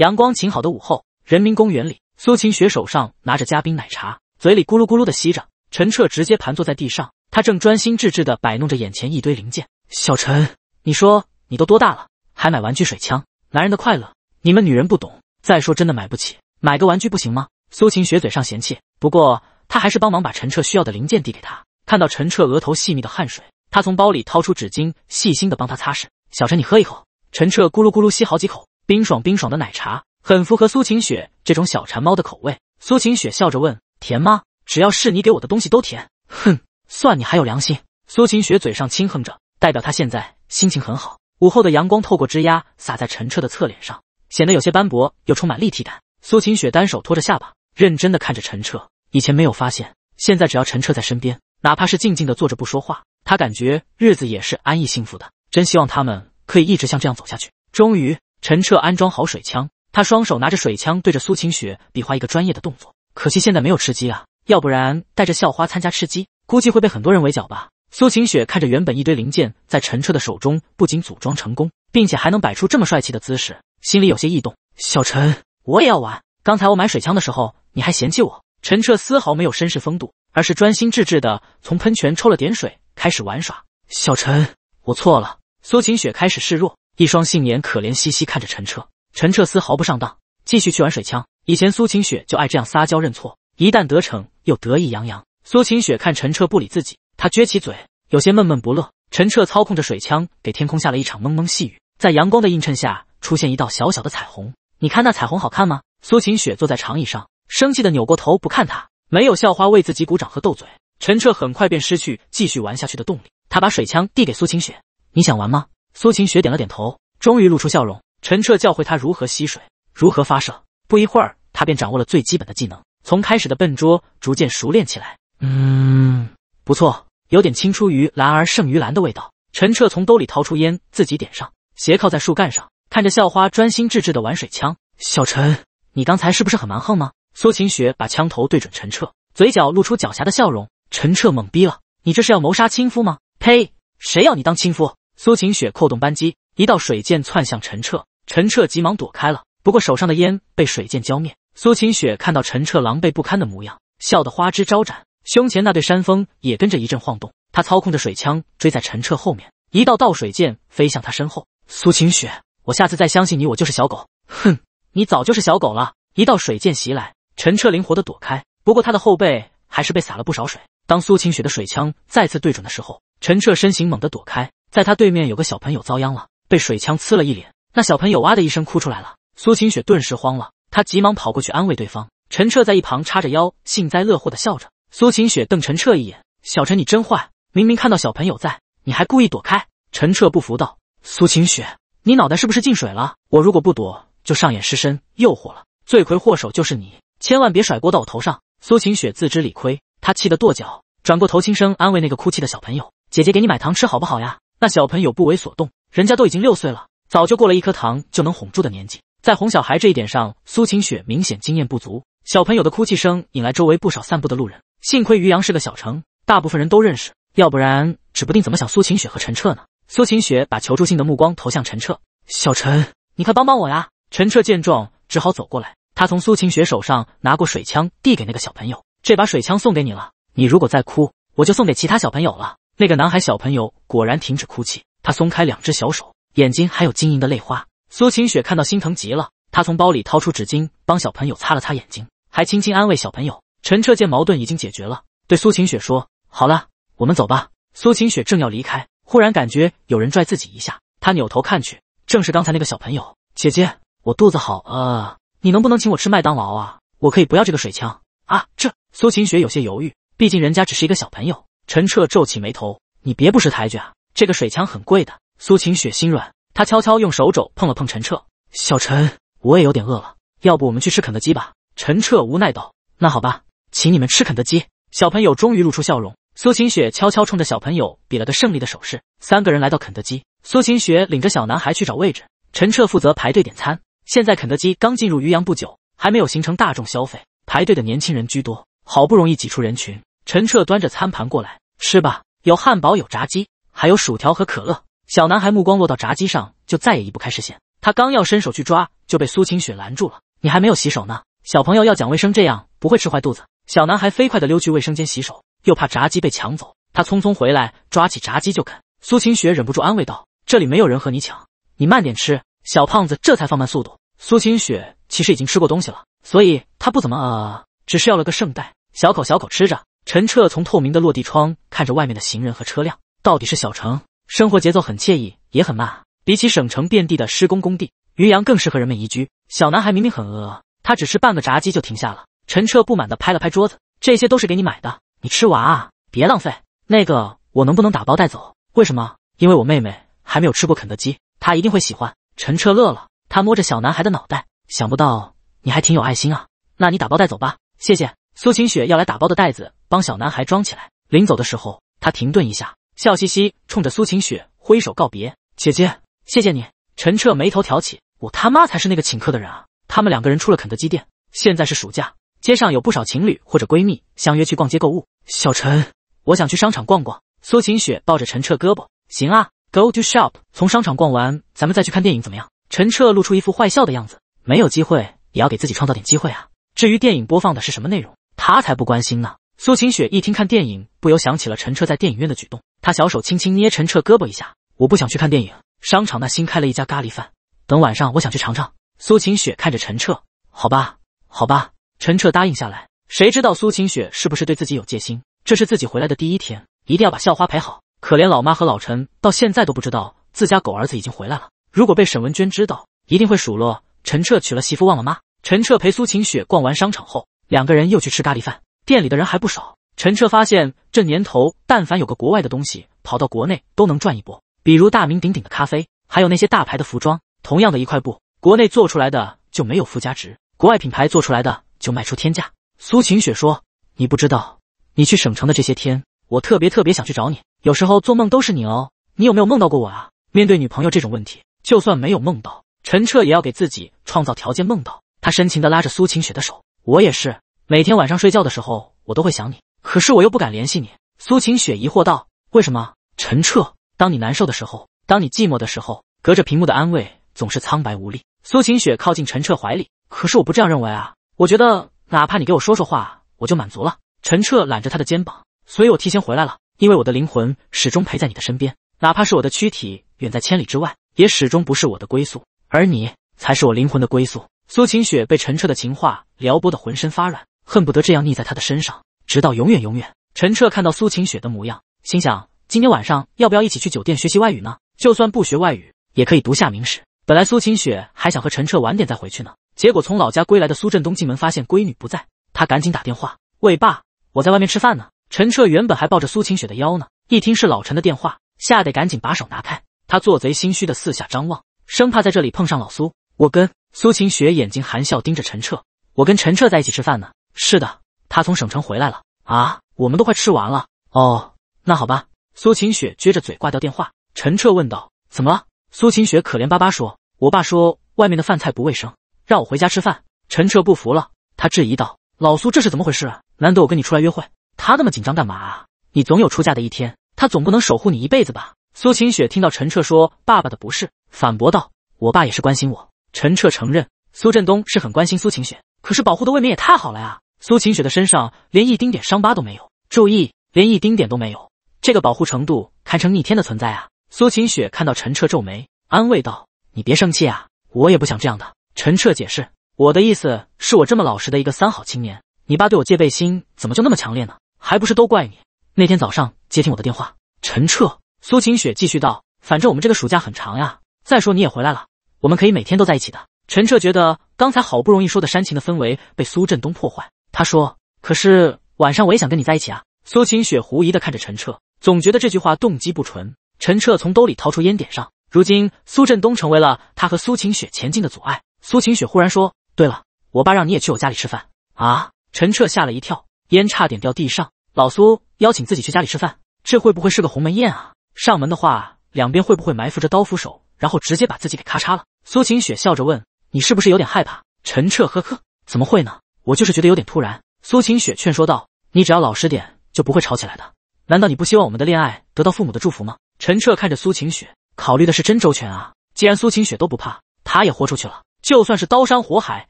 阳光晴好的午后，人民公园里，苏晴雪手上拿着加冰奶茶，嘴里咕噜咕噜的吸着。陈彻直接盘坐在地上，他正专心致志的摆弄着眼前一堆零件。小陈，你说你都多大了，还买玩具水枪？男人的快乐，你们女人不懂。再说真的买不起，买个玩具不行吗？苏晴雪嘴上嫌弃，不过她还是帮忙把陈彻需要的零件递给他。看到陈彻额头细密的汗水，他从包里掏出纸巾，细心的帮他擦拭。小陈，你喝一口。陈彻咕噜咕噜吸好几口。冰爽冰爽的奶茶很符合苏晴雪这种小馋猫的口味。苏晴雪笑着问：“甜吗？只要是你给我的东西都甜。”哼，算你还有良心。苏晴雪嘴上轻哼着，代表她现在心情很好。午后的阳光透过枝桠洒在陈澈的侧脸上，显得有些斑驳，又充满立体感。苏晴雪单手托着下巴，认真的看着陈澈。以前没有发现，现在只要陈澈在身边，哪怕是静静的坐着不说话，他感觉日子也是安逸幸福的。真希望他们可以一直像这样走下去。终于。陈彻安装好水枪，他双手拿着水枪，对着苏晴雪比划一个专业的动作。可惜现在没有吃鸡啊，要不然带着校花参加吃鸡，估计会被很多人围剿吧。苏晴雪看着原本一堆零件在陈彻的手中不仅组装成功，并且还能摆出这么帅气的姿势，心里有些异动。小陈，我也要玩。刚才我买水枪的时候，你还嫌弃我。陈彻丝毫没有绅士风度，而是专心致志的从喷泉抽了点水开始玩耍。小陈，我错了。苏晴雪开始示弱。一双杏眼可怜兮兮看着陈彻，陈彻丝毫不上当，继续去玩水枪。以前苏晴雪就爱这样撒娇认错，一旦得逞又得意洋洋。苏晴雪看陈彻不理自己，她撅起嘴，有些闷闷不乐。陈彻操控着水枪，给天空下了一场蒙蒙细雨，在阳光的映衬下，出现一道小小的彩虹。你看那彩虹好看吗？苏晴雪坐在长椅上，生气的扭过头不看他，没有校花为自己鼓掌和斗嘴。陈彻很快便失去继续玩下去的动力，他把水枪递给苏晴雪：“你想玩吗？”苏晴雪点了点头，终于露出笑容。陈彻教会他如何吸水，如何发射。不一会儿，他便掌握了最基本的技能，从开始的笨拙逐渐熟练起来。嗯，不错，有点青出于蓝而胜于蓝的味道。陈彻从兜里掏出烟，自己点上，斜靠在树干上，看着校花专心致志的玩水枪。小陈，你刚才是不是很蛮横吗？苏晴雪把枪头对准陈彻，嘴角露出狡黠的笑容。陈彻懵逼了，你这是要谋杀亲夫吗？呸，谁要你当亲夫？苏晴雪扣动扳机，一道水箭窜向陈彻，陈彻急忙躲开了，不过手上的烟被水箭浇灭。苏晴雪看到陈彻狼狈不堪的模样，笑得花枝招展，胸前那对山峰也跟着一阵晃动。她操控着水枪追在陈彻后面，一道道水箭飞向他身后。苏晴雪，我下次再相信你，我就是小狗。哼，你早就是小狗了。一道水箭袭来，陈彻灵活的躲开，不过他的后背还是被洒了不少水。当苏晴雪的水枪再次对准的时候，陈彻身形猛地躲开。在他对面有个小朋友遭殃了，被水枪呲了一脸，那小朋友哇的一声哭出来了。苏晴雪顿时慌了，她急忙跑过去安慰对方。陈彻在一旁叉着腰，幸灾乐祸的笑着。苏晴雪瞪陈彻一眼：“小陈，你真坏！明明看到小朋友在，你还故意躲开。”陈彻不服道：“苏晴雪，你脑袋是不是进水了？我如果不躲，就上演失身诱惑了，罪魁祸首就是你，千万别甩锅到我头上。”苏晴雪自知理亏，她气得跺脚，转过头轻声安慰那个哭泣的小朋友：“姐姐给你买糖吃好不好呀？”那小朋友不为所动，人家都已经六岁了，早就过了一颗糖就能哄住的年纪。在哄小孩这一点上，苏晴雪明显经验不足。小朋友的哭泣声引来周围不少散步的路人，幸亏于洋是个小城，大部分人都认识，要不然指不定怎么想苏晴雪和陈彻呢。苏晴雪把求助信的目光投向陈彻，小陈，你快帮帮我呀！陈彻见状只好走过来，他从苏晴雪手上拿过水枪，递给那个小朋友：“这把水枪送给你了，你如果再哭，我就送给其他小朋友了。”那个男孩小朋友果然停止哭泣，他松开两只小手，眼睛还有晶莹的泪花。苏晴雪看到心疼极了，她从包里掏出纸巾，帮小朋友擦了擦眼睛，还轻轻安慰小朋友。陈彻见矛盾已经解决了，对苏晴雪说：“好了，我们走吧。”苏晴雪正要离开，忽然感觉有人拽自己一下，她扭头看去，正是刚才那个小朋友。姐姐，我肚子好饿，你能不能请我吃麦当劳啊？我可以不要这个水枪啊？这苏晴雪有些犹豫，毕竟人家只是一个小朋友。陈彻皱起眉头：“你别不识抬举啊，这个水枪很贵的。”苏晴雪心软，她悄悄用手肘碰了碰陈彻：“小陈，我也有点饿了，要不我们去吃肯德基吧？”陈彻无奈道：“那好吧，请你们吃肯德基。”小朋友终于露出笑容。苏晴雪悄悄冲着小朋友比了个胜利的手势。三个人来到肯德基，苏晴雪领着小男孩去找位置，陈彻负责排队点餐。现在肯德基刚进入余阳不久，还没有形成大众消费，排队的年轻人居多。好不容易挤出人群，陈彻端着餐盘过来。吃吧，有汉堡，有炸鸡，还有薯条和可乐。小男孩目光落到炸鸡上，就再也移不开视线。他刚要伸手去抓，就被苏晴雪拦住了。你还没有洗手呢，小朋友要讲卫生，这样不会吃坏肚子。小男孩飞快地溜去卫生间洗手，又怕炸鸡被抢走，他匆匆回来抓起炸鸡就啃。苏晴雪忍不住安慰道：“这里没有人和你抢，你慢点吃。”小胖子这才放慢速度。苏晴雪其实已经吃过东西了，所以他不怎么饿，只是要了个圣代，小口小口吃着。陈彻从透明的落地窗看着外面的行人和车辆，到底是小城，生活节奏很惬意，也很慢。比起省城遍地的施工工地，于洋更适合人们宜居。小男孩明明很饿，他只吃半个炸鸡就停下了。陈彻不满地拍了拍桌子：“这些都是给你买的，你吃完啊，别浪费。那个，我能不能打包带走？为什么？因为我妹妹还没有吃过肯德基，她一定会喜欢。”陈彻乐了，他摸着小男孩的脑袋：“想不到你还挺有爱心啊，那你打包带走吧，谢谢。”苏晴雪要来打包的袋子，帮小男孩装起来。临走的时候，他停顿一下，笑嘻嘻冲着苏晴雪挥手告别：“姐姐，谢谢你。”陈彻眉头挑起：“我他妈才是那个请客的人啊！”他们两个人出了肯德基店。现在是暑假，街上有不少情侣或者闺蜜相约去逛街购物。小陈，我想去商场逛逛。苏晴雪抱着陈彻胳膊：“行啊，Go to shop。从商场逛完，咱们再去看电影怎么样？”陈彻露出一副坏笑的样子：“没有机会也要给自己创造点机会啊！至于电影播放的是什么内容？”他才不关心呢。苏晴雪一听看电影，不由想起了陈彻在电影院的举动。她小手轻轻捏陈彻胳膊一下：“我不想去看电影，商场那新开了一家咖喱饭，等晚上我想去尝尝。”苏晴雪看着陈彻：“好吧，好吧。”陈彻答应下来。谁知道苏晴雪是不是对自己有戒心？这是自己回来的第一天，一定要把校花陪好。可怜老妈和老陈到现在都不知道自家狗儿子已经回来了。如果被沈文娟知道，一定会数落陈彻娶了媳妇忘了妈。陈彻陪苏晴雪逛完商场后。两个人又去吃咖喱饭，店里的人还不少。陈彻发现，这年头，但凡有个国外的东西跑到国内，都能赚一波。比如大名鼎鼎的咖啡，还有那些大牌的服装。同样的一块布，国内做出来的就没有附加值，国外品牌做出来的就卖出天价。苏晴雪说：“你不知道，你去省城的这些天，我特别特别想去找你，有时候做梦都是你哦。你有没有梦到过我啊？”面对女朋友这种问题，就算没有梦到，陈彻也要给自己创造条件梦到。他深情地拉着苏晴雪的手。我也是，每天晚上睡觉的时候，我都会想你，可是我又不敢联系你。苏晴雪疑惑道：“为什么？”陈彻，当你难受的时候，当你寂寞的时候，隔着屏幕的安慰总是苍白无力。苏晴雪靠近陈彻怀里，可是我不这样认为啊，我觉得哪怕你给我说说话，我就满足了。陈彻揽着她的肩膀，所以我提前回来了，因为我的灵魂始终陪在你的身边，哪怕是我的躯体远在千里之外，也始终不是我的归宿，而你才是我灵魂的归宿。苏晴雪被陈彻的情话撩拨得浑身发软，恨不得这样腻在他的身上，直到永远永远。陈彻看到苏晴雪的模样，心想：今天晚上要不要一起去酒店学习外语呢？就算不学外语，也可以读下名史。本来苏晴雪还想和陈彻晚点再回去呢，结果从老家归来的苏振东进门发现闺女不在，他赶紧打电话：“喂，爸，我在外面吃饭呢。”陈彻原本还抱着苏晴雪的腰呢，一听是老陈的电话，吓得赶紧把手拿开。他做贼心虚的四下张望，生怕在这里碰上老苏。我跟。苏晴雪眼睛含笑盯着陈彻，我跟陈彻在一起吃饭呢。是的，他从省城回来了啊。我们都快吃完了。哦，那好吧。苏晴雪撅着嘴挂掉电话。陈彻问道：“怎么了？”苏晴雪可怜巴巴说：“我爸说外面的饭菜不卫生，让我回家吃饭。”陈彻不服了，他质疑道：“老苏这是怎么回事？啊？难得我跟你出来约会，他那么紧张干嘛啊？你总有出嫁的一天，他总不能守护你一辈子吧？”苏晴雪听到陈彻说爸爸的不是，反驳道：“我爸也是关心我。”陈彻承认，苏振东是很关心苏晴雪，可是保护的未免也太好了呀！苏晴雪的身上连一丁点伤疤都没有，注意，连一丁点都没有，这个保护程度堪称逆天的存在啊！苏晴雪看到陈彻皱眉，安慰道：“你别生气啊，我也不想这样的。”陈彻解释：“我的意思是我这么老实的一个三好青年，你爸对我戒备心怎么就那么强烈呢？还不是都怪你那天早上接听我的电话。”陈彻，苏晴雪继续道：“反正我们这个暑假很长呀，再说你也回来了。”我们可以每天都在一起的。陈彻觉得刚才好不容易说的煽情的氛围被苏振东破坏。他说：“可是晚上我也想跟你在一起啊。”苏晴雪狐疑的看着陈彻，总觉得这句话动机不纯。陈彻从兜里掏出烟点上。如今苏振东成为了他和苏晴雪前进的阻碍。苏晴雪忽然说：“对了，我爸让你也去我家里吃饭啊？”陈彻吓了一跳，烟差点掉地上。老苏邀请自己去家里吃饭，这会不会是个鸿门宴啊？上门的话，两边会不会埋伏着刀斧手？然后直接把自己给咔嚓了。苏晴雪笑着问：“你是不是有点害怕？”陈彻呵呵：“怎么会呢？我就是觉得有点突然。”苏晴雪劝说道：“你只要老实点，就不会吵起来的。难道你不希望我们的恋爱得到父母的祝福吗？”陈彻看着苏晴雪，考虑的是真周全啊。既然苏晴雪都不怕，他也豁出去了，就算是刀山火海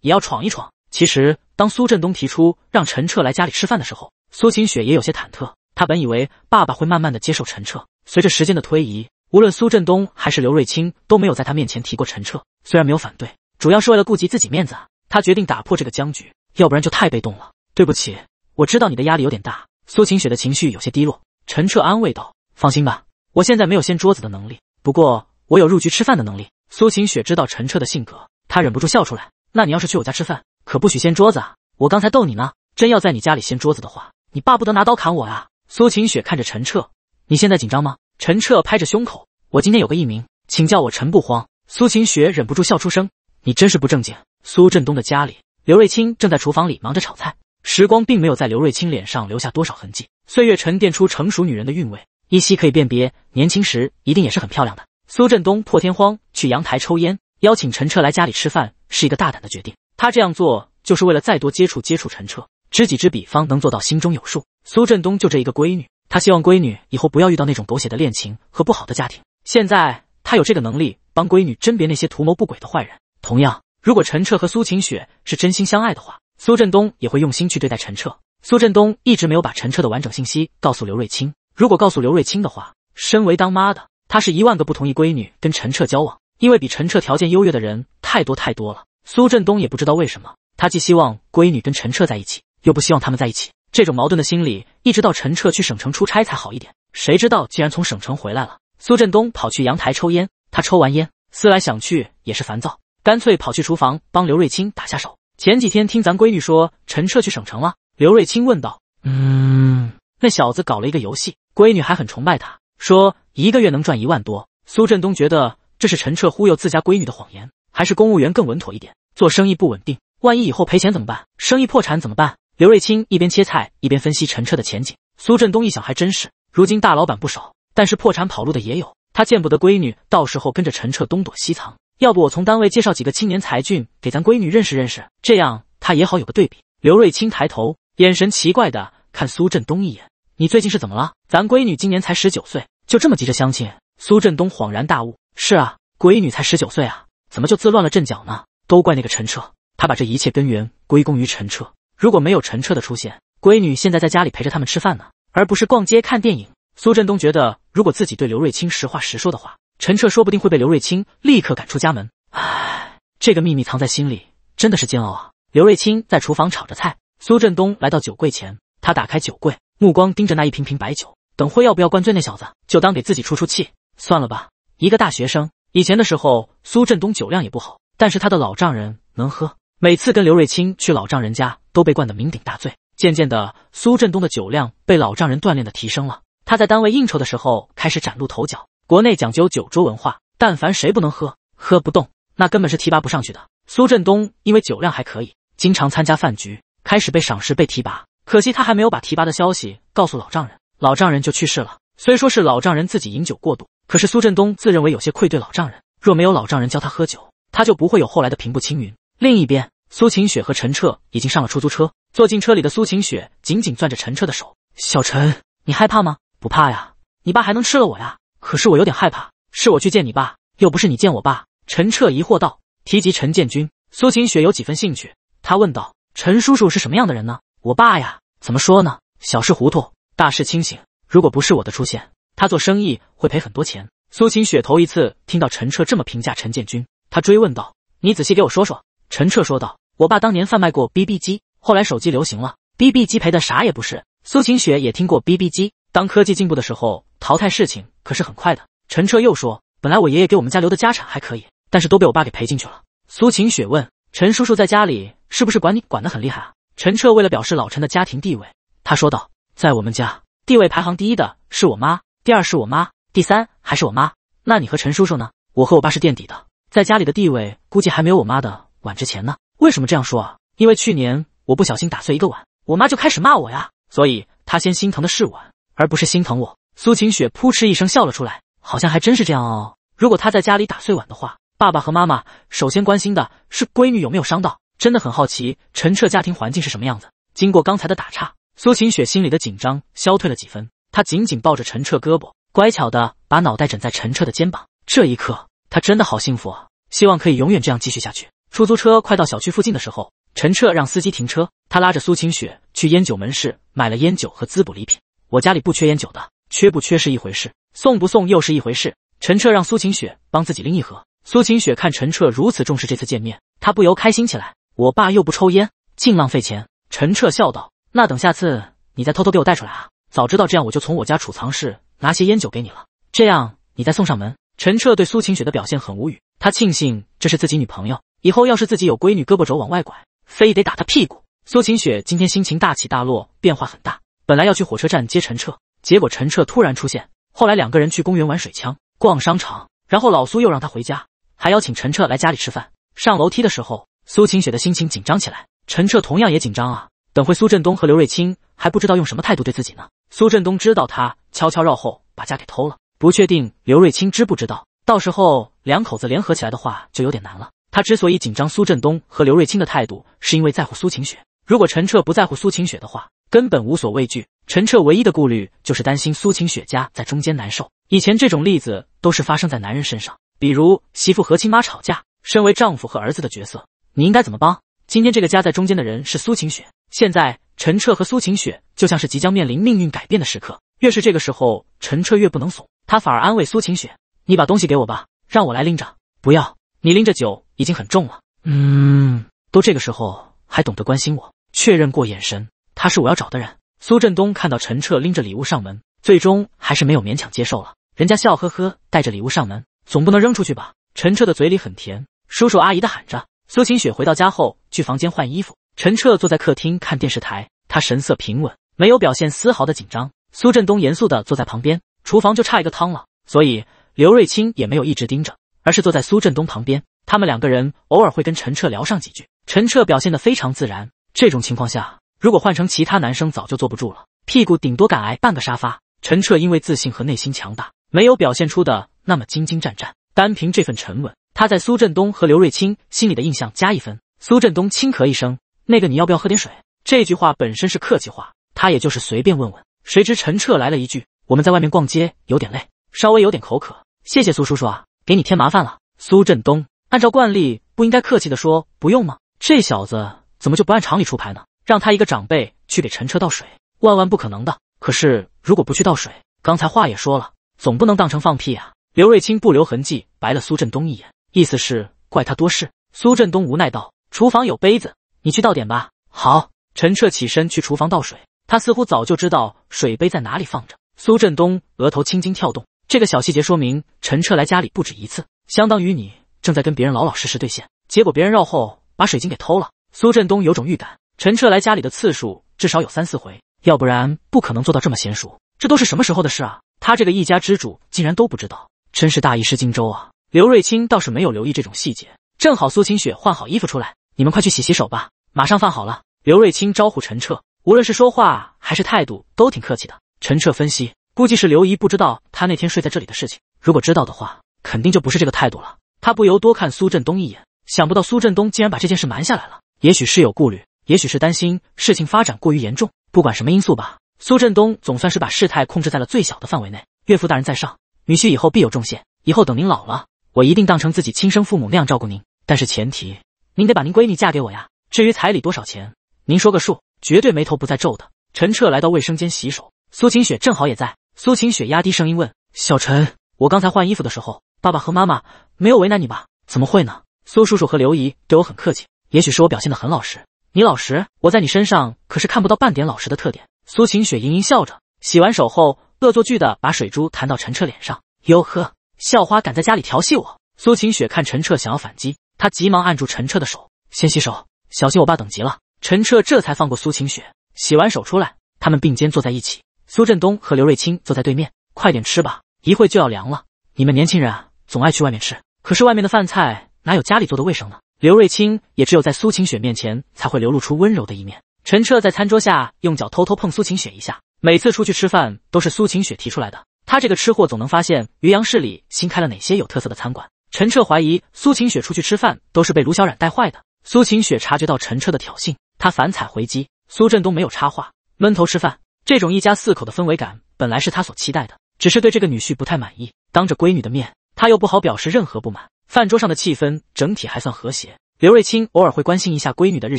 也要闯一闯。其实，当苏振东提出让陈彻来家里吃饭的时候，苏晴雪也有些忐忑。他本以为爸爸会慢慢的接受陈彻，随着时间的推移。无论苏振东还是刘瑞清都没有在他面前提过陈彻，虽然没有反对，主要是为了顾及自己面子啊。他决定打破这个僵局，要不然就太被动了。对不起，我知道你的压力有点大。苏晴雪的情绪有些低落，陈彻安慰道：“放心吧，我现在没有掀桌子的能力，不过我有入局吃饭的能力。”苏晴雪知道陈澈的性格，她忍不住笑出来。那你要是去我家吃饭，可不许掀桌子啊！我刚才逗你呢，真要在你家里掀桌子的话，你巴不得拿刀砍我啊！苏晴雪看着陈澈，你现在紧张吗？”陈彻拍着胸口，我今天有个艺名，请叫我陈不慌。苏晴雪忍不住笑出声，你真是不正经。苏振东的家里，刘瑞清正在厨房里忙着炒菜。时光并没有在刘瑞清脸上留下多少痕迹，岁月沉淀出成熟女人的韵味，依稀可以辨别，年轻时一定也是很漂亮的。苏振东破天荒去阳台抽烟，邀请陈彻来家里吃饭是一个大胆的决定。他这样做就是为了再多接触接触陈彻，知己知彼方能做到心中有数。苏振东就这一个闺女。他希望闺女以后不要遇到那种狗血的恋情和不好的家庭。现在他有这个能力帮闺女甄别那些图谋不轨的坏人。同样，如果陈彻和苏晴雪是真心相爱的话，苏振东也会用心去对待陈彻。苏振东一直没有把陈彻的完整信息告诉刘瑞清。如果告诉刘瑞清的话，身为当妈的，他是一万个不同意闺女跟陈彻交往，因为比陈彻条件优越的人太多太多了。苏振东也不知道为什么，他既希望闺女跟陈彻在一起，又不希望他们在一起。这种矛盾的心理，一直到陈彻去省城出差才好一点。谁知道，竟然从省城回来了。苏振东跑去阳台抽烟，他抽完烟，思来想去也是烦躁，干脆跑去厨房帮刘瑞清打下手。前几天听咱闺女说陈彻去省城了，刘瑞清问道：“嗯，那小子搞了一个游戏，闺女还很崇拜他，说一个月能赚一万多。”苏振东觉得这是陈彻忽悠自家闺女的谎言，还是公务员更稳妥一点，做生意不稳定，万一以后赔钱怎么办？生意破产怎么办？刘瑞清一边切菜一边分析陈彻的前景。苏振东一想，还真是，如今大老板不少，但是破产跑路的也有。他见不得闺女到时候跟着陈彻东躲西藏，要不我从单位介绍几个青年才俊给咱闺女认识认识，这样他也好有个对比。刘瑞清抬头，眼神奇怪的看苏振东一眼：“你最近是怎么了？咱闺女今年才十九岁，就这么急着相亲？”苏振东恍然大悟：“是啊，闺女才十九岁啊，怎么就自乱了阵脚呢？都怪那个陈彻，他把这一切根源归功于陈彻。”如果没有陈彻的出现，闺女现在在家里陪着他们吃饭呢，而不是逛街看电影。苏振东觉得，如果自己对刘瑞清实话实说的话，陈彻说不定会被刘瑞清立刻赶出家门。唉，这个秘密藏在心里真的是煎熬啊！刘瑞清在厨房炒着菜，苏振东来到酒柜前，他打开酒柜，目光盯着那一瓶瓶白酒，等会要不要灌醉那小子，就当给自己出出气？算了吧，一个大学生，以前的时候苏振东酒量也不好，但是他的老丈人能喝。每次跟刘瑞清去老丈人家，都被灌得酩酊大醉。渐渐的，苏振东的酒量被老丈人锻炼的提升了。他在单位应酬的时候，开始崭露头角。国内讲究酒桌文化，但凡谁不能喝、喝不动，那根本是提拔不上去的。苏振东因为酒量还可以，经常参加饭局，开始被赏识、被提拔。可惜他还没有把提拔的消息告诉老丈人，老丈人就去世了。虽说是老丈人自己饮酒过度，可是苏振东自认为有些愧对老丈人。若没有老丈人教他喝酒，他就不会有后来的平步青云。另一边，苏晴雪和陈彻已经上了出租车。坐进车里的苏晴雪紧紧攥着陈彻的手：“小陈，你害怕吗？不怕呀，你爸还能吃了我呀？可是我有点害怕。是我去见你爸，又不是你见我爸。”陈彻疑惑道。提及陈建军，苏晴雪有几分兴趣，他问道：“陈叔叔是什么样的人呢？”“我爸呀，怎么说呢？小事糊涂，大事清醒。如果不是我的出现，他做生意会赔很多钱。”苏晴雪头一次听到陈彻这么评价陈建军，他追问道：“你仔细给我说说。”陈彻说道：“我爸当年贩卖过 BB 机，后来手机流行了，BB 机赔的啥也不是。”苏晴雪也听过 BB 机。当科技进步的时候，淘汰事情可是很快的。陈彻又说：“本来我爷爷给我们家留的家产还可以，但是都被我爸给赔进去了。”苏晴雪问：“陈叔叔在家里是不是管你管的很厉害啊？”陈彻为了表示老陈的家庭地位，他说道：“在我们家，地位排行第一的是我妈，第二是我妈，第三还是我妈。那你和陈叔叔呢？我和我爸是垫底的，在家里的地位估计还没有我妈的。”碗值钱呢？为什么这样说啊？因为去年我不小心打碎一个碗，我妈就开始骂我呀。所以她先心疼的是碗，而不是心疼我。苏晴雪扑哧一声笑了出来，好像还真是这样哦。如果她在家里打碎碗的话，爸爸和妈妈首先关心的是闺女有没有伤到。真的很好奇陈彻家庭环境是什么样子。经过刚才的打岔，苏晴雪心里的紧张消退了几分，她紧紧抱着陈彻胳膊，乖巧的把脑袋枕在陈彻的肩膀。这一刻，她真的好幸福，啊！希望可以永远这样继续下去。出租车快到小区附近的时候，陈彻让司机停车。他拉着苏晴雪去烟酒门市买了烟酒和滋补礼品。我家里不缺烟酒的，缺不缺是一回事，送不送又是一回事。陈彻让苏晴雪帮自己拎一盒。苏晴雪看陈彻如此重视这次见面，她不由开心起来。我爸又不抽烟，净浪费钱。陈彻笑道：“那等下次你再偷偷给我带出来啊！早知道这样，我就从我家储藏室拿些烟酒给你了，这样你再送上门。”陈彻对苏晴雪的表现很无语，他庆幸这是自己女朋友。以后要是自己有闺女胳膊肘往外拐，非得打她屁股。苏晴雪今天心情大起大落，变化很大。本来要去火车站接陈彻，结果陈彻突然出现。后来两个人去公园玩水枪、逛商场，然后老苏又让他回家，还邀请陈彻来家里吃饭。上楼梯的时候，苏晴雪的心情紧张起来。陈彻同样也紧张啊。等会苏振东和刘瑞清还不知道用什么态度对自己呢。苏振东知道他悄悄绕后把家给偷了，不确定刘瑞清知不知道。到时候两口子联合起来的话，就有点难了。他之所以紧张苏振东和刘瑞清的态度，是因为在乎苏晴雪。如果陈彻不在乎苏晴雪的话，根本无所畏惧。陈彻唯一的顾虑就是担心苏晴雪家在中间难受。以前这种例子都是发生在男人身上，比如媳妇和亲妈吵架，身为丈夫和儿子的角色，你应该怎么帮？今天这个夹在中间的人是苏晴雪。现在陈彻和苏晴雪就像是即将面临命运改变的时刻。越是这个时候，陈彻越不能怂，他反而安慰苏晴雪：“你把东西给我吧，让我来拎着。不要你拎着酒。”已经很重了，嗯，都这个时候还懂得关心我。确认过眼神，他是我要找的人。苏振东看到陈彻拎着礼物上门，最终还是没有勉强接受了。人家笑呵呵带着礼物上门，总不能扔出去吧？陈彻的嘴里很甜，叔叔阿姨的喊着。苏晴雪回到家后去房间换衣服，陈彻坐在客厅看电视台，他神色平稳，没有表现丝毫的紧张。苏振东严肃的坐在旁边，厨房就差一个汤了，所以刘瑞清也没有一直盯着，而是坐在苏振东旁边。他们两个人偶尔会跟陈彻聊上几句，陈彻表现得非常自然。这种情况下，如果换成其他男生，早就坐不住了，屁股顶多敢挨半个沙发。陈彻因为自信和内心强大，没有表现出的那么兢兢战战。单凭这份沉稳，他在苏振东和刘瑞清心里的印象加一分。苏振东轻咳一声：“那个，你要不要喝点水？”这句话本身是客气话，他也就是随便问问。谁知陈彻来了一句：“我们在外面逛街有点累，稍微有点口渴，谢谢苏叔叔啊，给你添麻烦了。”苏振东。按照惯例，不应该客气的说不用吗？这小子怎么就不按常理出牌呢？让他一个长辈去给陈彻倒水，万万不可能的。可是如果不去倒水，刚才话也说了，总不能当成放屁啊！刘瑞清不留痕迹白了苏振东一眼，意思是怪他多事。苏振东无奈道：“厨房有杯子，你去倒点吧。”好，陈彻起身去厨房倒水。他似乎早就知道水杯在哪里放着。苏振东额头青筋跳动，这个小细节说明陈彻来家里不止一次，相当于你。正在跟别人老老实实兑现，结果别人绕后把水晶给偷了。苏振东有种预感，陈彻来家里的次数至少有三四回，要不然不可能做到这么娴熟。这都是什么时候的事啊？他这个一家之主竟然都不知道，真是大意失荆州啊！刘瑞清倒是没有留意这种细节，正好苏清雪换好衣服出来，你们快去洗洗手吧，马上饭好了。刘瑞清招呼陈彻，无论是说话还是态度都挺客气的。陈彻分析，估计是刘姨不知道他那天睡在这里的事情，如果知道的话，肯定就不是这个态度了。他不由多看苏振东一眼，想不到苏振东竟然把这件事瞒下来了。也许是有顾虑，也许是担心事情发展过于严重。不管什么因素吧，苏振东总算是把事态控制在了最小的范围内。岳父大人在上，女婿以后必有重谢。以后等您老了，我一定当成自己亲生父母那样照顾您。但是前提，您得把您闺女嫁给我呀。至于彩礼多少钱，您说个数，绝对眉头不再皱的。陈彻来到卫生间洗手，苏晴雪正好也在。苏晴雪压低声音问：“小陈，我刚才换衣服的时候。”爸爸和妈妈没有为难你吧？怎么会呢？苏叔叔和刘姨对我很客气，也许是我表现得很老实。你老实？我在你身上可是看不到半点老实的特点。苏晴雪盈盈笑着，洗完手后，恶作剧的把水珠弹到陈彻脸上。哟呵，校花敢在家里调戏我！苏晴雪看陈彻想要反击，她急忙按住陈彻的手，先洗手，小心我爸等急了。陈彻这才放过苏晴雪，洗完手出来，他们并肩坐在一起。苏振东和刘瑞清坐在对面，快点吃吧，一会就要凉了。你们年轻人啊！总爱去外面吃，可是外面的饭菜哪有家里做的卫生呢？刘瑞清也只有在苏晴雪面前才会流露出温柔的一面。陈彻在餐桌下用脚偷偷碰苏晴雪一下。每次出去吃饭都是苏晴雪提出来的，他这个吃货总能发现渔阳市里新开了哪些有特色的餐馆。陈彻怀疑苏晴雪出去吃饭都是被卢小冉带坏的。苏晴雪察觉到陈彻的挑衅，他反踩回击。苏振东没有插话，闷头吃饭。这种一家四口的氛围感本来是他所期待的，只是对这个女婿不太满意，当着闺女的面。他又不好表示任何不满，饭桌上的气氛整体还算和谐。刘瑞清偶尔会关心一下闺女的日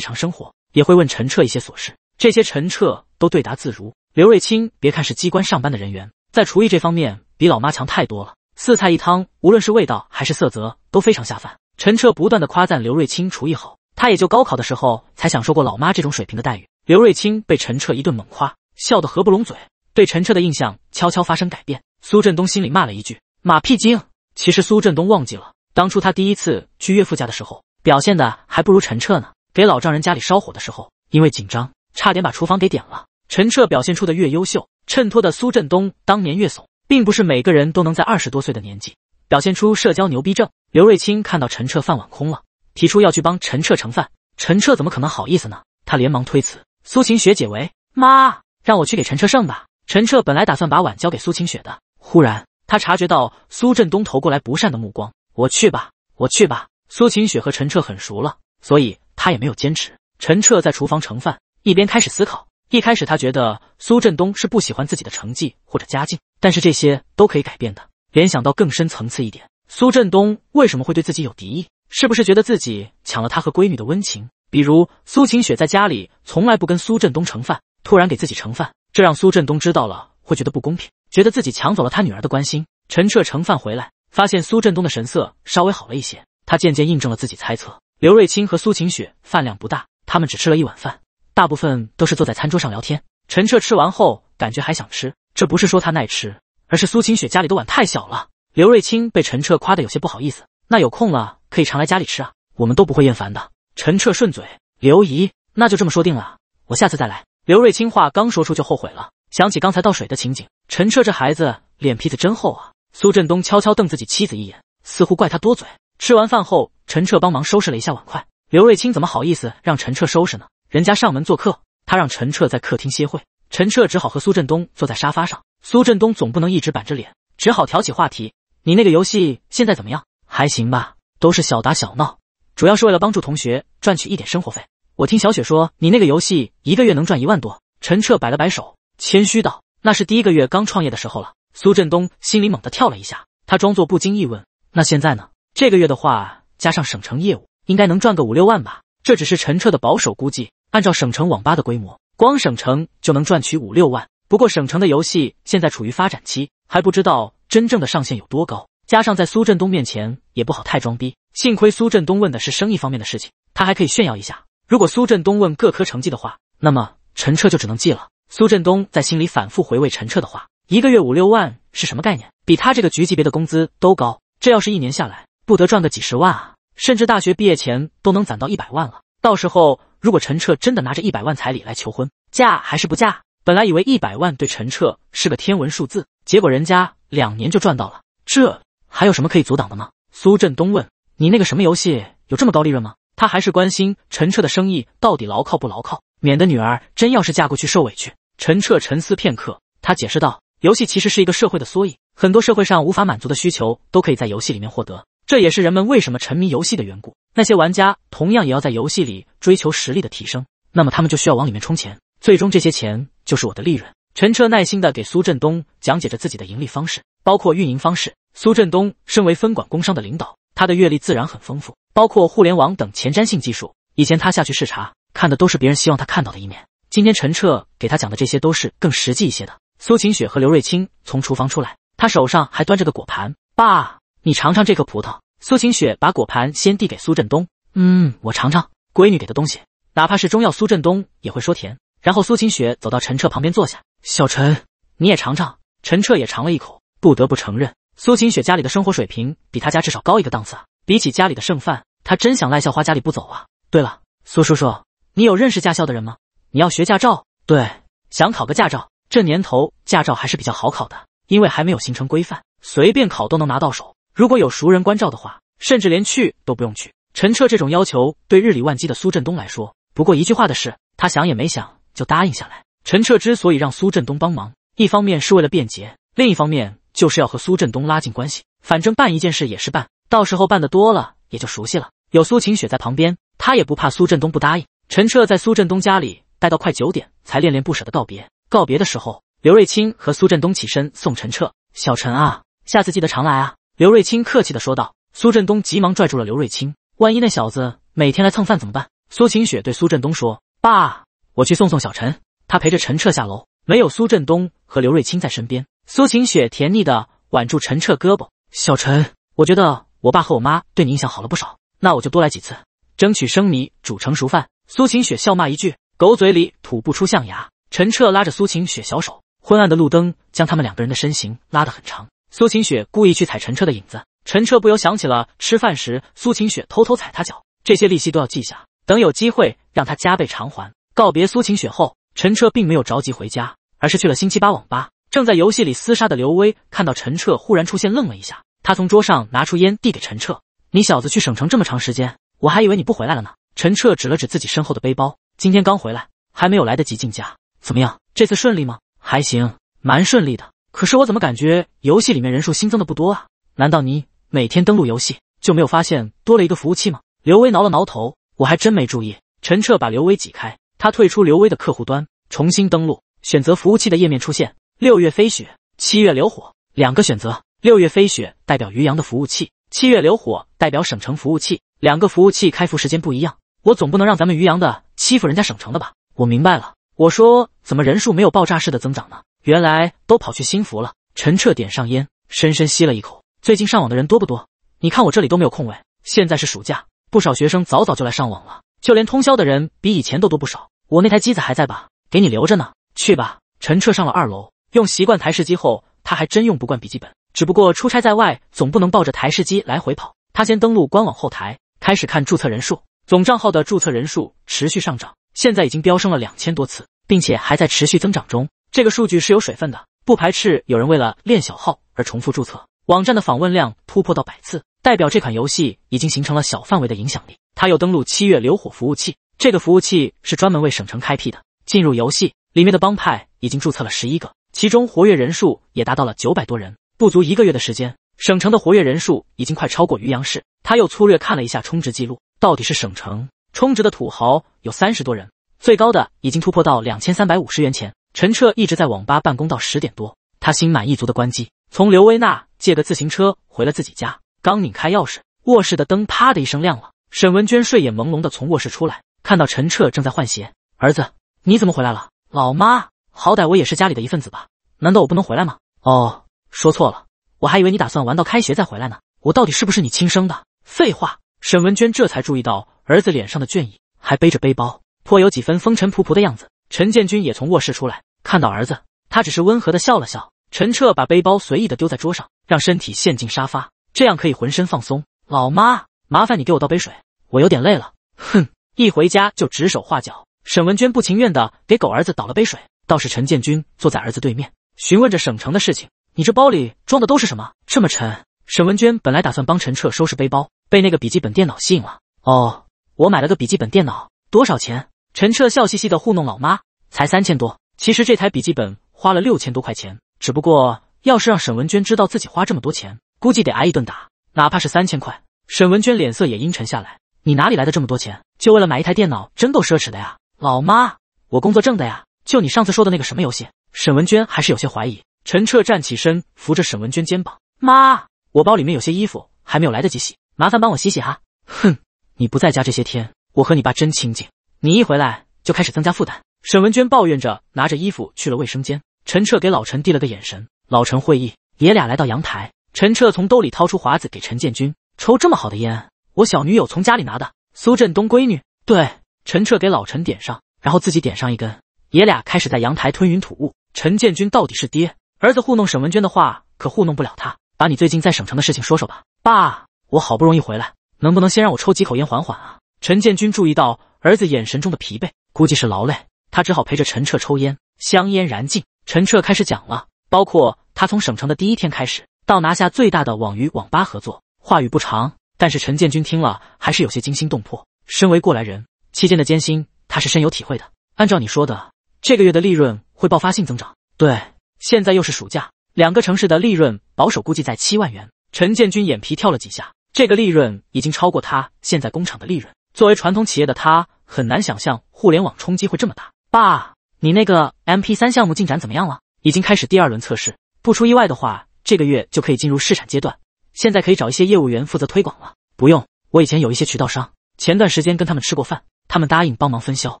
常生活，也会问陈彻一些琐事，这些陈彻都对答自如。刘瑞清别看是机关上班的人员，在厨艺这方面比老妈强太多了。四菜一汤，无论是味道还是色泽都非常下饭。陈彻不断的夸赞刘瑞清厨艺好，他也就高考的时候才享受过老妈这种水平的待遇。刘瑞清被陈彻一顿猛夸，笑得合不拢嘴，对陈彻的印象悄悄发生改变。苏振东心里骂了一句马屁精。其实苏振东忘记了，当初他第一次去岳父家的时候，表现的还不如陈彻呢。给老丈人家里烧火的时候，因为紧张，差点把厨房给点了。陈彻表现出的越优秀，衬托的苏振东当年越怂，并不是每个人都能在二十多岁的年纪表现出社交牛逼症。刘瑞清看到陈彻饭碗空了，提出要去帮陈彻盛饭，陈彻怎么可能好意思呢？他连忙推辞，苏晴雪解围：“妈，让我去给陈彻盛吧。”陈彻本来打算把碗交给苏晴雪的，忽然。他察觉到苏振东投过来不善的目光，我去吧，我去吧。苏晴雪和陈彻很熟了，所以他也没有坚持。陈彻在厨房盛饭，一边开始思考。一开始他觉得苏振东是不喜欢自己的成绩或者家境，但是这些都可以改变的。联想到更深层次一点，苏振东为什么会对自己有敌意？是不是觉得自己抢了他和闺女的温情？比如苏晴雪在家里从来不跟苏振东盛饭，突然给自己盛饭，这让苏振东知道了会觉得不公平。觉得自己抢走了他女儿的关心。陈彻盛饭回来，发现苏振东的神色稍微好了一些。他渐渐印证了自己猜测：刘瑞清和苏晴雪饭量不大，他们只吃了一碗饭，大部分都是坐在餐桌上聊天。陈彻吃完后，感觉还想吃。这不是说他耐吃，而是苏晴雪家里的碗太小了。刘瑞清被陈彻夸得有些不好意思。那有空了可以常来家里吃啊，我们都不会厌烦的。陈彻顺嘴，刘姨，那就这么说定了，我下次再来。刘瑞清话刚说出就后悔了，想起刚才倒水的情景。陈彻这孩子脸皮子真厚啊！苏振东悄悄瞪自己妻子一眼，似乎怪他多嘴。吃完饭后，陈彻帮忙收拾了一下碗筷。刘瑞清怎么好意思让陈彻收拾呢？人家上门做客，他让陈彻在客厅歇会。陈彻只好和苏振东坐在沙发上。苏振东总不能一直板着脸，只好挑起话题：“你那个游戏现在怎么样？还行吧，都是小打小闹，主要是为了帮助同学赚取一点生活费。我听小雪说，你那个游戏一个月能赚一万多。”陈彻摆了摆手，谦虚道。那是第一个月刚创业的时候了，苏振东心里猛地跳了一下，他装作不经意问：“那现在呢？这个月的话，加上省城业务，应该能赚个五六万吧？这只是陈彻的保守估计。按照省城网吧的规模，光省城就能赚取五六万。不过省城的游戏现在处于发展期，还不知道真正的上限有多高。加上在苏振东面前也不好太装逼。幸亏苏振东问的是生意方面的事情，他还可以炫耀一下。如果苏振东问各科成绩的话，那么陈彻就只能记了。”苏振东在心里反复回味陈彻的话：“一个月五六万是什么概念？比他这个局级别的工资都高。这要是一年下来，不得赚个几十万啊！甚至大学毕业前都能攒到一百万了。到时候如果陈彻真的拿着一百万彩礼来求婚，嫁还是不嫁？”本来以为一百万对陈彻是个天文数字，结果人家两年就赚到了。这还有什么可以阻挡的吗？苏振东问：“你那个什么游戏有这么高利润吗？”他还是关心陈彻的生意到底牢靠不牢靠，免得女儿真要是嫁过去受委屈。陈彻沉思片刻，他解释道：“游戏其实是一个社会的缩影，很多社会上无法满足的需求都可以在游戏里面获得，这也是人们为什么沉迷游戏的缘故。那些玩家同样也要在游戏里追求实力的提升，那么他们就需要往里面充钱，最终这些钱就是我的利润。”陈彻耐心地给苏振东讲解着自己的盈利方式，包括运营方式。苏振东身为分管工商的领导，他的阅历自然很丰富，包括互联网等前瞻性技术。以前他下去视察，看的都是别人希望他看到的一面。今天陈彻给他讲的这些都是更实际一些的。苏晴雪和刘瑞清从厨房出来，他手上还端着个果盘。爸，你尝尝这个葡萄。苏晴雪把果盘先递给苏振东。嗯，我尝尝。闺女给的东西，哪怕是中药，苏振东也会说甜。然后苏晴雪走到陈彻旁边坐下。小陈，你也尝尝。陈彻也尝了一口，不得不承认，苏晴雪家里的生活水平比他家至少高一个档次啊。比起家里的剩饭，他真想赖校花家里不走啊。对了，苏叔叔，你有认识驾校的人吗？你要学驾照？对，想考个驾照。这年头驾照还是比较好考的，因为还没有形成规范，随便考都能拿到手。如果有熟人关照的话，甚至连去都不用去。陈彻这种要求对日理万机的苏振东来说，不过一句话的事，他想也没想就答应下来。陈彻之所以让苏振东帮忙，一方面是为了便捷，另一方面就是要和苏振东拉近关系。反正办一件事也是办，到时候办的多了也就熟悉了。有苏晴雪在旁边，他也不怕苏振东不答应。陈彻在苏振东家里。待到快九点，才恋恋不舍的告别。告别的时候，刘瑞清和苏振东起身送陈彻。小陈啊，下次记得常来啊。刘瑞清客气的说道。苏振东急忙拽住了刘瑞清，万一那小子每天来蹭饭怎么办？苏晴雪对苏振东说：“爸，我去送送小陈。”他陪着陈彻下楼，没有苏振东和刘瑞清在身边。苏晴雪甜腻的挽住陈彻胳膊：“小陈，我觉得我爸和我妈对你印象好了不少，那我就多来几次，争取生米煮成熟饭。”苏晴雪笑骂一句。狗嘴里吐不出象牙。陈彻拉着苏晴雪小手，昏暗的路灯将他们两个人的身形拉得很长。苏晴雪故意去踩陈彻的影子，陈彻不由想起了吃饭时苏晴雪偷偷踩他脚，这些利息都要记下，等有机会让他加倍偿还。告别苏晴雪后，陈彻并没有着急回家，而是去了星期八网吧。正在游戏里厮杀的刘威看到陈彻忽然出现，愣了一下，他从桌上拿出烟递给陈彻：“你小子去省城这么长时间，我还以为你不回来了呢。”陈彻指了指自己身后的背包。今天刚回来，还没有来得及进家。怎么样？这次顺利吗？还行，蛮顺利的。可是我怎么感觉游戏里面人数新增的不多啊？难道你每天登录游戏就没有发现多了一个服务器吗？刘威挠了挠头，我还真没注意。陈彻把刘威挤开，他退出刘威的客户端，重新登录，选择服务器的页面出现。六月飞雪，七月流火，两个选择。六月飞雪代表于洋的服务器，七月流火代表省城服务器。两个服务器开服时间不一样。我总不能让咱们于洋的欺负人家省城的吧？我明白了。我说怎么人数没有爆炸式的增长呢？原来都跑去新服了。陈彻点上烟，深深吸了一口。最近上网的人多不多？你看我这里都没有空位。现在是暑假，不少学生早早就来上网了，就连通宵的人比以前都多不少。我那台机子还在吧？给你留着呢。去吧。陈彻上了二楼，用习惯台式机后，他还真用不惯笔记本。只不过出差在外，总不能抱着台式机来回跑。他先登录官网后台，开始看注册人数。总账号的注册人数持续上涨，现在已经飙升了两千多次，并且还在持续增长中。这个数据是有水分的，不排斥有人为了练小号而重复注册。网站的访问量突破到百次，代表这款游戏已经形成了小范围的影响力。他又登录七月流火服务器，这个服务器是专门为省城开辟的。进入游戏，里面的帮派已经注册了十一个，其中活跃人数也达到了九百多人。不足一个月的时间，省城的活跃人数已经快超过于阳市。他又粗略看了一下充值记录。到底是省城充值的土豪有三十多人，最高的已经突破到两千三百五十元钱。陈彻一直在网吧办公到十点多，他心满意足的关机，从刘薇那借个自行车回了自己家。刚拧开钥匙，卧室的灯啪的一声亮了。沈文娟睡眼朦胧的从卧室出来，看到陈彻正在换鞋。儿子，你怎么回来了？老妈，好歹我也是家里的一份子吧？难道我不能回来吗？哦，说错了，我还以为你打算玩到开学再回来呢。我到底是不是你亲生的？废话。沈文娟这才注意到儿子脸上的倦意，还背着背包，颇有几分风尘仆仆的样子。陈建军也从卧室出来，看到儿子，他只是温和的笑了笑。陈彻把背包随意的丢在桌上，让身体陷进沙发，这样可以浑身放松。老妈，麻烦你给我倒杯水，我有点累了。哼，一回家就指手画脚。沈文娟不情愿的给狗儿子倒了杯水，倒是陈建军坐在儿子对面，询问着省城的事情：“你这包里装的都是什么？这么沉？”沈文娟本来打算帮陈彻收拾背包。被那个笔记本电脑吸引了哦，我买了个笔记本电脑，多少钱？陈彻笑嘻嘻的糊弄老妈，才三千多。其实这台笔记本花了六千多块钱，只不过要是让沈文娟知道自己花这么多钱，估计得挨一顿打。哪怕是三千块，沈文娟脸色也阴沉下来。你哪里来的这么多钱？就为了买一台电脑，真够奢侈的呀，老妈，我工作挣的呀。就你上次说的那个什么游戏，沈文娟还是有些怀疑。陈彻站起身，扶着沈文娟肩膀，妈，我包里面有些衣服还没有来得及洗。麻烦帮我洗洗哈。哼，你不在家这些天，我和你爸真清静。你一回来就开始增加负担。沈文娟抱怨着，拿着衣服去了卫生间。陈彻给老陈递了个眼神，老陈会意，爷俩来到阳台。陈彻从兜里掏出华子给陈建军抽这么好的烟，我小女友从家里拿的。苏振东闺女。对，陈彻给老陈点上，然后自己点上一根。爷俩开始在阳台吞云吐雾。陈建军到底是爹，儿子糊弄沈文娟的话可糊弄不了他。把你最近在省城的事情说说吧，爸。我好不容易回来，能不能先让我抽几口烟缓缓啊？陈建军注意到儿子眼神中的疲惫，估计是劳累，他只好陪着陈彻抽烟。香烟燃尽，陈彻开始讲了，包括他从省城的第一天开始到拿下最大的网鱼网吧合作，话语不长，但是陈建军听了还是有些惊心动魄。身为过来人，期间的艰辛他是深有体会的。按照你说的，这个月的利润会爆发性增长。对，现在又是暑假，两个城市的利润保守估计在七万元。陈建军眼皮跳了几下。这个利润已经超过他现在工厂的利润。作为传统企业的他，很难想象互联网冲击会这么大。爸，你那个 MP3 项目进展怎么样了？已经开始第二轮测试，不出意外的话，这个月就可以进入试产阶段。现在可以找一些业务员负责推广了。不用，我以前有一些渠道商，前段时间跟他们吃过饭，他们答应帮忙分销。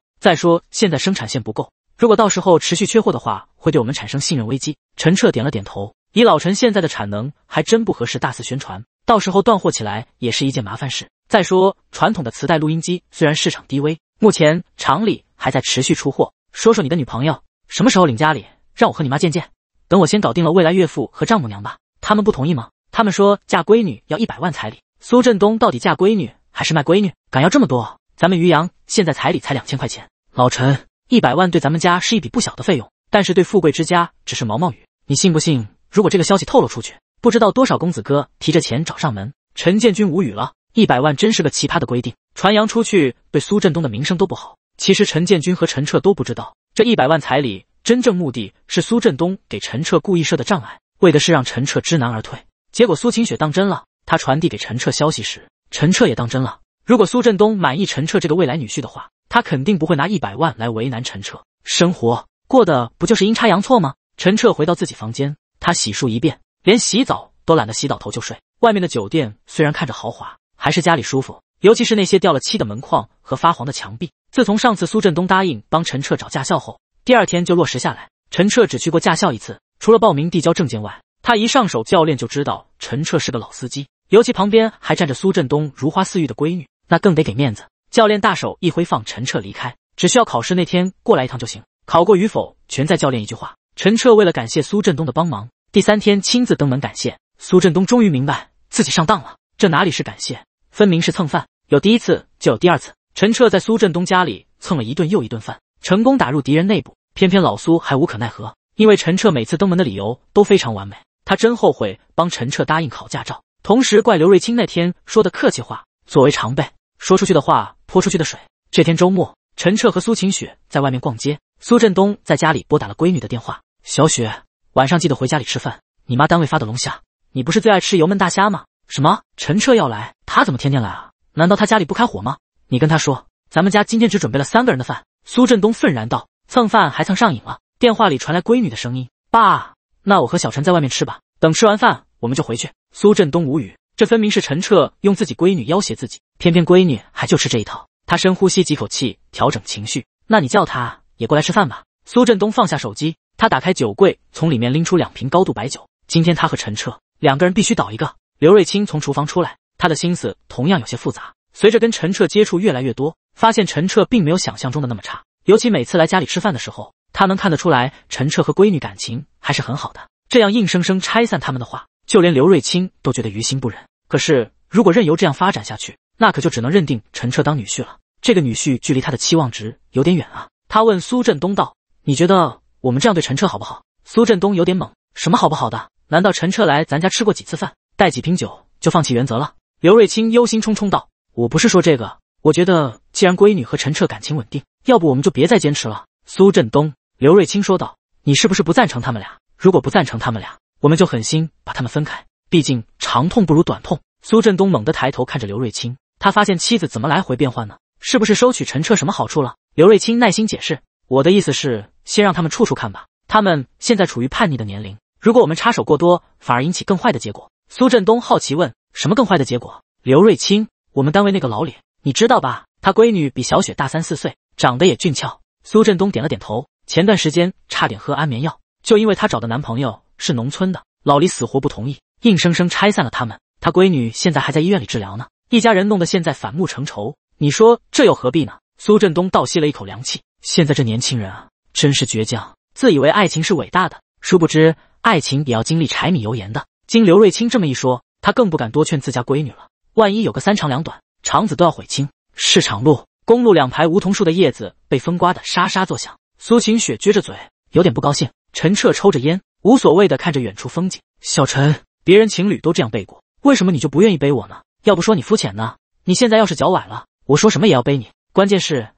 再说现在生产线不够，如果到时候持续缺货的话，会对我们产生信任危机。陈彻点了点头，以老陈现在的产能，还真不合适大肆宣传。到时候断货起来也是一件麻烦事。再说，传统的磁带录音机虽然市场低微，目前厂里还在持续出货。说说你的女朋友，什么时候领家里让我和你妈见见？等我先搞定了未来岳父和丈母娘吧。他们不同意吗？他们说嫁闺女要一百万彩礼。苏振东到底嫁闺女还是卖闺女？敢要这么多？咱们于洋现在彩礼才两千块钱。老陈，一百万对咱们家是一笔不小的费用，但是对富贵之家只是毛毛雨。你信不信？如果这个消息透露出去？不知道多少公子哥提着钱找上门，陈建军无语了。一百万真是个奇葩的规定，传扬出去对苏振东的名声都不好。其实陈建军和陈彻都不知道，这一百万彩礼真正目的是苏振东给陈彻故意设的障碍，为的是让陈彻知难而退。结果苏晴雪当真了，她传递给陈彻消息时，陈彻也当真了。如果苏振东满意陈彻这个未来女婿的话，他肯定不会拿一百万来为难陈彻。生活过的不就是阴差阳错吗？陈彻回到自己房间，他洗漱一遍。连洗澡都懒得洗倒头就睡。外面的酒店虽然看着豪华，还是家里舒服。尤其是那些掉了漆的门框和发黄的墙壁。自从上次苏振东答应帮陈彻找驾校后，第二天就落实下来。陈彻只去过驾校一次，除了报名递交证件外，他一上手，教练就知道陈彻是个老司机。尤其旁边还站着苏振东如花似玉的闺女，那更得给面子。教练大手一挥，放陈彻离开，只需要考试那天过来一趟就行。考过与否，全在教练一句话。陈彻为了感谢苏振东的帮忙。第三天亲自登门感谢苏振东，终于明白自己上当了。这哪里是感谢，分明是蹭饭。有第一次就有第二次。陈彻在苏振东家里蹭了一顿又一顿饭，成功打入敌人内部。偏偏老苏还无可奈何，因为陈彻每次登门的理由都非常完美。他真后悔帮陈彻答应考驾照，同时怪刘瑞清那天说的客气话。作为常备，说出去的话泼出去的水。这天周末，陈彻和苏晴雪在外面逛街，苏振东在家里拨打了闺女的电话：“小雪。”晚上记得回家里吃饭，你妈单位发的龙虾，你不是最爱吃油焖大虾吗？什么，陈彻要来，他怎么天天来啊？难道他家里不开火吗？你跟他说，咱们家今天只准备了三个人的饭。苏振东愤然道，蹭饭还蹭上瘾了。电话里传来闺女的声音，爸，那我和小陈在外面吃吧，等吃完饭我们就回去。苏振东无语，这分明是陈彻用自己闺女要挟自己，偏偏闺女还就吃这一套。他深呼吸几口气，调整情绪，那你叫他也过来吃饭吧。苏振东放下手机。他打开酒柜，从里面拎出两瓶高度白酒。今天他和陈彻两个人必须倒一个。刘瑞清从厨房出来，他的心思同样有些复杂。随着跟陈彻接触越来越多，发现陈彻并没有想象中的那么差。尤其每次来家里吃饭的时候，他能看得出来陈彻和闺女感情还是很好的。这样硬生生拆散他们的话，就连刘瑞清都觉得于心不忍。可是如果任由这样发展下去，那可就只能认定陈彻当女婿了。这个女婿距离他的期望值有点远啊。他问苏振东道：“你觉得？”我们这样对陈彻好不好？苏振东有点懵，什么好不好的？难道陈彻来咱家吃过几次饭，带几瓶酒就放弃原则了？刘瑞清忧心忡忡道：“我不是说这个，我觉得既然闺女和陈彻感情稳定，要不我们就别再坚持了。”苏振东、刘瑞清说道：“你是不是不赞成他们俩？如果不赞成他们俩，我们就狠心把他们分开，毕竟长痛不如短痛。”苏振东猛地抬头看着刘瑞清，他发现妻子怎么来回变换呢？是不是收取陈彻什么好处了？刘瑞清耐心解释。我的意思是，先让他们处处看吧。他们现在处于叛逆的年龄，如果我们插手过多，反而引起更坏的结果。苏振东好奇问：“什么更坏的结果？”刘瑞清，我们单位那个老李，你知道吧？他闺女比小雪大三四岁，长得也俊俏。苏振东点了点头。前段时间差点喝安眠药，就因为他找的男朋友是农村的，老李死活不同意，硬生生拆散了他们。他闺女现在还在医院里治疗呢，一家人弄得现在反目成仇。你说这又何必呢？苏振东倒吸了一口凉气。现在这年轻人啊，真是倔强，自以为爱情是伟大的，殊不知爱情也要经历柴米油盐的。经刘瑞清这么一说，他更不敢多劝自家闺女了，万一有个三长两短，肠子都要悔青。市场路公路两排梧桐树的叶子被风刮得沙沙作响，苏晴雪撅着嘴，有点不高兴。陈彻抽着烟，无所谓的看着远处风景。小陈，别人情侣都这样背过，为什么你就不愿意背我呢？要不说你肤浅呢？你现在要是脚崴了，我说什么也要背你。关键是。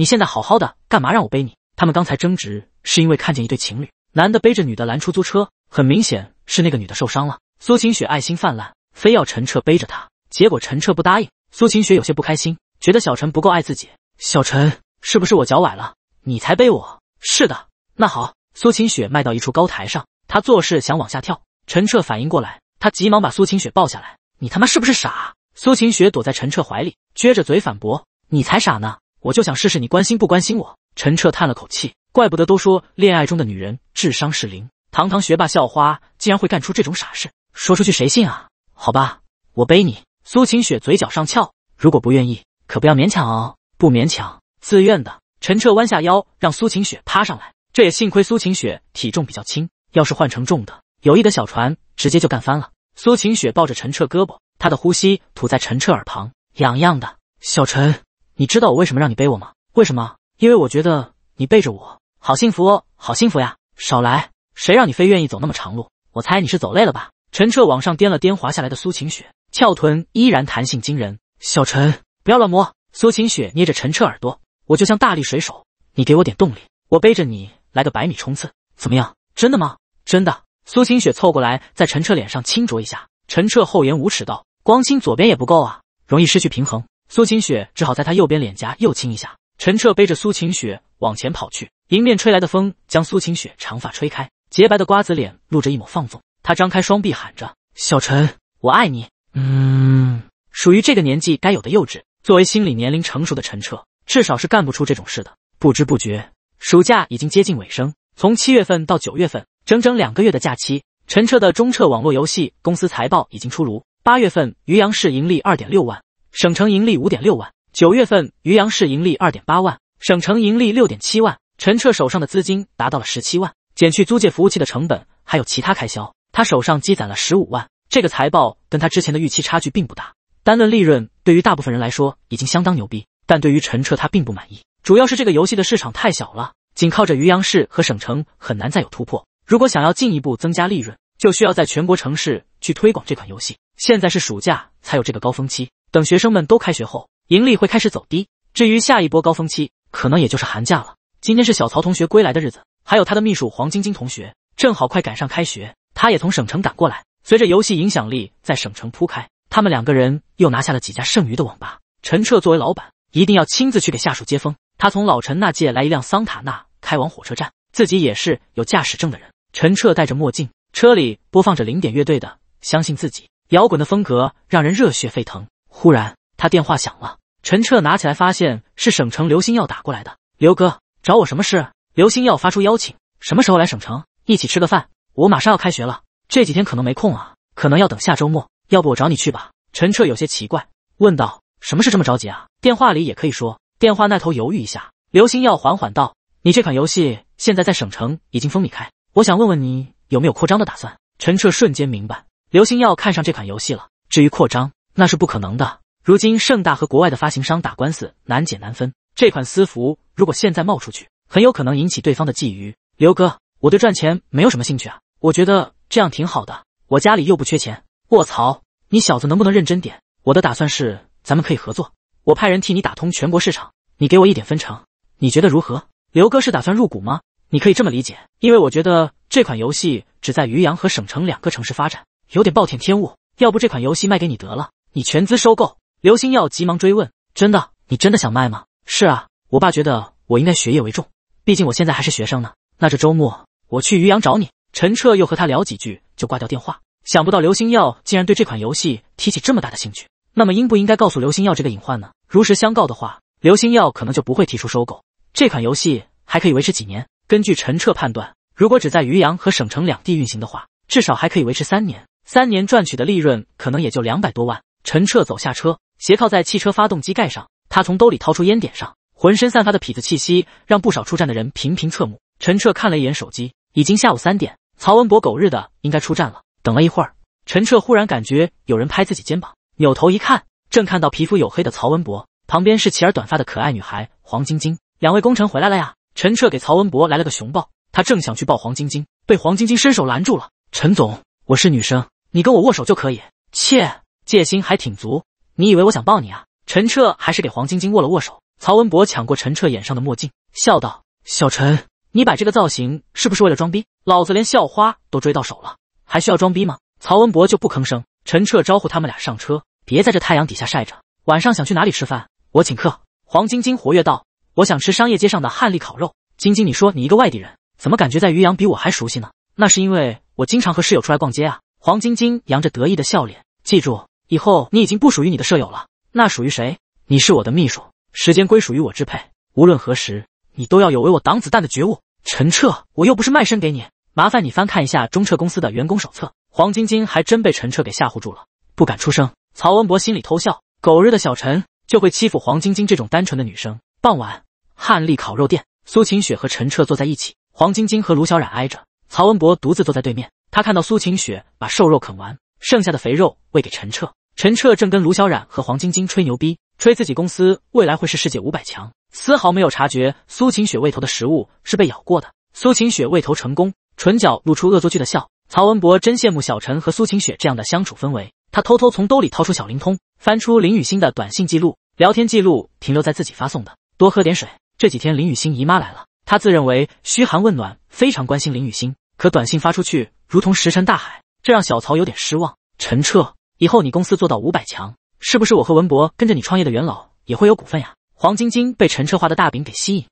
你现在好好的，干嘛让我背你？他们刚才争执是因为看见一对情侣，男的背着女的拦出租车，很明显是那个女的受伤了。苏晴雪爱心泛滥，非要陈彻背着她，结果陈彻不答应，苏晴雪有些不开心，觉得小陈不够爱自己。小陈，是不是我脚崴了，你才背我？是的，那好，苏晴雪迈到一处高台上，她做事想往下跳，陈彻反应过来，他急忙把苏晴雪抱下来。你他妈是不是傻？苏晴雪躲在陈彻怀里，撅着嘴反驳：“你才傻呢。”我就想试试你关心不关心我。陈彻叹了口气，怪不得都说恋爱中的女人智商是零，堂堂学霸校花竟然会干出这种傻事，说出去谁信啊？好吧，我背你。苏晴雪嘴角上翘，如果不愿意，可不要勉强哦。不勉强，自愿的。陈彻弯下腰，让苏晴雪趴上来。这也幸亏苏晴雪体重比较轻，要是换成重的，友谊的小船直接就干翻了。苏晴雪抱着陈彻胳膊，她的呼吸吐在陈彻耳旁，痒痒的，小陈。你知道我为什么让你背我吗？为什么？因为我觉得你背着我好幸福，哦，好幸福呀！少来，谁让你非愿意走那么长路？我猜你是走累了吧？陈彻往上颠了颠滑下来的苏晴雪，翘臀依然弹性惊人。小陈，不要乱摸！苏晴雪捏着陈彻耳朵，我就像大力水手，你给我点动力，我背着你来个百米冲刺，怎么样？真的吗？真的！苏晴雪凑过来，在陈彻脸上轻啄一下。陈彻厚颜无耻道：“光亲左边也不够啊，容易失去平衡。”苏晴雪只好在他右边脸颊又亲一下。陈彻背着苏晴雪往前跑去，迎面吹来的风将苏晴雪长发吹开，洁白的瓜子脸露着一抹放纵。他张开双臂喊着：“小陈，我爱你。”嗯，属于这个年纪该有的幼稚。作为心理年龄成熟的陈彻，至少是干不出这种事的。不知不觉，暑假已经接近尾声。从七月份到九月份，整整两个月的假期，陈彻的中彻网络游戏公司财报已经出炉。八月份，余阳市盈利二点六万。省城盈利五点六万，九月份余阳市盈利二点八万，省城盈利六点七万。陈彻手上的资金达到了十七万，减去租借服务器的成本，还有其他开销，他手上积攒了十五万。这个财报跟他之前的预期差距并不大，单论利润，对于大部分人来说已经相当牛逼。但对于陈彻，他并不满意，主要是这个游戏的市场太小了，仅靠着余阳市和省城很难再有突破。如果想要进一步增加利润，就需要在全国城市去推广这款游戏。现在是暑假，才有这个高峰期。等学生们都开学后，盈利会开始走低。至于下一波高峰期，可能也就是寒假了。今天是小曹同学归来的日子，还有他的秘书黄晶晶同学，正好快赶上开学，他也从省城赶过来。随着游戏影响力在省城铺开，他们两个人又拿下了几家剩余的网吧。陈彻作为老板，一定要亲自去给下属接风。他从老陈那借来一辆桑塔纳，开往火车站。自己也是有驾驶证的人。陈彻戴着墨镜，车里播放着零点乐队的《相信自己》，摇滚的风格让人热血沸腾。忽然，他电话响了。陈彻拿起来，发现是省城刘星耀打过来的。刘哥，找我什么事？刘星耀发出邀请，什么时候来省城一起吃个饭？我马上要开学了，这几天可能没空啊，可能要等下周末。要不我找你去吧？陈彻有些奇怪，问道：“什么事这么着急啊？”电话里也可以说。电话那头犹豫一下，刘星耀缓缓道：“你这款游戏现在在省城已经风靡开，我想问问你有没有扩张的打算？”陈彻瞬间明白，刘星耀看上这款游戏了。至于扩张，那是不可能的。如今盛大和国外的发行商打官司难解难分，这款私服如果现在冒出去，很有可能引起对方的觊觎。刘哥，我对赚钱没有什么兴趣啊，我觉得这样挺好的，我家里又不缺钱。卧槽，你小子能不能认真点？我的打算是咱们可以合作，我派人替你打通全国市场，你给我一点分成，你觉得如何？刘哥是打算入股吗？你可以这么理解，因为我觉得这款游戏只在于阳和省城两个城市发展，有点暴殄天物。要不这款游戏卖给你得了。你全资收购？刘星耀急忙追问：“真的？你真的想卖吗？”“是啊，我爸觉得我应该学业为重，毕竟我现在还是学生呢。”“那这周末我去于阳找你。”陈彻又和他聊几句，就挂掉电话。想不到刘星耀竟然对这款游戏提起这么大的兴趣。那么，应不应该告诉刘星耀这个隐患呢？如实相告的话，刘星耀可能就不会提出收购。这款游戏还可以维持几年？根据陈彻判断，如果只在于阳和省城两地运行的话，至少还可以维持三年。三年赚取的利润可能也就两百多万。陈彻走下车，斜靠在汽车发动机盖上。他从兜里掏出烟，点上。浑身散发的痞子气息，让不少出站的人频频侧目。陈彻看了一眼手机，已经下午三点。曹文博，狗日的，应该出站了。等了一会儿，陈彻忽然感觉有人拍自己肩膀，扭头一看，正看到皮肤黝黑的曹文博，旁边是齐耳短发的可爱女孩黄晶晶。两位功臣回来了呀！陈彻给曹文博来了个熊抱，他正想去抱黄晶晶，被黄晶晶伸手拦住了。陈总，我是女生，你跟我握手就可以。切。戒心还挺足，你以为我想抱你啊？陈彻还是给黄晶晶握了握手。曹文博抢过陈彻眼上的墨镜，笑道：“小陈，你摆这个造型是不是为了装逼？老子连校花都追到手了，还需要装逼吗？”曹文博就不吭声。陈彻招呼他们俩上车，别在这太阳底下晒着。晚上想去哪里吃饭，我请客。黄晶晶活跃道：“我想吃商业街上的汉丽烤肉。”晶晶，你说你一个外地人，怎么感觉在于阳比我还熟悉呢？那是因为我经常和室友出来逛街啊。黄晶晶扬着得意的笑脸，记住。以后你已经不属于你的舍友了，那属于谁？你是我的秘书，时间归属于我支配。无论何时，你都要有为我挡子弹的觉悟。陈彻，我又不是卖身给你，麻烦你翻看一下中彻公司的员工手册。黄晶晶还真被陈彻给吓唬住了，不敢出声。曹文博心里偷笑，狗日的小陈就会欺负黄晶晶这种单纯的女生。傍晚，汉丽烤肉店，苏晴雪和陈彻坐在一起，黄晶晶和卢小冉挨着，曹文博独自坐在对面。他看到苏晴雪把瘦肉啃完，剩下的肥肉喂给陈彻。陈彻正跟卢小冉和黄晶晶吹牛逼，吹自己公司未来会是世界五百强，丝毫没有察觉苏晴雪喂头的食物是被咬过的。苏晴雪喂头成功，唇角露出恶作剧的笑。曹文博真羡慕小陈和苏晴雪这样的相处氛围，他偷偷从兜里掏出小灵通，翻出林雨欣的短信记录，聊天记录停留在自己发送的。多喝点水，这几天林雨欣姨妈来了，他自认为嘘寒问暖非常关心林雨欣，可短信发出去如同石沉大海，这让小曹有点失望。陈彻。以后你公司做到五百强，是不是我和文博跟着你创业的元老也会有股份呀？黄晶晶被陈彻画的大饼给吸引，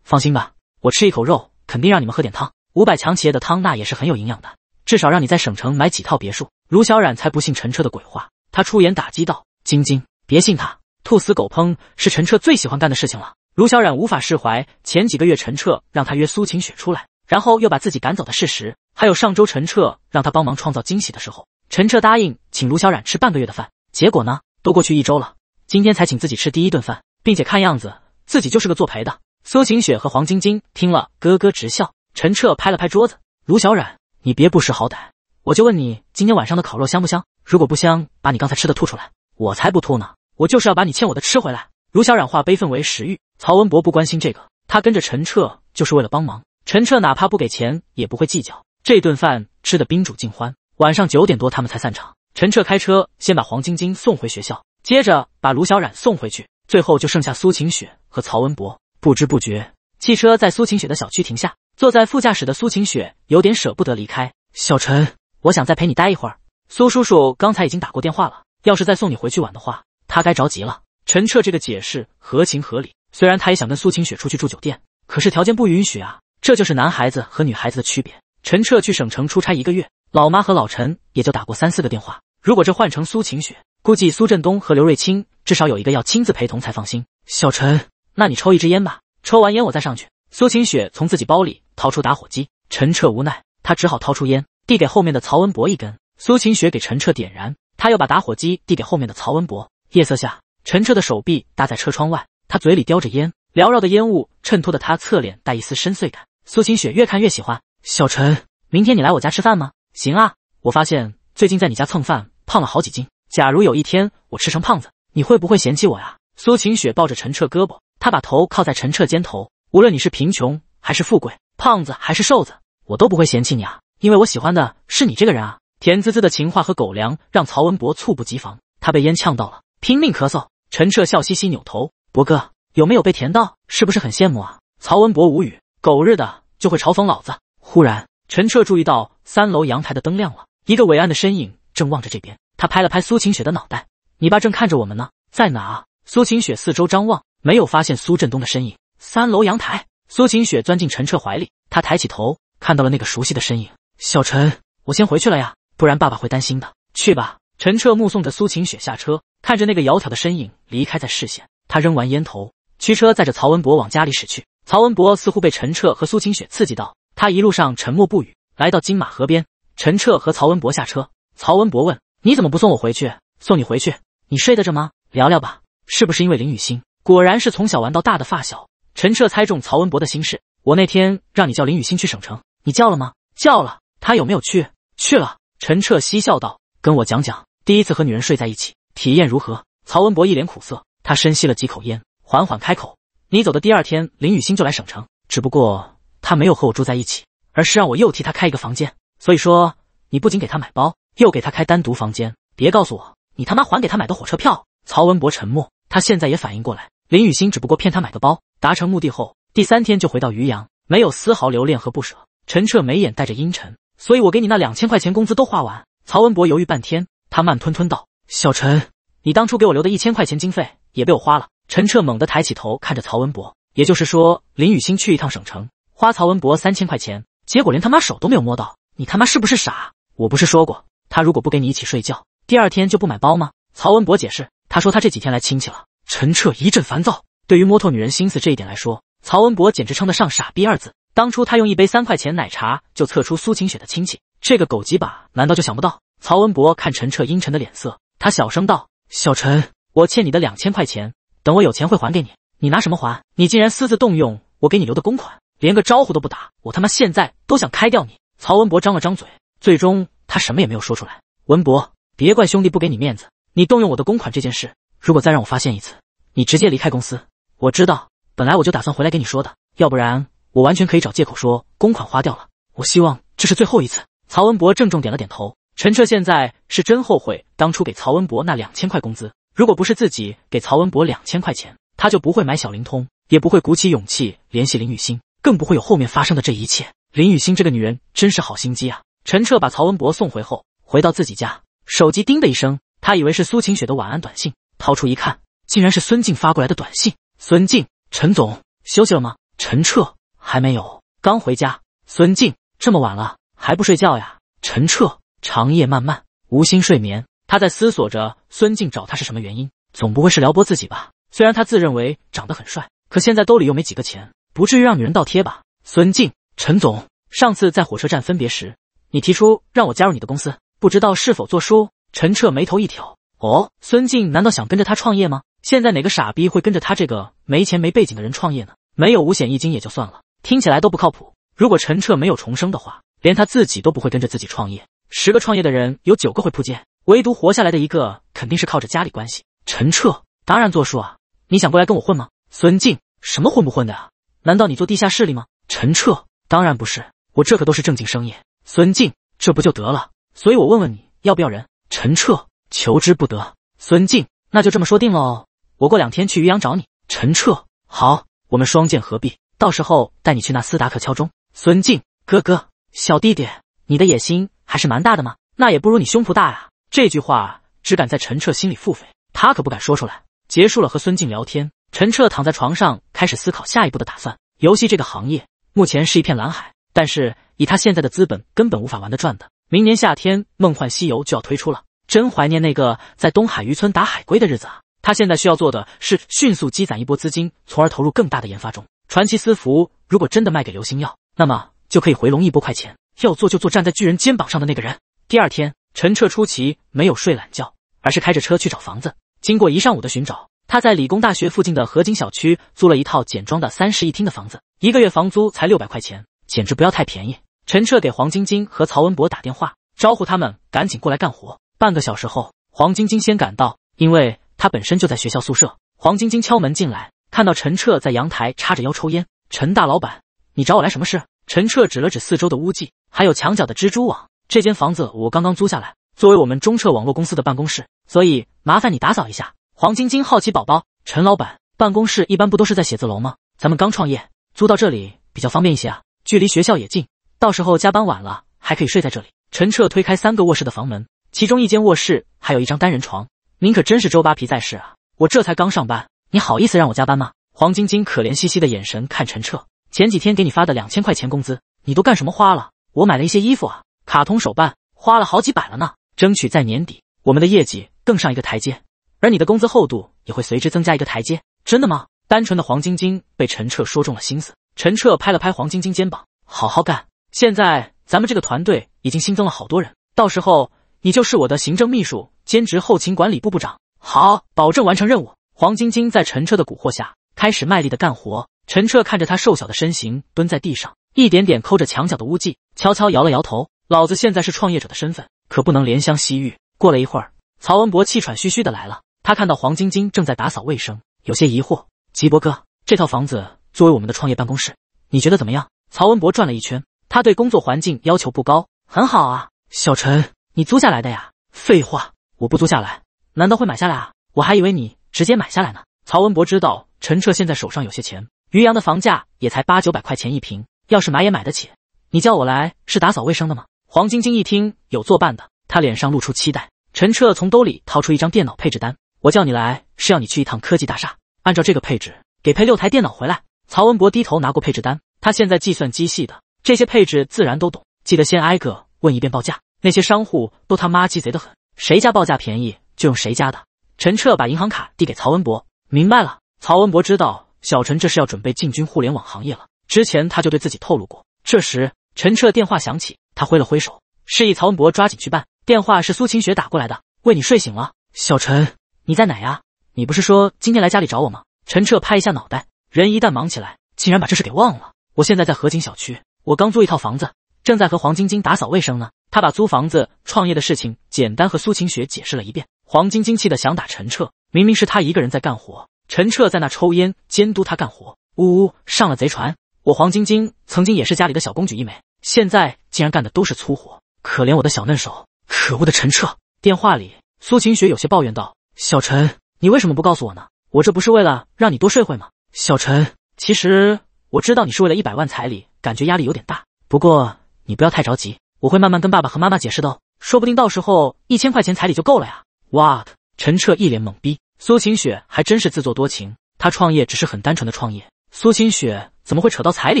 放心吧，我吃一口肉，肯定让你们喝点汤。五百强企业的汤那也是很有营养的，至少让你在省城买几套别墅。卢小冉才不信陈彻的鬼话，他出言打击道：“晶晶，别信他，兔死狗烹是陈彻最喜欢干的事情了。”卢小冉无法释怀前几个月陈彻让他约苏晴雪出来，然后又把自己赶走的事实，还有上周陈彻让他帮忙创造惊喜的时候。陈彻答应请卢小冉吃半个月的饭，结果呢，都过去一周了，今天才请自己吃第一顿饭，并且看样子自己就是个作陪的。苏晴雪和黄晶晶听了咯咯直笑。陈彻拍了拍桌子：“卢小冉，你别不识好歹，我就问你，今天晚上的烤肉香不香？如果不香，把你刚才吃的吐出来，我才不吐呢！我就是要把你欠我的吃回来。”卢小冉化悲愤为食欲。曹文博不关心这个，他跟着陈彻就是为了帮忙。陈彻哪怕不给钱也不会计较。这顿饭吃的宾主尽欢。晚上九点多，他们才散场。陈彻开车先把黄晶晶送回学校，接着把卢小冉送回去，最后就剩下苏晴雪和曹文博。不知不觉，汽车在苏晴雪的小区停下。坐在副驾驶的苏晴雪有点舍不得离开。小陈，我想再陪你待一会儿。苏叔叔刚才已经打过电话了，要是再送你回去晚的话，他该着急了。陈彻这个解释合情合理，虽然他也想跟苏晴雪出去住酒店，可是条件不允许啊。这就是男孩子和女孩子的区别。陈彻去省城出差一个月。老妈和老陈也就打过三四个电话。如果这换成苏晴雪，估计苏振东和刘瑞清至少有一个要亲自陪同才放心。小陈，那你抽一支烟吧，抽完烟我再上去。苏晴雪从自己包里掏出打火机，陈彻无奈，他只好掏出烟递给后面的曹文博一根。苏晴雪给陈彻点燃，他又把打火机递给后面的曹文博。夜色下，陈彻的手臂搭在车窗外，他嘴里叼着烟，缭绕的烟雾衬托的他侧脸带一丝深邃感。苏晴雪越看越喜欢。小陈，明天你来我家吃饭吗？行啊，我发现最近在你家蹭饭胖了好几斤。假如有一天我吃成胖子，你会不会嫌弃我呀？苏晴雪抱着陈彻胳膊，她把头靠在陈彻肩头。无论你是贫穷还是富贵，胖子还是瘦子，我都不会嫌弃你啊，因为我喜欢的是你这个人啊。甜滋滋的情话和狗粮让曹文博猝不及防，他被烟呛到了，拼命咳嗽。陈彻笑嘻嘻扭头，博哥有没有被甜到？是不是很羡慕啊？曹文博无语，狗日的就会嘲讽老子。忽然。陈彻注意到三楼阳台的灯亮了，一个伟岸的身影正望着这边。他拍了拍苏晴雪的脑袋：“你爸正看着我们呢，在哪？”苏晴雪四周张望，没有发现苏振东的身影。三楼阳台。苏晴雪钻进陈彻怀里，他抬起头，看到了那个熟悉的身影：“小陈，我先回去了呀，不然爸爸会担心的。”去吧。陈彻目送着苏晴雪下车，看着那个窈窕的身影离开在视线。他扔完烟头，驱车载着曹文博往家里驶去。曹文博似乎被陈彻和苏晴雪刺激到。他一路上沉默不语，来到金马河边，陈彻和曹文博下车。曹文博问：“你怎么不送我回去？送你回去，你睡得着吗？聊聊吧，是不是因为林雨欣？”果然是从小玩到大的发小。陈彻猜中曹文博的心事：“我那天让你叫林雨欣去省城，你叫了吗？叫了。他有没有去？去了。”陈彻嬉笑道：“跟我讲讲，第一次和女人睡在一起，体验如何？”曹文博一脸苦涩，他深吸了几口烟，缓缓开口：“你走的第二天，林雨欣就来省城，只不过……”他没有和我住在一起，而是让我又替他开一个房间。所以说，你不仅给他买包，又给他开单独房间。别告诉我，你他妈还给他买的火车票。曹文博沉默，他现在也反应过来，林雨欣只不过骗他买个包，达成目的后，第三天就回到渔阳，没有丝毫留恋和不舍。陈彻眉眼带着阴沉，所以我给你那两千块钱工资都花完。曹文博犹豫半天，他慢吞吞道：“小陈，你当初给我留的一千块钱经费也被我花了。”陈彻猛地抬起头看着曹文博，也就是说，林雨欣去一趟省城。花曹文博三千块钱，结果连他妈手都没有摸到，你他妈是不是傻？我不是说过，他如果不跟你一起睡觉，第二天就不买包吗？曹文博解释，他说他这几天来亲戚了。陈彻一阵烦躁。对于摸透女人心思这一点来说，曹文博简直称得上“傻逼”二字。当初他用一杯三块钱奶茶就测出苏晴雪的亲戚，这个狗几把难道就想不到？曹文博看陈彻阴沉的脸色，他小声道：“小陈，我欠你的两千块钱，等我有钱会还给你。你拿什么还？你竟然私自动用我给你留的公款。”连个招呼都不打，我他妈现在都想开掉你！曹文博张了张嘴，最终他什么也没有说出来。文博，别怪兄弟不给你面子，你动用我的公款这件事，如果再让我发现一次，你直接离开公司。我知道，本来我就打算回来跟你说的，要不然我完全可以找借口说公款花掉了。我希望这是最后一次。曹文博郑重点了点头。陈彻现在是真后悔当初给曹文博那两千块工资，如果不是自己给曹文博两千块钱，他就不会买小灵通，也不会鼓起勇气联系林雨欣。更不会有后面发生的这一切。林雨欣这个女人真是好心机啊！陈彻把曹文博送回后，回到自己家，手机叮的一声，他以为是苏晴雪的晚安短信，掏出一看，竟然是孙静发过来的短信。孙静，陈总休息了吗？陈彻还没有，刚回家。孙静这么晚了还不睡觉呀？陈彻长夜漫漫，无心睡眠。他在思索着孙静找他是什么原因，总不会是撩拨自己吧？虽然他自认为长得很帅，可现在兜里又没几个钱。不至于让女人倒贴吧？孙静，陈总，上次在火车站分别时，你提出让我加入你的公司，不知道是否做数？陈彻眉头一挑，哦，孙静难道想跟着他创业吗？现在哪个傻逼会跟着他这个没钱没背景的人创业呢？没有五险一金也就算了，听起来都不靠谱。如果陈彻没有重生的话，连他自己都不会跟着自己创业。十个创业的人有九个会扑街，唯独活下来的一个肯定是靠着家里关系。陈彻当然作数啊，你想过来跟我混吗？孙静，什么混不混的啊？难道你做地下室里吗？陈彻，当然不是，我这可都是正经生意。孙静，这不就得了？所以，我问问你要不要人。陈彻，求之不得。孙静，那就这么说定了哦，我过两天去渔阳找你。陈彻，好，我们双剑合璧，到时候带你去那斯达克敲钟。孙静，哥哥，小弟弟，你的野心还是蛮大的嘛，那也不如你胸脯大呀。这句话只敢在陈彻心里腹诽，他可不敢说出来。结束了和孙静聊天。陈彻躺在床上，开始思考下一步的打算。游戏这个行业目前是一片蓝海，但是以他现在的资本，根本无法玩得转的。明年夏天，《梦幻西游》就要推出了，真怀念那个在东海渔村打海龟的日子啊！他现在需要做的是迅速积攒一波资金，从而投入更大的研发中。传奇私服如果真的卖给流星耀，那么就可以回笼一波快钱。要做就做站在巨人肩膀上的那个人。第二天，陈彻出奇没有睡懒觉，而是开着车去找房子。经过一上午的寻找。他在理工大学附近的河景小区租了一套简装的三室一厅的房子，一个月房租才六百块钱，简直不要太便宜。陈彻给黄晶晶和曹文博打电话，招呼他们赶紧过来干活。半个小时后，黄晶晶先赶到，因为她本身就在学校宿舍。黄晶晶敲门进来，看到陈彻在阳台叉着腰抽烟。陈大老板，你找我来什么事？陈彻指了指四周的污迹，还有墙角的蜘蛛网。这间房子我刚刚租下来，作为我们中彻网络公司的办公室，所以麻烦你打扫一下。黄晶晶好奇宝宝，陈老板办公室一般不都是在写字楼吗？咱们刚创业，租到这里比较方便一些啊，距离学校也近，到时候加班晚了还可以睡在这里。陈彻推开三个卧室的房门，其中一间卧室还有一张单人床。您可真是周扒皮在世啊！我这才刚上班，你好意思让我加班吗？黄晶晶可怜兮兮的眼神看陈彻，前几天给你发的两千块钱工资，你都干什么花了？我买了一些衣服啊，卡通手办花了好几百了呢，争取在年底我们的业绩更上一个台阶。而你的工资厚度也会随之增加一个台阶，真的吗？单纯的黄晶晶被陈彻说中了心思。陈彻拍了拍黄晶晶肩膀，好好干。现在咱们这个团队已经新增了好多人，到时候你就是我的行政秘书、兼职后勤管理部部长。好，保证完成任务。黄晶晶在陈彻的蛊惑下开始卖力的干活。陈彻看着他瘦小的身形蹲在地上，一点点抠着墙角的污迹，悄悄摇了摇头。老子现在是创业者的身份，可不能怜香惜玉。过了一会儿，曹文博气喘吁吁的来了。他看到黄晶晶正在打扫卫生，有些疑惑。吉伯哥，这套房子作为我们的创业办公室，你觉得怎么样？曹文博转了一圈，他对工作环境要求不高，很好啊。小陈，你租下来的呀？废话，我不租下来，难道会买下来啊？我还以为你直接买下来呢。曹文博知道陈彻现在手上有些钱，于洋的房价也才八九百块钱一平，要是买也买得起。你叫我来是打扫卫生的吗？黄晶晶一听有做伴的，他脸上露出期待。陈彻从兜里掏出一张电脑配置单。我叫你来是要你去一趟科技大厦，按照这个配置给配六台电脑回来。曹文博低头拿过配置单，他现在计算机系的，这些配置自然都懂。记得先挨个问一遍报价，那些商户都他妈鸡贼的很，谁家报价便宜就用谁家的。陈彻把银行卡递给曹文博，明白了。曹文博知道小陈这是要准备进军互联网行业了，之前他就对自己透露过。这时陈彻电话响起，他挥了挥手，示意曹文博抓紧去办。电话是苏晴雪打过来的，为你睡醒了，小陈。你在哪呀？你不是说今天来家里找我吗？陈彻拍一下脑袋，人一旦忙起来，竟然把这事给忘了。我现在在河景小区，我刚租一套房子，正在和黄晶晶打扫卫生呢。他把租房子创业的事情简单和苏晴雪解释了一遍。黄晶晶气得想打陈彻，明明是他一个人在干活，陈彻在那抽烟监督他干活。呜呜，上了贼船！我黄晶晶曾经也是家里的小公举一枚，现在竟然干的都是粗活，可怜我的小嫩手！可恶的陈彻！电话里，苏晴雪有些抱怨道。小陈，你为什么不告诉我呢？我这不是为了让你多睡会吗？小陈，其实我知道你是为了一百万彩礼，感觉压力有点大。不过你不要太着急，我会慢慢跟爸爸和妈妈解释的哦。说不定到时候一千块钱彩礼就够了呀。哇！陈彻一脸懵逼。苏晴雪还真是自作多情，她创业只是很单纯的创业。苏晴雪怎么会扯到彩礼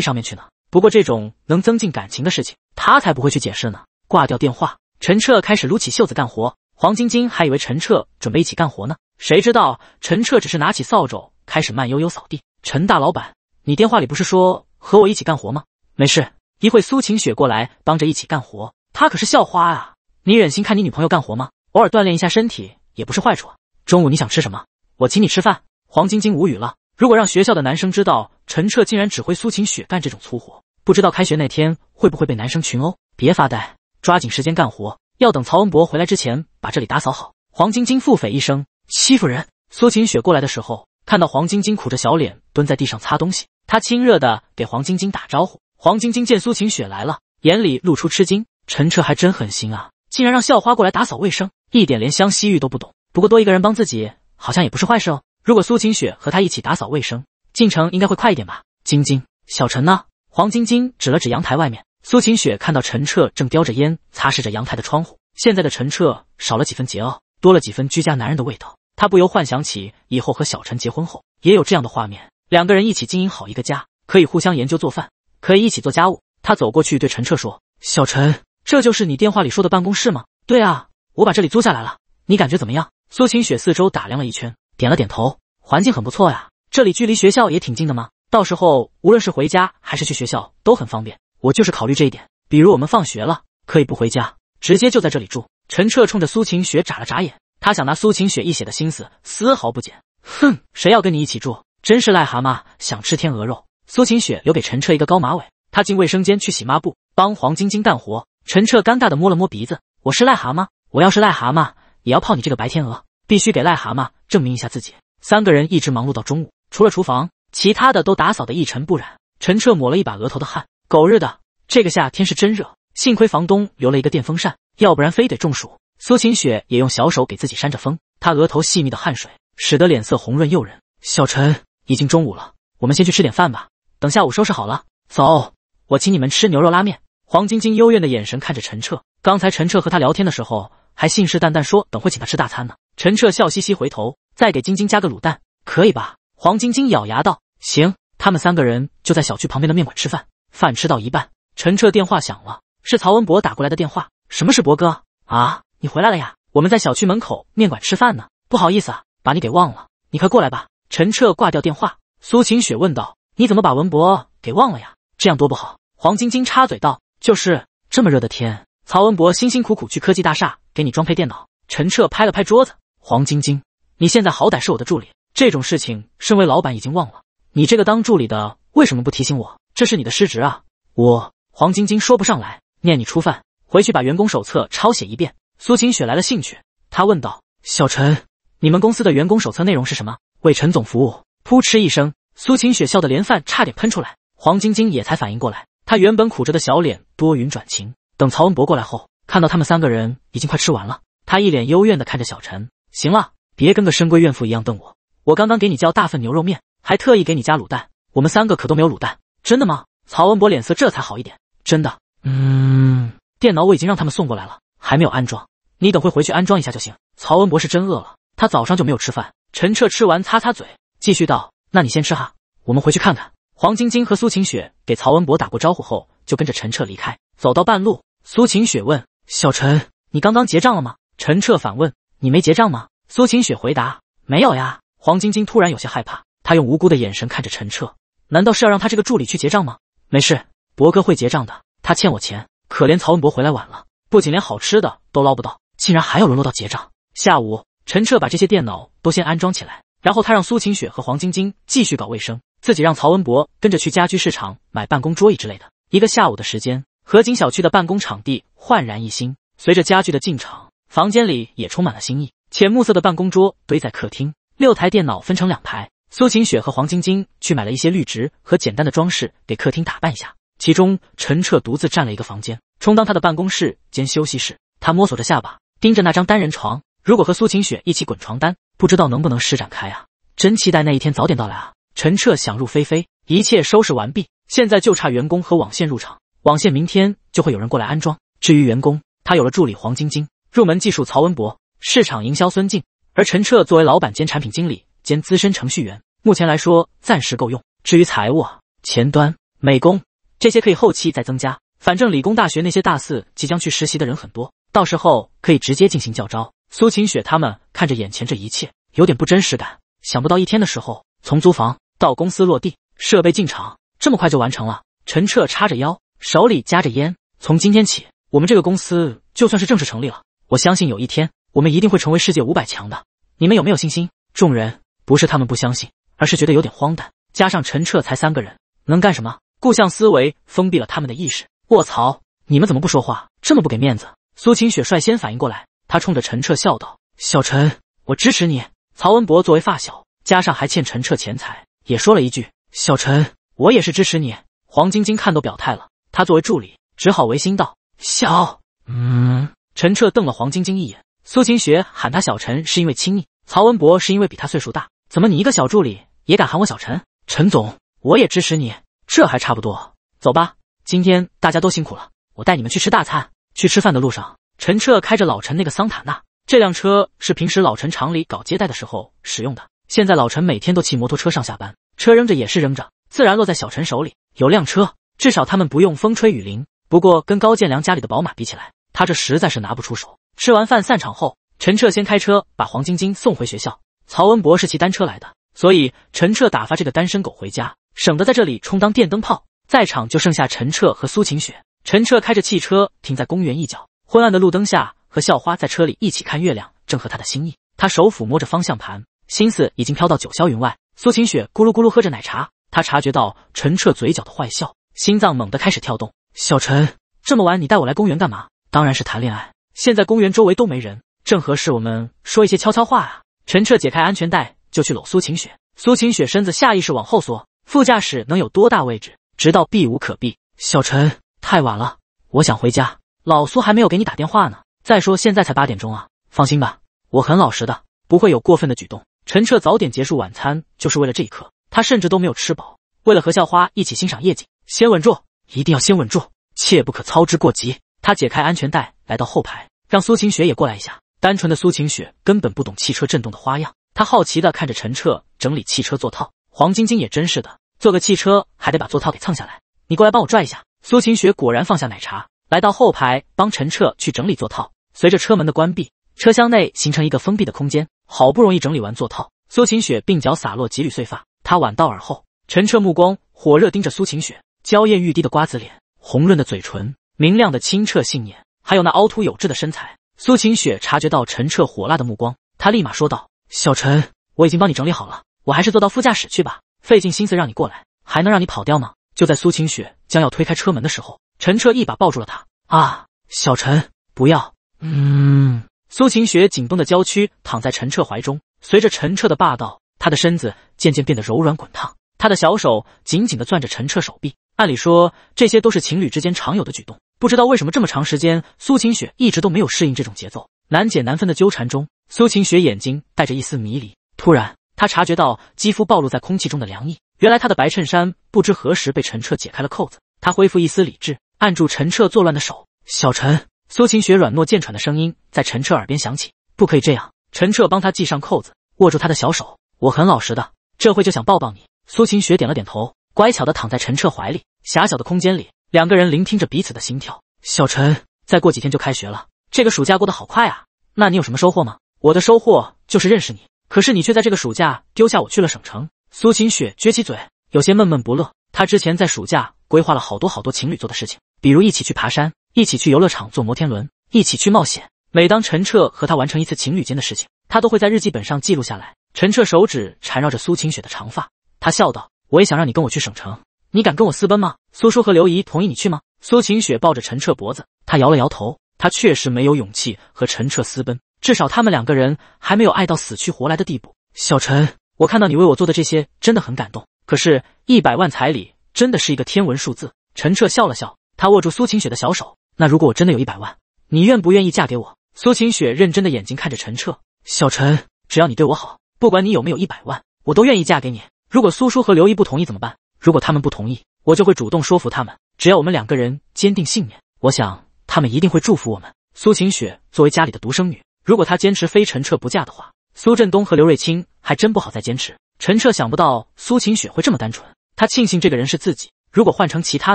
上面去呢？不过这种能增进感情的事情，她才不会去解释呢。挂掉电话，陈彻开始撸起袖子干活。黄晶晶还以为陈彻准备一起干活呢，谁知道陈彻只是拿起扫帚开始慢悠悠扫地。陈大老板，你电话里不是说和我一起干活吗？没事，一会苏晴雪过来帮着一起干活，她可是校花啊！你忍心看你女朋友干活吗？偶尔锻炼一下身体也不是坏处。中午你想吃什么？我请你吃饭。黄晶晶无语了。如果让学校的男生知道陈彻竟然指挥苏晴雪干这种粗活，不知道开学那天会不会被男生群殴。别发呆，抓紧时间干活。要等曹文博回来之前，把这里打扫好。黄晶晶腹诽一声，欺负人。苏晴雪过来的时候，看到黄晶晶苦着小脸蹲在地上擦东西，她亲热的给黄晶晶打招呼。黄晶晶见苏晴雪来了，眼里露出吃惊。陈彻还真狠心啊，竟然让校花过来打扫卫生，一点怜香惜玉都不懂。不过多一个人帮自己，好像也不是坏事哦。如果苏晴雪和他一起打扫卫生，进程应该会快一点吧？晶晶，小陈呢？黄晶晶指了指阳台外面。苏晴雪看到陈彻正叼着烟擦拭着阳台的窗户，现在的陈彻少了几分桀骜，多了几分居家男人的味道。她不由幻想起以后和小陈结婚后，也有这样的画面：两个人一起经营好一个家，可以互相研究做饭，可以一起做家务。她走过去对陈彻说：“小陈，这就是你电话里说的办公室吗？”“对啊，我把这里租下来了。你感觉怎么样？”苏晴雪四周打量了一圈，点了点头：“环境很不错呀，这里距离学校也挺近的嘛，到时候无论是回家还是去学校都很方便。”我就是考虑这一点，比如我们放学了可以不回家，直接就在这里住。陈彻冲着苏晴雪眨了眨眼，他想拿苏晴雪一血的心思丝毫不减。哼，谁要跟你一起住？真是癞蛤蟆想吃天鹅肉。苏晴雪留给陈彻一个高马尾，她进卫生间去洗抹布，帮黄晶晶干活。陈彻尴尬的摸了摸鼻子，我是癞蛤蟆，我要是癞蛤蟆也要泡你这个白天鹅，必须给癞蛤蟆证明一下自己。三个人一直忙碌到中午，除了厨房，其他的都打扫的一尘不染。陈彻抹了一把额头的汗。狗日的，这个夏天是真热，幸亏房东留了一个电风扇，要不然非得中暑。苏晴雪也用小手给自己扇着风，她额头细密的汗水使得脸色红润诱人。小陈，已经中午了，我们先去吃点饭吧，等下午收拾好了，走，我请你们吃牛肉拉面。黄晶晶幽怨的眼神看着陈彻，刚才陈彻和他聊天的时候还信誓旦旦说等会请他吃大餐呢。陈彻笑嘻嘻回头，再给晶晶加个卤蛋，可以吧？黄晶晶咬牙道：“行。”他们三个人就在小区旁边的面馆吃饭。饭吃到一半，陈彻电话响了，是曹文博打过来的电话。什么是博哥啊？你回来了呀？我们在小区门口面馆吃饭呢，不好意思啊，把你给忘了，你快过来吧。陈彻挂掉电话，苏晴雪问道：“你怎么把文博给忘了呀？这样多不好。”黄晶晶插嘴道：“就是这么热的天，曹文博辛辛苦苦去科技大厦给你装配电脑。”陈彻拍了拍桌子：“黄晶晶，你现在好歹是我的助理，这种事情身为老板已经忘了，你这个当助理的为什么不提醒我？”这是你的失职啊！我黄晶晶说不上来，念你初犯，回去把员工手册抄写一遍。苏晴雪来了兴趣，她问道：“小陈，你们公司的员工手册内容是什么？”为陈总服务。扑哧一声，苏晴雪笑得连饭差点喷出来。黄晶晶也才反应过来，她原本苦着的小脸多云转晴。等曹文博过来后，看到他们三个人已经快吃完了，他一脸幽怨的看着小陈：“行了，别跟个深闺怨妇一样瞪我。我刚刚给你叫大份牛肉面，还特意给你加卤蛋。我们三个可都没有卤蛋。”真的吗？曹文博脸色这才好一点。真的，嗯，电脑我已经让他们送过来了，还没有安装，你等会回去安装一下就行。曹文博是真饿了，他早上就没有吃饭。陈彻吃完擦擦嘴，继续道：“那你先吃哈，我们回去看看。”黄晶晶和苏晴雪给曹文博打过招呼后，就跟着陈彻离开。走到半路，苏晴雪问：“小陈，你刚刚结账了吗？”陈彻反问：“你没结账吗？”苏晴雪回答：“没有呀。”黄晶晶突然有些害怕，她用无辜的眼神看着陈彻。难道是要让他这个助理去结账吗？没事，博哥会结账的。他欠我钱。可怜曹文博回来晚了，不仅连好吃的都捞不到，竟然还要沦落到结账。下午，陈彻把这些电脑都先安装起来，然后他让苏晴雪和黄晶晶继续搞卫生，自己让曹文博跟着去家居市场买办公桌椅之类的。一个下午的时间，河景小区的办公场地焕然一新。随着家具的进场，房间里也充满了新意。浅木色的办公桌堆在客厅，六台电脑分成两排。苏晴雪和黄晶晶去买了一些绿植和简单的装饰，给客厅打扮一下。其中，陈彻独自占了一个房间，充当他的办公室兼休息室。他摸索着下巴，盯着那张单人床，如果和苏晴雪一起滚床单，不知道能不能施展开啊？真期待那一天早点到来啊！陈彻想入非非。一切收拾完毕，现在就差员工和网线入场。网线明天就会有人过来安装。至于员工，他有了助理黄晶晶，入门技术曹文博，市场营销孙静，而陈彻作为老板兼产品经理。兼资深程序员，目前来说暂时够用。至于财务、前端、美工这些，可以后期再增加。反正理工大学那些大四即将去实习的人很多，到时候可以直接进行校招。苏晴雪他们看着眼前这一切，有点不真实感。想不到一天的时候，从租房到公司落地、设备进场，这么快就完成了。陈彻叉着腰，手里夹着烟，从今天起，我们这个公司就算是正式成立了。我相信有一天，我们一定会成为世界五百强的。你们有没有信心？众人。不是他们不相信，而是觉得有点荒诞。加上陈彻才三个人，能干什么？顾向思维封闭了他们的意识。卧槽，你们怎么不说话？这么不给面子！苏晴雪率先反应过来，她冲着陈彻笑道：“小陈，我支持你。”曹文博作为发小，加上还欠陈彻钱财，也说了一句：“小陈，我也是支持你。”黄晶晶看都表态了，他作为助理，只好违心道：“小……嗯。”陈彻瞪了黄晶晶一眼。苏晴雪喊他小陈是因为亲昵，曹文博是因为比他岁数大。怎么，你一个小助理也敢喊我小陈？陈总，我也支持你，这还差不多。走吧，今天大家都辛苦了，我带你们去吃大餐。去吃饭的路上，陈彻开着老陈那个桑塔纳，这辆车是平时老陈厂里搞接待的时候使用的。现在老陈每天都骑摩托车上下班，车扔着也是扔着，自然落在小陈手里。有辆车，至少他们不用风吹雨淋。不过跟高建良家里的宝马比起来，他这实在是拿不出手。吃完饭散场后，陈彻先开车把黄晶晶送回学校。曹文博是骑单车来的，所以陈彻打发这个单身狗回家，省得在这里充当电灯泡。在场就剩下陈彻和苏晴雪。陈彻开着汽车停在公园一角，昏暗的路灯下，和校花在车里一起看月亮，正合他的心意。他手抚摸着方向盘，心思已经飘到九霄云外。苏晴雪咕噜咕噜喝着奶茶，她察觉到陈彻嘴角的坏笑，心脏猛地开始跳动。小陈，这么晚你带我来公园干嘛？当然是谈恋爱。现在公园周围都没人，正合适我们说一些悄悄话啊。陈彻解开安全带就去搂苏晴雪，苏晴雪身子下意识往后缩。副驾驶能有多大位置？直到避无可避。小陈，太晚了，我想回家。老苏还没有给你打电话呢。再说现在才八点钟啊。放心吧，我很老实的，不会有过分的举动。陈彻早点结束晚餐就是为了这一刻，他甚至都没有吃饱。为了和校花一起欣赏夜景，先稳住，一定要先稳住，切不可操之过急。他解开安全带来到后排，让苏晴雪也过来一下。单纯的苏晴雪根本不懂汽车震动的花样，她好奇的看着陈彻整理汽车座套。黄晶晶也真是的，坐个汽车还得把座套给蹭下来，你过来帮我拽一下。苏晴雪果然放下奶茶，来到后排帮陈彻去整理座套。随着车门的关闭，车厢内形成一个封闭的空间。好不容易整理完座套，苏晴雪鬓角洒落几缕碎发，她挽到耳后。陈彻目光火热盯着苏晴雪，娇艳欲滴的瓜子脸，红润的嘴唇，明亮的清澈杏眼，还有那凹凸有致的身材。苏晴雪察觉到陈彻火辣的目光，她立马说道：“小陈，我已经帮你整理好了，我还是坐到副驾驶去吧。费尽心思让你过来，还能让你跑掉吗？”就在苏晴雪将要推开车门的时候，陈彻一把抱住了她。“啊，小陈，不要！”嗯。苏晴雪紧绷的娇躯躺在陈彻怀中，随着陈彻的霸道，她的身子渐渐变得柔软滚烫。她的小手紧紧的攥着陈彻手臂。按理说，这些都是情侣之间常有的举动。不知道为什么这么长时间，苏晴雪一直都没有适应这种节奏。难解难分的纠缠中，苏晴雪眼睛带着一丝迷离。突然，她察觉到肌肤暴露在空气中的凉意，原来她的白衬衫不知何时被陈彻解开了扣子。她恢复一丝理智，按住陈彻作乱的手。小陈，苏晴雪软糯渐喘的声音在陈彻耳边响起：“不可以这样。”陈彻帮她系上扣子，握住她的小手：“我很老实的，这会就想抱抱你。”苏晴雪点了点头，乖巧的躺在陈彻怀里。狭小的空间里。两个人聆听着彼此的心跳。小陈，再过几天就开学了，这个暑假过得好快啊！那你有什么收获吗？我的收获就是认识你。可是你却在这个暑假丢下我去了省城。苏晴雪撅起嘴，有些闷闷不乐。她之前在暑假规划了好多好多情侣做的事情，比如一起去爬山，一起去游乐场坐摩天轮，一起去冒险。每当陈彻和他完成一次情侣间的事情，他都会在日记本上记录下来。陈彻手指缠绕着苏晴雪的长发，他笑道：“我也想让你跟我去省城。”你敢跟我私奔吗？苏叔和刘姨同意你去吗？苏晴雪抱着陈彻脖子，她摇了摇头，她确实没有勇气和陈彻私奔，至少他们两个人还没有爱到死去活来的地步。小陈，我看到你为我做的这些，真的很感动。可是，一百万彩礼真的是一个天文数字。陈彻笑了笑，他握住苏晴雪的小手。那如果我真的有一百万，你愿不愿意嫁给我？苏晴雪认真的眼睛看着陈彻，小陈，只要你对我好，不管你有没有一百万，我都愿意嫁给你。如果苏叔和刘姨不同意怎么办？如果他们不同意，我就会主动说服他们。只要我们两个人坚定信念，我想他们一定会祝福我们。苏晴雪作为家里的独生女，如果她坚持非陈彻不嫁的话，苏振东和刘瑞清还真不好再坚持。陈彻想不到苏晴雪会这么单纯，他庆幸这个人是自己。如果换成其他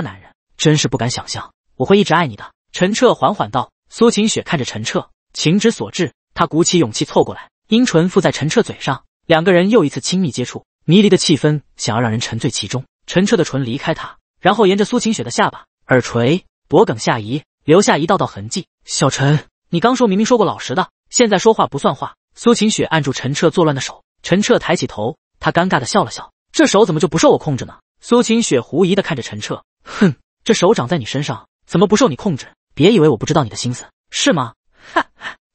男人，真是不敢想象。我会一直爱你的，陈彻缓缓道。苏晴雪看着陈彻，情之所至，她鼓起勇气凑过来，阴唇附在陈彻嘴上，两个人又一次亲密接触，迷离的气氛想要让人沉醉其中。陈澈的唇离开他，然后沿着苏晴雪的下巴、耳垂、脖梗下移，留下一道道痕迹。小陈，你刚说明明说过老实的，现在说话不算话。苏晴雪按住陈澈作乱的手。陈澈抬起头，他尴尬的笑了笑，这手怎么就不受我控制呢？苏晴雪狐疑的看着陈澈，哼，这手掌在你身上怎么不受你控制？别以为我不知道你的心思，是吗？哈，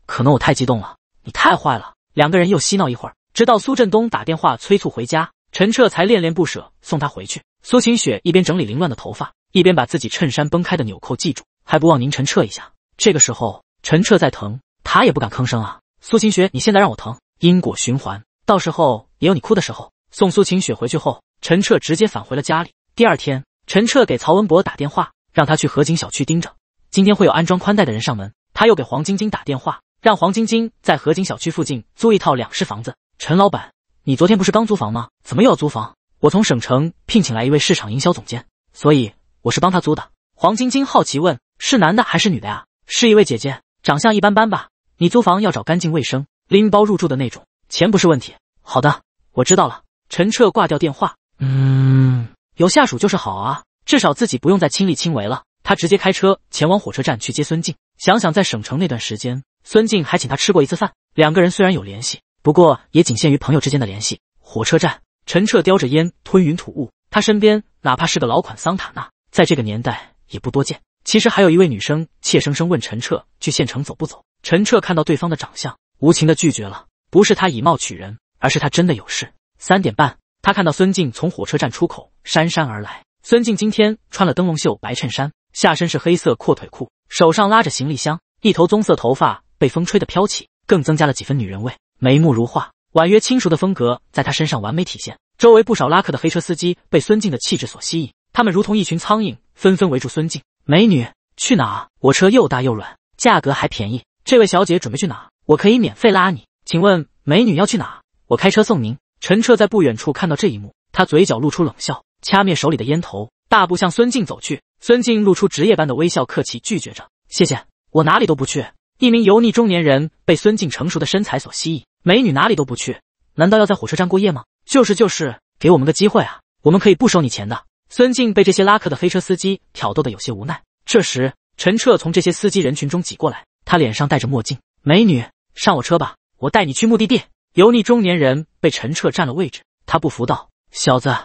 可能我太激动了，你太坏了。两个人又嬉闹一会儿，直到苏振东打电话催促回家。陈彻才恋恋不舍送他回去。苏晴雪一边整理凌乱的头发，一边把自己衬衫崩开的纽扣系住，还不忘拧陈彻一下。这个时候，陈彻在疼，他也不敢吭声啊。苏晴雪，你现在让我疼，因果循环，到时候也有你哭的时候。送苏晴雪回去后，陈彻直接返回了家里。第二天，陈彻给曹文博打电话，让他去河景小区盯着，今天会有安装宽带的人上门。他又给黄晶晶打电话，让黄晶晶在河景小区附近租一套两室房子。陈老板。你昨天不是刚租房吗？怎么又要租房？我从省城聘请来一位市场营销总监，所以我是帮他租的。黄晶晶好奇问：“是男的还是女的呀？”“是一位姐姐，长相一般般吧。”“你租房要找干净卫生、拎包入住的那种，钱不是问题。”“好的，我知道了。”陈彻挂掉电话。嗯，有下属就是好啊，至少自己不用再亲力亲为了。他直接开车前往火车站去接孙静。想想在省城那段时间，孙静还请他吃过一次饭，两个人虽然有联系。不过也仅限于朋友之间的联系。火车站，陈彻叼着烟吞云吐雾。他身边哪怕是个老款桑塔纳，在这个年代也不多见。其实还有一位女生怯生生问陈彻去县城走不走。陈彻看到对方的长相，无情的拒绝了。不是他以貌取人，而是他真的有事。三点半，他看到孙静从火车站出口姗姗而来。孙静今天穿了灯笼袖白衬衫，下身是黑色阔腿裤，手上拉着行李箱，一头棕色头发被风吹得飘起，更增加了几分女人味。眉目如画、婉约轻熟的风格，在她身上完美体现。周围不少拉客的黑车司机被孙静的气质所吸引，他们如同一群苍蝇，纷纷围住孙静。美女去哪？我车又大又软，价格还便宜。这位小姐准备去哪？我可以免费拉你。请问美女要去哪？我开车送您。陈彻在不远处看到这一幕，他嘴角露出冷笑，掐灭手里的烟头，大步向孙静走去。孙静露出职业般的微笑，客气拒绝着：“谢谢，我哪里都不去。”一名油腻中年人被孙静成熟的身材所吸引。美女哪里都不去，难道要在火车站过夜吗？就是就是，给我们个机会啊，我们可以不收你钱的。孙静被这些拉客的黑车司机挑逗的有些无奈。这时，陈彻从这些司机人群中挤过来，他脸上戴着墨镜，美女上我车吧，我带你去目的地。油腻中年人被陈彻占了位置，他不服道：“小子，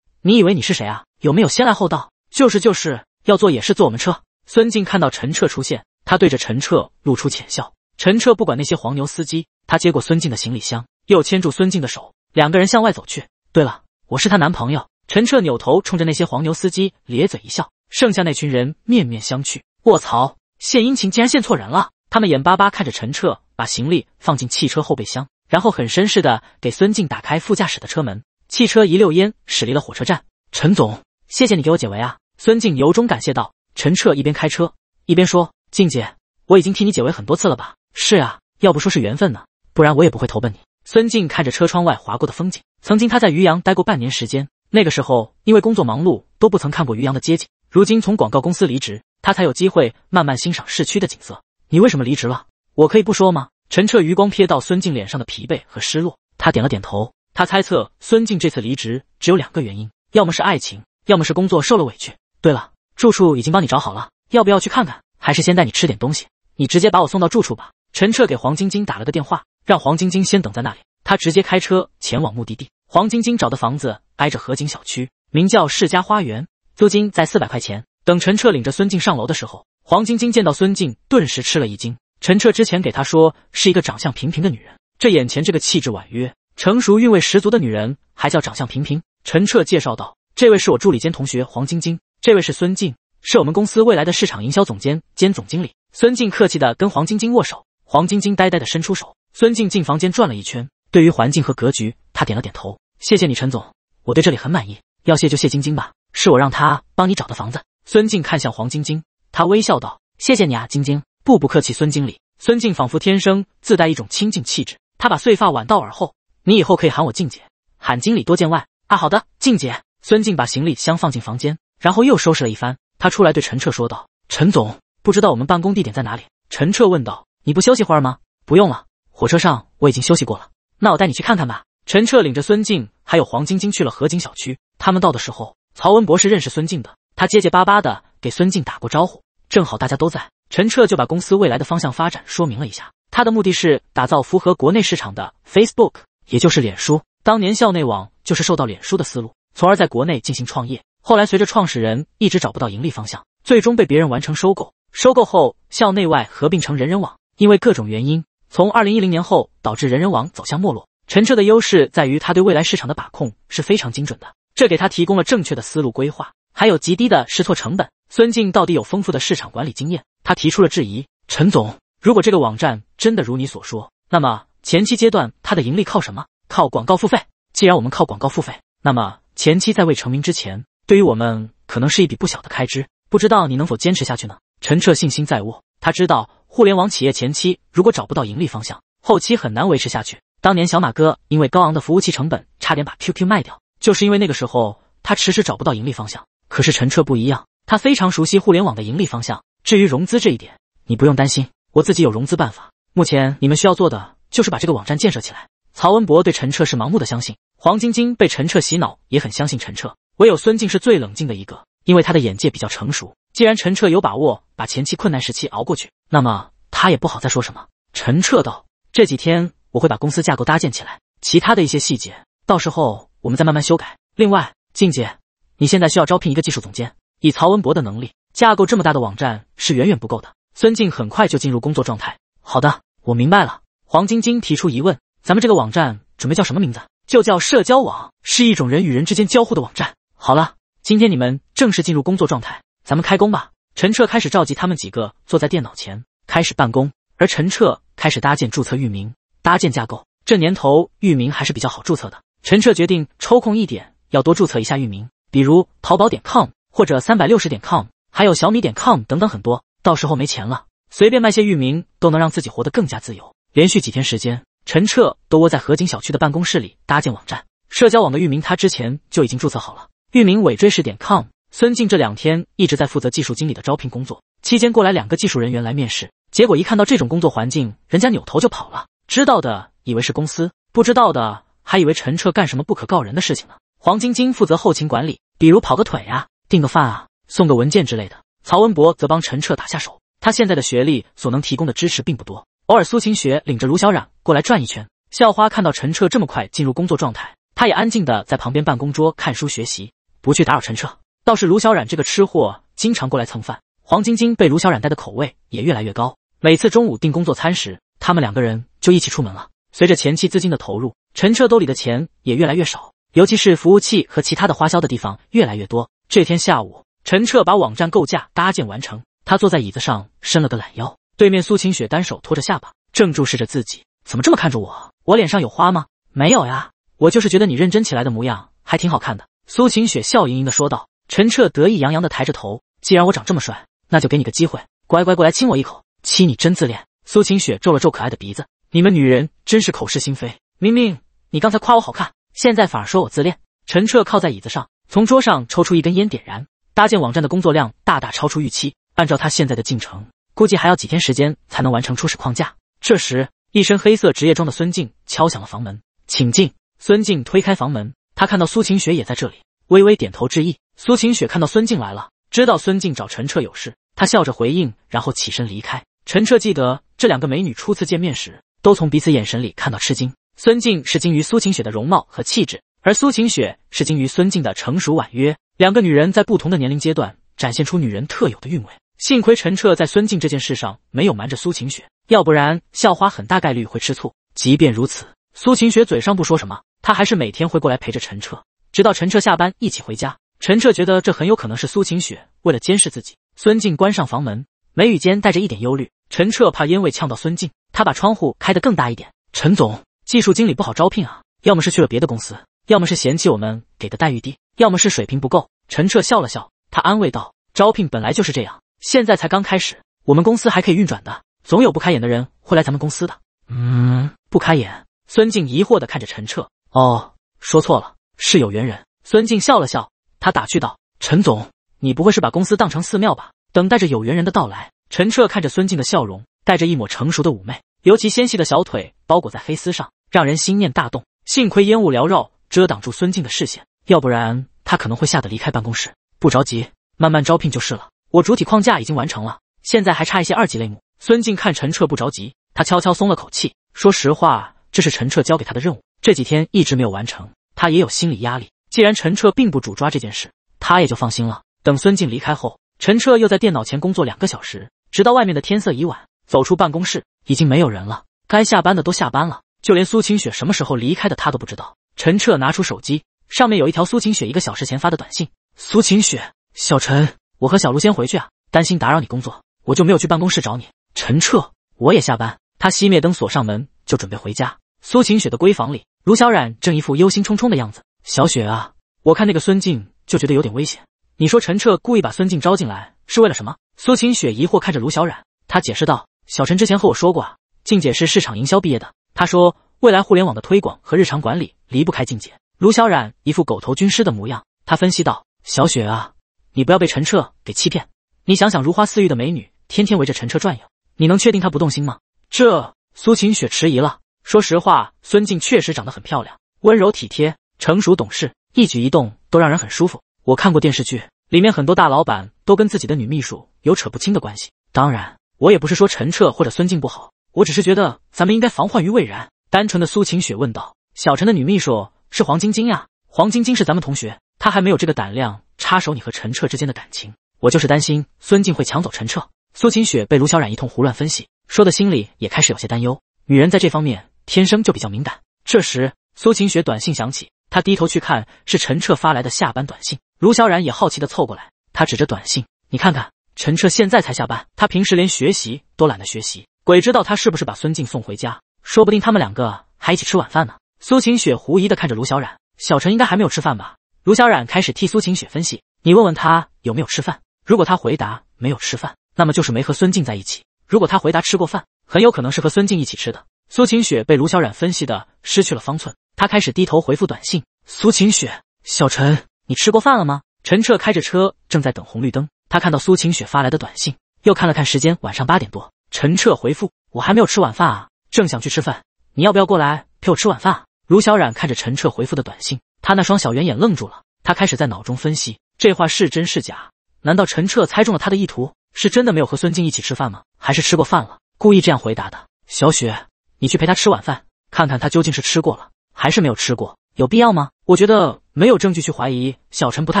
你以为你是谁啊？有没有先来后到？就是就是，要坐也是坐我们车。”孙静看到陈彻出现，他对着陈彻露出浅笑。陈彻不管那些黄牛司机，他接过孙静的行李箱，又牵住孙静的手，两个人向外走去。对了，我是她男朋友。陈彻扭头冲着那些黄牛司机咧嘴一笑，剩下那群人面面相觑。卧槽，献殷勤竟然献错人了！他们眼巴巴看着陈彻把行李放进汽车后备箱，然后很绅士的给孙静打开副驾驶的车门。汽车一溜烟驶离了火车站。陈总，谢谢你给我解围啊！孙静由衷感谢道。陈彻一边开车一边说：“静姐，我已经替你解围很多次了吧？”是啊，要不说是缘分呢，不然我也不会投奔你。孙静看着车窗外划过的风景，曾经他在渔阳待过半年时间，那个时候因为工作忙碌，都不曾看过渔阳的街景。如今从广告公司离职，他才有机会慢慢欣赏市区的景色。你为什么离职了？我可以不说吗？陈澈余光瞥到孙静脸上的疲惫和失落，他点了点头。他猜测孙静这次离职只有两个原因，要么是爱情，要么是工作受了委屈。对了，住处已经帮你找好了，要不要去看看？还是先带你吃点东西？你直接把我送到住处吧。陈彻给黄晶晶打了个电话，让黄晶晶先等在那里。他直接开车前往目的地。黄晶晶找的房子挨着河景小区，名叫世家花园，租金在四百块钱。等陈彻领着孙静上楼的时候，黄晶晶见到孙静，顿时吃了一惊。陈彻之前给她说是一个长相平平的女人，这眼前这个气质婉约、成熟、韵味十足的女人，还叫长相平平？陈彻介绍道：“这位是我助理兼同学黄晶晶，这位是孙静，是我们公司未来的市场营销总监兼总经理。”孙静客气的跟黄晶晶握手。黄晶晶呆呆地伸出手，孙静进房间转了一圈，对于环境和格局，他点了点头。谢谢你，陈总，我对这里很满意。要谢就谢晶晶吧，是我让她帮你找的房子。孙静看向黄晶晶，她微笑道：“谢谢你啊，晶晶。”不不客气，孙经理。孙静仿佛天生自带一种清静气质，她把碎发挽到耳后。你以后可以喊我静姐，喊经理多见外啊。好的，静姐。孙静把行李箱放进房间，然后又收拾了一番。她出来对陈彻说道：“陈总，不知道我们办公地点在哪里？”陈彻问道。你不休息会儿吗？不用了，火车上我已经休息过了。那我带你去看看吧。陈彻领着孙静还有黄晶晶去了河景小区。他们到的时候，曹文博是认识孙静的，他结结巴巴的给孙静打过招呼。正好大家都在，陈彻就把公司未来的方向发展说明了一下。他的目的是打造符合国内市场的 Facebook，也就是脸书。当年校内网就是受到脸书的思路，从而在国内进行创业。后来随着创始人一直找不到盈利方向，最终被别人完成收购。收购后校内外合并成人人网。因为各种原因，从二零一零年后导致人人网走向没落。陈澈的优势在于他对未来市场的把控是非常精准的，这给他提供了正确的思路规划，还有极低的试错成本。孙静到底有丰富的市场管理经验，他提出了质疑：陈总，如果这个网站真的如你所说，那么前期阶段它的盈利靠什么？靠广告付费。既然我们靠广告付费，那么前期在未成名之前，对于我们可能是一笔不小的开支。不知道你能否坚持下去呢？陈澈信心在握，他知道。互联网企业前期如果找不到盈利方向，后期很难维持下去。当年小马哥因为高昂的服务器成本，差点把 QQ 卖掉，就是因为那个时候他迟迟找不到盈利方向。可是陈彻不一样，他非常熟悉互联网的盈利方向。至于融资这一点，你不用担心，我自己有融资办法。目前你们需要做的就是把这个网站建设起来。曹文博对陈彻是盲目的相信，黄晶晶被陈彻洗脑，也很相信陈彻，唯有孙静是最冷静的一个。因为他的眼界比较成熟，既然陈彻有把握把前期困难时期熬过去，那么他也不好再说什么。陈彻道：“这几天我会把公司架构搭建起来，其他的一些细节到时候我们再慢慢修改。另外，静姐，你现在需要招聘一个技术总监，以曹文博的能力，架构这么大的网站是远远不够的。”孙静很快就进入工作状态。好的，我明白了。黄晶晶提出疑问：“咱们这个网站准备叫什么名字？就叫社交网，是一种人与人之间交互的网站。”好了，今天你们。正式进入工作状态，咱们开工吧。陈彻开始召集他们几个坐在电脑前开始办公，而陈彻开始搭建注册域名、搭建架构。这年头域名还是比较好注册的。陈彻决定抽空一点，要多注册一下域名，比如淘宝点 com 或者三百六十点 com，还有小米点 com 等等很多。到时候没钱了，随便卖些域名都能让自己活得更加自由。连续几天时间，陈彻都窝在河景小区的办公室里搭建网站。社交网的域名他之前就已经注册好了，域名尾缀是点 com。孙静这两天一直在负责技术经理的招聘工作，期间过来两个技术人员来面试，结果一看到这种工作环境，人家扭头就跑了。知道的以为是公司，不知道的还以为陈彻干什么不可告人的事情呢。黄晶晶负责后勤管理，比如跑个腿呀、订个饭啊、送个文件之类的。曹文博则帮陈彻打下手，他现在的学历所能提供的支持并不多。偶尔苏晴雪领着卢小冉过来转一圈，校花看到陈彻这么快进入工作状态，她也安静的在旁边办公桌看书学习，不去打扰陈彻。倒是卢小冉这个吃货经常过来蹭饭，黄晶晶被卢小冉带的口味也越来越高。每次中午订工作餐时，他们两个人就一起出门了。随着前期资金的投入，陈彻兜里的钱也越来越少，尤其是服务器和其他的花销的地方越来越多。这天下午，陈彻把网站构架搭建完成，他坐在椅子上伸了个懒腰。对面苏晴雪单手托着下巴，正注视着自己，怎么这么看着我？我脸上有花吗？没有呀，我就是觉得你认真起来的模样还挺好看的。苏晴雪笑盈盈的说道。陈彻得意洋洋地抬着头，既然我长这么帅，那就给你个机会，乖乖过来亲我一口。亲你真自恋！苏晴雪皱了皱可爱的鼻子，你们女人真是口是心非。明明你刚才夸我好看，现在反而说我自恋。陈彻靠在椅子上，从桌上抽出一根烟点燃。搭建网站的工作量大大超出预期，按照他现在的进程，估计还要几天时间才能完成初始框架。这时，一身黑色职业装的孙静敲响了房门，请进。孙静推开房门，他看到苏晴雪也在这里，微微点头致意。苏晴雪看到孙静来了，知道孙静找陈彻有事，她笑着回应，然后起身离开。陈彻记得这两个美女初次见面时，都从彼此眼神里看到吃惊。孙静是惊于苏晴雪的容貌和气质，而苏晴雪是惊于孙静的成熟婉约。两个女人在不同的年龄阶段展现出女人特有的韵味。幸亏陈彻在孙静这件事上没有瞒着苏晴雪，要不然校花很大概率会吃醋。即便如此，苏晴雪嘴上不说什么，她还是每天会过来陪着陈彻，直到陈彻下班一起回家。陈彻觉得这很有可能是苏晴雪为了监视自己。孙静关上房门，眉宇间带着一点忧虑。陈彻怕烟味呛到孙静，他把窗户开得更大一点。陈总，技术经理不好招聘啊，要么是去了别的公司，要么是嫌弃我们给的待遇低，要么是水平不够。陈彻笑了笑，他安慰道：“招聘本来就是这样，现在才刚开始，我们公司还可以运转的，总有不开眼的人会来咱们公司的。”嗯，不开眼？孙静疑惑地看着陈彻。哦，说错了，是有缘人。孙静笑了笑。他打趣道：“陈总，你不会是把公司当成寺庙吧？等待着有缘人的到来。”陈彻看着孙静的笑容，带着一抹成熟的妩媚，尤其纤细的小腿包裹在黑丝上，让人心念大动。幸亏烟雾缭绕，遮挡住孙静的视线，要不然他可能会吓得离开办公室。不着急，慢慢招聘就是了。我主体框架已经完成了，现在还差一些二级类目。孙静看陈彻不着急，他悄悄松了口气。说实话，这是陈彻交给他的任务，这几天一直没有完成，他也有心理压力。既然陈彻并不主抓这件事，他也就放心了。等孙静离开后，陈彻又在电脑前工作两个小时，直到外面的天色已晚。走出办公室，已经没有人了，该下班的都下班了，就连苏晴雪什么时候离开的他都不知道。陈彻拿出手机，上面有一条苏晴雪一个小时前发的短信：“苏晴雪，小陈，我和小卢先回去啊，担心打扰你工作，我就没有去办公室找你。”陈彻，我也下班。他熄灭灯，锁上门，就准备回家。苏晴雪的闺房里，卢小冉正一副忧心忡忡的样子。小雪啊，我看那个孙静就觉得有点危险。你说陈彻故意把孙静招进来是为了什么？苏晴雪疑惑看着卢小冉，她解释道：“小陈之前和我说过啊，静姐是市场营销毕业的，他说未来互联网的推广和日常管理离不开静姐。”卢小冉一副狗头军师的模样，他分析道：“小雪啊，你不要被陈彻给欺骗。你想想，如花似玉的美女天天围着陈彻转悠，你能确定她不动心吗？”这苏晴雪迟疑了。说实话，孙静确实长得很漂亮，温柔体贴。成熟懂事，一举一动都让人很舒服。我看过电视剧，里面很多大老板都跟自己的女秘书有扯不清的关系。当然，我也不是说陈彻或者孙静不好，我只是觉得咱们应该防患于未然。单纯的苏晴雪问道：“小陈的女秘书是黄晶晶呀？黄晶晶是咱们同学，她还没有这个胆量插手你和陈彻之间的感情。我就是担心孙静会抢走陈彻。”苏晴雪被卢小冉一通胡乱分析，说的心里也开始有些担忧。女人在这方面天生就比较敏感。这时，苏晴雪短信响起。他低头去看，是陈彻发来的下班短信。卢小冉也好奇的凑过来，他指着短信：“你看看，陈彻现在才下班，他平时连学习都懒得学习，鬼知道他是不是把孙静送回家？说不定他们两个还一起吃晚饭呢。”苏晴雪狐疑的看着卢小冉：“小陈应该还没有吃饭吧？”卢小冉开始替苏晴雪分析：“你问问他有没有吃饭，如果他回答没有吃饭，那么就是没和孙静在一起；如果他回答吃过饭，很有可能是和孙静一起吃的。”苏晴雪被卢小冉分析的失去了方寸。他开始低头回复短信：“苏晴雪，小陈，你吃过饭了吗？”陈彻开着车，正在等红绿灯。他看到苏晴雪发来的短信，又看了看时间，晚上八点多。陈彻回复：“我还没有吃晚饭啊，正想去吃饭，你要不要过来陪我吃晚饭？”卢小冉看着陈彻回复的短信，他那双小圆眼愣住了。他开始在脑中分析这话是真是假？难道陈彻猜中了他的意图？是真的没有和孙静一起吃饭吗？还是吃过饭了，故意这样回答的？小雪，你去陪他吃晚饭，看看他究竟是吃过了。还是没有吃过，有必要吗？我觉得没有证据去怀疑小陈不太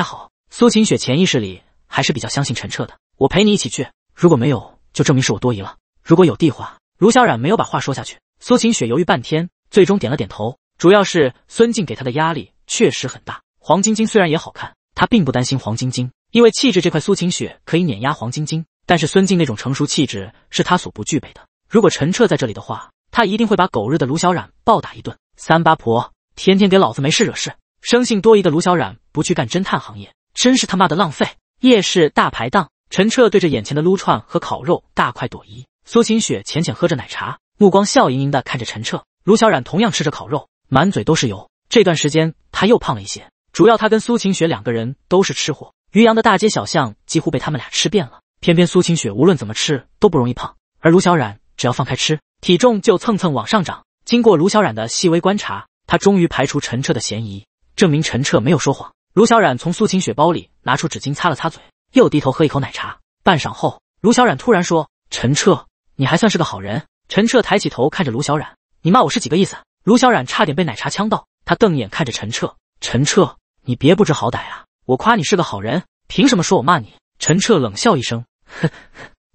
好。苏晴雪潜意识里还是比较相信陈彻的。我陪你一起去，如果没有，就证明是我多疑了；如果有地话，卢小冉没有把话说下去。苏晴雪犹豫半天，最终点了点头。主要是孙静给她的压力确实很大。黄晶晶虽然也好看，她并不担心黄晶晶，因为气质这块苏晴雪可以碾压黄晶晶。但是孙静那种成熟气质是她所不具备的。如果陈彻在这里的话，他一定会把狗日的卢小冉暴打一顿。三八婆天天给老子没事惹事，生性多疑的卢小冉不去干侦探行业，真是他妈的浪费。夜市大排档，陈彻对着眼前的撸串和烤肉大快朵颐，苏晴雪浅浅喝着奶茶，目光笑盈盈的看着陈彻。卢小冉同样吃着烤肉，满嘴都是油。这段时间他又胖了一些，主要他跟苏晴雪两个人都是吃货，于洋的大街小巷几乎被他们俩吃遍了。偏偏苏晴雪无论怎么吃都不容易胖，而卢小冉只要放开吃，体重就蹭蹭往上涨。经过卢小冉的细微观察，他终于排除陈彻的嫌疑，证明陈彻没有说谎。卢小冉从苏晴雪包里拿出纸巾擦了擦嘴，又低头喝一口奶茶。半晌后，卢小冉突然说：“陈彻，你还算是个好人。”陈彻抬起头看着卢小冉：“你骂我是几个意思？”卢小冉差点被奶茶呛到，他瞪眼看着陈彻：“陈彻，你别不知好歹啊！我夸你是个好人，凭什么说我骂你？”陈彻冷笑一声：“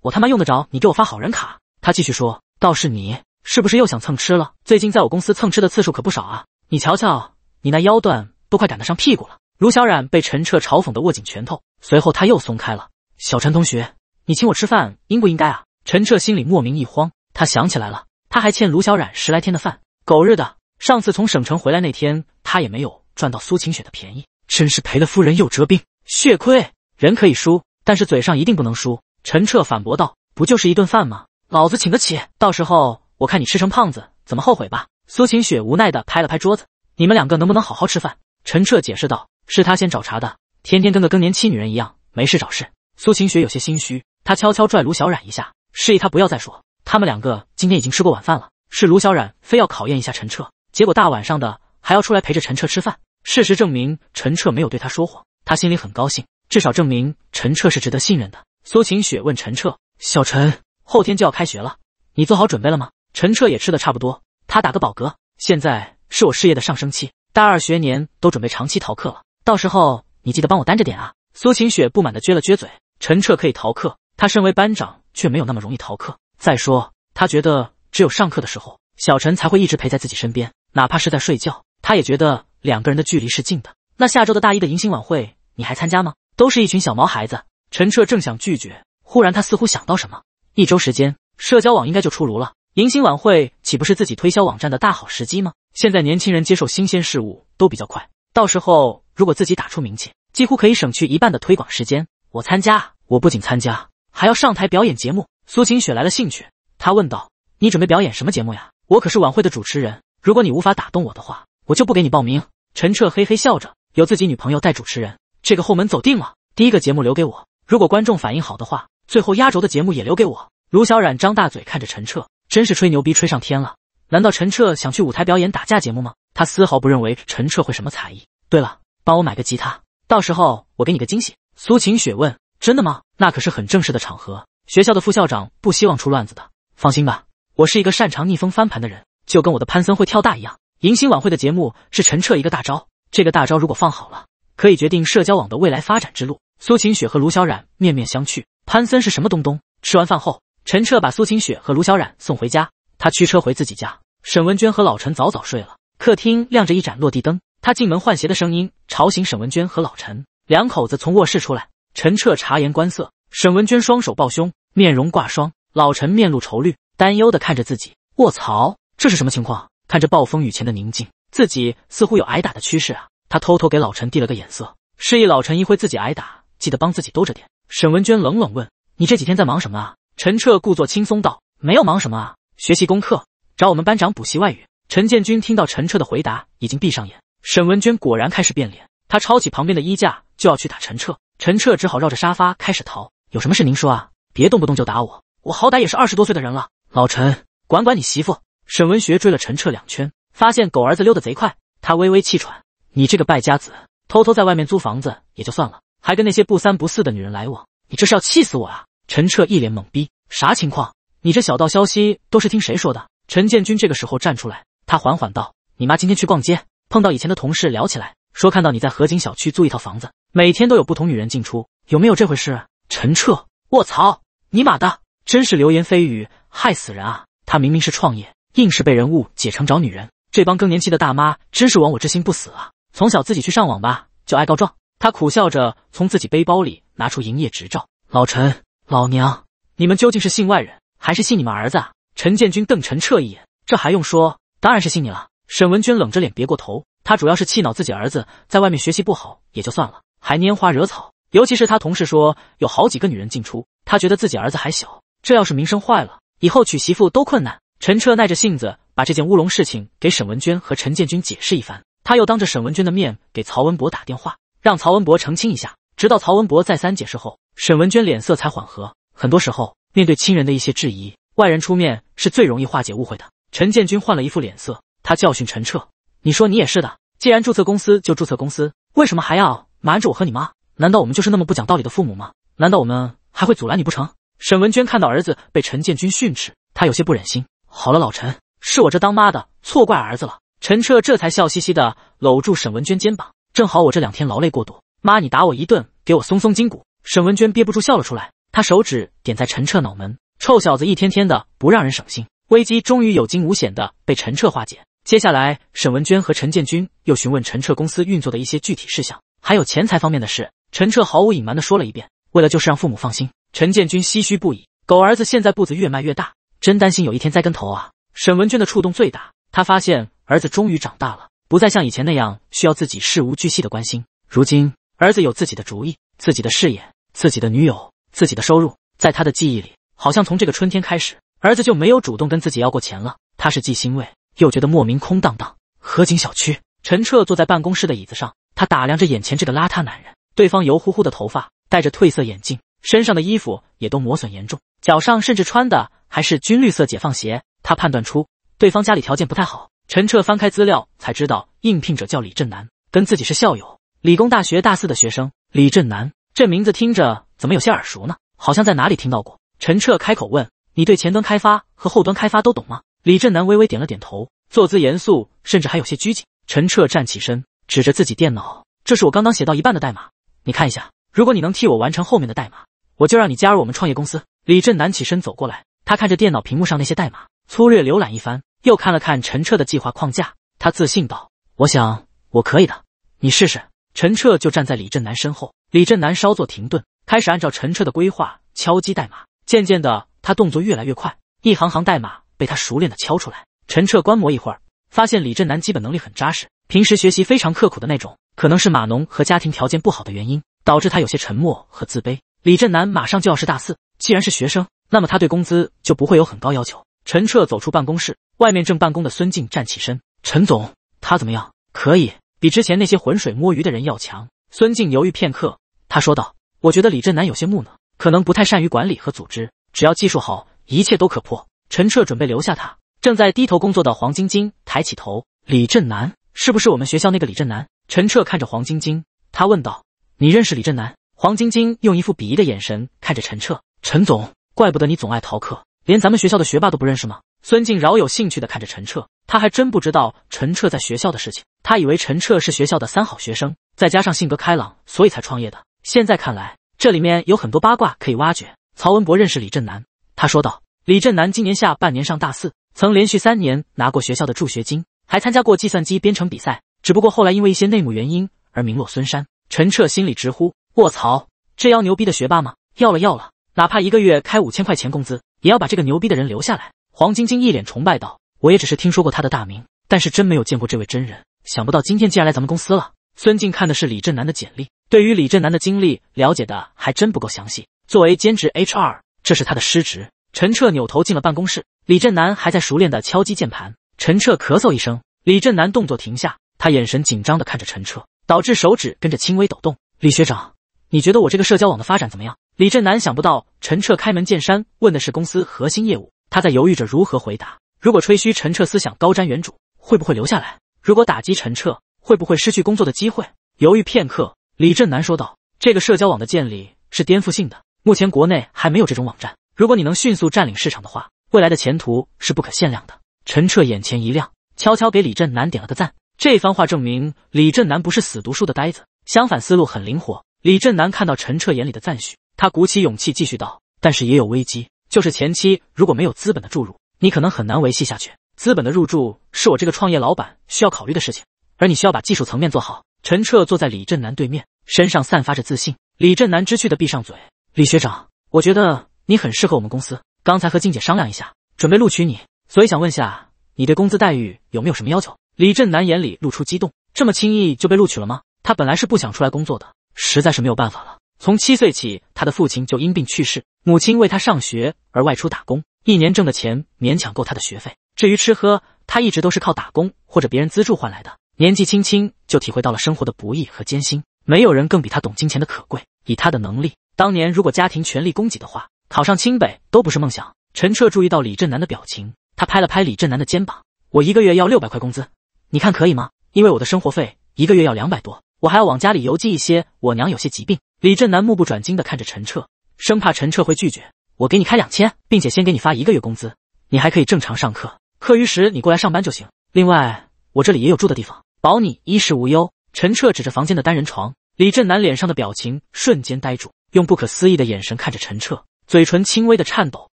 我他妈用得着你给我发好人卡？”他继续说：“倒是你。”是不是又想蹭吃了？最近在我公司蹭吃的次数可不少啊！你瞧瞧，你那腰段都快赶得上屁股了。卢小冉被陈彻嘲讽的握紧拳头，随后他又松开了。小陈同学，你请我吃饭应不应该啊？陈彻心里莫名一慌，他想起来了，他还欠卢小冉十来天的饭。狗日的，上次从省城回来那天，他也没有赚到苏晴雪的便宜，真是赔了夫人又折兵，血亏。人可以输，但是嘴上一定不能输。陈彻反驳道：“不就是一顿饭吗？老子请得起，到时候。”我看你吃成胖子，怎么后悔吧？苏晴雪无奈的拍了拍桌子。你们两个能不能好好吃饭？陈彻解释道：“是他先找茬的，天天跟个更年期女人一样，没事找事。”苏晴雪有些心虚，她悄悄拽卢小冉一下，示意他不要再说。他们两个今天已经吃过晚饭了，是卢小冉非要考验一下陈彻，结果大晚上的还要出来陪着陈彻吃饭。事实证明，陈彻没有对他说谎，他心里很高兴，至少证明陈彻是值得信任的。苏晴雪问陈彻：“小陈，后天就要开学了，你做好准备了吗？”陈彻也吃的差不多，他打个饱嗝。现在是我事业的上升期，大二学年都准备长期逃课了，到时候你记得帮我担着点啊。苏晴雪不满的撅了撅嘴。陈彻可以逃课，他身为班长却没有那么容易逃课。再说，他觉得只有上课的时候，小陈才会一直陪在自己身边，哪怕是在睡觉，他也觉得两个人的距离是近的。那下周的大一的迎新晚会，你还参加吗？都是一群小毛孩子。陈彻正想拒绝，忽然他似乎想到什么，一周时间，社交网应该就出炉了。迎新晚会岂不是自己推销网站的大好时机吗？现在年轻人接受新鲜事物都比较快，到时候如果自己打出名气，几乎可以省去一半的推广时间。我参加，我不仅参加，还要上台表演节目。苏晴雪来了兴趣，她问道：“你准备表演什么节目呀？”我可是晚会的主持人，如果你无法打动我的话，我就不给你报名。陈彻嘿嘿笑着：“有自己女朋友带主持人，这个后门走定了。”第一个节目留给我，如果观众反应好的话，最后压轴的节目也留给我。卢小冉张大嘴看着陈彻。真是吹牛逼吹上天了！难道陈彻想去舞台表演打架节目吗？他丝毫不认为陈彻会什么才艺。对了，帮我买个吉他，到时候我给你个惊喜。苏晴雪问：“真的吗？那可是很正式的场合，学校的副校长不希望出乱子的。放心吧，我是一个擅长逆风翻盘的人，就跟我的潘森会跳大一样。迎新晚会的节目是陈彻一个大招，这个大招如果放好了，可以决定社交网的未来发展之路。”苏晴雪和卢小冉面面相觑，潘森是什么东东？吃完饭后。陈彻把苏晴雪和卢小冉送回家，他驱车回自己家。沈文娟和老陈早早睡了，客厅亮着一盏落地灯。他进门换鞋的声音吵醒沈文娟和老陈，两口子从卧室出来。陈彻察言观色，沈文娟双手抱胸，面容挂霜；老陈面露愁虑，担忧的看着自己。卧槽，这是什么情况？看着暴风雨前的宁静，自己似乎有挨打的趋势啊！他偷偷给老陈递了个眼色，示意老陈一会自己挨打，记得帮自己兜着点。沈文娟冷冷问：“你这几天在忙什么啊？”陈彻故作轻松道：“没有忙什么啊，学习功课，找我们班长补习外语。”陈建军听到陈彻的回答，已经闭上眼。沈文娟果然开始变脸，他抄起旁边的衣架就要去打陈彻，陈彻只好绕着沙发开始逃。有什么事您说啊，别动不动就打我，我好歹也是二十多岁的人了。老陈，管管你媳妇。沈文学追了陈彻两圈，发现狗儿子溜得贼快，他微微气喘：“你这个败家子，偷偷在外面租房子也就算了，还跟那些不三不四的女人来往，你这是要气死我啊！”陈彻一脸懵逼，啥情况？你这小道消息都是听谁说的？陈建军这个时候站出来，他缓缓道：“你妈今天去逛街，碰到以前的同事聊起来，说看到你在河景小区租一套房子，每天都有不同女人进出，有没有这回事？”陈彻，我操，尼玛的，真是流言蜚语害死人啊！他明明是创业，硬是被人误解成找女人，这帮更年期的大妈真是亡我之心不死啊！从小自己去上网吧就爱告状，他苦笑着从自己背包里拿出营业执照，老陈。老娘，你们究竟是信外人，还是信你们儿子？啊？陈建军瞪陈彻一眼，这还用说，当然是信你了。沈文娟冷着脸别过头，她主要是气恼自己儿子在外面学习不好也就算了，还拈花惹草，尤其是他同事说有好几个女人进出，他觉得自己儿子还小，这要是名声坏了，以后娶媳妇都困难。陈彻耐着性子把这件乌龙事情给沈文娟和陈建军解释一番，他又当着沈文娟的面给曹文博打电话，让曹文博澄清一下，直到曹文博再三解释后。沈文娟脸色才缓和。很多时候，面对亲人的一些质疑，外人出面是最容易化解误会的。陈建军换了一副脸色，他教训陈彻：“你说你也是的，既然注册公司就注册公司，为什么还要瞒着我和你妈？难道我们就是那么不讲道理的父母吗？难道我们还会阻拦你不成？”沈文娟看到儿子被陈建军训斥，她有些不忍心。好了，老陈，是我这当妈的错怪儿子了。陈彻这才笑嘻嘻的搂住沈文娟肩膀：“正好我这两天劳累过度，妈，你打我一顿，给我松松筋骨。”沈文娟憋不住笑了出来，他手指点在陈彻脑门：“臭小子，一天天的不让人省心。”危机终于有惊无险的被陈彻化解。接下来，沈文娟和陈建军又询问陈彻公司运作的一些具体事项，还有钱财方面的事。陈彻毫无隐瞒的说了一遍，为了就是让父母放心。陈建军唏嘘不已：“狗儿子现在步子越迈越大，真担心有一天栽跟头啊。”沈文娟的触动最大，他发现儿子终于长大了，不再像以前那样需要自己事无巨细的关心，如今儿子有自己的主意。自己的事业、自己的女友、自己的收入，在他的记忆里，好像从这个春天开始，儿子就没有主动跟自己要过钱了。他是既欣慰又觉得莫名空荡荡。河景小区，陈彻坐在办公室的椅子上，他打量着眼前这个邋遢男人。对方油乎乎的头发，戴着褪色眼镜，身上的衣服也都磨损严重，脚上甚至穿的还是军绿色解放鞋。他判断出对方家里条件不太好。陈彻翻开资料，才知道应聘者叫李振南，跟自己是校友，理工大学大四的学生。李振南这名字听着怎么有些耳熟呢？好像在哪里听到过。陈彻开口问：“你对前端开发和后端开发都懂吗？”李振南微微点了点头，坐姿严肃，甚至还有些拘谨。陈彻站起身，指着自己电脑：“这是我刚刚写到一半的代码，你看一下。如果你能替我完成后面的代码，我就让你加入我们创业公司。”李振南起身走过来，他看着电脑屏幕上那些代码，粗略浏览一番，又看了看陈彻的计划框架，他自信道：“我想我可以的，你试试。”陈彻就站在李振南身后，李振南稍作停顿，开始按照陈彻的规划敲击代码。渐渐的，他动作越来越快，一行行代码被他熟练的敲出来。陈彻观摩一会儿，发现李振南基本能力很扎实，平时学习非常刻苦的那种。可能是码农和家庭条件不好的原因，导致他有些沉默和自卑。李振南马上就要是大四，既然是学生，那么他对工资就不会有很高要求。陈彻走出办公室，外面正办公的孙静站起身：“陈总，他怎么样？可以。”比之前那些浑水摸鱼的人要强。孙静犹豫片刻，他说道：“我觉得李振南有些木讷，可能不太善于管理和组织。只要技术好，一切都可破。”陈彻准备留下他。正在低头工作的黄晶晶抬起头：“李振南是不是我们学校那个李振南？”陈彻看着黄晶晶，他问道：“你认识李振南？”黄晶晶用一副鄙夷的眼神看着陈彻：“陈总，怪不得你总爱逃课，连咱们学校的学霸都不认识吗？”孙静饶有兴趣地看着陈彻。他还真不知道陈彻在学校的事情，他以为陈彻是学校的三好学生，再加上性格开朗，所以才创业的。现在看来，这里面有很多八卦可以挖掘。曹文博认识李振南，他说道：“李振南今年下半年上大四，曾连续三年拿过学校的助学金，还参加过计算机编程比赛。只不过后来因为一些内幕原因而名落孙山。”陈彻心里直呼：“卧槽，这要牛逼的学霸吗？要了要了，哪怕一个月开五千块钱工资，也要把这个牛逼的人留下来。”黄晶晶一脸崇拜道。我也只是听说过他的大名，但是真没有见过这位真人。想不到今天竟然来咱们公司了。孙静看的是李振南的简历，对于李振南的经历了解的还真不够详细。作为兼职 HR，这是他的失职。陈彻扭头进了办公室，李振南还在熟练的敲击键盘。陈彻咳嗽一声，李振南动作停下，他眼神紧张的看着陈彻，导致手指跟着轻微抖动。李学长，你觉得我这个社交网的发展怎么样？李振南想不到陈彻开门见山问的是公司核心业务，他在犹豫着如何回答。如果吹嘘陈彻思想高瞻远瞩，会不会留下来？如果打击陈彻，会不会失去工作的机会？犹豫片刻，李振南说道：“这个社交网的建立是颠覆性的，目前国内还没有这种网站。如果你能迅速占领市场的话，未来的前途是不可限量的。”陈彻眼前一亮，悄悄给李振南点了个赞。这番话证明李振南不是死读书的呆子，相反，思路很灵活。李振南看到陈彻眼里的赞许，他鼓起勇气继续道：“但是也有危机，就是前期如果没有资本的注入。”你可能很难维系下去。资本的入驻是我这个创业老板需要考虑的事情，而你需要把技术层面做好。陈彻坐在李振南对面，身上散发着自信。李振南知趣的闭上嘴。李学长，我觉得你很适合我们公司。刚才和静姐商量一下，准备录取你，所以想问下你对工资待遇有没有什么要求？李振南眼里露出激动。这么轻易就被录取了吗？他本来是不想出来工作的，实在是没有办法了。从七岁起，他的父亲就因病去世，母亲为他上学而外出打工。一年挣的钱勉强够他的学费，至于吃喝，他一直都是靠打工或者别人资助换来的。年纪轻轻就体会到了生活的不易和艰辛，没有人更比他懂金钱的可贵。以他的能力，当年如果家庭全力供给的话，考上清北都不是梦想。陈彻注意到李振南的表情，他拍了拍李振南的肩膀：“我一个月要六百块工资，你看可以吗？因为我的生活费一个月要两百多，我还要往家里邮寄一些，我娘有些疾病。”李振南目不转睛地看着陈彻，生怕陈彻会拒绝。我给你开两千，并且先给你发一个月工资，你还可以正常上课，课余时你过来上班就行。另外，我这里也有住的地方，保你衣食无忧。陈彻指着房间的单人床，李振南脸上的表情瞬间呆住，用不可思议的眼神看着陈彻，嘴唇轻微的颤抖。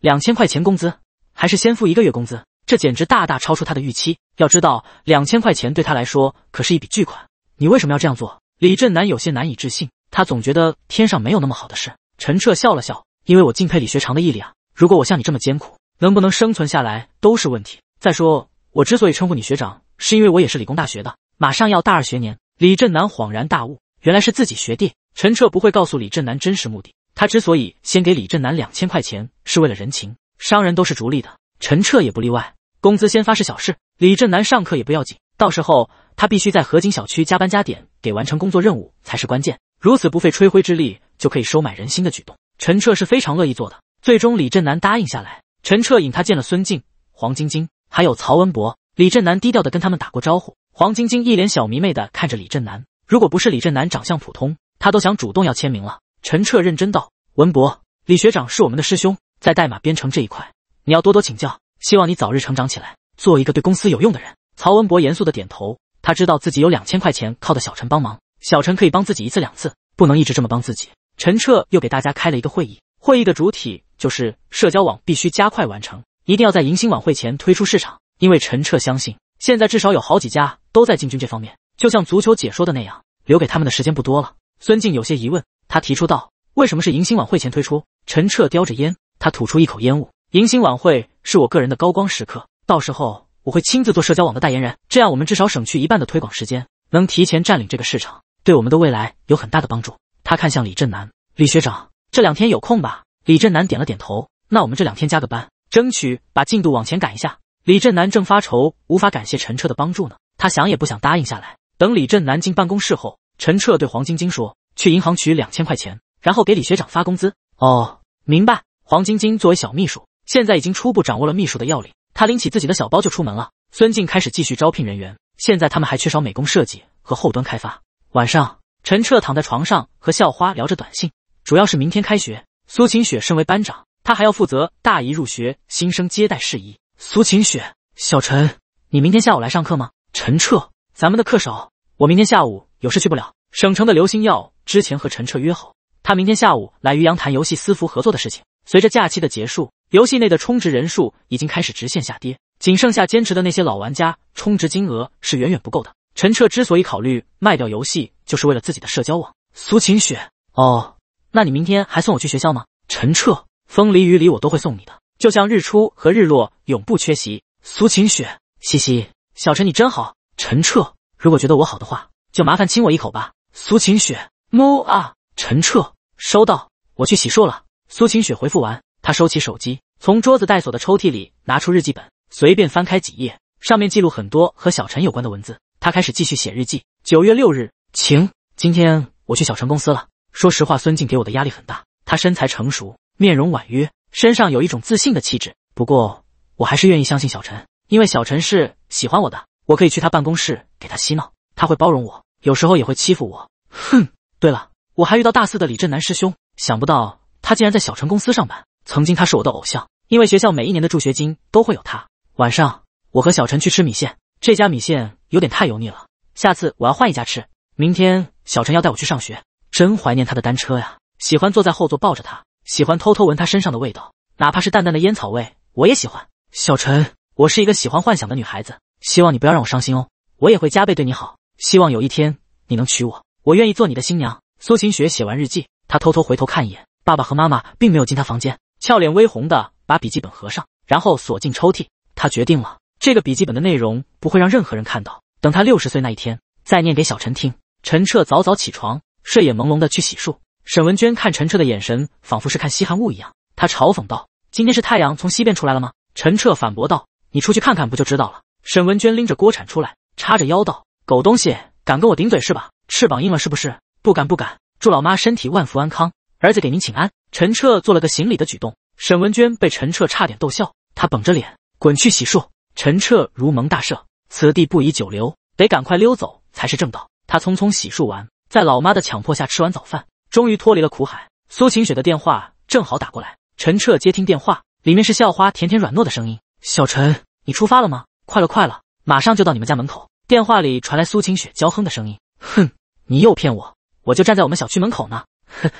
两千块钱工资，还是先付一个月工资，这简直大大超出他的预期。要知道，两千块钱对他来说可是一笔巨款。你为什么要这样做？李振南有些难以置信，他总觉得天上没有那么好的事。陈彻笑了笑。因为我敬佩李学长的毅力啊！如果我像你这么艰苦，能不能生存下来都是问题。再说，我之所以称呼你学长，是因为我也是理工大学的，马上要大二学年。李振南恍然大悟，原来是自己学弟陈彻不会告诉李振南真实目的。他之所以先给李振南两千块钱，是为了人情。商人都是逐利的，陈彻也不例外。工资先发是小事，李振南上课也不要紧，到时候他必须在河景小区加班加点，给完成工作任务才是关键。如此不费吹灰之力就可以收买人心的举动。陈彻是非常乐意做的，最终李振南答应下来。陈彻引他见了孙静、黄晶晶，还有曹文博。李振南低调的跟他们打过招呼。黄晶晶一脸小迷妹的看着李振南，如果不是李振南长相普通，她都想主动要签名了。陈彻认真道：“文博，李学长是我们的师兄，在代码编程这一块，你要多多请教，希望你早日成长起来，做一个对公司有用的人。”曹文博严肃的点头，他知道自己有两千块钱靠的小陈帮忙，小陈可以帮自己一次两次，不能一直这么帮自己。陈彻又给大家开了一个会议，会议的主体就是社交网必须加快完成，一定要在迎新晚会前推出市场。因为陈彻相信，现在至少有好几家都在进军这方面，就像足球解说的那样，留给他们的时间不多了。孙静有些疑问，他提出道：“为什么是迎新晚会前推出？”陈彻叼着烟，他吐出一口烟雾。迎新晚会是我个人的高光时刻，到时候我会亲自做社交网的代言人，这样我们至少省去一半的推广时间，能提前占领这个市场，对我们的未来有很大的帮助。他看向李振南，李学长这两天有空吧？李振南点了点头。那我们这两天加个班，争取把进度往前赶一下。李振南正发愁无法感谢陈彻的帮助呢，他想也不想答应下来。等李振南进办公室后，陈彻对黄晶晶说：“去银行取两千块钱，然后给李学长发工资。”哦，明白。黄晶晶作为小秘书，现在已经初步掌握了秘书的要领。他拎起自己的小包就出门了。孙静开始继续招聘人员，现在他们还缺少美工设计和后端开发。晚上。陈彻躺在床上和校花聊着短信，主要是明天开学，苏晴雪身为班长，她还要负责大一入学新生接待事宜。苏晴雪，小陈，你明天下午来上课吗？陈彻，咱们的课少，我明天下午有事去不了。省城的刘星耀之前和陈彻约好，他明天下午来于阳谈游戏私服合作的事情。随着假期的结束，游戏内的充值人数已经开始直线下跌，仅剩下坚持的那些老玩家，充值金额是远远不够的。陈彻之所以考虑卖掉游戏。就是为了自己的社交网，苏晴雪。哦，那你明天还送我去学校吗？陈彻，风里雨里我都会送你的，就像日出和日落永不缺席。苏晴雪，嘻嘻，小陈你真好。陈彻，如果觉得我好的话，就麻烦亲我一口吧。苏晴雪，么啊。陈彻，收到，我去洗漱了。苏晴雪回复完，他收起手机，从桌子带锁的抽屉里拿出日记本，随便翻开几页，上面记录很多和小陈有关的文字。他开始继续写日记。九月六日。晴，今天我去小陈公司了。说实话，孙静给我的压力很大。她身材成熟，面容婉约，身上有一种自信的气质。不过，我还是愿意相信小陈，因为小陈是喜欢我的。我可以去他办公室给他洗脑，他会包容我，有时候也会欺负我。哼！对了，我还遇到大四的李振南师兄，想不到他竟然在小陈公司上班。曾经他是我的偶像，因为学校每一年的助学金都会有他。晚上，我和小陈去吃米线，这家米线有点太油腻了，下次我要换一家吃。明天小陈要带我去上学，真怀念他的单车呀！喜欢坐在后座抱着他，喜欢偷偷闻他身上的味道，哪怕是淡淡的烟草味，我也喜欢。小陈，我是一个喜欢幻想的女孩子，希望你不要让我伤心哦，我也会加倍对你好。希望有一天你能娶我，我愿意做你的新娘。苏晴雪写完日记，她偷偷回头看一眼，爸爸和妈妈并没有进她房间，俏脸微红的把笔记本合上，然后锁进抽屉。她决定了，这个笔记本的内容不会让任何人看到。等她六十岁那一天，再念给小陈听。陈彻早早起床，睡眼朦胧的去洗漱。沈文娟看陈彻的眼神，仿佛是看稀罕物一样。她嘲讽道：“今天是太阳从西边出来了吗？”陈彻反驳道：“你出去看看不就知道了。”沈文娟拎着锅铲出来，叉着腰道：“狗东西，敢跟我顶嘴是吧？翅膀硬了是不是？不敢不敢。祝老妈身体万福安康，儿子给您请安。”陈彻做了个行礼的举动。沈文娟被陈彻差点逗笑，他绷着脸：“滚去洗漱。”陈彻如蒙大赦，此地不宜久留，得赶快溜走才是正道。他匆匆洗漱完，在老妈的强迫下吃完早饭，终于脱离了苦海。苏晴雪的电话正好打过来，陈彻接听电话，里面是校花甜甜软糯的声音：“小陈，你出发了吗？快了，快了，马上就到你们家门口。”电话里传来苏晴雪娇哼的声音：“哼，你又骗我，我就站在我们小区门口呢。”“呵呵，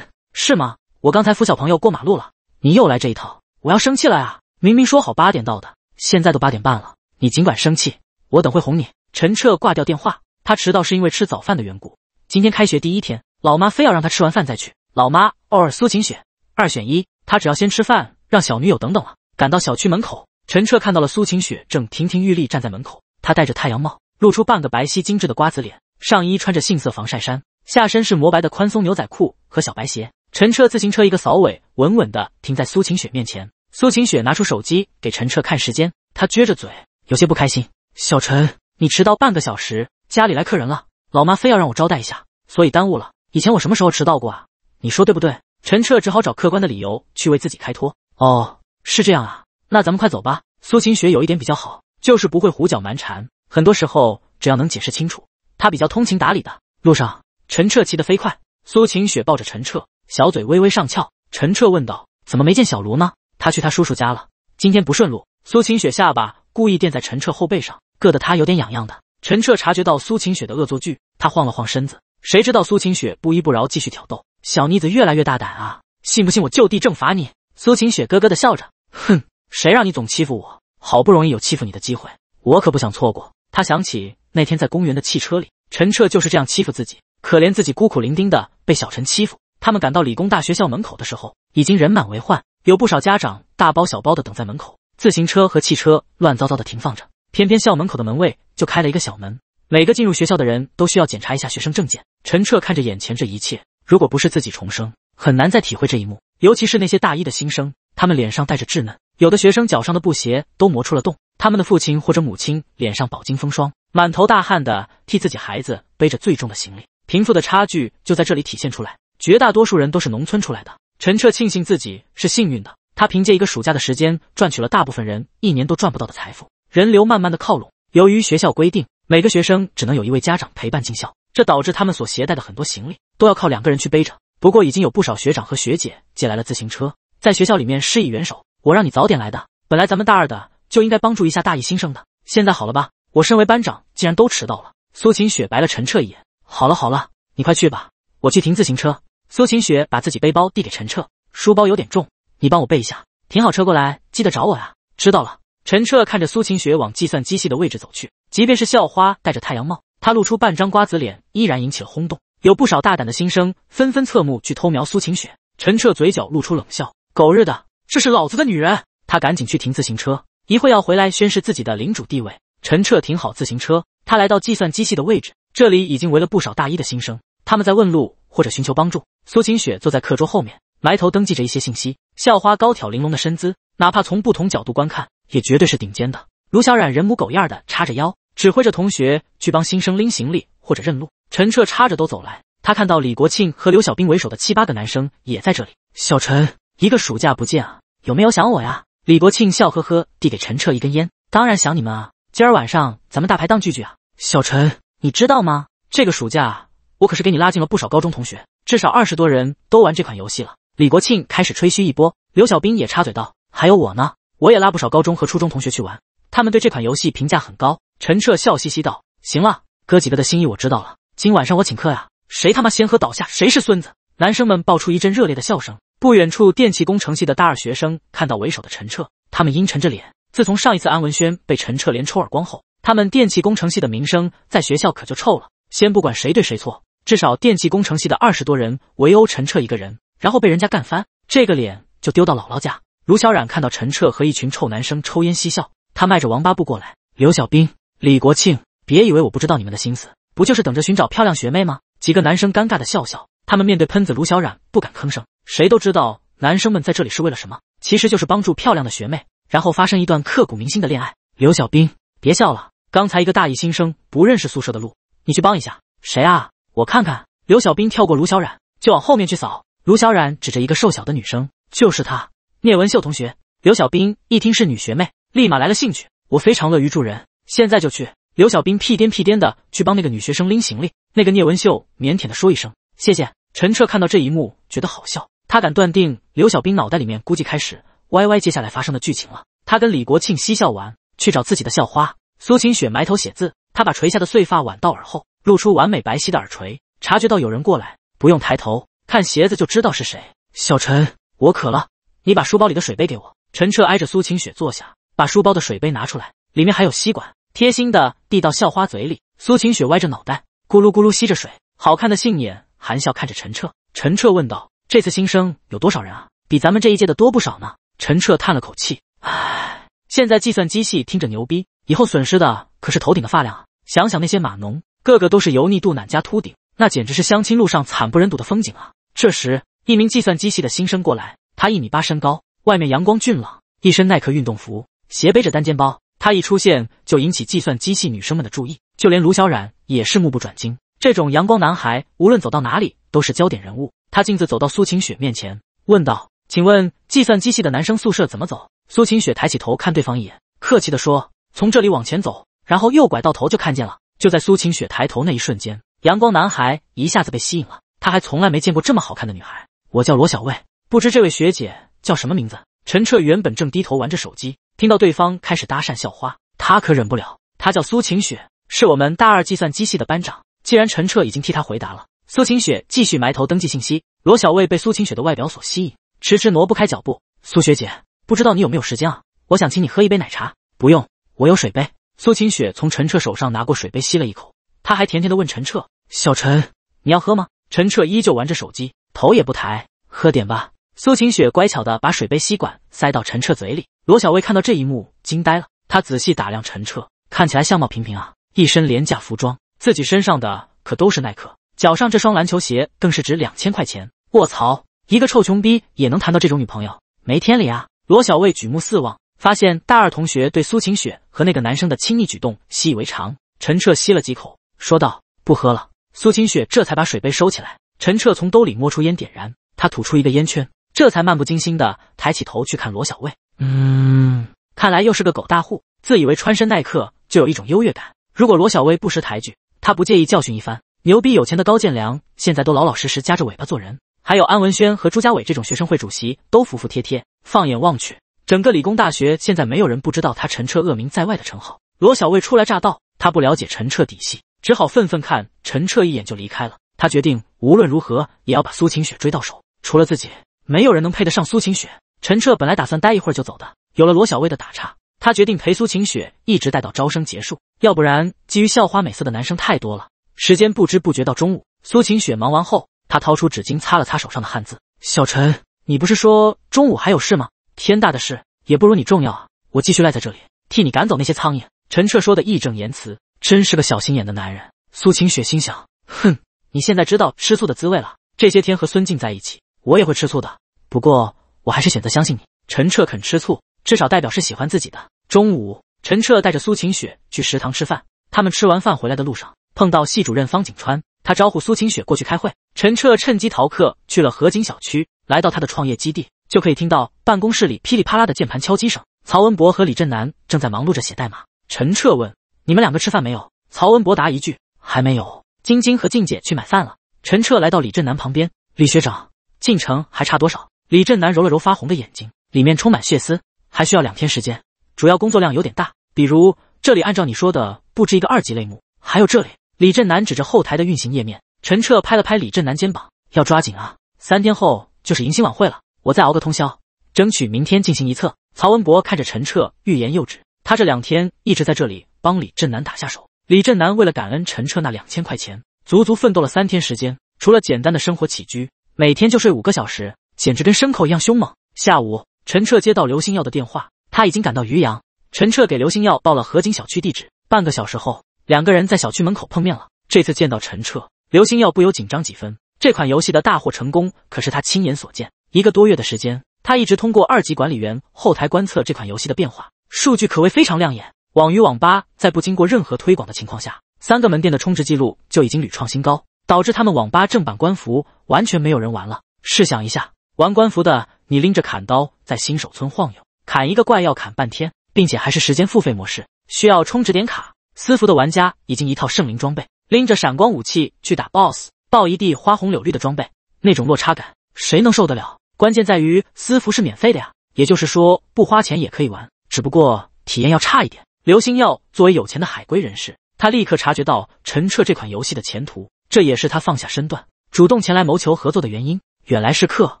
是吗？我刚才扶小朋友过马路了，你又来这一套，我要生气了啊！明明说好八点到的，现在都八点半了，你尽管生气，我等会哄你。”陈彻挂掉电话。他迟到是因为吃早饭的缘故。今天开学第一天，老妈非要让他吃完饭再去。老妈，尔苏晴雪，二选一，他只要先吃饭，让小女友等等了。赶到小区门口，陈彻看到了苏晴雪，正亭亭玉立站在门口。她戴着太阳帽，露出半个白皙精致的瓜子脸，上衣穿着杏色防晒衫，下身是磨白的宽松牛仔裤和小白鞋。陈彻自行车一个扫尾，稳稳的停在苏晴雪面前。苏晴雪拿出手机给陈彻看时间，他撅着嘴，有些不开心。小陈，你迟到半个小时。家里来客人了，老妈非要让我招待一下，所以耽误了。以前我什么时候迟到过啊？你说对不对？陈彻只好找客观的理由去为自己开脱。哦，是这样啊，那咱们快走吧。苏晴雪有一点比较好，就是不会胡搅蛮缠，很多时候只要能解释清楚，她比较通情达理的。路上，陈彻骑得飞快，苏晴雪抱着陈彻，小嘴微微上翘。陈彻问道：“怎么没见小卢呢？他去他叔叔家了，今天不顺路。”苏晴雪下巴故意垫在陈彻后背上，硌得他有点痒痒的。陈彻察觉到苏晴雪的恶作剧，他晃了晃身子。谁知道苏晴雪不依不饶，继续挑逗。小妮子越来越大胆啊！信不信我就地正法你？苏晴雪咯咯的笑着，哼，谁让你总欺负我？好不容易有欺负你的机会，我可不想错过。他想起那天在公园的汽车里，陈彻就是这样欺负自己。可怜自己孤苦伶仃的被小陈欺负。他们赶到理工大学校门口的时候，已经人满为患，有不少家长大包小包的等在门口，自行车和汽车乱糟糟的停放着。偏偏校门口的门卫就开了一个小门，每个进入学校的人都需要检查一下学生证件。陈彻看着眼前这一切，如果不是自己重生，很难再体会这一幕。尤其是那些大一的新生，他们脸上带着稚嫩，有的学生脚上的布鞋都磨出了洞。他们的父亲或者母亲脸上饱经风霜，满头大汗的替自己孩子背着最重的行李。贫富的差距就在这里体现出来。绝大多数人都是农村出来的，陈彻庆幸自己是幸运的，他凭借一个暑假的时间赚取了大部分人一年都赚不到的财富。人流慢慢的靠拢，由于学校规定每个学生只能有一位家长陪伴进校，这导致他们所携带的很多行李都要靠两个人去背着。不过已经有不少学长和学姐借来了自行车，在学校里面施以援手。我让你早点来的，本来咱们大二的就应该帮助一下大一新生的，现在好了吧？我身为班长竟然都迟到了。苏晴雪白了陈彻一眼，好了好了，你快去吧，我去停自行车。苏晴雪把自己背包递给陈彻，书包有点重，你帮我背一下。停好车过来，记得找我呀。知道了。陈彻看着苏晴雪往计算机系的位置走去，即便是校花戴着太阳帽，她露出半张瓜子脸，依然引起了轰动。有不少大胆的新生纷纷侧目去偷瞄苏晴雪。陈彻嘴角露出冷笑：“狗日的，这是老子的女人！”他赶紧去停自行车，一会要回来宣示自己的领主地位。陈彻停好自行车，他来到计算机系的位置，这里已经围了不少大一的新生，他们在问路或者寻求帮助。苏晴雪坐在课桌后面，埋头登记着一些信息。校花高挑玲珑的身姿，哪怕从不同角度观看。也绝对是顶尖的。卢小冉人模狗样的叉着腰，指挥着同学去帮新生拎行李或者认路。陈彻插着都走来，他看到李国庆和刘小兵为首的七八个男生也在这里。小陈，一个暑假不见啊，有没有想我呀？李国庆笑呵呵递给陈彻一根烟。当然想你们啊，今儿晚上咱们大排档聚聚啊。小陈，你知道吗？这个暑假我可是给你拉进了不少高中同学，至少二十多人都玩这款游戏了。李国庆开始吹嘘一波。刘小兵也插嘴道：“还有我呢。”我也拉不少高中和初中同学去玩，他们对这款游戏评价很高。陈彻笑嘻嘻道：“行了，哥几个的心意我知道了，今晚上我请客呀，谁他妈先喝倒下，谁是孙子。”男生们爆出一阵热烈的笑声。不远处，电气工程系的大二学生看到为首的陈彻，他们阴沉着脸。自从上一次安文轩被陈彻连抽耳光后，他们电气工程系的名声在学校可就臭了。先不管谁对谁错，至少电气工程系的二十多人围殴陈彻一个人，然后被人家干翻，这个脸就丢到姥姥家。卢小冉看到陈彻和一群臭男生抽烟嬉笑，他迈着王八步过来。刘小兵、李国庆，别以为我不知道你们的心思，不就是等着寻找漂亮学妹吗？几个男生尴尬的笑笑，他们面对喷子卢小冉不敢吭声。谁都知道男生们在这里是为了什么，其实就是帮助漂亮的学妹，然后发生一段刻骨铭心的恋爱。刘小兵，别笑了，刚才一个大一新生不认识宿舍的路，你去帮一下。谁啊？我看看。刘小兵跳过卢小冉就往后面去扫。卢小冉指着一个瘦小的女生，就是她。聂文秀同学，刘小兵一听是女学妹，立马来了兴趣。我非常乐于助人，现在就去。刘小兵屁颠屁颠的去帮那个女学生拎行李。那个聂文秀腼腆的说一声谢谢。陈彻看到这一幕，觉得好笑。他敢断定，刘小兵脑袋里面估计开始歪歪接下来发生的剧情了。他跟李国庆嬉笑完，去找自己的校花苏晴雪，埋头写字。他把垂下的碎发挽到耳后，露出完美白皙的耳垂。察觉到有人过来，不用抬头看鞋子就知道是谁。小陈，我渴了。你把书包里的水杯给我。陈彻挨着苏晴雪坐下，把书包的水杯拿出来，里面还有吸管，贴心的递到校花嘴里。苏晴雪歪着脑袋，咕噜咕噜吸着水，好看的杏眼含笑看着陈彻。陈彻问道：“这次新生有多少人啊？比咱们这一届的多不少呢。”陈彻叹了口气：“唉，现在计算机系听着牛逼，以后损失的可是头顶的发量啊！想想那些码农，个个都是油腻肚腩加秃顶，那简直是相亲路上惨不忍睹的风景啊！”这时，一名计算机系的新生过来。他一米八身高，外面阳光俊朗，一身耐克运动服，斜背着单肩包。他一出现就引起计算机系女生们的注意，就连卢小冉也是目不转睛。这种阳光男孩无论走到哪里都是焦点人物。他径自走到苏晴雪面前，问道：“请问计算机系的男生宿舍怎么走？”苏晴雪抬起头看对方一眼，客气地说：“从这里往前走，然后右拐到头就看见了。”就在苏晴雪抬头那一瞬间，阳光男孩一下子被吸引了。他还从来没见过这么好看的女孩。我叫罗小卫。不知这位学姐叫什么名字？陈彻原本正低头玩着手机，听到对方开始搭讪校花，他可忍不了。她叫苏晴雪，是我们大二计算机系的班长。既然陈彻已经替她回答了，苏晴雪继续埋头登记信息。罗小卫被苏晴雪的外表所吸引，迟迟挪不开脚步。苏学姐，不知道你有没有时间啊？我想请你喝一杯奶茶。不用，我有水杯。苏晴雪从陈彻手上拿过水杯，吸了一口。她还甜甜的问陈彻：“小陈，你要喝吗？”陈彻依旧玩着手机，头也不抬：“喝点吧。”苏晴雪乖巧的把水杯吸管塞到陈彻嘴里，罗小薇看到这一幕惊呆了。他仔细打量陈彻，看起来相貌平平啊，一身廉价服装，自己身上的可都是耐克，脚上这双篮球鞋更是值两千块钱。卧槽，一个臭穷逼也能谈到这种女朋友，没天理啊！罗小薇举目四望，发现大二同学对苏晴雪和那个男生的亲密举动习以为常。陈彻吸了几口，说道：“不喝了。”苏晴雪这才把水杯收起来。陈彻从兜里摸出烟，点燃，他吐出一个烟圈。这才漫不经心的抬起头去看罗小卫。嗯，看来又是个狗大户，自以为穿身耐克就有一种优越感。如果罗小卫不识抬举，他不介意教训一番。牛逼有钱的高建良现在都老老实实夹着尾巴做人，还有安文轩和朱家伟这种学生会主席都服服帖帖。放眼望去，整个理工大学现在没有人不知道他陈彻恶名在外的称号。罗小卫初来乍到，他不了解陈彻底细，只好愤愤看陈彻一眼就离开了。他决定无论如何也要把苏晴雪追到手，除了自己。没有人能配得上苏晴雪。陈彻本来打算待一会儿就走的，有了罗小薇的打岔，他决定陪苏晴雪一直待到招生结束。要不然，基于校花美色的男生太多了。时间不知不觉到中午，苏晴雪忙完后，他掏出纸巾擦了擦手上的汗渍。“小陈，你不是说中午还有事吗？天大的事也不如你重要啊！我继续赖在这里，替你赶走那些苍蝇。”陈彻说的义正言辞，真是个小心眼的男人。苏晴雪心想：“哼，你现在知道吃醋的滋味了。这些天和孙静在一起。”我也会吃醋的，不过我还是选择相信你。陈彻肯吃醋，至少代表是喜欢自己的。中午，陈彻带着苏晴雪去食堂吃饭。他们吃完饭回来的路上，碰到系主任方景川，他招呼苏晴雪过去开会。陈彻趁机逃课去了河景小区。来到他的创业基地，就可以听到办公室里噼里啪啦的键盘敲击声。曹文博和李振南正在忙碌着写代码。陈彻问：“你们两个吃饭没有？”曹文博答一句：“还没有。”晶晶和静姐去买饭了。陈彻来到李振南旁边：“李学长。”进程还差多少？李振南揉了揉发红的眼睛，里面充满血丝，还需要两天时间。主要工作量有点大，比如这里，按照你说的布置一个二级类目，还有这里。李振南指着后台的运行页面。陈彻拍了拍李振南肩膀：“要抓紧啊，三天后就是迎新晚会了，我再熬个通宵，争取明天进行一测。”曹文博看着陈彻，欲言又止。他这两天一直在这里帮李振南打下手。李振南为了感恩陈彻那两千块钱，足足奋斗了三天时间，除了简单的生活起居。每天就睡五个小时，简直跟牲口一样凶猛。下午，陈彻接到刘星耀的电话，他已经赶到渔阳。陈彻给刘星耀报了河景小区地址。半个小时后，两个人在小区门口碰面了。这次见到陈彻，刘星耀不由紧张几分。这款游戏的大获成功，可是他亲眼所见。一个多月的时间，他一直通过二级管理员后台观测这款游戏的变化，数据可谓非常亮眼。网鱼网吧在不经过任何推广的情况下，三个门店的充值记录就已经屡创新高。导致他们网吧正版官服完全没有人玩了。试想一下，玩官服的你拎着砍刀在新手村晃悠，砍一个怪要砍半天，并且还是时间付费模式，需要充值点卡。私服的玩家已经一套圣灵装备，拎着闪光武器去打 BOSS，爆一地花红柳绿的装备，那种落差感谁能受得了？关键在于私服是免费的呀，也就是说不花钱也可以玩，只不过体验要差一点。刘星耀作为有钱的海归人士，他立刻察觉到陈彻这款游戏的前途。这也是他放下身段，主动前来谋求合作的原因。远来是客，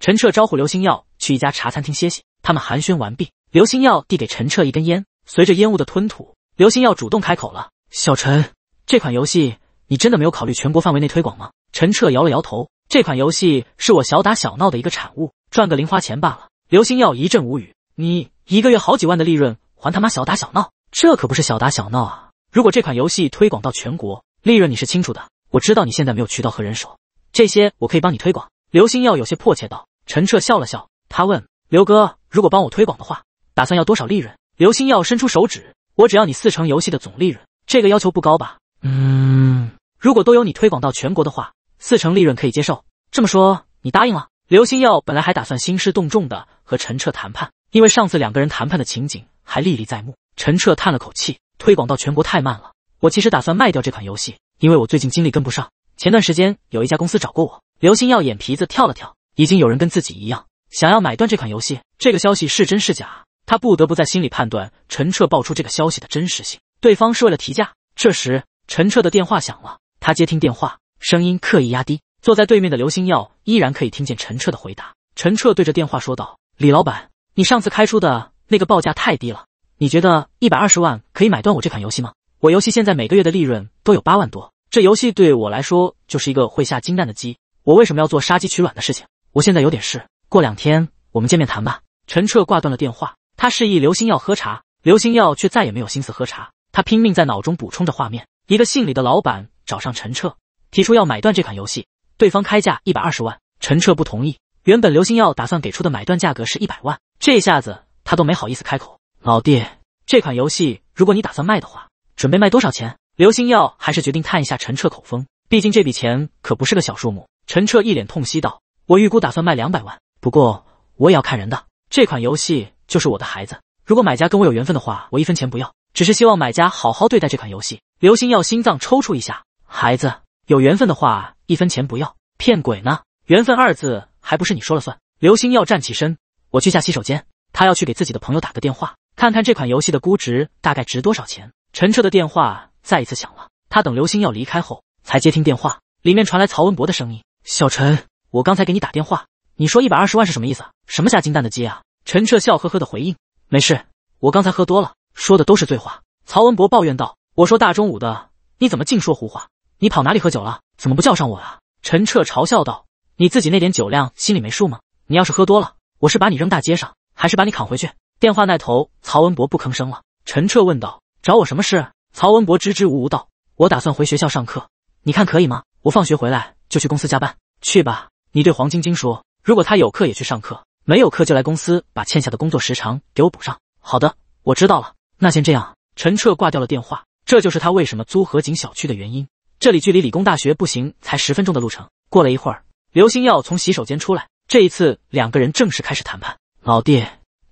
陈彻招呼刘星耀去一家茶餐厅歇息。他们寒暄完毕，刘星耀递给陈彻一根烟。随着烟雾的吞吐，刘星耀主动开口了：“小陈，这款游戏你真的没有考虑全国范围内推广吗？”陈彻摇了摇头：“这款游戏是我小打小闹的一个产物，赚个零花钱罢了。”刘星耀一阵无语：“你一个月好几万的利润，还他妈小打小闹？这可不是小打小闹啊！如果这款游戏推广到全国，利润你是清楚的。”我知道你现在没有渠道和人手，这些我可以帮你推广。刘星耀有些迫切道。陈彻笑了笑，他问：“刘哥，如果帮我推广的话，打算要多少利润？”刘星耀伸出手指：“我只要你四成游戏的总利润，这个要求不高吧？”“嗯，如果都由你推广到全国的话，四成利润可以接受。”“这么说，你答应了？”刘星耀本来还打算兴师动众的和陈彻谈判，因为上次两个人谈判的情景还历历在目。陈彻叹了口气：“推广到全国太慢了，我其实打算卖掉这款游戏。”因为我最近精力跟不上，前段时间有一家公司找过我。刘星耀眼皮子跳了跳，已经有人跟自己一样想要买断这款游戏。这个消息是真是假？他不得不在心里判断陈彻爆出这个消息的真实性。对方是为了提价。这时，陈彻的电话响了，他接听电话，声音刻意压低。坐在对面的刘星耀依然可以听见陈彻的回答。陈彻对着电话说道：“李老板，你上次开出的那个报价太低了，你觉得一百二十万可以买断我这款游戏吗？”我游戏现在每个月的利润都有八万多，这游戏对我来说就是一个会下金蛋的鸡。我为什么要做杀鸡取卵的事情？我现在有点事，过两天我们见面谈吧。陈彻挂断了电话，他示意刘星耀喝茶，刘星耀却再也没有心思喝茶。他拼命在脑中补充着画面：一个姓李的老板找上陈彻，提出要买断这款游戏，对方开价一百二十万，陈彻不同意。原本刘星耀打算给出的买断价格是一百万，这下子他都没好意思开口。老弟，这款游戏如果你打算卖的话。准备卖多少钱？刘星耀还是决定探一下陈彻口风，毕竟这笔钱可不是个小数目。陈彻一脸痛惜道：“我预估打算卖两百万，不过我也要看人的。这款游戏就是我的孩子，如果买家跟我有缘分的话，我一分钱不要，只是希望买家好好对待这款游戏。”刘星耀心脏抽搐一下，孩子有缘分的话，一分钱不要，骗鬼呢？缘分二字还不是你说了算。刘星耀站起身，我去下洗手间。他要去给自己的朋友打个电话，看看这款游戏的估值大概值多少钱。陈彻的电话再一次响了，他等刘星要离开后才接听电话，里面传来曹文博的声音：“小陈，我刚才给你打电话，你说一百二十万是什么意思？什么下金蛋的鸡啊？”陈彻笑呵呵的回应：“没事，我刚才喝多了，说的都是醉话。”曹文博抱怨道：“我说大中午的，你怎么净说胡话？你跑哪里喝酒了？怎么不叫上我啊？”陈彻嘲笑道：“你自己那点酒量，心里没数吗？你要是喝多了，我是把你扔大街上，还是把你扛回去？”电话那头，曹文博不吭声了。陈彻问道。找我什么事？曹文博支支吾吾道：“我打算回学校上课，你看可以吗？我放学回来就去公司加班，去吧。你对黄晶晶说，如果她有课也去上课，没有课就来公司把欠下的工作时长给我补上。”好的，我知道了。那先这样。陈彻挂掉了电话。这就是他为什么租河景小区的原因。这里距离理工大学步行才十分钟的路程。过了一会儿，刘星耀从洗手间出来。这一次，两个人正式开始谈判。老弟，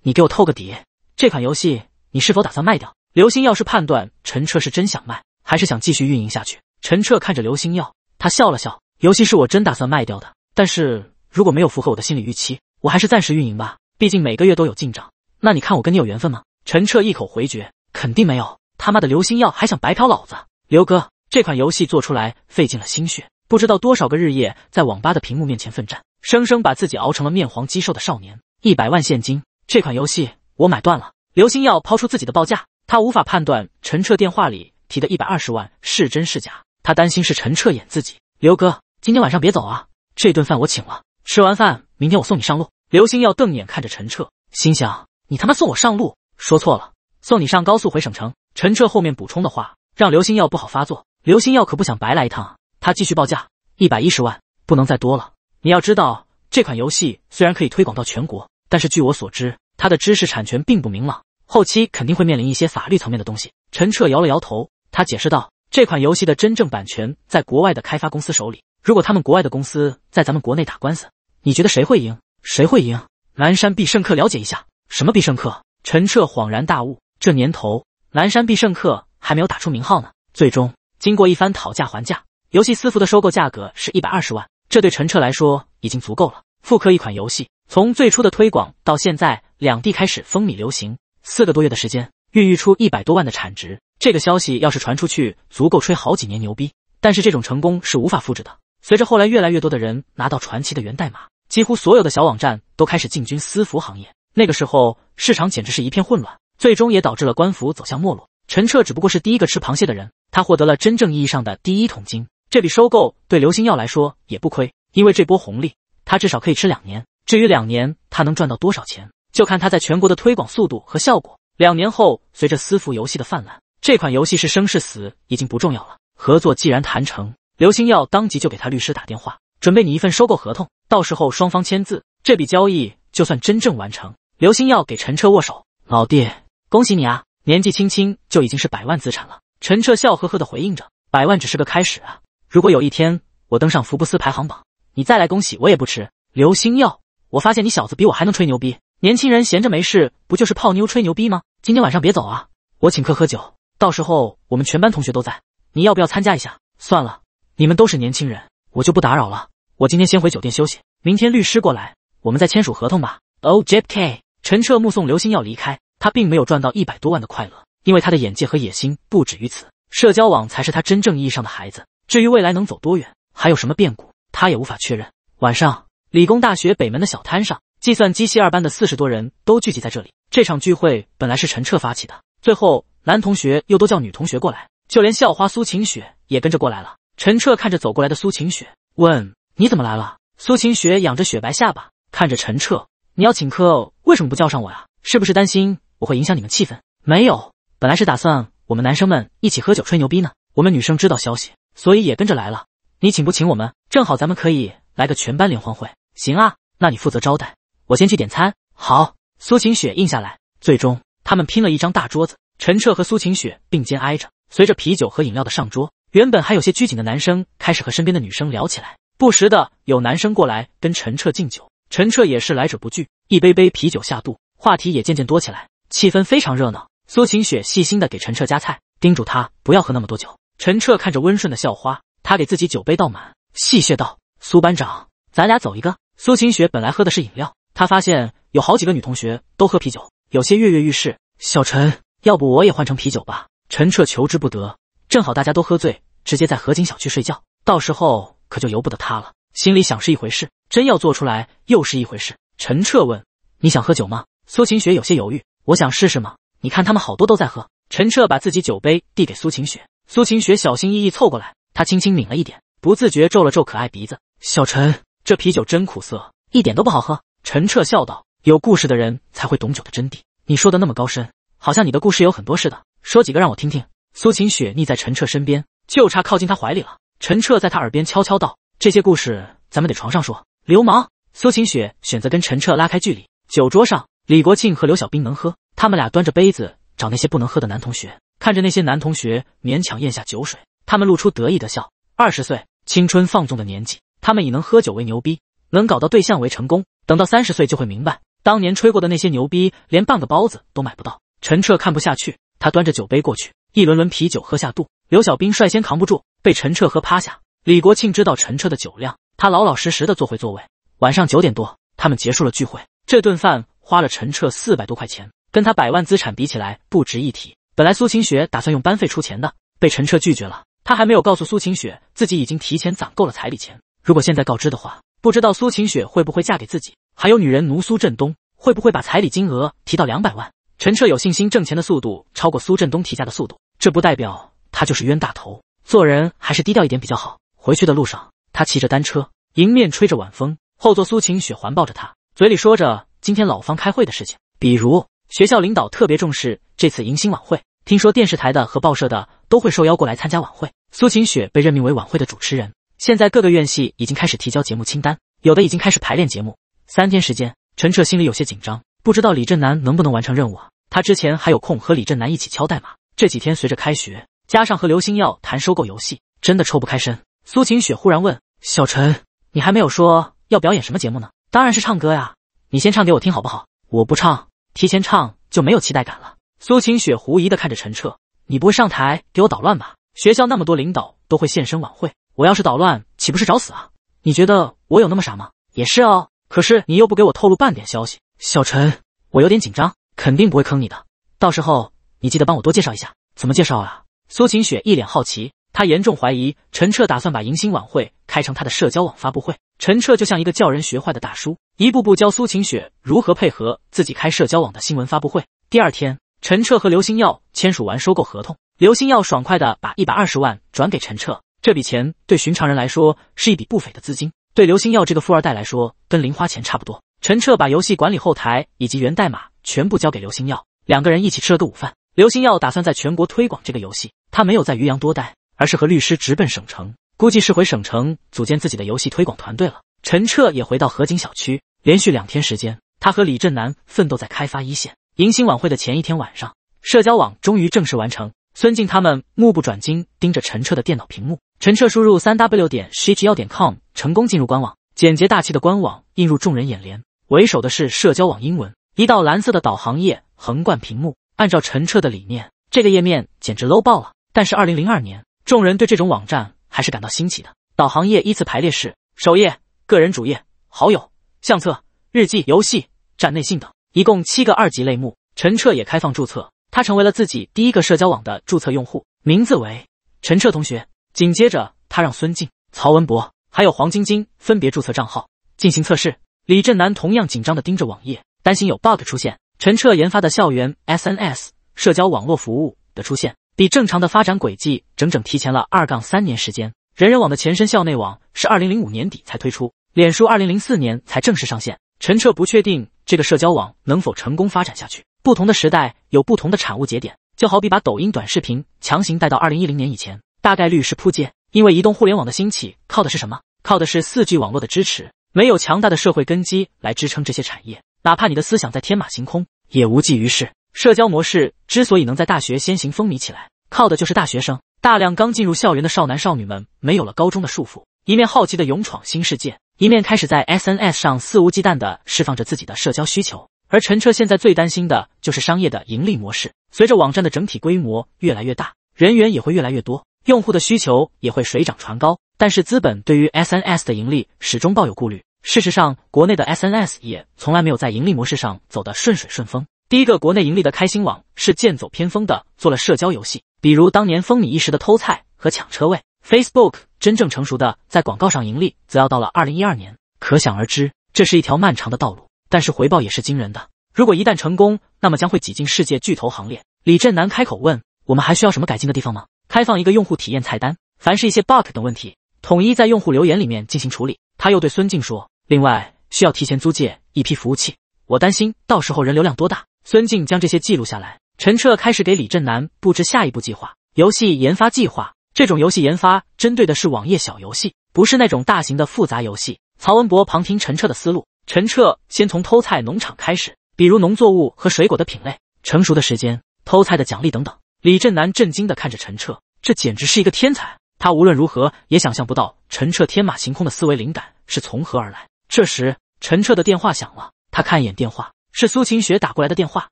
你给我透个底，这款游戏你是否打算卖掉？刘星耀是判断陈彻是真想卖，还是想继续运营下去。陈彻看着刘星耀，他笑了笑：“游戏是我真打算卖掉的，但是如果没有符合我的心理预期，我还是暂时运营吧，毕竟每个月都有进账。那你看我跟你有缘分吗？”陈彻一口回绝：“肯定没有，他妈的刘星耀还想白嫖老子！刘哥，这款游戏做出来费尽了心血，不知道多少个日夜在网吧的屏幕面前奋战，生生把自己熬成了面黄肌瘦的少年。一百万现金，这款游戏我买断了。”刘星耀抛出自己的报价。他无法判断陈彻电话里提的一百二十万是真是假，他担心是陈彻演自己。刘哥，今天晚上别走啊，这顿饭我请了。吃完饭，明天我送你上路。刘星耀瞪眼看着陈彻，心想你他妈送我上路？说错了，送你上高速回省城。陈彻后面补充的话让刘星耀不好发作。刘星耀可不想白来一趟他继续报价一百一十万，不能再多了。你要知道，这款游戏虽然可以推广到全国，但是据我所知，它的知识产权并不明朗。后期肯定会面临一些法律层面的东西。陈彻摇了摇头，他解释道：“这款游戏的真正版权在国外的开发公司手里。如果他们国外的公司在咱们国内打官司，你觉得谁会赢？谁会赢？”南山必胜客，了解一下。什么必胜客？陈彻恍然大悟。这年头，南山必胜客还没有打出名号呢。最终，经过一番讨价还价，游戏私服的收购价格是一百二十万。这对陈彻来说已经足够了。复刻一款游戏，从最初的推广到现在，两地开始风靡流行。四个多月的时间，孕育出一百多万的产值。这个消息要是传出去，足够吹好几年牛逼。但是这种成功是无法复制的。随着后来越来越多的人拿到传奇的源代码，几乎所有的小网站都开始进军私服行业。那个时候市场简直是一片混乱，最终也导致了官服走向没落。陈彻只不过是第一个吃螃蟹的人，他获得了真正意义上的第一桶金。这笔收购对刘星耀来说也不亏，因为这波红利他至少可以吃两年。至于两年他能赚到多少钱？就看他在全国的推广速度和效果。两年后，随着私服游戏的泛滥，这款游戏是生是死已经不重要了。合作既然谈成，刘星耀当即就给他律师打电话，准备拟一份收购合同，到时候双方签字，这笔交易就算真正完成。刘星耀给陈彻握手：“老弟，恭喜你啊！年纪轻轻就已经是百万资产了。”陈彻笑呵呵的回应着：“百万只是个开始啊！如果有一天我登上福布斯排行榜，你再来恭喜我也不迟。”刘星耀：“我发现你小子比我还能吹牛逼。”年轻人闲着没事，不就是泡妞吹牛逼吗？今天晚上别走啊，我请客喝酒，到时候我们全班同学都在，你要不要参加一下？算了，你们都是年轻人，我就不打扰了。我今天先回酒店休息，明天律师过来，我们再签署合同吧。O J K，陈彻目送刘星耀离开，他并没有赚到一百多万的快乐，因为他的眼界和野心不止于此，社交网才是他真正意义上的孩子。至于未来能走多远，还有什么变故，他也无法确认。晚上，理工大学北门的小摊上。计算机系二班的四十多人都聚集在这里。这场聚会本来是陈彻发起的，最后男同学又都叫女同学过来，就连校花苏晴雪也跟着过来了。陈彻看着走过来的苏晴雪，问：“你怎么来了？”苏晴雪仰着雪白下巴看着陈彻：“你要请客，为什么不叫上我呀？是不是担心我会影响你们气氛？”“没有，本来是打算我们男生们一起喝酒吹牛逼呢。我们女生知道消息，所以也跟着来了。你请不请我们？正好咱们可以来个全班联欢会。”“行啊，那你负责招待。”我先去点餐。好，苏晴雪应下来。最终，他们拼了一张大桌子，陈彻和苏晴雪并肩挨着。随着啤酒和饮料的上桌，原本还有些拘谨的男生开始和身边的女生聊起来，不时的有男生过来跟陈彻敬酒。陈彻也是来者不拒，一杯杯啤酒下肚，话题也渐渐多起来，气氛非常热闹。苏晴雪细心的给陈彻夹菜，叮嘱他不要喝那么多酒。陈彻看着温顺的校花，他给自己酒杯倒满，戏谑道：“苏班长，咱俩走一个。”苏晴雪本来喝的是饮料。他发现有好几个女同学都喝啤酒，有些跃跃欲试。小陈，要不我也换成啤酒吧？陈彻求之不得，正好大家都喝醉，直接在河景小区睡觉，到时候可就由不得他了。心里想是一回事，真要做出来又是一回事。陈彻问：“你想喝酒吗？”苏晴雪有些犹豫：“我想试试吗？你看他们好多都在喝。”陈彻把自己酒杯递给苏晴雪，苏晴雪小心翼翼凑过来，她轻轻抿了一点，不自觉皱了皱可爱鼻子。小陈，这啤酒真苦涩，一点都不好喝。陈彻笑道：“有故事的人才会懂酒的真谛。你说的那么高深，好像你的故事有很多似的。说几个让我听听。”苏晴雪腻在陈彻身边，就差靠近他怀里了。陈彻在他耳边悄悄道：“这些故事咱们得床上说。”流氓。苏晴雪选择跟陈彻拉开距离。酒桌上，李国庆和刘小兵能喝，他们俩端着杯子找那些不能喝的男同学，看着那些男同学勉强咽下酒水，他们露出得意的笑。二十岁，青春放纵的年纪，他们以能喝酒为牛逼，能搞到对象为成功。等到三十岁就会明白，当年吹过的那些牛逼，连半个包子都买不到。陈彻看不下去，他端着酒杯过去，一轮轮啤酒喝下肚。刘小兵率先扛不住，被陈彻喝趴下。李国庆知道陈彻的酒量，他老老实实的坐回座位。晚上九点多，他们结束了聚会。这顿饭花了陈彻四百多块钱，跟他百万资产比起来，不值一提。本来苏晴雪打算用班费出钱的，被陈彻拒绝了。他还没有告诉苏晴雪，自己已经提前攒够了彩礼钱。如果现在告知的话，不知道苏晴雪会不会嫁给自己，还有女人奴苏振东会不会把彩礼金额提到两百万？陈彻有信心挣钱的速度超过苏振东提价的速度，这不代表他就是冤大头，做人还是低调一点比较好。回去的路上，他骑着单车，迎面吹着晚风，后座苏晴雪环抱着他，嘴里说着今天老方开会的事情，比如学校领导特别重视这次迎新晚会，听说电视台的和报社的都会受邀过来参加晚会，苏晴雪被任命为晚会的主持人。现在各个院系已经开始提交节目清单，有的已经开始排练节目。三天时间，陈彻心里有些紧张，不知道李振南能不能完成任务啊？他之前还有空和李振南一起敲代码，这几天随着开学，加上和刘星耀谈收购游戏，真的抽不开身。苏晴雪忽然问：“小陈，你还没有说要表演什么节目呢？当然是唱歌呀！你先唱给我听好不好？我不唱，提前唱就没有期待感了。”苏晴雪狐疑的看着陈彻：“你不会上台给我捣乱吧？学校那么多领导都会现身晚会。”我要是捣乱，岂不是找死啊？你觉得我有那么傻吗？也是哦。可是你又不给我透露半点消息，小陈，我有点紧张，肯定不会坑你的。到时候你记得帮我多介绍一下，怎么介绍啊？苏晴雪一脸好奇，她严重怀疑陈彻打算把迎新晚会开成他的社交网发布会。陈彻就像一个叫人学坏的大叔，一步步教苏晴雪如何配合自己开社交网的新闻发布会。第二天，陈彻和刘星耀签署完收购合同，刘星耀爽快的把一百二十万转给陈彻。这笔钱对寻常人来说是一笔不菲的资金，对刘星耀这个富二代来说，跟零花钱差不多。陈彻把游戏管理后台以及源代码全部交给刘星耀，两个人一起吃了个午饭。刘星耀打算在全国推广这个游戏，他没有在榆阳多待，而是和律师直奔省城，估计是回省城组建自己的游戏推广团队了。陈彻也回到河景小区，连续两天时间，他和李振南奋斗在开发一线。迎新晚会的前一天晚上，社交网终于正式完成。孙静他们目不转睛盯着陈彻的电脑屏幕。陈彻输入三 W 点 s C T O 点 com，成功进入官网。简洁大气的官网映入众人眼帘，为首的是社交网英文。一道蓝色的导航页横贯屏幕。按照陈彻的理念，这个页面简直 low 爆了。但是二零零二年，众人对这种网站还是感到新奇的。导航页依次排列是首页、个人主页、好友、相册、日记、游戏、站内信等，一共七个二级类目。陈彻也开放注册。他成为了自己第一个社交网的注册用户，名字为陈澈同学。紧接着，他让孙静、曹文博还有黄晶晶分别注册账号进行测试。李振南同样紧张地盯着网页，担心有 bug 出现。陈澈研发的校园 SNS 社交网络服务的出现，比正常的发展轨迹整整提前了二杠三年时间。人人网的前身校内网是二零零五年底才推出，脸书二零零四年才正式上线。陈澈不确定这个社交网能否成功发展下去。不同的时代有不同的产物节点，就好比把抖音短视频强行带到二零一零年以前，大概率是扑街。因为移动互联网的兴起靠的是什么？靠的是四 G 网络的支持，没有强大的社会根基来支撑这些产业，哪怕你的思想在天马行空，也无济于事。社交模式之所以能在大学先行风靡起来，靠的就是大学生大量刚进入校园的少男少女们，没有了高中的束缚，一面好奇的勇闯新世界，一面开始在 SNS 上肆无忌惮的释放着自己的社交需求。而陈澈现在最担心的就是商业的盈利模式。随着网站的整体规模越来越大，人员也会越来越多，用户的需求也会水涨船高。但是资本对于 SNS 的盈利始终抱有顾虑。事实上，国内的 SNS 也从来没有在盈利模式上走得顺水顺风。第一个国内盈利的开心网是剑走偏锋的做了社交游戏，比如当年风靡一时的偷菜和抢车位。Facebook 真正成熟的在广告上盈利，则要到了2012年。可想而知，这是一条漫长的道路。但是回报也是惊人的。如果一旦成功，那么将会挤进世界巨头行列。李振南开口问：“我们还需要什么改进的地方吗？”开放一个用户体验菜单，凡是一些 bug 等问题，统一在用户留言里面进行处理。他又对孙静说：“另外需要提前租借一批服务器，我担心到时候人流量多大。”孙静将这些记录下来。陈彻开始给李振南布置下一步计划：游戏研发计划。这种游戏研发针对的是网页小游戏，不是那种大型的复杂游戏。曹文博旁听陈彻的思路。陈彻先从偷菜农场开始，比如农作物和水果的品类、成熟的时间、偷菜的奖励等等。李振南震惊地看着陈彻，这简直是一个天才！他无论如何也想象不到陈彻天马行空的思维灵感是从何而来。这时，陈彻的电话响了，他看一眼电话，是苏晴雪打过来的电话：“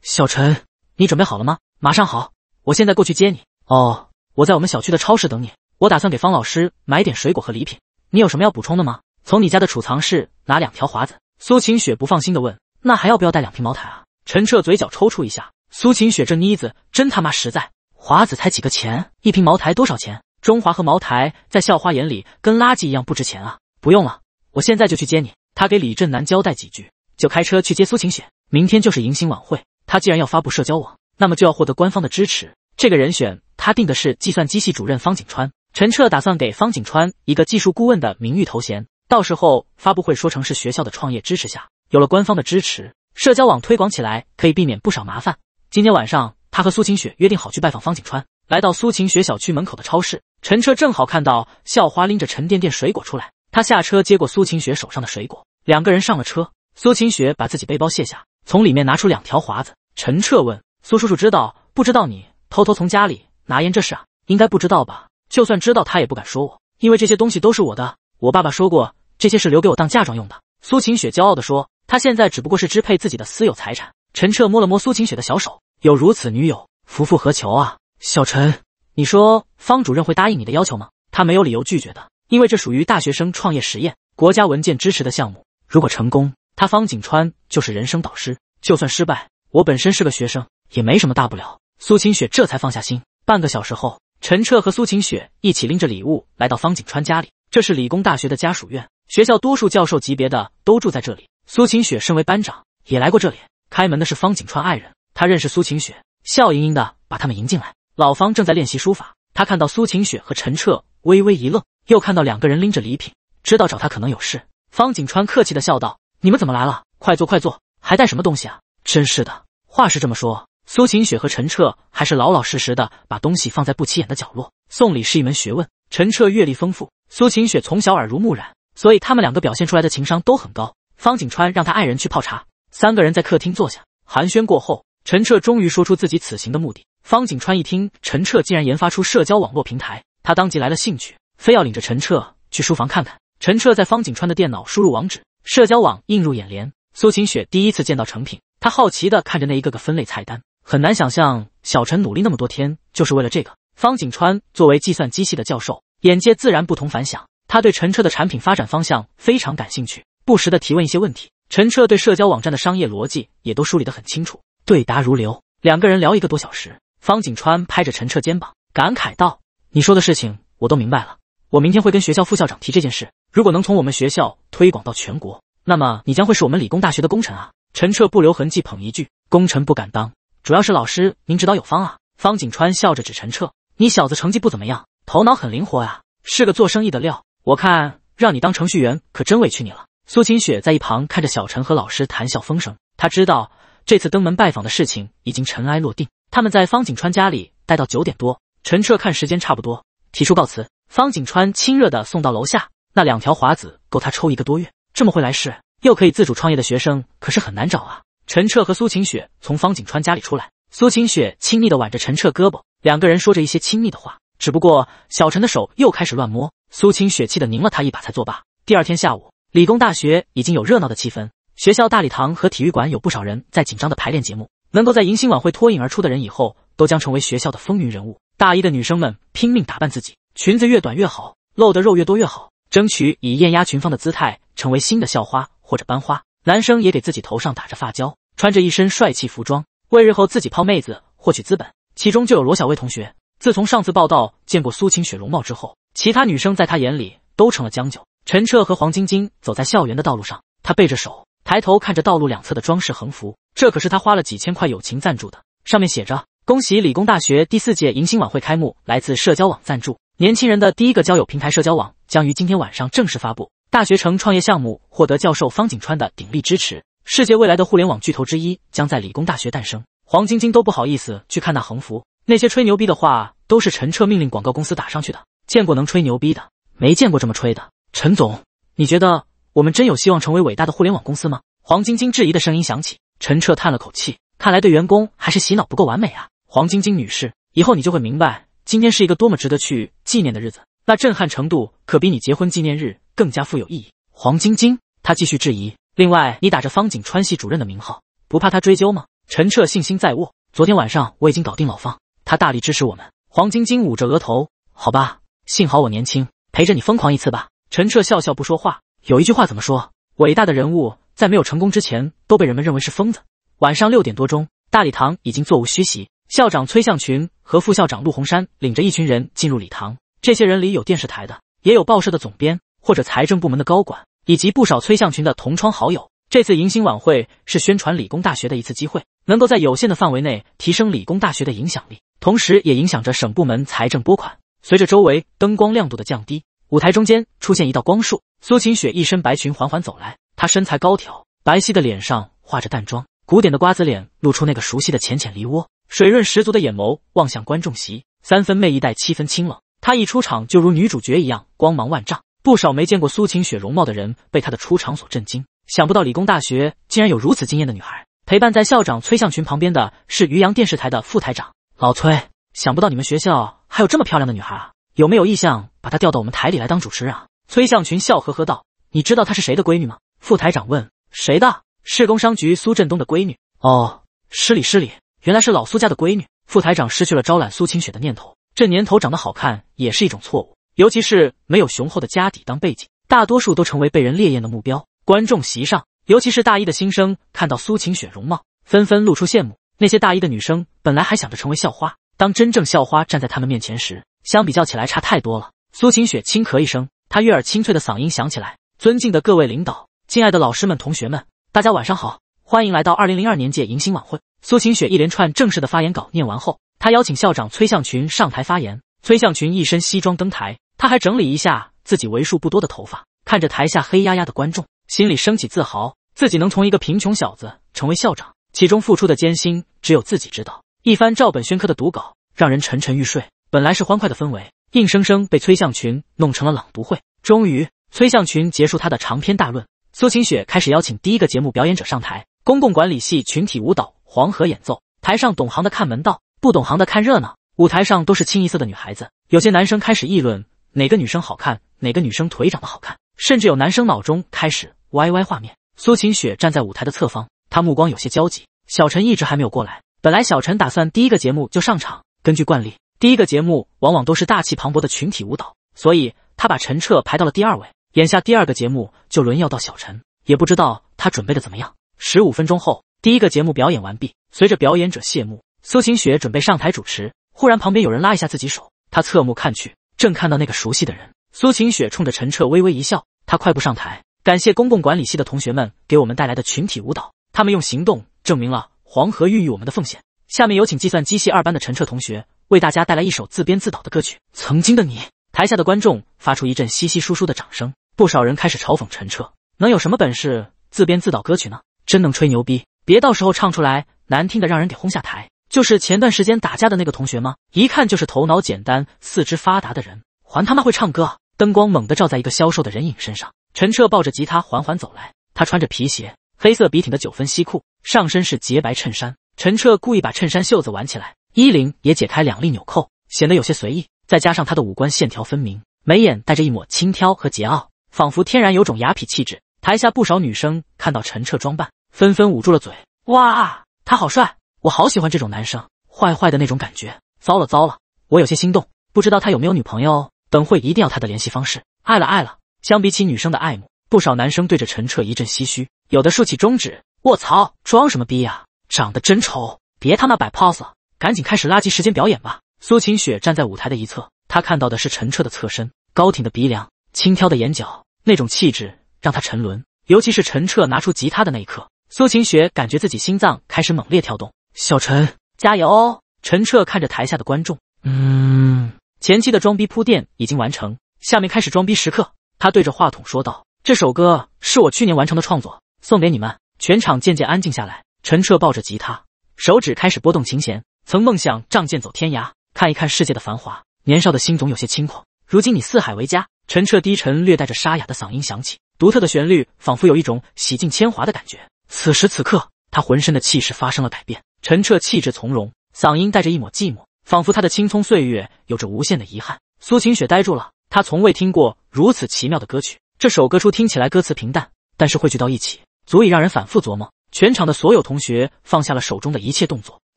小陈，你准备好了吗？马上好，我现在过去接你。哦，我在我们小区的超市等你。我打算给方老师买点水果和礼品，你有什么要补充的吗？从你家的储藏室拿两条华子。”苏晴雪不放心的问：“那还要不要带两瓶茅台啊？”陈彻嘴角抽搐一下。苏晴雪这妮子真他妈实在，华子才几个钱，一瓶茅台多少钱？中华和茅台在校花眼里跟垃圾一样不值钱啊！不用了，我现在就去接你。他给李振南交代几句，就开车去接苏晴雪。明天就是迎新晚会，他既然要发布社交网，那么就要获得官方的支持。这个人选他定的是计算机系主任方景川。陈彻打算给方景川一个技术顾问的名誉头衔。到时候发布会说成是学校的创业支持下，有了官方的支持，社交网推广起来可以避免不少麻烦。今天晚上，他和苏晴雪约定好去拜访方景川，来到苏晴雪小区门口的超市，陈彻正好看到校花拎着沉甸甸水果出来，他下车接过苏晴雪手上的水果，两个人上了车。苏晴雪把自己背包卸下，从里面拿出两条华子。陈彻问苏叔叔知道不知道你偷偷从家里拿烟这事啊？应该不知道吧？就算知道他也不敢说我，因为这些东西都是我的。我爸爸说过，这些是留给我当嫁妆用的。苏晴雪骄傲地说：“她现在只不过是支配自己的私有财产。”陈彻摸了摸苏晴雪的小手，有如此女友，夫复何求啊！小陈，你说方主任会答应你的要求吗？他没有理由拒绝的，因为这属于大学生创业实验，国家文件支持的项目。如果成功，他方景川就是人生导师；就算失败，我本身是个学生，也没什么大不了。苏晴雪这才放下心。半个小时后，陈彻和苏晴雪一起拎着礼物来到方景川家里。这是理工大学的家属院，学校多数教授级别的都住在这里。苏晴雪身为班长，也来过这里。开门的是方景川爱人，他认识苏晴雪，笑盈盈的把他们迎进来。老方正在练习书法，他看到苏晴雪和陈彻，微微一愣，又看到两个人拎着礼品，知道找他可能有事。方景川客气的笑道：“你们怎么来了？快坐快坐，还带什么东西啊？真是的。”话是这么说，苏晴雪和陈彻还是老老实实的把东西放在不起眼的角落。送礼是一门学问，陈彻阅历丰富。苏晴雪从小耳濡目染，所以他们两个表现出来的情商都很高。方景川让他爱人去泡茶，三个人在客厅坐下寒暄过后，陈彻终于说出自己此行的目的。方景川一听，陈彻竟然研发出社交网络平台，他当即来了兴趣，非要领着陈彻去书房看看。陈彻在方景川的电脑输入网址，社交网映入眼帘。苏晴雪第一次见到成品，她好奇的看着那一个个分类菜单，很难想象小陈努力那么多天就是为了这个。方景川作为计算机系的教授。眼界自然不同凡响，他对陈彻的产品发展方向非常感兴趣，不时的提问一些问题。陈彻对社交网站的商业逻辑也都梳理得很清楚，对答如流。两个人聊一个多小时，方景川拍着陈彻肩膀，感慨道：“你说的事情我都明白了，我明天会跟学校副校长提这件事。如果能从我们学校推广到全国，那么你将会是我们理工大学的功臣啊！”陈彻不留痕迹捧一句：“功臣不敢当，主要是老师您指导有方啊。”方景川笑着指陈彻：“你小子成绩不怎么样。”头脑很灵活啊，是个做生意的料。我看让你当程序员可真委屈你了。苏晴雪在一旁看着小陈和老师谈笑风生，他知道这次登门拜访的事情已经尘埃落定。他们在方景川家里待到九点多，陈彻看时间差不多，提出告辞。方景川亲热的送到楼下，那两条华子够他抽一个多月。这么会来事又可以自主创业的学生可是很难找啊。陈彻和苏晴雪从方景川家里出来，苏晴雪亲昵的挽着陈彻胳膊，两个人说着一些亲密的话。只不过小陈的手又开始乱摸，苏青雪气的拧了他一把，才作罢。第二天下午，理工大学已经有热闹的气氛，学校大礼堂和体育馆有不少人在紧张的排练节目。能够在迎新晚会脱颖而出的人，以后都将成为学校的风云人物。大一的女生们拼命打扮自己，裙子越短越好，露的肉越多越好，争取以艳压群芳的姿态成为新的校花或者班花。男生也给自己头上打着发胶，穿着一身帅气服装，为日后自己泡妹子获取资本。其中就有罗小薇同学。自从上次报道见过苏晴雪容貌之后，其他女生在她眼里都成了将就。陈彻和黄晶晶走在校园的道路上，他背着手，抬头看着道路两侧的装饰横幅，这可是他花了几千块友情赞助的，上面写着：“恭喜理工大学第四届迎新晚会开幕，来自社交网赞助，年轻人的第一个交友平台社交网将于今天晚上正式发布，大学城创业项目获得教授方景川的鼎力支持，世界未来的互联网巨头之一将在理工大学诞生。”黄晶晶都不好意思去看那横幅。那些吹牛逼的话都是陈澈命令广告公司打上去的。见过能吹牛逼的，没见过这么吹的。陈总，你觉得我们真有希望成为伟大的互联网公司吗？黄晶晶质疑的声音响起。陈澈叹了口气，看来对员工还是洗脑不够完美啊。黄晶晶女士，以后你就会明白，今天是一个多么值得去纪念的日子。那震撼程度可比你结婚纪念日更加富有意义。黄晶晶，她继续质疑。另外，你打着方景川系主任的名号，不怕他追究吗？陈澈信心在握。昨天晚上我已经搞定老方。他大力支持我们。黄晶晶捂着额头，好吧，幸好我年轻，陪着你疯狂一次吧。陈彻笑笑不说话。有一句话怎么说？伟大的人物在没有成功之前，都被人们认为是疯子。晚上六点多钟，大礼堂已经座无虚席。校长崔向群和副校长陆洪山领着一群人进入礼堂。这些人里有电视台的，也有报社的总编，或者财政部门的高管，以及不少崔向群的同窗好友。这次迎新晚会是宣传理工大学的一次机会，能够在有限的范围内提升理工大学的影响力。同时，也影响着省部门财政拨款。随着周围灯光亮度的降低，舞台中间出现一道光束。苏晴雪一身白裙缓缓走来，她身材高挑，白皙的脸上画着淡妆，古典的瓜子脸露出那个熟悉的浅浅梨窝，水润十足的眼眸望向观众席，三分媚意，带七分清冷。她一出场就如女主角一样光芒万丈，不少没见过苏晴雪容貌的人被她的出场所震惊，想不到理工大学竟然有如此惊艳的女孩。陪伴在校长崔向群旁边的是渔阳电视台的副台长。老崔，想不到你们学校还有这么漂亮的女孩啊！有没有意向把她调到我们台里来当主持人啊？崔向群笑呵呵道：“你知道她是谁的闺女吗？”副台长问：“谁的？市工商局苏振东的闺女。”哦，失礼失礼，原来是老苏家的闺女。副台长失去了招揽苏晴雪的念头。这年头长得好看也是一种错误，尤其是没有雄厚的家底当背景，大多数都成为被人猎艳的目标。观众席上，尤其是大一的新生，看到苏晴雪容貌，纷纷露出羡慕。那些大一的女生本来还想着成为校花，当真正校花站在她们面前时，相比较起来差太多了。苏晴雪轻咳一声，她悦耳清脆的嗓音响起来：“尊敬的各位领导，敬爱的老师们、同学们，大家晚上好，欢迎来到二零零二年届迎新晚会。”苏晴雪一连串正式的发言稿念完后，她邀请校长崔向群上台发言。崔向群一身西装登台，他还整理一下自己为数不多的头发，看着台下黑压压的观众，心里升起自豪：自己能从一个贫穷小子成为校长。其中付出的艰辛只有自己知道。一番照本宣科的读稿让人沉沉欲睡，本来是欢快的氛围，硬生生被崔向群弄成了朗读会。终于，崔向群结束他的长篇大论，苏晴雪开始邀请第一个节目表演者上台。公共管理系群体舞蹈黄河演奏，台上懂行的看门道，不懂行的看热闹。舞台上都是清一色的女孩子，有些男生开始议论哪个女生好看，哪个女生腿长得好看，甚至有男生脑中开始歪歪画面。苏晴雪站在舞台的侧方。他目光有些焦急，小陈一直还没有过来。本来小陈打算第一个节目就上场，根据惯例，第一个节目往往都是大气磅礴的群体舞蹈，所以他把陈彻排到了第二位。眼下第二个节目就轮要到小陈，也不知道他准备的怎么样。十五分钟后，第一个节目表演完毕，随着表演者谢幕，苏晴雪准备上台主持。忽然，旁边有人拉一下自己手，他侧目看去，正看到那个熟悉的人。苏晴雪冲着陈彻微微一笑，他快步上台，感谢公共管理系的同学们给我们带来的群体舞蹈。他们用行动证明了黄河孕育我们的奉献。下面有请计算机系二班的陈澈同学为大家带来一首自编自导的歌曲《曾经的你》。台下的观众发出一阵稀稀疏疏的掌声，不少人开始嘲讽陈澈：“能有什么本事自编自导歌曲呢？真能吹牛逼！别到时候唱出来难听的，让人给轰下台。”就是前段时间打架的那个同学吗？一看就是头脑简单、四肢发达的人，还他妈会唱歌！灯光猛地照在一个消瘦的人影身上，陈澈抱着吉他缓缓走来，他穿着皮鞋。黑色笔挺的九分西裤，上身是洁白衬衫。陈彻故意把衬衫袖子挽起来，衣领也解开两粒纽扣，显得有些随意。再加上他的五官线条分明，眉眼带着一抹轻佻和桀骜，仿佛天然有种雅痞气质。台下不少女生看到陈彻装扮，纷纷捂住了嘴：“哇，他好帅！我好喜欢这种男生，坏坏的那种感觉。”糟了糟了，我有些心动，不知道他有没有女朋友哦。等会一定要他的联系方式。爱了爱了。相比起女生的爱慕，不少男生对着陈彻一阵唏嘘。有的竖起中指，卧槽，装什么逼呀！长得真丑，别他妈摆 pose 赶紧开始垃圾时间表演吧！苏晴雪站在舞台的一侧，她看到的是陈彻的侧身，高挺的鼻梁，轻挑的眼角，那种气质让她沉沦。尤其是陈彻拿出吉他的那一刻，苏晴雪感觉自己心脏开始猛烈跳动。小陈，加油！哦！陈彻看着台下的观众，嗯，前期的装逼铺垫已经完成，下面开始装逼时刻。他对着话筒说道：“这首歌是我去年完成的创作。”送给你们，全场渐渐安静下来。陈彻抱着吉他，手指开始拨动琴弦。曾梦想仗剑走天涯，看一看世界的繁华。年少的心总有些轻狂。如今你四海为家。陈彻低沉、略带着沙哑的嗓音响起，独特的旋律仿佛有一种洗尽铅华的感觉。此时此刻，他浑身的气势发生了改变。陈彻气质从容，嗓音带着一抹寂寞，仿佛他的青葱岁月有着无限的遗憾。苏晴雪呆住了，她从未听过如此奇妙的歌曲。这首歌初听起来歌词平淡，但是汇聚到一起。足以让人反复琢磨。全场的所有同学放下了手中的一切动作，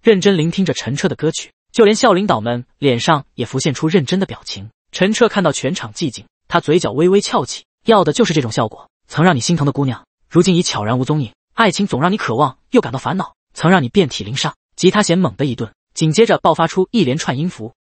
认真聆听着陈澈的歌曲。就连校领导们脸上也浮现出认真的表情。陈澈看到全场寂静，他嘴角微微翘起，要的就是这种效果。曾让你心疼的姑娘，如今已悄然无踪影。爱情总让你渴望又感到烦恼。曾让你遍体鳞伤。吉他弦猛地一顿，紧接着爆发出一连串音符。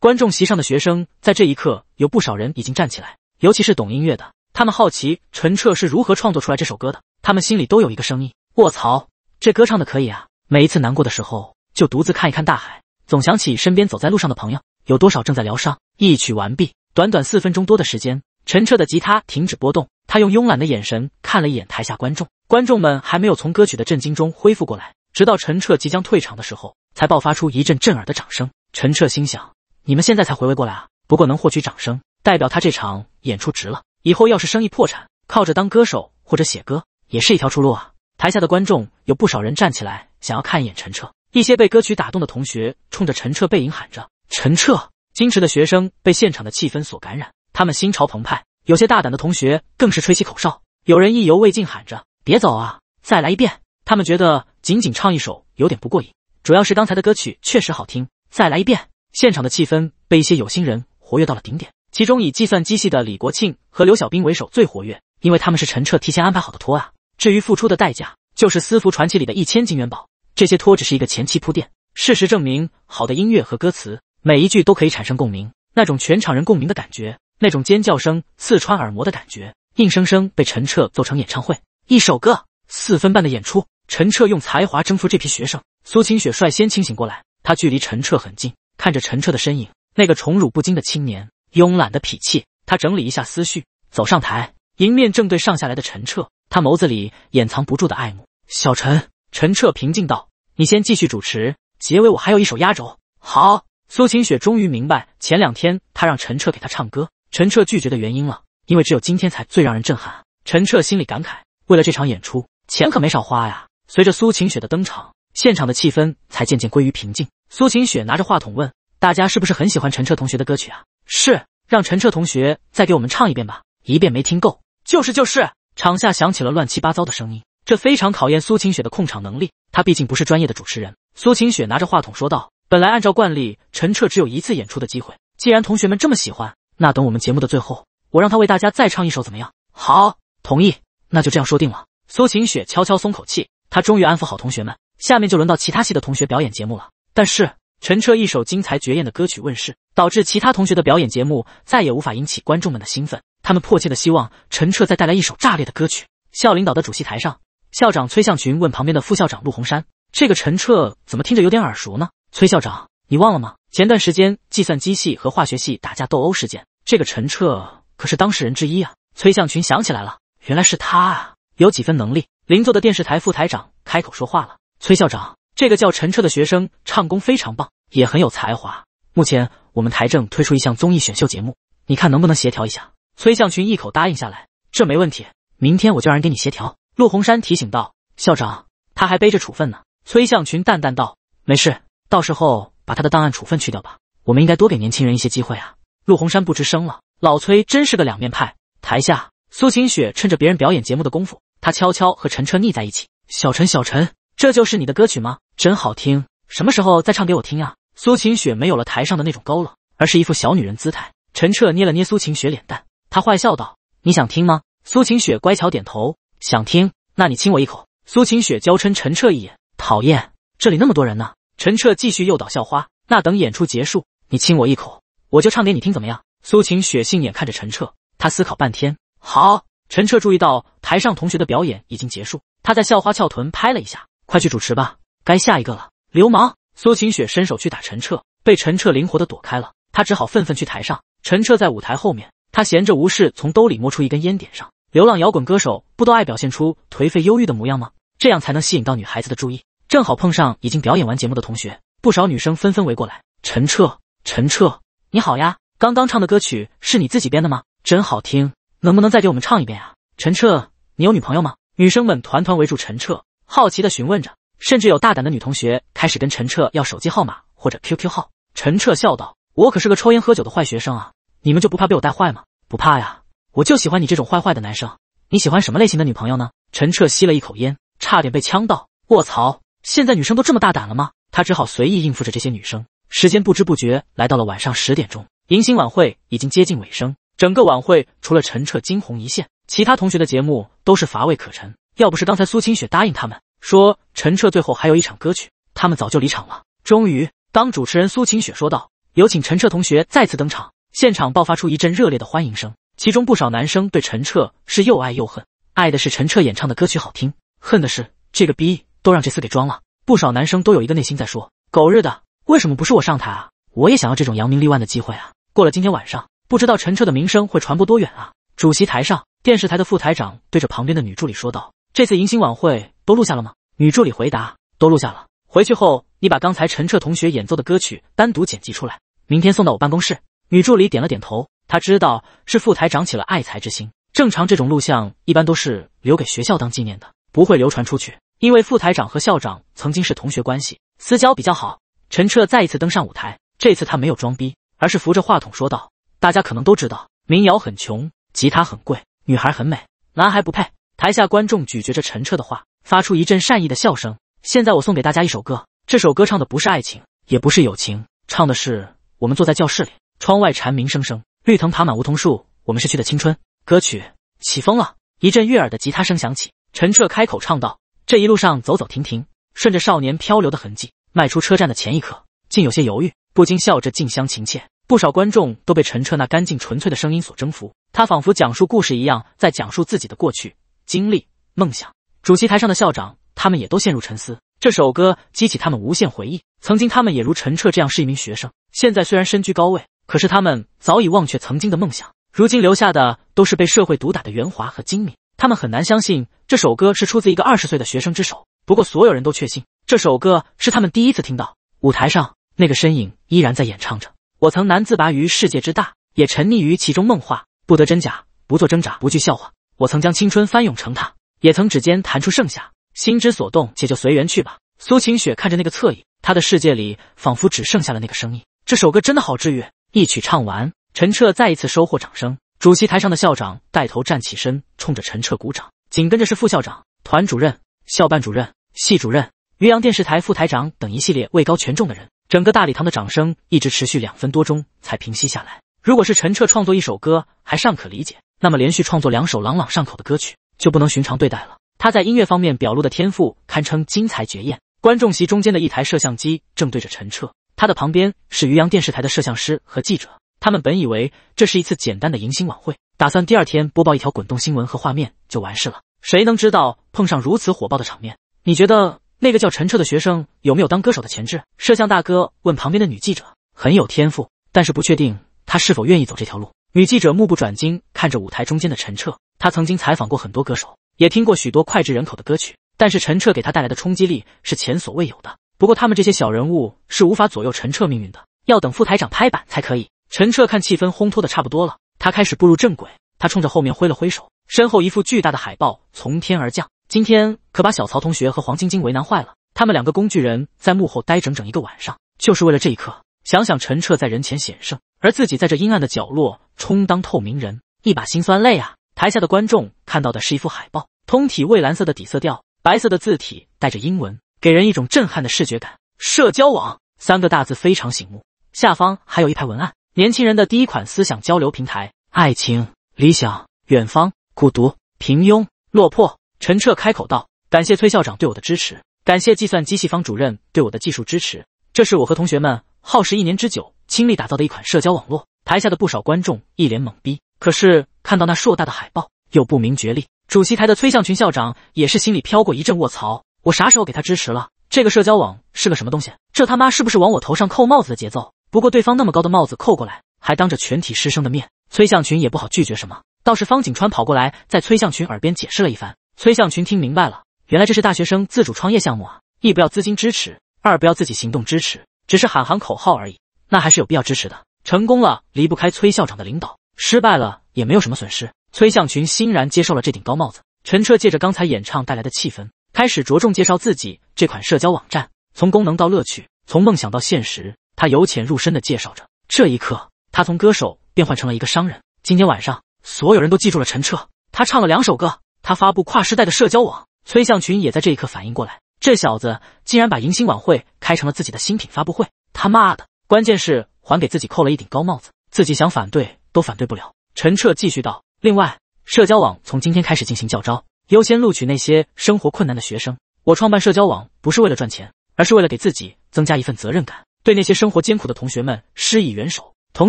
观众席上的学生在这一刻，有不少人已经站起来，尤其是懂音乐的。他们好奇陈澈是如何创作出来这首歌的，他们心里都有一个声音：卧槽，这歌唱的可以啊！每一次难过的时候，就独自看一看大海，总想起身边走在路上的朋友，有多少正在疗伤。一曲完毕，短短四分钟多的时间，陈澈的吉他停止波动，他用慵懒的眼神看了一眼台下观众，观众们还没有从歌曲的震惊中恢复过来，直到陈澈即将退场的时候，才爆发出一阵震耳的掌声。陈澈心想：你们现在才回味过来啊！不过能获取掌声，代表他这场演出值了。以后要是生意破产，靠着当歌手或者写歌也是一条出路啊！台下的观众有不少人站起来，想要看一眼陈澈。一些被歌曲打动的同学冲着陈澈背影喊着：“陈澈！”矜持的学生被现场的气氛所感染，他们心潮澎湃。有些大胆的同学更是吹起口哨，有人意犹未尽喊着：“别走啊，再来一遍！”他们觉得仅仅唱一首有点不过瘾，主要是刚才的歌曲确实好听，再来一遍。现场的气氛被一些有心人活跃到了顶点。其中以计算机系的李国庆和刘小兵为首最活跃，因为他们是陈彻提前安排好的托啊。至于付出的代价，就是私服传奇里的一千金元宝。这些托只是一个前期铺垫。事实证明，好的音乐和歌词，每一句都可以产生共鸣，那种全场人共鸣的感觉，那种尖叫声刺穿耳膜的感觉，硬生生被陈彻做成演唱会。一首歌，四分半的演出，陈彻用才华征服这批学生。苏清雪率先清醒过来，她距离陈彻很近，看着陈彻的身影，那个宠辱不惊的青年。慵懒的脾气，他整理一下思绪，走上台，迎面正对上下来的陈彻，他眸子里掩藏不住的爱慕。小陈，陈彻平静道：“你先继续主持，结尾我还有一首压轴。”好。苏晴雪终于明白前两天他让陈彻给他唱歌，陈彻拒绝的原因了，因为只有今天才最让人震撼。陈彻心里感慨，为了这场演出，钱可没少花呀。随着苏晴雪的登场，现场的气氛才渐渐归于平静。苏晴雪拿着话筒问：“大家是不是很喜欢陈彻同学的歌曲啊？”是让陈彻同学再给我们唱一遍吧，一遍没听够。就是就是，场下响起了乱七八糟的声音，这非常考验苏晴雪的控场能力。她毕竟不是专业的主持人。苏晴雪拿着话筒说道：“本来按照惯例，陈彻只有一次演出的机会。既然同学们这么喜欢，那等我们节目的最后，我让他为大家再唱一首，怎么样？”好，同意，那就这样说定了。苏晴雪悄悄松口气，她终于安抚好同学们。下面就轮到其他系的同学表演节目了。但是，陈彻一首精彩绝艳的歌曲问世。导致其他同学的表演节目再也无法引起观众们的兴奋。他们迫切的希望陈彻再带来一首炸裂的歌曲。校领导的主席台上，校长崔向群问旁边的副校长陆洪山：“这个陈彻怎么听着有点耳熟呢？”崔校长，你忘了吗？前段时间计算机系和化学系打架斗殴事件，这个陈彻可是当事人之一啊！崔向群想起来了，原来是他，啊！有几分能力。邻座的电视台副台长开口说话了：“崔校长，这个叫陈彻的学生唱功非常棒，也很有才华。目前。”我们台正推出一项综艺选秀节目，你看能不能协调一下？崔向群一口答应下来，这没问题，明天我就让人给你协调。陆红山提醒道：“校长，他还背着处分呢。”崔向群淡淡道：“没事，到时候把他的档案处分去掉吧。我们应该多给年轻人一些机会啊。”陆红山不吱声了，老崔真是个两面派。台下，苏晴雪趁着别人表演节目的功夫，她悄悄和陈彻腻在一起。小陈，小陈，这就是你的歌曲吗？真好听，什么时候再唱给我听啊？苏晴雪没有了台上的那种高冷，而是一副小女人姿态。陈彻捏了捏苏晴雪脸蛋，他坏笑道：“你想听吗？”苏晴雪乖巧点头：“想听。”那你亲我一口。”苏晴雪娇嗔陈彻一眼：“讨厌，这里那么多人呢。”陈彻继续诱导校花：“那等演出结束，你亲我一口，我就唱给你听，怎么样？”苏晴雪杏眼看着陈彻，他思考半天：“好。”陈彻注意到台上同学的表演已经结束，他在校花翘臀拍了一下：“快去主持吧，该下一个了。”流氓。苏晴雪伸手去打陈彻，被陈彻灵活的躲开了，他只好愤愤去台上。陈彻在舞台后面，他闲着无事，从兜里摸出一根烟，点上。流浪摇滚歌手不都爱表现出颓废忧郁的模样吗？这样才能吸引到女孩子的注意。正好碰上已经表演完节目的同学，不少女生纷纷围过来。陈彻，陈彻，你好呀，刚刚唱的歌曲是你自己编的吗？真好听，能不能再给我们唱一遍啊？陈彻，你有女朋友吗？女生们团团围住陈彻，好奇的询问着。甚至有大胆的女同学开始跟陈彻要手机号码或者 QQ 号。陈彻笑道：“我可是个抽烟喝酒的坏学生啊，你们就不怕被我带坏吗？”“不怕呀，我就喜欢你这种坏坏的男生。”“你喜欢什么类型的女朋友呢？”陈彻吸了一口烟，差点被呛到。卧槽，现在女生都这么大胆了吗？他只好随意应付着这些女生。时间不知不觉来到了晚上十点钟，迎新晚会已经接近尾声。整个晚会除了陈彻惊鸿一现，其他同学的节目都是乏味可陈。要不是刚才苏清雪答应他们。说陈澈最后还有一场歌曲，他们早就离场了。终于，当主持人苏晴雪说道：“有请陈澈同学再次登场。”现场爆发出一阵热烈的欢迎声。其中不少男生对陈澈是又爱又恨，爱的是陈澈演唱的歌曲好听，恨的是这个逼都让这次给装了。不少男生都有一个内心在说：“狗日的，为什么不是我上台啊？我也想要这种扬名立万的机会啊！”过了今天晚上，不知道陈澈的名声会传播多远啊？主席台上，电视台的副台长对着旁边的女助理说道：“这次迎新晚会。”都录下了吗？女助理回答：“都录下了。回去后，你把刚才陈澈同学演奏的歌曲单独剪辑出来，明天送到我办公室。”女助理点了点头，她知道是副台长起了爱才之心。正常这种录像一般都是留给学校当纪念的，不会流传出去。因为副台长和校长曾经是同学关系，私交比较好。陈澈再一次登上舞台，这次他没有装逼，而是扶着话筒说道：“大家可能都知道，民谣很穷，吉他很贵，女孩很美，男孩不配。”台下观众咀嚼着陈澈的话。发出一阵善意的笑声。现在我送给大家一首歌，这首歌唱的不是爱情，也不是友情，唱的是我们坐在教室里，窗外蝉鸣声声，绿藤爬满梧桐树。我们逝去的青春。歌曲起风了，一阵悦耳的吉他声响起，陈澈开口唱道：“这一路上走走停停，顺着少年漂流的痕迹，迈出车站的前一刻，竟有些犹豫，不禁笑着近乡情怯。”不少观众都被陈澈那干净纯粹的声音所征服，他仿佛讲述故事一样，在讲述自己的过去、经历、梦想。主席台上的校长，他们也都陷入沉思。这首歌激起他们无限回忆，曾经他们也如陈澈这样是一名学生。现在虽然身居高位，可是他们早已忘却曾经的梦想，如今留下的都是被社会毒打的圆滑和精明。他们很难相信这首歌是出自一个二十岁的学生之手，不过所有人都确信这首歌是他们第一次听到。舞台上那个身影依然在演唱着：“我曾难自拔于世界之大，也沉溺于其中梦话，不得真假，不做挣扎，不惧笑话。我曾将青春翻涌成她。”也曾指尖弹出盛夏，心之所动，且就随缘去吧。苏晴雪看着那个侧影，她的世界里仿佛只剩下了那个声音。这首歌真的好治愈。一曲唱完，陈彻再一次收获掌声。主席台上的校长带头站起身，冲着陈彻鼓掌。紧跟着是副校长、团主任、校办主任、系主任、榆阳电视台副台长等一系列位高权重的人。整个大礼堂的掌声一直持续两分多钟才平息下来。如果是陈彻创作一首歌，还尚可理解，那么连续创作两首朗朗上口的歌曲。就不能寻常对待了。他在音乐方面表露的天赋堪称精彩绝艳。观众席中间的一台摄像机正对着陈澈，他的旁边是渔阳电视台的摄像师和记者。他们本以为这是一次简单的迎新晚会，打算第二天播报一条滚动新闻和画面就完事了。谁能知道碰上如此火爆的场面？你觉得那个叫陈澈的学生有没有当歌手的潜质？摄像大哥问旁边的女记者，很有天赋，但是不确定他是否愿意走这条路。女记者目不转睛看着舞台中间的陈澈，她曾经采访过很多歌手，也听过许多脍炙人口的歌曲，但是陈澈给她带来的冲击力是前所未有的。不过他们这些小人物是无法左右陈澈命运的，要等副台长拍板才可以。陈澈看气氛烘托的差不多了，他开始步入正轨。他冲着后面挥了挥手，身后一副巨大的海报从天而降。今天可把小曹同学和黄晶晶为难坏了，他们两个工具人在幕后待整整一个晚上，就是为了这一刻。想想陈澈在人前显胜，而自己在这阴暗的角落。充当透明人，一把辛酸泪啊！台下的观众看到的是一幅海报，通体蔚蓝色的底色调，白色的字体带着英文，给人一种震撼的视觉感。社交网三个大字非常醒目，下方还有一排文案：年轻人的第一款思想交流平台，爱情、理想、远方、孤独、平庸、落魄。陈彻开口道：“感谢崔校长对我的支持，感谢计算机系方主任对我的技术支持。这是我和同学们耗时一年之久，倾力打造的一款社交网络。”台下的不少观众一脸懵逼，可是看到那硕大的海报，又不明觉厉。主席台的崔向群校长也是心里飘过一阵卧槽，我啥时候给他支持了？这个社交网是个什么东西？这他妈是不是往我头上扣帽子的节奏？不过对方那么高的帽子扣过来，还当着全体师生的面，崔向群也不好拒绝什么。倒是方景川跑过来，在崔向群耳边解释了一番。崔向群听明白了，原来这是大学生自主创业项目啊，一不要资金支持，二不要自己行动支持，只是喊喊口号而已。那还是有必要支持的。成功了离不开崔校长的领导，失败了也没有什么损失。崔向群欣然接受了这顶高帽子。陈彻借着刚才演唱带来的气氛，开始着重介绍自己这款社交网站，从功能到乐趣，从梦想到现实，他由浅入深的介绍着。这一刻，他从歌手变换成了一个商人。今天晚上，所有人都记住了陈彻。他唱了两首歌，他发布跨时代的社交网。崔向群也在这一刻反应过来，这小子竟然把迎新晚会开成了自己的新品发布会。他妈的，关键是。还给自己扣了一顶高帽子，自己想反对都反对不了。陈彻继续道：“另外，社交网从今天开始进行校招，优先录取那些生活困难的学生。我创办社交网不是为了赚钱，而是为了给自己增加一份责任感，对那些生活艰苦的同学们施以援手，同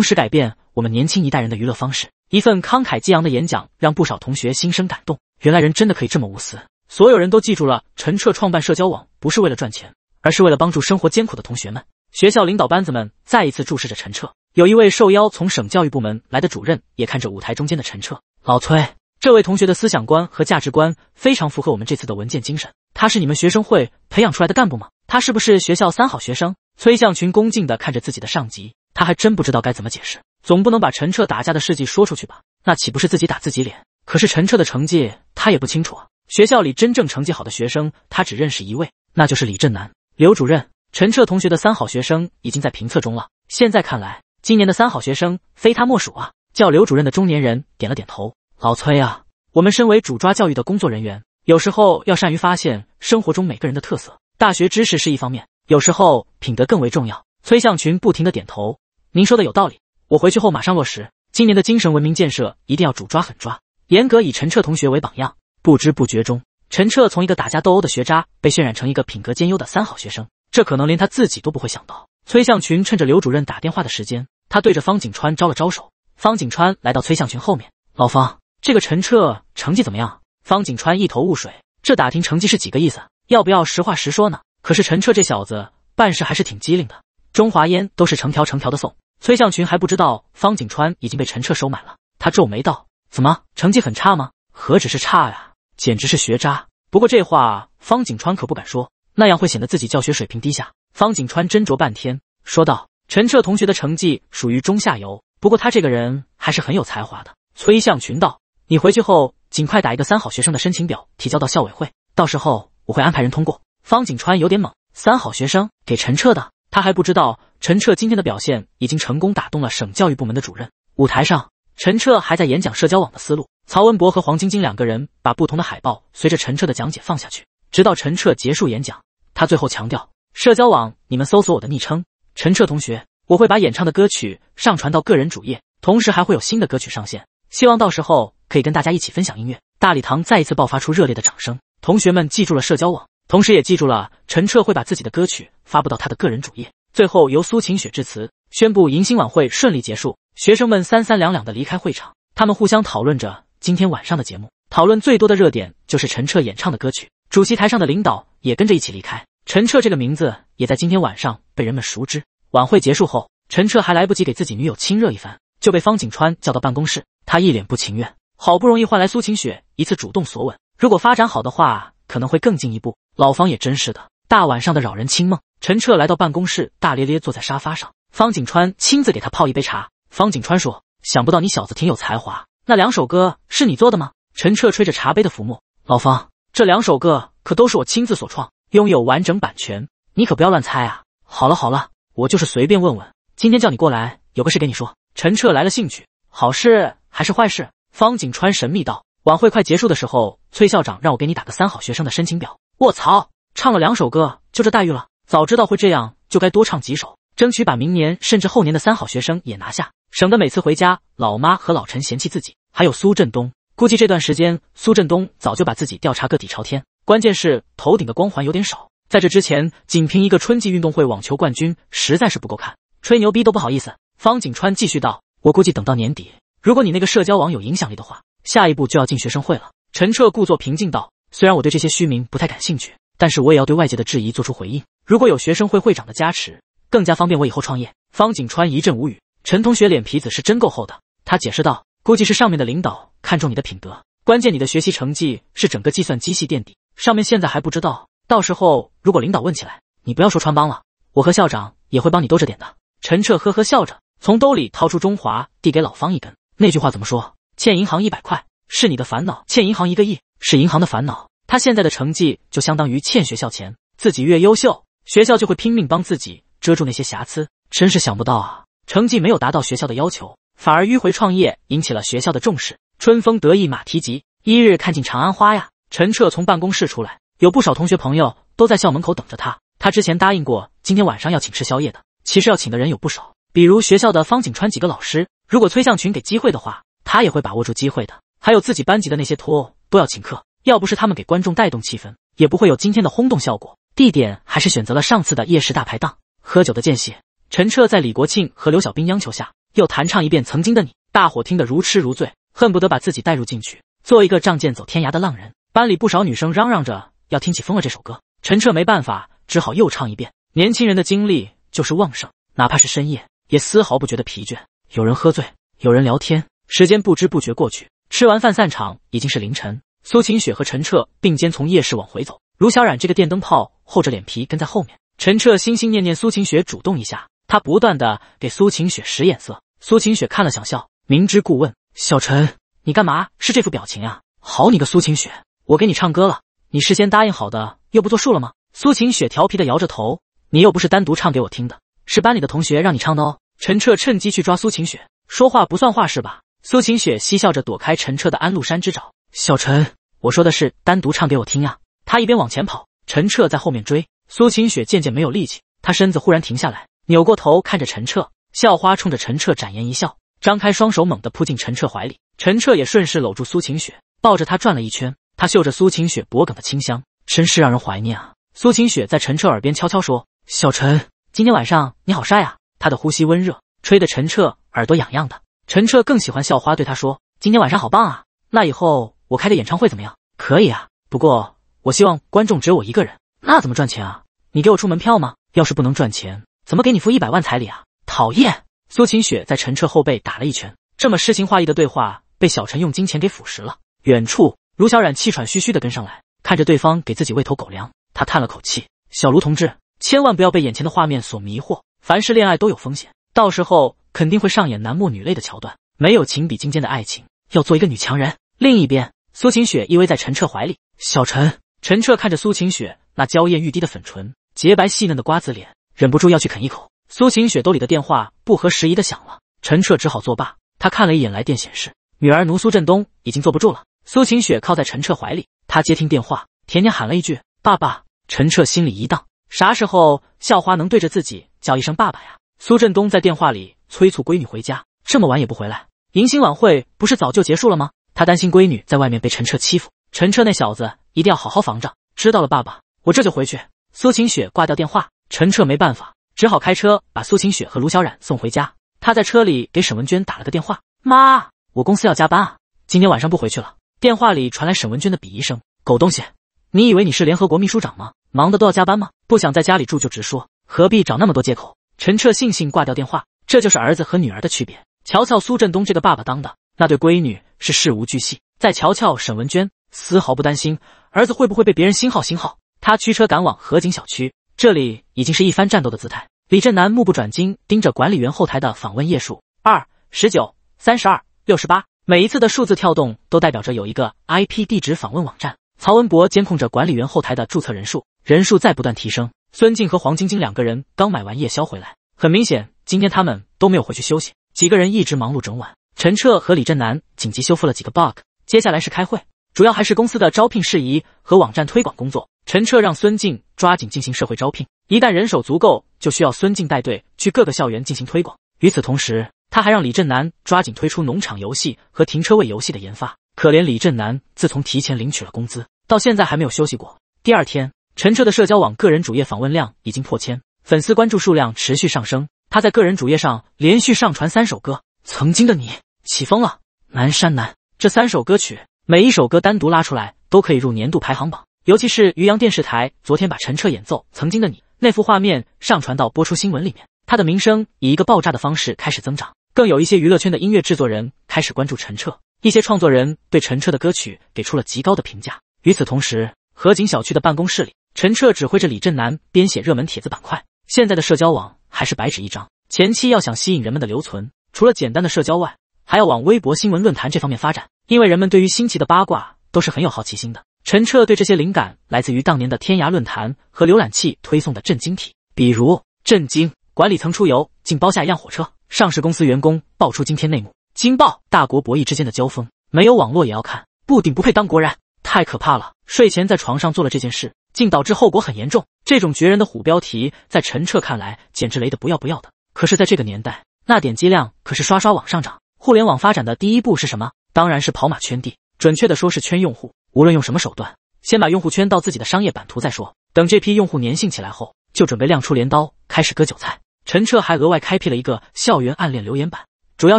时改变我们年轻一代人的娱乐方式。”一份慷慨激昂的演讲让不少同学心生感动，原来人真的可以这么无私。所有人都记住了，陈彻创办社交网不是为了赚钱，而是为了帮助生活艰苦的同学们。学校领导班子们再一次注视着陈彻，有一位受邀从省教育部门来的主任也看着舞台中间的陈彻。老崔，这位同学的思想观和价值观非常符合我们这次的文件精神。他是你们学生会培养出来的干部吗？他是不是学校三好学生？崔向群恭敬的看着自己的上级，他还真不知道该怎么解释，总不能把陈彻打架的事迹说出去吧？那岂不是自己打自己脸？可是陈彻的成绩他也不清楚啊。学校里真正成绩好的学生他只认识一位，那就是李振南。刘主任。陈彻同学的三好学生已经在评测中了。现在看来，今年的三好学生非他莫属啊！叫刘主任的中年人点了点头：“老崔啊，我们身为主抓教育的工作人员，有时候要善于发现生活中每个人的特色。大学知识是一方面，有时候品德更为重要。”崔向群不停的点头：“您说的有道理，我回去后马上落实。今年的精神文明建设一定要主抓狠抓，严格以陈彻同学为榜样。”不知不觉中，陈彻从一个打架斗殴的学渣被渲染成一个品格兼优的三好学生。这可能连他自己都不会想到。崔向群趁着刘主任打电话的时间，他对着方景川招了招手。方景川来到崔向群后面，老方，这个陈彻成绩怎么样？方景川一头雾水，这打听成绩是几个意思？要不要实话实说呢？可是陈彻这小子办事还是挺机灵的，中华烟都是成条成条的送。崔向群还不知道方景川已经被陈彻收买了，他皱眉道：“怎么成绩很差吗？何止是差呀，简直是学渣。”不过这话方景川可不敢说。那样会显得自己教学水平低下。方景川斟酌半天，说道：“陈彻同学的成绩属于中下游，不过他这个人还是很有才华的。”崔向群道：“你回去后尽快打一个三好学生的申请表，提交到校委会，到时候我会安排人通过。”方景川有点懵：“三好学生给陈彻的？他还不知道陈彻今天的表现已经成功打动了省教育部门的主任。”舞台上，陈彻还在演讲社交网的思路。曹文博和黄晶晶两个人把不同的海报随着陈彻的讲解放下去，直到陈彻结束演讲。他最后强调，社交网，你们搜索我的昵称“陈澈同学”，我会把演唱的歌曲上传到个人主页，同时还会有新的歌曲上线。希望到时候可以跟大家一起分享音乐。大礼堂再一次爆发出热烈的掌声，同学们记住了社交网，同时也记住了陈澈会把自己的歌曲发布到他的个人主页。最后由苏晴雪致辞，宣布迎新晚会顺利结束。学生们三三两两的离开会场，他们互相讨论着今天晚上的节目，讨论最多的热点就是陈澈演唱的歌曲。主席台上的领导也跟着一起离开。陈彻这个名字也在今天晚上被人们熟知。晚会结束后，陈彻还来不及给自己女友亲热一番，就被方景川叫到办公室。他一脸不情愿，好不容易换来苏晴雪一次主动索吻，如果发展好的话，可能会更进一步。老方也真是的，大晚上的扰人清梦。陈彻来到办公室，大咧咧坐在沙发上。方景川亲自给他泡一杯茶。方景川说：“想不到你小子挺有才华，那两首歌是你做的吗？”陈彻吹着茶杯的浮沫：“老方，这两首歌可都是我亲自所创。”拥有完整版权，你可不要乱猜啊！好了好了，我就是随便问问。今天叫你过来，有个事给你说。陈彻来了兴趣，好事还是坏事？方景川神秘道：“晚会快结束的时候，崔校长让我给你打个三好学生的申请表。”我操，唱了两首歌就这待遇了？早知道会这样，就该多唱几首，争取把明年甚至后年的三好学生也拿下，省得每次回家，老妈和老陈嫌弃自己。还有苏振东，估计这段时间苏振东早就把自己调查个底朝天。关键是头顶的光环有点少，在这之前，仅凭一个春季运动会网球冠军实在是不够看，吹牛逼都不好意思。方景川继续道：“我估计等到年底，如果你那个社交网有影响力的话，下一步就要进学生会了。”陈彻故作平静道：“虽然我对这些虚名不太感兴趣，但是我也要对外界的质疑做出回应。如果有学生会会长的加持，更加方便我以后创业。”方景川一阵无语，陈同学脸皮子是真够厚的。他解释道：“估计是上面的领导看中你的品德，关键你的学习成绩是整个计算机系垫底。”上面现在还不知道，到时候如果领导问起来，你不要说穿帮了。我和校长也会帮你兜着点的。陈彻呵呵笑着，从兜里掏出中华，递给老方一根。那句话怎么说？欠银行一百块是你的烦恼，欠银行一个亿是银行的烦恼。他现在的成绩就相当于欠学校钱，自己越优秀，学校就会拼命帮自己遮住那些瑕疵。真是想不到啊，成绩没有达到学校的要求，反而迂回创业引起了学校的重视。春风得意马蹄疾，一日看尽长安花呀。陈彻从办公室出来，有不少同学朋友都在校门口等着他。他之前答应过今天晚上要请吃宵夜的。其实要请的人有不少，比如学校的方景川几个老师。如果崔向群给机会的话，他也会把握住机会的。还有自己班级的那些托都要请客。要不是他们给观众带动气氛，也不会有今天的轰动效果。地点还是选择了上次的夜市大排档。喝酒的间隙，陈彻在李国庆和刘小兵央求下，又弹唱一遍《曾经的你》，大伙听得如痴如醉，恨不得把自己带入进去，做一个仗剑走天涯的浪人。班里不少女生嚷嚷着要听起风了这首歌，陈彻没办法，只好又唱一遍。年轻人的精力就是旺盛，哪怕是深夜，也丝毫不觉得疲倦。有人喝醉，有人聊天，时间不知不觉过去。吃完饭散场，已经是凌晨。苏晴雪和陈彻并肩从夜市往回走，卢小冉这个电灯泡厚着脸皮跟在后面。陈彻心心念念苏晴雪主动一下，他不断的给苏晴雪使眼色。苏晴雪看了想笑，明知故问：“小陈，你干嘛是这副表情呀？”好你个苏晴雪！我给你唱歌了，你事先答应好的又不作数了吗？苏晴雪调皮的摇着头，你又不是单独唱给我听的，是班里的同学让你唱的哦。陈彻趁机去抓苏晴雪，说话不算话是吧？苏晴雪嬉笑着躲开陈彻的安禄山之爪。小陈，我说的是单独唱给我听呀。他一边往前跑，陈彻在后面追。苏晴雪渐渐没有力气，她身子忽然停下来，扭过头看着陈彻。校花冲着陈彻展颜一笑，张开双手猛地扑进陈彻怀里。陈彻也顺势搂住苏晴雪，抱着她转了一圈。他嗅着苏晴雪脖颈的清香，真是让人怀念啊！苏晴雪在陈彻耳边悄悄说：“小陈，今天晚上你好帅啊！”他的呼吸温热，吹得陈彻耳朵痒痒的。陈彻更喜欢校花对他说：“今天晚上好棒啊！那以后我开个演唱会怎么样？可以啊，不过我希望观众只有我一个人。那怎么赚钱啊？你给我出门票吗？要是不能赚钱，怎么给你付一百万彩礼啊？讨厌！”苏晴雪在陈彻后背打了一拳。这么诗情画意的对话，被小陈用金钱给腐蚀了。远处。卢小冉气喘吁吁地跟上来，看着对方给自己喂头狗粮，他叹了口气：“小卢同志，千万不要被眼前的画面所迷惑。凡是恋爱都有风险，到时候肯定会上演男默女泪的桥段。没有情比金坚的爱情，要做一个女强人。”另一边，苏晴雪依偎在陈彻怀里。小陈，陈彻看着苏晴雪那娇艳欲滴的粉唇、洁白细嫩的瓜子脸，忍不住要去啃一口。苏晴雪兜里的电话不合时宜的响了，陈彻只好作罢。他看了一眼来电显示，女儿奴苏振东已经坐不住了。苏晴雪靠在陈彻怀里，她接听电话，甜甜喊了一句：“爸爸。”陈彻心里一荡，啥时候校花能对着自己叫一声爸爸呀？苏振东在电话里催促闺女回家，这么晚也不回来，迎新晚会不是早就结束了吗？他担心闺女在外面被陈彻欺负，陈彻那小子一定要好好防着。知道了，爸爸，我这就回去。苏晴雪挂掉电话，陈彻没办法，只好开车把苏晴雪和卢小冉送回家。他在车里给沈文娟打了个电话：“妈，我公司要加班啊，今天晚上不回去了。”电话里传来沈文娟的鄙夷声：“狗东西，你以为你是联合国秘书长吗？忙的都要加班吗？不想在家里住就直说，何必找那么多借口？”陈彻悻悻挂掉电话。这就是儿子和女儿的区别。瞧瞧苏振东这个爸爸当的，那对闺女是事无巨细；再瞧瞧沈文娟，丝毫不担心儿子会不会被别人星号星号。他驱车赶往河景小区，这里已经是一番战斗的姿态。李振南目不转睛盯着管理员后台的访问页数：二十九、三十二、六十八。每一次的数字跳动都代表着有一个 IP 地址访问网站。曹文博监控着管理员后台的注册人数，人数在不断提升。孙静和黄晶晶两个人刚买完夜宵回来，很明显，今天他们都没有回去休息，几个人一直忙碌整晚。陈彻和李振南紧急修复了几个 bug，接下来是开会，主要还是公司的招聘事宜和网站推广工作。陈彻让孙静抓紧进行社会招聘，一旦人手足够，就需要孙静带队去各个校园进行推广。与此同时，他还让李振南抓紧推出农场游戏和停车位游戏的研发。可怜李振南，自从提前领取了工资，到现在还没有休息过。第二天，陈彻的社交网个人主页访问量已经破千，粉丝关注数量持续上升。他在个人主页上连续上传三首歌：《曾经的你》、《起风了》、《南山南》。这三首歌曲，每一首歌单独拉出来都可以入年度排行榜。尤其是余阳电视台昨天把陈彻演奏《曾经的你》那幅画面上传到播出新闻里面，他的名声以一个爆炸的方式开始增长。更有一些娱乐圈的音乐制作人开始关注陈澈，一些创作人对陈澈的歌曲给出了极高的评价。与此同时，河景小区的办公室里，陈澈指挥着李振南编写热门帖子板块。现在的社交网还是白纸一张，前期要想吸引人们的留存，除了简单的社交外，还要往微博、新闻、论坛这方面发展，因为人们对于新奇的八卦都是很有好奇心的。陈澈对这些灵感来自于当年的天涯论坛和浏览器推送的震惊体，比如震惊：管理层出游竟包下一辆火车。上市公司员工爆出惊天内幕，惊爆大国博弈之间的交锋，没有网络也要看，不顶不配当国人，太可怕了！睡前在床上做了这件事，竟导致后果很严重。这种绝人的虎标题，在陈彻看来简直雷的不要不要的。可是，在这个年代，那点击量可是刷刷往上涨。互联网发展的第一步是什么？当然是跑马圈地，准确的说是圈用户。无论用什么手段，先把用户圈到自己的商业版图再说。等这批用户粘性起来后，就准备亮出镰刀，开始割韭菜。陈彻还额外开辟了一个校园暗恋留言板，主要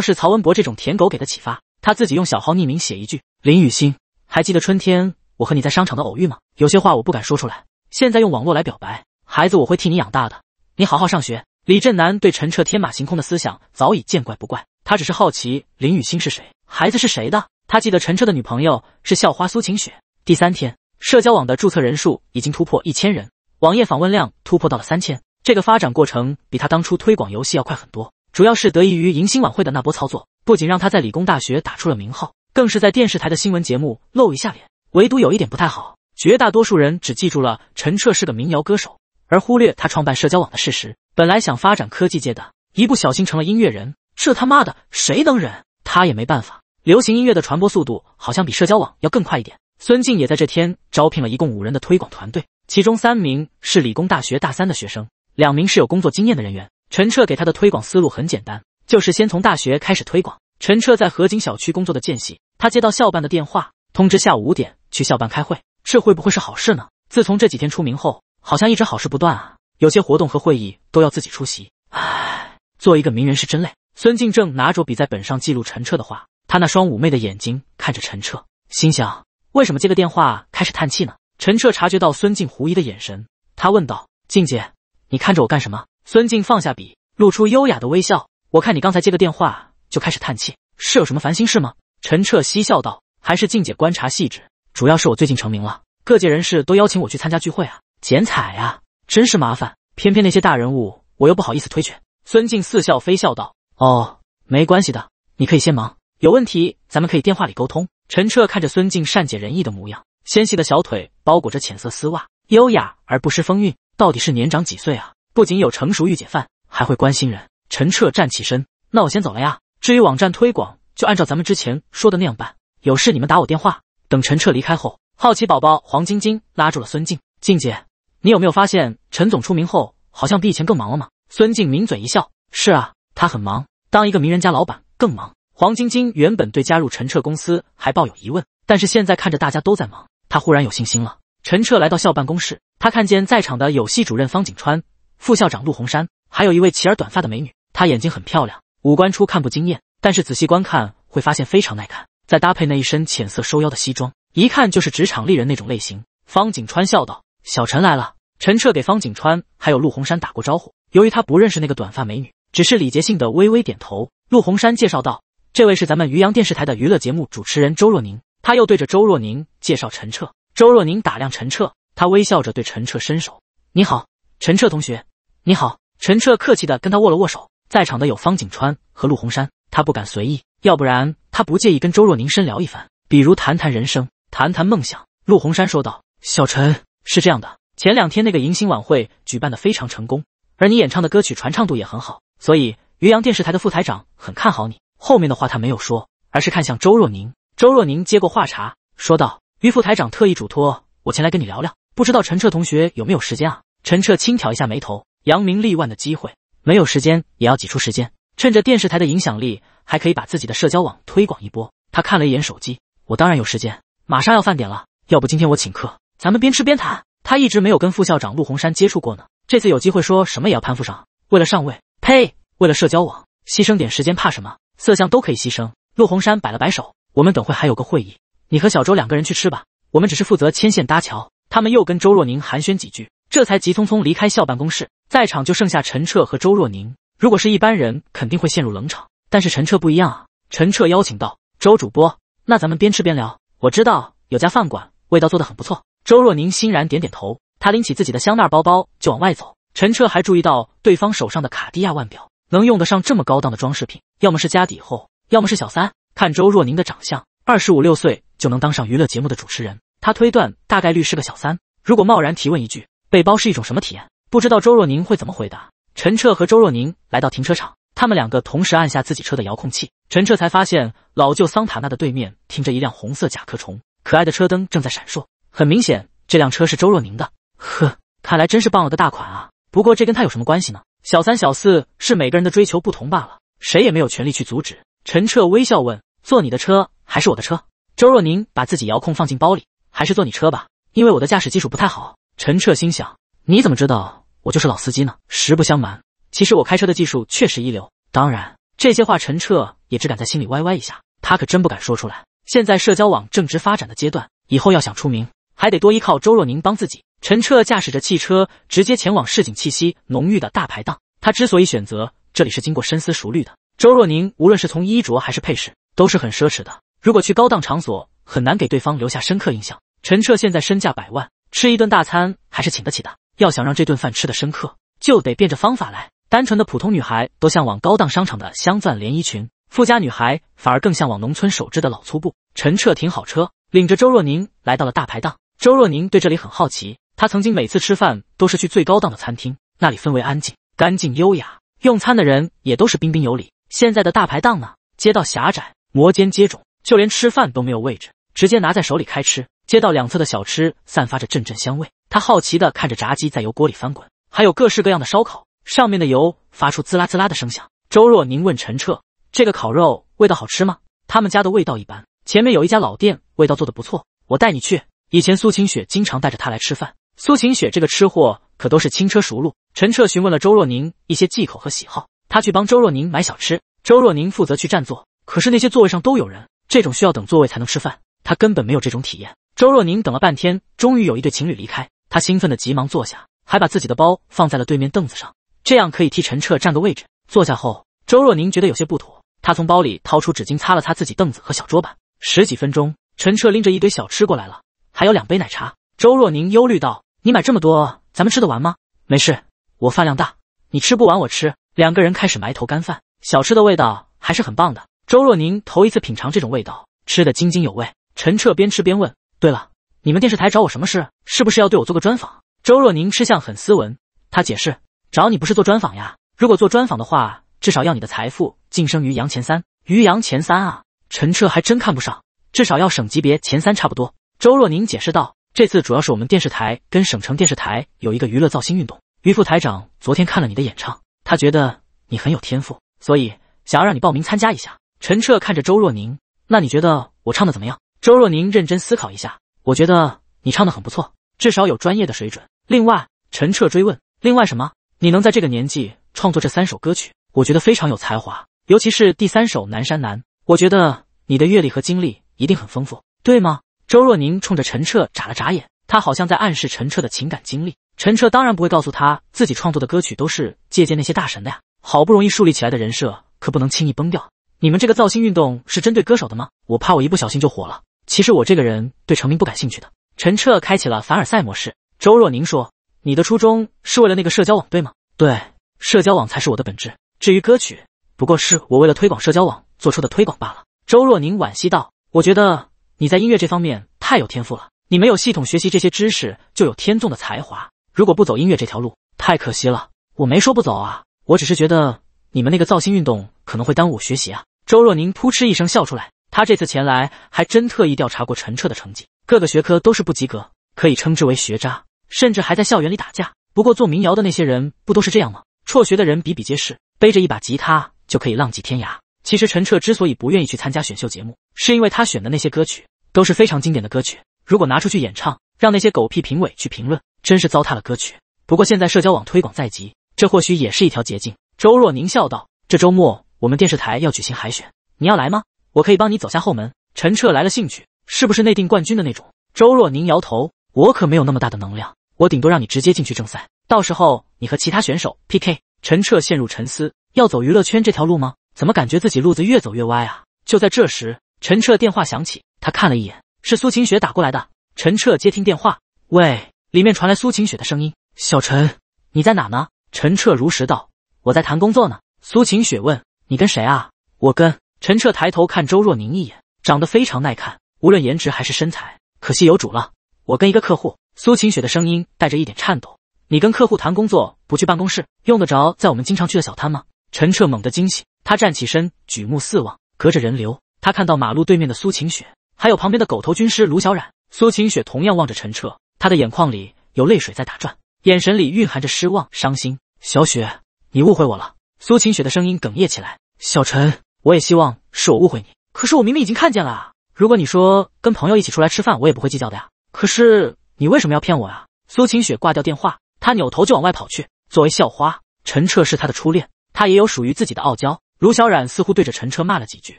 是曹文博这种舔狗给的启发。他自己用小号匿名写一句：“林雨欣，还记得春天我和你在商场的偶遇吗？有些话我不敢说出来，现在用网络来表白。孩子我会替你养大的，你好好上学。”李振南对陈彻天马行空的思想早已见怪不怪，他只是好奇林雨欣是谁，孩子是谁的。他记得陈彻的女朋友是校花苏晴雪。第三天，社交网的注册人数已经突破一千人，网页访问量突破到了三千。这个发展过程比他当初推广游戏要快很多，主要是得益于迎新晚会的那波操作，不仅让他在理工大学打出了名号，更是在电视台的新闻节目露一下脸。唯独有一点不太好，绝大多数人只记住了陈彻是个民谣歌手，而忽略他创办社交网的事实。本来想发展科技界的，一不小心成了音乐人，这他妈的谁能忍？他也没办法，流行音乐的传播速度好像比社交网要更快一点。孙静也在这天招聘了一共五人的推广团队，其中三名是理工大学大三的学生。两名是有工作经验的人员。陈彻给他的推广思路很简单，就是先从大学开始推广。陈彻在河景小区工作的间隙，他接到校办的电话，通知下午五点去校办开会。这会不会是好事呢？自从这几天出名后，好像一直好事不断啊！有些活动和会议都要自己出席。唉，做一个名人是真累。孙静正拿着笔在本上记录陈彻的话，他那双妩媚的眼睛看着陈彻，心想：为什么接个电话开始叹气呢？陈彻察觉到孙静狐疑的眼神，他问道：“静姐。”你看着我干什么？孙静放下笔，露出优雅的微笑。我看你刚才接个电话就开始叹气，是有什么烦心事吗？陈彻嬉笑道。还是静姐观察细致，主要是我最近成名了，各界人士都邀请我去参加聚会啊，剪彩啊，真是麻烦。偏偏那些大人物，我又不好意思推却。孙静似笑非笑道：“哦，没关系的，你可以先忙，有问题咱们可以电话里沟通。”陈彻看着孙静善解人意的模样，纤细的小腿包裹着浅色丝袜，优雅而不失风韵。到底是年长几岁啊？不仅有成熟御姐范，还会关心人。陈彻站起身，那我先走了呀。至于网站推广，就按照咱们之前说的那样办。有事你们打我电话。等陈彻离开后，好奇宝宝黄晶晶拉住了孙静，静姐，你有没有发现陈总出名后，好像比以前更忙了吗？孙静抿嘴一笑，是啊，他很忙。当一个名人家老板更忙。黄晶晶原本对加入陈彻公司还抱有疑问，但是现在看着大家都在忙，她忽然有信心了。陈彻来到校办公室。他看见在场的有系主任方景川、副校长陆红山，还有一位齐耳短发的美女。她眼睛很漂亮，五官初看不惊艳，但是仔细观看会发现非常耐看。再搭配那一身浅色收腰的西装，一看就是职场丽人那种类型。方景川笑道：“小陈来了。”陈彻给方景川还有陆红山打过招呼，由于他不认识那个短发美女，只是礼节性的微微点头。陆红山介绍道：“这位是咱们渔阳电视台的娱乐节目主持人周若宁。”他又对着周若宁介绍陈彻。周若宁打量陈彻。他微笑着对陈彻伸手：“你好，陈彻同学。”“你好。”陈彻客气地跟他握了握手。在场的有方景川和陆洪山，他不敢随意，要不然他不介意跟周若宁深聊一番，比如谈谈人生，谈谈梦想。陆洪山说道：“小陈是这样的，前两天那个迎新晚会举办的非常成功，而你演唱的歌曲传唱度也很好，所以于阳电视台的副台长很看好你。”后面的话他没有说，而是看向周若宁。周若宁接过话茬，说道：“于副台长特意嘱托我前来跟你聊聊。”不知道陈彻同学有没有时间啊？陈彻轻挑一下眉头，扬名立万的机会，没有时间也要挤出时间，趁着电视台的影响力，还可以把自己的社交网推广一波。他看了一眼手机，我当然有时间，马上要饭点了，要不今天我请客，咱们边吃边谈。他一直没有跟副校长陆红山接触过呢，这次有机会说什么也要攀附上，为了上位，呸，为了社交网，牺牲点时间怕什么？色相都可以牺牲。陆红山摆了摆手，我们等会还有个会议，你和小周两个人去吃吧，我们只是负责牵线搭桥。他们又跟周若宁寒暄几句，这才急匆匆离开校办公室。在场就剩下陈彻和周若宁。如果是一般人，肯定会陷入冷场。但是陈彻不一样啊！陈彻邀请道：“周主播，那咱们边吃边聊。我知道有家饭馆，味道做得很不错。”周若宁欣然点点头，他拎起自己的香奈包包就往外走。陈彻还注意到对方手上的卡地亚腕表，能用得上这么高档的装饰品，要么是家底厚，要么是小三。看周若宁的长相，二十五六岁就能当上娱乐节目的主持人。他推断大概率是个小三。如果贸然提问一句“背包是一种什么体验”，不知道周若宁会怎么回答。陈彻和周若宁来到停车场，他们两个同时按下自己车的遥控器。陈彻才发现，老旧桑塔纳的对面停着一辆红色甲壳虫，可爱的车灯正在闪烁。很明显，这辆车是周若宁的。呵，看来真是傍了个大款啊！不过这跟他有什么关系呢？小三小四是每个人的追求不同罢了，谁也没有权利去阻止。陈彻微笑问：“坐你的车还是我的车？”周若宁把自己遥控放进包里。还是坐你车吧，因为我的驾驶技术不太好。陈彻心想，你怎么知道我就是老司机呢？实不相瞒，其实我开车的技术确实一流。当然，这些话陈彻也只敢在心里歪歪一下，他可真不敢说出来。现在社交网正值发展的阶段，以后要想出名，还得多依靠周若宁帮自己。陈彻驾驶着汽车，直接前往市井气息浓郁的大排档。他之所以选择这里，是经过深思熟虑的。周若宁无论是从衣着还是配饰，都是很奢侈的。如果去高档场所，很难给对方留下深刻印象。陈彻现在身价百万，吃一顿大餐还是请得起的。要想让这顿饭吃得深刻，就得变着方法来。单纯的普通女孩都向往高档商场的镶钻连衣裙，富家女孩反而更向往农村手织的老粗布。陈彻停好车，领着周若宁来到了大排档。周若宁对这里很好奇，她曾经每次吃饭都是去最高档的餐厅，那里氛围安静、干净、优雅，用餐的人也都是彬彬有礼。现在的大排档呢？街道狭窄，摩肩接踵。就连吃饭都没有位置，直接拿在手里开吃。街道两侧的小吃散发着阵阵香味，他好奇的看着炸鸡在油锅里翻滚，还有各式各样的烧烤，上面的油发出滋啦滋啦的声响。周若宁问陈彻：“这个烤肉味道好吃吗？”“他们家的味道一般，前面有一家老店，味道做的不错，我带你去。”以前苏晴雪经常带着他来吃饭，苏晴雪这个吃货可都是轻车熟路。陈彻询问了周若宁一些忌口和喜好，他去帮周若宁买小吃，周若宁负责去占座，可是那些座位上都有人。这种需要等座位才能吃饭，他根本没有这种体验。周若宁等了半天，终于有一对情侣离开，她兴奋的急忙坐下，还把自己的包放在了对面凳子上，这样可以替陈彻占个位置。坐下后，周若宁觉得有些不妥，她从包里掏出纸巾擦了擦自己凳子和小桌板。十几分钟，陈彻拎着一堆小吃过来了，还有两杯奶茶。周若宁忧虑道：“你买这么多，咱们吃得完吗？”“没事，我饭量大，你吃不完我吃。”两个人开始埋头干饭，小吃的味道还是很棒的。周若宁头一次品尝这种味道，吃得津津有味。陈彻边吃边问：“对了，你们电视台找我什么事？是不是要对我做个专访？”周若宁吃相很斯文，他解释：“找你不是做专访呀，如果做专访的话，至少要你的财富晋升于杨前三。于杨前三啊？”陈彻还真看不上，至少要省级别前三差不多。周若宁解释道：“这次主要是我们电视台跟省城电视台有一个娱乐造星运动，于副台长昨天看了你的演唱，他觉得你很有天赋，所以想要让你报名参加一下。”陈彻看着周若宁，那你觉得我唱的怎么样？周若宁认真思考一下，我觉得你唱的很不错，至少有专业的水准。另外，陈彻追问，另外什么？你能在这个年纪创作这三首歌曲，我觉得非常有才华。尤其是第三首《南山南》，我觉得你的阅历和经历一定很丰富，对吗？周若宁冲着陈彻眨了眨眼，他好像在暗示陈彻的情感经历。陈彻当然不会告诉他自己创作的歌曲都是借鉴那些大神的呀，好不容易树立起来的人设，可不能轻易崩掉。你们这个造星运动是针对歌手的吗？我怕我一不小心就火了。其实我这个人对成名不感兴趣的。陈彻开启了凡尔赛模式。周若宁说：“你的初衷是为了那个社交网，对吗？”“对，社交网才是我的本质。至于歌曲，不过是我为了推广社交网做出的推广罢了。”周若宁惋惜道：“我觉得你在音乐这方面太有天赋了，你没有系统学习这些知识就有天纵的才华。如果不走音乐这条路，太可惜了。”“我没说不走啊，我只是觉得你们那个造星运动可能会耽误我学习啊。”周若宁扑哧一声笑出来，他这次前来还真特意调查过陈彻的成绩，各个学科都是不及格，可以称之为学渣，甚至还在校园里打架。不过做民谣的那些人不都是这样吗？辍学的人比比皆是，背着一把吉他就可以浪迹天涯。其实陈彻之所以不愿意去参加选秀节目，是因为他选的那些歌曲都是非常经典的歌曲，如果拿出去演唱，让那些狗屁评委去评论，真是糟蹋了歌曲。不过现在社交网推广在即，这或许也是一条捷径。周若宁笑道：“这周末。”我们电视台要举行海选，你要来吗？我可以帮你走下后门。陈彻来了兴趣，是不是内定冠军的那种？周若宁摇头，我可没有那么大的能量，我顶多让你直接进去正赛，到时候你和其他选手 PK。陈彻陷入沉思，要走娱乐圈这条路吗？怎么感觉自己路子越走越歪啊？就在这时，陈彻电话响起，他看了一眼，是苏晴雪打过来的。陈彻接听电话，喂，里面传来苏晴雪的声音：“小陈，你在哪呢？”陈彻如实道：“我在谈工作呢。”苏晴雪问。你跟谁啊？我跟陈彻抬头看周若宁一眼，长得非常耐看，无论颜值还是身材，可惜有主了。我跟一个客户。苏晴雪的声音带着一点颤抖。你跟客户谈工作，不去办公室，用得着在我们经常去的小摊吗？陈彻猛地惊醒，他站起身，举目四望，隔着人流，他看到马路对面的苏晴雪，还有旁边的狗头军师卢小冉。苏晴雪同样望着陈彻，他的眼眶里有泪水在打转，眼神里蕴含着失望、伤心。小雪，你误会我了。苏晴雪的声音哽咽起来。小陈，我也希望是我误会你，可是我明明已经看见了啊！如果你说跟朋友一起出来吃饭，我也不会计较的呀。可是你为什么要骗我啊？苏晴雪挂掉电话，她扭头就往外跑去。作为校花，陈彻是她的初恋，她也有属于自己的傲娇。卢小冉似乎对着陈彻骂了几句，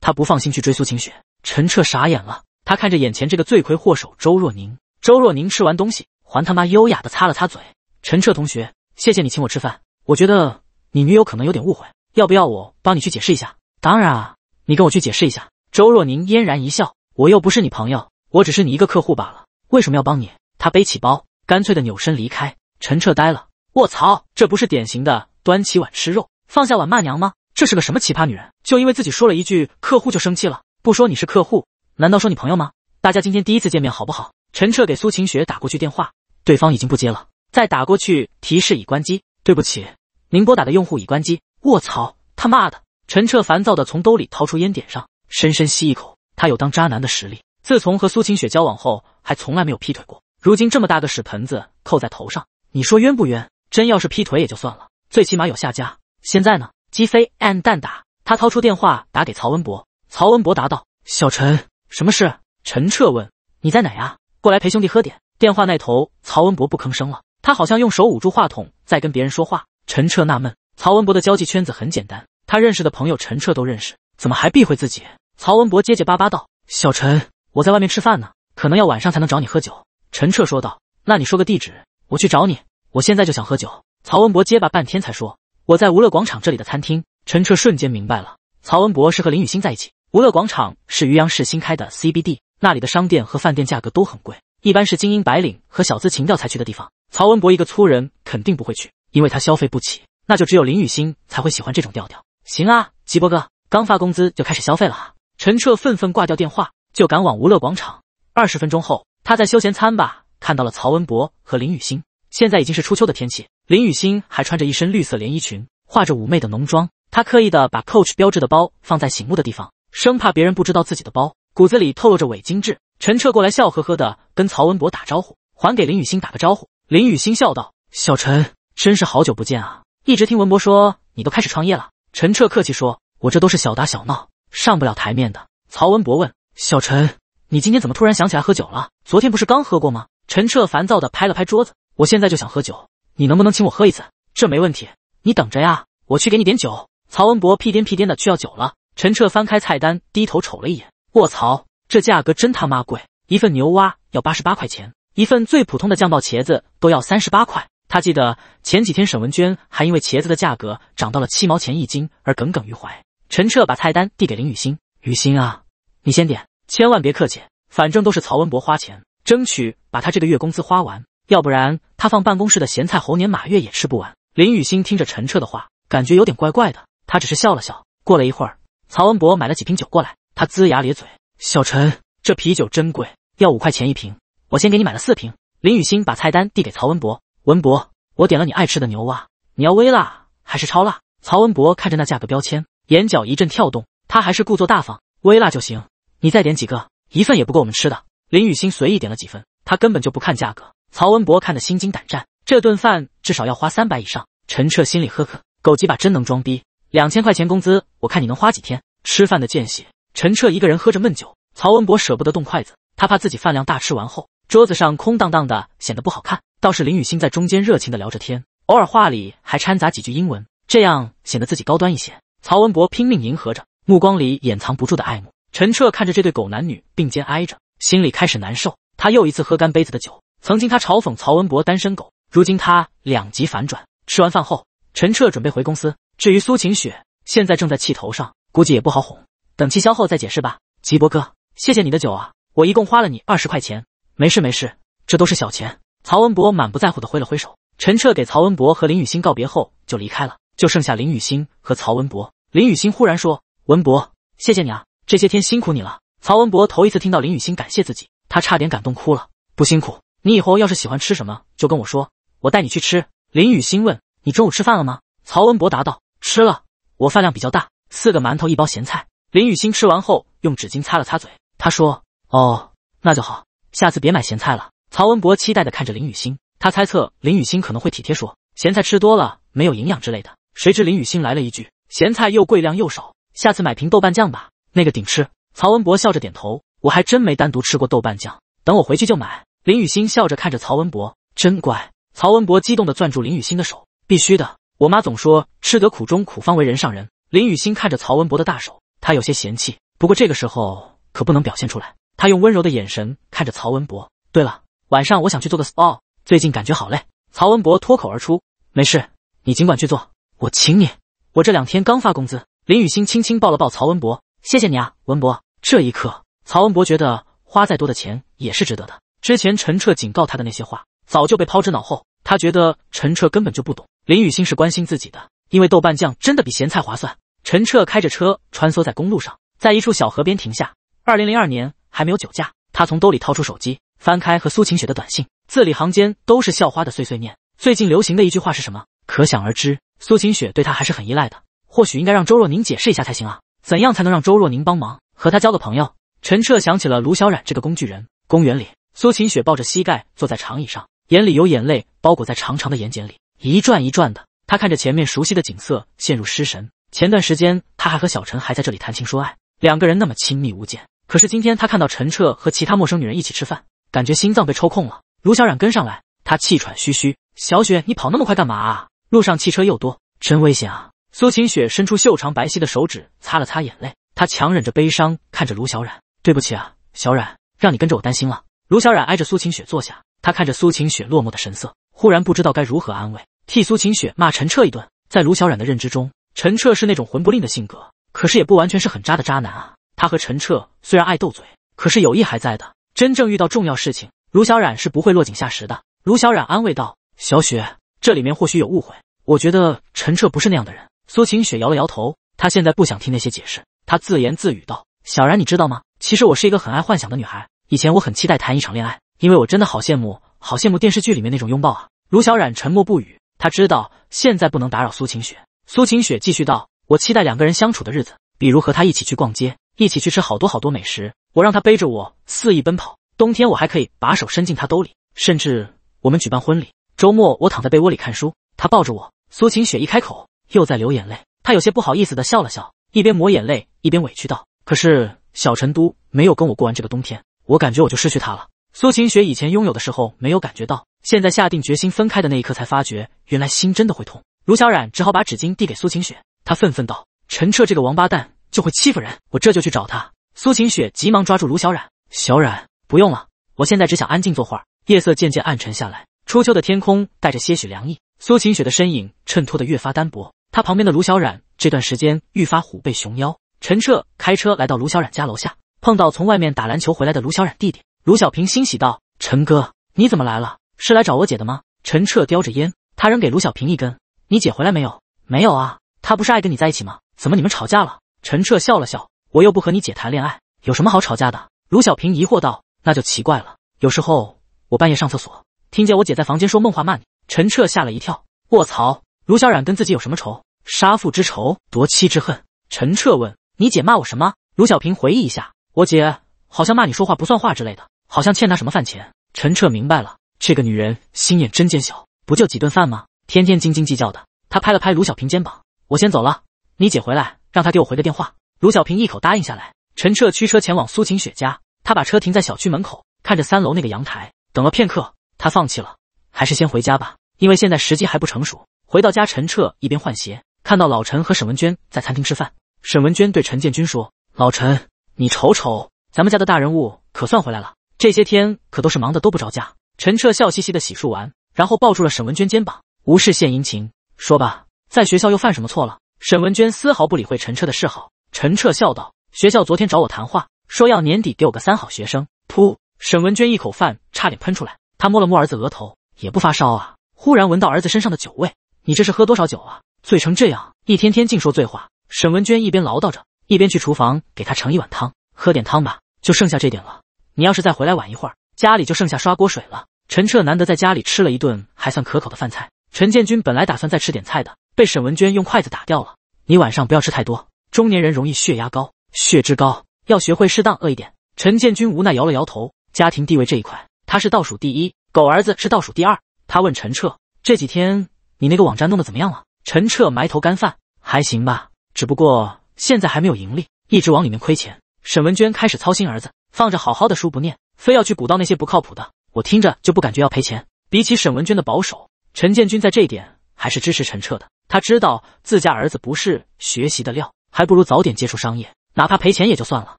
她不放心去追苏晴雪。陈彻傻眼了，他看着眼前这个罪魁祸首周若宁。周若宁吃完东西，还他妈优雅的擦了擦嘴。陈彻同学，谢谢你请我吃饭，我觉得你女友可能有点误会。要不要我帮你去解释一下？当然啊，你跟我去解释一下。周若宁嫣然一笑，我又不是你朋友，我只是你一个客户罢了，为什么要帮你？她背起包，干脆的扭身离开。陈彻呆了，卧槽，这不是典型的端起碗吃肉，放下碗骂娘吗？这是个什么奇葩女人？就因为自己说了一句客户就生气了？不说你是客户，难道说你朋友吗？大家今天第一次见面，好不好？陈彻给苏晴雪打过去电话，对方已经不接了，再打过去提示已关机。对不起，您拨打的用户已关机。我操，他妈的！陈彻烦躁的从兜里掏出烟，点上，深深吸一口。他有当渣男的实力，自从和苏晴雪交往后，还从来没有劈腿过。如今这么大个屎盆子扣在头上，你说冤不冤？真要是劈腿也就算了，最起码有下家。现在呢？鸡飞蛋打。他掏出电话，打给曹文博。曹文博答道：“小陈，什么事？”陈彻问：“你在哪呀？过来陪兄弟喝点。”电话那头，曹文博不吭声了，他好像用手捂住话筒，在跟别人说话。陈彻纳闷。曹文博的交际圈子很简单，他认识的朋友陈彻都认识，怎么还避讳自己？曹文博结结巴巴道：“小陈，我在外面吃饭呢，可能要晚上才能找你喝酒。”陈彻说道：“那你说个地址，我去找你。我现在就想喝酒。”曹文博结巴半天才说：“我在吾乐广场这里的餐厅。”陈彻瞬间明白了，曹文博是和林雨欣在一起。吾乐广场是榆阳市新开的 CBD，那里的商店和饭店价格都很贵，一般是精英白领和小资情调才去的地方。曹文博一个粗人肯定不会去，因为他消费不起。那就只有林雨欣才会喜欢这种调调。行啊，吉波哥，刚发工资就开始消费了啊！陈彻愤愤挂掉电话，就赶往吾乐广场。二十分钟后，他在休闲餐吧看到了曹文博和林雨欣。现在已经是初秋的天气，林雨欣还穿着一身绿色连衣裙，画着妩媚的浓妆。她刻意的把 Coach 标志的包放在醒目的地方，生怕别人不知道自己的包。骨子里透露着伪精致。陈彻过来笑呵呵的跟曹文博打招呼，还给林雨欣打个招呼。林雨欣笑道：“小陈，真是好久不见啊！”一直听文博说你都开始创业了，陈彻客气说，我这都是小打小闹，上不了台面的。曹文博问小陈，你今天怎么突然想起来喝酒了？昨天不是刚喝过吗？陈彻烦躁的拍了拍桌子，我现在就想喝酒，你能不能请我喝一次？这没问题，你等着呀，我去给你点酒。曹文博屁颠屁颠的去要酒了。陈彻翻开菜单，低头瞅了一眼，卧槽，这价格真他妈贵，一份牛蛙要八十八块钱，一份最普通的酱爆茄子都要三十八块。他记得前几天沈文娟还因为茄子的价格涨到了七毛钱一斤而耿耿于怀。陈彻把菜单递给林雨欣，雨欣啊，你先点，千万别客气，反正都是曹文博花钱，争取把他这个月工资花完，要不然他放办公室的咸菜猴年马月也吃不完。林雨欣听着陈彻的话，感觉有点怪怪的，他只是笑了笑。过了一会儿，曹文博买了几瓶酒过来，他龇牙咧嘴：“小陈，这啤酒真贵，要五块钱一瓶，我先给你买了四瓶。”林雨欣把菜单递给曹文博。文博，我点了你爱吃的牛蛙，你要微辣还是超辣？曹文博看着那价格标签，眼角一阵跳动。他还是故作大方，微辣就行。你再点几个，一份也不够我们吃的。林雨欣随意点了几份，他根本就不看价格。曹文博看得心惊胆战，这顿饭至少要花三百以上。陈彻心里呵呵，狗几把真能装逼，两千块钱工资，我看你能花几天。吃饭的间隙，陈彻一个人喝着闷酒。曹文博舍不得动筷子，他怕自己饭量大，吃完后桌子上空荡荡的，显得不好看。倒是林雨欣在中间热情的聊着天，偶尔话里还掺杂几句英文，这样显得自己高端一些。曹文博拼命迎合着，目光里掩藏不住的爱慕。陈彻看着这对狗男女并肩挨着，心里开始难受。他又一次喝干杯子的酒。曾经他嘲讽曹文博单身狗，如今他两极反转。吃完饭后，陈彻准备回公司。至于苏晴雪，现在正在气头上，估计也不好哄。等气消后再解释吧。吉伯哥，谢谢你的酒啊，我一共花了你二十块钱。没事没事，这都是小钱。曹文博满不在乎的挥了挥手，陈彻给曹文博和林雨欣告别后就离开了，就剩下林雨欣和曹文博。林雨欣忽然说：“文博，谢谢你啊，这些天辛苦你了。”曹文博头一次听到林雨欣感谢自己，他差点感动哭了。不辛苦，你以后要是喜欢吃什么就跟我说，我带你去吃。林雨欣问：“你中午吃饭了吗？”曹文博答道：“吃了，我饭量比较大，四个馒头一包咸菜。”林雨欣吃完后用纸巾擦了擦嘴，他说：“哦，那就好，下次别买咸菜了。”曹文博期待的看着林雨欣，他猜测林雨欣可能会体贴说：“咸菜吃多了没有营养之类的。”谁知林雨欣来了一句：“咸菜又贵量又少，下次买瓶豆瓣酱吧，那个顶吃。”曹文博笑着点头：“我还真没单独吃过豆瓣酱，等我回去就买。”林雨欣笑着看着曹文博：“真乖。”曹文博激动的攥住林雨欣的手：“必须的，我妈总说吃得苦中苦方为人上人。”林雨欣看着曹文博的大手，她有些嫌弃，不过这个时候可不能表现出来。她用温柔的眼神看着曹文博：“对了。”晚上我想去做个 spa，最近感觉好累。曹文博脱口而出：“没事，你尽管去做，我请你。我这两天刚发工资。”林雨欣轻轻抱了抱曹文博：“谢谢你啊，文博。”这一刻，曹文博觉得花再多的钱也是值得的。之前陈彻警告他的那些话，早就被抛之脑后。他觉得陈彻根本就不懂林雨欣是关心自己的，因为豆瓣酱真的比咸菜划算。陈彻开着车穿梭在公路上，在一处小河边停下。二零零二年还没有酒驾。他从兜里掏出手机，翻开和苏晴雪的短信，字里行间都是校花的碎碎念。最近流行的一句话是什么？可想而知，苏晴雪对他还是很依赖的。或许应该让周若宁解释一下才行啊！怎样才能让周若宁帮忙和他交个朋友？陈彻想起了卢小冉这个工具人。公园里，苏晴雪抱着膝盖坐在长椅上，眼里有眼泪包裹在长长的眼睑里，一转一转的。他看着前面熟悉的景色，陷入失神。前段时间，他还和小陈还在这里谈情说爱，两个人那么亲密无间。可是今天他看到陈彻和其他陌生女人一起吃饭，感觉心脏被抽空了。卢小冉跟上来，他气喘吁吁。小雪，你跑那么快干嘛啊？路上汽车又多，真危险啊！苏晴雪伸出秀长白皙的手指，擦了擦眼泪。她强忍着悲伤，看着卢小冉，对不起啊，小冉，让你跟着我担心了。卢小冉挨着苏晴雪坐下，他看着苏晴雪落寞的神色，忽然不知道该如何安慰，替苏晴雪骂陈彻一顿。在卢小冉的认知中，陈彻是那种混不吝的性格，可是也不完全是很渣的渣男啊。他和陈彻虽然爱斗嘴，可是友谊还在的。真正遇到重要事情，卢小冉是不会落井下石的。卢小冉安慰道：“小雪，这里面或许有误会。我觉得陈彻不是那样的人。”苏晴雪摇了摇头，她现在不想听那些解释。她自言自语道：“小然，你知道吗？其实我是一个很爱幻想的女孩。以前我很期待谈一场恋爱，因为我真的好羡慕，好羡慕电视剧里面那种拥抱啊。”卢小冉沉默不语，她知道现在不能打扰苏晴雪。苏晴雪继续道：“我期待两个人相处的日子，比如和他一起去逛街。”一起去吃好多好多美食，我让他背着我肆意奔跑。冬天我还可以把手伸进他兜里，甚至我们举办婚礼。周末我躺在被窝里看书，他抱着我。苏晴雪一开口又在流眼泪，他有些不好意思的笑了笑，一边抹眼泪一边委屈道：“可是小陈都没有跟我过完这个冬天，我感觉我就失去他了。”苏晴雪以前拥有的时候没有感觉到，现在下定决心分开的那一刻才发觉，原来心真的会痛。卢小冉只好把纸巾递给苏晴雪，他愤愤道：“陈彻这个王八蛋！”就会欺负人，我这就去找他。苏晴雪急忙抓住卢小冉，小冉不用了，我现在只想安静坐会儿。夜色渐渐暗沉下来，初秋的天空带着些许凉意，苏晴雪的身影衬托得越发单薄。她旁边的卢小冉这段时间愈发虎背熊腰。陈彻开车来到卢小冉家楼下，碰到从外面打篮球回来的卢小冉弟弟卢小平，欣喜道：“陈哥，你怎么来了？是来找我姐的吗？”陈彻叼着烟，他扔给卢小平一根：“你姐回来没有？没有啊，她不是爱跟你在一起吗？怎么你们吵架了？”陈彻笑了笑，我又不和你姐谈恋爱，有什么好吵架的？卢小平疑惑道。那就奇怪了，有时候我半夜上厕所，听见我姐在房间说梦话骂你。陈彻吓了一跳，卧槽！卢小冉跟自己有什么仇？杀父之仇，夺妻之恨？陈彻问。你姐骂我什么？卢小平回忆一下，我姐好像骂你说话不算话之类的，好像欠她什么饭钱。陈彻明白了，这个女人心眼真尖小，不就几顿饭吗？天天斤斤计较的。他拍了拍卢小平肩膀，我先走了，你姐回来。让他给我回个电话。卢小平一口答应下来。陈彻驱车前往苏晴雪家，他把车停在小区门口，看着三楼那个阳台，等了片刻，他放弃了，还是先回家吧，因为现在时机还不成熟。回到家，陈彻一边换鞋，看到老陈和沈文娟在餐厅吃饭。沈文娟对陈建军说：“老陈，你瞅瞅，咱们家的大人物可算回来了，这些天可都是忙的都不着家。”陈彻笑嘻嘻的洗漱完，然后抱住了沈文娟肩膀，无事献殷勤，说吧，在学校又犯什么错了？沈文娟丝毫不理会陈彻的示好，陈彻笑道：“学校昨天找我谈话，说要年底给我个三好学生。”噗，沈文娟一口饭差点喷出来。她摸了摸儿子额头，也不发烧啊。忽然闻到儿子身上的酒味，你这是喝多少酒啊？醉成这样，一天天净说醉话。沈文娟一边唠叨着，一边去厨房给他盛一碗汤，喝点汤吧，就剩下这点了。你要是再回来晚一会儿，家里就剩下刷锅水了。陈彻难得在家里吃了一顿还算可口的饭菜。陈建军本来打算再吃点菜的。被沈文娟用筷子打掉了。你晚上不要吃太多，中年人容易血压高、血脂高，要学会适当饿一点。陈建军无奈摇了摇头。家庭地位这一块，他是倒数第一，狗儿子是倒数第二。他问陈彻：“这几天你那个网站弄得怎么样了？”陈彻埋头干饭，还行吧，只不过现在还没有盈利，一直往里面亏钱。沈文娟开始操心儿子，放着好好的书不念，非要去鼓捣那些不靠谱的，我听着就不感觉要赔钱。比起沈文娟的保守，陈建军在这一点还是支持陈彻的。他知道自家儿子不是学习的料，还不如早点接触商业，哪怕赔钱也就算了。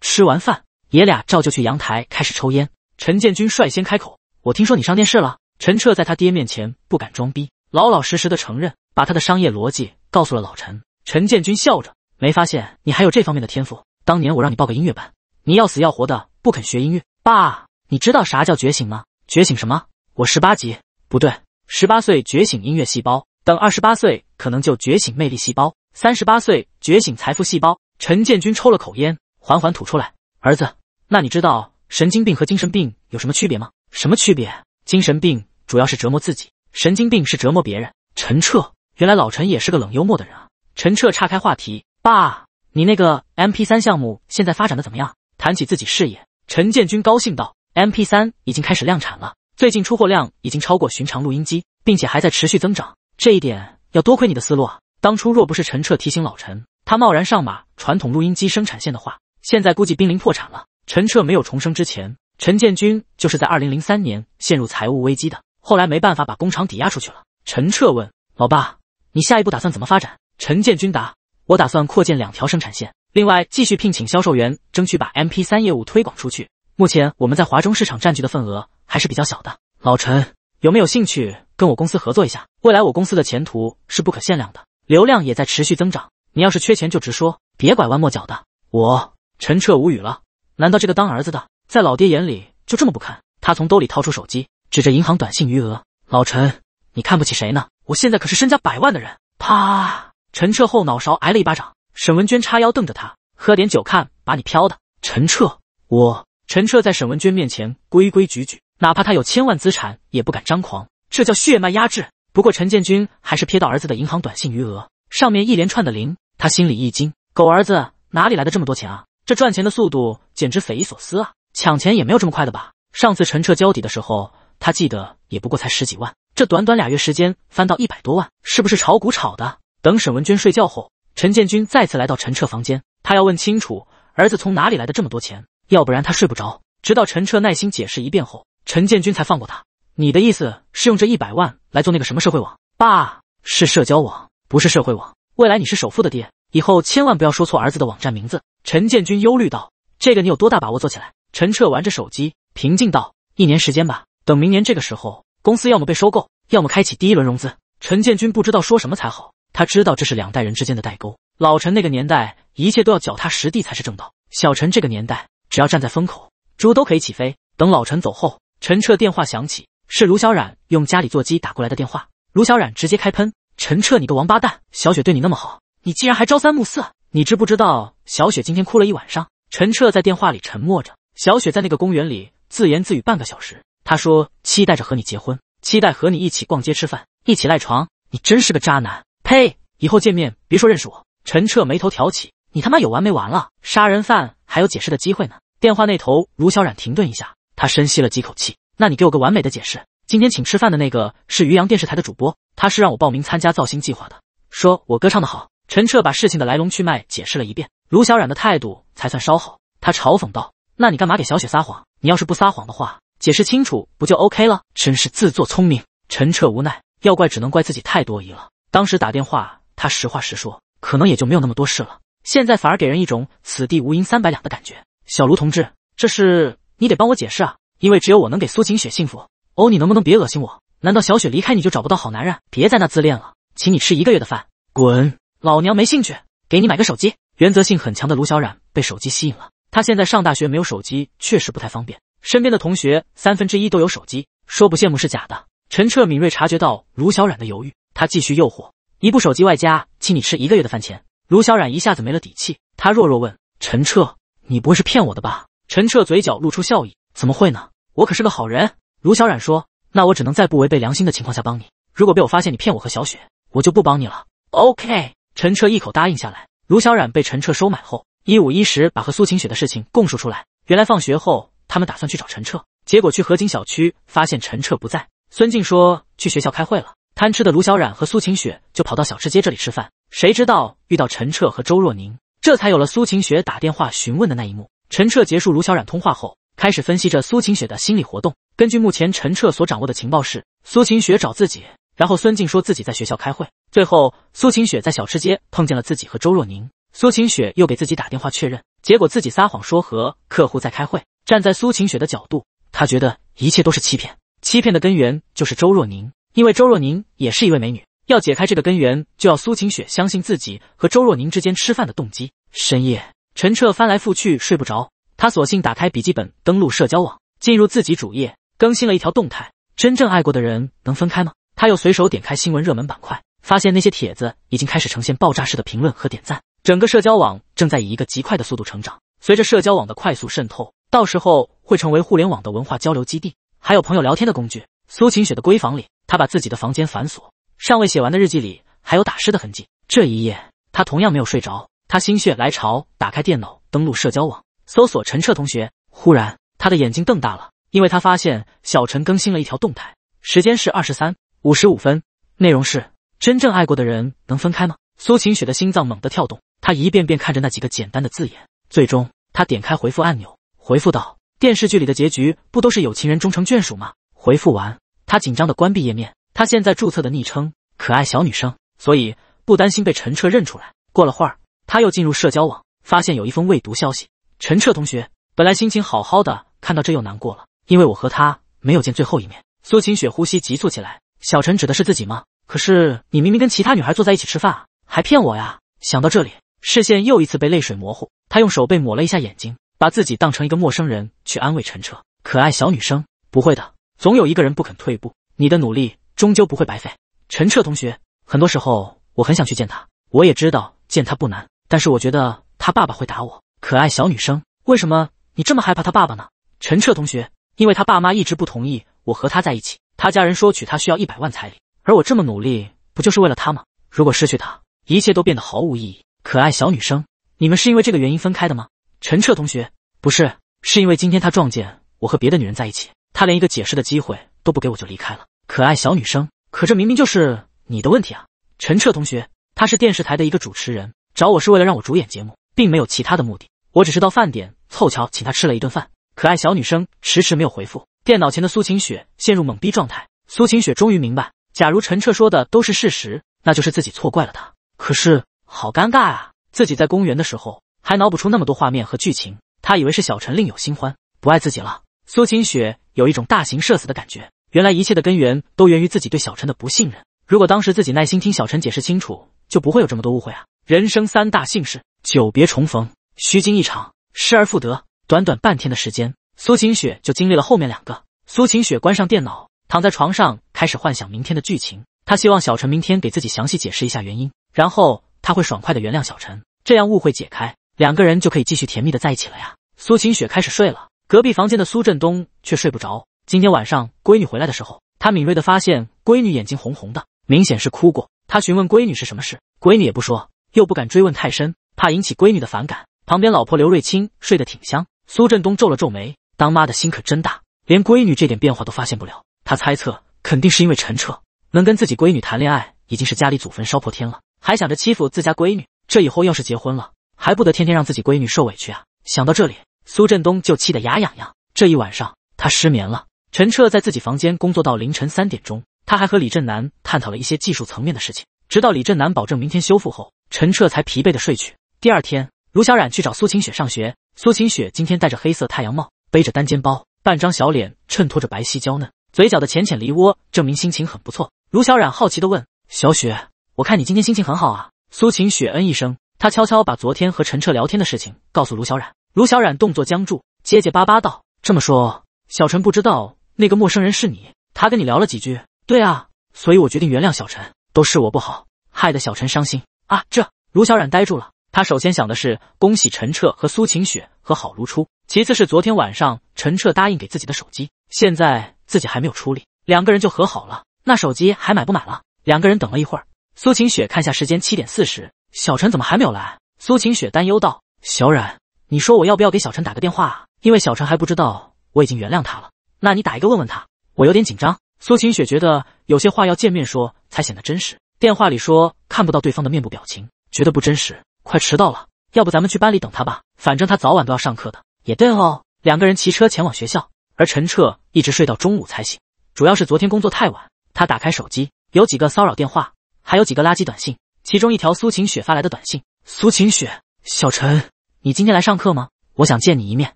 吃完饭，爷俩照旧去阳台开始抽烟。陈建军率先开口：“我听说你上电视了。”陈彻在他爹面前不敢装逼，老老实实的承认，把他的商业逻辑告诉了老陈。陈建军笑着：“没发现你还有这方面的天赋。当年我让你报个音乐班，你要死要活的不肯学音乐。爸，你知道啥叫觉醒吗？觉醒什么？我十八级，不对，十八岁觉醒音乐细胞。”等二十八岁可能就觉醒魅力细胞，三十八岁觉醒财富细胞。陈建军抽了口烟，缓缓吐出来。儿子，那你知道神经病和精神病有什么区别吗？什么区别？精神病主要是折磨自己，神经病是折磨别人。陈彻，原来老陈也是个冷幽默的人啊。陈彻岔开话题：“爸，你那个 M P 三项目现在发展的怎么样？”谈起自己事业，陈建军高兴道：“M P 三已经开始量产了，最近出货量已经超过寻常录音机，并且还在持续增长。”这一点要多亏你的思路啊！当初若不是陈彻提醒老陈，他贸然上马传统录音机生产线的话，现在估计濒临破产了。陈彻没有重生之前，陈建军就是在二零零三年陷入财务危机的，后来没办法把工厂抵押出去了。陈彻问老爸：“你下一步打算怎么发展？”陈建军答：“我打算扩建两条生产线，另外继续聘请销售员，争取把 M P 三业务推广出去。目前我们在华中市场占据的份额还是比较小的。”老陈。有没有兴趣跟我公司合作一下？未来我公司的前途是不可限量的，流量也在持续增长。你要是缺钱就直说，别拐弯抹角的。我陈彻无语了，难道这个当儿子的在老爹眼里就这么不堪？他从兜里掏出手机，指着银行短信余额：“老陈，你看不起谁呢？我现在可是身家百万的人。”啪！陈彻后脑勺挨了一巴掌，沈文娟叉腰瞪着他：“喝点酒看把你飘的。”陈彻，我陈彻在沈文娟面前规规矩矩。哪怕他有千万资产也不敢张狂，这叫血脉压制。不过陈建军还是瞥到儿子的银行短信余额上面一连串的零，他心里一惊：狗儿子哪里来的这么多钱啊？这赚钱的速度简直匪夷所思啊！抢钱也没有这么快的吧？上次陈彻交底的时候，他记得也不过才十几万，这短短俩月时间翻到一百多万，是不是炒股炒的？等沈文娟睡觉后，陈建军再次来到陈彻房间，他要问清楚儿子从哪里来的这么多钱，要不然他睡不着。直到陈彻耐心解释一遍后。陈建军才放过他。你的意思是用这一百万来做那个什么社会网？爸，是社交网，不是社会网。未来你是首富的爹，以后千万不要说错儿子的网站名字。陈建军忧虑道：“这个你有多大把握做起来？”陈彻玩着手机，平静道：“一年时间吧，等明年这个时候，公司要么被收购，要么开启第一轮融资。”陈建军不知道说什么才好，他知道这是两代人之间的代沟。老陈那个年代，一切都要脚踏实地才是正道；小陈这个年代，只要站在风口，猪都可以起飞。等老陈走后。陈彻电话响起，是卢小冉用家里座机打过来的电话。卢小冉直接开喷：“陈彻，你个王八蛋！小雪对你那么好，你竟然还朝三暮四，你知不知道？小雪今天哭了一晚上。”陈彻在电话里沉默着。小雪在那个公园里自言自语半个小时，她说：“期待着和你结婚，期待和你一起逛街、吃饭、一起赖床。”你真是个渣男！呸！以后见面别说认识我。陈彻眉头挑起：“你他妈有完没完了？杀人犯还有解释的机会呢？”电话那头，卢小冉停顿一下。他深吸了几口气，那你给我个完美的解释。今天请吃饭的那个是于洋电视台的主播，他是让我报名参加造星计划的，说我歌唱得好。陈彻把事情的来龙去脉解释了一遍，卢小冉的态度才算稍好。他嘲讽道：“那你干嘛给小雪撒谎？你要是不撒谎的话，解释清楚不就 OK 了？真是自作聪明。”陈彻无奈，要怪只能怪自己太多疑了。当时打电话，他实话实说，可能也就没有那么多事了。现在反而给人一种此地无银三百两的感觉。小卢同志，这是。你得帮我解释啊，因为只有我能给苏晴雪幸福。哦，你能不能别恶心我？难道小雪离开你就找不到好男人？别在那自恋了，请你吃一个月的饭。滚，老娘没兴趣。给你买个手机。原则性很强的卢小冉被手机吸引了。他现在上大学，没有手机确实不太方便。身边的同学三分之一都有手机，说不羡慕是假的。陈彻敏锐察觉到卢小冉的犹豫，他继续诱惑：一部手机外加请你吃一个月的饭钱。卢小冉一下子没了底气，他弱弱问：“陈彻，你不会是骗我的吧？”陈彻嘴角露出笑意：“怎么会呢？我可是个好人。”卢小冉说：“那我只能在不违背良心的情况下帮你。如果被我发现你骗我和小雪，我就不帮你了。” OK，陈彻一口答应下来。卢小冉被陈彻收买后，一五一十把和苏晴雪的事情供述出来。原来放学后，他们打算去找陈彻，结果去河景小区发现陈彻不在。孙静说去学校开会了。贪吃的卢小冉和苏晴雪就跑到小吃街这里吃饭，谁知道遇到陈彻和周若宁，这才有了苏晴雪打电话询问的那一幕。陈彻结束卢小冉通话后，开始分析着苏晴雪的心理活动。根据目前陈彻所掌握的情报是：苏晴雪找自己，然后孙静说自己在学校开会，最后苏晴雪在小吃街碰见了自己和周若宁。苏晴雪又给自己打电话确认，结果自己撒谎说和客户在开会。站在苏晴雪的角度，她觉得一切都是欺骗，欺骗的根源就是周若宁，因为周若宁也是一位美女。要解开这个根源，就要苏晴雪相信自己和周若宁之间吃饭的动机。深夜。陈彻翻来覆去睡不着，他索性打开笔记本，登录社交网，进入自己主页，更新了一条动态：真正爱过的人能分开吗？他又随手点开新闻热门板块，发现那些帖子已经开始呈现爆炸式的评论和点赞，整个社交网正在以一个极快的速度成长。随着社交网的快速渗透，到时候会成为互联网的文化交流基地，还有朋友聊天的工具。苏晴雪的闺房里，她把自己的房间反锁，尚未写完的日记里还有打湿的痕迹。这一夜，她同样没有睡着。他心血来潮，打开电脑，登录社交网，搜索陈彻同学。忽然，他的眼睛瞪大了，因为他发现小陈更新了一条动态，时间是二十三五十五分，内容是：“真正爱过的人能分开吗？”苏晴雪的心脏猛地跳动，她一遍遍看着那几个简单的字眼。最终，她点开回复按钮，回复道：“电视剧里的结局不都是有情人终成眷属吗？”回复完，她紧张的关闭页面。她现在注册的昵称“可爱小女生”，所以不担心被陈彻认出来。过了会儿。他又进入社交网，发现有一封未读消息。陈澈同学本来心情好好的，看到这又难过了，因为我和他没有见最后一面。苏晴雪呼吸急促起来。小陈指的是自己吗？可是你明明跟其他女孩坐在一起吃饭啊，还骗我呀！想到这里，视线又一次被泪水模糊。他用手背抹了一下眼睛，把自己当成一个陌生人去安慰陈澈。可爱小女生，不会的，总有一个人不肯退步，你的努力终究不会白费。陈澈同学，很多时候我很想去见他，我也知道见他不难。但是我觉得他爸爸会打我。可爱小女生，为什么你这么害怕他爸爸呢？陈澈同学，因为他爸妈一直不同意我和他在一起。他家人说娶她需要一百万彩礼，而我这么努力，不就是为了她吗？如果失去她，一切都变得毫无意义。可爱小女生，你们是因为这个原因分开的吗？陈澈同学，不是，是因为今天他撞见我和别的女人在一起，他连一个解释的机会都不给，我就离开了。可爱小女生，可这明明就是你的问题啊！陈澈同学，她是电视台的一个主持人。找我是为了让我主演节目，并没有其他的目的。我只是到饭点凑巧请他吃了一顿饭。可爱小女生迟迟没有回复，电脑前的苏晴雪陷入懵逼状态。苏晴雪终于明白，假如陈彻说的都是事实，那就是自己错怪了他。可是好尴尬啊！自己在公园的时候还脑补出那么多画面和剧情，他以为是小陈另有新欢，不爱自己了。苏晴雪有一种大型社死的感觉。原来一切的根源都源于自己对小陈的不信任。如果当时自己耐心听小陈解释清楚，就不会有这么多误会啊！人生三大幸事：久别重逢、虚惊一场、失而复得。短短半天的时间，苏晴雪就经历了后面两个。苏晴雪关上电脑，躺在床上，开始幻想明天的剧情。她希望小陈明天给自己详细解释一下原因，然后她会爽快的原谅小陈，这样误会解开，两个人就可以继续甜蜜的在一起了呀。苏晴雪开始睡了，隔壁房间的苏振东却睡不着。今天晚上闺女回来的时候，他敏锐的发现闺女眼睛红红的，明显是哭过。他询问闺女是什么事，闺女也不说。又不敢追问太深，怕引起闺女的反感。旁边老婆刘瑞清睡得挺香。苏振东皱了皱眉，当妈的心可真大，连闺女这点变化都发现不了。他猜测，肯定是因为陈彻能跟自己闺女谈恋爱，已经是家里祖坟烧破天了，还想着欺负自家闺女。这以后要是结婚了，还不得天天让自己闺女受委屈啊？想到这里，苏振东就气得牙痒痒。这一晚上他失眠了。陈彻在自己房间工作到凌晨三点钟，他还和李振南探讨了一些技术层面的事情，直到李振南保证明天修复后。陈彻才疲惫的睡去。第二天，卢小冉去找苏晴雪上学。苏晴雪今天戴着黑色太阳帽，背着单肩包，半张小脸衬托着白皙娇嫩，嘴角的浅浅梨涡证明心情很不错。卢小冉好奇的问：“小雪，我看你今天心情很好啊。”苏晴雪嗯一声，她悄悄把昨天和陈彻聊天的事情告诉卢小冉。卢小冉动作僵住，结结巴巴道：“这么说，小陈不知道那个陌生人是你？他跟你聊了几句？对啊，所以我决定原谅小陈，都是我不好，害得小陈伤心。”啊！这卢小冉呆住了。他首先想的是恭喜陈彻和苏晴雪和好如初，其次是昨天晚上陈彻答应给自己的手机，现在自己还没有出力，两个人就和好了，那手机还买不买了？两个人等了一会儿，苏晴雪看下时间，七点四十，小陈怎么还没有来？苏晴雪担忧道：“小冉，你说我要不要给小陈打个电话啊？因为小陈还不知道我已经原谅他了。那你打一个问问他，我有点紧张。”苏晴雪觉得有些话要见面说才显得真实。电话里说看不到对方的面部表情，觉得不真实。快迟到了，要不咱们去班里等他吧，反正他早晚都要上课的。也对哦。两个人骑车前往学校，而陈彻一直睡到中午才醒，主要是昨天工作太晚。他打开手机，有几个骚扰电话，还有几个垃圾短信，其中一条苏晴雪发来的短信：苏晴雪，小陈，你今天来上课吗？我想见你一面。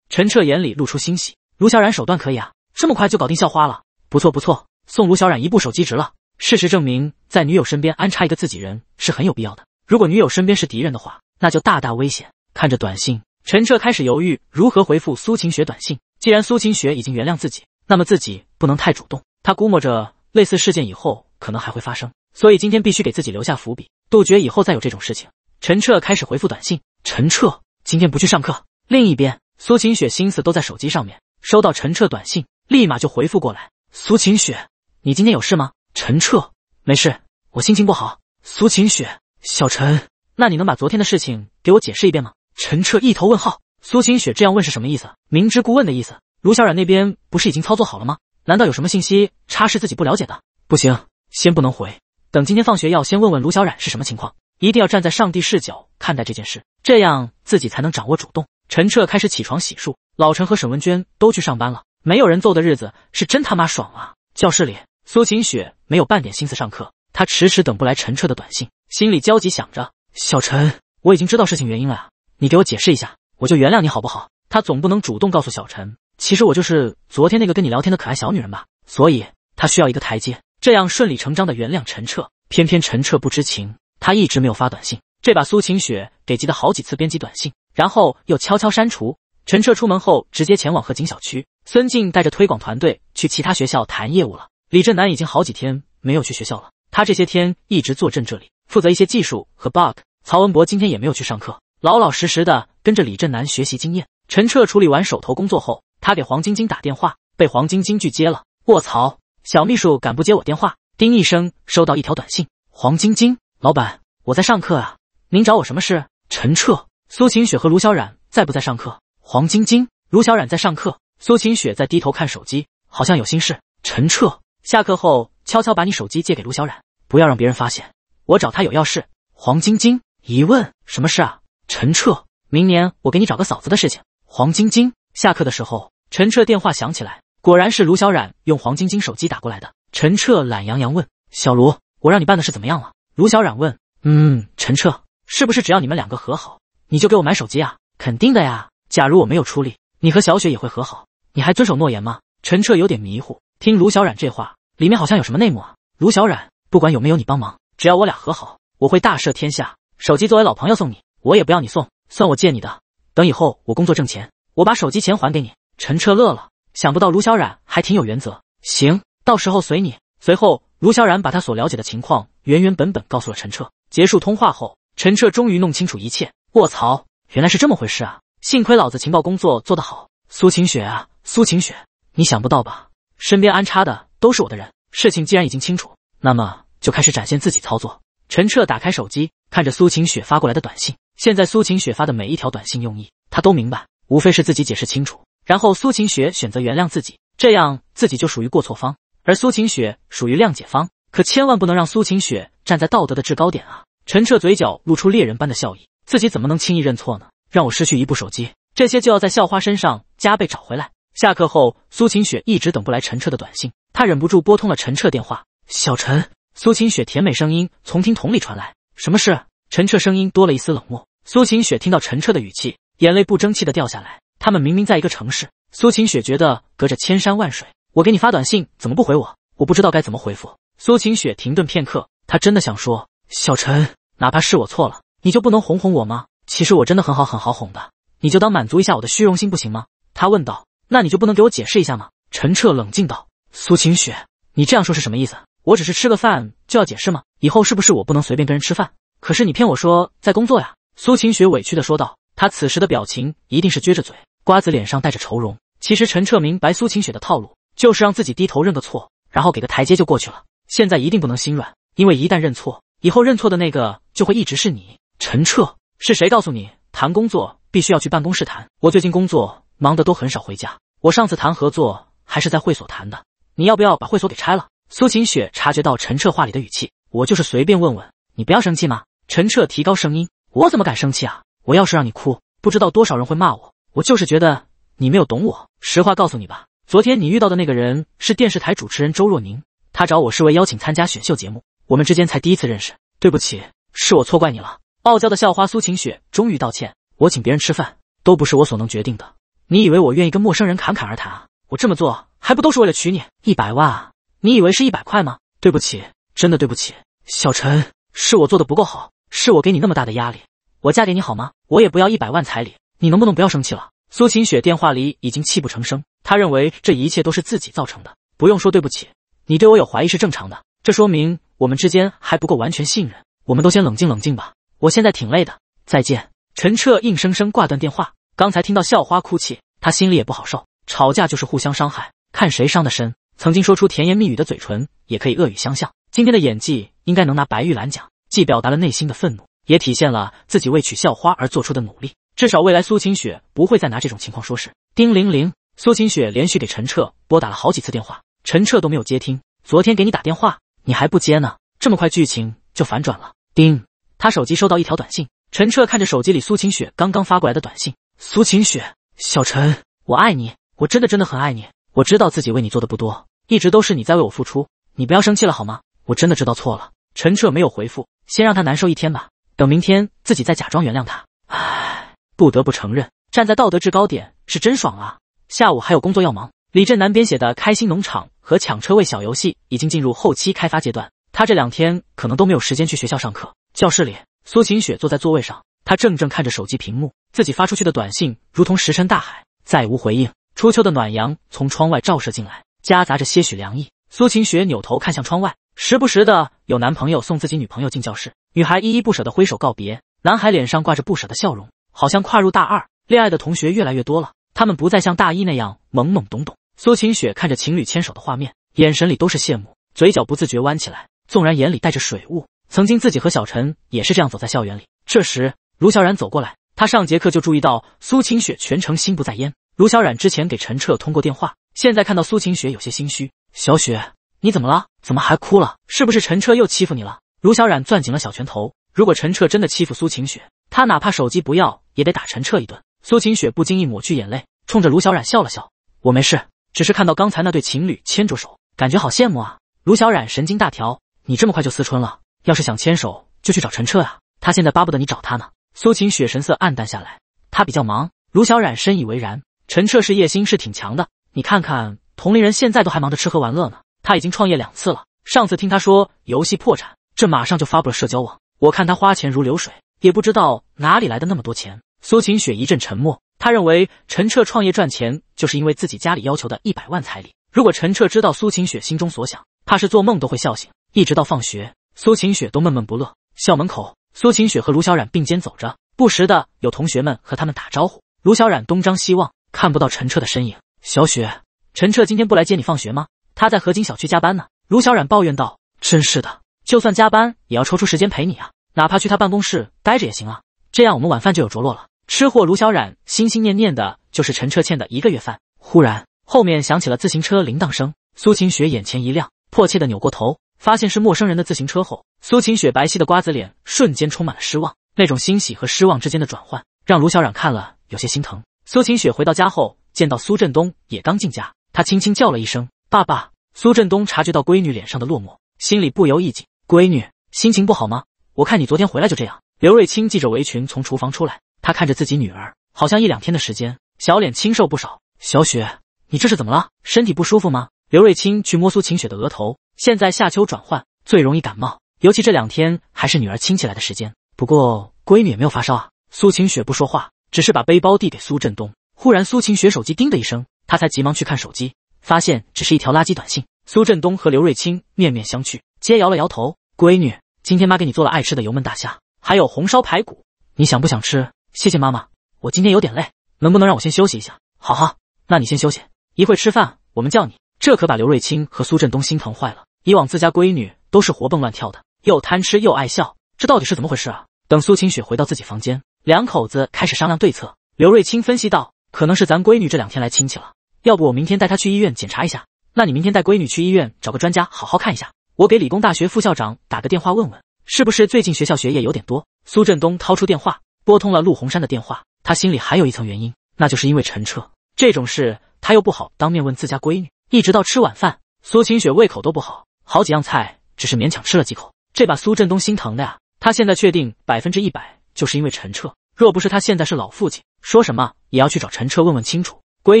陈彻眼里露出欣喜。卢小冉手段可以啊，这么快就搞定校花了，不错不错，送卢小冉一部手机值了。事实证明，在女友身边安插一个自己人是很有必要的。如果女友身边是敌人的话，那就大大危险。看着短信，陈彻开始犹豫如何回复苏晴雪短信。既然苏晴雪已经原谅自己，那么自己不能太主动。他估摸着类似事件以后可能还会发生，所以今天必须给自己留下伏笔，杜绝以后再有这种事情。陈彻开始回复短信：“陈彻，今天不去上课。”另一边，苏晴雪心思都在手机上面，收到陈彻短信，立马就回复过来：“苏晴雪，你今天有事吗？”陈彻，没事，我心情不好。苏晴雪，小陈，那你能把昨天的事情给我解释一遍吗？陈彻一头问号。苏晴雪这样问是什么意思？明知故问的意思。卢小冉那边不是已经操作好了吗？难道有什么信息擦拭自己不了解的？不行，先不能回。等今天放学要先问问卢小冉是什么情况，一定要站在上帝视角看待这件事，这样自己才能掌握主动。陈彻开始起床洗漱，老陈和沈文娟都去上班了，没有人揍的日子是真他妈爽啊！教室里。苏晴雪没有半点心思上课，她迟迟等不来陈彻的短信，心里焦急想着：“小陈，我已经知道事情原因了，你给我解释一下，我就原谅你，好不好？”他总不能主动告诉小陈，其实我就是昨天那个跟你聊天的可爱小女人吧？所以他需要一个台阶，这样顺理成章的原谅陈彻。偏偏陈彻不知情，他一直没有发短信，这把苏晴雪给急得好几次编辑短信，然后又悄悄删除。陈彻出门后，直接前往和景小区，孙静带着推广团队去其他学校谈业务了。李振南已经好几天没有去学校了，他这些天一直坐镇这里，负责一些技术和 bug。曹文博今天也没有去上课，老老实实的跟着李振南学习经验。陈彻处理完手头工作后，他给黄晶晶打电话，被黄晶晶拒接了。卧槽，小秘书敢不接我电话？丁医生收到一条短信：黄晶晶，老板，我在上课啊，您找我什么事？陈彻，苏晴雪和卢小冉在不在上课？黄晶晶，卢小冉在上课，苏晴雪在低头看手机，好像有心事。陈彻。下课后，悄悄把你手机借给卢小冉，不要让别人发现。我找他有要事。黄晶晶一问，什么事啊？陈彻，明年我给你找个嫂子的事情。黄晶晶下课的时候，陈彻电话响起来，果然是卢小冉用黄晶晶手机打过来的。陈彻懒洋洋问，小卢，我让你办的事怎么样了？卢小冉问，嗯，陈彻，是不是只要你们两个和好，你就给我买手机啊？肯定的呀。假如我没有出力，你和小雪也会和好，你还遵守诺言吗？陈彻有点迷糊。听卢小冉这话，里面好像有什么内幕啊！卢小冉，不管有没有你帮忙，只要我俩和好，我会大赦天下。手机作为老朋友送你，我也不要你送，算我借你的。等以后我工作挣钱，我把手机钱还给你。陈彻乐了，想不到卢小冉还挺有原则。行，到时候随你。随后，卢小冉把他所了解的情况原原本本告诉了陈彻。结束通话后，陈彻终于弄清楚一切。卧槽，原来是这么回事啊！幸亏老子情报工作做得好。苏晴雪啊，苏晴雪，你想不到吧？身边安插的都是我的人。事情既然已经清楚，那么就开始展现自己操作。陈彻打开手机，看着苏晴雪发过来的短信。现在苏晴雪发的每一条短信用意，他都明白，无非是自己解释清楚，然后苏晴雪选择原谅自己，这样自己就属于过错方，而苏晴雪属于谅解方。可千万不能让苏晴雪站在道德的制高点啊！陈彻嘴角露出猎人般的笑意，自己怎么能轻易认错呢？让我失去一部手机，这些就要在校花身上加倍找回来。下课后，苏晴雪一直等不来陈彻的短信，她忍不住拨通了陈彻电话。小陈，苏晴雪甜美声音从听筒里传来。什么事？陈彻声音多了一丝冷漠。苏晴雪听到陈彻的语气，眼泪不争气的掉下来。他们明明在一个城市，苏晴雪觉得隔着千山万水，我给你发短信怎么不回我？我不知道该怎么回复。苏晴雪停顿片刻，她真的想说，小陈，哪怕是我错了，你就不能哄哄我吗？其实我真的很好很好哄的，你就当满足一下我的虚荣心不行吗？她问道。那你就不能给我解释一下吗？陈彻冷静道：“苏晴雪，你这样说是什么意思？我只是吃个饭就要解释吗？以后是不是我不能随便跟人吃饭？可是你骗我说在工作呀。”苏晴雪委屈的说道，她此时的表情一定是撅着嘴，瓜子脸上带着愁容。其实陈彻明白苏晴雪的套路，就是让自己低头认个错，然后给个台阶就过去了。现在一定不能心软，因为一旦认错，以后认错的那个就会一直是你。陈彻是谁告诉你谈工作必须要去办公室谈？我最近工作。忙得都很少回家。我上次谈合作还是在会所谈的，你要不要把会所给拆了？苏晴雪察觉到陈彻话里的语气，我就是随便问问，你不要生气吗？陈彻提高声音，我怎么敢生气啊？我要是让你哭，不知道多少人会骂我。我就是觉得你没有懂我。实话告诉你吧，昨天你遇到的那个人是电视台主持人周若宁，他找我是为邀请参加选秀节目，我们之间才第一次认识。对不起，是我错怪你了。傲娇的校花苏晴雪终于道歉，我请别人吃饭都不是我所能决定的。你以为我愿意跟陌生人侃侃而谈啊？我这么做还不都是为了娶你一百万啊？你以为是一百块吗？对不起，真的对不起，小陈，是我做的不够好，是我给你那么大的压力。我嫁给你好吗？我也不要一百万彩礼，你能不能不要生气了？苏晴雪电话里已经泣不成声，她认为这一切都是自己造成的，不用说对不起，你对我有怀疑是正常的，这说明我们之间还不够完全信任。我们都先冷静冷静吧，我现在挺累的，再见。陈彻硬生生挂断电话。刚才听到校花哭泣，他心里也不好受。吵架就是互相伤害，看谁伤的深。曾经说出甜言蜜语的嘴唇，也可以恶语相向。今天的演技应该能拿白玉兰奖，既表达了内心的愤怒，也体现了自己为娶校花而做出的努力。至少未来苏晴雪不会再拿这种情况说事。叮铃铃，苏晴雪连续给陈彻拨打了好几次电话，陈彻都没有接听。昨天给你打电话，你还不接呢？这么快剧情就反转了？叮，他手机收到一条短信。陈彻看着手机里苏晴雪刚刚发过来的短信。苏晴雪，小陈，我爱你，我真的真的很爱你。我知道自己为你做的不多，一直都是你在为我付出。你不要生气了好吗？我真的知道错了。陈彻没有回复，先让他难受一天吧，等明天自己再假装原谅他。唉，不得不承认，站在道德制高点是真爽啊。下午还有工作要忙。李振南编写的《开心农场》和《抢车位》小游戏已经进入后期开发阶段，他这两天可能都没有时间去学校上课。教室里，苏晴雪坐在座位上，她怔怔看着手机屏幕。自己发出去的短信如同石沉大海，再无回应。初秋的暖阳从窗外照射进来，夹杂着些许凉意。苏晴雪扭头看向窗外，时不时的有男朋友送自己女朋友进教室，女孩依依不舍的挥手告别，男孩脸上挂着不舍的笑容，好像跨入大二，恋爱的同学越来越多了，他们不再像大一那样懵懵懂懂。苏晴雪看着情侣牵手的画面，眼神里都是羡慕，嘴角不自觉弯起来，纵然眼里带着水雾，曾经自己和小陈也是这样走在校园里。这时，卢小冉走过来。他上节课就注意到苏晴雪全程心不在焉。卢小冉之前给陈彻通过电话，现在看到苏晴雪有些心虚。小雪，你怎么了？怎么还哭了？是不是陈彻又欺负你了？卢小冉攥紧了小拳头。如果陈彻真的欺负苏晴雪，他哪怕手机不要也得打陈彻一顿。苏晴雪不经意抹去眼泪，冲着卢小冉笑了笑：“我没事，只是看到刚才那对情侣牵着手，感觉好羡慕啊。”卢小冉神经大条：“你这么快就思春了？要是想牵手，就去找陈彻啊！他现在巴不得你找他呢。”苏晴雪神色暗淡下来，她比较忙。卢小冉深以为然。陈彻是业心是挺强的，你看看同龄人现在都还忙着吃喝玩乐呢，他已经创业两次了。上次听他说游戏破产，这马上就发布了社交网。我看他花钱如流水，也不知道哪里来的那么多钱。苏晴雪一阵沉默，他认为陈彻创业赚钱就是因为自己家里要求的一百万彩礼。如果陈彻知道苏晴雪心中所想，怕是做梦都会笑醒。一直到放学，苏晴雪都闷闷不乐。校门口。苏晴雪和卢小冉并肩走着，不时的有同学们和他们打招呼。卢小冉东张西望，看不到陈彻的身影。小雪，陈彻今天不来接你放学吗？他在河景小区加班呢。卢小冉抱怨道：“真是的，就算加班也要抽出时间陪你啊，哪怕去他办公室待着也行啊，这样我们晚饭就有着落了。”吃货卢小冉心心念念的就是陈彻欠的一个月饭。忽然，后面响起了自行车铃铛声，苏晴雪眼前一亮，迫切的扭过头。发现是陌生人的自行车后，苏晴雪白皙的瓜子脸瞬间充满了失望，那种欣喜和失望之间的转换让卢小冉看了有些心疼。苏晴雪回到家后，见到苏振东也刚进家，她轻轻叫了一声“爸爸”。苏振东察觉到闺女脸上的落寞，心里不由一紧：“闺女心情不好吗？我看你昨天回来就这样。”刘瑞清系着围裙从厨房出来，他看着自己女儿，好像一两天的时间，小脸清瘦不少。“小雪，你这是怎么了？身体不舒服吗？”刘瑞清去摸苏晴雪的额头。现在夏秋转换最容易感冒，尤其这两天还是女儿亲戚来的时间。不过闺女也没有发烧啊。苏晴雪不说话，只是把背包递给苏振东。忽然苏晴雪手机叮的一声，她才急忙去看手机，发现只是一条垃圾短信。苏振东和刘瑞清面面相觑，皆摇了摇头。闺女，今天妈给你做了爱吃的油焖大虾，还有红烧排骨，你想不想吃？谢谢妈妈，我今天有点累，能不能让我先休息一下？好好，那你先休息，一会吃饭我们叫你。这可把刘瑞清和苏振东心疼坏了。以往自家闺女都是活蹦乱跳的，又贪吃又爱笑，这到底是怎么回事啊？等苏晴雪回到自己房间，两口子开始商量对策。刘瑞清分析道：“可能是咱闺女这两天来亲戚了，要不我明天带她去医院检查一下？”“那你明天带闺女去医院找个专家好好看一下，我给理工大学副校长打个电话问问，是不是最近学校学业有点多？”苏振东掏出电话，拨通了陆洪山的电话。他心里还有一层原因，那就是因为陈彻这种事，他又不好当面问自家闺女。一直到吃晚饭，苏晴雪胃口都不好。好几样菜，只是勉强吃了几口，这把苏振东心疼的呀。他现在确定百分之一百，就是因为陈彻。若不是他现在是老父亲，说什么也要去找陈彻问问清楚。闺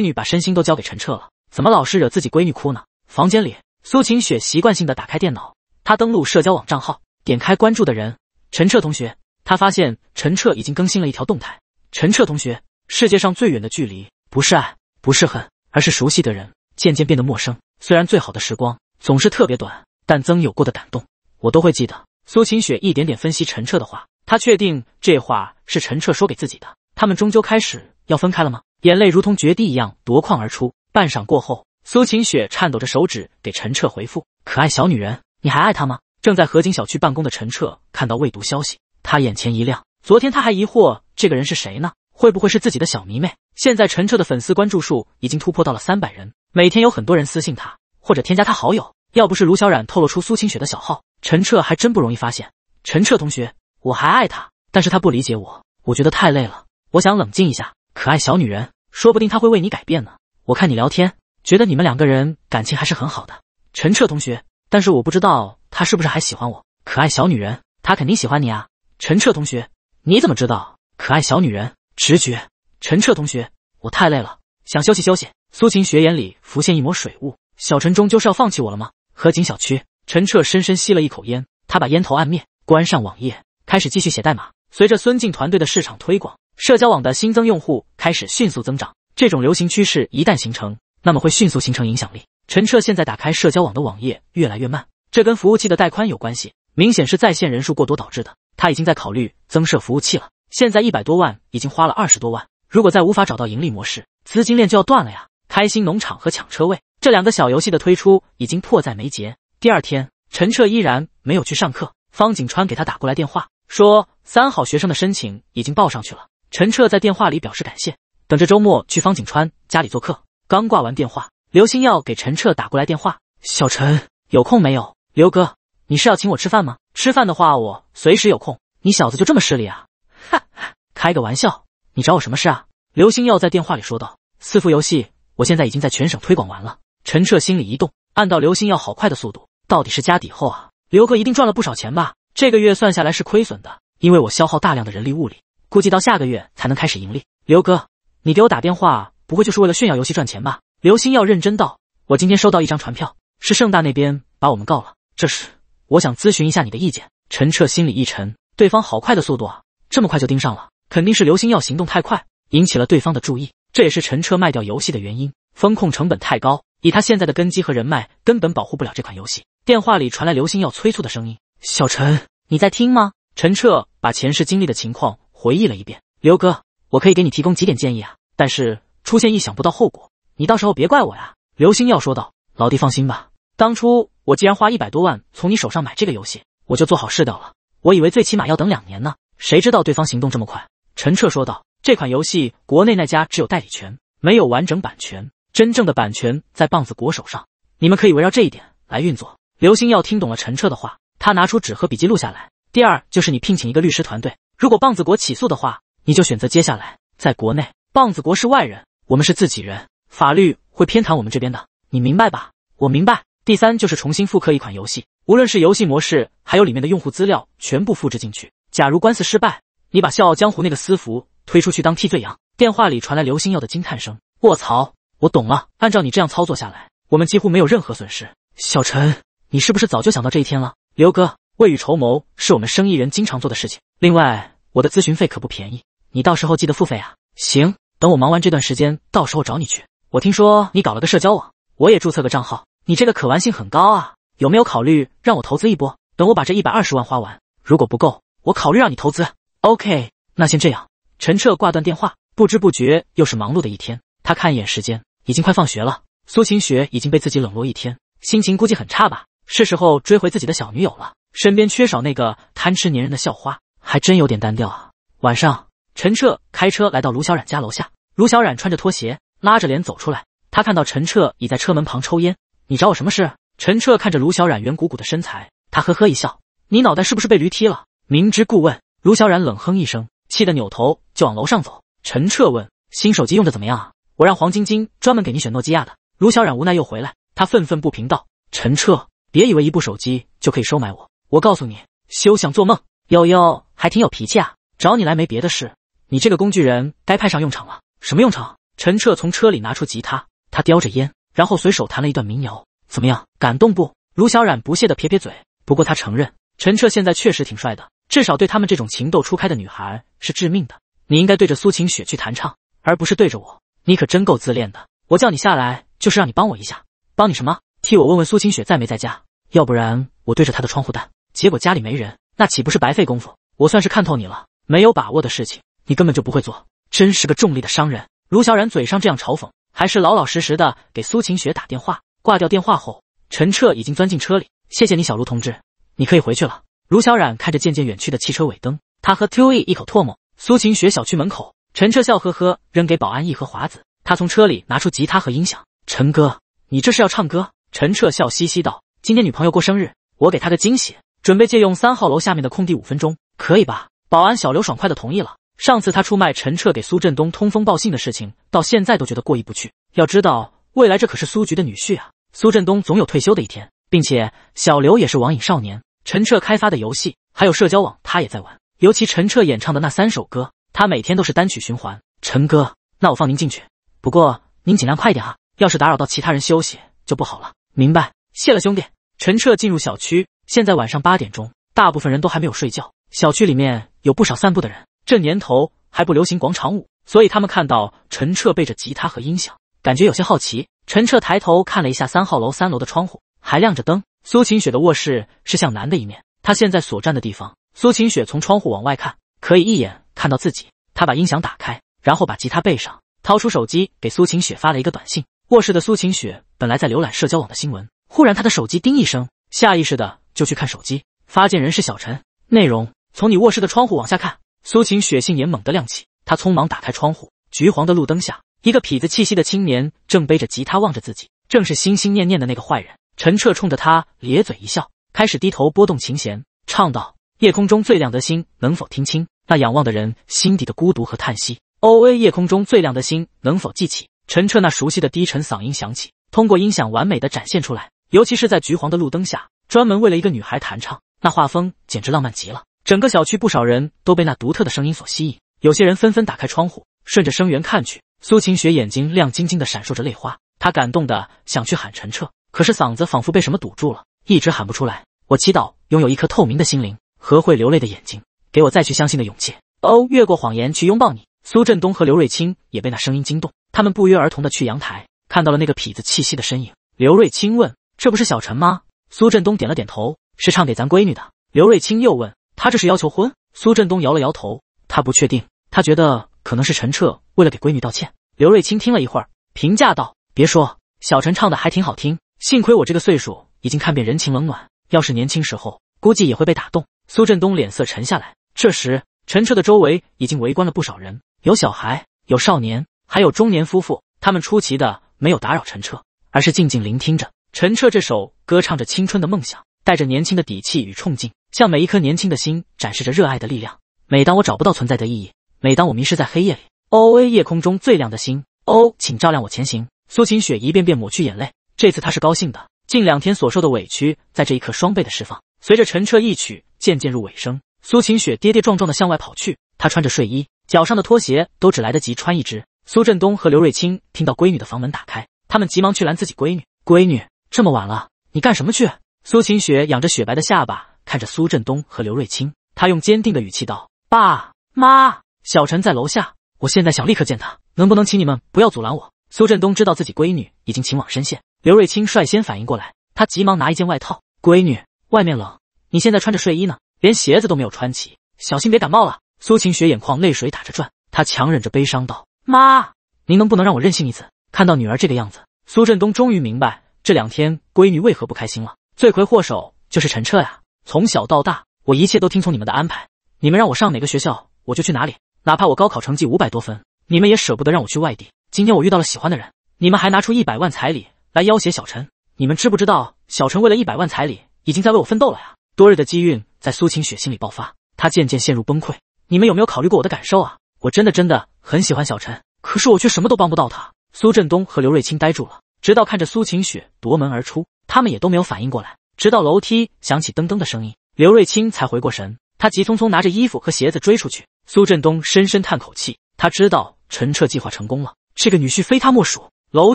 女把身心都交给陈彻了，怎么老是惹自己闺女哭呢？房间里，苏晴雪习惯性的打开电脑，她登录社交网账号，点开关注的人，陈彻同学。她发现陈彻已经更新了一条动态：陈彻同学，世界上最远的距离，不是爱，不是恨，而是熟悉的人渐渐变得陌生。虽然最好的时光。总是特别短，但曾有过的感动，我都会记得。苏晴雪一点点分析陈彻的话，她确定这话是陈彻说给自己的。他们终究开始要分开了吗？眼泪如同决堤一样夺眶而出。半晌过后，苏晴雪颤抖着手指给陈彻回复：“可爱小女人，你还爱他吗？”正在河景小区办公的陈彻看到未读消息，他眼前一亮。昨天他还疑惑这个人是谁呢，会不会是自己的小迷妹？现在陈彻的粉丝关注数已经突破到了三百人，每天有很多人私信他。或者添加他好友，要不是卢小冉透露出苏晴雪的小号，陈彻还真不容易发现。陈彻同学，我还爱他，但是他不理解我，我觉得太累了，我想冷静一下。可爱小女人，说不定他会为你改变呢。我看你聊天，觉得你们两个人感情还是很好的。陈彻同学，但是我不知道他是不是还喜欢我。可爱小女人，他肯定喜欢你啊。陈彻同学，你怎么知道？可爱小女人，直觉。陈彻同学，我太累了，想休息休息。苏晴雪眼里浮现一抹水雾。小陈终究是要放弃我了吗？河景小区，陈彻深深吸了一口烟，他把烟头按灭，关上网页，开始继续写代码。随着孙静团队的市场推广，社交网的新增用户开始迅速增长。这种流行趋势一旦形成，那么会迅速形成影响力。陈彻现在打开社交网的网页越来越慢，这跟服务器的带宽有关系，明显是在线人数过多导致的。他已经在考虑增设服务器了。现在一百多万已经花了二十多万，如果再无法找到盈利模式，资金链就要断了呀！开心农场和抢车位。这两个小游戏的推出已经迫在眉睫。第二天，陈彻依然没有去上课。方景川给他打过来电话，说三好学生的申请已经报上去了。陈彻在电话里表示感谢，等着周末去方景川家里做客。刚挂完电话，刘星耀给陈彻打过来电话：“小陈，有空没有？刘哥，你是要请我吃饭吗？吃饭的话，我随时有空。你小子就这么势利啊？哈哈，开个玩笑。你找我什么事啊？”刘星耀在电话里说道：“私服游戏，我现在已经在全省推广完了。”陈彻心里一动，按照刘星要好快的速度，到底是家底厚啊？刘哥一定赚了不少钱吧？这个月算下来是亏损的，因为我消耗大量的人力物力，估计到下个月才能开始盈利。刘哥，你给我打电话不会就是为了炫耀游戏赚钱吧？刘星耀认真道：“我今天收到一张传票，是盛大那边把我们告了。这时我想咨询一下你的意见。”陈彻心里一沉，对方好快的速度啊！这么快就盯上了，肯定是刘星耀行动太快，引起了对方的注意。这也是陈彻卖掉游戏的原因，风控成本太高。以他现在的根基和人脉，根本保护不了这款游戏。电话里传来刘星耀催促的声音：“小陈，你在听吗？”陈彻把前世经历的情况回忆了一遍：“刘哥，我可以给你提供几点建议啊，但是出现意想不到后果，你到时候别怪我呀。”刘星耀说道：“老弟放心吧，当初我既然花一百多万从你手上买这个游戏，我就做好事掉了。我以为最起码要等两年呢，谁知道对方行动这么快。”陈彻说道：“这款游戏国内那家只有代理权，没有完整版权。”真正的版权在棒子国手上，你们可以围绕这一点来运作。刘星耀听懂了陈彻的话，他拿出纸和笔记录下来。第二就是你聘请一个律师团队，如果棒子国起诉的话，你就选择接下来在国内。棒子国是外人，我们是自己人，法律会偏袒我们这边的，你明白吧？我明白。第三就是重新复刻一款游戏，无论是游戏模式，还有里面的用户资料，全部复制进去。假如官司失败，你把笑傲江湖那个私服推出去当替罪羊。电话里传来刘星耀的惊叹声：“卧槽！”我懂了，按照你这样操作下来，我们几乎没有任何损失。小陈，你是不是早就想到这一天了？刘哥，未雨绸缪是我们生意人经常做的事情。另外，我的咨询费可不便宜，你到时候记得付费啊。行，等我忙完这段时间，到时候找你去。我听说你搞了个社交网，我也注册个账号。你这个可玩性很高啊，有没有考虑让我投资一波？等我把这一百二十万花完，如果不够，我考虑让你投资。OK，那先这样。陈彻挂断电话，不知不觉又是忙碌的一天。他看一眼时间。已经快放学了，苏晴雪已经被自己冷落一天，心情估计很差吧。是时候追回自己的小女友了，身边缺少那个贪吃粘人的校花，还真有点单调啊。晚上，陈彻开车来到卢小冉家楼下，卢小冉穿着拖鞋，拉着脸走出来。他看到陈彻已在车门旁抽烟，你找我什么事？陈彻看着卢小冉圆鼓鼓的身材，他呵呵一笑，你脑袋是不是被驴踢了？明知故问。卢小冉冷哼一声，气得扭头就往楼上走。陈彻问，新手机用的怎么样我让黄晶晶专门给你选诺基亚的。卢小冉无奈又回来，他愤愤不平道：“陈彻，别以为一部手机就可以收买我！我告诉你，休想做梦！”幺幺还挺有脾气啊！找你来没别的事，你这个工具人该派上用场了。什么用场？陈彻从车里拿出吉他，他叼着烟，然后随手弹了一段民谣。怎么样，感动不？卢小冉不屑的撇撇嘴。不过他承认，陈彻现在确实挺帅的，至少对他们这种情窦初开的女孩是致命的。你应该对着苏晴雪去弹唱，而不是对着我。你可真够自恋的！我叫你下来就是让你帮我一下，帮你什么？替我问问苏晴雪在没在家？要不然我对着她的窗户弹，结果家里没人，那岂不是白费功夫？我算是看透你了，没有把握的事情，你根本就不会做，真是个重力的商人。卢小冉嘴上这样嘲讽，还是老老实实的给苏晴雪打电话。挂掉电话后，陈彻已经钻进车里。谢谢你，小卢同志，你可以回去了。卢小冉看着渐渐远去的汽车尾灯，他和 T i 一口唾沫。苏晴雪小区门口。陈彻笑呵呵扔给保安一盒华子，他从车里拿出吉他和音响。陈哥，你这是要唱歌？陈彻笑嘻嘻道：“今天女朋友过生日，我给她个惊喜，准备借用三号楼下面的空地五分钟，可以吧？”保安小刘爽快的同意了。上次他出卖陈彻给苏振东通风报信的事情，到现在都觉得过意不去。要知道，未来这可是苏局的女婿啊！苏振东总有退休的一天，并且小刘也是网瘾少年，陈彻开发的游戏还有社交网他也在玩，尤其陈彻演唱的那三首歌。他每天都是单曲循环。陈哥，那我放您进去，不过您尽量快点啊，要是打扰到其他人休息就不好了。明白，谢了兄弟。陈彻进入小区，现在晚上八点钟，大部分人都还没有睡觉。小区里面有不少散步的人，这年头还不流行广场舞，所以他们看到陈彻背着吉他和音响，感觉有些好奇。陈彻抬头看了一下三号楼三楼的窗户，还亮着灯。苏晴雪的卧室是向南的一面，他现在所站的地方，苏晴雪从窗户往外看，可以一眼。看到自己，他把音响打开，然后把吉他背上，掏出手机给苏晴雪发了一个短信。卧室的苏晴雪本来在浏览社交网的新闻，忽然她的手机叮一声，下意识的就去看手机。发件人是小陈，内容从你卧室的窗户往下看。苏晴雪杏眼猛地亮起，她匆忙打开窗户，橘黄的路灯下，一个痞子气息的青年正背着吉他望着自己，正是心心念念的那个坏人陈彻。冲着他咧嘴一笑，开始低头拨动琴弦，唱道：“夜空中最亮的星，能否听清？”那仰望的人心底的孤独和叹息。O A 夜空中最亮的星，能否记起？陈彻那熟悉的低沉嗓音响起，通过音响完美的展现出来。尤其是在橘黄的路灯下，专门为了一个女孩弹唱，那画风简直浪漫极了。整个小区不少人都被那独特的声音所吸引，有些人纷纷打开窗户，顺着声源看去。苏晴雪眼睛亮晶晶的闪烁着泪花，她感动的想去喊陈彻，可是嗓子仿佛被什么堵住了，一直喊不出来。我祈祷拥有一颗透明的心灵和会流泪的眼睛。给我再去相信的勇气哦，越过谎言去拥抱你。苏振东和刘瑞清也被那声音惊动，他们不约而同的去阳台，看到了那个痞子气息的身影。刘瑞清问：“这不是小陈吗？”苏振东点了点头：“是唱给咱闺女的。”刘瑞清又问：“他这是要求婚？”苏振东摇了摇头：“他不确定，他觉得可能是陈彻为了给闺女道歉。”刘瑞清听了一会儿，评价道：“别说，小陈唱的还挺好听。幸亏我这个岁数已经看遍人情冷暖，要是年轻时候，估计也会被打动。”苏振东脸色沉下来。这时，陈彻的周围已经围观了不少人，有小孩，有少年，还有中年夫妇。他们出奇的没有打扰陈彻，而是静静聆听着陈彻这首歌唱着青春的梦想，带着年轻的底气与冲劲，向每一颗年轻的心展示着热爱的力量。每当我找不到存在的意义，每当我迷失在黑夜里，哦，夜空中最亮的星，哦，请照亮我前行。苏晴雪一遍遍抹去眼泪，这次她是高兴的。近两天所受的委屈，在这一刻双倍的释放。随着陈彻一曲渐渐入尾声。苏晴雪跌跌撞撞地向外跑去，她穿着睡衣，脚上的拖鞋都只来得及穿一只。苏振东和刘瑞清听到闺女的房门打开，他们急忙去拦自己闺女。闺女，这么晚了，你干什么去？苏晴雪仰着雪白的下巴，看着苏振东和刘瑞清，她用坚定的语气道：“爸妈，小陈在楼下，我现在想立刻见他，能不能请你们不要阻拦我？”苏振东知道自己闺女已经情网深陷，刘瑞清率先反应过来，他急忙拿一件外套：“闺女，外面冷，你现在穿着睡衣呢。”连鞋子都没有穿齐，小心别感冒了。苏晴雪眼眶泪水打着转，她强忍着悲伤道：“妈，您能不能让我任性一次？”看到女儿这个样子，苏振东终于明白这两天闺女为何不开心了。罪魁祸首就是陈彻呀！从小到大，我一切都听从你们的安排，你们让我上哪个学校，我就去哪里，哪怕我高考成绩五百多分，你们也舍不得让我去外地。今天我遇到了喜欢的人，你们还拿出一百万彩礼来要挟小陈，你们知不知道小陈为了一百万彩礼，已经在为我奋斗了呀？多日的积运在苏晴雪心里爆发，她渐渐陷入崩溃。你们有没有考虑过我的感受啊？我真的真的很喜欢小陈，可是我却什么都帮不到他。苏振东和刘瑞清呆住了，直到看着苏晴雪夺门而出，他们也都没有反应过来。直到楼梯响起噔噔的声音，刘瑞清才回过神，他急匆匆拿着衣服和鞋子追出去。苏振东深深叹口气，他知道陈彻计划成功了，这个女婿非他莫属。楼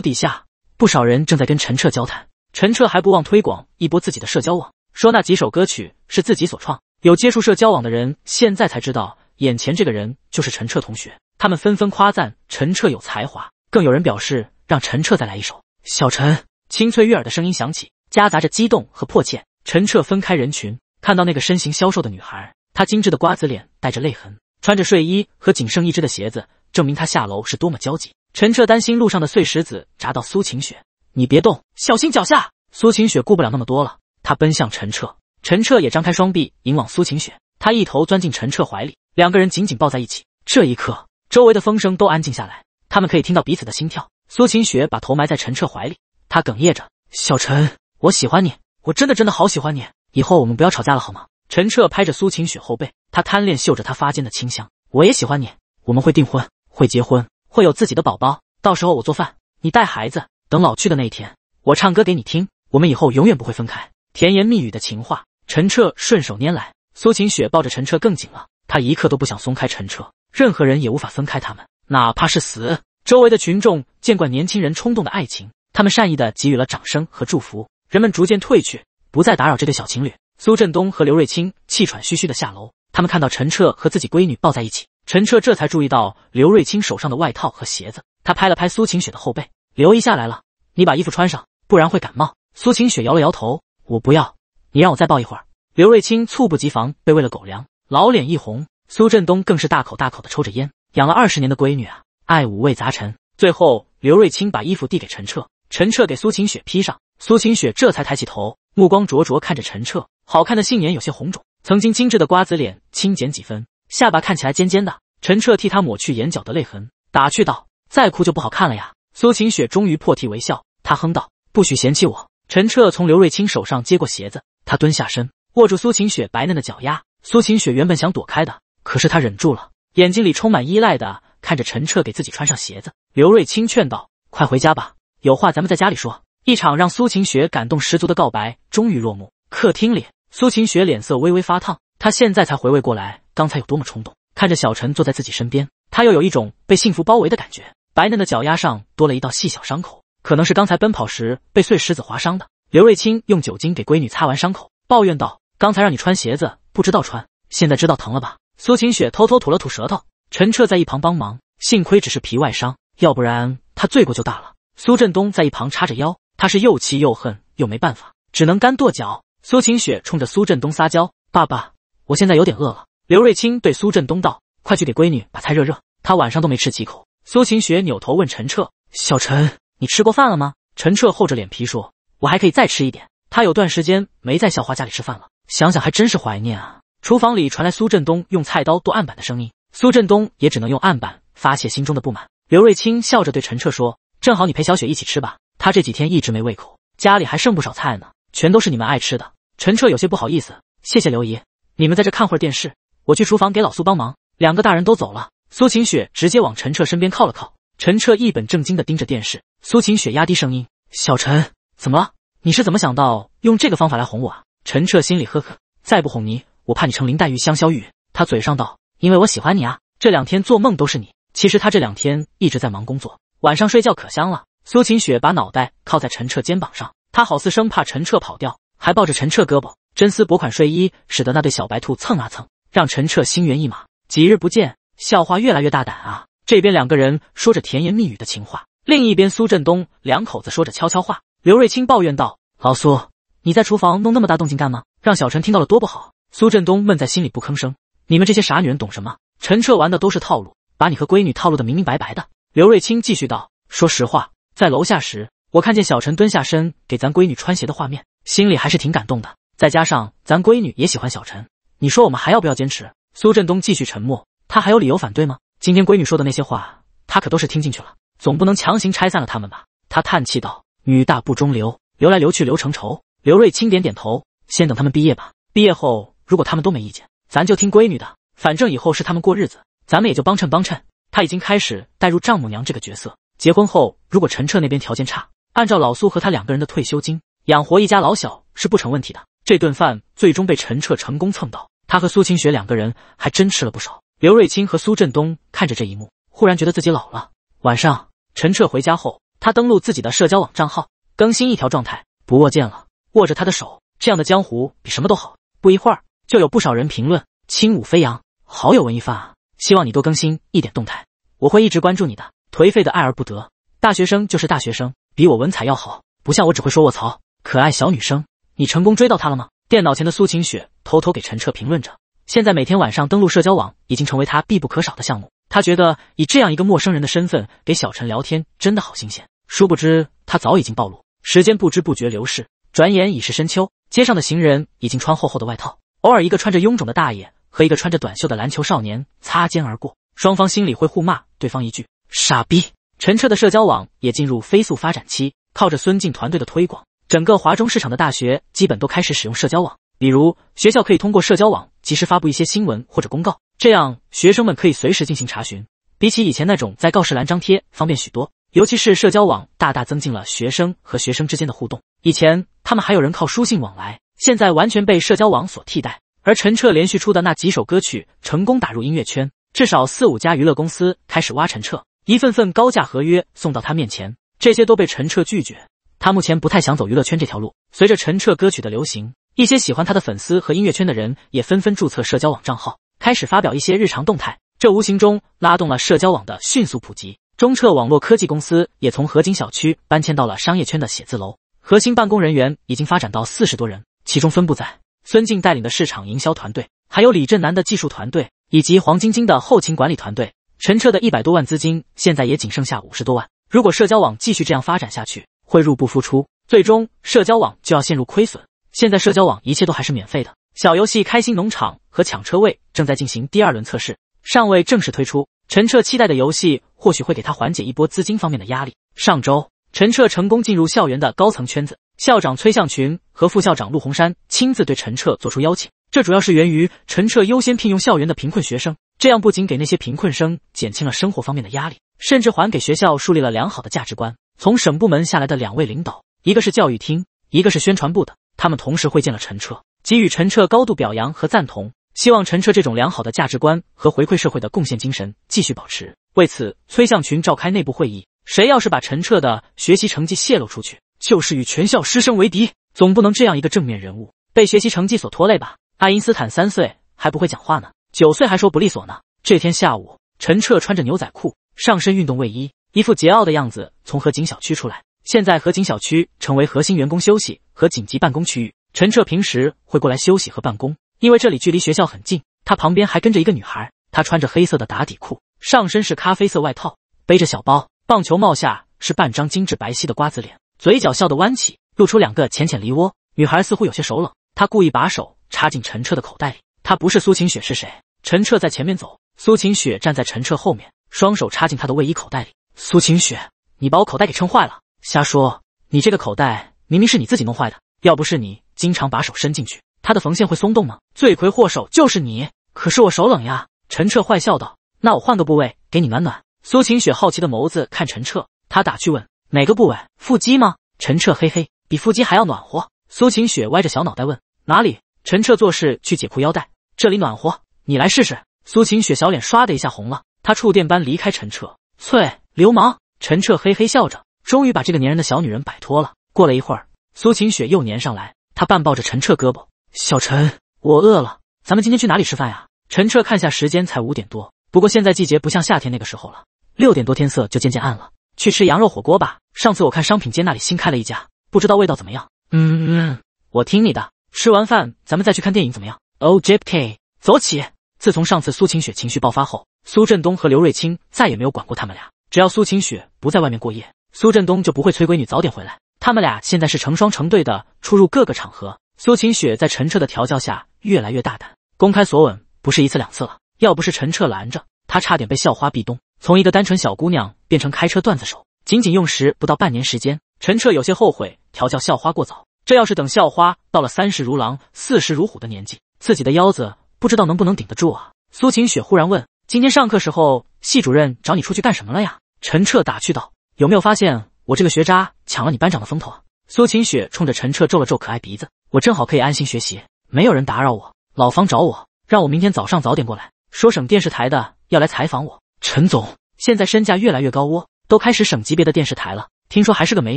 底下不少人正在跟陈彻交谈，陈彻还不忘推广一波自己的社交网。说那几首歌曲是自己所创，有接触社交网的人现在才知道，眼前这个人就是陈澈同学。他们纷纷夸赞陈澈有才华，更有人表示让陈澈再来一首。小陈清脆悦耳的声音响起，夹杂着激动和迫切。陈澈分开人群，看到那个身形消瘦的女孩，她精致的瓜子脸带着泪痕，穿着睡衣和仅剩一只的鞋子，证明她下楼是多么焦急。陈澈担心路上的碎石子砸到苏晴雪，你别动，小心脚下。苏晴雪顾不了那么多了。他奔向陈彻，陈彻也张开双臂迎往苏晴雪，他一头钻进陈彻怀里，两个人紧紧抱在一起。这一刻，周围的风声都安静下来，他们可以听到彼此的心跳。苏晴雪把头埋在陈彻怀里，她哽咽着：“小陈，我喜欢你，我真的真的好喜欢你。以后我们不要吵架了，好吗？”陈彻拍着苏晴雪后背，他贪恋嗅着她发间的清香：“我也喜欢你，我们会订婚，会结婚，会有自己的宝宝。到时候我做饭，你带孩子。等老去的那一天，我唱歌给你听。我们以后永远不会分开。”甜言蜜语的情话，陈彻顺手拈来。苏晴雪抱着陈彻更紧了，她一刻都不想松开陈彻，任何人也无法分开他们，哪怕是死。周围的群众见惯年轻人冲动的爱情，他们善意的给予了掌声和祝福。人们逐渐退去，不再打扰这对小情侣。苏振东和刘瑞清气喘吁吁的下楼，他们看到陈彻和自己闺女抱在一起，陈彻这才注意到刘瑞清手上的外套和鞋子。他拍了拍苏晴雪的后背：“刘姨下来了，你把衣服穿上，不然会感冒。”苏晴雪摇了摇头。我不要，你让我再抱一会儿。刘瑞清猝不及防被喂了狗粮，老脸一红。苏振东更是大口大口的抽着烟。养了二十年的闺女啊，爱五味杂陈。最后，刘瑞清把衣服递给陈彻，陈彻给苏晴雪披上。苏晴雪这才抬起头，目光灼灼看着陈彻，好看的杏眼有些红肿，曾经精致的瓜子脸轻减几分，下巴看起来尖尖的。陈彻替她抹去眼角的泪痕，打趣道：“再哭就不好看了呀。”苏晴雪终于破涕为笑，她哼道：“不许嫌弃我。”陈彻从刘瑞清手上接过鞋子，他蹲下身，握住苏晴雪白嫩的脚丫。苏晴雪原本想躲开的，可是她忍住了，眼睛里充满依赖的看着陈彻给自己穿上鞋子。刘瑞清劝道：“快回家吧，有话咱们在家里说。”一场让苏晴雪感动十足的告白终于落幕。客厅里，苏晴雪脸色微微发烫，她现在才回味过来刚才有多么冲动。看着小陈坐在自己身边，她又有一种被幸福包围的感觉。白嫩的脚丫上多了一道细小伤口。可能是刚才奔跑时被碎石子划伤的。刘瑞清用酒精给闺女擦完伤口，抱怨道：“刚才让你穿鞋子，不知道穿，现在知道疼了吧？”苏晴雪偷偷吐了吐舌头。陈彻在一旁帮忙，幸亏只是皮外伤，要不然他罪过就大了。苏振东在一旁插着腰，他是又气又恨又没办法，只能干跺脚。苏晴雪冲着苏振东撒娇：“爸爸，我现在有点饿了。”刘瑞清对苏振东道：“快去给闺女把菜热热，她晚上都没吃几口。”苏晴雪扭头问陈彻：“小陈。”你吃过饭了吗？陈彻厚着脸皮说：“我还可以再吃一点。”他有段时间没在校花家里吃饭了，想想还真是怀念啊。厨房里传来苏振东用菜刀剁案板的声音，苏振东也只能用案板发泄心中的不满。刘瑞清笑着对陈彻说：“正好你陪小雪一起吃吧，她这几天一直没胃口，家里还剩不少菜呢，全都是你们爱吃的。”陈彻有些不好意思：“谢谢刘姨，你们在这看会儿电视，我去厨房给老苏帮忙。”两个大人都走了，苏晴雪直接往陈彻身边靠了靠。陈彻一本正经的盯着电视。苏晴雪压低声音：“小陈，怎么了？你是怎么想到用这个方法来哄我？”啊？”陈彻心里呵呵，再不哄你，我怕你成林黛玉香消玉殒。他嘴上道：“因为我喜欢你啊，这两天做梦都是你。”其实他这两天一直在忙工作，晚上睡觉可香了。苏晴雪把脑袋靠在陈彻肩膀上，她好似生怕陈彻跑掉，还抱着陈彻胳膊。真丝薄款睡衣使得那对小白兔蹭啊蹭，让陈彻心猿意马。几日不见，笑话越来越大胆啊！这边两个人说着甜言蜜语的情话。另一边，苏振东两口子说着悄悄话。刘瑞清抱怨道：“老苏，你在厨房弄那么大动静干吗？让小陈听到了多不好。”苏振东闷在心里不吭声。你们这些傻女人懂什么？陈彻玩的都是套路，把你和闺女套路的明明白白的。刘瑞清继续道：“说实话，在楼下时，我看见小陈蹲下身给咱闺女穿鞋的画面，心里还是挺感动的。再加上咱闺女也喜欢小陈，你说我们还要不要坚持？”苏振东继续沉默。他还有理由反对吗？今天闺女说的那些话，他可都是听进去了。总不能强行拆散了他们吧？他叹气道：“女大不中留，留来留去留成仇。”刘瑞清点点头：“先等他们毕业吧。毕业后，如果他们都没意见，咱就听闺女的。反正以后是他们过日子，咱们也就帮衬帮衬。”他已经开始带入丈母娘这个角色。结婚后，如果陈彻那边条件差，按照老苏和他两个人的退休金，养活一家老小是不成问题的。这顿饭最终被陈彻成功蹭到，他和苏清雪两个人还真吃了不少。刘瑞清和苏振东看着这一幕，忽然觉得自己老了。晚上，陈彻回家后，他登录自己的社交网账号，更新一条状态：不握剑了，握着他的手，这样的江湖比什么都好。不一会儿，就有不少人评论：轻舞飞扬，好有文艺范啊！希望你多更新一点动态，我会一直关注你的。颓废的爱而不得，大学生就是大学生，比我文采要好，不像我只会说卧槽。可爱小女生，你成功追到他了吗？电脑前的苏晴雪偷偷给陈彻评论着。现在每天晚上登录社交网已经成为他必不可少的项目。他觉得以这样一个陌生人的身份给小陈聊天，真的好新鲜。殊不知，他早已经暴露。时间不知不觉流逝，转眼已是深秋，街上的行人已经穿厚厚的外套。偶尔，一个穿着臃肿的大爷和一个穿着短袖的篮球少年擦肩而过，双方心里会互骂对方一句“傻逼”。陈彻的社交网也进入飞速发展期，靠着孙静团队的推广，整个华中市场的大学基本都开始使用社交网。比如，学校可以通过社交网及时发布一些新闻或者公告。这样，学生们可以随时进行查询，比起以前那种在告示栏张贴方便许多。尤其是社交网，大大增进了学生和学生之间的互动。以前他们还有人靠书信往来，现在完全被社交网所替代。而陈彻连续出的那几首歌曲，成功打入音乐圈，至少四五家娱乐公司开始挖陈彻，一份份高价合约送到他面前。这些都被陈彻拒绝，他目前不太想走娱乐圈这条路。随着陈彻歌曲的流行，一些喜欢他的粉丝和音乐圈的人也纷纷注册社交网账号。开始发表一些日常动态，这无形中拉动了社交网的迅速普及。中澈网络科技公司也从河景小区搬迁到了商业圈的写字楼，核心办公人员已经发展到四十多人，其中分布在孙静带领的市场营销团队，还有李振南的技术团队，以及黄晶晶的后勤管理团队。陈澈的一百多万资金现在也仅剩下五十多万。如果社交网继续这样发展下去，会入不敷出，最终社交网就要陷入亏损。现在社交网一切都还是免费的。小游戏《开心农场》和《抢车位》正在进行第二轮测试，尚未正式推出。陈彻期待的游戏或许会给他缓解一波资金方面的压力。上周，陈彻成功进入校园的高层圈子，校长崔向群和副校长陆洪山亲自对陈彻做出邀请。这主要是源于陈彻优先聘用校园的贫困学生，这样不仅给那些贫困生减轻了生活方面的压力，甚至还给学校树立了良好的价值观。从省部门下来的两位领导，一个是教育厅，一个是宣传部的，他们同时会见了陈彻。给予陈彻高度表扬和赞同，希望陈彻这种良好的价值观和回馈社会的贡献精神继续保持。为此，崔向群召开内部会议，谁要是把陈彻的学习成绩泄露出去，就是与全校师生为敌。总不能这样一个正面人物被学习成绩所拖累吧？爱因斯坦三岁还不会讲话呢，九岁还说不利索呢。这天下午，陈彻穿着牛仔裤，上身运动卫衣，一副桀骜的样子从河景小区出来。现在河景小区成为核心员工休息和紧急办公区域。陈彻平时会过来休息和办公，因为这里距离学校很近。他旁边还跟着一个女孩，她穿着黑色的打底裤，上身是咖啡色外套，背着小包，棒球帽下是半张精致白皙的瓜子脸，嘴角笑得弯起，露出两个浅浅梨窝。女孩似乎有些手冷，她故意把手插进陈彻的口袋里。她不是苏晴雪是谁？陈彻在前面走，苏晴雪站在陈彻后面，双手插进他的卫衣口袋里。苏晴雪，你把我口袋给撑坏了！瞎说，你这个口袋明明是你自己弄坏的，要不是你。经常把手伸进去，他的缝线会松动吗？罪魁祸首就是你。可是我手冷呀。陈彻坏笑道。那我换个部位给你暖暖。苏晴雪好奇的眸子看陈彻，他打趣问：哪个部位？腹肌吗？陈彻嘿嘿，比腹肌还要暖和。苏晴雪歪着小脑袋问：哪里？陈彻做事去解裤腰带，这里暖和，你来试试。苏晴雪小脸唰的一下红了，她触电般离开陈彻。翠，流氓！陈彻嘿嘿笑着，终于把这个粘人的小女人摆脱了。过了一会儿，苏晴雪又粘上来。他半抱着陈彻胳膊，小陈，我饿了，咱们今天去哪里吃饭呀？陈彻看下时间，才五点多，不过现在季节不像夏天那个时候了，六点多天色就渐渐暗了，去吃羊肉火锅吧。上次我看商品街那里新开了一家，不知道味道怎么样。嗯嗯，我听你的。吃完饭咱们再去看电影怎么样？O J P K，走起。自从上次苏晴雪情绪爆发后，苏振东和刘瑞清再也没有管过他们俩，只要苏晴雪不在外面过夜，苏振东就不会催闺女早点回来。他们俩现在是成双成对的出入各个场合。苏晴雪在陈彻的调教下越来越大胆，公开索吻不是一次两次了。要不是陈彻拦着，她差点被校花壁咚。从一个单纯小姑娘变成开车段子手，仅仅用时不到半年时间。陈彻有些后悔调教校花过早，这要是等校花到了三十如狼四十如虎的年纪，自己的腰子不知道能不能顶得住啊？苏晴雪忽然问：“今天上课时候，系主任找你出去干什么了呀？”陈彻打趣道：“有没有发现？”我这个学渣抢了你班长的风头，苏晴雪冲着陈彻皱了皱可爱鼻子。我正好可以安心学习，没有人打扰我。老方找我，让我明天早上早点过来，说省电视台的要来采访我。陈总现在身价越来越高哦，都开始省级别的电视台了。听说还是个美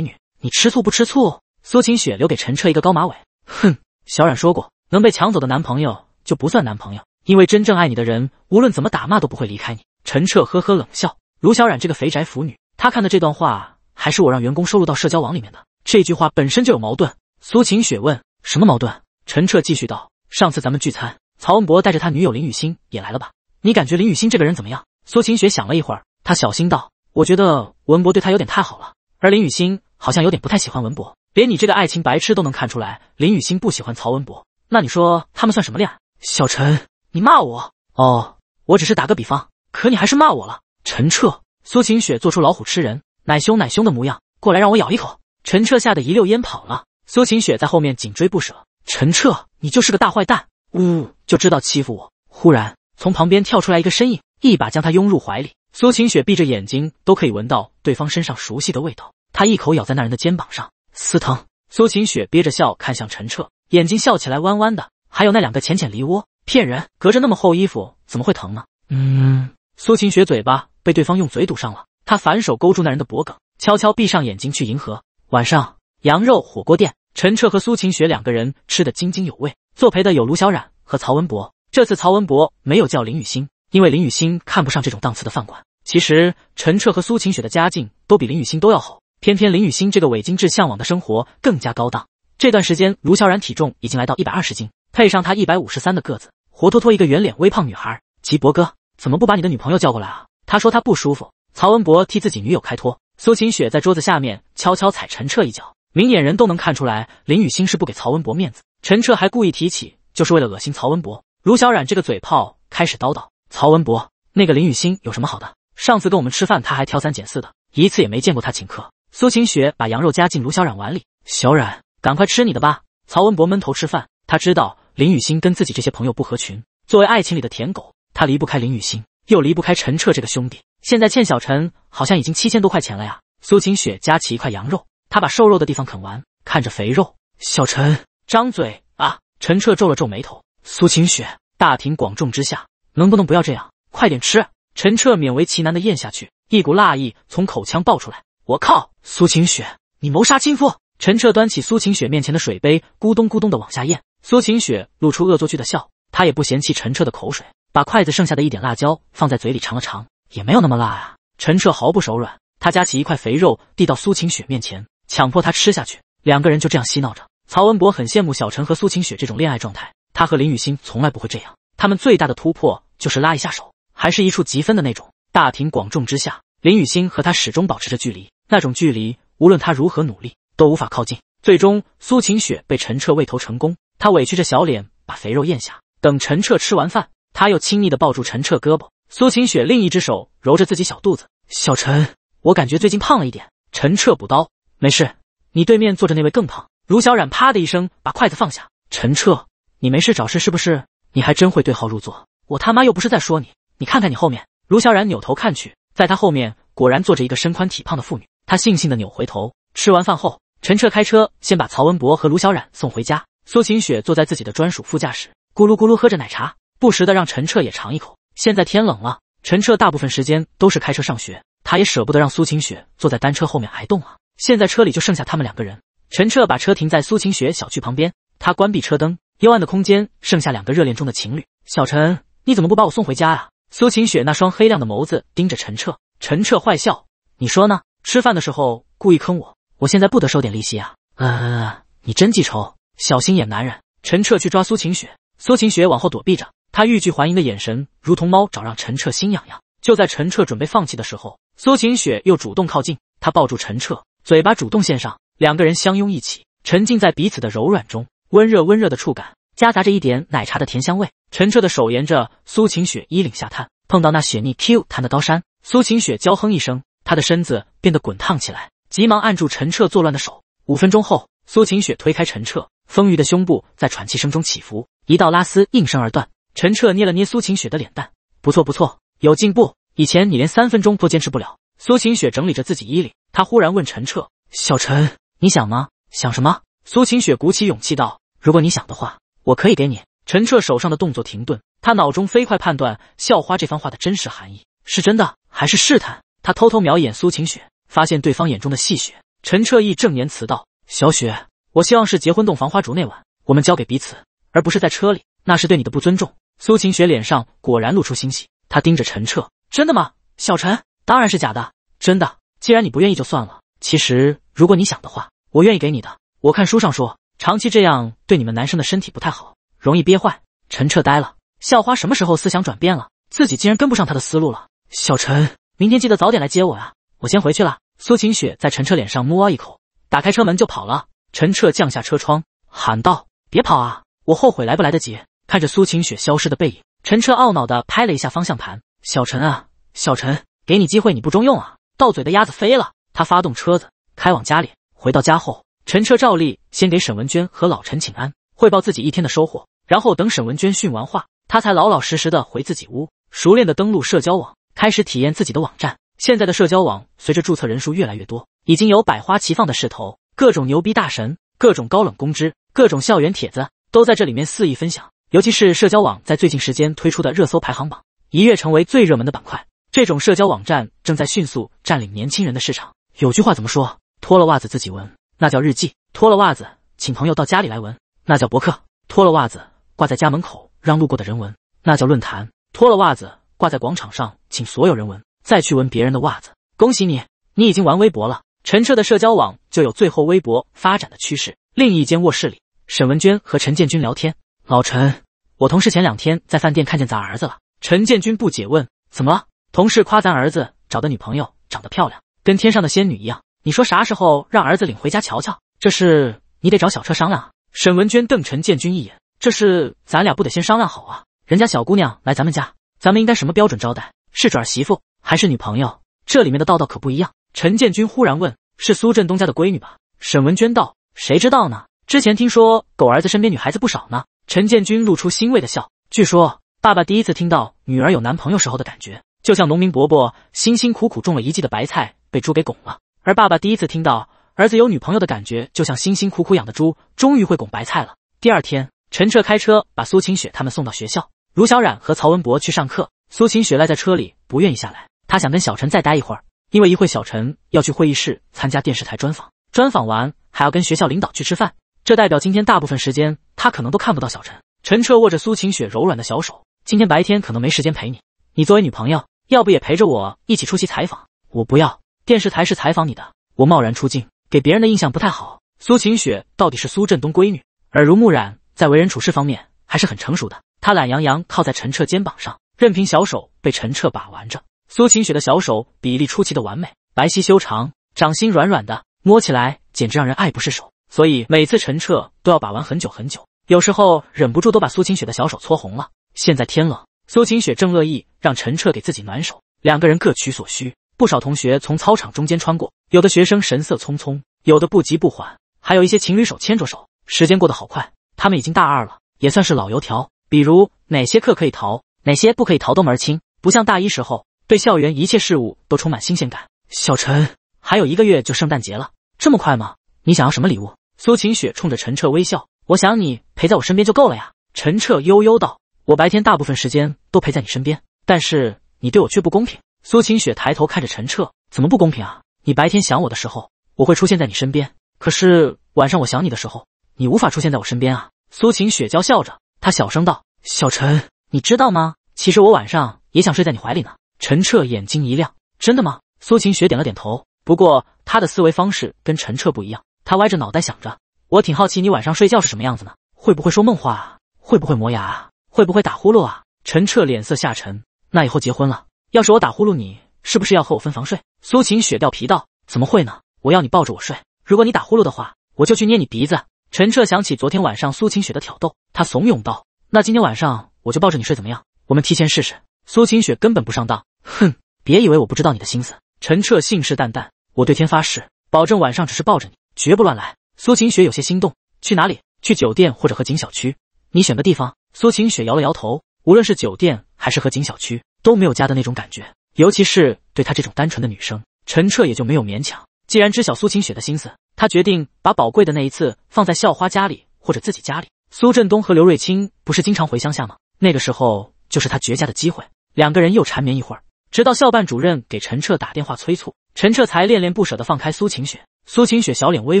女，你吃醋不吃醋？苏晴雪留给陈彻一个高马尾。哼，小冉说过，能被抢走的男朋友就不算男朋友，因为真正爱你的人，无论怎么打骂都不会离开你。陈彻呵呵冷笑。卢小冉这个肥宅腐女，她看的这段话。还是我让员工收录到社交网里面的这句话本身就有矛盾。苏晴雪问：“什么矛盾？”陈彻继续道：“上次咱们聚餐，曹文博带着他女友林雨欣也来了吧？你感觉林雨欣这个人怎么样？”苏晴雪想了一会儿，她小心道：“我觉得文博对她有点太好了，而林雨欣好像有点不太喜欢文博。连你这个爱情白痴都能看出来，林雨欣不喜欢曹文博。那你说他们算什么恋爱？”小陈，你骂我？哦，我只是打个比方，可你还是骂我了。陈彻，苏晴雪做出老虎吃人。奶凶奶凶的模样，过来让我咬一口！陈彻吓得一溜烟跑了。苏晴雪在后面紧追不舍。陈彻，你就是个大坏蛋，呜，就知道欺负我！忽然从旁边跳出来一个身影，一把将他拥入怀里。苏晴雪闭着眼睛，都可以闻到对方身上熟悉的味道。他一口咬在那人的肩膀上，撕疼。苏晴雪憋着笑看向陈彻，眼睛笑起来弯弯的，还有那两个浅浅梨窝。骗人，隔着那么厚衣服，怎么会疼呢？嗯。苏晴雪嘴巴被对方用嘴堵上了。他反手勾住那人的脖颈，悄悄闭上眼睛去迎合。晚上，羊肉火锅店，陈彻和苏晴雪两个人吃得津津有味，作陪的有卢小冉和曹文博。这次曹文博没有叫林雨欣，因为林雨欣看不上这种档次的饭馆。其实陈彻和苏晴雪的家境都比林雨欣都要好，偏偏林雨欣这个伪精致向往的生活更加高档。这段时间，卢小冉体重已经来到一百二十斤，配上她一百五十三的个子，活脱脱一个圆脸微胖女孩。吉博哥，怎么不把你的女朋友叫过来啊？他说他不舒服。曹文博替自己女友开脱，苏晴雪在桌子下面悄悄踩陈彻一脚，明眼人都能看出来林雨欣是不给曹文博面子。陈彻还故意提起，就是为了恶心曹文博。卢小冉这个嘴炮开始叨叨，曹文博那个林雨欣有什么好的？上次跟我们吃饭他还挑三拣四的，一次也没见过他请客。苏晴雪把羊肉夹进卢小冉碗里，小冉赶快吃你的吧。曹文博闷头吃饭，他知道林雨欣跟自己这些朋友不合群，作为爱情里的舔狗，他离不开林雨欣。又离不开陈彻这个兄弟，现在欠小陈好像已经七千多块钱了呀。苏晴雪夹起一块羊肉，她把瘦肉的地方啃完，看着肥肉，小陈张嘴啊。陈彻皱了皱眉头，苏晴雪大庭广众之下能不能不要这样，快点吃。陈彻勉为其难的咽下去，一股辣意从口腔爆出来，我靠，苏晴雪你谋杀亲夫！陈彻端起苏晴雪面前的水杯，咕咚咕咚的往下咽。苏晴雪露出恶作剧的笑，她也不嫌弃陈彻的口水。把筷子剩下的一点辣椒放在嘴里尝了尝，也没有那么辣啊。陈彻毫不手软，他夹起一块肥肉递到苏晴雪面前，强迫她吃下去。两个人就这样嬉闹着。曹文博很羡慕小陈和苏晴雪这种恋爱状态，他和林雨欣从来不会这样。他们最大的突破就是拉一下手，还是一触即分的那种。大庭广众之下，林雨欣和他始终保持着距离，那种距离无论他如何努力都无法靠近。最终，苏晴雪被陈彻喂头成功，她委屈着小脸把肥肉咽下。等陈彻吃完饭。他又轻易的抱住陈彻胳膊，苏晴雪另一只手揉着自己小肚子。小陈，我感觉最近胖了一点。陈彻补刀，没事，你对面坐着那位更胖。卢小冉啪的一声把筷子放下。陈彻，你没事找事是不是？你还真会对号入座。我他妈又不是在说你，你看看你后面。卢小冉扭头看去，在他后面果然坐着一个身宽体胖的妇女。他悻悻地扭回头。吃完饭后，陈彻开车先把曹文博和卢小冉送回家。苏晴雪坐在自己的专属副驾驶，咕噜咕噜喝着奶茶。不时的让陈彻也尝一口。现在天冷了，陈彻大部分时间都是开车上学，他也舍不得让苏晴雪坐在单车后面挨冻啊。现在车里就剩下他们两个人。陈彻把车停在苏晴雪小区旁边，他关闭车灯，幽暗的空间剩下两个热恋中的情侣。小陈，你怎么不把我送回家啊？苏晴雪那双黑亮的眸子盯着陈彻，陈彻坏笑：“你说呢？吃饭的时候故意坑我，我现在不得收点利息啊？啊，你真记仇，小心眼男人。”陈彻去抓苏晴雪，苏晴雪往后躲避着。他欲拒还迎的眼神，如同猫爪，让陈彻心痒痒。就在陈彻准备放弃的时候，苏晴雪又主动靠近，她抱住陈彻，嘴巴主动献上，两个人相拥一起，沉浸在彼此的柔软中，温热温热的触感夹杂着一点奶茶的甜香味。陈彻的手沿着苏晴雪衣领下探，碰到那雪腻 Q 弹的刀山，苏晴雪娇哼一声，她的身子变得滚烫起来，急忙按住陈彻作乱的手。五分钟后，苏晴雪推开陈彻，丰腴的胸部在喘气声中起伏，一道拉丝应声而断。陈彻捏了捏苏晴雪的脸蛋，不错不错，有进步。以前你连三分钟都坚持不了。苏晴雪整理着自己衣领，她忽然问陈彻：“小陈，你想吗？想什么？”苏晴雪鼓起勇气道：“如果你想的话，我可以给你。”陈彻手上的动作停顿，他脑中飞快判断校花这番话的真实含义，是真的还是试探？他偷偷瞄眼苏晴雪，发现对方眼中的戏谑。陈彻义正言辞道：“小雪，我希望是结婚洞房花烛那晚，我们交给彼此，而不是在车里。”那是对你的不尊重。苏晴雪脸上果然露出欣喜，她盯着陈彻：“真的吗，小陈？”“当然是假的，真的。既然你不愿意就算了。其实如果你想的话，我愿意给你的。我看书上说，长期这样对你们男生的身体不太好，容易憋坏。”陈彻呆了，校花什么时候思想转变了？自己竟然跟不上她的思路了。小陈，明天记得早点来接我啊，我先回去了。苏晴雪在陈彻脸上摸啊一口，打开车门就跑了。陈彻降下车窗，喊道：“别跑啊，我后悔来不来得及。”看着苏晴雪消失的背影，陈彻懊恼的拍了一下方向盘。小陈啊，小陈，给你机会你不中用啊！到嘴的鸭子飞了。他发动车子开往家里。回到家后，陈彻照例先给沈文娟和老陈请安，汇报自己一天的收获。然后等沈文娟训完话，他才老老实实的回自己屋，熟练的登录社交网，开始体验自己的网站。现在的社交网随着注册人数越来越多，已经有百花齐放的势头，各种牛逼大神，各种高冷公知，各种校园帖子都在这里面肆意分享。尤其是社交网在最近时间推出的热搜排行榜，一跃成为最热门的板块。这种社交网站正在迅速占领年轻人的市场。有句话怎么说？脱了袜子自己闻，那叫日记；脱了袜子请朋友到家里来闻，那叫博客；脱了袜子挂在家门口让路过的人闻，那叫论坛；脱了袜子挂在广场上请所有人闻，再去闻别人的袜子，恭喜你，你已经玩微博了。陈澈的社交网就有最后微博发展的趋势。另一间卧室里，沈文娟和陈建军聊天。老陈，我同事前两天在饭店看见咱儿子了。陈建军不解问：“怎么了？”同事夸咱儿子找的女朋友长得漂亮，跟天上的仙女一样。你说啥时候让儿子领回家瞧瞧？这事你得找小车商量啊。沈文娟瞪陈建军一眼：“这事咱俩不得先商量好啊！人家小姑娘来咱们家，咱们应该什么标准招待？是准儿媳妇还是女朋友？这里面的道道可不一样。”陈建军忽然问：“是苏振东家的闺女吧？”沈文娟道：“谁知道呢？之前听说狗儿子身边女孩子不少呢。”陈建军露出欣慰的笑。据说，爸爸第一次听到女儿有男朋友时候的感觉，就像农民伯伯辛辛苦苦种了一季的白菜被猪给拱了；而爸爸第一次听到儿子有女朋友的感觉，就像辛辛苦苦养的猪终于会拱白菜了。第二天，陈彻开车把苏晴雪他们送到学校，卢小冉和曹文博去上课。苏晴雪赖在车里不愿意下来，她想跟小陈再待一会儿，因为一会小陈要去会议室参加电视台专访，专访完还要跟学校领导去吃饭，这代表今天大部分时间。他可能都看不到小陈。陈彻握着苏晴雪柔软的小手，今天白天可能没时间陪你。你作为女朋友，要不也陪着我一起出席采访？我不要，电视台是采访你的，我贸然出镜，给别人的印象不太好。苏晴雪到底是苏振东闺女，耳濡目染，在为人处事方面还是很成熟的。她懒洋洋靠在陈彻肩膀上，任凭小手被陈彻把玩着。苏晴雪的小手比例出奇的完美，白皙修长，掌心软软的，摸起来简直让人爱不释手。所以每次陈彻都要把玩很久很久。有时候忍不住都把苏晴雪的小手搓红了。现在天冷，苏晴雪正乐意让陈彻给自己暖手，两个人各取所需。不少同学从操场中间穿过，有的学生神色匆匆，有的不急不缓，还有一些情侣手牵着手。时间过得好快，他们已经大二了，也算是老油条。比如哪些课可以逃，哪些不可以逃都门清，不像大一时候对校园一切事物都充满新鲜感。小陈，还有一个月就圣诞节了，这么快吗？你想要什么礼物？苏晴雪冲着陈彻微笑。我想你陪在我身边就够了呀，陈彻悠悠道。我白天大部分时间都陪在你身边，但是你对我却不公平。苏晴雪抬头看着陈彻，怎么不公平啊？你白天想我的时候，我会出现在你身边，可是晚上我想你的时候，你无法出现在我身边啊。苏晴雪娇笑着，她小声道：“小陈，你知道吗？其实我晚上也想睡在你怀里呢。”陈彻眼睛一亮，真的吗？苏晴雪点了点头。不过她的思维方式跟陈彻不一样，她歪着脑袋想着。我挺好奇你晚上睡觉是什么样子呢？会不会说梦话？啊？会不会磨牙？啊？会不会打呼噜啊？陈彻脸色下沉。那以后结婚了，要是我打呼噜，你是不是要和我分房睡？苏晴雪掉皮道：“怎么会呢？我要你抱着我睡。如果你打呼噜的话，我就去捏你鼻子。”陈彻想起昨天晚上苏晴雪的挑逗，他怂恿道：“那今天晚上我就抱着你睡，怎么样？我们提前试试。”苏晴雪根本不上当，哼，别以为我不知道你的心思。陈彻信誓旦旦：“我对天发誓，保证晚上只是抱着你，绝不乱来。”苏晴雪有些心动，去哪里？去酒店或者和景小区？你选个地方。苏晴雪摇了摇头，无论是酒店还是和景小区，都没有家的那种感觉，尤其是对她这种单纯的女生。陈彻也就没有勉强，既然知晓苏晴雪的心思，他决定把宝贵的那一次放在校花家里或者自己家里。苏振东和刘瑞清不是经常回乡下吗？那个时候就是他绝佳的机会。两个人又缠绵一会儿，直到校办主任给陈彻打电话催促，陈彻才恋恋不舍地放开苏晴雪。苏晴雪小脸微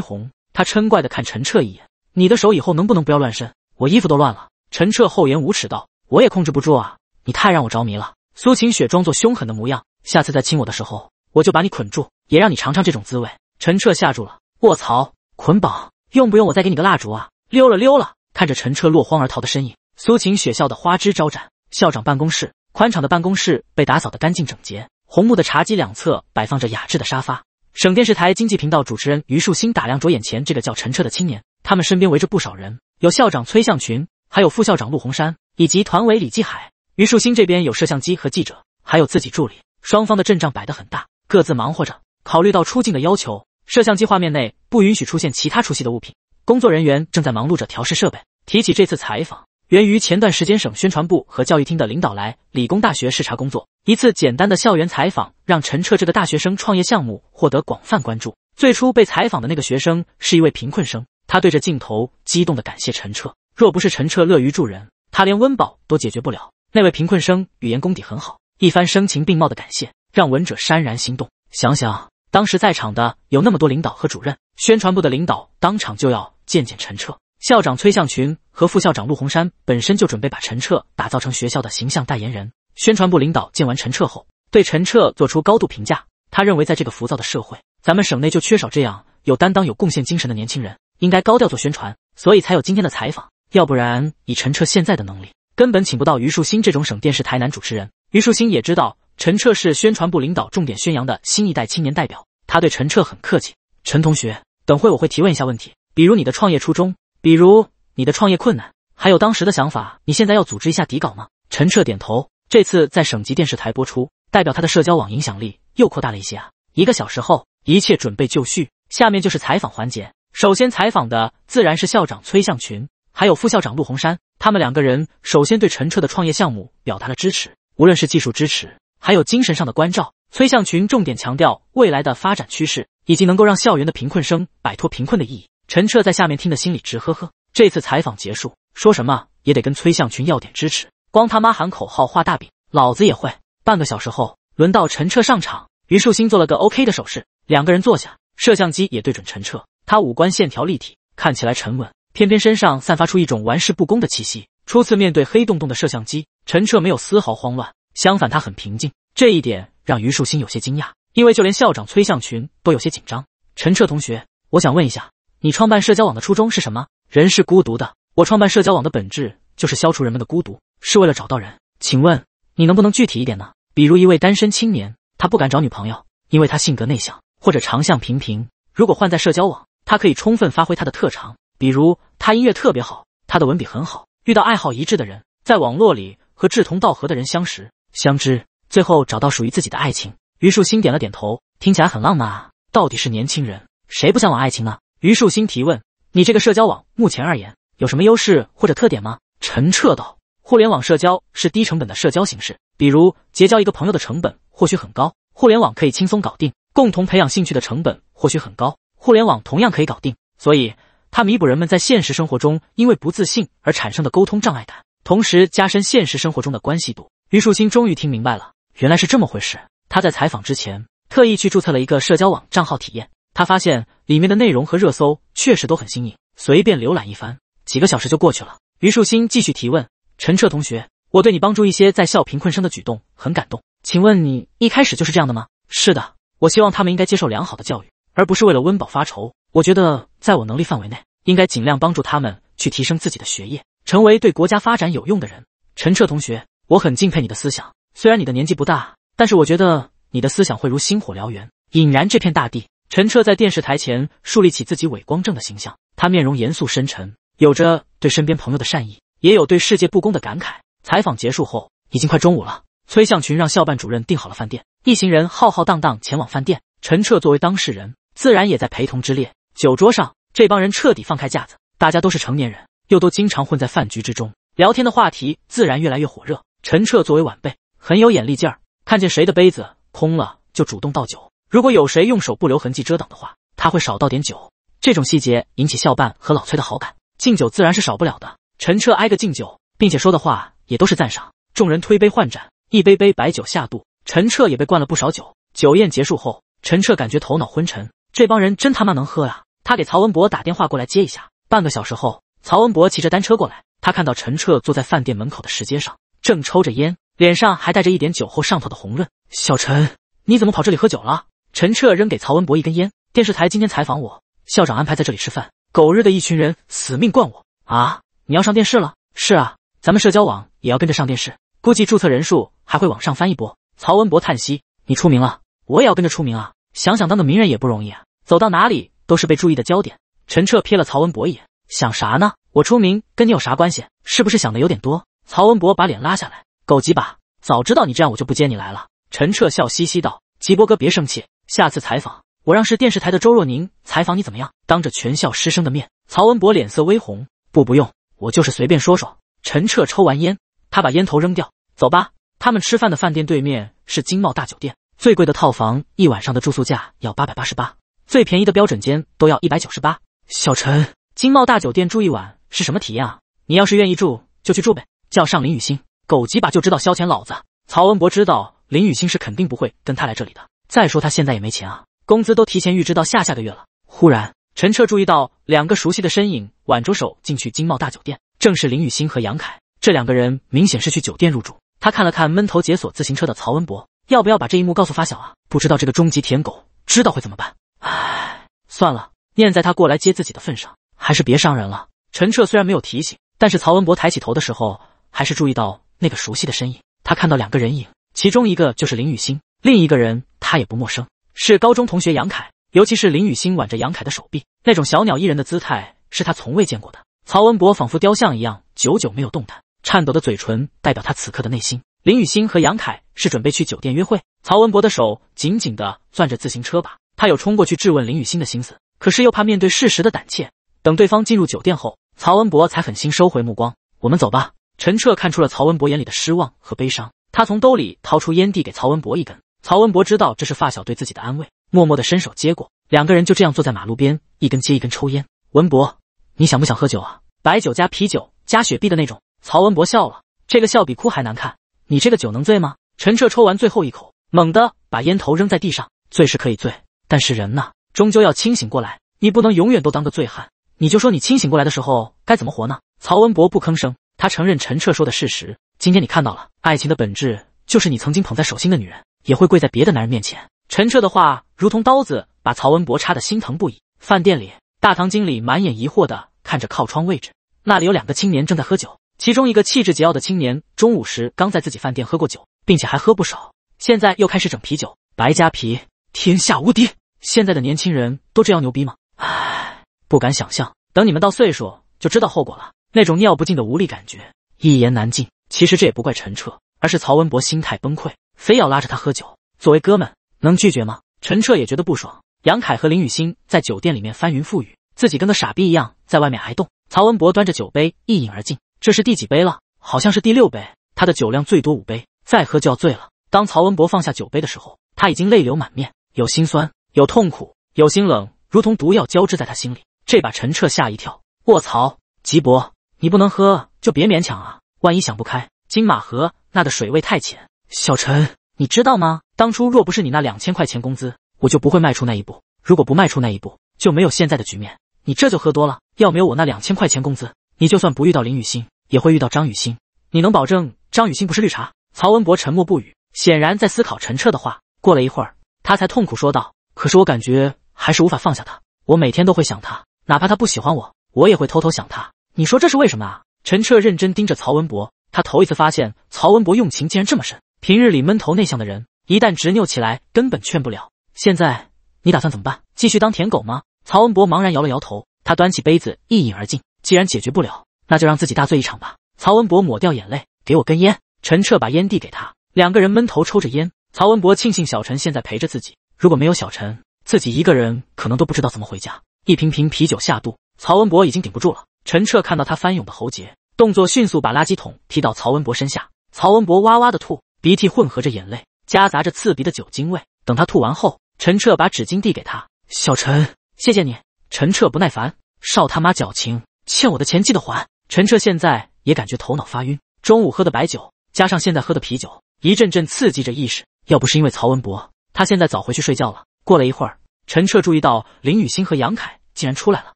红。他嗔怪地看陈彻一眼：“你的手以后能不能不要乱伸？我衣服都乱了。”陈彻厚颜无耻道：“我也控制不住啊，你太让我着迷了。”苏晴雪装作凶狠的模样：“下次再亲我的时候，我就把你捆住，也让你尝尝这种滋味。”陈彻吓住了：“卧槽，捆绑？用不用我再给你个蜡烛啊？”溜了溜了！看着陈彻落荒而逃的身影，苏晴雪笑得花枝招展。校长办公室宽敞的办公室被打扫得干净整洁，红木的茶几两侧摆放着雅致的沙发。省电视台经济频道主持人于树新打量着眼前这个叫陈彻的青年，他们身边围着不少人，有校长崔向群，还有副校长陆洪山以及团委李继海。于树新这边有摄像机和记者，还有自己助理，双方的阵仗摆得很大，各自忙活着。考虑到出镜的要求，摄像机画面内不允许出现其他出席的物品。工作人员正在忙碌着调试设备。提起这次采访，源于前段时间省宣传部和教育厅的领导来理工大学视察工作。一次简单的校园采访，让陈彻这个大学生创业项目获得广泛关注。最初被采访的那个学生是一位贫困生，他对着镜头激动的感谢陈彻，若不是陈彻乐于助人，他连温饱都解决不了。那位贫困生语言功底很好，一番声情并茂的感谢，让闻者潸然心动。想想当时在场的有那么多领导和主任，宣传部的领导当场就要见见陈彻，校长崔向群和副校长陆洪山本身就准备把陈彻打造成学校的形象代言人。宣传部领导见完陈澈后，对陈澈做出高度评价。他认为，在这个浮躁的社会，咱们省内就缺少这样有担当、有贡献精神的年轻人，应该高调做宣传，所以才有今天的采访。要不然，以陈澈现在的能力，根本请不到于树新这种省电视台男主持人。于树新也知道陈澈是宣传部领导重点宣扬的新一代青年代表，他对陈澈很客气。陈同学，等会我会提问一下问题，比如你的创业初衷，比如你的创业困难，还有当时的想法。你现在要组织一下底稿吗？陈澈点头。这次在省级电视台播出，代表他的社交网影响力又扩大了一些啊！一个小时后，一切准备就绪，下面就是采访环节。首先采访的自然是校长崔向群，还有副校长陆洪山。他们两个人首先对陈彻的创业项目表达了支持，无论是技术支持，还有精神上的关照。崔向群重点强调未来的发展趋势，以及能够让校园的贫困生摆脱贫困的意义。陈彻在下面听得心里直呵呵。这次采访结束，说什么也得跟崔向群要点支持。光他妈喊口号画大饼，老子也会。半个小时后，轮到陈彻上场。于树新做了个 OK 的手势，两个人坐下，摄像机也对准陈彻。他五官线条立体，看起来沉稳，偏偏身上散发出一种玩世不恭的气息。初次面对黑洞洞的摄像机，陈彻没有丝毫慌乱，相反他很平静。这一点让于树新有些惊讶，因为就连校长崔向群都有些紧张。陈彻同学，我想问一下，你创办社交网的初衷是什么？人是孤独的，我创办社交网的本质就是消除人们的孤独。是为了找到人，请问你能不能具体一点呢？比如一位单身青年，他不敢找女朋友，因为他性格内向或者长相平平。如果换在社交网，他可以充分发挥他的特长，比如他音乐特别好，他的文笔很好。遇到爱好一致的人，在网络里和志同道合的人相识相知，最后找到属于自己的爱情。于树新点了点头，听起来很浪漫啊。到底是年轻人，谁不向往爱情呢？于树新提问：“你这个社交网目前而言有什么优势或者特点吗？”陈彻道。互联网社交是低成本的社交形式，比如结交一个朋友的成本或许很高，互联网可以轻松搞定；共同培养兴趣的成本或许很高，互联网同样可以搞定。所以，它弥补人们在现实生活中因为不自信而产生的沟通障碍感，同时加深现实生活中的关系度。于树新终于听明白了，原来是这么回事。他在采访之前特意去注册了一个社交网账号体验，他发现里面的内容和热搜确实都很新颖，随便浏览一番，几个小时就过去了。于树新继续提问。陈澈同学，我对你帮助一些在校贫困生的举动很感动。请问你一开始就是这样的吗？是的，我希望他们应该接受良好的教育，而不是为了温饱发愁。我觉得在我能力范围内，应该尽量帮助他们去提升自己的学业，成为对国家发展有用的人。陈澈同学，我很敬佩你的思想。虽然你的年纪不大，但是我觉得你的思想会如星火燎原，引燃这片大地。陈澈在电视台前树立起自己伟光正的形象，他面容严肃深沉，有着对身边朋友的善意。也有对世界不公的感慨。采访结束后，已经快中午了。崔向群让校办主任订好了饭店，一行人浩浩荡荡前往饭店。陈彻作为当事人，自然也在陪同之列。酒桌上，这帮人彻底放开架子，大家都是成年人，又都经常混在饭局之中，聊天的话题自然越来越火热。陈彻作为晚辈，很有眼力劲儿，看见谁的杯子空了就主动倒酒，如果有谁用手不留痕迹遮挡的话，他会少倒点酒。这种细节引起校办和老崔的好感，敬酒自然是少不了的。陈彻挨个敬酒，并且说的话也都是赞赏。众人推杯换盏，一杯杯白酒下肚，陈彻也被灌了不少酒。酒宴结束后，陈彻感觉头脑昏沉。这帮人真他妈能喝啊！他给曹文博打电话过来接一下。半个小时后，曹文博骑着单车过来，他看到陈彻坐在饭店门口的石阶上，正抽着烟，脸上还带着一点酒后上头的红润。小陈，你怎么跑这里喝酒了？陈彻扔给曹文博一根烟。电视台今天采访我，校长安排在这里吃饭。狗日的一群人死命灌我啊！你要上电视了？是啊，咱们社交网也要跟着上电视，估计注册人数还会往上翻一波。曹文博叹息：“你出名了，我也要跟着出名啊！想想当个名人也不容易啊，走到哪里都是被注意的焦点。”陈彻瞥了曹文博一眼：“想啥呢？我出名跟你有啥关系？是不是想的有点多？”曹文博把脸拉下来：“狗几把，早知道你这样，我就不接你来了。”陈彻笑嘻嘻道：“吉伯哥别生气，下次采访我让市电视台的周若宁采访你怎么样？当着全校师生的面。”曹文博脸色微红：“不，不用。”我就是随便说说。陈彻抽完烟，他把烟头扔掉，走吧。他们吃饭的饭店对面是金茂大酒店，最贵的套房一晚上的住宿价要八百八十八，最便宜的标准间都要一百九十八。小陈，金茂大酒店住一晚是什么体验啊？你要是愿意住，就去住呗。叫上林雨欣，狗几把就知道消遣老子。曹文博知道林雨欣是肯定不会跟他来这里的，再说他现在也没钱啊，工资都提前预支到下下个月了。忽然。陈彻注意到两个熟悉的身影挽着手进去金茂大酒店，正是林雨欣和杨凯。这两个人明显是去酒店入住。他看了看闷头解锁自行车的曹文博，要不要把这一幕告诉发小啊？不知道这个终极舔狗知道会怎么办。唉，算了，念在他过来接自己的份上，还是别伤人了。陈彻虽然没有提醒，但是曹文博抬起头的时候，还是注意到那个熟悉的身影。他看到两个人影，其中一个就是林雨欣，另一个人他也不陌生，是高中同学杨凯。尤其是林雨欣挽着杨凯的手臂，那种小鸟依人的姿态是他从未见过的。曹文博仿佛雕像一样，久久没有动弹，颤抖的嘴唇代表他此刻的内心。林雨欣和杨凯是准备去酒店约会。曹文博的手紧紧地攥着自行车把，他有冲过去质问林雨欣的心思，可是又怕面对事实的胆怯。等对方进入酒店后，曹文博才狠心收回目光。我们走吧。陈彻看出了曹文博眼里的失望和悲伤，他从兜里掏出烟蒂给曹文博一根。曹文博知道这是发小对自己的安慰。默默的伸手接过，两个人就这样坐在马路边，一根接一根抽烟。文博，你想不想喝酒啊？白酒加啤酒加雪碧的那种。曹文博笑了，这个笑比哭还难看。你这个酒能醉吗？陈彻抽完最后一口，猛地把烟头扔在地上。醉是可以醉，但是人呢，终究要清醒过来。你不能永远都当个醉汉。你就说你清醒过来的时候该怎么活呢？曹文博不吭声，他承认陈彻说的事实。今天你看到了，爱情的本质就是你曾经捧在手心的女人，也会跪在别的男人面前。陈彻的话如同刀子，把曹文博插的心疼不已。饭店里，大堂经理满眼疑惑的看着靠窗位置，那里有两个青年正在喝酒。其中一个气质桀骜的青年，中午时刚在自己饭店喝过酒，并且还喝不少，现在又开始整啤酒。白加啤，天下无敌。现在的年轻人都这样牛逼吗？唉，不敢想象。等你们到岁数，就知道后果了。那种尿不尽的无力感觉，一言难尽。其实这也不怪陈彻，而是曹文博心态崩溃，非要拉着他喝酒。作为哥们。能拒绝吗？陈彻也觉得不爽。杨凯和林雨欣在酒店里面翻云覆雨，自己跟个傻逼一样在外面挨冻。曹文博端着酒杯一饮而尽，这是第几杯了？好像是第六杯。他的酒量最多五杯，再喝就要醉了。当曹文博放下酒杯的时候，他已经泪流满面，有心酸，有痛苦，有心冷，如同毒药交织在他心里。这把陈彻吓一跳，卧槽，吉博，你不能喝就别勉强啊，万一想不开。金马河那的水位太浅，小陈。你知道吗？当初若不是你那两千块钱工资，我就不会迈出那一步。如果不迈出那一步，就没有现在的局面。你这就喝多了。要没有我那两千块钱工资，你就算不遇到林雨欣，也会遇到张雨欣。你能保证张雨欣不是绿茶？曹文博沉默不语，显然在思考陈彻的话。过了一会儿，他才痛苦说道：“可是我感觉还是无法放下他。我每天都会想他，哪怕他不喜欢我，我也会偷偷想他。你说这是为什么啊？”陈彻认真盯着曹文博，他头一次发现曹文博用情竟然这么深。平日里闷头内向的人，一旦执拗起来，根本劝不了。现在你打算怎么办？继续当舔狗吗？曹文博茫然摇了摇头，他端起杯子一饮而尽。既然解决不了，那就让自己大醉一场吧。曹文博抹掉眼泪，给我根烟。陈彻把烟递给他，两个人闷头抽着烟。曹文博庆幸小陈现在陪着自己，如果没有小陈，自己一个人可能都不知道怎么回家。一瓶瓶啤酒下肚，曹文博已经顶不住了。陈彻看到他翻涌的喉结，动作迅速把垃圾桶踢到曹文博身下。曹文博哇哇的吐。鼻涕混合着眼泪，夹杂着刺鼻的酒精味。等他吐完后，陈彻把纸巾递给他：“小陈，谢谢你。”陈彻不耐烦：“少他妈矫情，欠我的钱记得还。”陈彻现在也感觉头脑发晕，中午喝的白酒加上现在喝的啤酒，一阵阵刺激着意识。要不是因为曹文博，他现在早回去睡觉了。过了一会儿，陈彻注意到林雨欣和杨凯竟然出来了，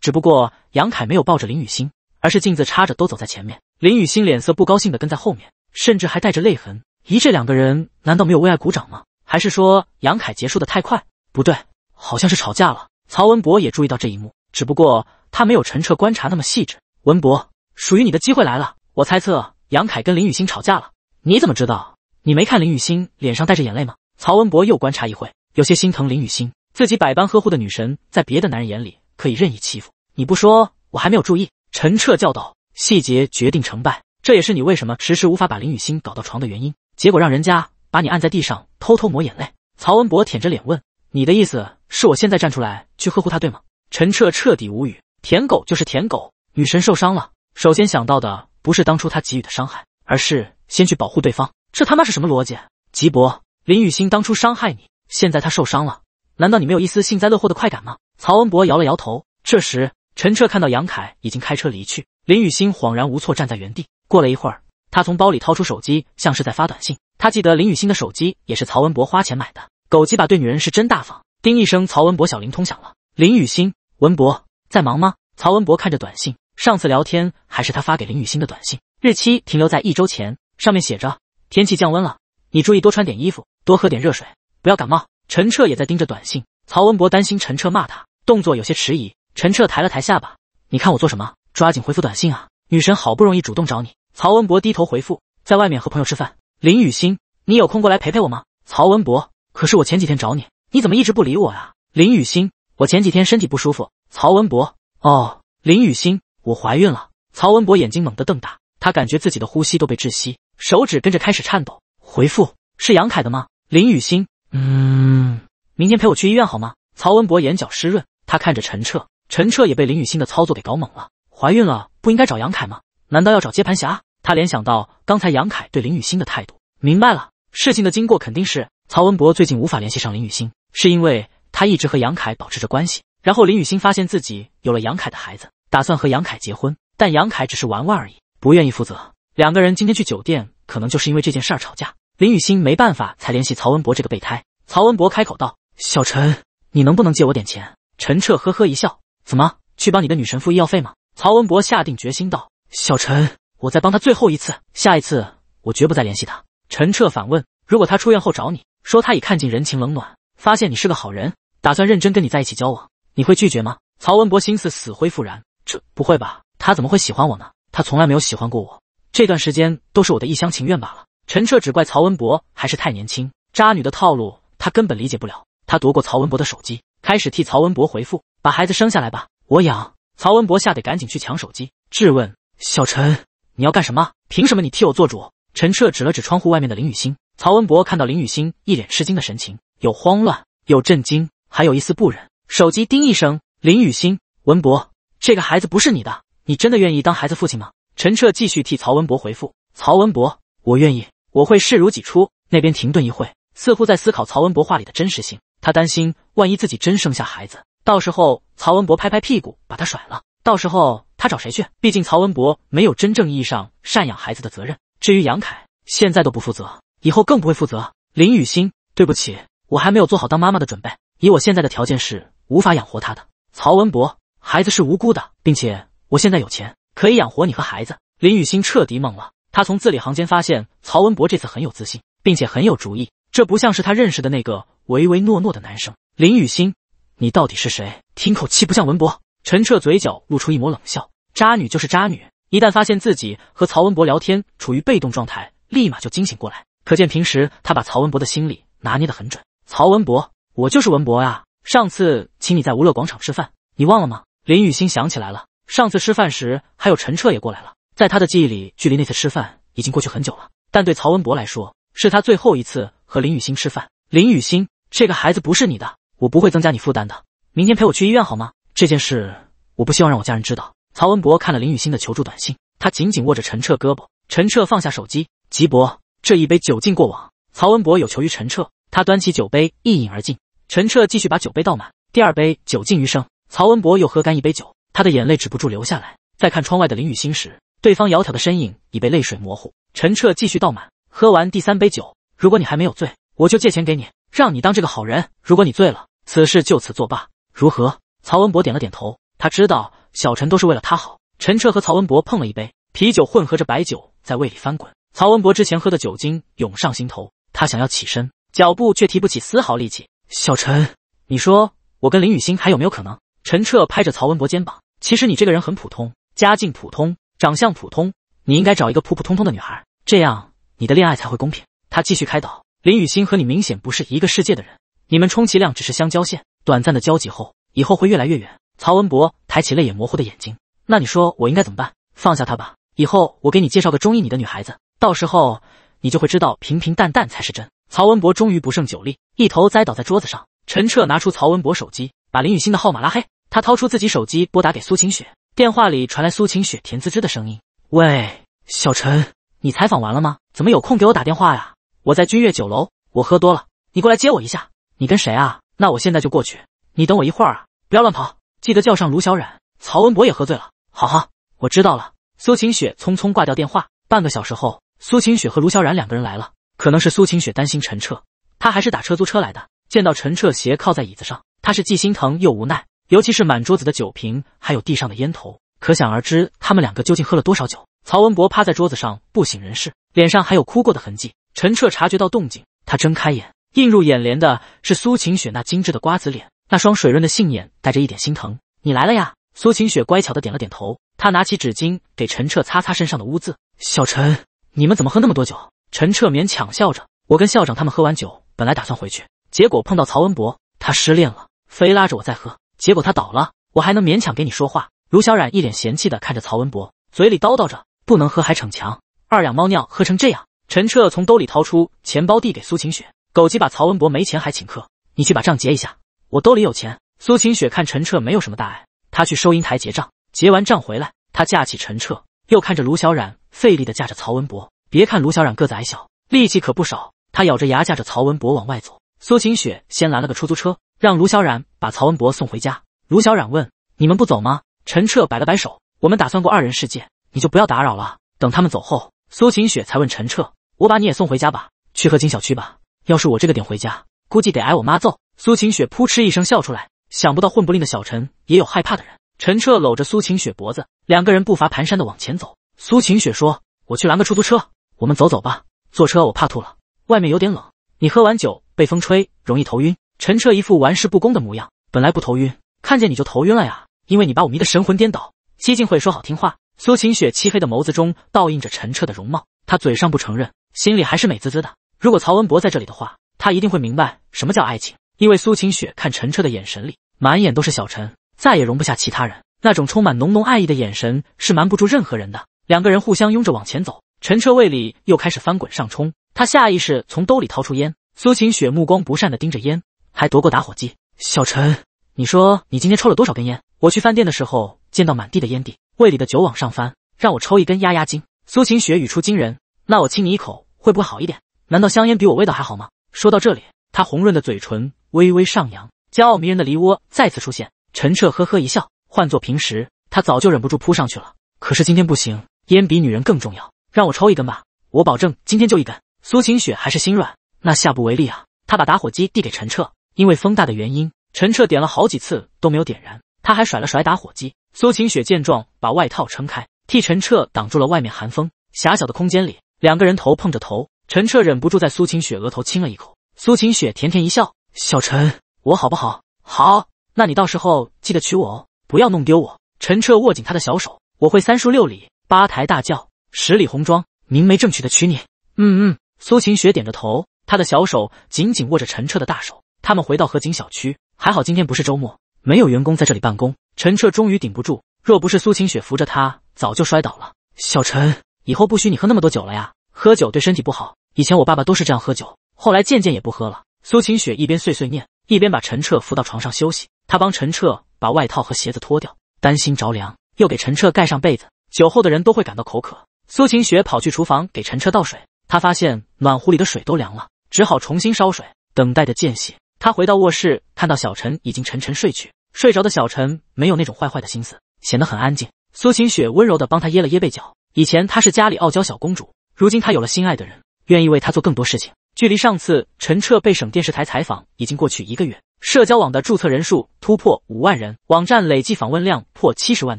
只不过杨凯没有抱着林雨欣，而是镜子插着都走在前面，林雨欣脸色不高兴的跟在后面，甚至还带着泪痕。咦，这两个人难道没有为爱鼓掌吗？还是说杨凯结束的太快？不对，好像是吵架了。曹文博也注意到这一幕，只不过他没有陈彻观察那么细致。文博，属于你的机会来了。我猜测杨凯跟林雨欣吵架了。你怎么知道？你没看林雨欣脸上带着眼泪吗？曹文博又观察一会，有些心疼林雨欣，自己百般呵护的女神，在别的男人眼里可以任意欺负。你不说，我还没有注意。陈彻教导：细节决定成败，这也是你为什么迟迟无法把林雨欣搞到床的原因。结果让人家把你按在地上偷偷抹眼泪。曹文博舔着脸问：“你的意思是我现在站出来去呵护她，对吗？”陈彻彻底无语。舔狗就是舔狗。女神受伤了，首先想到的不是当初他给予的伤害，而是先去保护对方。这他妈是什么逻辑？吉伯，林雨欣当初伤害你，现在她受伤了，难道你没有一丝幸灾乐祸的快感吗？曹文博摇了摇头。这时，陈彻看到杨凯已经开车离去，林雨欣恍然无措站在原地。过了一会儿。他从包里掏出手机，像是在发短信。他记得林雨欣的手机也是曹文博花钱买的，狗鸡巴对女人是真大方。叮一声，曹文博小灵通响了。林雨欣，文博在忙吗？曹文博看着短信，上次聊天还是他发给林雨欣的短信，日期停留在一周前，上面写着：天气降温了，你注意多穿点衣服，多喝点热水，不要感冒。陈彻也在盯着短信，曹文博担心陈彻骂他，动作有些迟疑。陈彻抬了抬下巴，你看我做什么？抓紧回复短信啊，女神好不容易主动找你。曹文博低头回复，在外面和朋友吃饭。林雨欣，你有空过来陪陪我吗？曹文博，可是我前几天找你，你怎么一直不理我呀？林雨欣，我前几天身体不舒服。曹文博，哦，林雨欣，我怀孕了。曹文博眼睛猛地瞪大，他感觉自己的呼吸都被窒息，手指跟着开始颤抖。回复是杨凯的吗？林雨欣，嗯，明天陪我去医院好吗？曹文博眼角湿润，他看着陈彻，陈彻也被林雨欣的操作给搞懵了。怀孕了不应该找杨凯吗？难道要找接盘侠？他联想到刚才杨凯对林雨欣的态度，明白了事情的经过，肯定是曹文博最近无法联系上林雨欣，是因为他一直和杨凯保持着关系。然后林雨欣发现自己有了杨凯的孩子，打算和杨凯结婚，但杨凯只是玩玩而已，不愿意负责。两个人今天去酒店，可能就是因为这件事儿吵架。林雨欣没办法，才联系曹文博这个备胎。曹文博开口道：“小陈，你能不能借我点钱？”陈彻呵呵一笑：“怎么，去帮你的女神付医药费吗？”曹文博下定决心道：“小陈。”我再帮他最后一次，下一次我绝不再联系他。陈彻反问：“如果他出院后找你，说他已看尽人情冷暖，发现你是个好人，打算认真跟你在一起交往，你会拒绝吗？”曹文博心思死灰复燃，这不会吧？他怎么会喜欢我呢？他从来没有喜欢过我，这段时间都是我的一厢情愿罢了。陈彻只怪曹文博还是太年轻，渣女的套路他根本理解不了。他夺过曹文博的手机，开始替曹文博回复：“把孩子生下来吧，我养。”曹文博吓得赶紧去抢手机，质问小陈。你要干什么？凭什么你替我做主？陈彻指了指窗户外面的林雨欣。曹文博看到林雨欣一脸吃惊的神情，有慌乱，有震惊，还有一丝不忍。手机叮一声，林雨欣，文博，这个孩子不是你的，你真的愿意当孩子父亲吗？陈彻继续替曹文博回复。曹文博，我愿意，我会视如己出。那边停顿一会，似乎在思考曹文博话里的真实性。他担心万一自己真生下孩子，到时候曹文博拍拍屁股把他甩了。到时候他找谁去？毕竟曹文博没有真正意义上赡养孩子的责任。至于杨凯，现在都不负责，以后更不会负责。林雨欣，对不起，我还没有做好当妈妈的准备。以我现在的条件是无法养活他的。曹文博，孩子是无辜的，并且我现在有钱，可以养活你和孩子。林雨欣彻底懵了，他从字里行间发现曹文博这次很有自信，并且很有主意，这不像是他认识的那个唯唯诺诺的男生。林雨欣，你到底是谁？听口气不像文博。陈彻嘴角露出一抹冷笑：“渣女就是渣女，一旦发现自己和曹文博聊天处于被动状态，立马就惊醒过来。可见平时他把曹文博的心理拿捏得很准。”曹文博，我就是文博啊！上次请你在吾乐广场吃饭，你忘了吗？林雨欣想起来了，上次吃饭时还有陈彻也过来了。在他的记忆里，距离那次吃饭已经过去很久了，但对曹文博来说，是他最后一次和林雨欣吃饭。林雨欣，这个孩子不是你的，我不会增加你负担的。明天陪我去医院好吗？这件事我不希望让我家人知道。曹文博看了林雨欣的求助短信，他紧紧握着陈彻胳膊。陈彻放下手机。吉博，这一杯酒尽过往。曹文博有求于陈彻，他端起酒杯一饮而尽。陈彻继续把酒杯倒满，第二杯酒尽余生。曹文博又喝干一杯酒，他的眼泪止不住流下来。再看窗外的林雨欣时，对方窈窕的身影已被泪水模糊。陈彻继续倒满，喝完第三杯酒。如果你还没有醉，我就借钱给你，让你当这个好人；如果你醉了，此事就此作罢，如何？曹文博点了点头，他知道小陈都是为了他好。陈彻和曹文博碰了一杯，啤酒混合着白酒在胃里翻滚。曹文博之前喝的酒精涌上心头，他想要起身，脚步却提不起丝毫力气。小陈，你说我跟林雨欣还有没有可能？陈彻拍着曹文博肩膀，其实你这个人很普通，家境普通，长相普通，你应该找一个普普通通的女孩，这样你的恋爱才会公平。他继续开导，林雨欣和你明显不是一个世界的人，你们充其量只是相交线，短暂的交集后。以后会越来越远。曹文博抬起泪眼模糊的眼睛，那你说我应该怎么办？放下她吧，以后我给你介绍个中意你的女孩子，到时候你就会知道平平淡淡才是真。曹文博终于不胜酒力，一头栽倒在桌子上。陈彻拿出曹文博手机，把林雨欣的号码拉黑。他掏出自己手机，拨打给苏晴雪。电话里传来苏晴雪甜滋滋的声音：“喂，小陈，你采访完了吗？怎么有空给我打电话呀？我在君悦酒楼，我喝多了，你过来接我一下。你跟谁啊？那我现在就过去，你等我一会儿啊。”不要乱跑，记得叫上卢小冉。曹文博也喝醉了。好，好，我知道了。苏晴雪匆匆挂掉电话。半个小时后，苏晴雪和卢小冉两个人来了。可能是苏晴雪担心陈彻，她还是打车租车来的。见到陈彻斜靠在椅子上，她是既心疼又无奈。尤其是满桌子的酒瓶，还有地上的烟头，可想而知他们两个究竟喝了多少酒。曹文博趴在桌子上不省人事，脸上还有哭过的痕迹。陈彻察觉到动静，他睁开眼，映入眼帘的是苏晴雪那精致的瓜子脸。那双水润的杏眼带着一点心疼，你来了呀？苏晴雪乖巧的点了点头。她拿起纸巾给陈彻擦擦身上的污渍。小陈，你们怎么喝那么多酒？陈彻勉强笑着。我跟校长他们喝完酒，本来打算回去，结果碰到曹文博，他失恋了，非拉着我再喝，结果他倒了，我还能勉强给你说话。卢小冉一脸嫌弃的看着曹文博，嘴里叨叨着不能喝还逞强，二两猫尿喝成这样。陈彻从兜里掏出钱包递给苏晴雪，狗急把曹文博没钱还请客，你去把账结一下。我兜里有钱。苏晴雪看陈彻没有什么大碍，她去收银台结账，结完账回来，她架起陈彻，又看着卢小冉费力的架着曹文博。别看卢小冉个子矮小，力气可不少。他咬着牙架着曹文博往外走。苏晴雪先拦了个出租车，让卢小冉把曹文博送回家。卢小冉问：“你们不走吗？”陈彻摆了摆手：“我们打算过二人世界，你就不要打扰了。”等他们走后，苏晴雪才问陈彻：“我把你也送回家吧？去和金小区吧。要是我这个点回家，估计得挨我妈揍。”苏晴雪扑哧一声笑出来，想不到混不吝的小陈也有害怕的人。陈彻搂着苏晴雪脖子，两个人步伐蹒跚的往前走。苏晴雪说：“我去拦个出租车，我们走走吧。坐车我怕吐了，外面有点冷。你喝完酒被风吹，容易头晕。”陈彻一副玩世不恭的模样，本来不头晕，看见你就头晕了呀，因为你把我迷得神魂颠倒。西晋会说好听话。苏晴雪漆黑的眸子中倒映着陈彻的容貌，他嘴上不承认，心里还是美滋滋的。如果曹文博在这里的话，他一定会明白什么叫爱情。因为苏晴雪看陈彻的眼神里满眼都是小陈，再也容不下其他人。那种充满浓浓爱意的眼神是瞒不住任何人的。两个人互相拥着往前走，陈彻胃里又开始翻滚上冲，他下意识从兜里掏出烟。苏晴雪目光不善地盯着烟，还夺过打火机。小陈，你说你今天抽了多少根烟？我去饭店的时候见到满地的烟蒂，胃里的酒往上翻，让我抽一根压压惊。苏晴雪语出惊人：“那我亲你一口会不会好一点？难道香烟比我味道还好吗？”说到这里。他红润的嘴唇微微上扬，骄傲迷人的梨窝再次出现。陈彻呵呵一笑，换做平时，他早就忍不住扑上去了。可是今天不行，烟比女人更重要，让我抽一根吧，我保证今天就一根。苏晴雪还是心软，那下不为例啊。他把打火机递给陈彻，因为风大的原因，陈彻点了好几次都没有点燃。他还甩了甩打火机。苏晴雪见状，把外套撑开，替陈彻挡住了外面寒风。狭小的空间里，两个人头碰着头，陈彻忍不住在苏晴雪额头亲了一口。苏晴雪甜甜一笑：“小陈，我好不好？好，那你到时候记得娶我哦，不要弄丢我。”陈彻握紧他的小手：“我会三书六礼，八抬大轿，十里红妆，明媒正娶的娶你。”嗯嗯。苏晴雪点着头，她的小手紧紧握着陈彻的大手。他们回到河景小区，还好今天不是周末，没有员工在这里办公。陈彻终于顶不住，若不是苏晴雪扶着他，早就摔倒了。小陈，以后不许你喝那么多酒了呀，喝酒对身体不好。以前我爸爸都是这样喝酒。后来渐渐也不喝了。苏晴雪一边碎碎念，一边把陈彻扶到床上休息。她帮陈彻把外套和鞋子脱掉，担心着凉，又给陈彻盖上被子。酒后的人都会感到口渴，苏晴雪跑去厨房给陈彻倒水。她发现暖壶里的水都凉了，只好重新烧水。等待的间隙，她回到卧室，看到小陈已经沉沉睡去。睡着的小陈没有那种坏坏的心思，显得很安静。苏晴雪温柔地帮他掖了掖被角。以前她是家里傲娇小公主，如今她有了心爱的人，愿意为他做更多事情。距离上次陈彻被省电视台采访已经过去一个月，社交网的注册人数突破五万人，网站累计访问量破七十万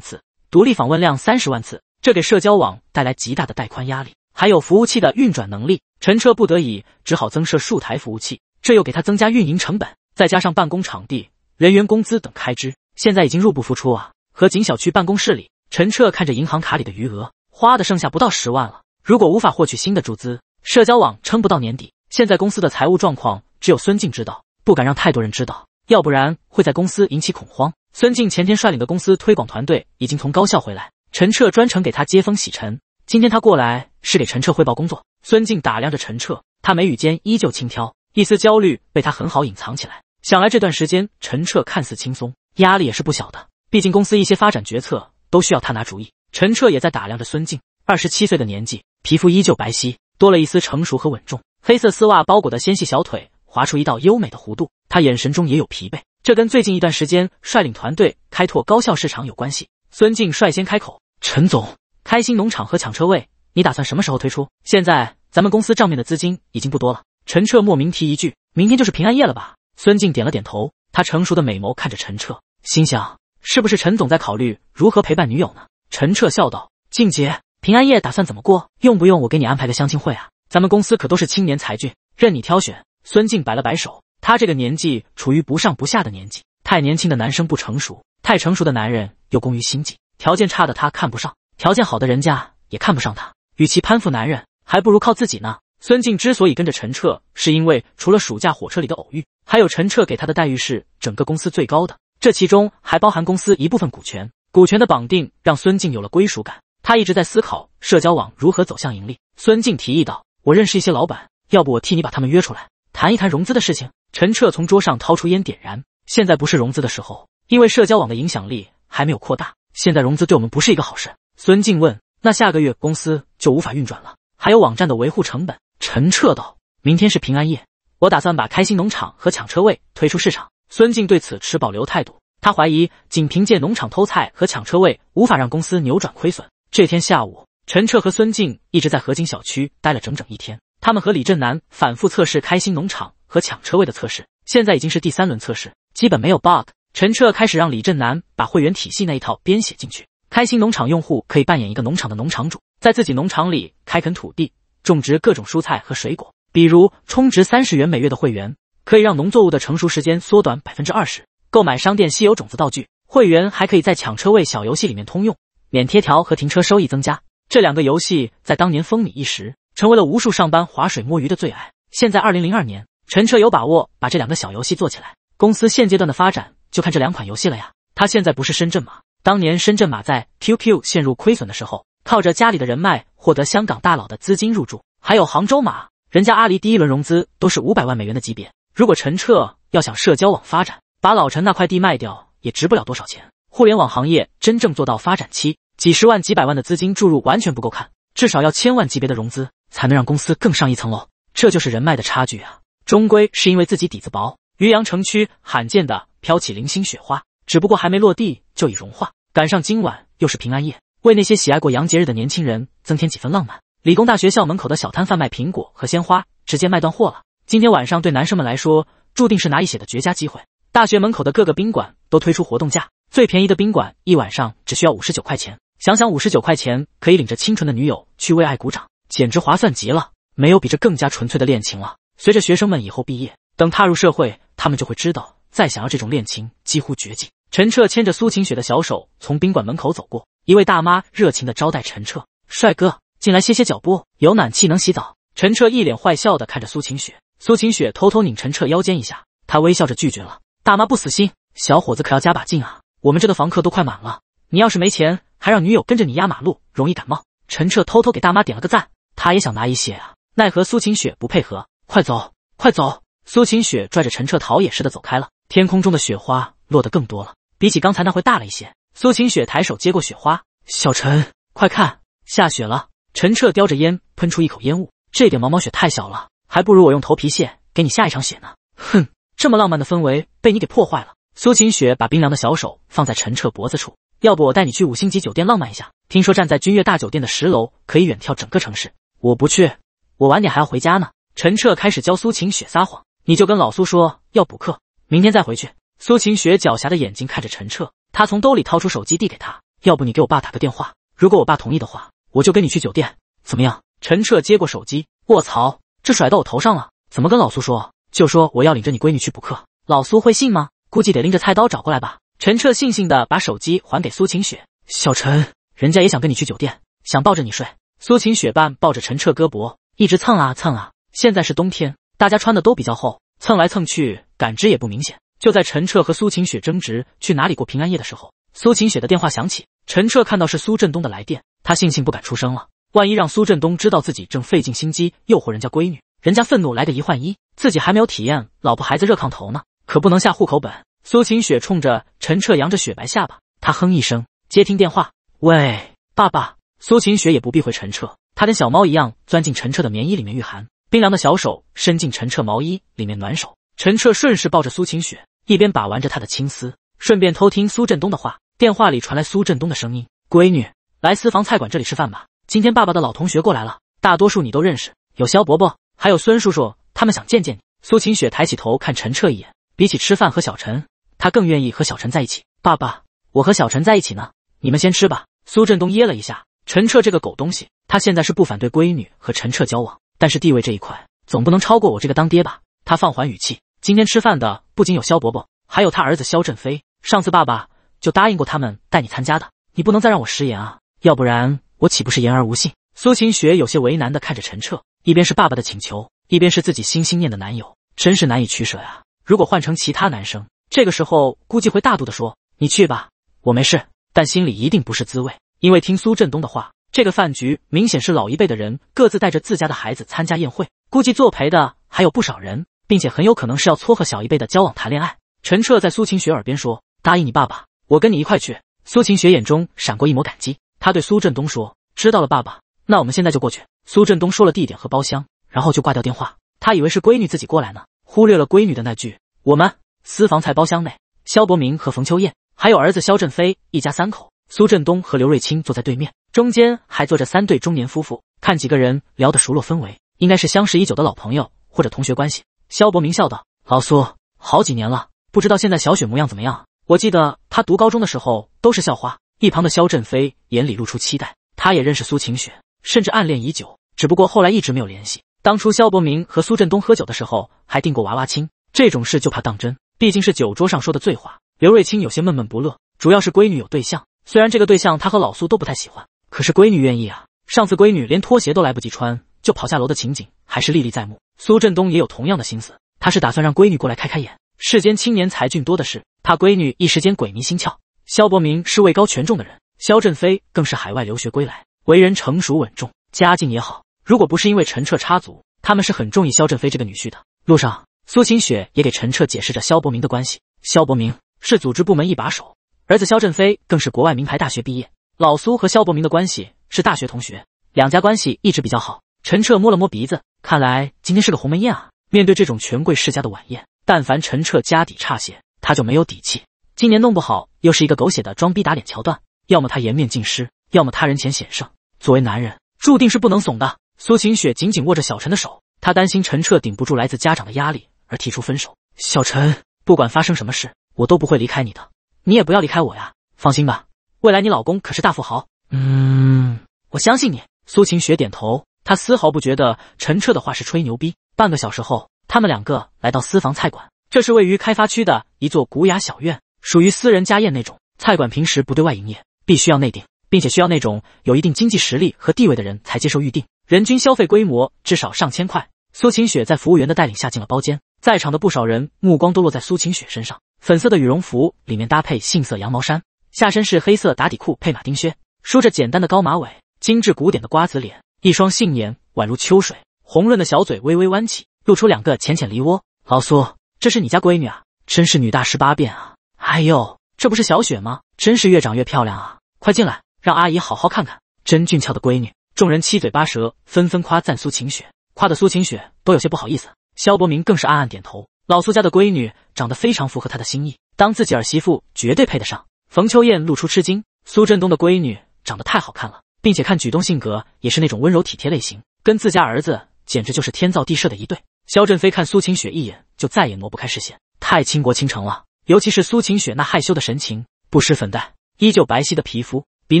次，独立访问量三十万次，这给社交网带来极大的带宽压力，还有服务器的运转能力。陈彻不得已只好增设数台服务器，这又给他增加运营成本，再加上办公场地、人员工资等开支，现在已经入不敷出啊！和景小区办公室里，陈彻看着银行卡里的余额，花的剩下不到十万了。如果无法获取新的注资，社交网撑不到年底。现在公司的财务状况只有孙静知道，不敢让太多人知道，要不然会在公司引起恐慌。孙静前天率领的公司推广团队已经从高校回来，陈彻专程给他接风洗尘。今天他过来是给陈彻汇报工作。孙静打量着陈彻，他眉宇间依旧轻佻，一丝焦虑被他很好隐藏起来。想来这段时间陈彻看似轻松，压力也是不小的，毕竟公司一些发展决策都需要他拿主意。陈彻也在打量着孙静，二十七岁的年纪，皮肤依旧白皙，多了一丝成熟和稳重。黑色丝袜包裹的纤细小腿划出一道优美的弧度，他眼神中也有疲惫，这跟最近一段时间率领团队开拓高效市场有关系。孙静率先开口：“陈总，开心农场和抢车位，你打算什么时候推出？现在咱们公司账面的资金已经不多了。”陈彻莫名提一句：“明天就是平安夜了吧？”孙静点了点头，他成熟的美眸看着陈彻，心想是不是陈总在考虑如何陪伴女友呢？陈彻笑道：“静姐，平安夜打算怎么过？用不用我给你安排个相亲会啊？”咱们公司可都是青年才俊，任你挑选。孙静摆了摆手，他这个年纪处于不上不下的年纪，太年轻的男生不成熟，太成熟的男人又过于心计，条件差的他看不上，条件好的人家也看不上他。与其攀附男人，还不如靠自己呢。孙静之所以跟着陈彻，是因为除了暑假火车里的偶遇，还有陈彻给他的待遇是整个公司最高的，这其中还包含公司一部分股权。股权的绑定让孙静有了归属感。他一直在思考社交网如何走向盈利。孙静提议道。我认识一些老板，要不我替你把他们约出来，谈一谈融资的事情。陈彻从桌上掏出烟，点燃。现在不是融资的时候，因为社交网的影响力还没有扩大，现在融资对我们不是一个好事。孙静问，那下个月公司就无法运转了，还有网站的维护成本。陈彻道，明天是平安夜，我打算把开心农场和抢车位推出市场。孙静对此持保留态度，他怀疑仅凭借农场偷菜和抢车位，无法让公司扭转亏损。这天下午。陈彻和孙静一直在河景小区待了整整一天。他们和李振南反复测试开心农场和抢车位的测试，现在已经是第三轮测试，基本没有 bug。陈彻开始让李振南把会员体系那一套编写进去。开心农场用户可以扮演一个农场的农场主，在自己农场里开垦土地，种植各种蔬菜和水果。比如，充值三十元每月的会员，可以让农作物的成熟时间缩短百分之二十。购买商店稀有种子道具，会员还可以在抢车位小游戏里面通用，免贴条和停车收益增加。这两个游戏在当年风靡一时，成为了无数上班划水摸鱼的最爱。现在二零零二年，陈彻有把握把这两个小游戏做起来。公司现阶段的发展就看这两款游戏了呀。他现在不是深圳马？当年深圳马在 QQ 陷入亏损的时候，靠着家里的人脉获得香港大佬的资金入驻，还有杭州马，人家阿里第一轮融资都是五百万美元的级别。如果陈彻要想社交网发展，把老陈那块地卖掉也值不了多少钱。互联网行业真正做到发展期。几十万、几百万的资金注入完全不够看，至少要千万级别的融资才能让公司更上一层楼。这就是人脉的差距啊！终归是因为自己底子薄。渔阳城区罕见的飘起零星雪花，只不过还没落地就已融化。赶上今晚又是平安夜，为那些喜爱过洋节日的年轻人增添几分浪漫。理工大学校门口的小摊贩卖苹果和鲜花，直接卖断货了。今天晚上对男生们来说，注定是拿一血的绝佳机会。大学门口的各个宾馆都推出活动价，最便宜的宾馆一晚上只需要五十九块钱。想想五十九块钱可以领着清纯的女友去为爱鼓掌，简直划算极了。没有比这更加纯粹的恋情了。随着学生们以后毕业，等踏入社会，他们就会知道，再想要这种恋情几乎绝迹。陈彻牵着苏晴雪的小手从宾馆门口走过，一位大妈热情的招待陈彻：“帅哥，进来歇歇脚步，有暖气，能洗澡。”陈彻一脸坏笑的看着苏晴雪，苏晴雪偷偷拧陈彻腰间一下，他微笑着拒绝了。大妈不死心：“小伙子可要加把劲啊，我们这的房客都快满了，你要是没钱。”还让女友跟着你压马路，容易感冒。陈彻偷偷给大妈点了个赞，他也想拿一血啊，奈何苏晴雪不配合。快走，快走！苏晴雪拽着陈彻逃也似的走开了。天空中的雪花落得更多了，比起刚才那会大了一些。苏晴雪抬手接过雪花，小陈，快看，下雪了。陈彻叼着烟，喷出一口烟雾。这点毛毛雪太小了，还不如我用头皮屑给你下一场雪呢。哼，这么浪漫的氛围被你给破坏了。苏晴雪把冰凉的小手放在陈彻脖子处。要不我带你去五星级酒店浪漫一下，听说站在君悦大酒店的十楼可以远眺整个城市。我不去，我晚点还要回家呢。陈彻开始教苏晴雪撒谎，你就跟老苏说要补课，明天再回去。苏晴雪狡黠的眼睛看着陈彻，他从兜里掏出手机递给他，要不你给我爸打个电话，如果我爸同意的话，我就跟你去酒店，怎么样？陈彻接过手机，卧槽，这甩到我头上了，怎么跟老苏说？就说我要领着你闺女去补课，老苏会信吗？估计得拎着菜刀找过来吧。陈彻悻悻地把手机还给苏晴雪。小陈，人家也想跟你去酒店，想抱着你睡。苏晴雪半抱着陈彻胳膊，一直蹭啊蹭啊。现在是冬天，大家穿的都比较厚，蹭来蹭去，感知也不明显。就在陈彻和苏晴雪争执去哪里过平安夜的时候，苏晴雪的电话响起。陈彻看到是苏振东的来电，他悻悻不敢出声了。万一让苏振东知道自己正费尽心机诱惑人家闺女，人家愤怒来个一换一，自己还没有体验老婆孩子热炕头呢，可不能下户口本。苏晴雪冲着陈彻扬着雪白下巴，她哼一声，接听电话：“喂，爸爸。”苏晴雪也不避讳陈彻，她跟小猫一样钻进陈彻的棉衣里面御寒，冰凉的小手伸进陈彻毛衣里面暖手。陈彻顺势抱着苏晴雪，一边把玩着她的青丝，顺便偷听苏振东的话。电话里传来苏振东的声音：“闺女，来私房菜馆这里吃饭吧，今天爸爸的老同学过来了，大多数你都认识，有肖伯伯，还有孙叔叔，他们想见见你。”苏晴雪抬起头看陈彻一眼。比起吃饭和小陈，他更愿意和小陈在一起。爸爸，我和小陈在一起呢，你们先吃吧。苏振东噎了一下，陈彻这个狗东西，他现在是不反对闺女和陈彻交往，但是地位这一块，总不能超过我这个当爹吧？他放缓语气，今天吃饭的不仅有肖伯伯，还有他儿子肖振飞。上次爸爸就答应过他们带你参加的，你不能再让我食言啊，要不然我岂不是言而无信？苏晴雪有些为难的看着陈彻，一边是爸爸的请求，一边是自己心心念的男友，真是难以取舍呀。如果换成其他男生，这个时候估计会大度的说：“你去吧，我没事。”但心里一定不是滋味，因为听苏振东的话，这个饭局明显是老一辈的人各自带着自家的孩子参加宴会，估计作陪的还有不少人，并且很有可能是要撮合小一辈的交往谈恋爱。陈彻在苏晴雪耳边说：“答应你爸爸，我跟你一块去。”苏晴雪眼中闪过一抹感激，他对苏振东说：“知道了，爸爸，那我们现在就过去。”苏振东说了地点和包厢，然后就挂掉电话。他以为是闺女自己过来呢。忽略了闺女的那句。我们私房菜包厢内，肖伯明和冯秋燕还有儿子肖振飞一家三口，苏振东和刘瑞清坐在对面，中间还坐着三对中年夫妇。看几个人聊得熟络，氛围应该是相识已久的老朋友或者同学关系。肖伯明笑道：“老苏，好几年了，不知道现在小雪模样怎么样？我记得她读高中的时候都是校花。”一旁的肖振飞眼里露出期待，他也认识苏晴雪，甚至暗恋已久，只不过后来一直没有联系。当初萧伯明和苏振东喝酒的时候，还订过娃娃亲，这种事就怕当真，毕竟是酒桌上说的醉话。刘瑞清有些闷闷不乐，主要是闺女有对象，虽然这个对象他和老苏都不太喜欢，可是闺女愿意啊。上次闺女连拖鞋都来不及穿就跑下楼的情景还是历历在目。苏振东也有同样的心思，他是打算让闺女过来开开眼，世间青年才俊多的是。他闺女一时间鬼迷心窍。萧伯明是位高权重的人，萧振飞更是海外留学归来，为人成熟稳重，家境也好。如果不是因为陈彻插足，他们是很中意肖振飞这个女婿的。路上，苏晴雪也给陈彻解释着肖伯明的关系。肖伯明是组织部门一把手，儿子肖振飞更是国外名牌大学毕业。老苏和肖伯明的关系是大学同学，两家关系一直比较好。陈彻摸了摸鼻子，看来今天是个鸿门宴啊！面对这种权贵世家的晚宴，但凡陈彻家底差些，他就没有底气。今年弄不好又是一个狗血的装逼打脸桥段，要么他颜面尽失，要么他人前显圣。作为男人，注定是不能怂的。苏晴雪紧紧握着小陈的手，她担心陈彻顶不住来自家长的压力而提出分手。小陈，不管发生什么事，我都不会离开你的，你也不要离开我呀！放心吧，未来你老公可是大富豪。嗯，我相信你。苏晴雪点头，她丝毫不觉得陈彻的话是吹牛逼。半个小时后，他们两个来到私房菜馆，这是位于开发区的一座古雅小院，属于私人家宴那种。菜馆平时不对外营业，必须要内定，并且需要那种有一定经济实力和地位的人才接受预定。人均消费规模至少上千块。苏晴雪在服务员的带领下进了包间，在场的不少人目光都落在苏晴雪身上。粉色的羽绒服里面搭配杏色羊毛衫，下身是黑色打底裤配马丁靴，梳着简单的高马尾，精致古典的瓜子脸，一双杏眼宛如秋水，红润的小嘴微微弯起，露出两个浅浅梨窝。老苏，这是你家闺女啊，真是女大十八变啊！哎呦，这不是小雪吗？真是越长越漂亮啊！快进来，让阿姨好好看看，真俊俏的闺女。众人七嘴八舌，纷纷夸赞苏晴雪，夸的苏晴雪都有些不好意思。萧伯明更是暗暗点头，老苏家的闺女长得非常符合他的心意，当自己儿媳妇绝对配得上。冯秋燕露出吃惊，苏振东的闺女长得太好看了，并且看举动性格也是那种温柔体贴类型，跟自家儿子简直就是天造地设的一对。肖振飞看苏晴雪一眼就再也挪不开视线，太倾国倾城了，尤其是苏晴雪那害羞的神情，不施粉黛，依旧白皙的皮肤比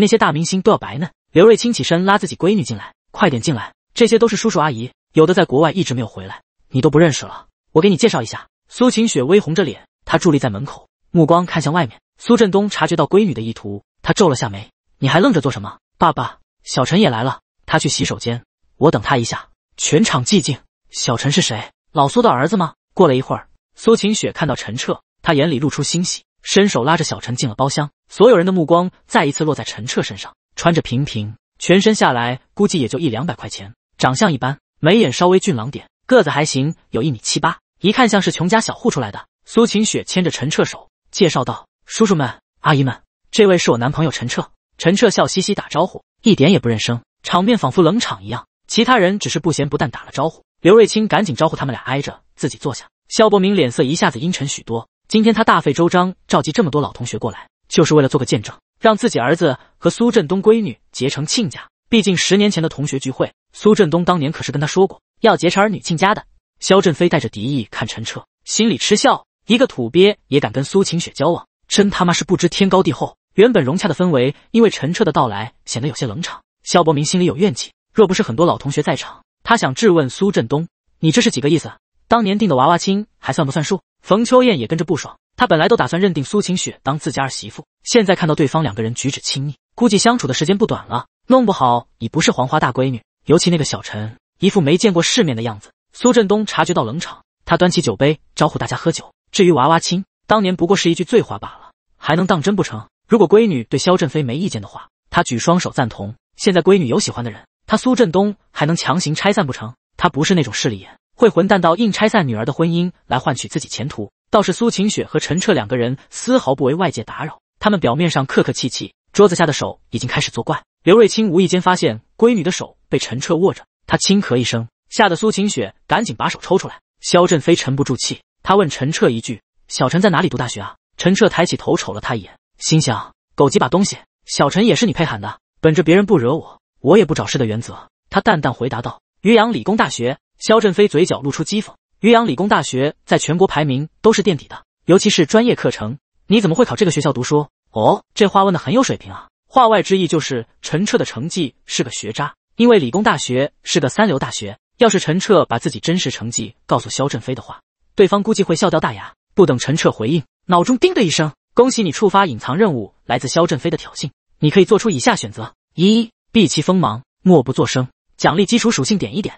那些大明星都要白嫩。刘瑞清起身拉自己闺女进来，快点进来，这些都是叔叔阿姨，有的在国外一直没有回来，你都不认识了，我给你介绍一下。苏晴雪微红着脸，她伫立在门口，目光看向外面。苏振东察觉到闺女的意图，他皱了下眉，你还愣着做什么？爸爸，小陈也来了，他去洗手间，我等他一下。全场寂静。小陈是谁？老苏的儿子吗？过了一会儿，苏晴雪看到陈彻，她眼里露出欣喜，伸手拉着小陈进了包厢。所有人的目光再一次落在陈彻身上。穿着平平，全身下来估计也就一两百块钱，长相一般，眉眼稍微俊朗点，个子还行，有一米七八，一看像是穷家小户出来的。苏晴雪牵着陈彻手，介绍道：“叔叔们，阿姨们，这位是我男朋友陈彻。”陈彻笑嘻嘻打招呼，一点也不认生，场面仿佛冷场一样。其他人只是不咸不淡打了招呼。刘瑞清赶紧招呼他们俩挨着自己坐下。肖伯明脸色一下子阴沉许多。今天他大费周章召集这么多老同学过来，就是为了做个见证。让自己儿子和苏振东闺女结成亲家，毕竟十年前的同学聚会，苏振东当年可是跟他说过要结成儿女亲家的。肖振飞带着敌意看陈彻，心里嗤笑，一个土鳖也敢跟苏晴雪交往，真他妈是不知天高地厚。原本融洽的氛围，因为陈彻的到来显得有些冷场。肖伯明心里有怨气，若不是很多老同学在场，他想质问苏振东，你这是几个意思？当年定的娃娃亲还算不算数？冯秋燕也跟着不爽，她本来都打算认定苏晴雪当自家儿媳妇，现在看到对方两个人举止亲昵，估计相处的时间不短了，弄不好已不是黄花大闺女。尤其那个小陈，一副没见过世面的样子。苏振东察觉到冷场，他端起酒杯招呼大家喝酒。至于娃娃亲，当年不过是一句醉话罢了，还能当真不成？如果闺女对肖振飞没意见的话，他举双手赞同。现在闺女有喜欢的人，他苏振东还能强行拆散不成？他不是那种势利眼。会混蛋到硬拆散女儿的婚姻来换取自己前途，倒是苏晴雪和陈彻两个人丝毫不为外界打扰。他们表面上客客气气，桌子下的手已经开始作怪。刘瑞清无意间发现闺女的手被陈彻握着，他轻咳一声，吓得苏晴雪赶紧把手抽出来。肖振飞沉不住气，他问陈彻一句：“小陈在哪里读大学啊？”陈彻抬起头瞅了他一眼，心想：“狗几把东西，小陈也是你配喊的。”本着别人不惹我，我也不找事的原则，他淡淡回答道：“于洋理工大学。”肖振飞嘴角露出讥讽：“渔阳理工大学在全国排名都是垫底的，尤其是专业课程，你怎么会考这个学校读书？”哦，这话问的很有水平啊！话外之意就是陈彻的成绩是个学渣，因为理工大学是个三流大学。要是陈彻把自己真实成绩告诉肖振飞的话，对方估计会笑掉大牙。不等陈彻回应，脑中叮的一声，恭喜你触发隐藏任务，来自肖振飞的挑衅，你可以做出以下选择：一、避其锋芒，默不作声，奖励基础属性点一点。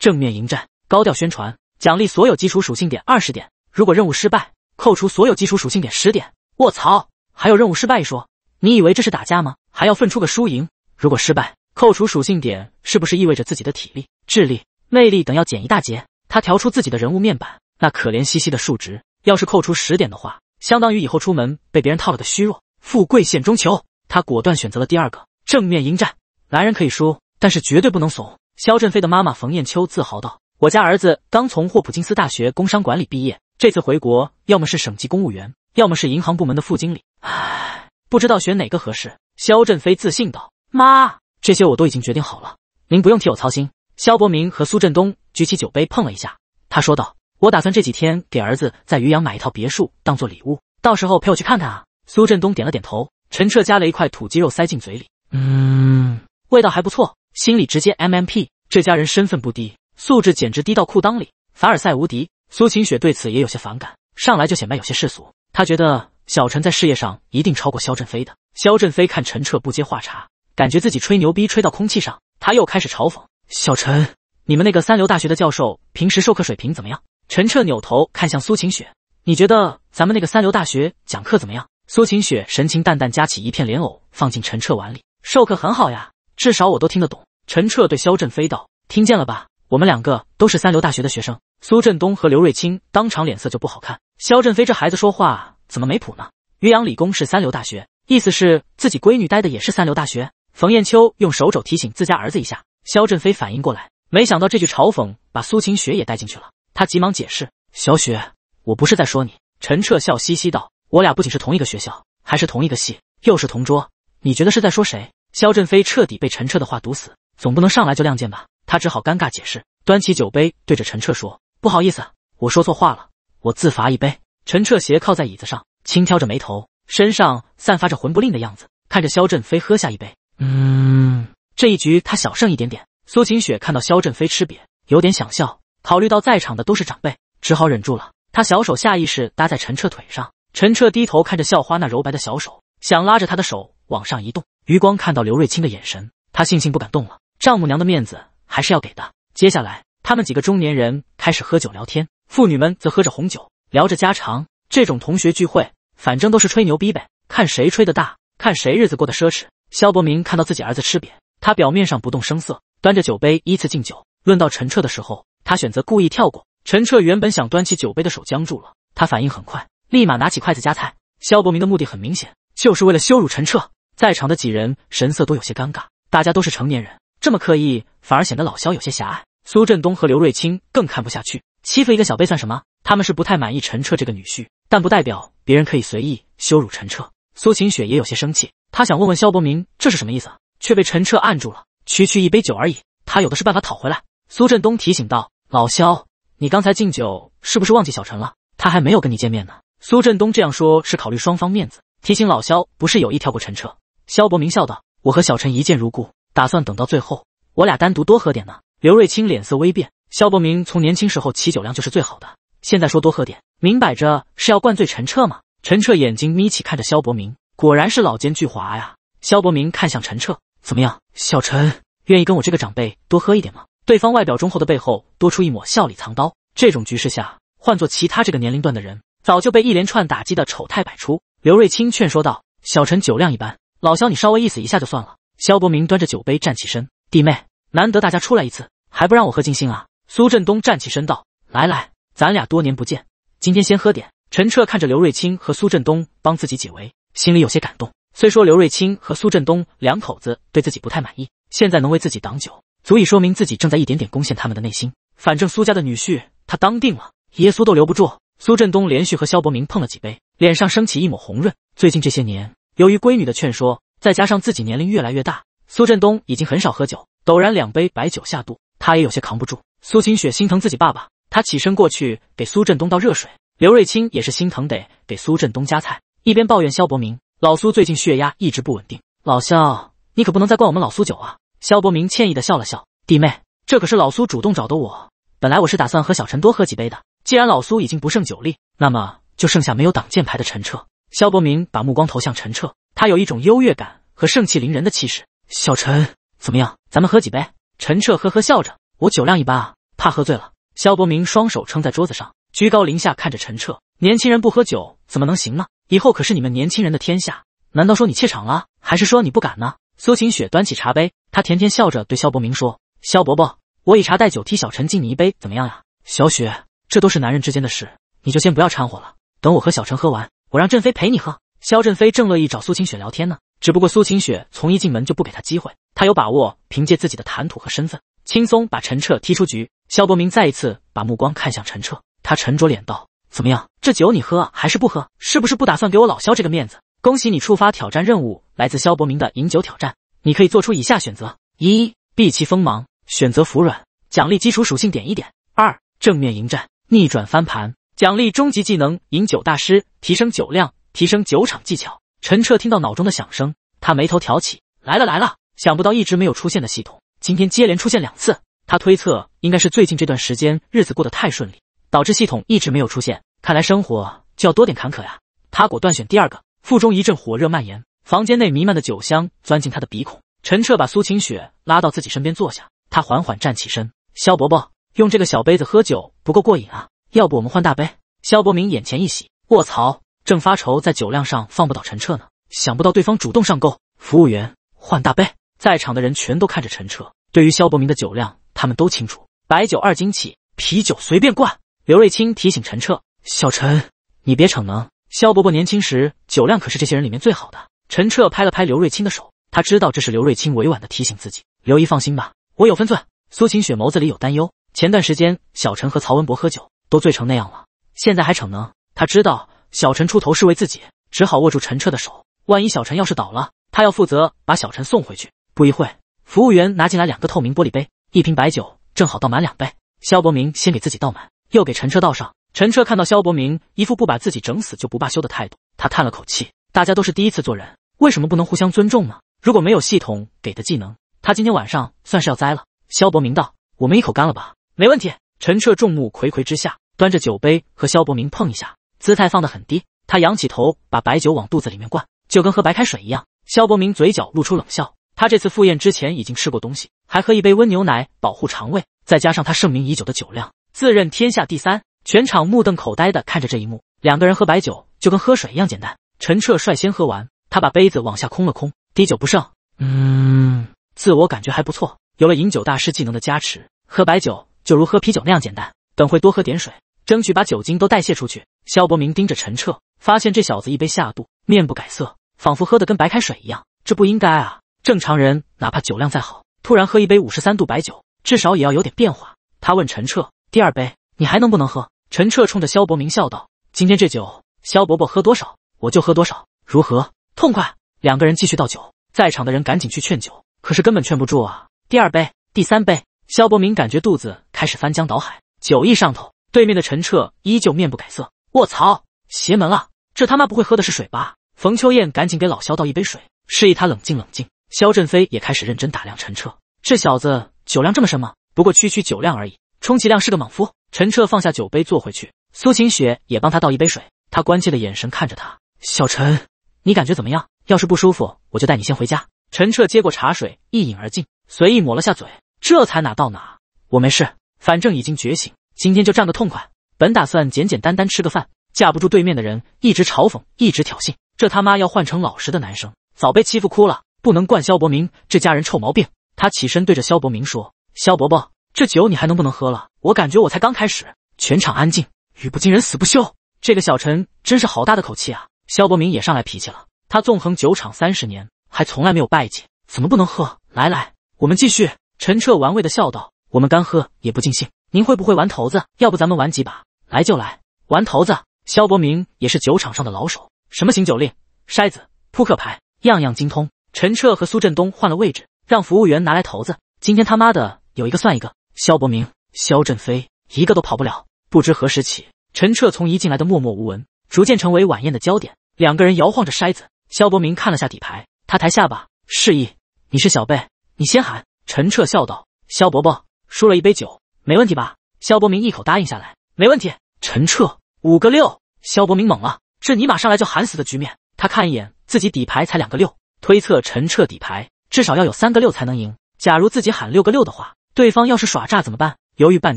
正面迎战，高调宣传，奖励所有基础属性点二十点。如果任务失败，扣除所有基础属性点十点。卧槽，还有任务失败一说？你以为这是打架吗？还要分出个输赢？如果失败，扣除属性点，是不是意味着自己的体力、智力、魅力等要减一大截？他调出自己的人物面板，那可怜兮兮的数值，要是扣除十点的话，相当于以后出门被别人套了个虚弱。富贵险中求，他果断选择了第二个，正面迎战。男人可以输，但是绝对不能怂。肖振飞的妈妈冯艳秋自豪道：“我家儿子刚从霍普金斯大学工商管理毕业，这次回国，要么是省级公务员，要么是银行部门的副经理。唉，不知道选哪个合适。”肖振飞自信道：“妈，这些我都已经决定好了，您不用替我操心。”肖伯明和苏振东举起酒杯碰了一下，他说道：“我打算这几天给儿子在余阳买一套别墅当做礼物，到时候陪我去看看啊。”苏振东点了点头。陈彻夹了一块土鸡肉塞进嘴里，嗯，味道还不错。心里直接 m m p 这家人身份不低，素质简直低到裤裆里。凡尔赛无敌，苏晴雪对此也有些反感，上来就显摆有些世俗。她觉得小陈在事业上一定超过肖振飞的。肖振飞看陈彻不接话茬，感觉自己吹牛逼吹到空气上，他又开始嘲讽小陈：“你们那个三流大学的教授平时授课水平怎么样？”陈彻扭头看向苏晴雪：“你觉得咱们那个三流大学讲课怎么样？”苏晴雪神情淡淡，夹起一片莲藕放进陈彻碗里：“授课很好呀。”至少我都听得懂。陈彻对肖振飞道：“听见了吧？我们两个都是三流大学的学生。”苏振东和刘瑞清当场脸色就不好看。肖振飞这孩子说话怎么没谱呢？于洋理工是三流大学，意思是自己闺女待的也是三流大学。冯艳秋用手肘提醒自家儿子一下。肖振飞反应过来，没想到这句嘲讽把苏晴雪也带进去了。他急忙解释：“小雪，我不是在说你。”陈彻笑嘻嘻道：“我俩不仅是同一个学校，还是同一个系，又是同桌，你觉得是在说谁？”肖振飞彻底被陈彻的话毒死，总不能上来就亮剑吧？他只好尴尬解释，端起酒杯对着陈彻说：“不好意思，我说错话了，我自罚一杯。”陈彻斜靠在椅子上，轻挑着眉头，身上散发着魂不吝的样子，看着肖振飞喝下一杯。嗯，这一局他小胜一点点。苏晴雪看到肖振飞吃瘪，有点想笑，考虑到在场的都是长辈，只好忍住了。他小手下意识搭在陈彻腿上，陈彻低头看着校花那柔白的小手，想拉着她的手往上移动。余光看到刘瑞清的眼神，他悻悻不敢动了。丈母娘的面子还是要给的。接下来，他们几个中年人开始喝酒聊天，妇女们则喝着红酒，聊着家常。这种同学聚会，反正都是吹牛逼呗，看谁吹的大，看谁日子过得奢侈。肖伯明看到自己儿子吃瘪，他表面上不动声色，端着酒杯依次敬酒。论到陈彻的时候，他选择故意跳过。陈彻原本想端起酒杯的手僵住了，他反应很快，立马拿起筷子夹菜。肖伯明的目的很明显，就是为了羞辱陈彻。在场的几人神色都有些尴尬，大家都是成年人，这么刻意反而显得老肖有些狭隘。苏振东和刘瑞清更看不下去，欺负一个小辈算什么？他们是不太满意陈彻这个女婿，但不代表别人可以随意羞辱陈彻。苏晴雪也有些生气，她想问问肖伯明这是什么意思，却被陈彻按住了。区区一杯酒而已，他有的是办法讨回来。苏振东提醒道：“老肖，你刚才敬酒是不是忘记小陈了？他还没有跟你见面呢。”苏振东这样说，是考虑双方面子，提醒老肖不是有意跳过陈彻。萧伯明笑道：“我和小陈一见如故，打算等到最后，我俩单独多喝点呢。”刘瑞清脸色微变。萧伯明从年轻时候起酒量就是最好的，现在说多喝点，明摆着是要灌醉陈彻吗？陈彻眼睛眯起，看着萧伯明，果然是老奸巨猾呀。萧伯明看向陈彻：“怎么样，小陈愿意跟我这个长辈多喝一点吗？”对方外表忠厚的背后多出一抹笑里藏刀。这种局势下，换做其他这个年龄段的人，早就被一连串打击的丑态百出。刘瑞清劝说道：“小陈酒量一般。”老肖，你稍微意思一下就算了。肖伯明端着酒杯站起身，弟妹，难得大家出来一次，还不让我喝尽兴啊？苏振东站起身道：“来来，咱俩多年不见，今天先喝点。”陈彻看着刘瑞清和苏振东帮自己解围，心里有些感动。虽说刘瑞清和苏振东两口子对自己不太满意，现在能为自己挡酒，足以说明自己正在一点点攻陷他们的内心。反正苏家的女婿他当定了，耶稣都留不住。苏振东连续和肖伯明碰了几杯，脸上升起一抹红润。最近这些年。由于闺女的劝说，再加上自己年龄越来越大，苏振东已经很少喝酒。陡然两杯白酒下肚，他也有些扛不住。苏晴雪心疼自己爸爸，他起身过去给苏振东倒热水。刘瑞清也是心疼，得给苏振东夹菜，一边抱怨肖伯明：“老苏最近血压一直不稳定，老肖，你可不能再灌我们老苏酒啊！”肖伯明歉意的笑了笑：“弟妹，这可是老苏主动找的我，本来我是打算和小陈多喝几杯的。既然老苏已经不胜酒力，那么就剩下没有挡箭牌的陈彻。”萧伯明把目光投向陈彻，他有一种优越感和盛气凌人的气势。小陈怎么样？咱们喝几杯？陈彻呵呵笑着，我酒量一般啊，怕喝醉了。萧伯明双手撑在桌子上，居高临下看着陈彻。年轻人不喝酒怎么能行呢？以后可是你们年轻人的天下。难道说你怯场了？还是说你不敢呢？苏晴雪端起茶杯，她甜甜笑着对萧伯明说：“萧伯伯，我以茶代酒替小陈敬你一杯，怎么样呀？”小雪，这都是男人之间的事，你就先不要掺和了。等我和小陈喝完。我让振飞陪你喝。肖振飞正乐意找苏晴雪聊天呢，只不过苏晴雪从一进门就不给他机会。他有把握凭借自己的谈吐和身份，轻松把陈彻踢出局。肖伯明再一次把目光看向陈彻，他沉着脸道：“怎么样，这酒你喝还是不喝？是不是不打算给我老肖这个面子？恭喜你触发挑战任务，来自肖伯明的饮酒挑战。你可以做出以下选择：一，避其锋芒，选择服软，奖励基础属性点一点；二，正面迎战，逆转翻盘。”奖励终极技能，饮酒大师，提升酒量，提升酒场技巧。陈彻听到脑中的响声，他眉头挑起，来了来了！想不到一直没有出现的系统，今天接连出现两次。他推测应该是最近这段时间日子过得太顺利，导致系统一直没有出现。看来生活就要多点坎坷呀！他果断选第二个，腹中一阵火热蔓延，房间内弥漫的酒香钻进他的鼻孔。陈彻把苏晴雪拉到自己身边坐下，他缓缓站起身：“萧伯伯，用这个小杯子喝酒不够过瘾啊。”要不我们换大杯？肖伯明眼前一喜，卧槽！正发愁在酒量上放不倒陈彻呢，想不到对方主动上钩。服务员，换大杯！在场的人全都看着陈彻，对于肖伯明的酒量，他们都清楚。白酒二斤起，啤酒随便灌。刘瑞清提醒陈彻：“小陈，你别逞能。肖伯伯年轻时酒量可是这些人里面最好的。”陈彻拍了拍刘瑞清的手，他知道这是刘瑞清委婉的提醒自己。刘姨放心吧，我有分寸。苏晴雪眸子里有担忧。前段时间，小陈和曹文博喝酒。都醉成那样了，现在还逞能。他知道小陈出头是为自己，只好握住陈彻的手。万一小陈要是倒了，他要负责把小陈送回去。不一会服务员拿进来两个透明玻璃杯，一瓶白酒正好倒满两杯。萧伯明先给自己倒满，又给陈彻倒上。陈彻看到萧伯明一副不把自己整死就不罢休的态度，他叹了口气：大家都是第一次做人，为什么不能互相尊重呢？如果没有系统给的技能，他今天晚上算是要栽了。萧伯明道：我们一口干了吧？没问题。陈彻众目睽睽之下，端着酒杯和萧伯明碰一下，姿态放得很低。他仰起头，把白酒往肚子里面灌，就跟喝白开水一样。萧伯明嘴角露出冷笑。他这次赴宴之前已经吃过东西，还喝一杯温牛奶保护肠胃，再加上他盛名已久的酒量，自认天下第三。全场目瞪口呆地看着这一幕，两个人喝白酒就跟喝水一样简单。陈彻率先喝完，他把杯子往下空了空，滴酒不剩。嗯，自我感觉还不错。有了饮酒大师技能的加持，喝白酒。就如喝啤酒那样简单，等会多喝点水，争取把酒精都代谢出去。肖伯明盯着陈彻，发现这小子一杯下肚，面不改色，仿佛喝的跟白开水一样。这不应该啊！正常人哪怕酒量再好，突然喝一杯五十三度白酒，至少也要有点变化。他问陈彻：“第二杯你还能不能喝？”陈彻冲着肖伯明笑道：“今天这酒，肖伯伯喝多少我就喝多少，如何？痛快！”两个人继续倒酒，在场的人赶紧去劝酒，可是根本劝不住啊！第二杯，第三杯，肖伯明感觉肚子。开始翻江倒海，酒意上头。对面的陈彻依旧面不改色。卧槽，邪门了！这他妈不会喝的是水吧？冯秋燕赶紧给老肖倒一杯水，示意他冷静冷静。肖振飞也开始认真打量陈彻，这小子酒量这么深吗？不过区区酒量而已，充其量是个莽夫。陈彻放下酒杯坐回去，苏晴雪也帮他倒一杯水，他关切的眼神看着他：“小陈，你感觉怎么样？要是不舒服，我就带你先回家。”陈彻接过茶水一饮而尽，随意抹了下嘴，这才哪到哪？我没事。反正已经觉醒，今天就战个痛快。本打算简简单单吃个饭，架不住对面的人一直嘲讽，一直挑衅，这他妈要换成老实的男生，早被欺负哭了。不能惯肖伯明这家人臭毛病。他起身对着肖伯明说：“肖伯伯，这酒你还能不能喝了？我感觉我才刚开始。”全场安静。语不惊人死不休，这个小陈真是好大的口气啊！肖伯明也上来脾气了。他纵横酒场三十年，还从来没有败绩，怎么不能喝？来来，我们继续。陈彻玩味的笑道。我们干喝也不尽兴，您会不会玩骰子？要不咱们玩几把，来就来玩骰子。肖伯明也是酒场上的老手，什么醒酒令、筛子、扑克牌，样样精通。陈彻和苏振东换了位置，让服务员拿来骰子。今天他妈的有一个算一个。肖伯明、肖振飞一个都跑不了。不知何时起，陈彻从一进来的默默无闻，逐渐成为晚宴的焦点。两个人摇晃着筛子，肖伯明看了下底牌，他抬下巴示意：“你是小辈，你先喊。”陈彻笑道：“肖伯伯。”输了一杯酒，没问题吧？萧伯明一口答应下来，没问题。陈彻五个六，萧伯明懵了，这你马上来就喊死的局面。他看一眼自己底牌才两个六，推测陈彻底牌至少要有三个六才能赢。假如自己喊六个六的话，对方要是耍诈怎么办？犹豫半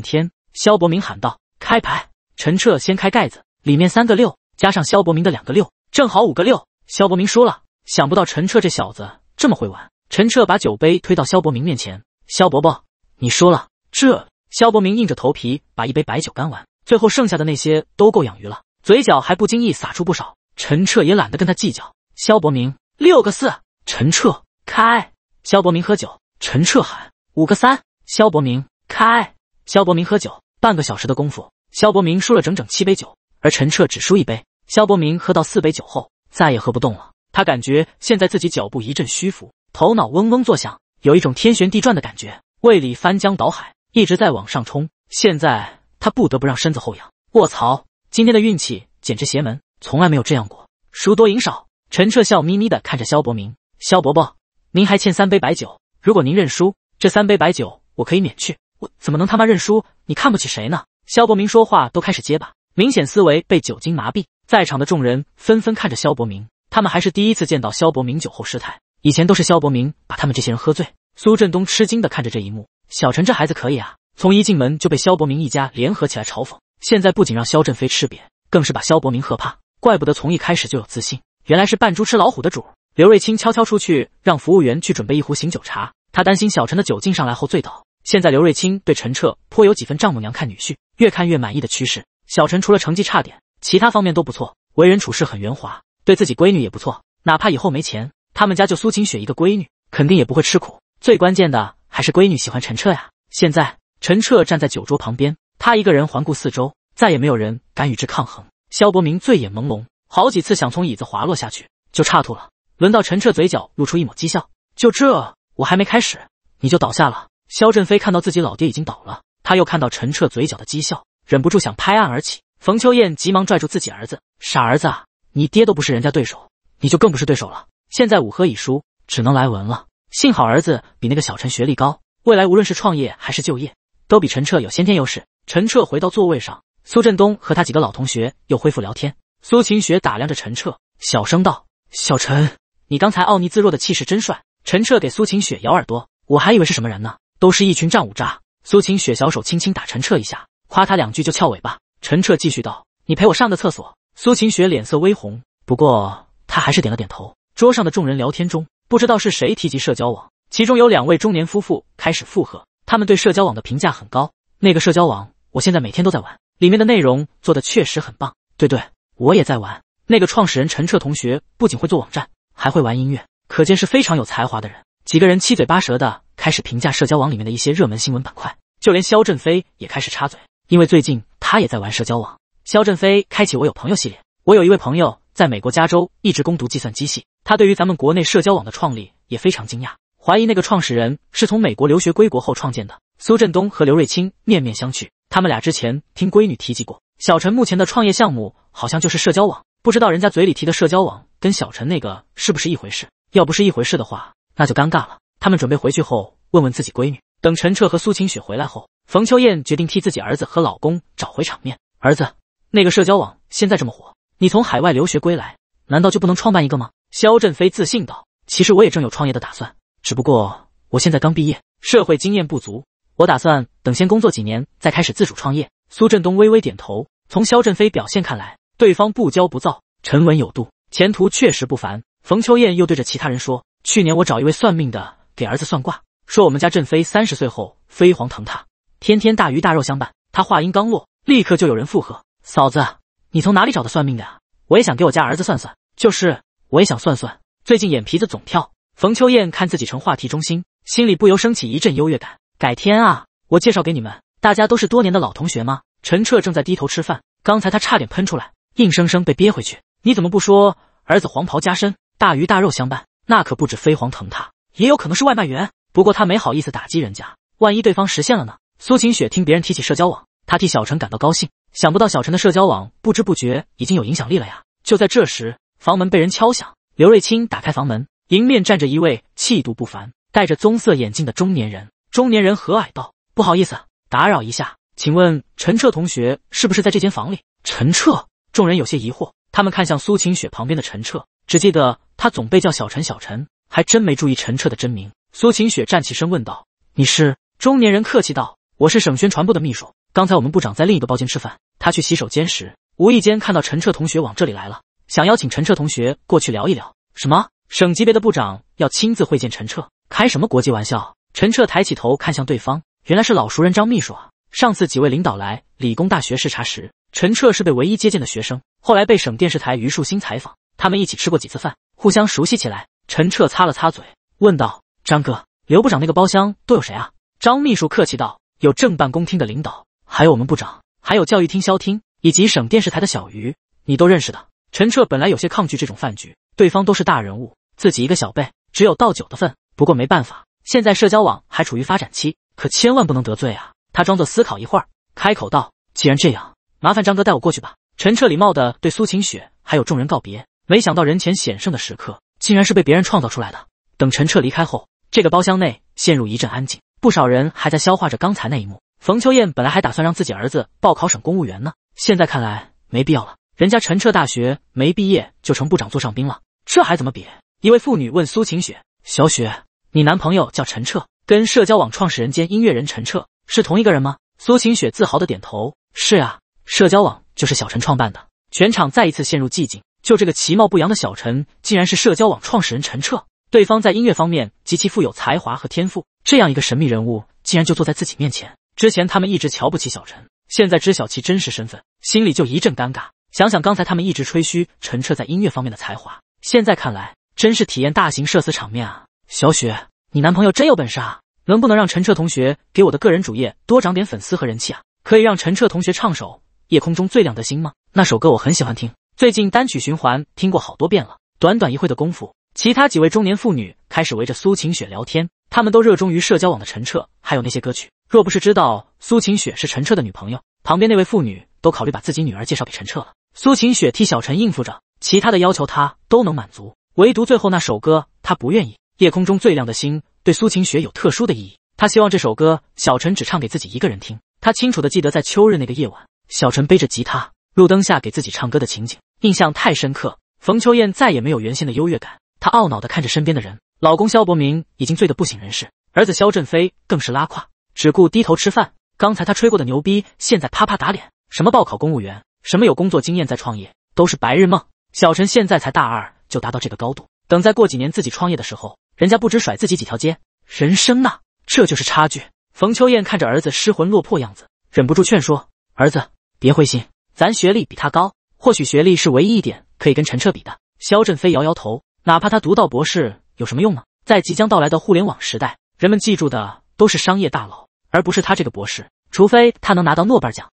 天，萧伯明喊道：“开牌！”陈彻掀开盖子，里面三个六加上萧伯明的两个六，正好五个六。萧伯明输了，想不到陈彻这小子这么会玩。陈彻把酒杯推到萧伯明面前，萧伯伯。你输了，这萧伯明硬着头皮把一杯白酒干完，最后剩下的那些都够养鱼了。嘴角还不经意洒出不少。陈彻也懒得跟他计较。萧伯明六个四，陈彻开。萧伯明喝酒，陈彻喊五个三，萧伯明开。萧伯明喝酒。半个小时的功夫，萧伯明输了整整七杯酒，而陈彻只输一杯。萧伯明喝到四杯酒后再也喝不动了，他感觉现在自己脚步一阵虚浮，头脑嗡嗡作响，有一种天旋地转的感觉。胃里翻江倒海，一直在往上冲。现在他不得不让身子后仰。卧槽，今天的运气简直邪门，从来没有这样过。输多赢少。陈彻笑眯眯的看着萧伯明：“萧伯伯，您还欠三杯白酒。如果您认输，这三杯白酒我可以免去。”我怎么能他妈认输？你看不起谁呢？萧伯明说话都开始结巴，明显思维被酒精麻痹。在场的众人纷纷看着萧伯明，他们还是第一次见到萧伯明酒后失态。以前都是萧伯明把他们这些人喝醉。苏振东吃惊地看着这一幕，小陈这孩子可以啊！从一进门就被肖伯明一家联合起来嘲讽，现在不仅让肖振飞吃瘪，更是把肖伯明吓怕。怪不得从一开始就有自信，原来是扮猪吃老虎的主。刘瑞清悄悄出去让服务员去准备一壶醒酒茶，他担心小陈的酒劲上来后醉倒。现在刘瑞清对陈彻颇有几分丈母娘看女婿，越看越满意的趋势。小陈除了成绩差点，其他方面都不错，为人处事很圆滑，对自己闺女也不错。哪怕以后没钱，他们家就苏晴雪一个闺女，肯定也不会吃苦。最关键的还是闺女喜欢陈彻呀。现在陈彻站在酒桌旁边，他一个人环顾四周，再也没有人敢与之抗衡。肖伯明醉眼朦胧，好几次想从椅子滑落下去，就差吐了。轮到陈彻，嘴角露出一抹讥笑。就这，我还没开始，你就倒下了。肖振飞看到自己老爹已经倒了，他又看到陈彻嘴角的讥笑，忍不住想拍案而起。冯秋燕急忙拽住自己儿子：“傻儿子，你爹都不是人家对手，你就更不是对手了。现在五合已输，只能来文了。”幸好儿子比那个小陈学历高，未来无论是创业还是就业，都比陈彻有先天优势。陈彻回到座位上，苏振东和他几个老同学又恢复聊天。苏晴雪打量着陈彻，小声道：“小陈，你刚才傲睨自若的气势真帅。”陈彻给苏晴雪咬耳朵：“我还以为是什么人呢，都是一群战五渣。”苏晴雪小手轻轻打陈彻一下，夸他两句就翘尾巴。陈彻继续道：“你陪我上个厕所。”苏晴雪脸色微红，不过她还是点了点头。桌上的众人聊天中。不知道是谁提及社交网，其中有两位中年夫妇开始附和，他们对社交网的评价很高。那个社交网，我现在每天都在玩，里面的内容做的确实很棒。对对，我也在玩。那个创始人陈澈同学不仅会做网站，还会玩音乐，可见是非常有才华的人。几个人七嘴八舌的开始评价社交网里面的一些热门新闻板块，就连肖振飞也开始插嘴，因为最近他也在玩社交网。肖振飞开启我有朋友系列，我有一位朋友在美国加州一直攻读计算机系。他对于咱们国内社交网的创立也非常惊讶，怀疑那个创始人是从美国留学归国后创建的。苏振东和刘瑞清面面相觑，他们俩之前听闺女提及过，小陈目前的创业项目好像就是社交网，不知道人家嘴里提的社交网跟小陈那个是不是一回事。要不是一回事的话，那就尴尬了。他们准备回去后问问自己闺女。等陈彻和苏晴雪回来后，冯秋燕决定替自己儿子和老公找回场面。儿子，那个社交网现在这么火，你从海外留学归来，难道就不能创办一个吗？肖振飞自信道：“其实我也正有创业的打算，只不过我现在刚毕业，社会经验不足，我打算等先工作几年，再开始自主创业。”苏振东微微点头。从肖振飞表现看来，对方不骄不躁，沉稳有度，前途确实不凡。冯秋燕又对着其他人说：“去年我找一位算命的给儿子算卦，说我们家振飞三十岁后飞黄腾达，天天大鱼大肉相伴。”他话音刚落，立刻就有人附和：“嫂子，你从哪里找的算命的啊？我也想给我家儿子算算。”就是。我也想算算，最近眼皮子总跳。冯秋燕看自己成话题中心，心里不由升起一阵优越感。改天啊，我介绍给你们，大家都是多年的老同学吗？陈彻正在低头吃饭，刚才他差点喷出来，硬生生被憋回去。你怎么不说儿子黄袍加身，大鱼大肉相伴？那可不止飞黄腾达，也有可能是外卖员。不过他没好意思打击人家，万一对方实现了呢？苏晴雪听别人提起社交网，她替小陈感到高兴。想不到小陈的社交网不知不觉已经有影响力了呀！就在这时。房门被人敲响，刘瑞清打开房门，迎面站着一位气度不凡、戴着棕色眼镜的中年人。中年人和蔼道：“不好意思，打扰一下，请问陈澈同学是不是在这间房里？”陈澈，众人有些疑惑，他们看向苏晴雪旁边的陈澈，只记得他总被叫小陈，小陈还真没注意陈澈的真名。苏晴雪站起身问道：“你是？”中年人客气道：“我是省宣传部的秘书，刚才我们部长在另一个包间吃饭，他去洗手间时，无意间看到陈澈同学往这里来了。”想邀请陈彻同学过去聊一聊。什么省级别的部长要亲自会见陈彻，开什么国际玩笑？陈彻抬起头看向对方，原来是老熟人张秘书啊。上次几位领导来理工大学视察时，陈彻是被唯一接见的学生，后来被省电视台于树新采访，他们一起吃过几次饭，互相熟悉起来。陈彻擦了擦嘴，问道：“张哥，刘部长那个包厢都有谁啊？”张秘书客气道：“有正办公厅的领导，还有我们部长，还有教育厅肖厅，以及省电视台的小于，你都认识的。”陈彻本来有些抗拒这种饭局，对方都是大人物，自己一个小辈，只有倒酒的份。不过没办法，现在社交网还处于发展期，可千万不能得罪啊！他装作思考一会儿，开口道：“既然这样，麻烦张哥带我过去吧。”陈彻礼貌地对苏晴雪还有众人告别。没想到人前险胜的时刻，竟然是被别人创造出来的。等陈彻离开后，这个包厢内陷入一阵安静，不少人还在消化着刚才那一幕。冯秋燕本来还打算让自己儿子报考省公务员呢，现在看来没必要了。人家陈彻大学没毕业就成部长座上宾了，这还怎么比？一位妇女问苏晴雪：“小雪，你男朋友叫陈彻，跟社交网创始人兼音乐人陈彻是同一个人吗？”苏晴雪自豪的点头：“是啊，社交网就是小陈创办的。”全场再一次陷入寂静。就这个其貌不扬的小陈，竟然是社交网创始人陈彻。对方在音乐方面极其富有才华和天赋，这样一个神秘人物竟然就坐在自己面前。之前他们一直瞧不起小陈，现在知晓其真实身份，心里就一阵尴尬。想想刚才他们一直吹嘘陈彻在音乐方面的才华，现在看来真是体验大型社死场面啊！小雪，你男朋友真有本事啊！能不能让陈彻同学给我的个人主页多涨点粉丝和人气啊？可以让陈彻同学唱首《夜空中最亮的星》吗？那首歌我很喜欢听，最近单曲循环听过好多遍了。短短一会的功夫，其他几位中年妇女开始围着苏晴雪聊天，他们都热衷于社交网的陈彻，还有那些歌曲。若不是知道苏晴雪是陈彻的女朋友，旁边那位妇女都考虑把自己女儿介绍给陈彻了。苏晴雪替小陈应付着，其他的要求她都能满足，唯独最后那首歌她不愿意。夜空中最亮的星对苏晴雪有特殊的意义，她希望这首歌小陈只唱给自己一个人听。她清楚的记得在秋日那个夜晚，小陈背着吉他，路灯下给自己唱歌的情景，印象太深刻。冯秋燕再也没有原先的优越感，她懊恼的看着身边的人，老公肖伯明已经醉得不省人事，儿子肖振飞更是拉胯，只顾低头吃饭。刚才他吹过的牛逼，现在啪啪打脸，什么报考公务员？什么有工作经验再创业都是白日梦。小陈现在才大二就达到这个高度，等再过几年自己创业的时候，人家不止甩自己几条街。人生呐，这就是差距。冯秋燕看着儿子失魂落魄样子，忍不住劝说：“儿子，别灰心，咱学历比他高，或许学历是唯一一点可以跟陈彻比的。”肖振飞摇摇头：“哪怕他读到博士，有什么用呢？在即将到来的互联网时代，人们记住的都是商业大佬，而不是他这个博士，除非他能拿到诺贝尔奖。”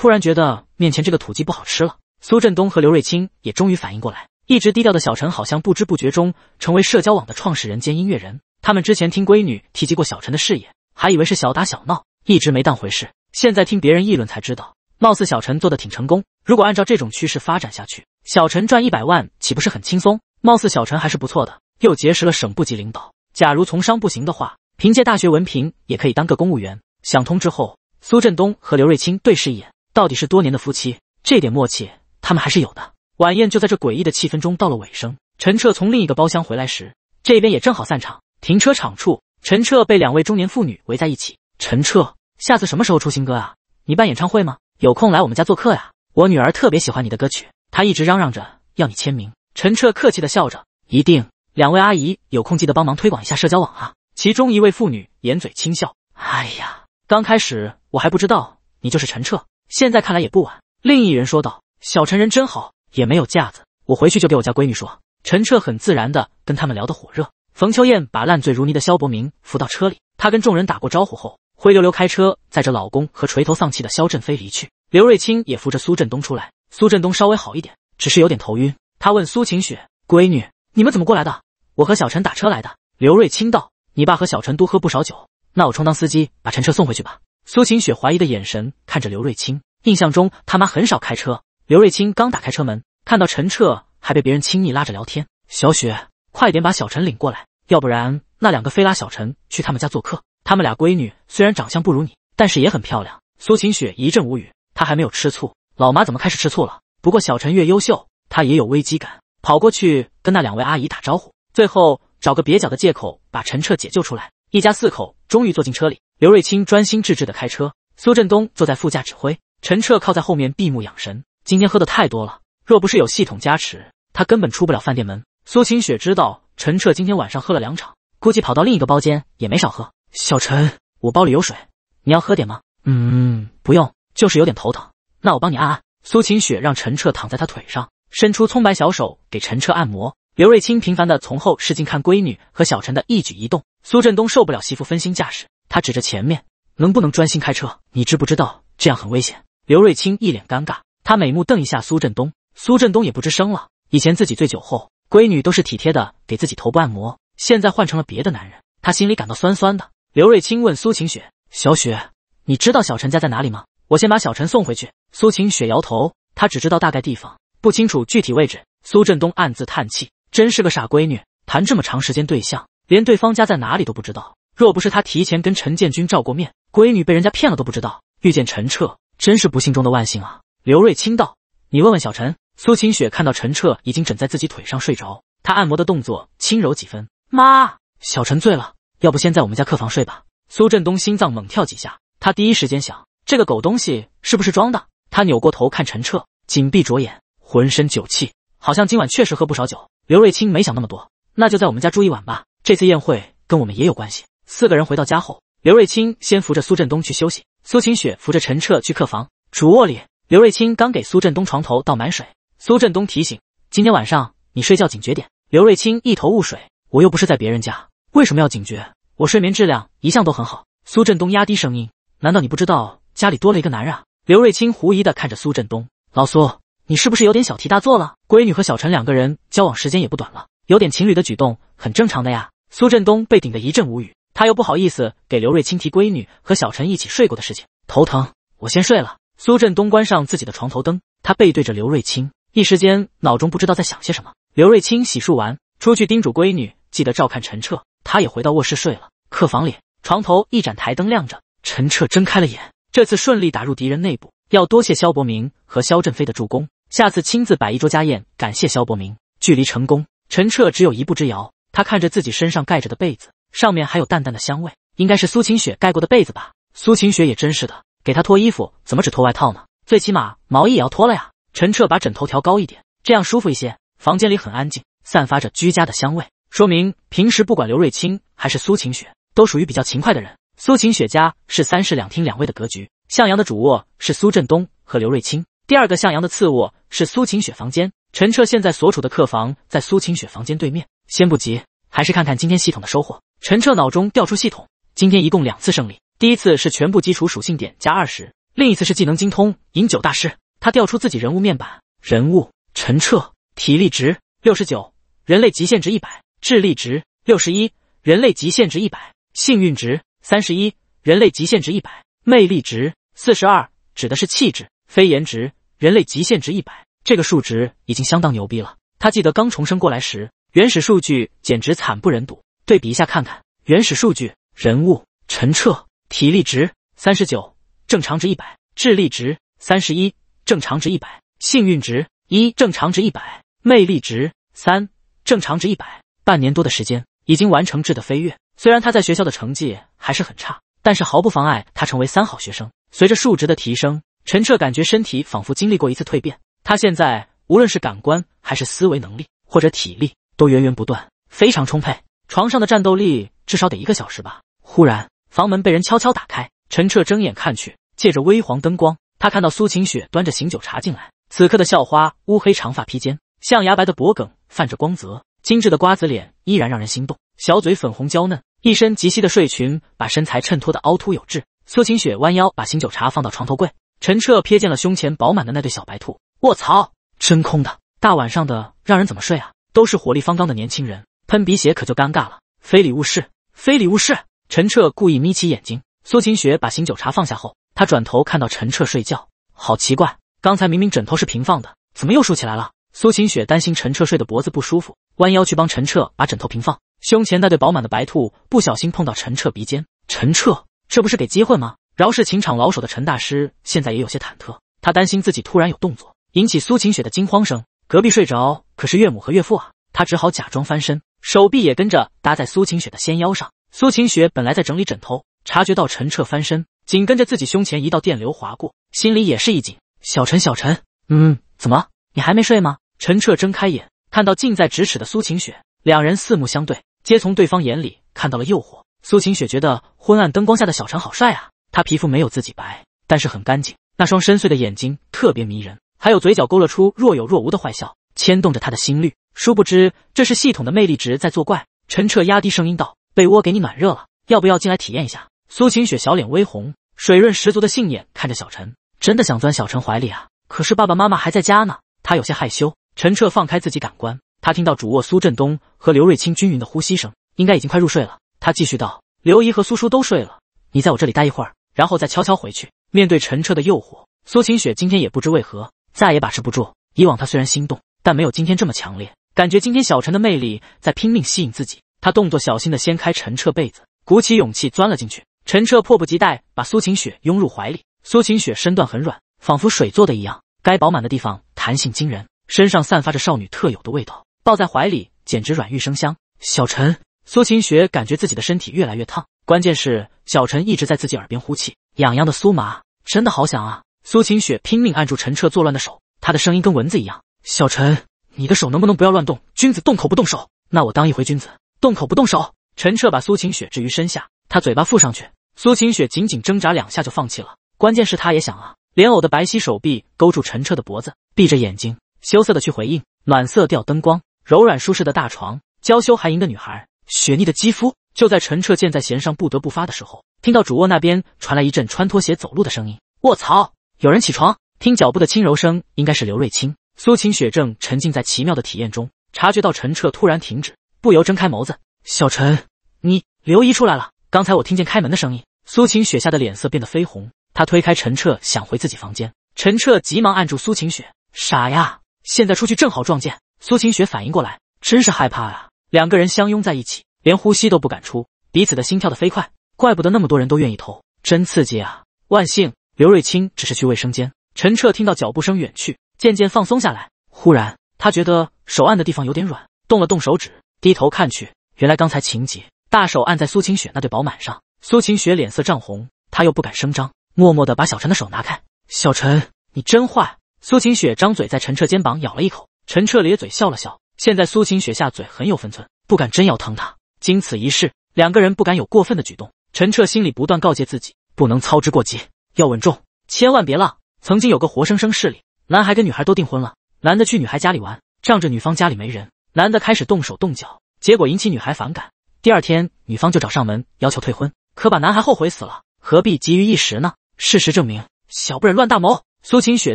突然觉得面前这个土鸡不好吃了。苏振东和刘瑞清也终于反应过来，一直低调的小陈好像不知不觉中成为社交网的创始人兼音乐人。他们之前听闺女提及过小陈的事业，还以为是小打小闹，一直没当回事。现在听别人议论才知道，貌似小陈做的挺成功。如果按照这种趋势发展下去，小陈赚一百万岂不是很轻松？貌似小陈还是不错的，又结识了省部级领导。假如从商不行的话，凭借大学文凭也可以当个公务员。想通之后，苏振东和刘瑞清对视一眼。到底是多年的夫妻，这点默契他们还是有的。晚宴就在这诡异的气氛中到了尾声。陈彻从另一个包厢回来时，这边也正好散场。停车场处，陈彻被两位中年妇女围在一起。陈彻，下次什么时候出新歌啊？你办演唱会吗？有空来我们家做客呀。我女儿特别喜欢你的歌曲，她一直嚷嚷着要你签名。陈彻客气的笑着，一定。两位阿姨有空记得帮忙推广一下社交网啊。其中一位妇女掩嘴轻笑，哎呀，刚开始我还不知道你就是陈彻。现在看来也不晚，另一人说道：“小陈人真好，也没有架子。我回去就给我家闺女说。”陈彻很自然的跟他们聊得火热。冯秋燕把烂醉如泥的肖伯明扶到车里，她跟众人打过招呼后，灰溜溜开车载着老公和垂头丧气的肖振飞离去。刘瑞清也扶着苏振东出来，苏振东稍微好一点，只是有点头晕。他问苏晴雪：“闺女，你们怎么过来的？”“我和小陈打车来的。”刘瑞清道：“你爸和小陈都喝不少酒，那我充当司机把陈彻送回去吧。”苏晴雪怀疑的眼神看着刘瑞清，印象中他妈很少开车。刘瑞清刚打开车门，看到陈彻还被别人轻易拉着聊天。小雪，快点把小陈领过来，要不然那两个非拉小陈去他们家做客。他们俩闺女虽然长相不如你，但是也很漂亮。苏晴雪一阵无语，她还没有吃醋，老妈怎么开始吃醋了？不过小陈越优秀，她也有危机感，跑过去跟那两位阿姨打招呼，最后找个蹩脚的借口把陈彻解救出来。一家四口终于坐进车里。刘瑞清专心致志的开车，苏振东坐在副驾指挥，陈彻靠在后面闭目养神。今天喝的太多了，若不是有系统加持，他根本出不了饭店门。苏晴雪知道陈彻今天晚上喝了两场，估计跑到另一个包间也没少喝。小陈，我包里有水，你要喝点吗？嗯，不用，就是有点头疼。那我帮你按按。苏晴雪让陈彻躺在她腿上，伸出葱白小手给陈彻按摩。刘瑞清频繁的从后视镜看闺女和小陈的一举一动。苏振东受不了媳妇分心驾驶。他指着前面，能不能专心开车？你知不知道这样很危险？刘瑞清一脸尴尬，他美目瞪一下苏振东，苏振东也不吱声了。以前自己醉酒后，闺女都是体贴的给自己头部按摩，现在换成了别的男人，他心里感到酸酸的。刘瑞清问苏晴雪：“小雪，你知道小陈家在哪里吗？我先把小陈送回去。”苏晴雪摇头，她只知道大概地方，不清楚具体位置。苏振东暗自叹气，真是个傻闺女，谈这么长时间对象，连对方家在哪里都不知道。若不是他提前跟陈建军照过面，闺女被人家骗了都不知道。遇见陈彻真是不幸中的万幸啊！刘瑞清道：“你问问小陈。”苏晴雪看到陈彻已经枕在自己腿上睡着，她按摩的动作轻柔几分。妈，小陈醉了，要不先在我们家客房睡吧？苏振东心脏猛跳几下，他第一时间想：这个狗东西是不是装的？他扭过头看陈彻，紧闭着眼，浑身酒气，好像今晚确实喝不少酒。刘瑞清没想那么多，那就在我们家住一晚吧。这次宴会跟我们也有关系。四个人回到家后，刘瑞清先扶着苏振东去休息，苏晴雪扶着陈彻去客房主卧里。刘瑞清刚给苏振东床头倒满水，苏振东提醒：“今天晚上你睡觉警觉点。”刘瑞清一头雾水：“我又不是在别人家，为什么要警觉？我睡眠质量一向都很好。”苏振东压低声音：“难道你不知道家里多了一个男人？”刘瑞清狐疑的看着苏振东：“老苏，你是不是有点小题大做了？闺女和小陈两个人交往时间也不短了，有点情侣的举动很正常的呀。”苏振东被顶得一阵无语。他又不好意思给刘瑞清提闺女和小陈一起睡过的事情，头疼，我先睡了。苏振东关上自己的床头灯，他背对着刘瑞清，一时间脑中不知道在想些什么。刘瑞清洗漱完，出去叮嘱闺女记得照看陈彻，他也回到卧室睡了。客房里，床头一盏台灯亮着。陈彻睁开了眼，这次顺利打入敌人内部，要多谢肖伯明和肖振飞的助攻。下次亲自摆一桌家宴感谢肖伯明。距离成功，陈彻只有一步之遥。他看着自己身上盖着的被子。上面还有淡淡的香味，应该是苏晴雪盖过的被子吧。苏晴雪也真是的，给她脱衣服怎么只脱外套呢？最起码毛衣也要脱了呀。陈彻把枕头调高一点，这样舒服一些。房间里很安静，散发着居家的香味，说明平时不管刘瑞清还是苏晴雪，都属于比较勤快的人。苏晴雪家是三室两厅两卫的格局，向阳的主卧是苏振东和刘瑞清，第二个向阳的次卧是苏晴雪房间。陈彻现在所处的客房在苏晴雪房间对面，先不急，还是看看今天系统的收获。陈彻脑中调出系统，今天一共两次胜利，第一次是全部基础属性点加二十，另一次是技能精通饮酒大师。他调出自己人物面板，人物陈彻，体力值六十九，人类极限值一百；智力值六十一，人类极限值一百；幸运值三十一，人类极限值一百；魅力值四十二，指的是气质非颜值，人类极限值一百。这个数值已经相当牛逼了。他记得刚重生过来时，原始数据简直惨不忍睹。对比一下看看原始数据：人物陈彻，体力值三十九，正常值一百；智力值三十一，正常值一百；幸运值一，正常值一百；魅力值三，正常值一百。半年多的时间，已经完成质的飞跃。虽然他在学校的成绩还是很差，但是毫不妨碍他成为三好学生。随着数值的提升，陈彻感觉身体仿佛经历过一次蜕变。他现在无论是感官还是思维能力，或者体力，都源源不断，非常充沛。床上的战斗力至少得一个小时吧。忽然，房门被人悄悄打开，陈彻睁眼看去，借着微黄灯光，他看到苏晴雪端着醒酒茶进来。此刻的校花，乌黑长发披肩，象牙白的脖颈泛着光泽，精致的瓜子脸依然让人心动，小嘴粉红娇嫩，一身极细的睡裙把身材衬托的凹凸有致。苏晴雪弯腰把醒酒茶放到床头柜，陈彻瞥见了胸前饱满的那对小白兔，卧槽，真空的，大晚上的让人怎么睡啊？都是火力方刚的年轻人。喷鼻血可就尴尬了，非礼勿视，非礼勿视。陈彻故意眯起眼睛。苏晴雪把醒酒茶放下后，他转头看到陈彻睡觉，好奇怪，刚才明明枕头是平放的，怎么又竖起来了？苏晴雪担心陈彻睡的脖子不舒服，弯腰去帮陈彻把枕头平放。胸前那对饱满的白兔不小心碰到陈彻鼻尖，陈彻这不是给机会吗？饶是情场老手的陈大师，现在也有些忐忑，他担心自己突然有动作，引起苏晴雪的惊慌声。隔壁睡着可是岳母和岳父啊，他只好假装翻身。手臂也跟着搭在苏晴雪的纤腰上。苏晴雪本来在整理枕头，察觉到陈彻翻身，紧跟着自己胸前一道电流划过，心里也是一紧。小陈，小陈，嗯，怎么，你还没睡吗？陈彻睁开眼，看到近在咫尺的苏晴雪，两人四目相对，皆从对方眼里看到了诱惑。苏晴雪觉得昏暗灯光下的小陈好帅啊，他皮肤没有自己白，但是很干净，那双深邃的眼睛特别迷人，还有嘴角勾勒出若有若无的坏笑，牵动着他的心率。殊不知这是系统的魅力值在作怪。陈彻压低声音道：“被窝给你暖热了，要不要进来体验一下？”苏晴雪小脸微红，水润十足的杏眼看着小陈，真的想钻小陈怀里啊。可是爸爸妈妈还在家呢，她有些害羞。陈彻放开自己感官，他听到主卧苏振东和刘瑞清均匀的呼吸声，应该已经快入睡了。他继续道：“刘姨和苏叔都睡了，你在我这里待一会儿，然后再悄悄回去。”面对陈彻的诱惑，苏晴雪今天也不知为何再也把持不住。以往她虽然心动，但没有今天这么强烈。感觉今天小陈的魅力在拼命吸引自己，他动作小心地掀开陈彻被子，鼓起勇气钻了进去。陈彻迫不及待把苏晴雪拥入怀里。苏晴雪身段很软，仿佛水做的一样，该饱满的地方弹性惊人，身上散发着少女特有的味道，抱在怀里简直软玉生香。小陈，苏晴雪感觉自己的身体越来越烫，关键是小陈一直在自己耳边呼气，痒痒的酥麻，真的好想啊！苏晴雪拼命按住陈彻作乱的手，她的声音跟蚊子一样，小陈。你的手能不能不要乱动？君子动口不动手。那我当一回君子，动口不动手。陈彻把苏晴雪置于身下，他嘴巴附上去，苏晴雪紧紧挣扎两下就放弃了。关键是他也想啊。莲藕的白皙手臂勾住陈彻的脖子，闭着眼睛羞涩的去回应。暖色调灯光，柔软舒适的大床，娇羞还淫的女孩，雪腻的肌肤。就在陈彻箭在弦上不得不发的时候，听到主卧那边传来一阵穿拖鞋走路的声音。卧槽，有人起床。听脚步的轻柔声，应该是刘瑞清。苏晴雪正沉浸在奇妙的体验中，察觉到陈彻突然停止，不由睁开眸子。小陈，你刘姨出来了，刚才我听见开门的声音。苏晴雪吓得脸色变得绯红，她推开陈彻，想回自己房间。陈彻急忙按住苏晴雪：“傻呀，现在出去正好撞见。”苏晴雪反应过来，真是害怕啊！两个人相拥在一起，连呼吸都不敢出，彼此的心跳得飞快。怪不得那么多人都愿意偷，真刺激啊！万幸，刘瑞清只是去卫生间。陈彻听到脚步声远去。渐渐放松下来，忽然他觉得手按的地方有点软，动了动手指，低头看去，原来刚才秦杰大手按在苏晴雪那对饱满上。苏晴雪脸色涨红，他又不敢声张，默默地把小陈的手拿开。小陈，你真坏！苏晴雪张嘴在陈彻肩膀咬了一口，陈彻咧嘴笑了笑。现在苏晴雪下嘴很有分寸，不敢真咬疼他。经此一事，两个人不敢有过分的举动。陈彻心里不断告诫自己，不能操之过急，要稳重，千万别浪。曾经有个活生生事例。男孩跟女孩都订婚了，男的去女孩家里玩，仗着女方家里没人，男的开始动手动脚，结果引起女孩反感。第二天，女方就找上门要求退婚，可把男孩后悔死了。何必急于一时呢？事实证明，小不忍乱大谋。苏晴雪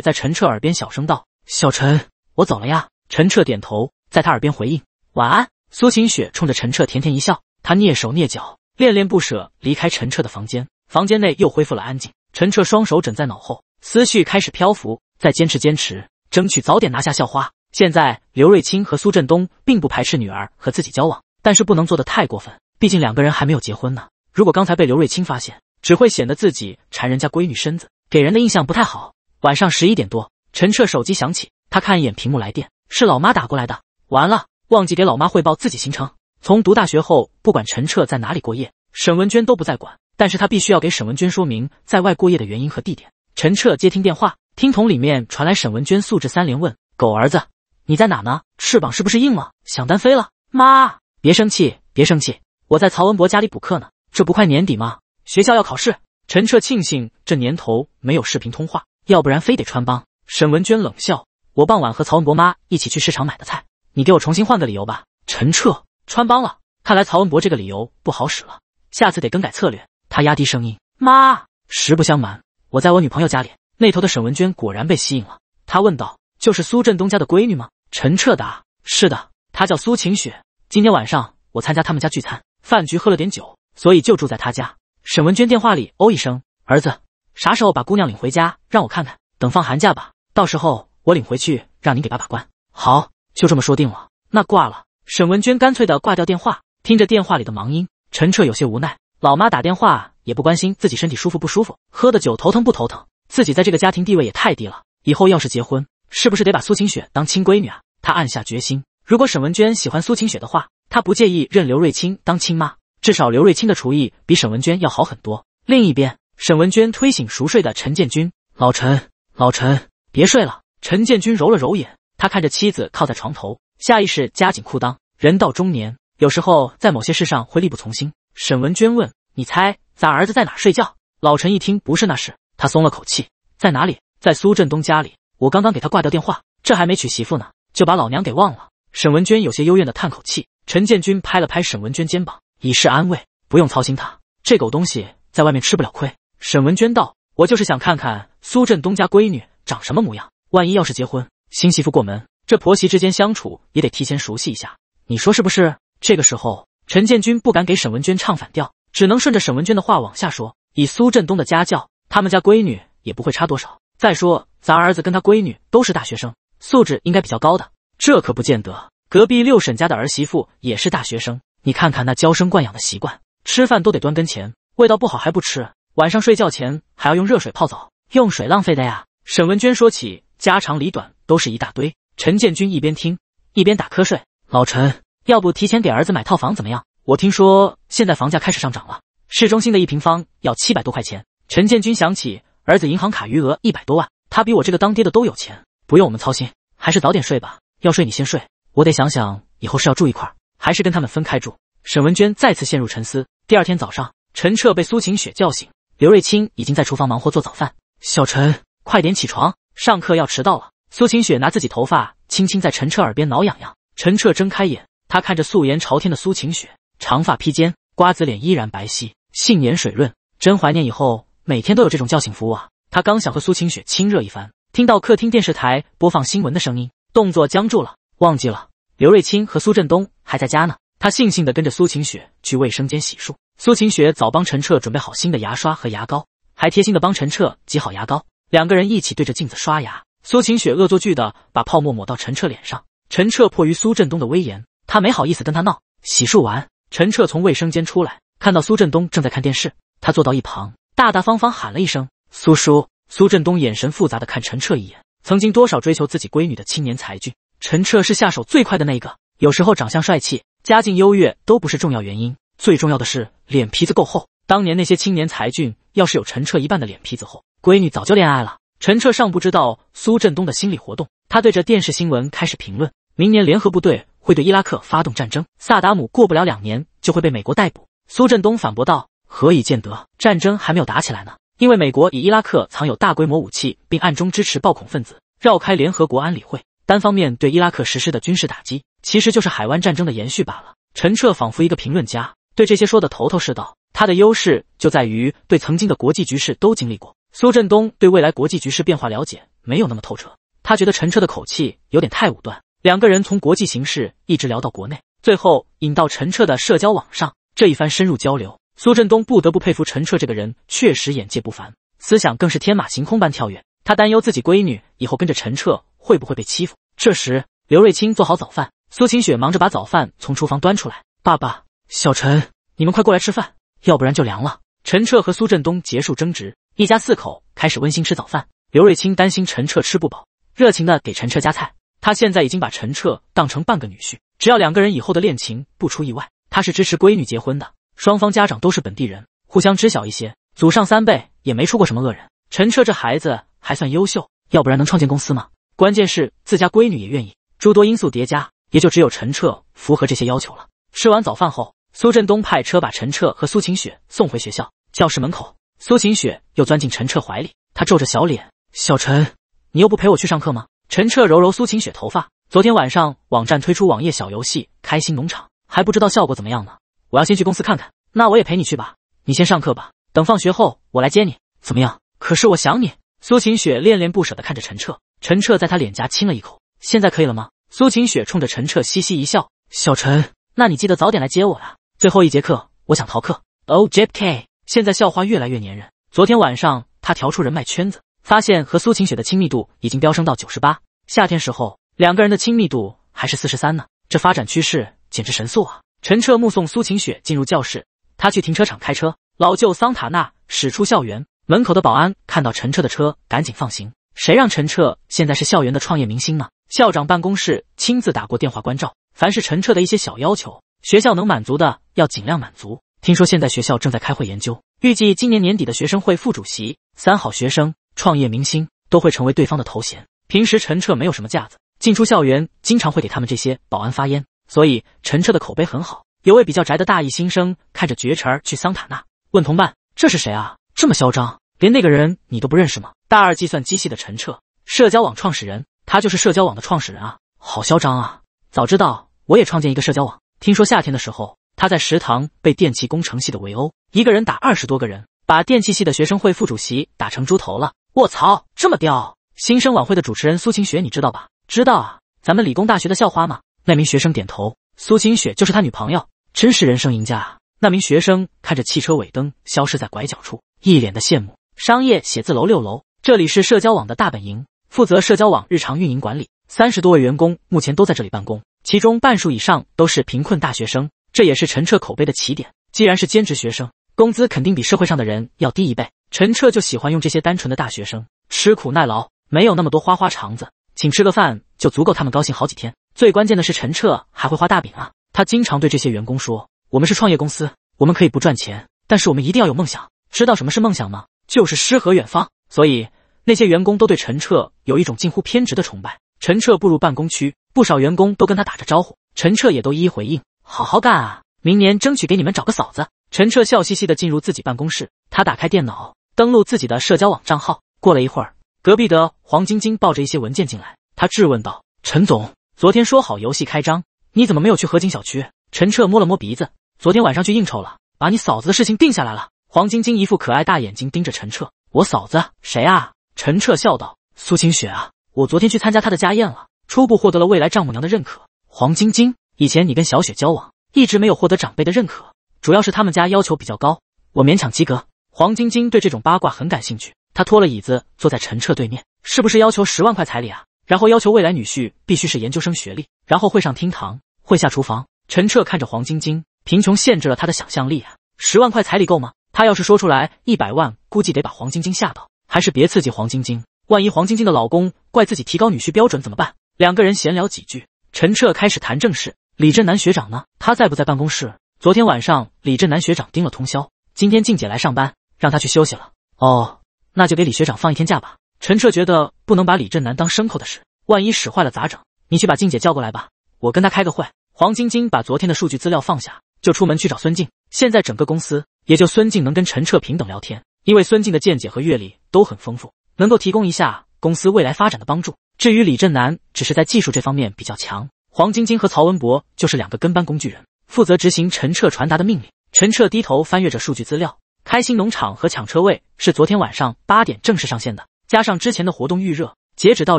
在陈彻耳边小声道：“小陈，我走了呀。”陈彻点头，在他耳边回应：“晚安。”苏晴雪冲着陈彻甜甜一笑，她蹑手蹑脚，恋恋不舍离开陈彻的房间。房间内又恢复了安静。陈彻双手枕在脑后，思绪开始漂浮。再坚持坚持，争取早点拿下校花。现在刘瑞清和苏振东并不排斥女儿和自己交往，但是不能做的太过分，毕竟两个人还没有结婚呢。如果刚才被刘瑞清发现，只会显得自己缠人家闺女身子，给人的印象不太好。晚上十一点多，陈彻手机响起，他看一眼屏幕，来电是老妈打过来的。完了，忘记给老妈汇报自己行程。从读大学后，不管陈彻在哪里过夜，沈文娟都不再管，但是他必须要给沈文娟说明在外过夜的原因和地点。陈彻接听电话。听筒里面传来沈文娟素质三连问：“狗儿子，你在哪呢？翅膀是不是硬了，想单飞了？妈，别生气，别生气，我在曹文博家里补课呢。这不快年底吗？学校要考试。”陈彻庆幸这年头没有视频通话，要不然非得穿帮。沈文娟冷笑：“我傍晚和曹文博妈一起去市场买的菜，你给我重新换个理由吧。”陈彻穿帮了，看来曹文博这个理由不好使了，下次得更改策略。他压低声音：“妈，实不相瞒，我在我女朋友家里。”那头的沈文娟果然被吸引了，她问道：“就是苏振东家的闺女吗？”陈彻答：“是的，她叫苏晴雪。今天晚上我参加他们家聚餐，饭局喝了点酒，所以就住在他家。”沈文娟电话里哦一声：“儿子，啥时候把姑娘领回家让我看看？等放寒假吧，到时候我领回去让您给爸把关。”好，就这么说定了。那挂了。沈文娟干脆的挂掉电话，听着电话里的忙音，陈彻有些无奈：老妈打电话也不关心自己身体舒服不舒服，喝的酒头疼不头疼？自己在这个家庭地位也太低了，以后要是结婚，是不是得把苏晴雪当亲闺女啊？他暗下决心，如果沈文娟喜欢苏晴雪的话，他不介意认刘瑞清当亲妈，至少刘瑞清的厨艺比沈文娟要好很多。另一边，沈文娟推醒熟睡的陈建军：“老陈，老陈，别睡了。”陈建军揉了揉眼，他看着妻子靠在床头，下意识夹紧裤裆。人到中年，有时候在某些事上会力不从心。沈文娟问：“你猜咱儿子在哪睡觉？”老陈一听，不是那事。他松了口气，在哪里？在苏振东家里。我刚刚给他挂掉电话，这还没娶媳妇呢，就把老娘给忘了。沈文娟有些幽怨的叹口气。陈建军拍了拍沈文娟肩膀，以示安慰。不用操心他，这狗东西在外面吃不了亏。沈文娟道：“我就是想看看苏振东家闺女长什么模样，万一要是结婚，新媳妇过门，这婆媳之间相处也得提前熟悉一下，你说是不是？”这个时候，陈建军不敢给沈文娟唱反调，只能顺着沈文娟的话往下说。以苏振东的家教。他们家闺女也不会差多少。再说咱儿子跟他闺女都是大学生，素质应该比较高的。这可不见得。隔壁六婶家的儿媳妇也是大学生，你看看那娇生惯养的习惯，吃饭都得端跟前，味道不好还不吃。晚上睡觉前还要用热水泡澡，用水浪费的呀。沈文娟说起家长里短都是一大堆。陈建军一边听一边打瞌睡。老陈，要不提前给儿子买套房怎么样？我听说现在房价开始上涨了，市中心的一平方要七百多块钱。陈建军想起儿子银行卡余额一百多万，他比我这个当爹的都有钱，不用我们操心，还是早点睡吧。要睡你先睡，我得想想以后是要住一块儿，还是跟他们分开住。沈文娟再次陷入沉思。第二天早上，陈彻被苏晴雪叫醒，刘瑞清已经在厨房忙活做早饭。小陈，快点起床，上课要迟到了。苏晴雪拿自己头发轻轻在陈彻耳边挠痒痒。陈彻睁开眼，他看着素颜朝天的苏晴雪，长发披肩，瓜子脸依然白皙，杏眼水润，真怀念以后。每天都有这种叫醒服务啊！他刚想和苏晴雪亲热一番，听到客厅电视台播放新闻的声音，动作僵住了。忘记了，刘瑞清和苏振东还在家呢。他悻悻地跟着苏晴雪去卫生间洗漱。苏晴雪早帮陈彻准备好新的牙刷和牙膏，还贴心地帮陈彻挤好牙膏。两个人一起对着镜子刷牙。苏晴雪恶作剧地把泡沫抹到陈彻脸上。陈彻迫于苏振东的威严，他没好意思跟他闹。洗漱完，陈彻从卫生间出来，看到苏振东正在看电视，他坐到一旁。大大方方喊了一声：“苏叔。”苏振东眼神复杂的看陈彻一眼。曾经多少追求自己闺女的青年才俊，陈彻是下手最快的那一个。有时候长相帅气、家境优越都不是重要原因，最重要的是脸皮子够厚。当年那些青年才俊，要是有陈彻一半的脸皮子厚，闺女早就恋爱了。陈彻尚不知道苏振东的心理活动，他对着电视新闻开始评论：“明年联合部队会对伊拉克发动战争，萨达姆过不了两年就会被美国逮捕。”苏振东反驳道。何以见得？战争还没有打起来呢。因为美国以伊拉克藏有大规模武器，并暗中支持暴恐分子，绕开联合国安理会，单方面对伊拉克实施的军事打击，其实就是海湾战争的延续罢了。陈彻仿佛一个评论家，对这些说的头头是道。他的优势就在于对曾经的国际局势都经历过。苏振东对未来国际局势变化了解没有那么透彻，他觉得陈彻的口气有点太武断。两个人从国际形势一直聊到国内，最后引到陈彻的社交网上。这一番深入交流。苏振东不得不佩服陈彻这个人，确实眼界不凡，思想更是天马行空般跳跃。他担忧自己闺女以后跟着陈彻会不会被欺负。这时，刘瑞清做好早饭，苏晴雪忙着把早饭从厨房端出来。爸爸，小陈，你们快过来吃饭，要不然就凉了。陈彻和苏振东结束争执，一家四口开始温馨吃早饭。刘瑞清担心陈彻吃不饱，热情的给陈彻夹菜。他现在已经把陈彻当成半个女婿，只要两个人以后的恋情不出意外，他是支持闺女结婚的。双方家长都是本地人，互相知晓一些，祖上三辈也没出过什么恶人。陈彻这孩子还算优秀，要不然能创建公司吗？关键是自家闺女也愿意，诸多因素叠加，也就只有陈彻符合这些要求了。吃完早饭后，苏振东派车把陈彻和苏晴雪送回学校。教室门口，苏晴雪又钻进陈彻怀里，她皱着小脸：“小陈，你又不陪我去上课吗？”陈彻揉揉苏晴雪头发：“昨天晚上网站推出网页小游戏《开心农场》，还不知道效果怎么样呢。”我要先去公司看看，那我也陪你去吧。你先上课吧，等放学后我来接你，怎么样？可是我想你。苏晴雪恋恋不舍的看着陈彻，陈彻在她脸颊亲了一口。现在可以了吗？苏晴雪冲着陈彻嘻嘻一笑，小陈，那你记得早点来接我啊。最后一节课，我想逃课。O J P K。现在校花越来越粘人。昨天晚上他调出人脉圈子，发现和苏晴雪的亲密度已经飙升到九十八。夏天时候，两个人的亲密度还是四十三呢，这发展趋势简直神速啊！陈彻目送苏晴雪进入教室，他去停车场开车，老旧桑塔纳驶出校园门口的保安看到陈彻的车，赶紧放行。谁让陈彻现在是校园的创业明星呢？校长办公室亲自打过电话关照，凡是陈彻的一些小要求，学校能满足的要尽量满足。听说现在学校正在开会研究，预计今年年底的学生会副主席、三好学生、创业明星都会成为对方的头衔。平时陈彻没有什么架子，进出校园经常会给他们这些保安发烟。所以陈彻的口碑很好。有位比较宅的大一新生看着绝尘儿去桑塔纳，问同伴：“这是谁啊？这么嚣张，连那个人你都不认识吗？”大二计算机系的陈彻，社交网创始人，他就是社交网的创始人啊！好嚣张啊！早知道我也创建一个社交网。听说夏天的时候他在食堂被电气工程系的围殴，一个人打二十多个人，把电气系的学生会副主席打成猪头了。卧槽，这么屌！新生晚会的主持人苏晴雪你知道吧？知道啊，咱们理工大学的校花吗？那名学生点头，苏清雪就是他女朋友，真是人生赢家。那名学生看着汽车尾灯消失在拐角处，一脸的羡慕。商业写字楼六楼，这里是社交网的大本营，负责社交网日常运营管理。三十多位员工目前都在这里办公，其中半数以上都是贫困大学生，这也是陈彻口碑的起点。既然是兼职学生，工资肯定比社会上的人要低一倍。陈彻就喜欢用这些单纯的大学生，吃苦耐劳，没有那么多花花肠子，请吃个饭就足够他们高兴好几天。最关键的是，陈彻还会画大饼啊！他经常对这些员工说：“我们是创业公司，我们可以不赚钱，但是我们一定要有梦想。知道什么是梦想吗？就是诗和远方。”所以那些员工都对陈彻有一种近乎偏执的崇拜。陈彻步入办公区，不少员工都跟他打着招呼，陈彻也都一一回应：“好好干啊，明年争取给你们找个嫂子。”陈彻笑嘻嘻的进入自己办公室，他打开电脑，登录自己的社交网账号。过了一会儿，隔壁的黄晶晶抱着一些文件进来，他质问道：“陈总。”昨天说好游戏开张，你怎么没有去河景小区？陈彻摸了摸鼻子，昨天晚上去应酬了，把你嫂子的事情定下来了。黄晶晶一副可爱大眼睛盯着陈彻，我嫂子谁啊？陈彻笑道，苏清雪啊，我昨天去参加她的家宴了，初步获得了未来丈母娘的认可。黄晶晶，以前你跟小雪交往，一直没有获得长辈的认可，主要是他们家要求比较高，我勉强及格。黄晶晶对这种八卦很感兴趣，她拖了椅子坐在陈彻对面，是不是要求十万块彩礼啊？然后要求未来女婿必须是研究生学历，然后会上厅堂，会下厨房。陈彻看着黄晶晶，贫穷限制了他的想象力啊！十万块彩礼够吗？他要是说出来一百万，估计得把黄晶晶吓到。还是别刺激黄晶晶，万一黄晶晶的老公怪自己提高女婿标准怎么办？两个人闲聊几句，陈彻开始谈正事。李振南学长呢？他在不在办公室？昨天晚上李振南学长盯了通宵，今天静姐来上班，让他去休息了。哦，那就给李学长放一天假吧。陈彻觉得不能把李振南当牲口的事，万一使坏了咋整？你去把静姐叫过来吧，我跟她开个会。黄晶晶把昨天的数据资料放下，就出门去找孙静。现在整个公司也就孙静能跟陈彻平等聊天，因为孙静的见解和阅历都很丰富，能够提供一下公司未来发展的帮助。至于李振南，只是在技术这方面比较强。黄晶晶和曹文博就是两个跟班工具人，负责执行陈彻传达的命令。陈彻低头翻阅着数据资料，《开心农场》和《抢车位》是昨天晚上八点正式上线的。加上之前的活动预热，截止到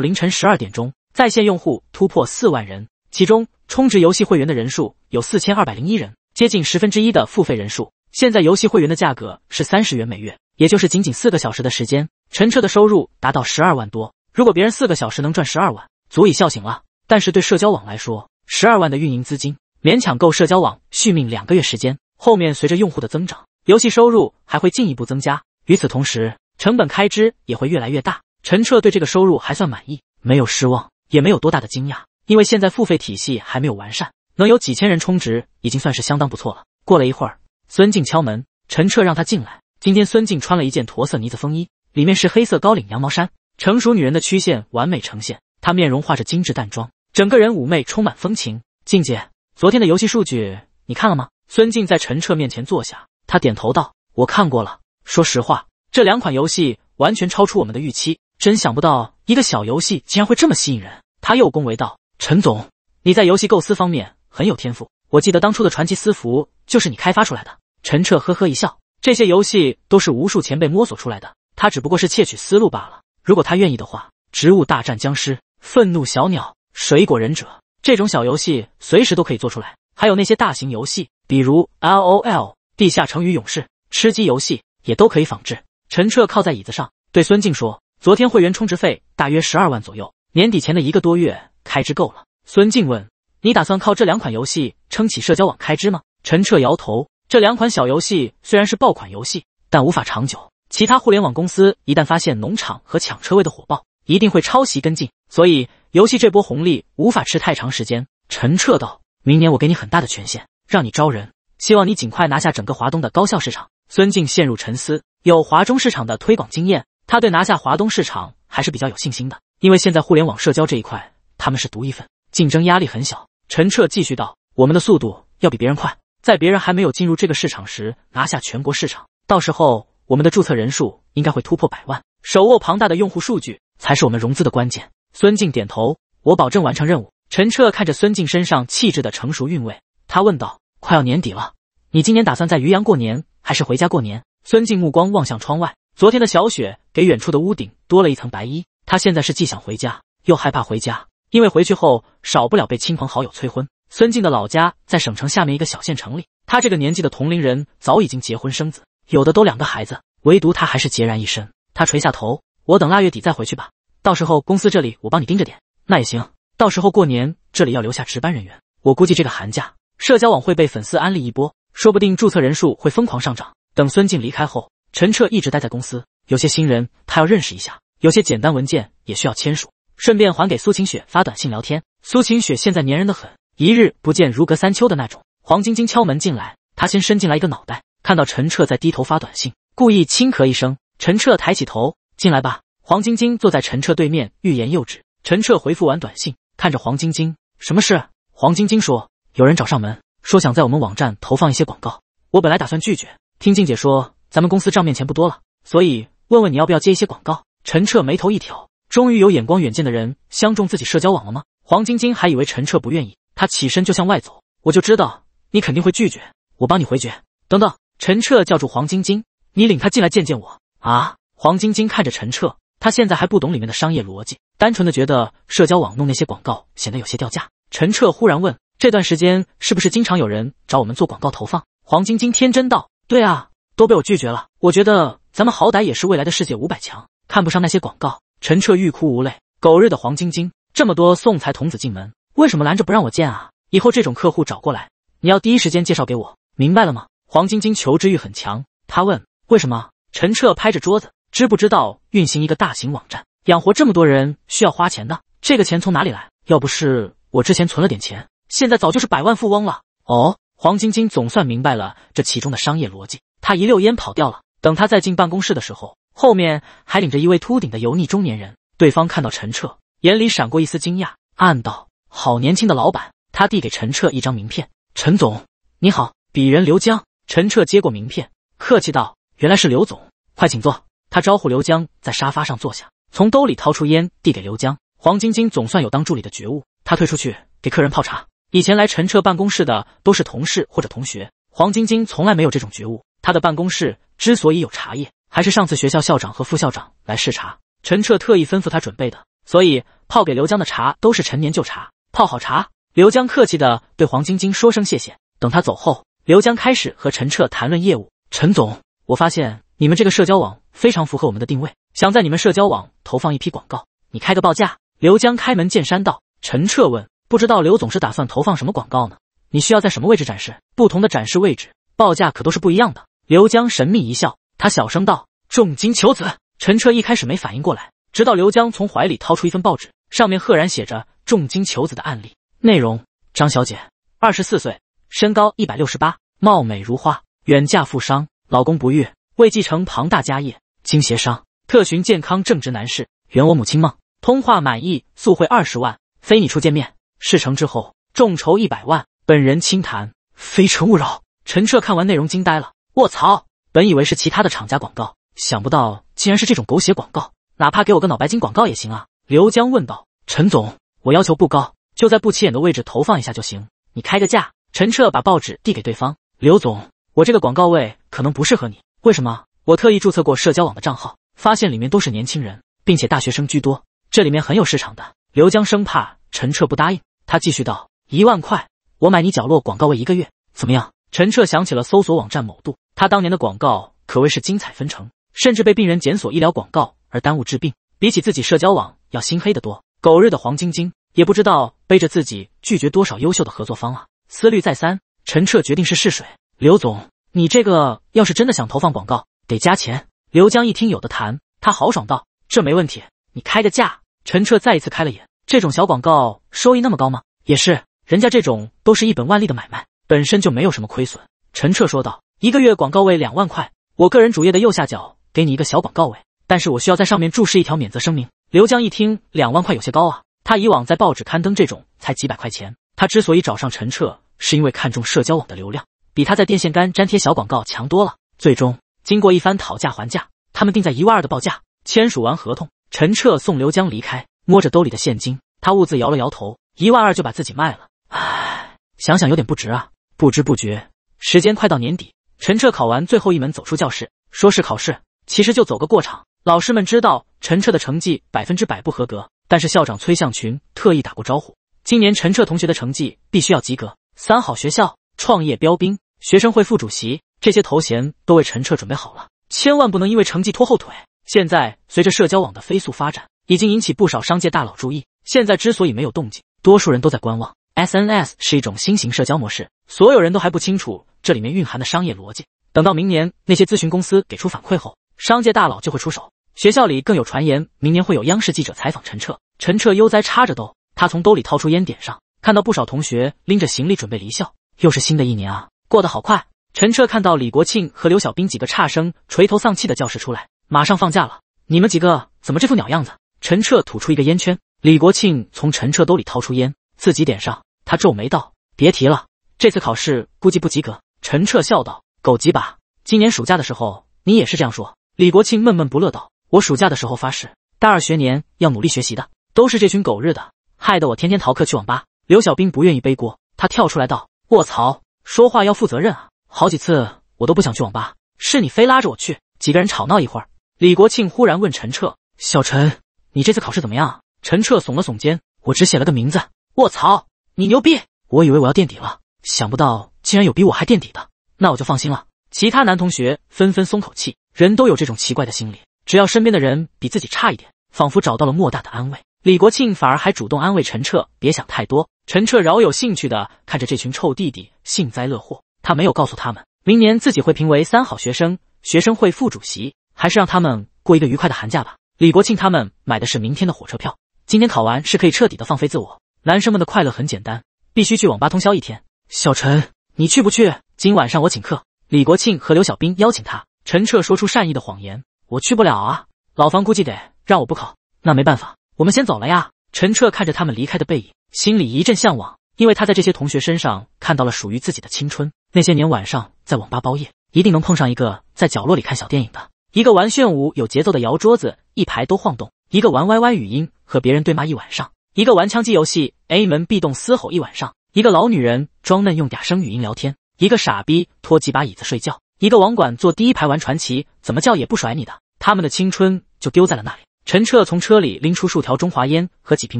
凌晨十二点钟，在线用户突破四万人，其中充值游戏会员的人数有四千二百零一人，接近十分之一的付费人数。现在游戏会员的价格是三十元每月，也就是仅仅四个小时的时间，陈澈的收入达到十二万多。如果别人四个小时能赚十二万，足以笑醒了。但是对社交网来说，十二万的运营资金勉强够社交网续命两个月时间。后面随着用户的增长，游戏收入还会进一步增加。与此同时，成本开支也会越来越大。陈彻对这个收入还算满意，没有失望，也没有多大的惊讶，因为现在付费体系还没有完善，能有几千人充值已经算是相当不错了。过了一会儿，孙静敲门，陈彻让他进来。今天孙静穿了一件驼色呢子风衣，里面是黑色高领羊毛衫，成熟女人的曲线完美呈现。她面容画着精致淡妆，整个人妩媚，充满风情。静姐，昨天的游戏数据你看了吗？孙静在陈彻面前坐下，她点头道：“我看过了，说实话。”这两款游戏完全超出我们的预期，真想不到一个小游戏竟然会这么吸引人。他又恭维道：“陈总，你在游戏构思方面很有天赋。我记得当初的传奇私服就是你开发出来的。”陈彻呵呵一笑：“这些游戏都是无数前辈摸索出来的，他只不过是窃取思路罢了。如果他愿意的话，植物大战僵尸、愤怒小鸟、水果忍者这种小游戏随时都可以做出来，还有那些大型游戏，比如 L O L、地下城与勇士、吃鸡游戏，也都可以仿制。”陈彻靠在椅子上，对孙静说：“昨天会员充值费大约十二万左右，年底前的一个多月开支够了。”孙静问：“你打算靠这两款游戏撑起社交网开支吗？”陈彻摇头：“这两款小游戏虽然是爆款游戏，但无法长久。其他互联网公司一旦发现农场和抢车位的火爆，一定会抄袭跟进，所以游戏这波红利无法吃太长时间。”陈彻道：“明年我给你很大的权限，让你招人，希望你尽快拿下整个华东的高校市场。”孙静陷入沉思。有华中市场的推广经验，他对拿下华东市场还是比较有信心的。因为现在互联网社交这一块，他们是独一份，竞争压力很小。陈彻继续道：“我们的速度要比别人快，在别人还没有进入这个市场时拿下全国市场，到时候我们的注册人数应该会突破百万。手握庞大的用户数据，才是我们融资的关键。”孙静点头：“我保证完成任务。”陈彻看着孙静身上气质的成熟韵味，他问道：“快要年底了，你今年打算在余阳过年，还是回家过年？”孙静目光望向窗外，昨天的小雪给远处的屋顶多了一层白衣。他现在是既想回家，又害怕回家，因为回去后少不了被亲朋好友催婚。孙静的老家在省城下面一个小县城里，他这个年纪的同龄人早已经结婚生子，有的都两个孩子，唯独他还是孑然一身。他垂下头：“我等腊月底再回去吧，到时候公司这里我帮你盯着点，那也行。到时候过年这里要留下值班人员，我估计这个寒假社交网会被粉丝安利一波，说不定注册人数会疯狂上涨。”等孙静离开后，陈彻一直待在公司。有些新人他要认识一下，有些简单文件也需要签署。顺便还给苏晴雪发短信聊天。苏晴雪现在粘人的很，一日不见如隔三秋的那种。黄晶晶敲门进来，她先伸进来一个脑袋，看到陈彻在低头发短信，故意轻咳一声。陈彻抬起头，进来吧。黄晶晶坐在陈彻对面，欲言又止。陈彻回复完短信，看着黄晶晶，什么事？黄晶晶说，有人找上门，说想在我们网站投放一些广告。我本来打算拒绝。听静姐说，咱们公司账面钱不多了，所以问问你要不要接一些广告。陈彻眉头一挑，终于有眼光远见的人相中自己社交网了吗？黄晶晶还以为陈彻不愿意，他起身就向外走。我就知道你肯定会拒绝，我帮你回绝。等等，陈彻叫住黄晶晶，你领他进来见见我啊。黄晶晶看着陈彻，他现在还不懂里面的商业逻辑，单纯的觉得社交网弄那些广告显得有些掉价。陈彻忽然问，这段时间是不是经常有人找我们做广告投放？黄晶晶天真道。对啊，都被我拒绝了。我觉得咱们好歹也是未来的世界五百强，看不上那些广告。陈彻欲哭无泪，狗日的黄晶晶，这么多送财童子进门，为什么拦着不让我见啊？以后这种客户找过来，你要第一时间介绍给我，明白了吗？黄晶晶求知欲很强，他问为什么？陈彻拍着桌子，知不知道运行一个大型网站，养活这么多人需要花钱的，这个钱从哪里来？要不是我之前存了点钱，现在早就是百万富翁了。哦。黄晶晶总算明白了这其中的商业逻辑，她一溜烟跑掉了。等她再进办公室的时候，后面还领着一位秃顶的油腻中年人。对方看到陈彻，眼里闪过一丝惊讶，暗道：好年轻的老板。他递给陈彻一张名片：“陈总，你好，鄙人刘江。”陈彻接过名片，客气道：“原来是刘总，快请坐。”他招呼刘江在沙发上坐下，从兜里掏出烟递给刘江。黄晶晶总算有当助理的觉悟，她退出去给客人泡茶。以前来陈澈办公室的都是同事或者同学，黄晶晶从来没有这种觉悟。他的办公室之所以有茶叶，还是上次学校校长和副校长来视察，陈澈特意吩咐他准备的。所以泡给刘江的茶都是陈年旧茶。泡好茶，刘江客气的对黄晶晶说声谢谢。等他走后，刘江开始和陈澈谈论业务。陈总，我发现你们这个社交网非常符合我们的定位，想在你们社交网投放一批广告，你开个报价。刘江开门见山道。陈澈问。不知道刘总是打算投放什么广告呢？你需要在什么位置展示？不同的展示位置报价可都是不一样的。刘江神秘一笑，他小声道：“重金求子。”陈彻一开始没反应过来，直到刘江从怀里掏出一份报纸，上面赫然写着“重金求子”的案例内容。张小姐，二十四岁，身高一百六十八，貌美如花，远嫁富商，老公不育，为继承庞大家业，经协商，特寻健康正直男士圆我母亲梦。通话满意，速汇二十万，非你处见面。事成之后，众筹一百万，本人清谈，非诚勿扰。陈彻看完内容惊呆了，卧槽！本以为是其他的厂家广告，想不到竟然是这种狗血广告，哪怕给我个脑白金广告也行啊！刘江问道：“陈总，我要求不高，就在不起眼的位置投放一下就行，你开个价。”陈彻把报纸递给对方：“刘总，我这个广告位可能不适合你，为什么？我特意注册过社交网的账号，发现里面都是年轻人，并且大学生居多，这里面很有市场的。”刘江生怕。陈彻不答应，他继续道：“一万块，我买你角落广告位一个月，怎么样？”陈彻想起了搜索网站某度，他当年的广告可谓是精彩纷呈，甚至被病人检索医疗广告而耽误治病，比起自己社交网要心黑的多。狗日的黄晶晶也不知道背着自己拒绝多少优秀的合作方啊！思虑再三，陈彻决定是试水。刘总，你这个要是真的想投放广告，得加钱。刘江一听有的谈，他豪爽道：“这没问题，你开个价。”陈彻再一次开了眼。这种小广告收益那么高吗？也是，人家这种都是一本万利的买卖，本身就没有什么亏损。陈彻说道：“一个月广告位两万块，我个人主页的右下角给你一个小广告位，但是我需要在上面注释一条免责声明。”刘江一听，两万块有些高啊，他以往在报纸刊登这种才几百块钱。他之所以找上陈彻，是因为看中社交网的流量，比他在电线杆粘贴小广告强多了。最终经过一番讨价还价，他们定在一万二的报价。签署完合同，陈彻送刘江离开。摸着兜里的现金，他兀自摇了摇头。一万二就把自己卖了，唉，想想有点不值啊。不知不觉，时间快到年底，陈彻考完最后一门，走出教室。说是考试，其实就走个过场。老师们知道陈彻的成绩百分之百不合格，但是校长崔向群特意打过招呼，今年陈彻同学的成绩必须要及格。三好学校、创业标兵、学生会副主席，这些头衔都为陈彻准备好了，千万不能因为成绩拖后腿。现在，随着社交网的飞速发展。已经引起不少商界大佬注意。现在之所以没有动静，多数人都在观望。SNS 是一种新型社交模式，所有人都还不清楚这里面蕴含的商业逻辑。等到明年那些咨询公司给出反馈后，商界大佬就会出手。学校里更有传言，明年会有央视记者采访陈彻。陈彻悠哉插着兜，他从兜里掏出烟点上，看到不少同学拎着行李准备离校。又是新的一年啊，过得好快。陈彻看到李国庆和刘小兵几个差生垂头丧气的教室出来，马上放假了，你们几个怎么这副鸟样子？陈彻吐出一个烟圈，李国庆从陈彻兜里掏出烟，自己点上。他皱眉道：“别提了，这次考试估计不及格。”陈彻笑道：“狗急吧？今年暑假的时候你也是这样说。”李国庆闷闷不乐道：“我暑假的时候发誓，大二学年要努力学习的，都是这群狗日的，害得我天天逃课去网吧。”刘小兵不愿意背锅，他跳出来道：“卧槽，说话要负责任啊！好几次我都不想去网吧，是你非拉着我去。”几个人吵闹一会儿，李国庆忽然问陈彻：“小陈。”你这次考试怎么样？陈彻耸了耸肩，我只写了个名字。卧槽，你牛逼！我以为我要垫底了，想不到竟然有比我还垫底的，那我就放心了。其他男同学纷纷松口气，人都有这种奇怪的心理，只要身边的人比自己差一点，仿佛找到了莫大的安慰。李国庆反而还主动安慰陈彻，别想太多。陈彻饶有兴趣的看着这群臭弟弟，幸灾乐祸。他没有告诉他们，明年自己会评为三好学生，学生会副主席，还是让他们过一个愉快的寒假吧。李国庆他们买的是明天的火车票。今天考完是可以彻底的放飞自我。男生们的快乐很简单，必须去网吧通宵一天。小陈，你去不去？今晚上我请客。李国庆和刘小兵邀请他。陈彻说出善意的谎言：“我去不了啊，老方估计得让我不考，那没办法，我们先走了呀。”陈彻看着他们离开的背影，心里一阵向往，因为他在这些同学身上看到了属于自己的青春。那些年晚上在网吧包夜，一定能碰上一个在角落里看小电影的，一个玩炫舞有节奏的摇桌子。一排都晃动，一个玩 YY 语音和别人对骂一晚上，一个玩枪击游戏 A 门 B 洞嘶吼一晚上，一个老女人装嫩用嗲声语音聊天，一个傻逼拖几把椅子睡觉，一个网管坐第一排玩传奇，怎么叫也不甩你的，他们的青春就丢在了那里。陈彻从车里拎出数条中华烟和几瓶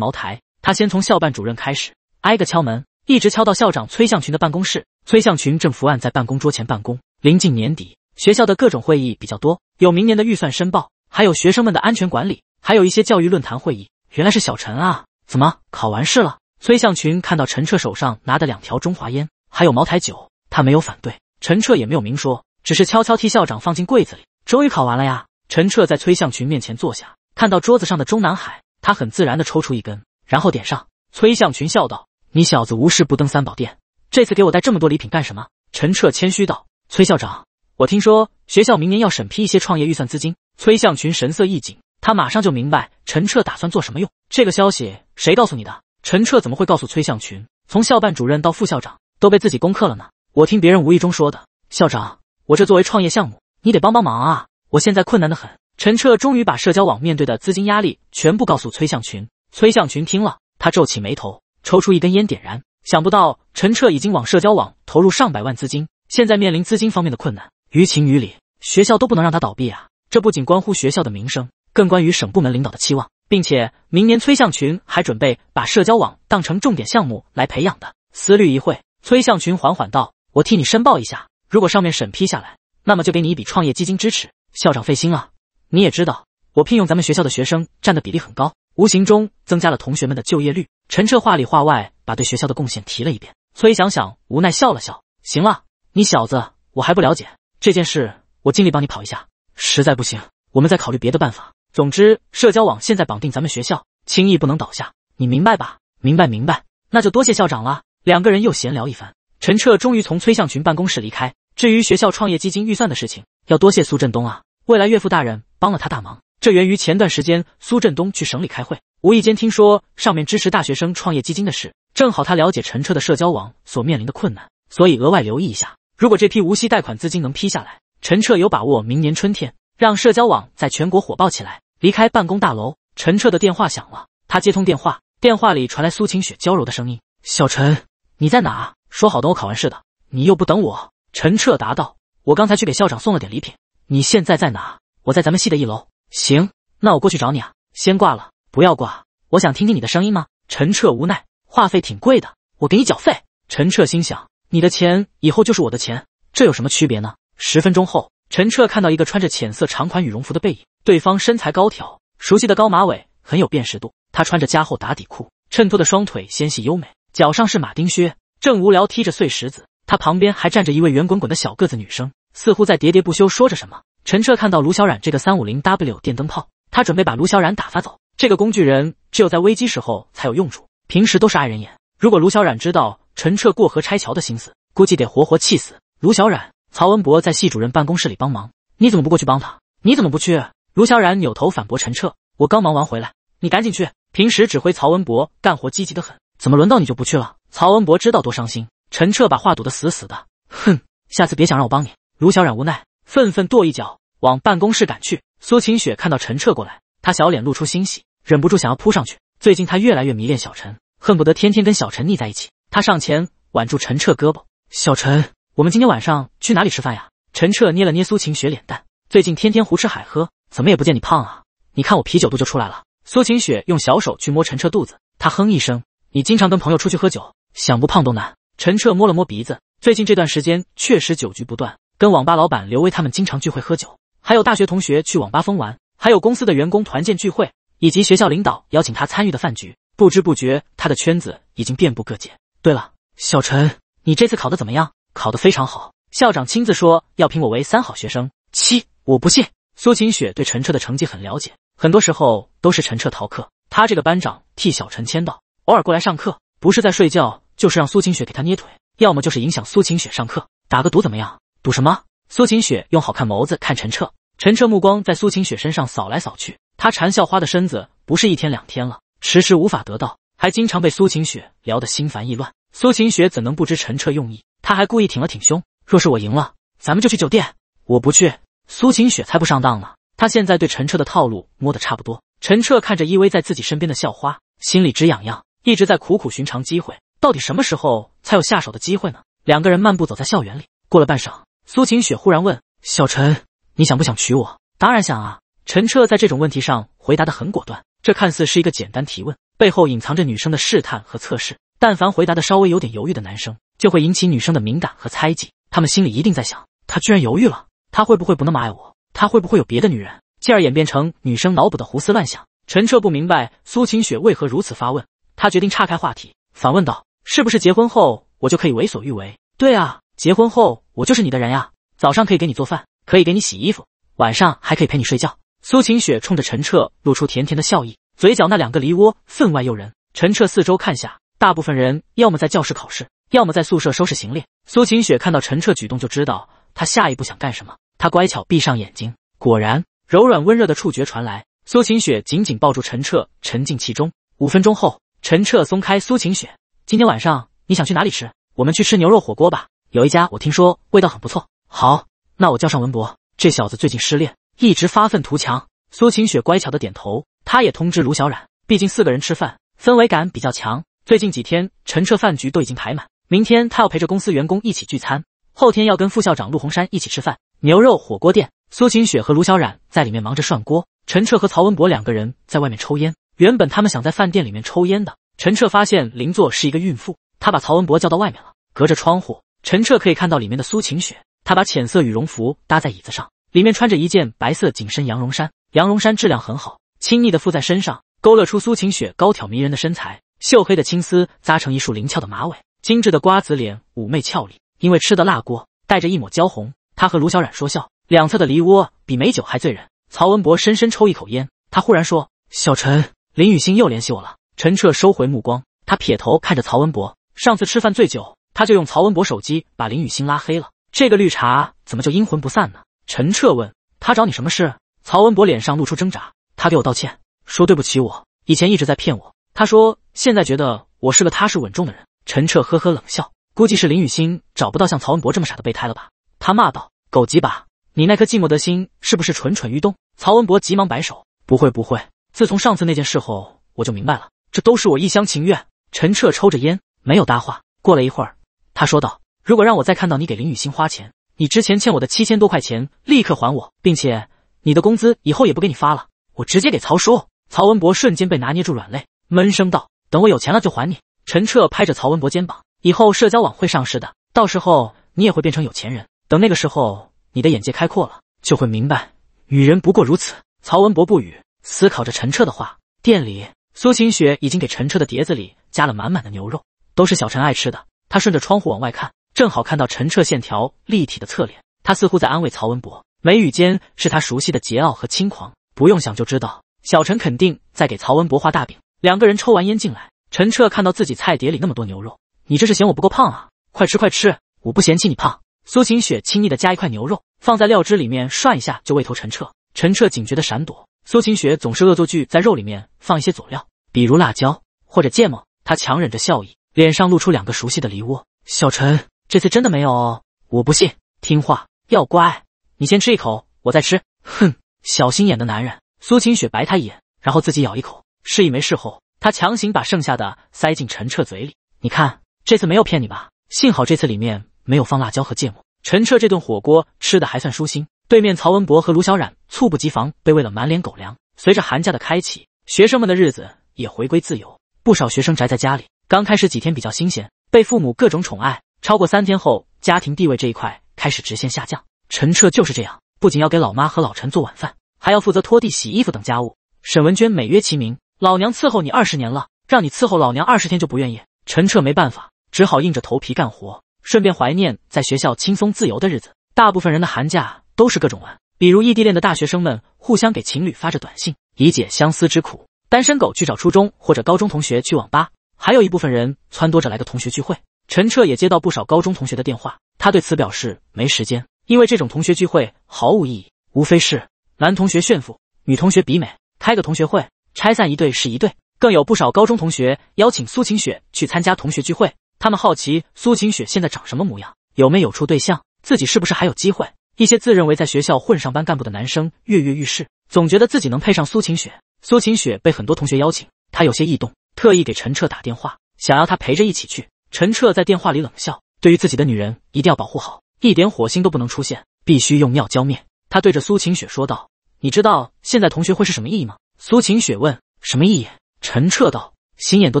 茅台，他先从校办主任开始，挨个敲门，一直敲到校长崔向群的办公室。崔向群正伏案在办公桌前办公，临近年底，学校的各种会议比较多，有明年的预算申报。还有学生们的安全管理，还有一些教育论坛会议。原来是小陈啊，怎么考完试了？崔向群看到陈彻手上拿的两条中华烟，还有茅台酒，他没有反对，陈彻也没有明说，只是悄悄替校长放进柜子里。终于考完了呀！陈彻在崔向群面前坐下，看到桌子上的中南海，他很自然的抽出一根，然后点上。崔向群笑道：“你小子无事不登三宝殿，这次给我带这么多礼品干什么？”陈彻谦虚道：“崔校长，我听说学校明年要审批一些创业预算资金。”崔向群神色一紧，他马上就明白陈彻打算做什么用。这个消息谁告诉你的？陈彻怎么会告诉崔向群？从校办主任到副校长，都被自己攻克了呢？我听别人无意中说的。校长，我这作为创业项目，你得帮帮忙啊！我现在困难的很。陈彻终于把社交网面对的资金压力全部告诉崔向群。崔向群听了，他皱起眉头，抽出一根烟点燃。想不到陈彻已经往社交网投入上百万资金，现在面临资金方面的困难，于情于理，学校都不能让他倒闭啊！这不仅关乎学校的名声，更关于省部门领导的期望，并且明年崔向群还准备把社交网当成重点项目来培养的。思虑一会，崔向群缓缓道：“我替你申报一下，如果上面审批下来，那么就给你一笔创业基金支持。校长费心了，你也知道，我聘用咱们学校的学生占的比例很高，无形中增加了同学们的就业率。”陈彻话里话外把对学校的贡献提了一遍。崔想想无奈笑了笑：“行了，你小子我还不了解这件事，我尽力帮你跑一下。”实在不行，我们再考虑别的办法。总之，社交网现在绑定咱们学校，轻易不能倒下，你明白吧？明白，明白。那就多谢校长了。两个人又闲聊一番，陈彻终于从崔向群办公室离开。至于学校创业基金预算的事情，要多谢苏振东啊，未来岳父大人帮了他大忙。这源于前段时间苏振东去省里开会，无意间听说上面支持大学生创业基金的事，正好他了解陈彻的社交网所面临的困难，所以额外留意一下。如果这批无息贷款资金能批下来。陈彻有把握，明年春天让社交网在全国火爆起来。离开办公大楼，陈彻的电话响了，他接通电话，电话里传来苏晴雪娇柔的声音：“小陈，你在哪？说好等我考完试的，你又不等我。”陈彻答道：“我刚才去给校长送了点礼品。你现在在哪？我在咱们系的一楼。行，那我过去找你啊。先挂了，不要挂，我想听听你的声音吗？”陈彻无奈，话费挺贵的，我给你缴费。陈彻心想：你的钱以后就是我的钱，这有什么区别呢？十分钟后，陈彻看到一个穿着浅色长款羽绒服的背影，对方身材高挑，熟悉的高马尾很有辨识度。他穿着加厚打底裤，衬托的双腿纤细优美，脚上是马丁靴，正无聊踢着碎石子。他旁边还站着一位圆滚滚的小个子女生，似乎在喋喋不休说着什么。陈彻看到卢小冉这个三五零 W 电灯泡，他准备把卢小冉打发走。这个工具人只有在危机时候才有用处，平时都是碍人眼。如果卢小冉知道陈彻过河拆桥的心思，估计得活活气死。卢小冉。曹文博在系主任办公室里帮忙，你怎么不过去帮他？你怎么不去？卢小冉扭头反驳陈彻：“我刚忙完回来，你赶紧去。”平时指挥曹文博干活积极的很，怎么轮到你就不去了？曹文博知道多伤心，陈彻把话堵得死死的，哼，下次别想让我帮你。卢小冉无奈，愤愤跺一脚，往办公室赶去。苏晴雪看到陈彻过来，她小脸露出欣喜，忍不住想要扑上去。最近她越来越迷恋小陈，恨不得天天跟小陈腻在一起。她上前挽住陈彻胳膊，小陈。我们今天晚上去哪里吃饭呀？陈彻捏了捏苏晴雪脸蛋，最近天天胡吃海喝，怎么也不见你胖啊？你看我啤酒肚就出来了。苏晴雪用小手去摸陈彻肚子，他哼一声：“你经常跟朋友出去喝酒，想不胖都难。”陈彻摸了摸鼻子，最近这段时间确实酒局不断，跟网吧老板刘威他们经常聚会喝酒，还有大学同学去网吧疯玩，还有公司的员工团建聚会，以及学校领导邀请他参与的饭局，不知不觉他的圈子已经遍布各界。对了，小陈，你这次考的怎么样？考得非常好，校长亲自说要评我为三好学生。七，我不信。苏晴雪对陈彻的成绩很了解，很多时候都是陈彻逃课，他这个班长替小陈签到，偶尔过来上课，不是在睡觉，就是让苏晴雪给他捏腿，要么就是影响苏晴雪上课。打个赌怎么样？赌什么？苏晴雪用好看眸子看陈彻，陈彻目光在苏晴雪身上扫来扫去，他缠校花的身子不是一天两天了，迟迟无法得到，还经常被苏晴雪聊得心烦意乱。苏晴雪怎能不知陈彻用意？他还故意挺了挺胸，若是我赢了，咱们就去酒店。我不去，苏晴雪才不上当呢。她现在对陈彻的套路摸得差不多。陈彻看着依偎在自己身边的校花，心里直痒痒，一直在苦苦寻找机会，到底什么时候才有下手的机会呢？两个人漫步走在校园里，过了半晌，苏晴雪忽然问：“小陈，你想不想娶我？”“当然想啊！”陈彻在这种问题上回答得很果断。这看似是一个简单提问，背后隐藏着女生的试探和测试。但凡回答的稍微有点犹豫的男生，就会引起女生的敏感和猜忌。他们心里一定在想：他居然犹豫了，他会不会不那么爱我？他会不会有别的女人？进而演变成女生脑补的胡思乱想。陈彻不明白苏晴雪为何如此发问，他决定岔开话题，反问道：是不是结婚后我就可以为所欲为？对啊，结婚后我就是你的人呀，早上可以给你做饭，可以给你洗衣服，晚上还可以陪你睡觉。苏晴雪冲着陈彻露出甜甜的笑意，嘴角那两个梨窝分外诱人。陈彻四周看下。大部分人要么在教室考试，要么在宿舍收拾行李。苏晴雪看到陈彻举动，就知道他下一步想干什么。她乖巧闭上眼睛，果然柔软温热的触觉传来。苏晴雪紧紧抱住陈彻，沉浸其中。五分钟后，陈彻松开苏晴雪：“今天晚上你想去哪里吃？我们去吃牛肉火锅吧，有一家我听说味道很不错。”“好，那我叫上文博，这小子最近失恋，一直发愤图强。”苏晴雪乖巧的点头，她也通知卢小冉，毕竟四个人吃饭，氛围感比较强。最近几天，陈彻饭局都已经排满。明天他要陪着公司员工一起聚餐，后天要跟副校长陆洪山一起吃饭。牛肉火锅店，苏晴雪和卢小冉在里面忙着涮锅，陈彻和曹文博两个人在外面抽烟。原本他们想在饭店里面抽烟的，陈彻发现邻座是一个孕妇，他把曹文博叫到外面了。隔着窗户，陈彻可以看到里面的苏晴雪，她把浅色羽绒服搭在椅子上，里面穿着一件白色紧身羊绒衫，羊绒衫质量很好，亲密的附在身上，勾勒出苏晴雪高挑迷人的身材。秀黑的青丝扎成一束灵俏的马尾，精致的瓜子脸妩媚俏丽。因为吃的辣锅，带着一抹焦红。他和卢小冉说笑，两侧的梨窝比美酒还醉人。曹文博深深抽一口烟，他忽然说：“小陈，林雨欣又联系我了。”陈彻收回目光，他撇头看着曹文博。上次吃饭醉酒，他就用曹文博手机把林雨欣拉黑了。这个绿茶怎么就阴魂不散呢？陈彻问。他找你什么事？曹文博脸上露出挣扎。他给我道歉，说对不起，我以前一直在骗我。他说：“现在觉得我是个踏实稳重的人。”陈彻呵呵冷笑，估计是林雨欣找不到像曹文博这么傻的备胎了吧？他骂道：“狗几把！你那颗寂寞的心是不是蠢蠢欲动？”曹文博急忙摆手：“不会不会，自从上次那件事后，我就明白了，这都是我一厢情愿。”陈彻抽着烟没有搭话。过了一会儿，他说道：“如果让我再看到你给林雨欣花钱，你之前欠我的七千多块钱立刻还我，并且你的工资以后也不给你发了，我直接给曹叔。”曹文博瞬间被拿捏住软肋。闷声道：“等我有钱了就还你。”陈彻拍着曹文博肩膀：“以后社交晚会上市的，到时候你也会变成有钱人。等那个时候，你的眼界开阔了，就会明白女人不过如此。”曹文博不语，思考着陈彻的话。店里，苏晴雪已经给陈彻的碟子里加了满满的牛肉，都是小陈爱吃的。他顺着窗户往外看，正好看到陈彻线条立体的侧脸，他似乎在安慰曹文博，眉宇间是他熟悉的桀骜和轻狂。不用想就知道，小陈肯定在给曹文博画大饼。两个人抽完烟进来，陈彻看到自己菜碟里那么多牛肉，你这是嫌我不够胖啊？快吃快吃，我不嫌弃你胖。苏晴雪轻易的夹一块牛肉放在料汁里面涮一下就喂头陈彻。陈彻警觉的闪躲，苏晴雪总是恶作剧，在肉里面放一些佐料，比如辣椒或者芥末。他强忍着笑意，脸上露出两个熟悉的梨窝。小陈这次真的没有哦，我不信，听话要乖，你先吃一口，我再吃。哼，小心眼的男人。苏晴雪白他一眼，然后自己咬一口。示意没事后，他强行把剩下的塞进陈彻嘴里。你看，这次没有骗你吧？幸好这次里面没有放辣椒和芥末。陈彻这顿火锅吃的还算舒心。对面曹文博和卢小冉猝不及防被喂了满脸狗粮。随着寒假的开启，学生们的日子也回归自由。不少学生宅在家里，刚开始几天比较新鲜，被父母各种宠爱。超过三天后，家庭地位这一块开始直线下降。陈彻就是这样，不仅要给老妈和老陈做晚饭，还要负责拖地、洗衣服等家务。沈文娟每约齐名。老娘伺候你二十年了，让你伺候老娘二十天就不愿意。陈彻没办法，只好硬着头皮干活，顺便怀念在学校轻松自由的日子。大部分人的寒假都是各种玩，比如异地恋的大学生们互相给情侣发着短信以解相思之苦，单身狗去找初中或者高中同学去网吧，还有一部分人撺掇着来个同学聚会。陈彻也接到不少高中同学的电话，他对此表示没时间，因为这种同学聚会毫无意义，无非是男同学炫富，女同学比美，开个同学会。拆散一对是一对，更有不少高中同学邀请苏晴雪去参加同学聚会。他们好奇苏晴雪现在长什么模样，有没有处对象，自己是不是还有机会。一些自认为在学校混上班干部的男生跃跃欲试，总觉得自己能配上苏晴雪。苏晴雪被很多同学邀请，她有些异动，特意给陈彻打电话，想要他陪着一起去。陈彻在电话里冷笑，对于自己的女人一定要保护好，一点火星都不能出现，必须用尿浇灭。他对着苏晴雪说道：“你知道现在同学会是什么意义吗？”苏晴雪问：“什么意？”义？”陈彻道：“心眼多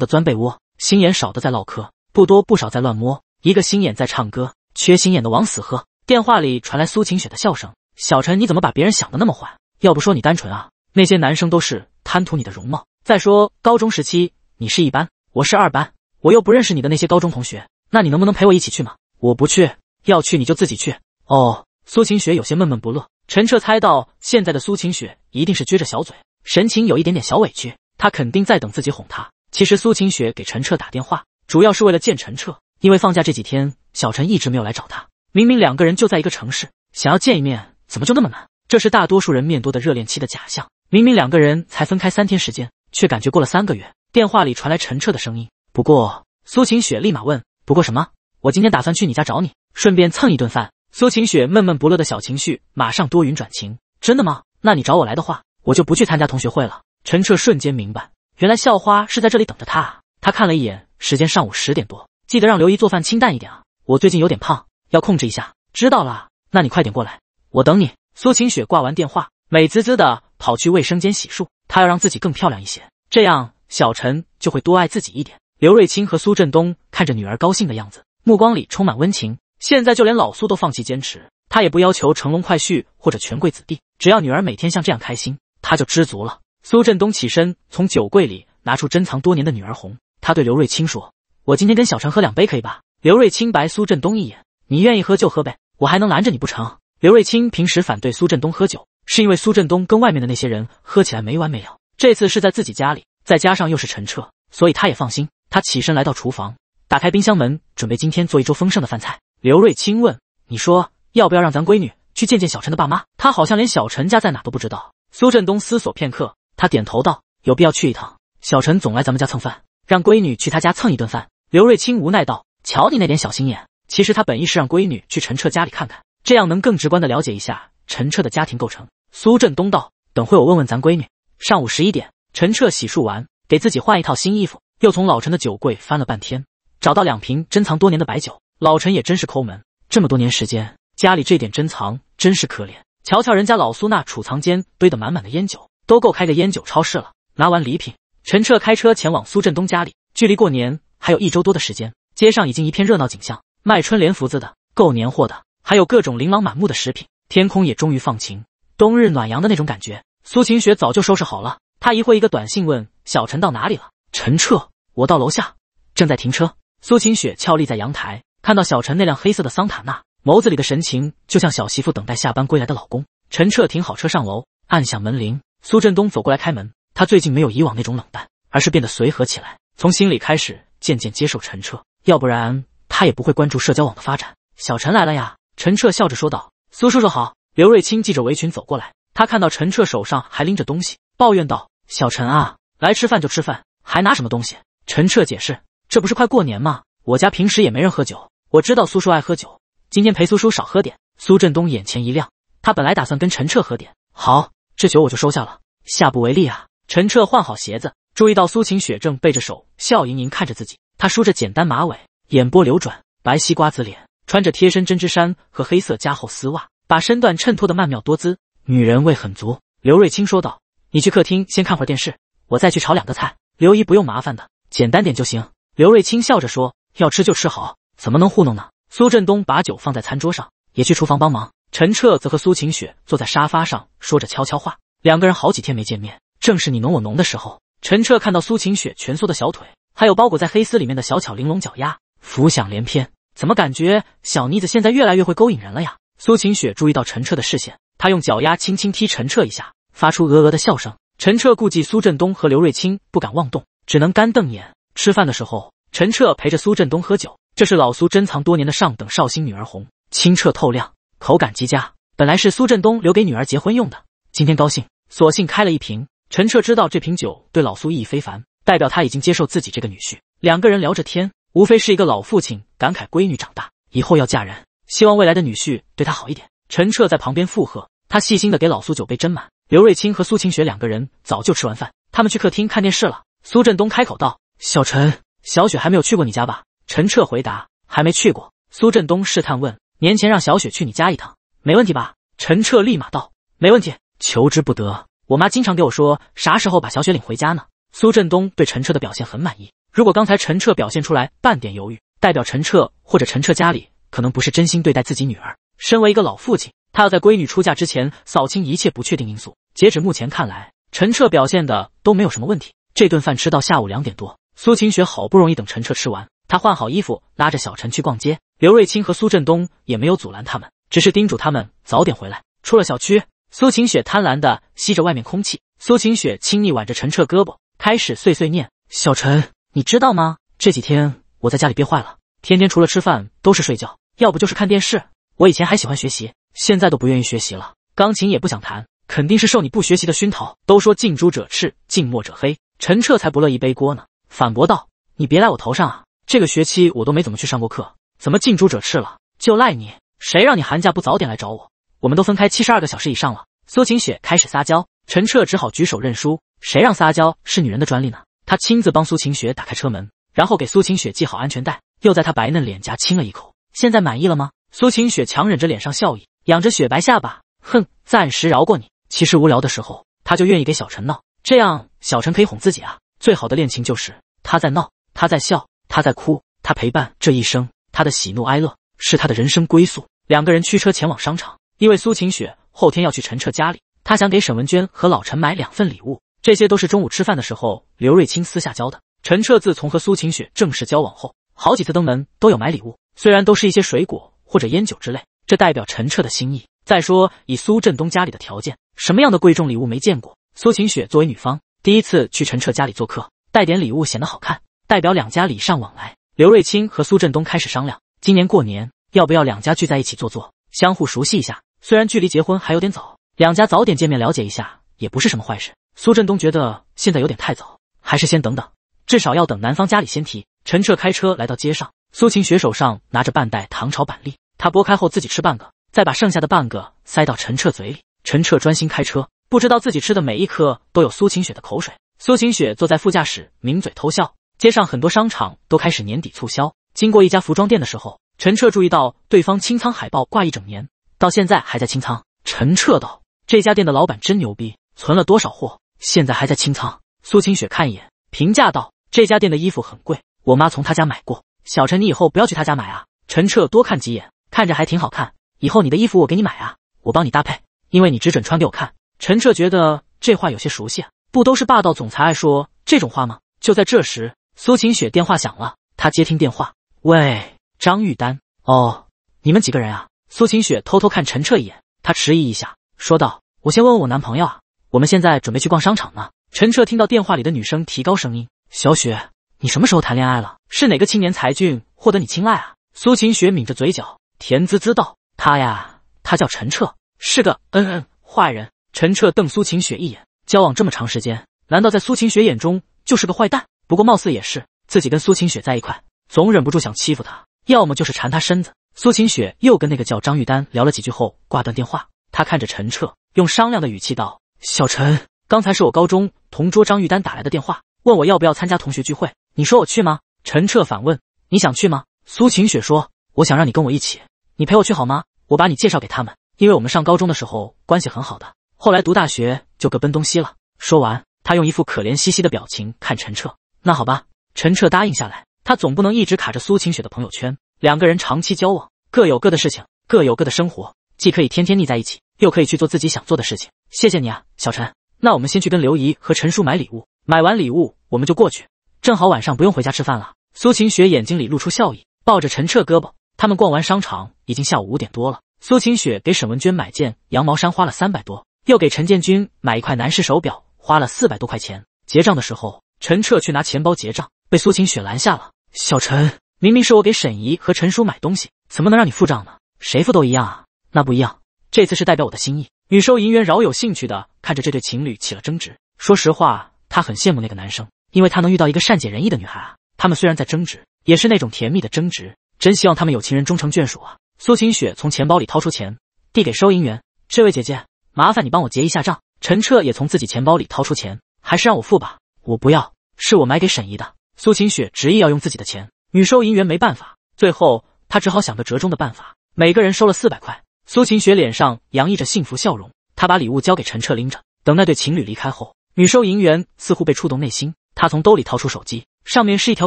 的钻被窝，心眼少的在唠嗑，不多不少在乱摸，一个心眼在唱歌，缺心眼的往死喝。”电话里传来苏晴雪的笑声：“小陈，你怎么把别人想的那么坏？要不说你单纯啊？那些男生都是贪图你的容貌。再说高中时期，你是一班，我是二班，我又不认识你的那些高中同学，那你能不能陪我一起去嘛？我不去，要去你就自己去。”哦，苏晴雪有些闷闷不乐。陈彻猜到，现在的苏晴雪一定是撅着小嘴。神情有一点点小委屈，他肯定在等自己哄他。其实苏晴雪给陈彻打电话，主要是为了见陈彻，因为放假这几天，小陈一直没有来找他。明明两个人就在一个城市，想要见一面，怎么就那么难？这是大多数人面多的热恋期的假象。明明两个人才分开三天时间，却感觉过了三个月。电话里传来陈彻的声音，不过苏晴雪立马问：“不过什么？我今天打算去你家找你，顺便蹭一顿饭。”苏晴雪闷闷不乐的小情绪马上多云转晴。真的吗？那你找我来的话。我就不去参加同学会了。陈彻瞬间明白，原来校花是在这里等着他。啊。他看了一眼时间，上午十点多，记得让刘姨做饭清淡一点啊。我最近有点胖，要控制一下。知道了，那你快点过来，我等你。苏晴雪挂完电话，美滋滋的跑去卫生间洗漱，她要让自己更漂亮一些，这样小陈就会多爱自己一点。刘瑞清和苏振东看着女儿高兴的样子，目光里充满温情。现在就连老苏都放弃坚持，他也不要求成龙快婿或者权贵子弟，只要女儿每天像这样开心。他就知足了。苏振东起身，从酒柜里拿出珍藏多年的女儿红，他对刘瑞清说：“我今天跟小陈喝两杯，可以吧？”刘瑞清白苏振东一眼：“你愿意喝就喝呗，我还能拦着你不成？”刘瑞清平时反对苏振东喝酒，是因为苏振东跟外面的那些人喝起来没完没了。这次是在自己家里，再加上又是陈彻，所以他也放心。他起身来到厨房，打开冰箱门，准备今天做一桌丰盛的饭菜。刘瑞清问：“你说要不要让咱闺女去见见小陈的爸妈？他好像连小陈家在哪都不知道。”苏振东思索片刻，他点头道：“有必要去一趟。小陈总来咱们家蹭饭，让闺女去他家蹭一顿饭。”刘瑞清无奈道：“瞧你那点小心眼。”其实他本意是让闺女去陈彻家里看看，这样能更直观的了解一下陈彻的家庭构成。苏振东道：“等会我问问咱闺女。”上午十一点，陈彻洗漱完，给自己换一套新衣服，又从老陈的酒柜翻了半天，找到两瓶珍藏多年的白酒。老陈也真是抠门，这么多年时间，家里这点珍藏真是可怜。瞧瞧人家老苏那储藏间堆得满满的烟酒，都够开个烟酒超市了。拿完礼品，陈彻开车前往苏振东家里。距离过年还有一周多的时间，街上已经一片热闹景象，卖春联福字的，购年货的，还有各种琳琅满目的食品。天空也终于放晴，冬日暖阳的那种感觉。苏晴雪早就收拾好了，她一会一个短信问小陈到哪里了。陈彻，我到楼下，正在停车。苏晴雪俏立在阳台，看到小陈那辆黑色的桑塔纳。眸子里的神情就像小媳妇等待下班归来的老公。陈彻停好车，上楼，按响门铃。苏振东走过来开门，他最近没有以往那种冷淡，而是变得随和起来，从心里开始渐渐接受陈彻。要不然他也不会关注社交网的发展。小陈来了呀！陈彻笑着说道：“苏叔叔好。”刘瑞清系着围裙走过来，他看到陈彻手上还拎着东西，抱怨道：“小陈啊，来吃饭就吃饭，还拿什么东西？”陈彻解释：“这不是快过年吗？我家平时也没人喝酒，我知道苏叔爱喝酒。”今天陪苏叔少喝点。苏振东眼前一亮，他本来打算跟陈彻喝点。好，这酒我就收下了，下不为例啊。陈彻换好鞋子，注意到苏晴雪正背着手，笑盈盈看着自己。她梳着简单马尾，眼波流转，白西瓜子脸，穿着贴身针织衫和黑色加厚丝袜，把身段衬托的曼妙多姿，女人味很足。刘瑞清说道：“你去客厅先看会电视，我再去炒两个菜。刘姨不用麻烦的，简单点就行。”刘瑞清笑着说：“要吃就吃好，怎么能糊弄呢？”苏振东把酒放在餐桌上，也去厨房帮忙。陈彻则和苏晴雪坐在沙发上，说着悄悄话。两个人好几天没见面，正是你浓我浓的时候。陈彻看到苏晴雪蜷缩的小腿，还有包裹在黑丝里面的小巧玲珑脚丫，浮想联翩。怎么感觉小妮子现在越来越会勾引人了呀？苏晴雪注意到陈彻的视线，她用脚丫轻轻踢陈彻一下，发出鹅鹅的笑声。陈彻顾忌苏振东和刘瑞清不敢妄动，只能干瞪眼。吃饭的时候，陈彻陪着苏振东喝酒。这是老苏珍藏多年的上等绍兴女儿红，清澈透亮，口感极佳。本来是苏振东留给女儿结婚用的，今天高兴，索性开了一瓶。陈彻知道这瓶酒对老苏意义非凡，代表他已经接受自己这个女婿。两个人聊着天，无非是一个老父亲感慨闺女长大以后要嫁人，希望未来的女婿对她好一点。陈彻在旁边附和，他细心的给老苏酒杯斟满。刘瑞清和苏晴雪两个人早就吃完饭，他们去客厅看电视了。苏振东开口道：“小陈、小雪还没有去过你家吧？”陈彻回答：“还没去过。”苏振东试探问：“年前让小雪去你家一趟，没问题吧？”陈彻立马道：“没问题，求之不得。”我妈经常给我说：“啥时候把小雪领回家呢？”苏振东对陈彻的表现很满意。如果刚才陈彻表现出来半点犹豫，代表陈彻或者陈彻家里可能不是真心对待自己女儿。身为一个老父亲，他要在闺女出嫁之前扫清一切不确定因素。截止目前看来，陈彻表现的都没有什么问题。这顿饭吃到下午两点多，苏晴雪好不容易等陈彻吃完。他换好衣服，拉着小陈去逛街。刘瑞清和苏振东也没有阻拦他们，只是叮嘱他们早点回来。出了小区，苏晴雪贪婪的吸着外面空气。苏晴雪轻昵挽着陈彻胳膊，开始碎碎念：“小陈，你知道吗？这几天我在家里憋坏了，天天除了吃饭都是睡觉，要不就是看电视。我以前还喜欢学习，现在都不愿意学习了，钢琴也不想弹，肯定是受你不学习的熏陶。都说近朱者赤，近墨者黑，陈彻才不乐意背锅呢，反驳道：你别赖我头上啊！”这个学期我都没怎么去上过课，怎么近朱者赤了？就赖你，谁让你寒假不早点来找我？我们都分开七十二个小时以上了。苏晴雪开始撒娇，陈彻只好举手认输。谁让撒娇是女人的专利呢？他亲自帮苏晴雪打开车门，然后给苏晴雪系好安全带，又在她白嫩脸颊亲了一口。现在满意了吗？苏晴雪强忍着脸上笑意，仰着雪白下巴，哼，暂时饶过你。其实无聊的时候，他就愿意给小陈闹，这样小陈可以哄自己啊。最好的恋情就是他在闹，他在笑。他在哭，他陪伴这一生，他的喜怒哀乐是他的人生归宿。两个人驱车前往商场，因为苏晴雪后天要去陈彻家里，他想给沈文娟和老陈买两份礼物。这些都是中午吃饭的时候刘瑞清私下交的。陈彻自从和苏晴雪正式交往后，好几次登门都有买礼物，虽然都是一些水果或者烟酒之类，这代表陈彻的心意。再说以苏振东家里的条件，什么样的贵重礼物没见过？苏晴雪作为女方，第一次去陈彻家里做客，带点礼物显得好看。代表两家礼尚往来，刘瑞清和苏振东开始商量，今年过年要不要两家聚在一起坐坐，相互熟悉一下。虽然距离结婚还有点早，两家早点见面了解一下也不是什么坏事。苏振东觉得现在有点太早，还是先等等，至少要等男方家里先提。陈彻开车来到街上，苏晴雪手上拿着半袋糖炒板栗，他剥开后自己吃半个，再把剩下的半个塞到陈彻嘴里。陈彻专心开车，不知道自己吃的每一颗都有苏晴雪的口水。苏晴雪坐在副驾驶，抿嘴偷笑。街上很多商场都开始年底促销。经过一家服装店的时候，陈彻注意到对方清仓海报挂一整年，到现在还在清仓。陈彻道：“这家店的老板真牛逼，存了多少货，现在还在清仓？”苏清雪看一眼，评价道：“这家店的衣服很贵，我妈从他家买过。小陈，你以后不要去他家买啊。”陈彻多看几眼，看着还挺好看。以后你的衣服我给你买啊，我帮你搭配，因为你只准穿给我看。陈彻觉得这话有些熟悉，不都是霸道总裁爱说这种话吗？就在这时。苏晴雪电话响了，她接听电话。喂，张玉丹，哦，你们几个人啊？苏晴雪偷偷看陈彻一眼，她迟疑一下，说道：“我先问问我男朋友啊，我们现在准备去逛商场呢。”陈彻听到电话里的女生提高声音：“小雪，你什么时候谈恋爱了？是哪个青年才俊获得你青睐啊？”苏晴雪抿着嘴角，甜滋滋道：“他呀，他叫陈彻，是个……嗯嗯，坏人。”陈彻瞪苏晴雪一眼，交往这么长时间，难道在苏晴雪眼中就是个坏蛋？不过，貌似也是自己跟苏晴雪在一块，总忍不住想欺负她，要么就是缠她身子。苏晴雪又跟那个叫张玉丹聊了几句后，挂断电话。她看着陈彻，用商量的语气道：“小陈，刚才是我高中同桌张玉丹打来的电话，问我要不要参加同学聚会。你说我去吗？”陈彻反问：“你想去吗？”苏晴雪说：“我想让你跟我一起，你陪我去好吗？我把你介绍给他们，因为我们上高中的时候关系很好的，后来读大学就各奔东西了。”说完，她用一副可怜兮兮的表情看陈彻。那好吧，陈彻答应下来。他总不能一直卡着苏晴雪的朋友圈。两个人长期交往，各有各的事情，各有各的生活，既可以天天腻在一起，又可以去做自己想做的事情。谢谢你啊，小陈。那我们先去跟刘姨和陈叔买礼物。买完礼物我们就过去，正好晚上不用回家吃饭了。苏晴雪眼睛里露出笑意，抱着陈彻胳膊。他们逛完商场，已经下午五点多了。苏晴雪给沈文娟买件羊毛衫花了三百多，又给陈建军买一块男士手表花了四百多块钱。结账的时候。陈彻去拿钱包结账，被苏晴雪拦下了。小陈，明明是我给沈怡和陈叔买东西，怎么能让你付账呢？谁付都一样啊，那不一样，这次是代表我的心意。女收银员饶有兴趣的看着这对情侣起了争执。说实话，她很羡慕那个男生，因为他能遇到一个善解人意的女孩啊。他们虽然在争执，也是那种甜蜜的争执。真希望他们有情人终成眷属啊。苏晴雪从钱包里掏出钱，递给收银员：“这位姐姐，麻烦你帮我结一下账。”陈彻也从自己钱包里掏出钱，还是让我付吧，我不要。是我买给沈姨的。苏晴雪执意要用自己的钱，女收银员没办法，最后她只好想个折中的办法，每个人收了四百块。苏晴雪脸上洋溢着幸福笑容，她把礼物交给陈彻拎着。等那对情侣离开后，女收银员似乎被触动内心，她从兜里掏出手机，上面是一条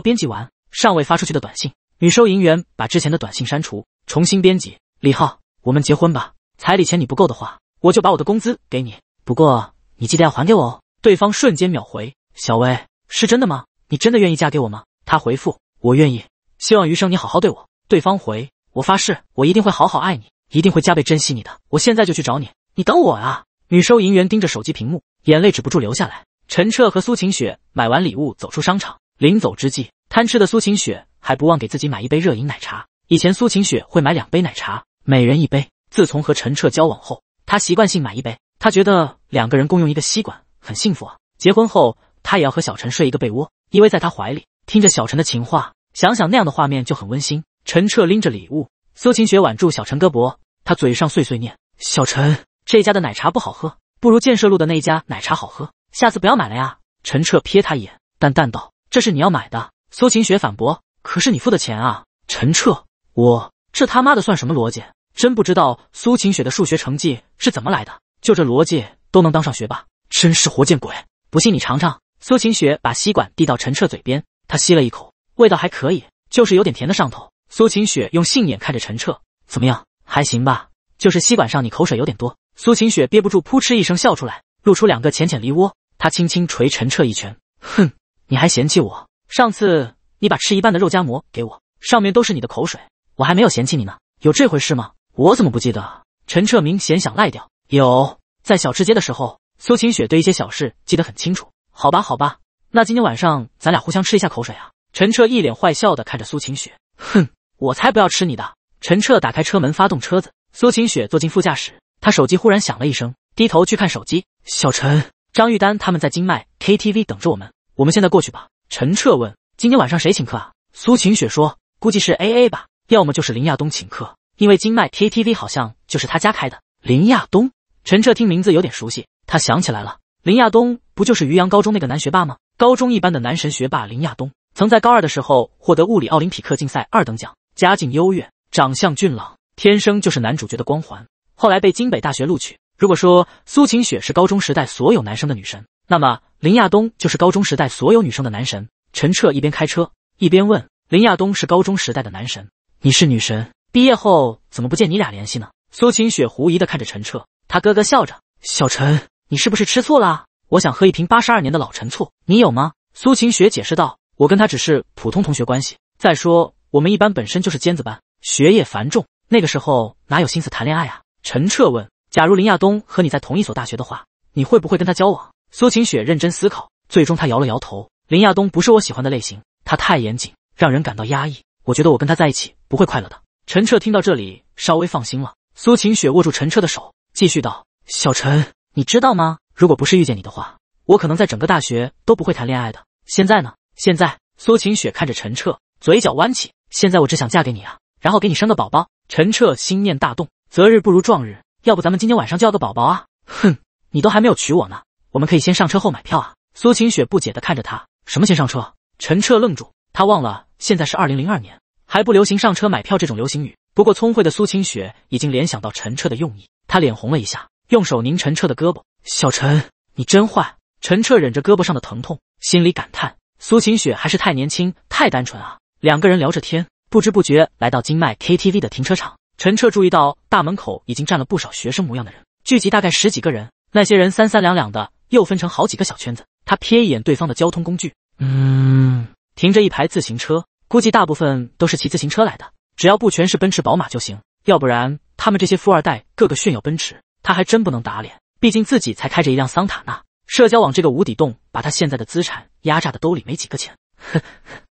编辑完、尚未发出去的短信。女收银员把之前的短信删除，重新编辑：李浩，我们结婚吧。彩礼钱你不够的话，我就把我的工资给你，不过你记得要还给我哦。对方瞬间秒回：小薇。是真的吗？你真的愿意嫁给我吗？他回复我愿意，希望余生你好好对我。对方回我发誓，我一定会好好爱你，一定会加倍珍惜你的。我现在就去找你，你等我啊！女收银员盯着手机屏幕，眼泪止不住流下来。陈彻和苏晴雪买完礼物走出商场，临走之际，贪吃的苏晴雪还不忘给自己买一杯热饮奶茶。以前苏晴雪会买两杯奶茶，每人一杯。自从和陈彻交往后，她习惯性买一杯。她觉得两个人共用一个吸管很幸福啊！结婚后。他也要和小陈睡一个被窝，依偎在他怀里，听着小陈的情话，想想那样的画面就很温馨。陈彻拎着礼物，苏晴雪挽住小陈胳膊，他嘴上碎碎念：“小陈，这家的奶茶不好喝，不如建设路的那一家奶茶好喝，下次不要买了呀。”陈彻瞥他一眼，淡淡道：“这是你要买的。”苏晴雪反驳：“可是你付的钱啊！”陈彻，我这他妈的算什么逻辑？真不知道苏晴雪的数学成绩是怎么来的，就这逻辑都能当上学霸，真是活见鬼！不信你尝尝。苏晴雪把吸管递到陈彻嘴边，他吸了一口，味道还可以，就是有点甜的上头。苏晴雪用杏眼看着陈彻，怎么样，还行吧？就是吸管上你口水有点多。苏晴雪憋不住，扑哧一声笑出来，露出两个浅浅梨窝。她轻轻捶陈彻一拳，哼，你还嫌弃我？上次你把吃一半的肉夹馍给我，上面都是你的口水，我还没有嫌弃你呢，有这回事吗？我怎么不记得？陈彻明显想赖掉。有，在小吃街的时候，苏晴雪对一些小事记得很清楚。好吧，好吧，那今天晚上咱俩互相吃一下口水啊！陈彻一脸坏笑的看着苏晴雪，哼，我才不要吃你的！陈彻打开车门，发动车子，苏晴雪坐进副驾驶，她手机忽然响了一声，低头去看手机。小陈、张玉丹他们在金麦 KTV 等着我们，我们现在过去吧？陈彻问。今天晚上谁请客啊？苏晴雪说，估计是 A A 吧，要么就是林亚东请客，因为金麦 KTV 好像就是他家开的。林亚东，陈彻听名字有点熟悉，他想起来了，林亚东。不就是于洋高中那个男学霸吗？高中一班的男神学霸林亚东，曾在高二的时候获得物理奥林匹克竞赛二等奖，家境优越，长相俊朗，天生就是男主角的光环。后来被京北大学录取。如果说苏晴雪是高中时代所有男生的女神，那么林亚东就是高中时代所有女生的男神。陈彻一边开车一边问林亚东是高中时代的男神，你是女神，毕业后怎么不见你俩联系呢？苏晴雪狐疑的看着陈彻，他咯咯笑着，小陈，你是不是吃醋了？我想喝一瓶八十二年的老陈醋，你有吗？苏晴雪解释道：“我跟他只是普通同学关系。再说我们一般本身就是尖子班，学业繁重，那个时候哪有心思谈恋爱啊？”陈彻问：“假如林亚东和你在同一所大学的话，你会不会跟他交往？”苏晴雪认真思考，最终她摇了摇头：“林亚东不是我喜欢的类型，他太严谨，让人感到压抑。我觉得我跟他在一起不会快乐的。”陈彻听到这里稍微放心了。苏晴雪握住陈彻的手，继续道：“小陈，你知道吗？”如果不是遇见你的话，我可能在整个大学都不会谈恋爱的。现在呢？现在，苏晴雪看着陈彻，嘴角弯起。现在我只想嫁给你啊，然后给你生个宝宝。陈彻心念大动，择日不如撞日，要不咱们今天晚上就要个宝宝啊？哼，你都还没有娶我呢，我们可以先上车后买票啊。苏晴雪不解地看着他，什么先上车？陈彻愣住，他忘了现在是二零零二年，还不流行上车买票这种流行语。不过聪慧的苏晴雪已经联想到陈彻的用意，她脸红了一下，用手拧陈彻的胳膊。小陈，你真坏！陈彻忍着胳膊上的疼痛，心里感叹：苏晴雪还是太年轻，太单纯啊。两个人聊着天，不知不觉来到金麦 KTV 的停车场。陈彻注意到大门口已经站了不少学生模样的人，聚集大概十几个人。那些人三三两两的，又分成好几个小圈子。他瞥一眼对方的交通工具，嗯，停着一排自行车，估计大部分都是骑自行车来的。只要不全是奔驰宝马就行，要不然他们这些富二代个个炫耀奔驰，他还真不能打脸。毕竟自己才开着一辆桑塔纳，社交网这个无底洞把他现在的资产压榨的兜里没几个钱。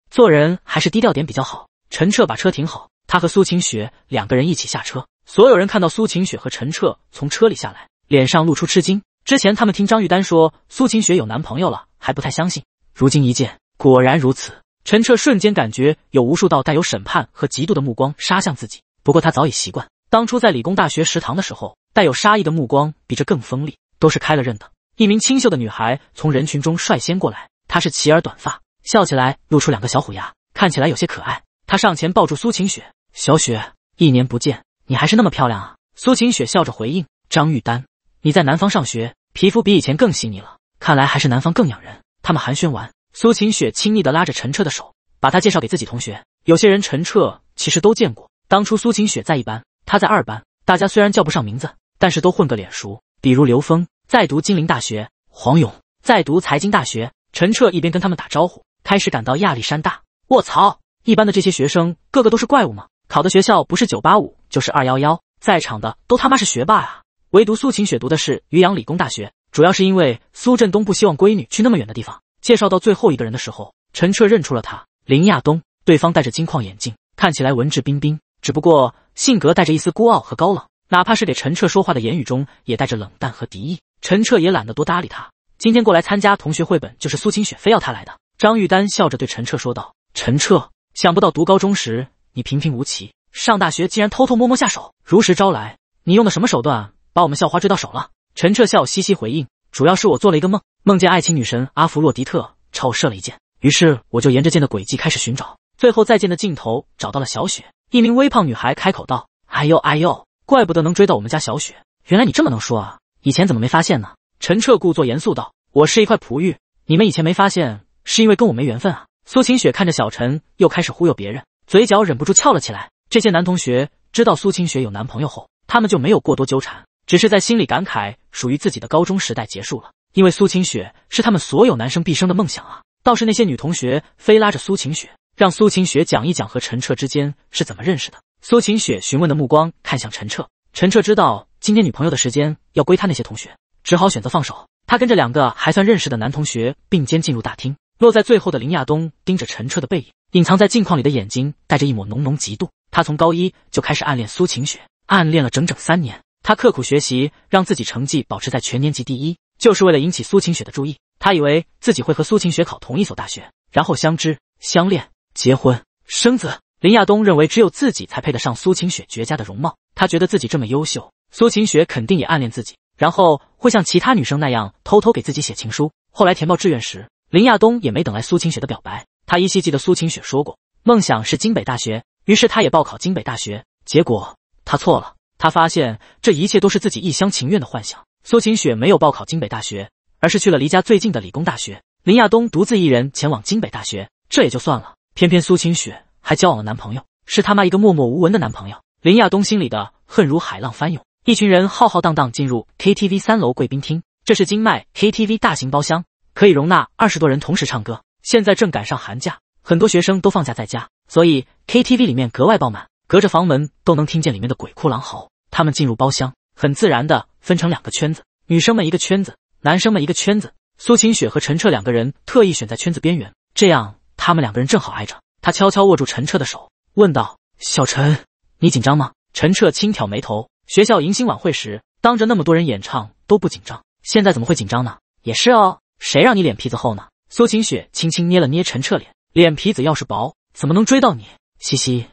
做人还是低调点比较好。陈彻把车停好，他和苏晴雪两个人一起下车。所有人看到苏晴雪和陈彻从车里下来，脸上露出吃惊。之前他们听张玉丹说苏晴雪有男朋友了，还不太相信，如今一见，果然如此。陈彻瞬间感觉有无数道带有审判和嫉妒的目光杀向自己，不过他早已习惯。当初在理工大学食堂的时候。带有杀意的目光比这更锋利，都是开了刃的。一名清秀的女孩从人群中率先过来，她是齐耳短发，笑起来露出两个小虎牙，看起来有些可爱。她上前抱住苏晴雪：“小雪，一年不见，你还是那么漂亮啊。”苏晴雪笑着回应：“张玉丹，你在南方上学，皮肤比以前更细腻了，看来还是南方更养人。”他们寒暄完，苏晴雪亲昵的拉着陈彻的手，把他介绍给自己同学。有些人陈彻其实都见过，当初苏晴雪在一班，他在二班，大家虽然叫不上名字。但是都混个脸熟，比如刘峰在读金陵大学，黄勇在读财经大学。陈彻一边跟他们打招呼，开始感到亚历山大。卧槽！一般的这些学生，个个都是怪物吗？考的学校不是九八五就是二幺幺，在场的都他妈是学霸啊！唯独苏晴雪读的是渔阳理工大学，主要是因为苏振东不希望闺女去那么远的地方。介绍到最后一个人的时候，陈彻认出了他，林亚东。对方戴着金框眼镜，看起来文质彬彬，只不过性格带着一丝孤傲和高冷。哪怕是给陈彻说话的言语中，也带着冷淡和敌意。陈彻也懒得多搭理他。今天过来参加同学会，本就是苏清雪非要他来的。张玉丹笑着对陈彻说道：“陈彻，想不到读高中时你平平无奇，上大学竟然偷偷摸摸下手，如实招来，你用的什么手段把我们校花追到手了？”陈彻笑嘻嘻回应：“主要是我做了一个梦，梦见爱情女神阿芙洛狄特朝我射了一箭，于是我就沿着箭的轨迹开始寻找，最后在箭的尽头找到了小雪。”一名微胖女孩开口道：“哎呦，哎呦。”怪不得能追到我们家小雪，原来你这么能说啊！以前怎么没发现呢？陈彻故作严肃道：“我是一块璞玉，你们以前没发现是因为跟我没缘分啊。”苏晴雪看着小陈，又开始忽悠别人，嘴角忍不住翘了起来。这些男同学知道苏晴雪有男朋友后，他们就没有过多纠缠，只是在心里感慨属于自己的高中时代结束了，因为苏晴雪是他们所有男生毕生的梦想啊。倒是那些女同学，非拉着苏晴雪，让苏晴雪讲一讲和陈彻之间是怎么认识的。苏晴雪询问的目光看向陈彻，陈彻知道今天女朋友的时间要归他，那些同学只好选择放手。他跟着两个还算认识的男同学并肩进入大厅，落在最后的林亚东盯着陈彻的背影，隐藏在镜框里的眼睛带着一抹浓浓嫉妒。他从高一就开始暗恋苏晴雪，暗恋了整整三年。他刻苦学习，让自己成绩保持在全年级第一，就是为了引起苏晴雪的注意。他以为自己会和苏晴雪考同一所大学，然后相知、相恋、结婚、生子。林亚东认为只有自己才配得上苏晴雪绝佳的容貌。他觉得自己这么优秀，苏晴雪肯定也暗恋自己，然后会像其他女生那样偷偷给自己写情书。后来填报志愿时，林亚东也没等来苏晴雪的表白。他依稀记得苏晴雪说过，梦想是京北大学，于是他也报考京北大学。结果他错了，他发现这一切都是自己一厢情愿的幻想。苏晴雪没有报考京北大学，而是去了离家最近的理工大学。林亚东独自一人前往京北大学，这也就算了，偏偏苏晴雪。还交往了男朋友，是他妈一个默默无闻的男朋友。林亚东心里的恨如海浪翻涌。一群人浩浩荡荡进入 KTV 三楼贵宾厅，这是金麦 KTV 大型包厢，可以容纳二十多人同时唱歌。现在正赶上寒假，很多学生都放假在家，所以 KTV 里面格外爆满，隔着房门都能听见里面的鬼哭狼嚎。他们进入包厢，很自然的分成两个圈子，女生们一个圈子，男生们一个圈子。苏晴雪和陈彻两个人特意选在圈子边缘，这样他们两个人正好挨着。他悄悄握住陈彻的手，问道：“小陈，你紧张吗？”陈彻轻挑眉头：“学校迎新晚会时，当着那么多人演唱都不紧张，现在怎么会紧张呢？”“也是哦，谁让你脸皮子厚呢？”苏晴雪轻轻捏了捏陈彻脸：“脸皮子要是薄，怎么能追到你？”“嘻嘻，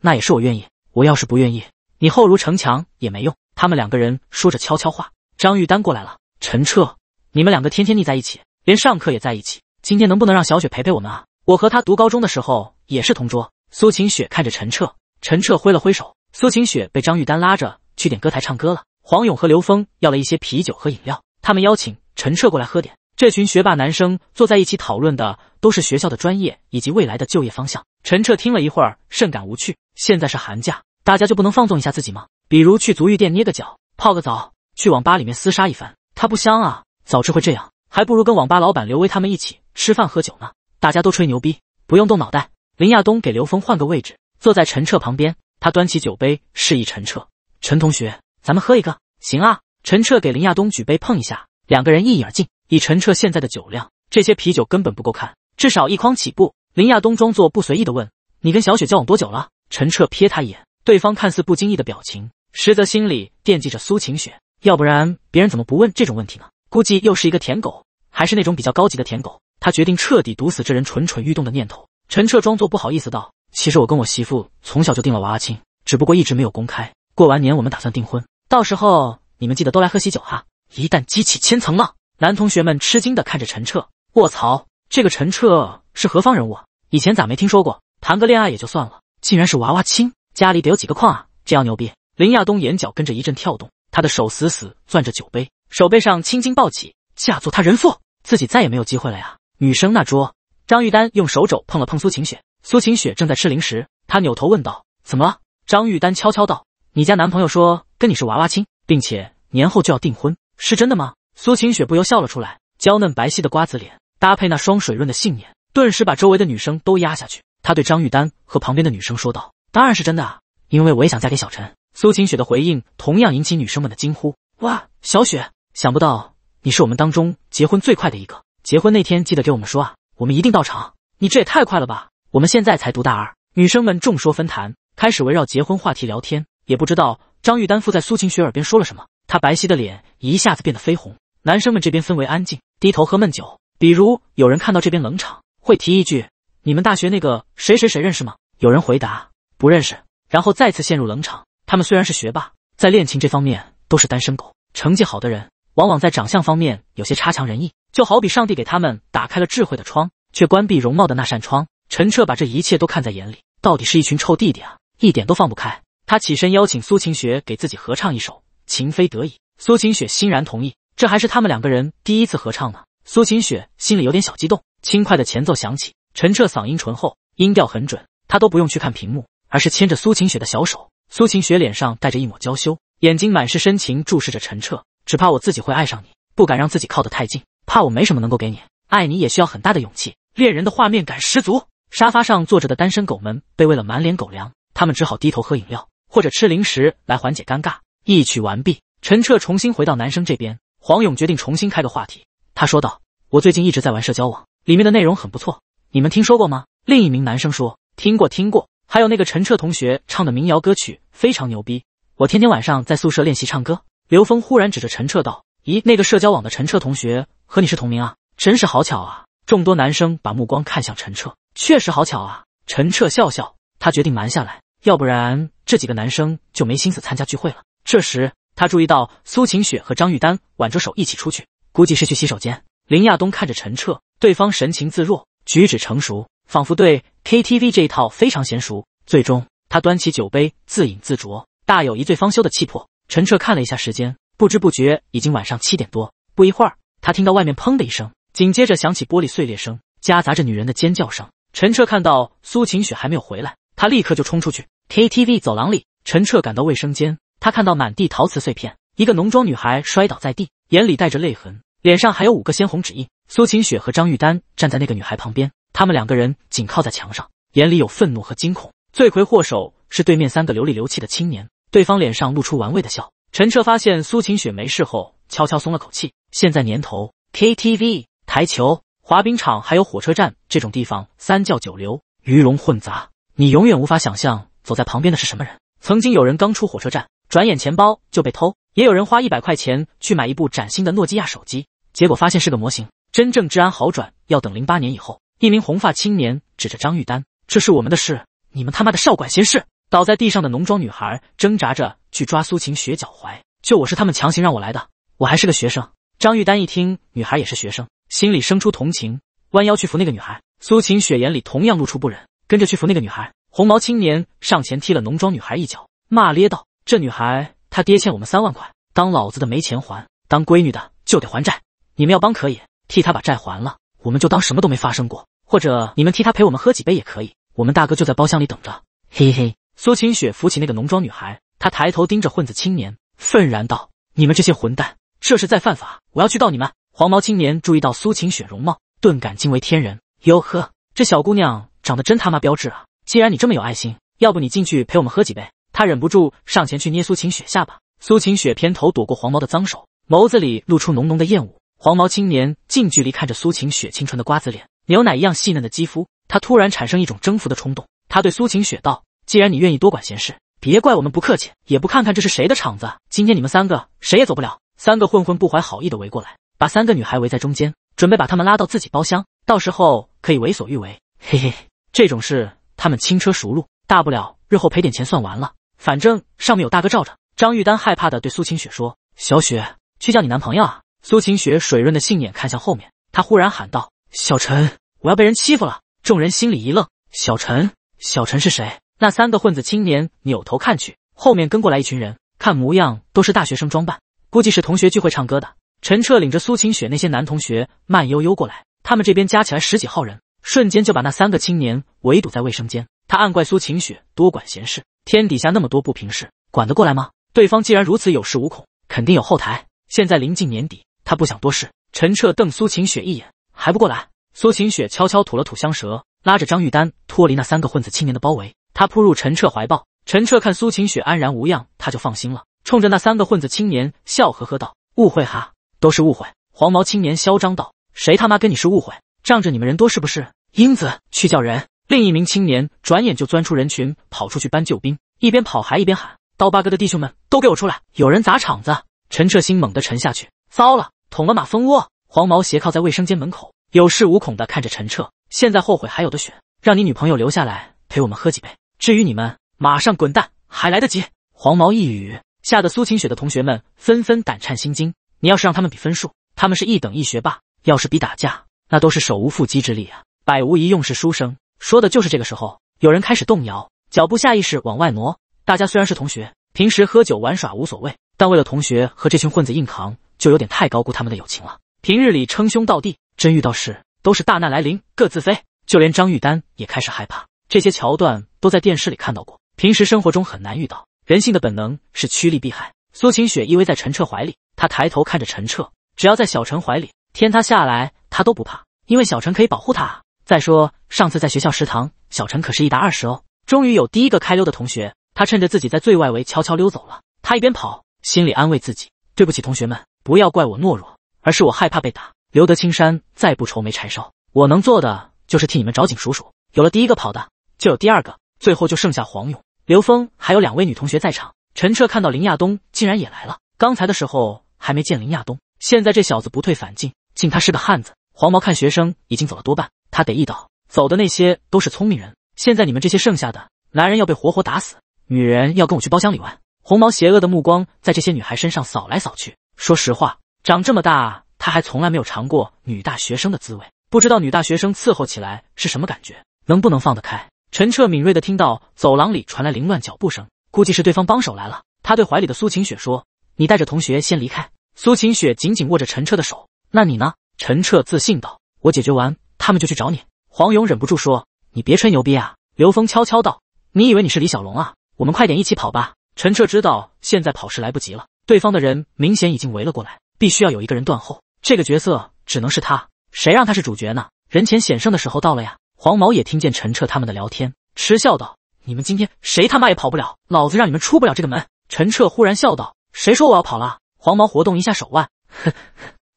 那也是我愿意。我要是不愿意，你厚如城墙也没用。”他们两个人说着悄悄话。张玉丹过来了：“陈彻，你们两个天天腻在一起，连上课也在一起，今天能不能让小雪陪陪我们啊？”我和他读高中的时候也是同桌。苏晴雪看着陈彻，陈彻挥了挥手。苏晴雪被张玉丹拉着去点歌台唱歌了。黄勇和刘峰要了一些啤酒和饮料，他们邀请陈彻过来喝点。这群学霸男生坐在一起讨论的都是学校的专业以及未来的就业方向。陈彻听了一会儿，甚感无趣。现在是寒假，大家就不能放纵一下自己吗？比如去足浴店捏个脚、泡个澡，去网吧里面厮杀一番，他不香啊！早知会这样，还不如跟网吧老板刘威他们一起吃饭喝酒呢。大家都吹牛逼，不用动脑袋。林亚东给刘峰换个位置，坐在陈彻旁边。他端起酒杯，示意陈彻：“陈同学，咱们喝一个，行啊？”陈彻给林亚东举杯碰一下，两个人一饮而尽。以陈彻现在的酒量，这些啤酒根本不够看，至少一筐起步。林亚东装作不随意的问：“你跟小雪交往多久了？”陈彻瞥他一眼，对方看似不经意的表情，实则心里惦记着苏晴雪。要不然别人怎么不问这种问题呢？估计又是一个舔狗，还是那种比较高级的舔狗。他决定彻底毒死这人蠢蠢欲动的念头。陈彻装作不好意思道：“其实我跟我媳妇从小就定了娃娃亲，只不过一直没有公开。过完年我们打算订婚，到时候你们记得都来喝喜酒哈。一旦激起千层浪。”男同学们吃惊地看着陈彻：“卧槽，这个陈彻是何方人物？以前咋没听说过？谈个恋爱也就算了，竟然是娃娃亲，家里得有几个矿啊！这样牛逼！”林亚东眼角跟着一阵跳动，他的手死死攥着酒杯，手背上青筋暴起。嫁作他人妇，自己再也没有机会了呀！女生那桌，张玉丹用手肘碰了碰苏晴雪，苏晴雪正在吃零食，她扭头问道：“怎么了？”张玉丹悄悄道：“你家男朋友说跟你是娃娃亲，并且年后就要订婚，是真的吗？”苏晴雪不由笑了出来，娇嫩白皙的瓜子脸搭配那双水润的杏眼，顿时把周围的女生都压下去。她对张玉丹和旁边的女生说道：“当然是真的，啊，因为我也想嫁给小陈。”苏晴雪的回应同样引起女生们的惊呼：“哇，小雪，想不到你是我们当中结婚最快的一个。”结婚那天记得给我们说啊，我们一定到场。你这也太快了吧！我们现在才读大二。女生们众说纷纭，开始围绕结婚话题聊天。也不知道张玉丹附在苏晴雪耳边说了什么，她白皙的脸一下子变得绯红。男生们这边氛围安静，低头喝闷酒。比如有人看到这边冷场，会提一句：“你们大学那个谁谁谁认识吗？”有人回答：“不认识。”然后再次陷入冷场。他们虽然是学霸，在恋情这方面都是单身狗。成绩好的人往往在长相方面有些差强人意。就好比上帝给他们打开了智慧的窗，却关闭容貌的那扇窗。陈彻把这一切都看在眼里，到底是一群臭弟弟啊，一点都放不开。他起身邀请苏晴雪给自己合唱一首《情非得已》。苏晴雪欣然同意，这还是他们两个人第一次合唱呢。苏晴雪心里有点小激动，轻快的前奏响起，陈彻嗓音醇厚，音调很准，他都不用去看屏幕，而是牵着苏晴雪的小手。苏晴雪脸上带着一抹娇羞，眼睛满是深情，注视着陈彻。只怕我自己会爱上你，不敢让自己靠得太近。怕我没什么能够给你，爱你也需要很大的勇气。恋人的画面感十足，沙发上坐着的单身狗们被喂了满脸狗粮，他们只好低头喝饮料或者吃零食来缓解尴尬。一曲完毕，陈彻重新回到男生这边，黄勇决定重新开个话题。他说道：“我最近一直在玩社交网，里面的内容很不错，你们听说过吗？”另一名男生说：“听过，听过。还有那个陈彻同学唱的民谣歌曲非常牛逼，我天天晚上在宿舍练习唱歌。”刘峰忽然指着陈彻道。咦，那个社交网的陈彻同学和你是同名啊，真是好巧啊！众多男生把目光看向陈彻，确实好巧啊。陈彻笑笑，他决定瞒下来，要不然这几个男生就没心思参加聚会了。这时他注意到苏晴雪和张玉丹挽着手一起出去，估计是去洗手间。林亚东看着陈彻，对方神情自若，举止成熟，仿佛对 KTV 这一套非常娴熟。最终他端起酒杯，自饮自酌，大有一醉方休的气魄。陈彻看了一下时间。不知不觉已经晚上七点多，不一会儿，他听到外面砰的一声，紧接着响起玻璃碎裂声，夹杂着女人的尖叫声。陈彻看到苏晴雪还没有回来，他立刻就冲出去。KTV 走廊里，陈彻赶到卫生间，他看到满地陶瓷碎片，一个浓妆女孩摔倒在地，眼里带着泪痕，脸上还有五个鲜红指印。苏晴雪和张玉丹站在那个女孩旁边，他们两个人紧靠在墙上，眼里有愤怒和惊恐。罪魁祸首是对面三个流里流气的青年，对方脸上露出玩味的笑。陈彻发现苏晴雪没事后，悄悄松了口气。现在年头，KTV、台球、滑冰场，还有火车站这种地方，三教九流，鱼龙混杂，你永远无法想象走在旁边的是什么人。曾经有人刚出火车站，转眼钱包就被偷；也有人花一百块钱去买一部崭新的诺基亚手机，结果发现是个模型。真正治安好转要等零八年以后。一名红发青年指着张玉丹：“这是我们的事，你们他妈的少管闲事！”倒在地上的浓妆女孩挣扎着。去抓苏晴雪脚踝，就我是他们强行让我来的，我还是个学生。张玉丹一听女孩也是学生，心里生出同情，弯腰去扶那个女孩。苏晴雪眼里同样露出不忍，跟着去扶那个女孩。红毛青年上前踢了浓妆女孩一脚，骂咧道：“这女孩她爹欠我们三万块，当老子的没钱还，当闺女的就得还债。你们要帮可以替她把债还了，我们就当什么都没发生过，或者你们替她陪我们喝几杯也可以。我们大哥就在包厢里等着。”嘿嘿，苏晴雪扶起那个浓妆女孩。他抬头盯着混子青年，愤然道：“你们这些混蛋，这是在犯法！我要去告你们！”黄毛青年注意到苏晴雪容貌，顿感惊为天人。哟呵，这小姑娘长得真他妈标致啊！既然你这么有爱心，要不你进去陪我们喝几杯？他忍不住上前去捏苏晴雪下巴，苏晴雪偏头躲过黄毛的脏手，眸子里露出浓浓的厌恶。黄毛青年近距离看着苏晴雪清纯的瓜子脸、牛奶一样细嫩的肌肤，他突然产生一种征服的冲动。他对苏晴雪道：“既然你愿意多管闲事。”别怪我们不客气，也不看看这是谁的场子。今天你们三个谁也走不了。三个混混不怀好意的围过来，把三个女孩围在中间，准备把他们拉到自己包厢，到时候可以为所欲为。嘿嘿，这种事他们轻车熟路，大不了日后赔点钱算完了，反正上面有大哥罩着。张玉丹害怕的对苏晴雪说：“小雪，去叫你男朋友啊。”苏晴雪水润的杏眼看向后面，她忽然喊道：“小陈，我要被人欺负了！”众人心里一愣：“小陈，小陈是谁？”那三个混子青年扭头看去，后面跟过来一群人，看模样都是大学生装扮，估计是同学聚会唱歌的。陈彻领着苏晴雪那些男同学慢悠悠过来，他们这边加起来十几号人，瞬间就把那三个青年围堵在卫生间。他暗怪苏晴雪多管闲事，天底下那么多不平事，管得过来吗？对方既然如此有恃无恐，肯定有后台。现在临近年底，他不想多事。陈彻瞪苏晴雪一眼，还不过来？苏晴雪悄悄吐了吐香舌，拉着张玉丹脱离那三个混子青年的包围。他扑入陈彻怀抱，陈彻看苏晴雪安然无恙，他就放心了，冲着那三个混子青年笑呵呵道：“误会哈，都是误会。”黄毛青年嚣张道：“谁他妈跟你是误会？仗着你们人多是不是？”英子，去叫人！另一名青年转眼就钻出人群，跑出去搬救兵，一边跑还一边喊：“刀疤哥的弟兄们都给我出来！有人砸场子！”陈彻心猛地沉下去，糟了，捅了马蜂窝！黄毛斜靠在卫生间门口，有恃无恐地看着陈彻。现在后悔还有的选，让你女朋友留下来陪我们喝几杯。至于你们，马上滚蛋，还来得及！黄毛一语，吓得苏晴雪的同学们纷纷胆颤心惊。你要是让他们比分数，他们是一等一学霸；要是比打架，那都是手无缚鸡之力啊，百无一用是书生。说的就是这个时候，有人开始动摇，脚步下意识往外挪。大家虽然是同学，平时喝酒玩耍无所谓，但为了同学和这群混子硬扛，就有点太高估他们的友情了。平日里称兄道弟，真遇到事，都是大难来临各自飞。就连张玉丹也开始害怕这些桥段。都在电视里看到过，平时生活中很难遇到。人性的本能是趋利避害。苏晴雪依偎在陈彻怀里，她抬头看着陈彻，只要在小陈怀里，天塌下来她都不怕，因为小陈可以保护她。再说上次在学校食堂，小陈可是一打二十哦。终于有第一个开溜的同学，他趁着自己在最外围悄悄溜走了。他一边跑，心里安慰自己：对不起同学们，不要怪我懦弱，而是我害怕被打。留得青山再不愁没柴烧，我能做的就是替你们找警叔叔。有了第一个跑的，就有第二个。最后就剩下黄勇、刘峰还有两位女同学在场。陈彻看到林亚东竟然也来了，刚才的时候还没见林亚东，现在这小子不退反进，敬他是个汉子。黄毛看学生已经走了多半，他得意道：“走的那些都是聪明人，现在你们这些剩下的男人要被活活打死，女人要跟我去包厢里玩。”红毛邪恶的目光在这些女孩身上扫来扫去。说实话，长这么大他还从来没有尝过女大学生的滋味，不知道女大学生伺候起来是什么感觉，能不能放得开。陈彻敏锐的听到走廊里传来凌乱脚步声，估计是对方帮手来了。他对怀里的苏晴雪说：“你带着同学先离开。”苏晴雪紧紧握着陈彻的手：“那你呢？”陈彻自信道：“我解决完他们就去找你。”黄勇忍不住说：“你别吹牛逼啊！”刘峰悄悄道：“你以为你是李小龙啊？”我们快点一起跑吧。陈彻知道现在跑是来不及了，对方的人明显已经围了过来，必须要有一个人断后，这个角色只能是他，谁让他是主角呢？人前险胜的时候到了呀。黄毛也听见陈彻他们的聊天，嗤笑道：“你们今天谁他妈也跑不了，老子让你们出不了这个门。”陈彻忽然笑道：“谁说我要跑了？”黄毛活动一下手腕，呵呵，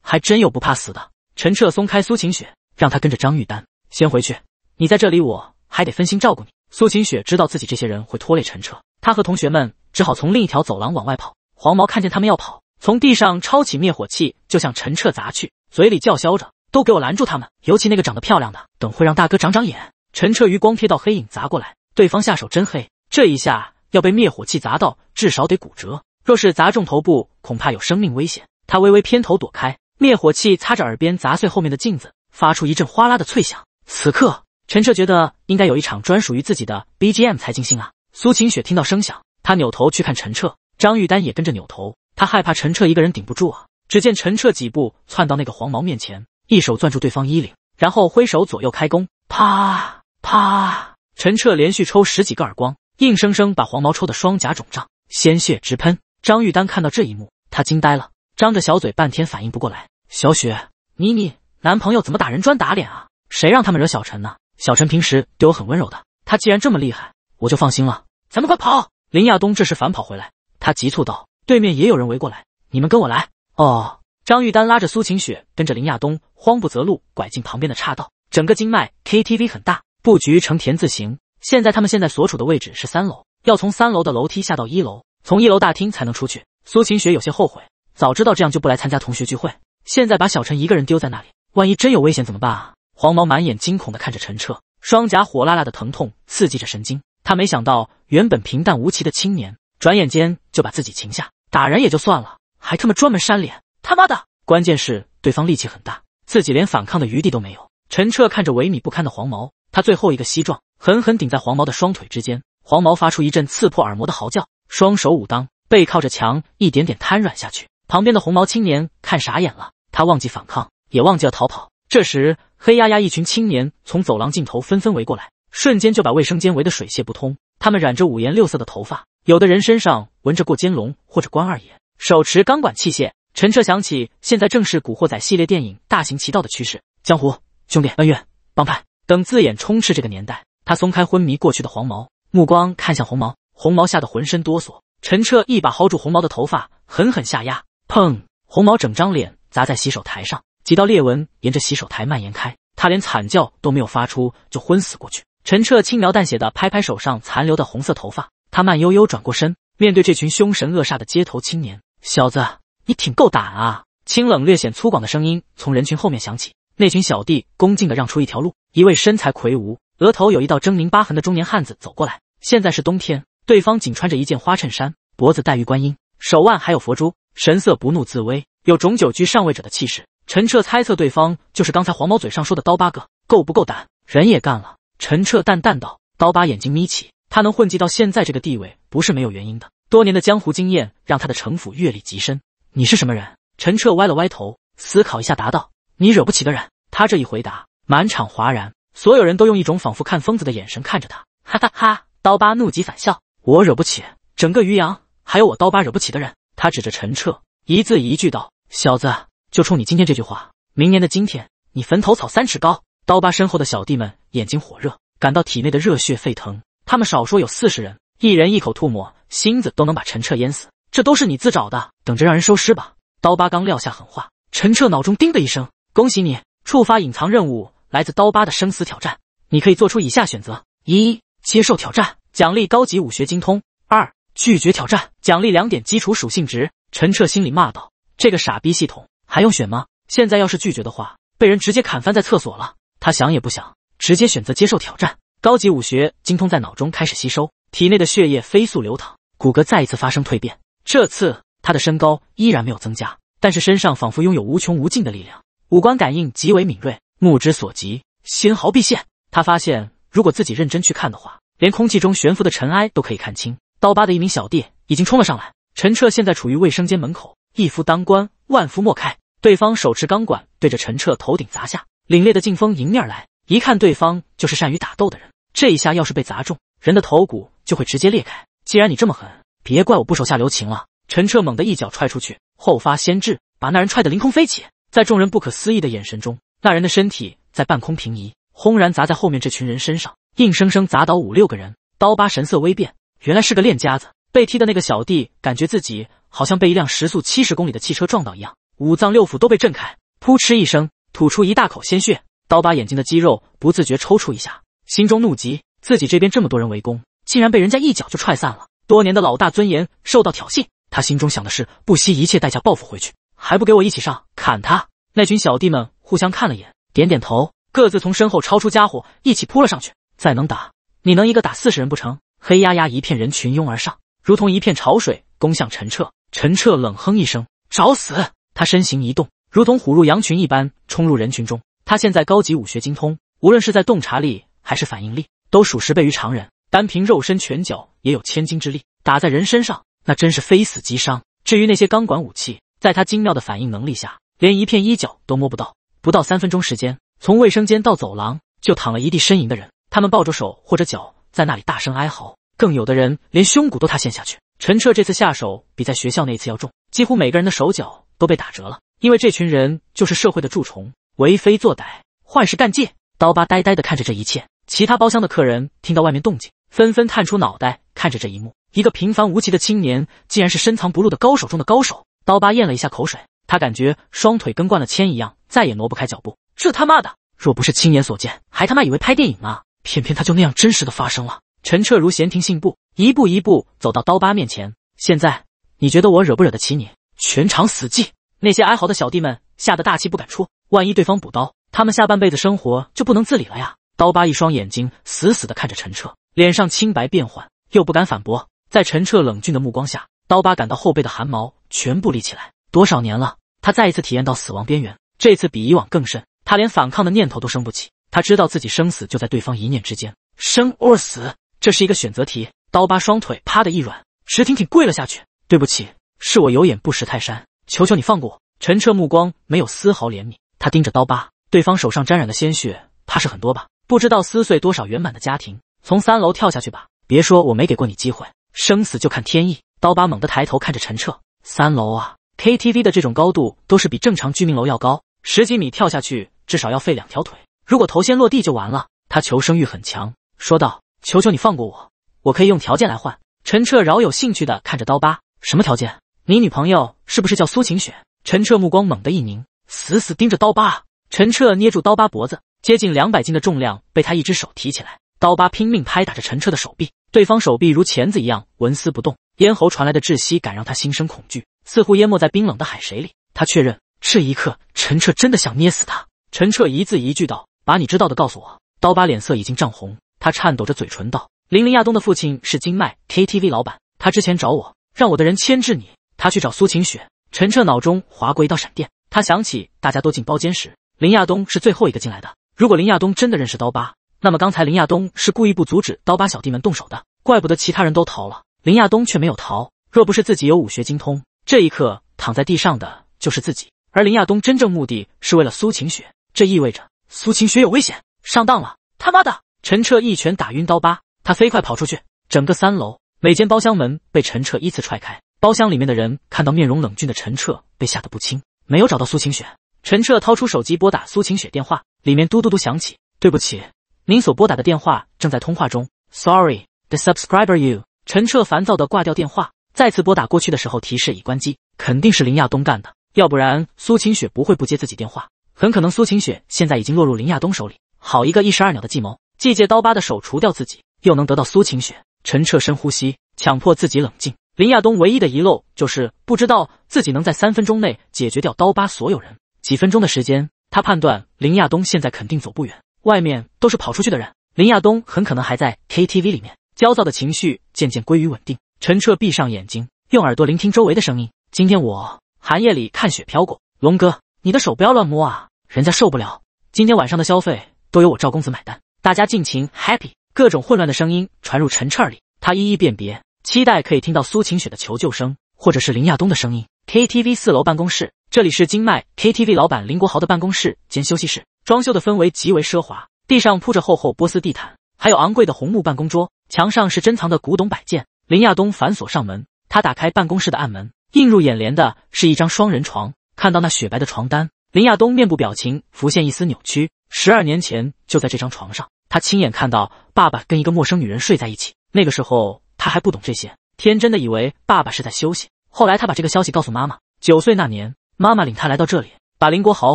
还真有不怕死的。陈彻松开苏晴雪，让她跟着张玉丹先回去，你在这里，我还得分心照顾你。苏晴雪知道自己这些人会拖累陈彻，他和同学们只好从另一条走廊往外跑。黄毛看见他们要跑，从地上抄起灭火器就向陈彻砸去，嘴里叫嚣着。都给我拦住他们，尤其那个长得漂亮的，等会让大哥长长眼。陈彻余光瞥到黑影砸过来，对方下手真黑，这一下要被灭火器砸到，至少得骨折；若是砸中头部，恐怕有生命危险。他微微偏头躲开灭火器，擦着耳边砸碎后面的镜子，发出一阵哗啦的脆响。此刻，陈彻觉得应该有一场专属于自己的 BGM 才尽兴啊。苏晴雪听到声响，她扭头去看陈彻，张玉丹也跟着扭头，她害怕陈彻一个人顶不住啊。只见陈彻几步窜到那个黄毛面前。一手攥住对方衣领，然后挥手左右开弓，啪啪！陈彻连续抽十几个耳光，硬生生把黄毛抽的双颊肿胀，鲜血直喷。张玉丹看到这一幕，他惊呆了，张着小嘴半天反应不过来。小雪，妮妮，男朋友怎么打人专打脸啊？谁让他们惹小陈呢？小陈平时对我很温柔的，他既然这么厉害，我就放心了。咱们快跑！林亚东这时反跑回来，他急促道：“对面也有人围过来，你们跟我来。”哦。张玉丹拉着苏晴雪，跟着林亚东，慌不择路，拐进旁边的岔道。整个金麦 KTV 很大，布局成田字形。现在他们现在所处的位置是三楼，要从三楼的楼梯下到一楼，从一楼大厅才能出去。苏晴雪有些后悔，早知道这样就不来参加同学聚会。现在把小陈一个人丢在那里，万一真有危险怎么办啊？黄毛满眼惊恐的看着陈彻，双颊火辣辣的疼痛刺激着神经。他没想到，原本平淡无奇的青年，转眼间就把自己擒下。打人也就算了，还他妈专门扇脸。他妈的！关键是对方力气很大，自己连反抗的余地都没有。陈彻看着萎靡不堪的黄毛，他最后一个膝撞，狠狠顶在黄毛的双腿之间。黄毛发出一阵刺破耳膜的嚎叫，双手舞当，背靠着墙，一点点瘫软下去。旁边的红毛青年看傻眼了，他忘记反抗，也忘记了逃跑。这时，黑压压一群青年从走廊尽头纷纷围过来，瞬间就把卫生间围得水泄不通。他们染着五颜六色的头发，有的人身上纹着过肩龙或者关二爷，手持钢管器械。陈彻想起，现在正是古惑仔系列电影大行其道的趋势，江湖、兄弟、恩怨、帮派等字眼充斥这个年代。他松开昏迷过去的黄毛，目光看向红毛，红毛吓得浑身哆嗦。陈彻一把薅住红毛的头发，狠狠下压，砰！红毛整张脸砸在洗手台上，几道裂纹沿着洗手台蔓延开。他连惨叫都没有发出，就昏死过去。陈彻轻描淡写的拍拍手上残留的红色头发，他慢悠悠转过身，面对这群凶神恶煞的街头青年，小子。你挺够胆啊！清冷略显粗犷的声音从人群后面响起。那群小弟恭敬地让出一条路。一位身材魁梧、额头有一道狰狞疤痕的中年汉子走过来。现在是冬天，对方仅穿着一件花衬衫，脖子戴玉观音，手腕还有佛珠，神色不怒自威，有种久居上位者的气势。陈彻猜测对方就是刚才黄毛嘴上说的刀疤哥。够不够胆？人也干了。陈彻淡淡道。刀疤眼睛眯起，他能混迹到现在这个地位不是没有原因的。多年的江湖经验让他的城府阅历极深。你是什么人？陈彻歪了歪头，思考一下，答道：“你惹不起的人。”他这一回答，满场哗然，所有人都用一种仿佛看疯子的眼神看着他。哈哈哈！刀疤怒极反笑：“我惹不起整个余阳，还有我刀疤惹不起的人。”他指着陈彻，一字一句道：“小子，就冲你今天这句话，明年的今天，你坟头草三尺高！”刀疤身后的小弟们眼睛火热，感到体内的热血沸腾。他们少说有四十人，一人一口吐沫，心子都能把陈彻淹死。这都是你自找的，等着让人收尸吧！刀疤刚撂下狠话，陈彻脑中叮的一声，恭喜你触发隐藏任务，来自刀疤的生死挑战。你可以做出以下选择：一、接受挑战，奖励高级武学精通；二、拒绝挑战，奖励两点基础属性值。陈彻心里骂道：“这个傻逼系统，还用选吗？现在要是拒绝的话，被人直接砍翻在厕所了。”他想也不想，直接选择接受挑战。高级武学精通在脑中开始吸收，体内的血液飞速流淌，骨骼再一次发生蜕变。这次他的身高依然没有增加，但是身上仿佛拥有无穷无尽的力量，五官感应极为敏锐，目之所及，纤毫毕现。他发现，如果自己认真去看的话，连空气中悬浮的尘埃都可以看清。刀疤的一名小弟已经冲了上来，陈彻现在处于卫生间门口，一夫当关，万夫莫开。对方手持钢管对着陈彻头顶砸下，凛冽的劲风迎面来。一看对方就是善于打斗的人，这一下要是被砸中，人的头骨就会直接裂开。既然你这么狠。别怪我不手下留情了！陈彻猛地一脚踹出去，后发先至，把那人踹得凌空飞起。在众人不可思议的眼神中，那人的身体在半空平移，轰然砸在后面这群人身上，硬生生砸倒五六个人。刀疤神色微变，原来是个练家子。被踢的那个小弟感觉自己好像被一辆时速七十公里的汽车撞到一样，五脏六腑都被震开，噗嗤一声吐出一大口鲜血。刀疤眼睛的肌肉不自觉抽搐一下，心中怒极：自己这边这么多人围攻，竟然被人家一脚就踹散了。多年的老大尊严受到挑衅，他心中想的是不惜一切代价报复回去，还不给我一起上砍他！那群小弟们互相看了眼，点点头，各自从身后抄出家伙，一起扑了上去。再能打，你能一个打四十人不成？黑压压一片人群拥而上，如同一片潮水攻向陈彻。陈彻冷哼一声，找死！他身形一动，如同虎入羊群一般冲入人群中。他现在高级武学精通，无论是在洞察力还是反应力，都属实倍于常人，单凭肉身拳脚。也有千斤之力，打在人身上，那真是非死即伤。至于那些钢管武器，在他精妙的反应能力下，连一片衣角都摸不到。不到三分钟时间，从卫生间到走廊，就躺了一地呻吟的人。他们抱着手或者脚，在那里大声哀嚎。更有的人连胸骨都塌陷下去。陈彻这次下手比在学校那次要重，几乎每个人的手脚都被打折了。因为这群人就是社会的蛀虫，为非作歹，坏事干尽。刀疤呆呆的看着这一切，其他包厢的客人听到外面动静，纷纷探出脑袋。看着这一幕，一个平凡无奇的青年，竟然是深藏不露的高手中的高手。刀疤咽了一下口水，他感觉双腿跟灌了铅一样，再也挪不开脚步。这他妈的，若不是亲眼所见，还他妈以为拍电影呢？偏偏他就那样真实的发生了。陈彻如闲庭信步，一步一步走到刀疤面前。现在你觉得我惹不惹得起你？全场死寂，那些哀嚎的小弟们吓得大气不敢出。万一对方补刀，他们下半辈子生活就不能自理了呀！刀疤一双眼睛死死的看着陈彻，脸上青白变幻。又不敢反驳，在陈彻冷峻的目光下，刀疤感到后背的汗毛全部立起来。多少年了，他再一次体验到死亡边缘，这次比以往更甚。他连反抗的念头都生不起，他知道自己生死就在对方一念之间，生 or 死，这是一个选择题。刀疤双腿啪的一软，直挺挺跪了下去。对不起，是我有眼不识泰山，求求你放过我。陈彻目光没有丝毫怜悯，他盯着刀疤，对方手上沾染的鲜血怕是很多吧？不知道撕碎多少圆满的家庭。从三楼跳下去吧。别说我没给过你机会，生死就看天意。刀疤猛地抬头看着陈彻，三楼啊，KTV 的这种高度都是比正常居民楼要高十几米，跳下去至少要废两条腿。如果头先落地就完了。他求生欲很强，说道：“求求你放过我，我可以用条件来换。”陈彻饶有兴趣的看着刀疤，什么条件？你女朋友是不是叫苏晴雪？陈彻目光猛地一凝，死死盯着刀疤。陈彻捏住刀疤脖子，接近两百斤的重量被他一只手提起来，刀疤拼命拍打着陈彻的手臂。对方手臂如钳子一样纹丝不动，咽喉传来的窒息感让他心生恐惧，似乎淹没在冰冷的海水里。他确认这一刻，陈彻真的想捏死他。陈彻一字一句道：“把你知道的告诉我。”刀疤脸色已经涨红，他颤抖着嘴唇道：“林林亚东的父亲是金麦 KTV 老板，他之前找我，让我的人牵制你。他去找苏晴雪。”陈彻脑中划过一道闪电，他想起大家都进包间时，林亚东是最后一个进来的。如果林亚东真的认识刀疤，那么，刚才林亚东是故意不阻止刀疤小弟们动手的，怪不得其他人都逃了，林亚东却没有逃。若不是自己有武学精通，这一刻躺在地上的就是自己。而林亚东真正目的是为了苏晴雪，这意味着苏晴雪有危险，上当了！他妈的！陈彻一拳打晕刀疤，他飞快跑出去，整个三楼每间包厢门被陈彻依次踹开，包厢里面的人看到面容冷峻的陈彻，被吓得不轻。没有找到苏晴雪，陈彻掏出手机拨打苏晴雪电话，里面嘟嘟嘟响起，对不起。您所拨打的电话正在通话中。Sorry, the subscriber you。陈彻烦躁的挂掉电话，再次拨打过去的时候提示已关机。肯定是林亚东干的，要不然苏晴雪不会不接自己电话。很可能苏晴雪现在已经落入林亚东手里。好一个一石二鸟的计谋，既借刀疤的手除掉自己，又能得到苏晴雪。陈彻深呼吸，强迫自己冷静。林亚东唯一的遗漏就是不知道自己能在三分钟内解决掉刀疤所有人。几分钟的时间，他判断林亚东现在肯定走不远。外面都是跑出去的人，林亚东很可能还在 KTV 里面。焦躁的情绪渐渐归于稳定。陈彻闭上眼睛，用耳朵聆听周围的声音。今天我寒夜里看雪飘过，龙哥，你的手不要乱摸啊，人家受不了。今天晚上的消费都由我赵公子买单，大家尽情 happy。各种混乱的声音传入陈彻耳里，他一一辨别，期待可以听到苏晴雪的求救声，或者是林亚东的声音。KTV 四楼办公室，这里是金麦 KTV 老板林国豪的办公室兼休息室。装修的氛围极为奢华，地上铺着厚厚波斯地毯，还有昂贵的红木办公桌，墙上是珍藏的古董摆件。林亚东反锁上门，他打开办公室的暗门，映入眼帘的是一张双人床。看到那雪白的床单，林亚东面部表情浮现一丝扭曲。十二年前就在这张床上，他亲眼看到爸爸跟一个陌生女人睡在一起。那个时候他还不懂这些，天真的以为爸爸是在休息。后来他把这个消息告诉妈妈。九岁那年，妈妈领他来到这里。把林国豪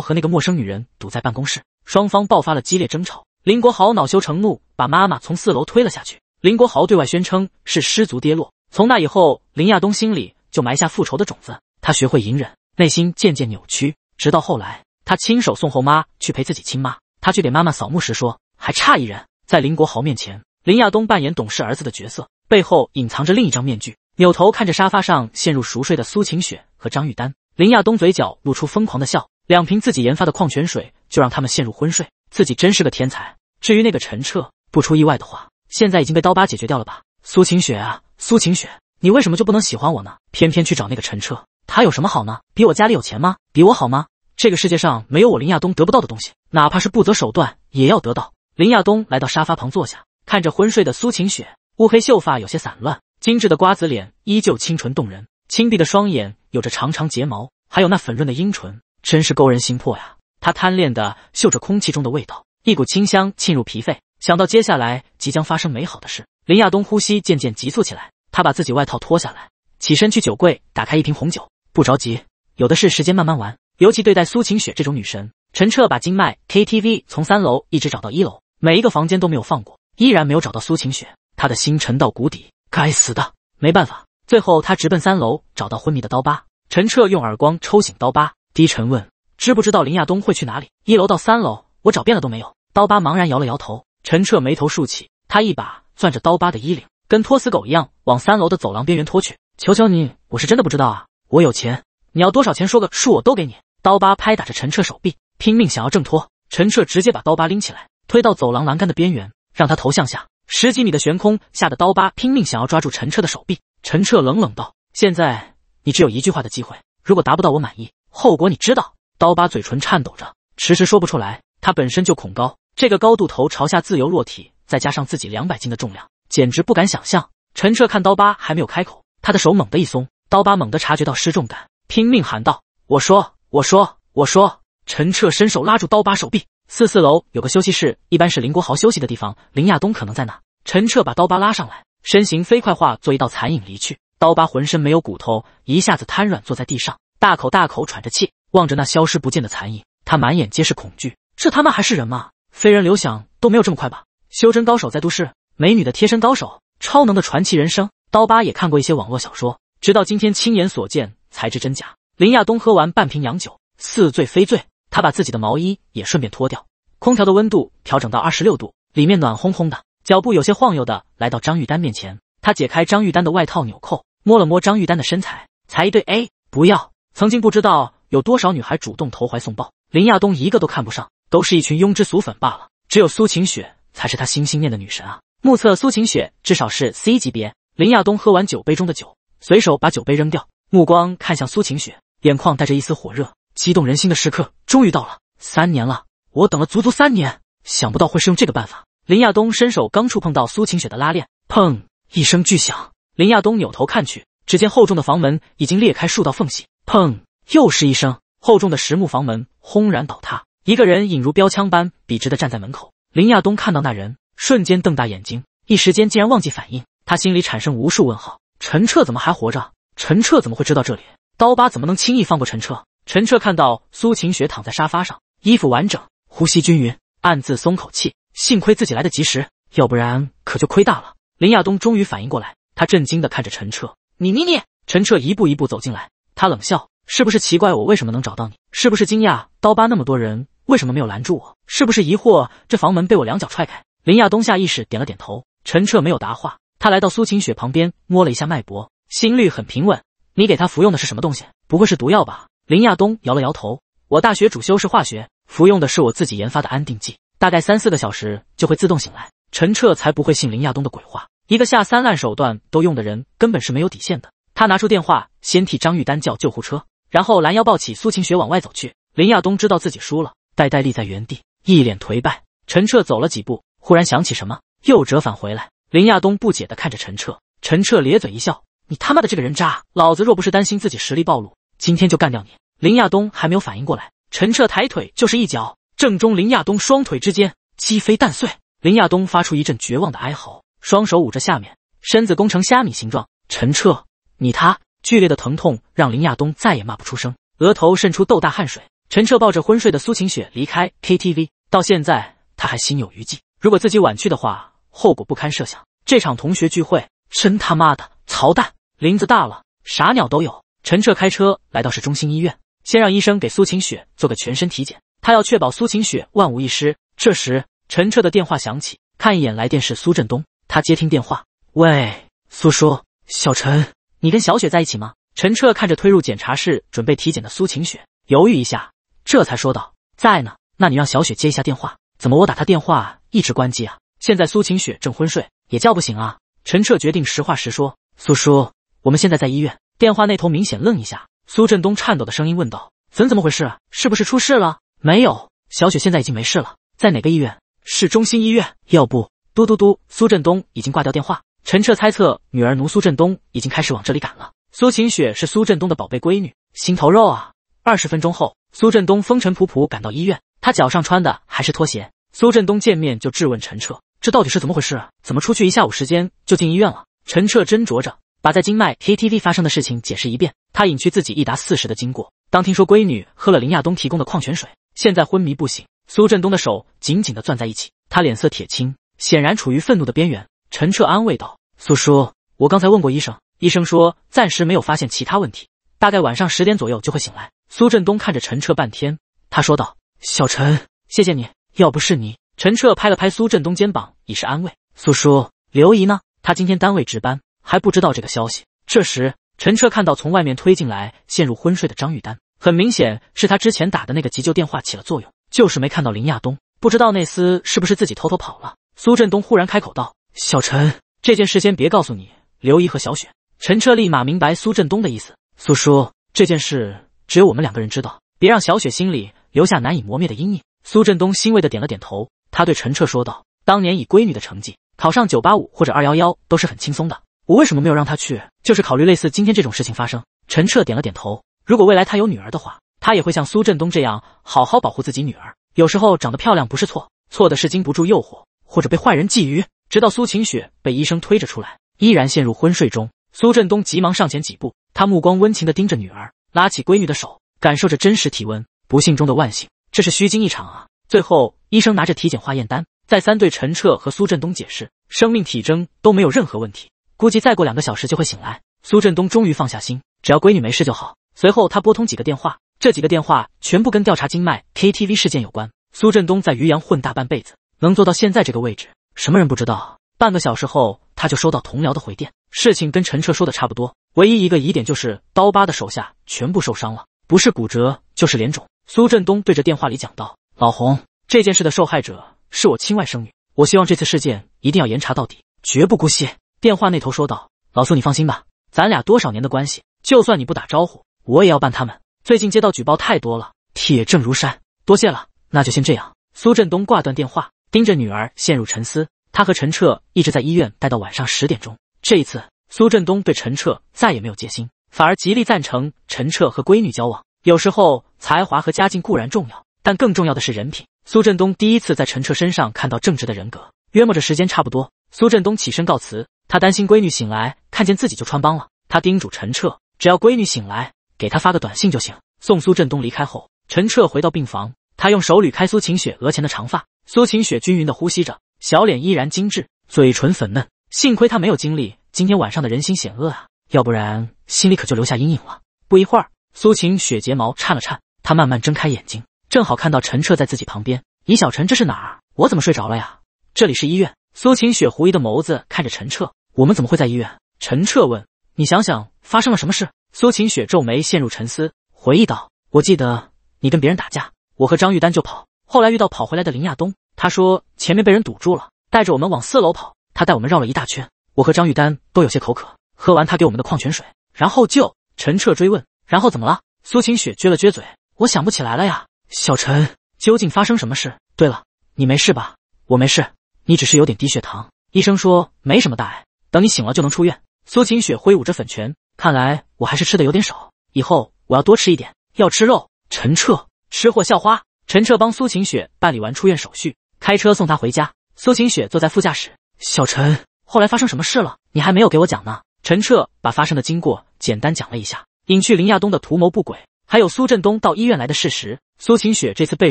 和那个陌生女人堵在办公室，双方爆发了激烈争吵。林国豪恼羞成怒，把妈妈从四楼推了下去。林国豪对外宣称是失足跌落。从那以后，林亚东心里就埋下复仇的种子。他学会隐忍，内心渐渐扭曲。直到后来，他亲手送后妈去陪自己亲妈。他去给妈妈扫墓时说：“还差一人。”在林国豪面前，林亚东扮演懂事儿子的角色，背后隐藏着另一张面具。扭头看着沙发上陷入熟睡的苏晴雪和张玉丹，林亚东嘴角露出疯狂的笑。两瓶自己研发的矿泉水就让他们陷入昏睡，自己真是个天才。至于那个陈彻，不出意外的话，现在已经被刀疤解决掉了吧？苏晴雪啊，苏晴雪，你为什么就不能喜欢我呢？偏偏去找那个陈彻，他有什么好呢？比我家里有钱吗？比我好吗？这个世界上没有我林亚东得不到的东西，哪怕是不择手段也要得到。林亚东来到沙发旁坐下，看着昏睡的苏晴雪，乌黑秀发有些散乱，精致的瓜子脸依旧清纯动人，青碧的双眼有着长长睫毛，还有那粉润的樱唇。真是勾人心魄呀！他贪恋的嗅着空气中的味道，一股清香沁入脾肺。想到接下来即将发生美好的事，林亚东呼吸渐渐急促起来。他把自己外套脱下来，起身去酒柜打开一瓶红酒。不着急，有的是时间慢慢玩。尤其对待苏晴雪这种女神，陈彻把金麦 KTV 从三楼一直找到一楼，每一个房间都没有放过，依然没有找到苏晴雪。他的心沉到谷底。该死的，没办法。最后他直奔三楼，找到昏迷的刀疤。陈彻用耳光抽醒刀疤。低沉问：“知不知道林亚东会去哪里？一楼到三楼，我找遍了都没有。”刀疤茫然摇了摇头。陈彻眉头竖起，他一把攥着刀疤的衣领，跟拖死狗一样往三楼的走廊边缘拖去。“求求你，我是真的不知道啊！我有钱，你要多少钱，说个数我都给你。”刀疤拍打着陈彻手臂，拼命想要挣脱。陈彻直接把刀疤拎起来，推到走廊栏杆的边缘，让他头向下，十几米的悬空，吓得刀疤拼命想要抓住陈彻的手臂。陈彻冷冷道：“现在你只有一句话的机会，如果达不到我满意。”后果你知道？刀疤嘴唇颤抖着，迟迟说不出来。他本身就恐高，这个高度头朝下自由落体，再加上自己两百斤的重量，简直不敢想象。陈彻看刀疤还没有开口，他的手猛地一松，刀疤猛地察觉到失重感，拼命喊道：“我说，我说，我说！”陈彻伸手拉住刀疤手臂。四四楼有个休息室，一般是林国豪休息的地方，林亚东可能在那。陈彻把刀疤拉上来，身形飞快化作一道残影离去。刀疤浑身没有骨头，一下子瘫软坐在地上。大口大口喘着气，望着那消失不见的残影，他满眼皆是恐惧。这他妈还是人吗？飞人流响都没有这么快吧？修真高手在都市，美女的贴身高手，超能的传奇人生。刀疤也看过一些网络小说，直到今天亲眼所见才知真假。林亚东喝完半瓶洋酒，似醉非醉。他把自己的毛衣也顺便脱掉，空调的温度调整到二十六度，里面暖烘烘的。脚步有些晃悠的来到张玉丹面前，他解开张玉丹的外套纽扣，摸了摸张玉丹的身材，才一对 A。不要。曾经不知道有多少女孩主动投怀送抱，林亚东一个都看不上，都是一群庸脂俗粉罢了。只有苏晴雪才是他心心念的女神啊！目测苏晴雪至少是 C 级别。林亚东喝完酒杯中的酒，随手把酒杯扔掉，目光看向苏晴雪，眼眶带着一丝火热，激动人心的时刻终于到了。三年了，我等了足足三年，想不到会是用这个办法。林亚东伸手刚触碰到苏晴雪的拉链，砰一声巨响，林亚东扭头看去，只见厚重的房门已经裂开数道缝隙。砰！又是一声，厚重的实木房门轰然倒塌。一个人影如标枪般笔直的站在门口。林亚东看到那人，瞬间瞪大眼睛，一时间竟然忘记反应。他心里产生无数问号：陈彻怎么还活着？陈彻怎么会知道这里？刀疤怎么能轻易放过陈彻？陈彻看到苏晴雪躺在沙发上，衣服完整，呼吸均匀，暗自松口气，幸亏自己来得及时，要不然可就亏大了。林亚东终于反应过来，他震惊的看着陈彻：“你、你、你！”陈彻一步一步走进来。他冷笑：“是不是奇怪我为什么能找到你？是不是惊讶刀疤那么多人为什么没有拦住我？是不是疑惑这房门被我两脚踹开？”林亚东下意识点了点头。陈彻没有答话，他来到苏晴雪旁边，摸了一下脉搏，心率很平稳。你给他服用的是什么东西？不会是毒药吧？林亚东摇了摇头。我大学主修是化学，服用的是我自己研发的安定剂，大概三四个小时就会自动醒来。陈彻才不会信林亚东的鬼话，一个下三滥手段都用的人，根本是没有底线的。他拿出电话，先替张玉丹叫救护车，然后拦腰抱起苏晴雪往外走去。林亚东知道自己输了，呆呆立在原地，一脸颓败。陈彻走了几步，忽然想起什么，又折返回来。林亚东不解的看着陈彻，陈彻咧嘴一笑：“你他妈的这个人渣，老子若不是担心自己实力暴露，今天就干掉你。”林亚东还没有反应过来，陈彻抬腿就是一脚，正中林亚东双腿之间，鸡飞蛋碎。林亚东发出一阵绝望的哀嚎，双手捂着下面，身子弓成虾米形状。陈彻。你他剧烈的疼痛让林亚东再也骂不出声，额头渗出豆大汗水。陈彻抱着昏睡的苏晴雪离开 KTV，到现在他还心有余悸。如果自己晚去的话，后果不堪设想。这场同学聚会真他妈的操蛋，林子大了，啥鸟都有。陈彻开车来到市中心医院，先让医生给苏晴雪做个全身体检，他要确保苏晴雪万无一失。这时，陈彻的电话响起，看一眼来电是苏振东，他接听电话：“喂，苏叔，小陈。”你跟小雪在一起吗？陈彻看着推入检查室准备体检的苏晴雪，犹豫一下，这才说道：“在呢。那你让小雪接一下电话，怎么我打她电话一直关机啊？现在苏晴雪正昏睡，也叫不醒啊。”陈彻决定实话实说：“苏叔，我们现在在医院。”电话那头明显愣一下，苏振东颤抖的声音问道：“怎怎么回事？是不是出事了？没有，小雪现在已经没事了，在哪个医院？市中心医院。要不……嘟嘟嘟。”苏振东已经挂掉电话。陈彻猜测，女儿奴苏振东已经开始往这里赶了。苏晴雪是苏振东的宝贝闺女，心头肉啊！二十分钟后，苏振东风尘仆仆赶到医院，他脚上穿的还是拖鞋。苏振东见面就质问陈彻：“这到底是怎么回事？怎么出去一下午时间就进医院了？”陈彻斟酌着，把在金麦 KTV 发生的事情解释一遍，他隐去自己一达四十的经过。当听说闺女喝了林亚东提供的矿泉水，现在昏迷不醒，苏振东的手紧紧的攥在一起，他脸色铁青，显然处于愤怒的边缘。陈彻安慰道：“苏叔，我刚才问过医生，医生说暂时没有发现其他问题，大概晚上十点左右就会醒来。”苏振东看着陈彻半天，他说道：“小陈，谢谢你，要不是你……”陈彻拍了拍苏振东肩膀，以示安慰。苏叔，刘姨呢？她今天单位值班，还不知道这个消息。这时，陈彻看到从外面推进来陷入昏睡的张玉丹，很明显是他之前打的那个急救电话起了作用，就是没看到林亚东，不知道那厮是不是自己偷偷跑了。苏振东忽然开口道。小陈，这件事先别告诉你刘姨和小雪。陈彻立马明白苏振东的意思。苏叔，这件事只有我们两个人知道，别让小雪心里留下难以磨灭的阴影。苏振东欣慰的点了点头，他对陈彻说道：“当年以闺女的成绩考上九八五或者二幺幺都是很轻松的，我为什么没有让她去？就是考虑类似今天这种事情发生。”陈彻点了点头。如果未来他有女儿的话，他也会像苏振东这样好好保护自己女儿。有时候长得漂亮不是错，错的是经不住诱惑或者被坏人觊觎。直到苏晴雪被医生推着出来，依然陷入昏睡中。苏振东急忙上前几步，他目光温情的盯着女儿，拉起闺女的手，感受着真实体温。不幸中的万幸，这是虚惊一场啊！最后，医生拿着体检化验单，再三对陈彻和苏振东解释，生命体征都没有任何问题，估计再过两个小时就会醒来。苏振东终于放下心，只要闺女没事就好。随后，他拨通几个电话，这几个电话全部跟调查经脉 KTV 事件有关。苏振东在渔阳混大半辈子，能做到现在这个位置。什么人不知道？半个小时后，他就收到同僚的回电，事情跟陈彻说的差不多，唯一一个疑点就是刀疤的手下全部受伤了，不是骨折就是脸肿。苏振东对着电话里讲道：“老洪，这件事的受害者是我亲外甥女，我希望这次事件一定要严查到底，绝不姑息。”电话那头说道：“老苏，你放心吧，咱俩多少年的关系，就算你不打招呼，我也要办他们。最近接到举报太多了，铁证如山。多谢了，那就先这样。”苏振东挂断电话。盯着女儿陷入沉思，他和陈彻一直在医院待到晚上十点钟。这一次，苏振东对陈彻再也没有戒心，反而极力赞成陈彻和闺女交往。有时候，才华和家境固然重要，但更重要的是人品。苏振东第一次在陈彻身上看到正直的人格。约摸着时间差不多，苏振东起身告辞。他担心闺女醒来看见自己就穿帮了，他叮嘱陈彻，只要闺女醒来，给他发个短信就行。送苏振东离开后，陈彻回到病房，他用手捋开苏晴雪额前的长发。苏晴雪均匀的呼吸着，小脸依然精致，嘴唇粉嫩。幸亏她没有经历今天晚上的人心险恶啊，要不然心里可就留下阴影了。不一会儿，苏晴雪睫毛颤了颤，她慢慢睁开眼睛，正好看到陈彻在自己旁边。尹小陈，这是哪儿？我怎么睡着了呀？这里是医院。苏晴雪狐疑的眸子看着陈彻，我们怎么会在医院？陈彻问。你想想发生了什么事？苏晴雪皱眉陷入沉思，回忆道：“我记得你跟别人打架，我和张玉丹就跑。”后来遇到跑回来的林亚东，他说前面被人堵住了，带着我们往四楼跑。他带我们绕了一大圈，我和张玉丹都有些口渴，喝完他给我们的矿泉水，然后就陈彻追问，然后怎么了？苏晴雪撅了撅嘴，我想不起来了呀。小陈，究竟发生什么事？对了，你没事吧？我没事，你只是有点低血糖，医生说没什么大碍，等你醒了就能出院。苏晴雪挥舞着粉拳，看来我还是吃的有点少，以后我要多吃一点，要吃肉。陈彻，吃货校花。陈彻帮苏晴雪办理完出院手续，开车送她回家。苏晴雪坐在副驾驶，小陈，后来发生什么事了？你还没有给我讲呢。陈彻把发生的经过简单讲了一下，隐去林亚东的图谋不轨，还有苏振东到医院来的事实。苏晴雪这次备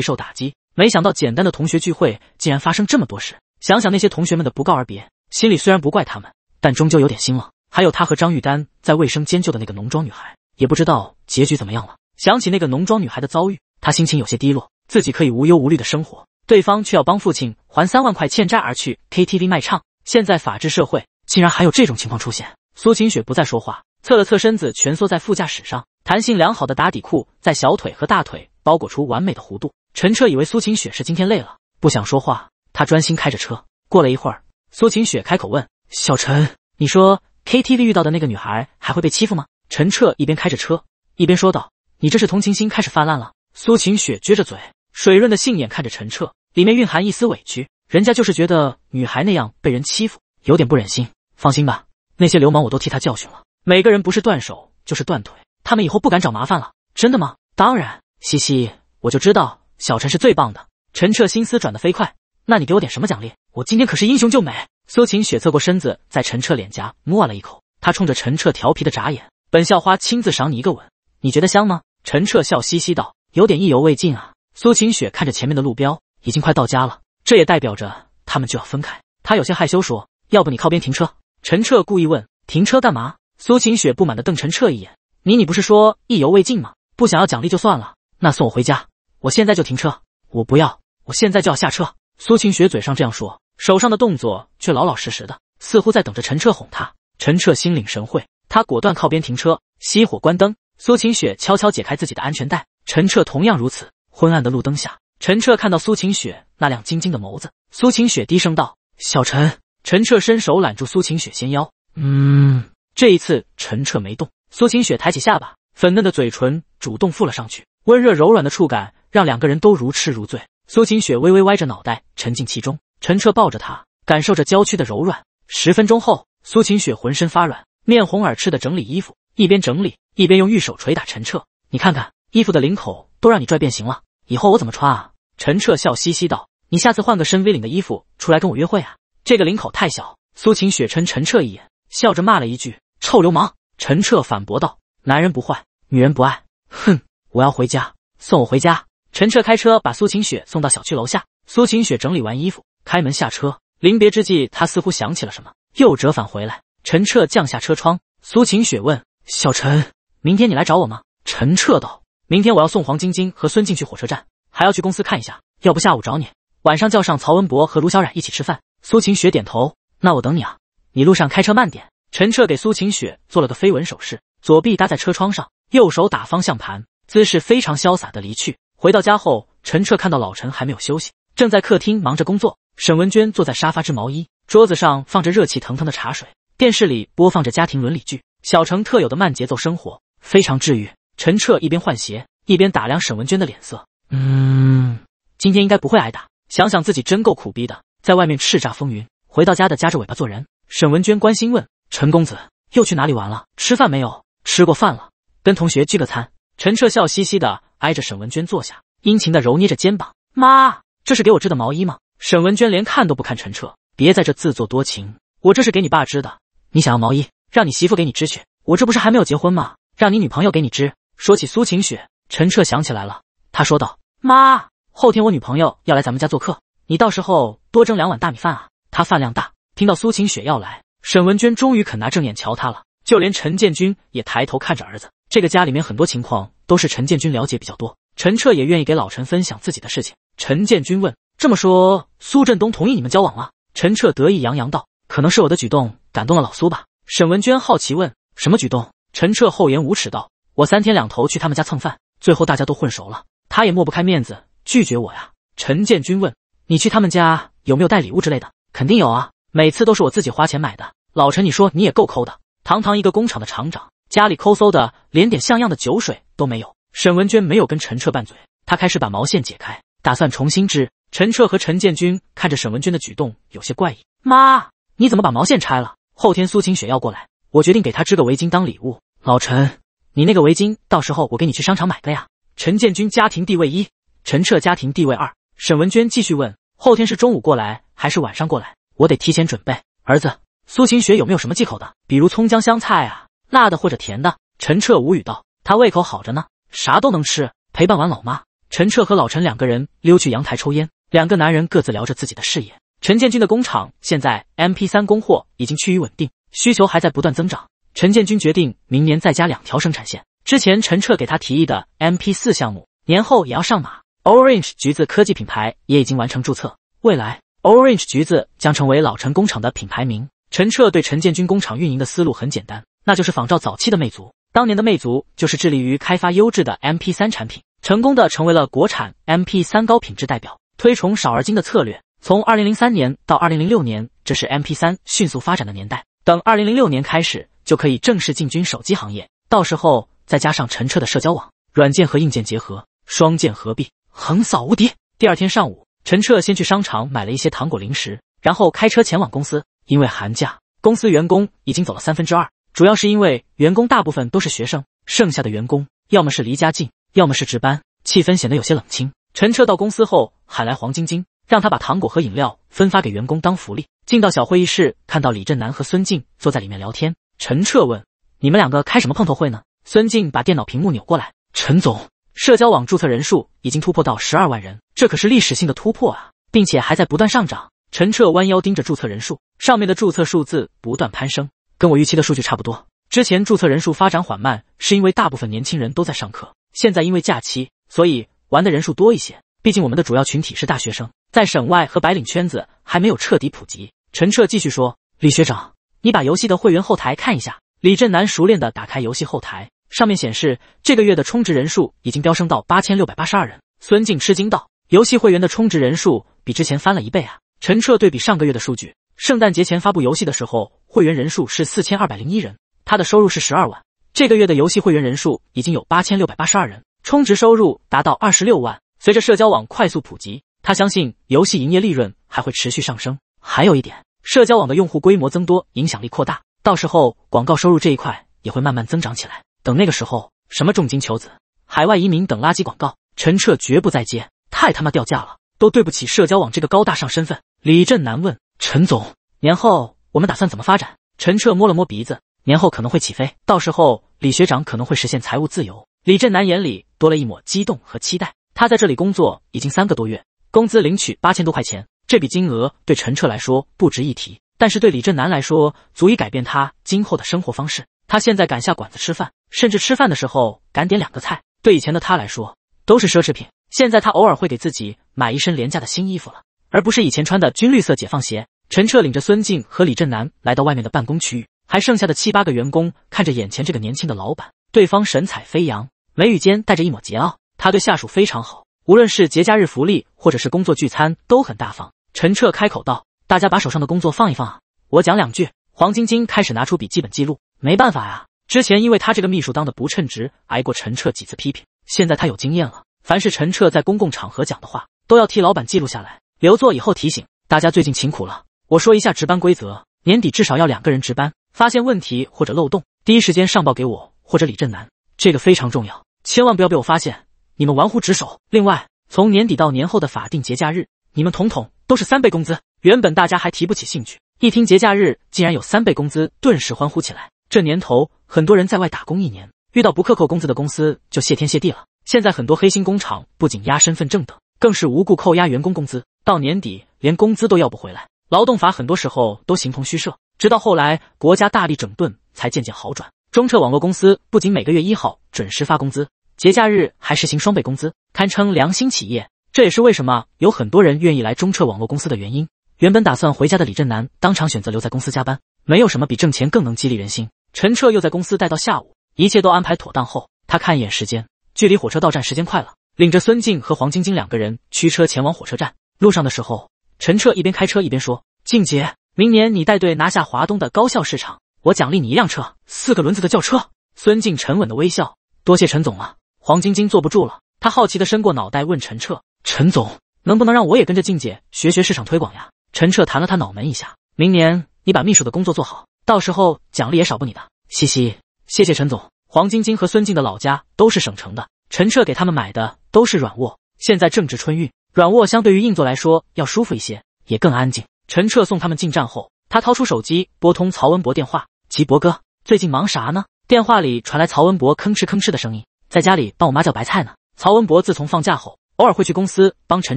受打击，没想到简单的同学聚会竟然发生这么多事。想想那些同学们的不告而别，心里虽然不怪他们，但终究有点心冷。还有他和张玉丹在卫生间救的那个浓妆女孩，也不知道结局怎么样了。想起那个浓妆女孩的遭遇，他心情有些低落。自己可以无忧无虑的生活，对方却要帮父亲还三万块欠债而去 KTV 卖唱。现在法治社会，竟然还有这种情况出现。苏晴雪不再说话，侧了侧身子，蜷缩在副驾驶上。弹性良好的打底裤在小腿和大腿包裹出完美的弧度。陈彻以为苏晴雪是今天累了，不想说话。他专心开着车。过了一会儿，苏晴雪开口问：“小陈，你说 KTV 遇到的那个女孩还会被欺负吗？”陈彻一边开着车，一边说道：“你这是同情心开始泛滥了。”苏晴雪撅着嘴，水润的杏眼看着陈彻，里面蕴含一丝委屈。人家就是觉得女孩那样被人欺负，有点不忍心。放心吧，那些流氓我都替他教训了，每个人不是断手就是断腿，他们以后不敢找麻烦了。真的吗？当然，嘻嘻，我就知道小陈是最棒的。陈彻心思转得飞快，那你给我点什么奖励？我今天可是英雄救美。苏晴雪侧过身子，在陈彻脸颊摸了一口，她冲着陈彻调皮的眨眼，本校花亲自赏你一个吻，你觉得香吗？陈彻笑嘻嘻道。有点意犹未尽啊！苏晴雪看着前面的路标，已经快到家了，这也代表着他们就要分开。她有些害羞说：“要不你靠边停车？”陈彻故意问：“停车干嘛？”苏晴雪不满的瞪陈彻一眼：“你你不是说意犹未尽吗？不想要奖励就算了，那送我回家，我现在就停车。我不要，我现在就要下车。”苏晴雪嘴上这样说，手上的动作却老老实实的，似乎在等着陈彻哄她。陈彻心领神会，他果断靠边停车，熄火关灯。苏晴雪悄悄解开自己的安全带。陈彻同样如此。昏暗的路灯下，陈彻看到苏晴雪那亮晶晶的眸子。苏晴雪低声道：“小陈。”陈彻伸手揽住苏晴雪纤腰。嗯，这一次陈彻没动。苏晴雪抬起下巴，粉嫩的嘴唇主动附了上去，温热柔软的触感让两个人都如痴如醉。苏晴雪微微歪着脑袋，沉浸其中。陈彻抱着她，感受着娇躯的柔软。十分钟后，苏晴雪浑身发软，面红耳赤的整理衣服，一边整理一边用玉手捶打陈彻：“你看看。”衣服的领口都让你拽变形了，以后我怎么穿啊？陈彻笑嘻嘻道：“你下次换个深 V 领的衣服出来跟我约会啊，这个领口太小。”苏晴雪嗔陈彻一眼，笑着骂了一句：“臭流氓。”陈彻反驳道：“男人不坏，女人不爱。”哼，我要回家。送我回家。陈彻开车把苏晴雪送到小区楼下。苏晴雪整理完衣服，开门下车。临别之际，他似乎想起了什么，又折返回来。陈彻降下车窗。苏晴雪问：“小陈，明天你来找我吗？”陈彻道。明天我要送黄晶晶和孙静去火车站，还要去公司看一下。要不下午找你，晚上叫上曹文博和卢小冉一起吃饭。苏晴雪点头，那我等你啊。你路上开车慢点。陈彻给苏晴雪做了个飞吻手势，左臂搭在车窗上，右手打方向盘，姿势非常潇洒的离去。回到家后，陈彻看到老陈还没有休息，正在客厅忙着工作。沈文娟坐在沙发织毛衣，桌子上放着热气腾腾的茶水，电视里播放着家庭伦理剧，小城特有的慢节奏生活非常治愈。陈彻一边换鞋一边打量沈文娟的脸色，嗯，今天应该不会挨打。想想自己真够苦逼的，在外面叱咤风云，回到家的夹着尾巴做人。沈文娟关心问：“陈公子又去哪里玩了？吃饭没有？”“吃过饭了，跟同学聚个餐。”陈彻笑嘻嘻的挨着沈文娟坐下，殷勤的揉捏着肩膀。“妈，这是给我织的毛衣吗？”沈文娟连看都不看陈彻，“别在这自作多情，我这是给你爸织的。你想要毛衣，让你媳妇给你织去。我这不是还没有结婚吗？让你女朋友给你织。”说起苏晴雪，陈彻想起来了，他说道：“妈，后天我女朋友要来咱们家做客，你到时候多蒸两碗大米饭啊，他饭量大。”听到苏晴雪要来，沈文娟终于肯拿正眼瞧他了。就连陈建军也抬头看着儿子。这个家里面很多情况都是陈建军了解比较多，陈彻也愿意给老陈分享自己的事情。陈建军问：“这么说，苏振东同意你们交往了？”陈彻得意洋洋道：“可能是我的举动感动了老苏吧。”沈文娟好奇问：“什么举动？”陈彻厚颜无耻道。我三天两头去他们家蹭饭，最后大家都混熟了，他也抹不开面子拒绝我呀。陈建军问：“你去他们家有没有带礼物之类的？”“肯定有啊，每次都是我自己花钱买的。”老陈，你说你也够抠的，堂堂一个工厂的厂长，家里抠搜的连点像样的酒水都没有。沈文娟没有跟陈彻拌嘴，她开始把毛线解开，打算重新织。陈彻和陈建军看着沈文娟的举动有些怪异：“妈，你怎么把毛线拆了？”后天苏晴雪要过来，我决定给她织个围巾当礼物。老陈。你那个围巾，到时候我给你去商场买个呀。陈建军家庭地位一，陈彻家庭地位二。沈文娟继续问，后天是中午过来还是晚上过来？我得提前准备。儿子，苏晴雪有没有什么忌口的？比如葱姜香菜啊，辣的或者甜的？陈彻无语道，他胃口好着呢，啥都能吃。陪伴完老妈，陈彻和老陈两个人溜去阳台抽烟，两个男人各自聊着自己的事业。陈建军的工厂现在 M P 三供货已经趋于稳定，需求还在不断增长。陈建军决定明年再加两条生产线。之前陈彻给他提议的 M P 四项目，年后也要上马。Orange 橘子科技品牌也已经完成注册，未来 Orange 橘子将成为老陈工厂的品牌名。陈彻对陈建军工厂运营的思路很简单，那就是仿照早期的魅族。当年的魅族就是致力于开发优质的 M P 三产品，成功的成为了国产 M P 三高品质代表，推崇少而精的策略。从二零零三年到二零零六年，这是 M P 三迅速发展的年代。等二零零六年开始。就可以正式进军手机行业，到时候再加上陈彻的社交网软件和硬件结合，双剑合璧，横扫无敌。第二天上午，陈彻先去商场买了一些糖果零食，然后开车前往公司。因为寒假，公司员工已经走了三分之二，主要是因为员工大部分都是学生，剩下的员工要么是离家近，要么是值班，气氛显得有些冷清。陈彻到公司后，喊来黄晶晶，让他把糖果和饮料分发给员工当福利。进到小会议室，看到李振南和孙静坐在里面聊天。陈彻问：“你们两个开什么碰头会呢？”孙静把电脑屏幕扭过来。陈总，社交网注册人数已经突破到十二万人，这可是历史性的突破啊，并且还在不断上涨。陈彻弯腰盯着注册人数上面的注册数字不断攀升，跟我预期的数据差不多。之前注册人数发展缓慢，是因为大部分年轻人都在上课，现在因为假期，所以玩的人数多一些。毕竟我们的主要群体是大学生，在省外和白领圈子还没有彻底普及。陈彻继续说：“李学长。”你把游戏的会员后台看一下。李振南熟练的打开游戏后台，上面显示这个月的充值人数已经飙升到八千六百八十二人。孙静吃惊道：“游戏会员的充值人数比之前翻了一倍啊！”陈彻对比上个月的数据，圣诞节前发布游戏的时候，会员人数是四千二百零一人，他的收入是十二万。这个月的游戏会员人数已经有八千六百八十二人，充值收入达到二十六万。随着社交网快速普及，他相信游戏营业利润还会持续上升。还有一点。社交网的用户规模增多，影响力扩大，到时候广告收入这一块也会慢慢增长起来。等那个时候，什么重金求子、海外移民等垃圾广告，陈彻绝不再接，太他妈掉价了，都对不起社交网这个高大上身份。李振南问陈总：“年后我们打算怎么发展？”陈彻摸了摸鼻子，年后可能会起飞，到时候李学长可能会实现财务自由。李振南眼里多了一抹激动和期待。他在这里工作已经三个多月，工资领取八千多块钱。这笔金额对陈彻来说不值一提，但是对李振南来说，足以改变他今后的生活方式。他现在敢下馆子吃饭，甚至吃饭的时候敢点两个菜，对以前的他来说都是奢侈品。现在他偶尔会给自己买一身廉价的新衣服了，而不是以前穿的军绿色解放鞋。陈彻领着孙静和李振南来到外面的办公区域，还剩下的七八个员工看着眼前这个年轻的老板，对方神采飞扬，眉宇间带着一抹桀骜。他对下属非常好，无论是节假日福利，或者是工作聚餐，都很大方。陈彻开口道：“大家把手上的工作放一放，我讲两句。”黄晶晶开始拿出笔记本记录。没办法呀，之前因为他这个秘书当的不称职，挨过陈彻几次批评。现在他有经验了，凡是陈彻在公共场合讲的话，都要替老板记录下来，留作以后提醒。大家最近辛苦了，我说一下值班规则：年底至少要两个人值班，发现问题或者漏洞，第一时间上报给我或者李振南。这个非常重要，千万不要被我发现你们玩忽职守。另外，从年底到年后的法定节假日，你们统统。都是三倍工资，原本大家还提不起兴趣，一听节假日竟然有三倍工资，顿时欢呼起来。这年头，很多人在外打工一年，遇到不克扣工资的公司就谢天谢地了。现在很多黑心工厂不仅压身份证等，更是无故扣押员工工资，到年底连工资都要不回来。劳动法很多时候都形同虚设，直到后来国家大力整顿，才渐渐好转。中策网络公司不仅每个月一号准时发工资，节假日还实行双倍工资，堪称良心企业。这也是为什么有很多人愿意来中澈网络公司的原因。原本打算回家的李振南，当场选择留在公司加班。没有什么比挣钱更能激励人心。陈澈又在公司待到下午，一切都安排妥当后，他看一眼时间，距离火车到站时间快了，领着孙静和黄晶晶两个人驱车前往火车站。路上的时候，陈澈一边开车一边说：“静姐，明年你带队拿下华东的高校市场，我奖励你一辆车，四个轮子的轿车。”孙静沉稳的微笑：“多谢陈总了。”黄晶晶坐不住了，她好奇的伸过脑袋问陈澈。陈总，能不能让我也跟着静姐学学市场推广呀？陈彻弹了他脑门一下。明年你把秘书的工作做好，到时候奖励也少不了你的。嘻嘻，谢谢陈总。黄晶晶和孙静的老家都是省城的，陈彻给他们买的都是软卧。现在正值春运，软卧相对于硬座来说要舒服一些，也更安静。陈彻送他们进站后，他掏出手机拨通曹文博电话：“吉博哥，最近忙啥呢？”电话里传来曹文博吭哧吭哧的声音：“在家里帮我妈叫白菜呢。”曹文博自从放假后。偶尔会去公司帮陈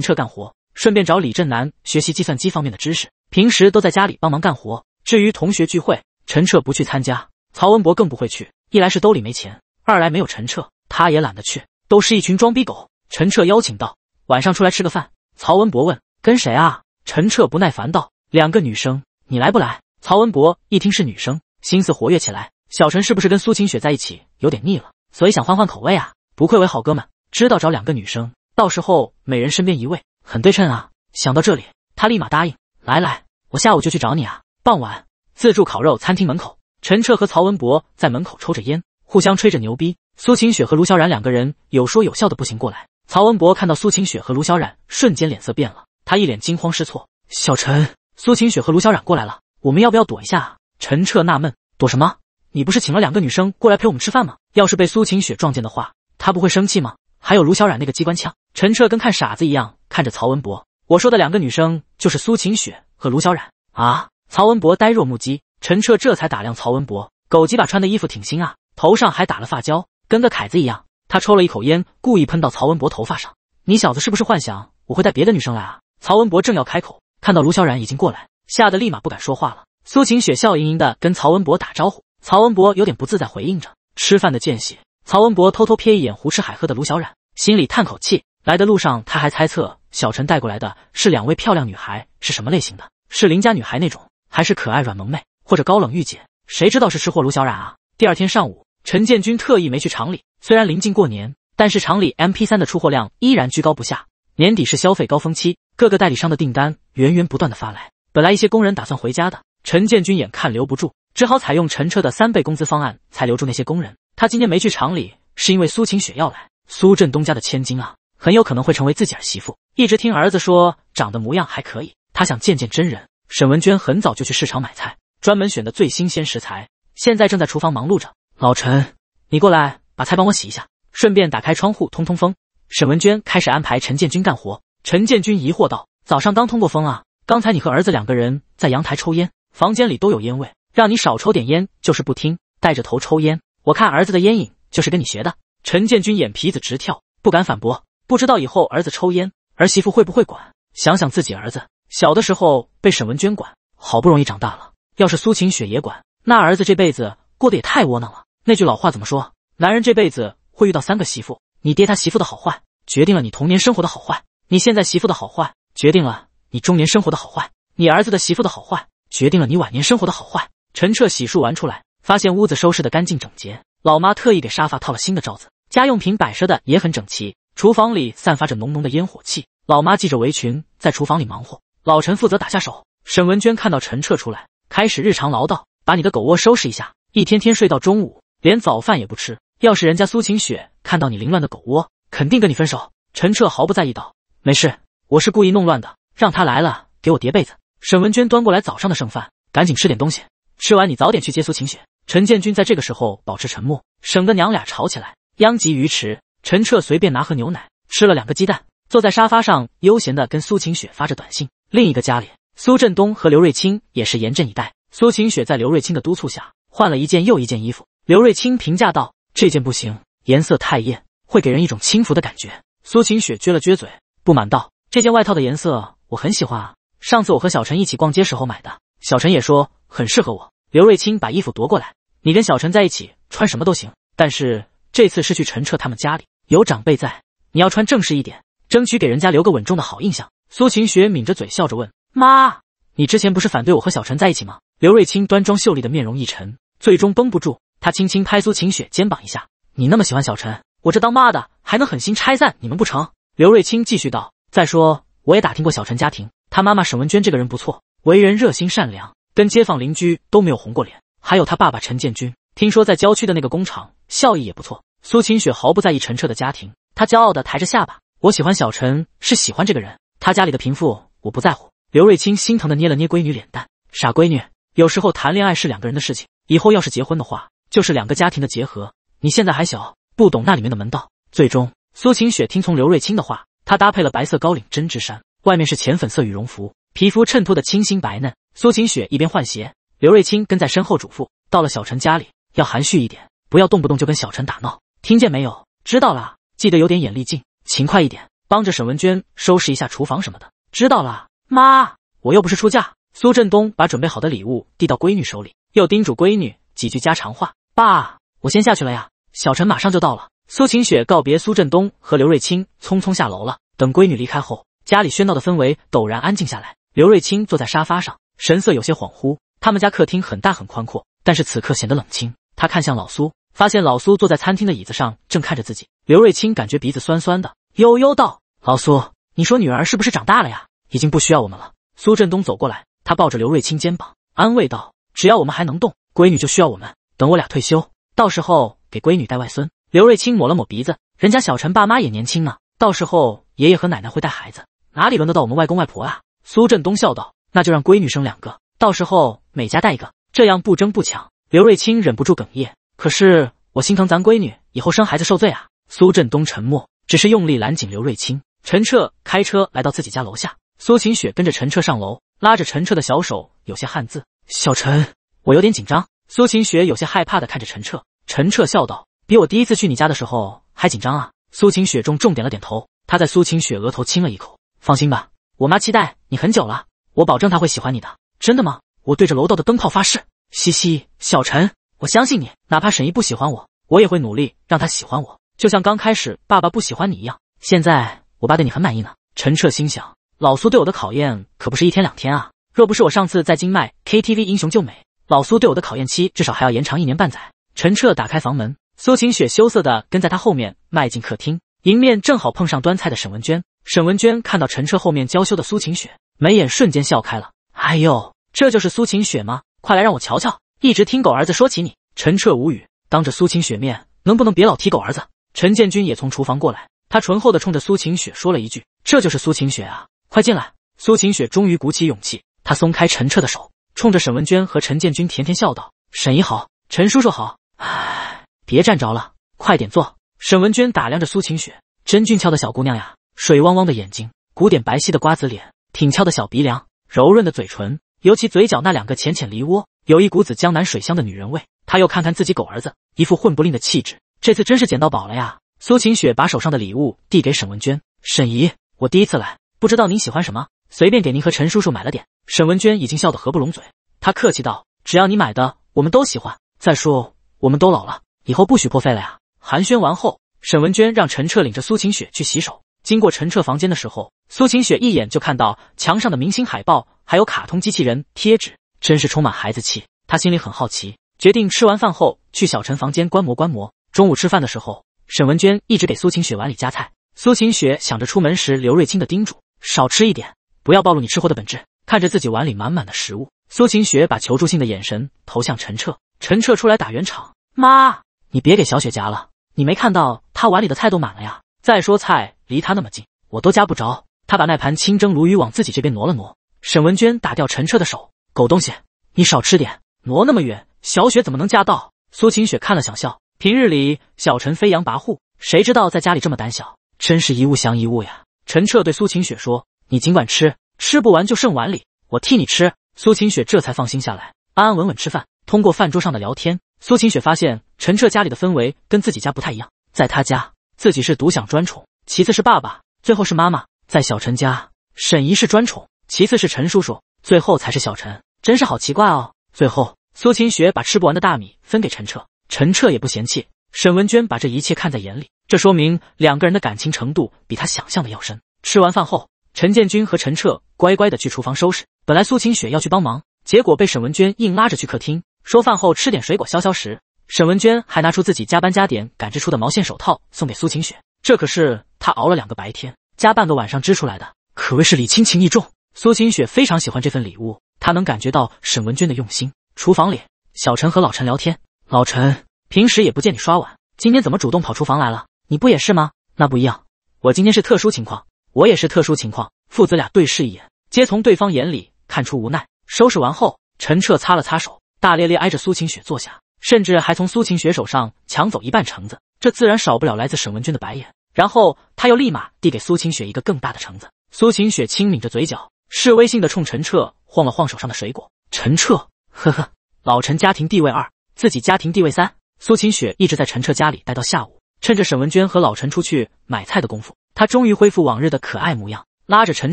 彻干活，顺便找李振南学习计算机方面的知识。平时都在家里帮忙干活。至于同学聚会，陈彻不去参加，曹文博更不会去。一来是兜里没钱，二来没有陈彻，他也懒得去。都是一群装逼狗。陈彻邀请道：“晚上出来吃个饭。”曹文博问：“跟谁啊？”陈彻不耐烦道：“两个女生，你来不来？”曹文博一听是女生，心思活跃起来：“小陈是不是跟苏晴雪在一起有点腻了，所以想换换口味啊？”不愧为好哥们，知道找两个女生。到时候每人身边一位，很对称啊！想到这里，他立马答应。来来，我下午就去找你啊！傍晚，自助烤肉餐厅门口，陈彻和曹文博在门口抽着烟，互相吹着牛逼。苏晴雪和卢小冉两个人有说有笑的步行过来。曹文博看到苏晴雪和卢小冉，瞬间脸色变了，他一脸惊慌失措。小陈，苏晴雪和卢小冉过来了，我们要不要躲一下？啊？陈彻纳闷，躲什么？你不是请了两个女生过来陪我们吃饭吗？要是被苏晴雪撞见的话，她不会生气吗？还有卢小冉那个机关枪，陈彻跟看傻子一样看着曹文博。我说的两个女生就是苏晴雪和卢小冉啊。曹文博呆若木鸡，陈彻这才打量曹文博，狗几把穿的衣服挺新啊，头上还打了发胶，跟个凯子一样。他抽了一口烟，故意喷到曹文博头发上。你小子是不是幻想我会带别的女生来啊？曹文博正要开口，看到卢小冉已经过来，吓得立马不敢说话了。苏晴雪笑盈盈的跟曹文博打招呼，曹文博有点不自在，回应着。吃饭的间隙。曹文博偷偷瞥一眼胡吃海喝的卢小冉，心里叹口气。来的路上，他还猜测小陈带过来的是两位漂亮女孩，是什么类型的？是邻家女孩那种，还是可爱软萌妹，或者高冷御姐？谁知道是吃货卢小冉啊！第二天上午，陈建军特意没去厂里。虽然临近过年，但是厂里 MP3 的出货量依然居高不下。年底是消费高峰期，各个代理商的订单源源不断的发来。本来一些工人打算回家的，陈建军眼看留不住，只好采用陈澈的三倍工资方案才留住那些工人。他今天没去厂里，是因为苏晴雪要来。苏振东家的千金啊，很有可能会成为自己儿媳妇。一直听儿子说，长得模样还可以。他想见见真人。沈文娟很早就去市场买菜，专门选的最新鲜食材。现在正在厨房忙碌着。老陈，你过来把菜帮我洗一下，顺便打开窗户通通风。沈文娟开始安排陈建军干活。陈建军疑惑道：“早上刚通过风啊，刚才你和儿子两个人在阳台抽烟，房间里都有烟味。让你少抽点烟，就是不听，带着头抽烟。”我看儿子的烟瘾就是跟你学的。陈建军眼皮子直跳，不敢反驳。不知道以后儿子抽烟，儿媳妇会不会管？想想自己儿子小的时候被沈文娟管，好不容易长大了，要是苏晴雪也管，那儿子这辈子过得也太窝囊了。那句老话怎么说？男人这辈子会遇到三个媳妇，你爹他媳妇的好坏，决定了你童年生活的好坏；你现在媳妇的好坏，决定了你中年生活的好坏；你儿子的媳妇的好坏，决定了你晚年生活的好坏。陈彻洗漱完出来。发现屋子收拾的干净整洁，老妈特意给沙发套了新的罩子，家用品摆设的也很整齐。厨房里散发着浓浓的烟火气，老妈系着围裙在厨房里忙活，老陈负责打下手。沈文娟看到陈彻出来，开始日常唠叨：“把你的狗窝收拾一下，一天天睡到中午，连早饭也不吃。要是人家苏晴雪看到你凌乱的狗窝，肯定跟你分手。”陈彻毫不在意道：“没事，我是故意弄乱的，让他来了给我叠被子。”沈文娟端过来早上的剩饭，赶紧吃点东西。吃完你早点去接苏晴雪。陈建军在这个时候保持沉默，省得娘俩吵起来，殃及鱼池。陈彻随便拿盒牛奶，吃了两个鸡蛋，坐在沙发上悠闲的跟苏晴雪发着短信。另一个家里，苏振东和刘瑞清也是严阵以待。苏晴雪在刘瑞清的督促下，换了一件又一件衣服。刘瑞清评价道：“这件不行，颜色太艳，会给人一种轻浮的感觉。”苏晴雪撅了撅嘴，不满道：“这件外套的颜色我很喜欢啊，上次我和小陈一起逛街时候买的，小陈也说很适合我。”刘瑞清把衣服夺过来，你跟小陈在一起穿什么都行，但是这次是去陈彻他们家里，有长辈在，你要穿正式一点，争取给人家留个稳重的好印象。苏晴雪抿着嘴笑着问：“妈，你之前不是反对我和小陈在一起吗？”刘瑞清端庄秀丽的面容一沉，最终绷不住，他轻轻拍苏晴雪肩膀一下：“你那么喜欢小陈，我这当妈的还能狠心拆散你们不成？”刘瑞清继续道：“再说，我也打听过小陈家庭，他妈妈沈文娟这个人不错，为人热心善良。”跟街坊邻居都没有红过脸，还有他爸爸陈建军，听说在郊区的那个工厂效益也不错。苏晴雪毫不在意陈彻的家庭，她骄傲地抬着下巴。我喜欢小陈是喜欢这个人，他家里的贫富我不在乎。刘瑞清心疼的捏了捏闺女脸蛋，傻闺女，有时候谈恋爱是两个人的事情，以后要是结婚的话，就是两个家庭的结合。你现在还小，不懂那里面的门道。最终，苏晴雪听从刘瑞清的话，她搭配了白色高领针织衫，外面是浅粉色羽绒服，皮肤衬托的清新白嫩。苏晴雪一边换鞋，刘瑞清跟在身后嘱咐：“到了小陈家里要含蓄一点，不要动不动就跟小陈打闹，听见没有？知道啦，记得有点眼力劲，勤快一点，帮着沈文娟收拾一下厨房什么的。知道啦，妈，我又不是出嫁。”苏振东把准备好的礼物递到闺女手里，又叮嘱闺女几句家常话：“爸，我先下去了呀，小陈马上就到了。”苏晴雪告别苏振东和刘瑞清，匆匆下楼了。等闺女离开后，家里喧闹的氛围陡然安静下来。刘瑞清坐在沙发上。神色有些恍惚。他们家客厅很大很宽阔，但是此刻显得冷清。他看向老苏，发现老苏坐在餐厅的椅子上，正看着自己。刘瑞清感觉鼻子酸酸的，悠悠道：“老苏，你说女儿是不是长大了呀？已经不需要我们了。”苏振东走过来，他抱着刘瑞清肩膀，安慰道：“只要我们还能动，闺女就需要我们。等我俩退休，到时候给闺女带外孙。”刘瑞清抹了抹鼻子，人家小陈爸妈也年轻呢，到时候爷爷和奶奶会带孩子，哪里轮得到我们外公外婆啊？”苏振东笑道。那就让闺女生两个，到时候每家带一个，这样不争不抢。刘瑞清忍不住哽咽，可是我心疼咱闺女，以后生孩子受罪啊。苏振东沉默，只是用力揽紧刘瑞清。陈彻开车来到自己家楼下，苏晴雪跟着陈彻上楼，拉着陈彻的小手，有些汗渍。小陈，我有点紧张。苏晴雪有些害怕的看着陈彻。陈彻笑道：“比我第一次去你家的时候还紧张啊？”苏晴雪重重点了点头，他在苏晴雪额头亲了一口：“放心吧，我妈期待你很久了。”我保证他会喜欢你的，真的吗？我对着楼道的灯泡发誓。嘻嘻，小陈，我相信你，哪怕沈毅不喜欢我，我也会努力让他喜欢我，就像刚开始爸爸不喜欢你一样。现在我爸对你很满意呢。陈彻心想，老苏对我的考验可不是一天两天啊。若不是我上次在金麦 K T V 英雄救美，老苏对我的考验期至少还要延长一年半载。陈彻打开房门，苏晴雪羞涩的跟在他后面迈进客厅，迎面正好碰上端菜的沈文娟。沈文娟看到陈彻后面娇羞的苏晴雪。眉眼瞬间笑开了。哎呦，这就是苏晴雪吗？快来让我瞧瞧。一直听狗儿子说起你，陈彻无语。当着苏晴雪面，能不能别老提狗儿子？陈建军也从厨房过来，他醇厚的冲着苏晴雪说了一句：“这就是苏晴雪啊，快进来。”苏晴雪终于鼓起勇气，她松开陈彻的手，冲着沈文娟和陈建军甜甜笑道：“沈姨好，陈叔叔好。”哎，别站着了，快点坐。沈文娟打量着苏晴雪，真俊俏的小姑娘呀，水汪汪的眼睛，古典白皙的瓜子脸。挺翘的小鼻梁，柔润的嘴唇，尤其嘴角那两个浅浅梨窝，有一股子江南水乡的女人味。他又看看自己狗儿子，一副混不吝的气质，这次真是捡到宝了呀！苏晴雪把手上的礼物递给沈文娟，沈姨，我第一次来，不知道您喜欢什么，随便给您和陈叔叔买了点。沈文娟已经笑得合不拢嘴，她客气道：“只要你买的，我们都喜欢。再说，我们都老了，以后不许破费了呀。”寒暄完后，沈文娟让陈彻领着苏晴雪去洗手。经过陈彻房间的时候，苏晴雪一眼就看到墙上的明星海报，还有卡通机器人贴纸，真是充满孩子气。她心里很好奇，决定吃完饭后去小陈房间观摩观摩。中午吃饭的时候，沈文娟一直给苏晴雪碗里夹菜。苏晴雪想着出门时刘瑞清的叮嘱，少吃一点，不要暴露你吃货的本质。看着自己碗里满满的食物，苏晴雪把求助性的眼神投向陈彻。陈彻出来打圆场：“妈，你别给小雪夹了，你没看到她碗里的菜都满了呀。”再说菜离他那么近，我都夹不着。他把那盘清蒸鲈鱼往自己这边挪了挪。沈文娟打掉陈彻的手，狗东西，你少吃点，挪那么远，小雪怎么能夹到？苏晴雪看了想笑。平日里小陈飞扬跋扈，谁知道在家里这么胆小，真是一物降一物呀。陈彻对苏晴雪说：“你尽管吃，吃不完就剩碗里，我替你吃。”苏晴雪这才放心下来，安安稳稳吃饭。通过饭桌上的聊天，苏晴雪发现陈彻家里的氛围跟自己家不太一样，在他家。自己是独享专宠，其次是爸爸，最后是妈妈。在小陈家，沈姨是专宠，其次是陈叔叔，最后才是小陈。真是好奇怪哦。最后，苏晴雪把吃不完的大米分给陈彻，陈彻也不嫌弃。沈文娟把这一切看在眼里，这说明两个人的感情程度比他想象的要深。吃完饭后，陈建军和陈彻乖乖的去厨房收拾。本来苏晴雪要去帮忙，结果被沈文娟硬拉着去客厅，说饭后吃点水果消消食。沈文娟还拿出自己加班加点赶制出的毛线手套送给苏晴雪，这可是她熬了两个白天加半个晚上织出来的，可谓是礼轻情意重。苏晴雪非常喜欢这份礼物，她能感觉到沈文娟的用心。厨房里，小陈和老陈聊天。老陈平时也不见你刷碗，今天怎么主动跑厨房来了？你不也是吗？那不一样，我今天是特殊情况，我也是特殊情况。父子俩对视一眼，皆从对方眼里看出无奈。收拾完后，陈彻擦了擦手，大咧咧挨着苏晴雪坐下。甚至还从苏晴雪手上抢走一半橙子，这自然少不了来自沈文娟的白眼。然后他又立马递给苏晴雪一个更大的橙子。苏晴雪轻抿着嘴角，示威性的冲陈彻晃了晃手上的水果。陈彻，呵呵，老陈家庭地位二，自己家庭地位三。苏晴雪一直在陈彻家里待到下午，趁着沈文娟和老陈出去买菜的功夫，她终于恢复往日的可爱模样，拉着陈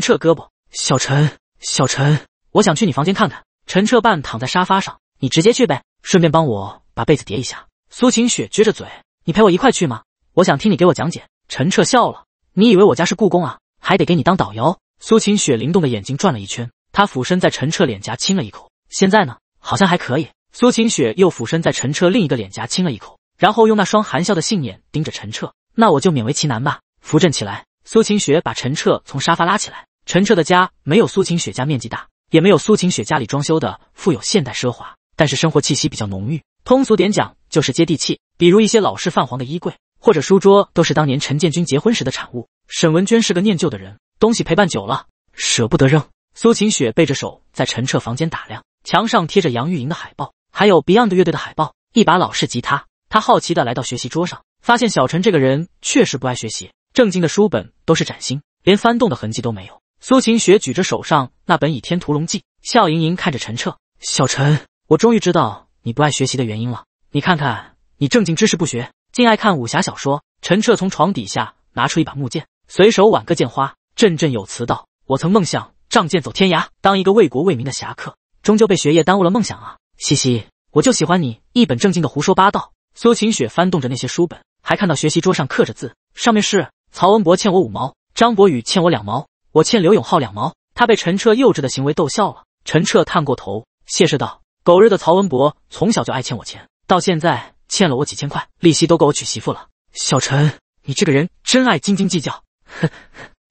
彻胳膊：“小陈，小陈，我想去你房间看看。”陈彻半躺在沙发上：“你直接去呗，顺便帮我。”把被子叠一下。苏晴雪撅着嘴：“你陪我一块去吗？我想听你给我讲解。”陈彻笑了：“你以为我家是故宫啊？还得给你当导游？”苏晴雪灵动的眼睛转了一圈，她俯身在陈彻脸颊亲了一口。现在呢，好像还可以。苏晴雪又俯身在陈彻另一个脸颊亲了一口，然后用那双含笑的杏眼盯着陈彻：“那我就勉为其难吧。”扶正起来，苏晴雪把陈彻从沙发拉起来。陈彻的家没有苏晴雪家面积大，也没有苏晴雪家里装修的富有现代奢华，但是生活气息比较浓郁。通俗点讲就是接地气，比如一些老式泛黄的衣柜或者书桌，都是当年陈建军结婚时的产物。沈文娟是个念旧的人，东西陪伴久了，舍不得扔。苏晴雪背着手在陈澈房间打量，墙上贴着杨钰莹的海报，还有 Beyond 乐队的海报，一把老式吉他。他好奇的来到学习桌上，发现小陈这个人确实不爱学习，正经的书本都是崭新，连翻动的痕迹都没有。苏晴雪举着手上那本《倚天屠龙记》，笑盈盈看着陈澈：“小陈，我终于知道。”你不爱学习的原因了，你看看，你正经知识不学，竟爱看武侠小说。陈彻从床底下拿出一把木剑，随手挽个剑花，振振有词道：“我曾梦想仗剑走天涯，当一个为国为民的侠客，终究被学业耽误了梦想啊！”嘻嘻，我就喜欢你一本正经的胡说八道。”苏晴雪翻动着那些书本，还看到学习桌上刻着字，上面是曹文博欠我五毛，张博宇欠我两毛，我欠刘永浩两毛。他被陈彻幼稚的行为逗笑了。陈彻探过头，谢释道。狗日的曹文博从小就爱欠我钱，到现在欠了我几千块，利息都够我娶媳妇了。小陈，你这个人真爱斤斤计较。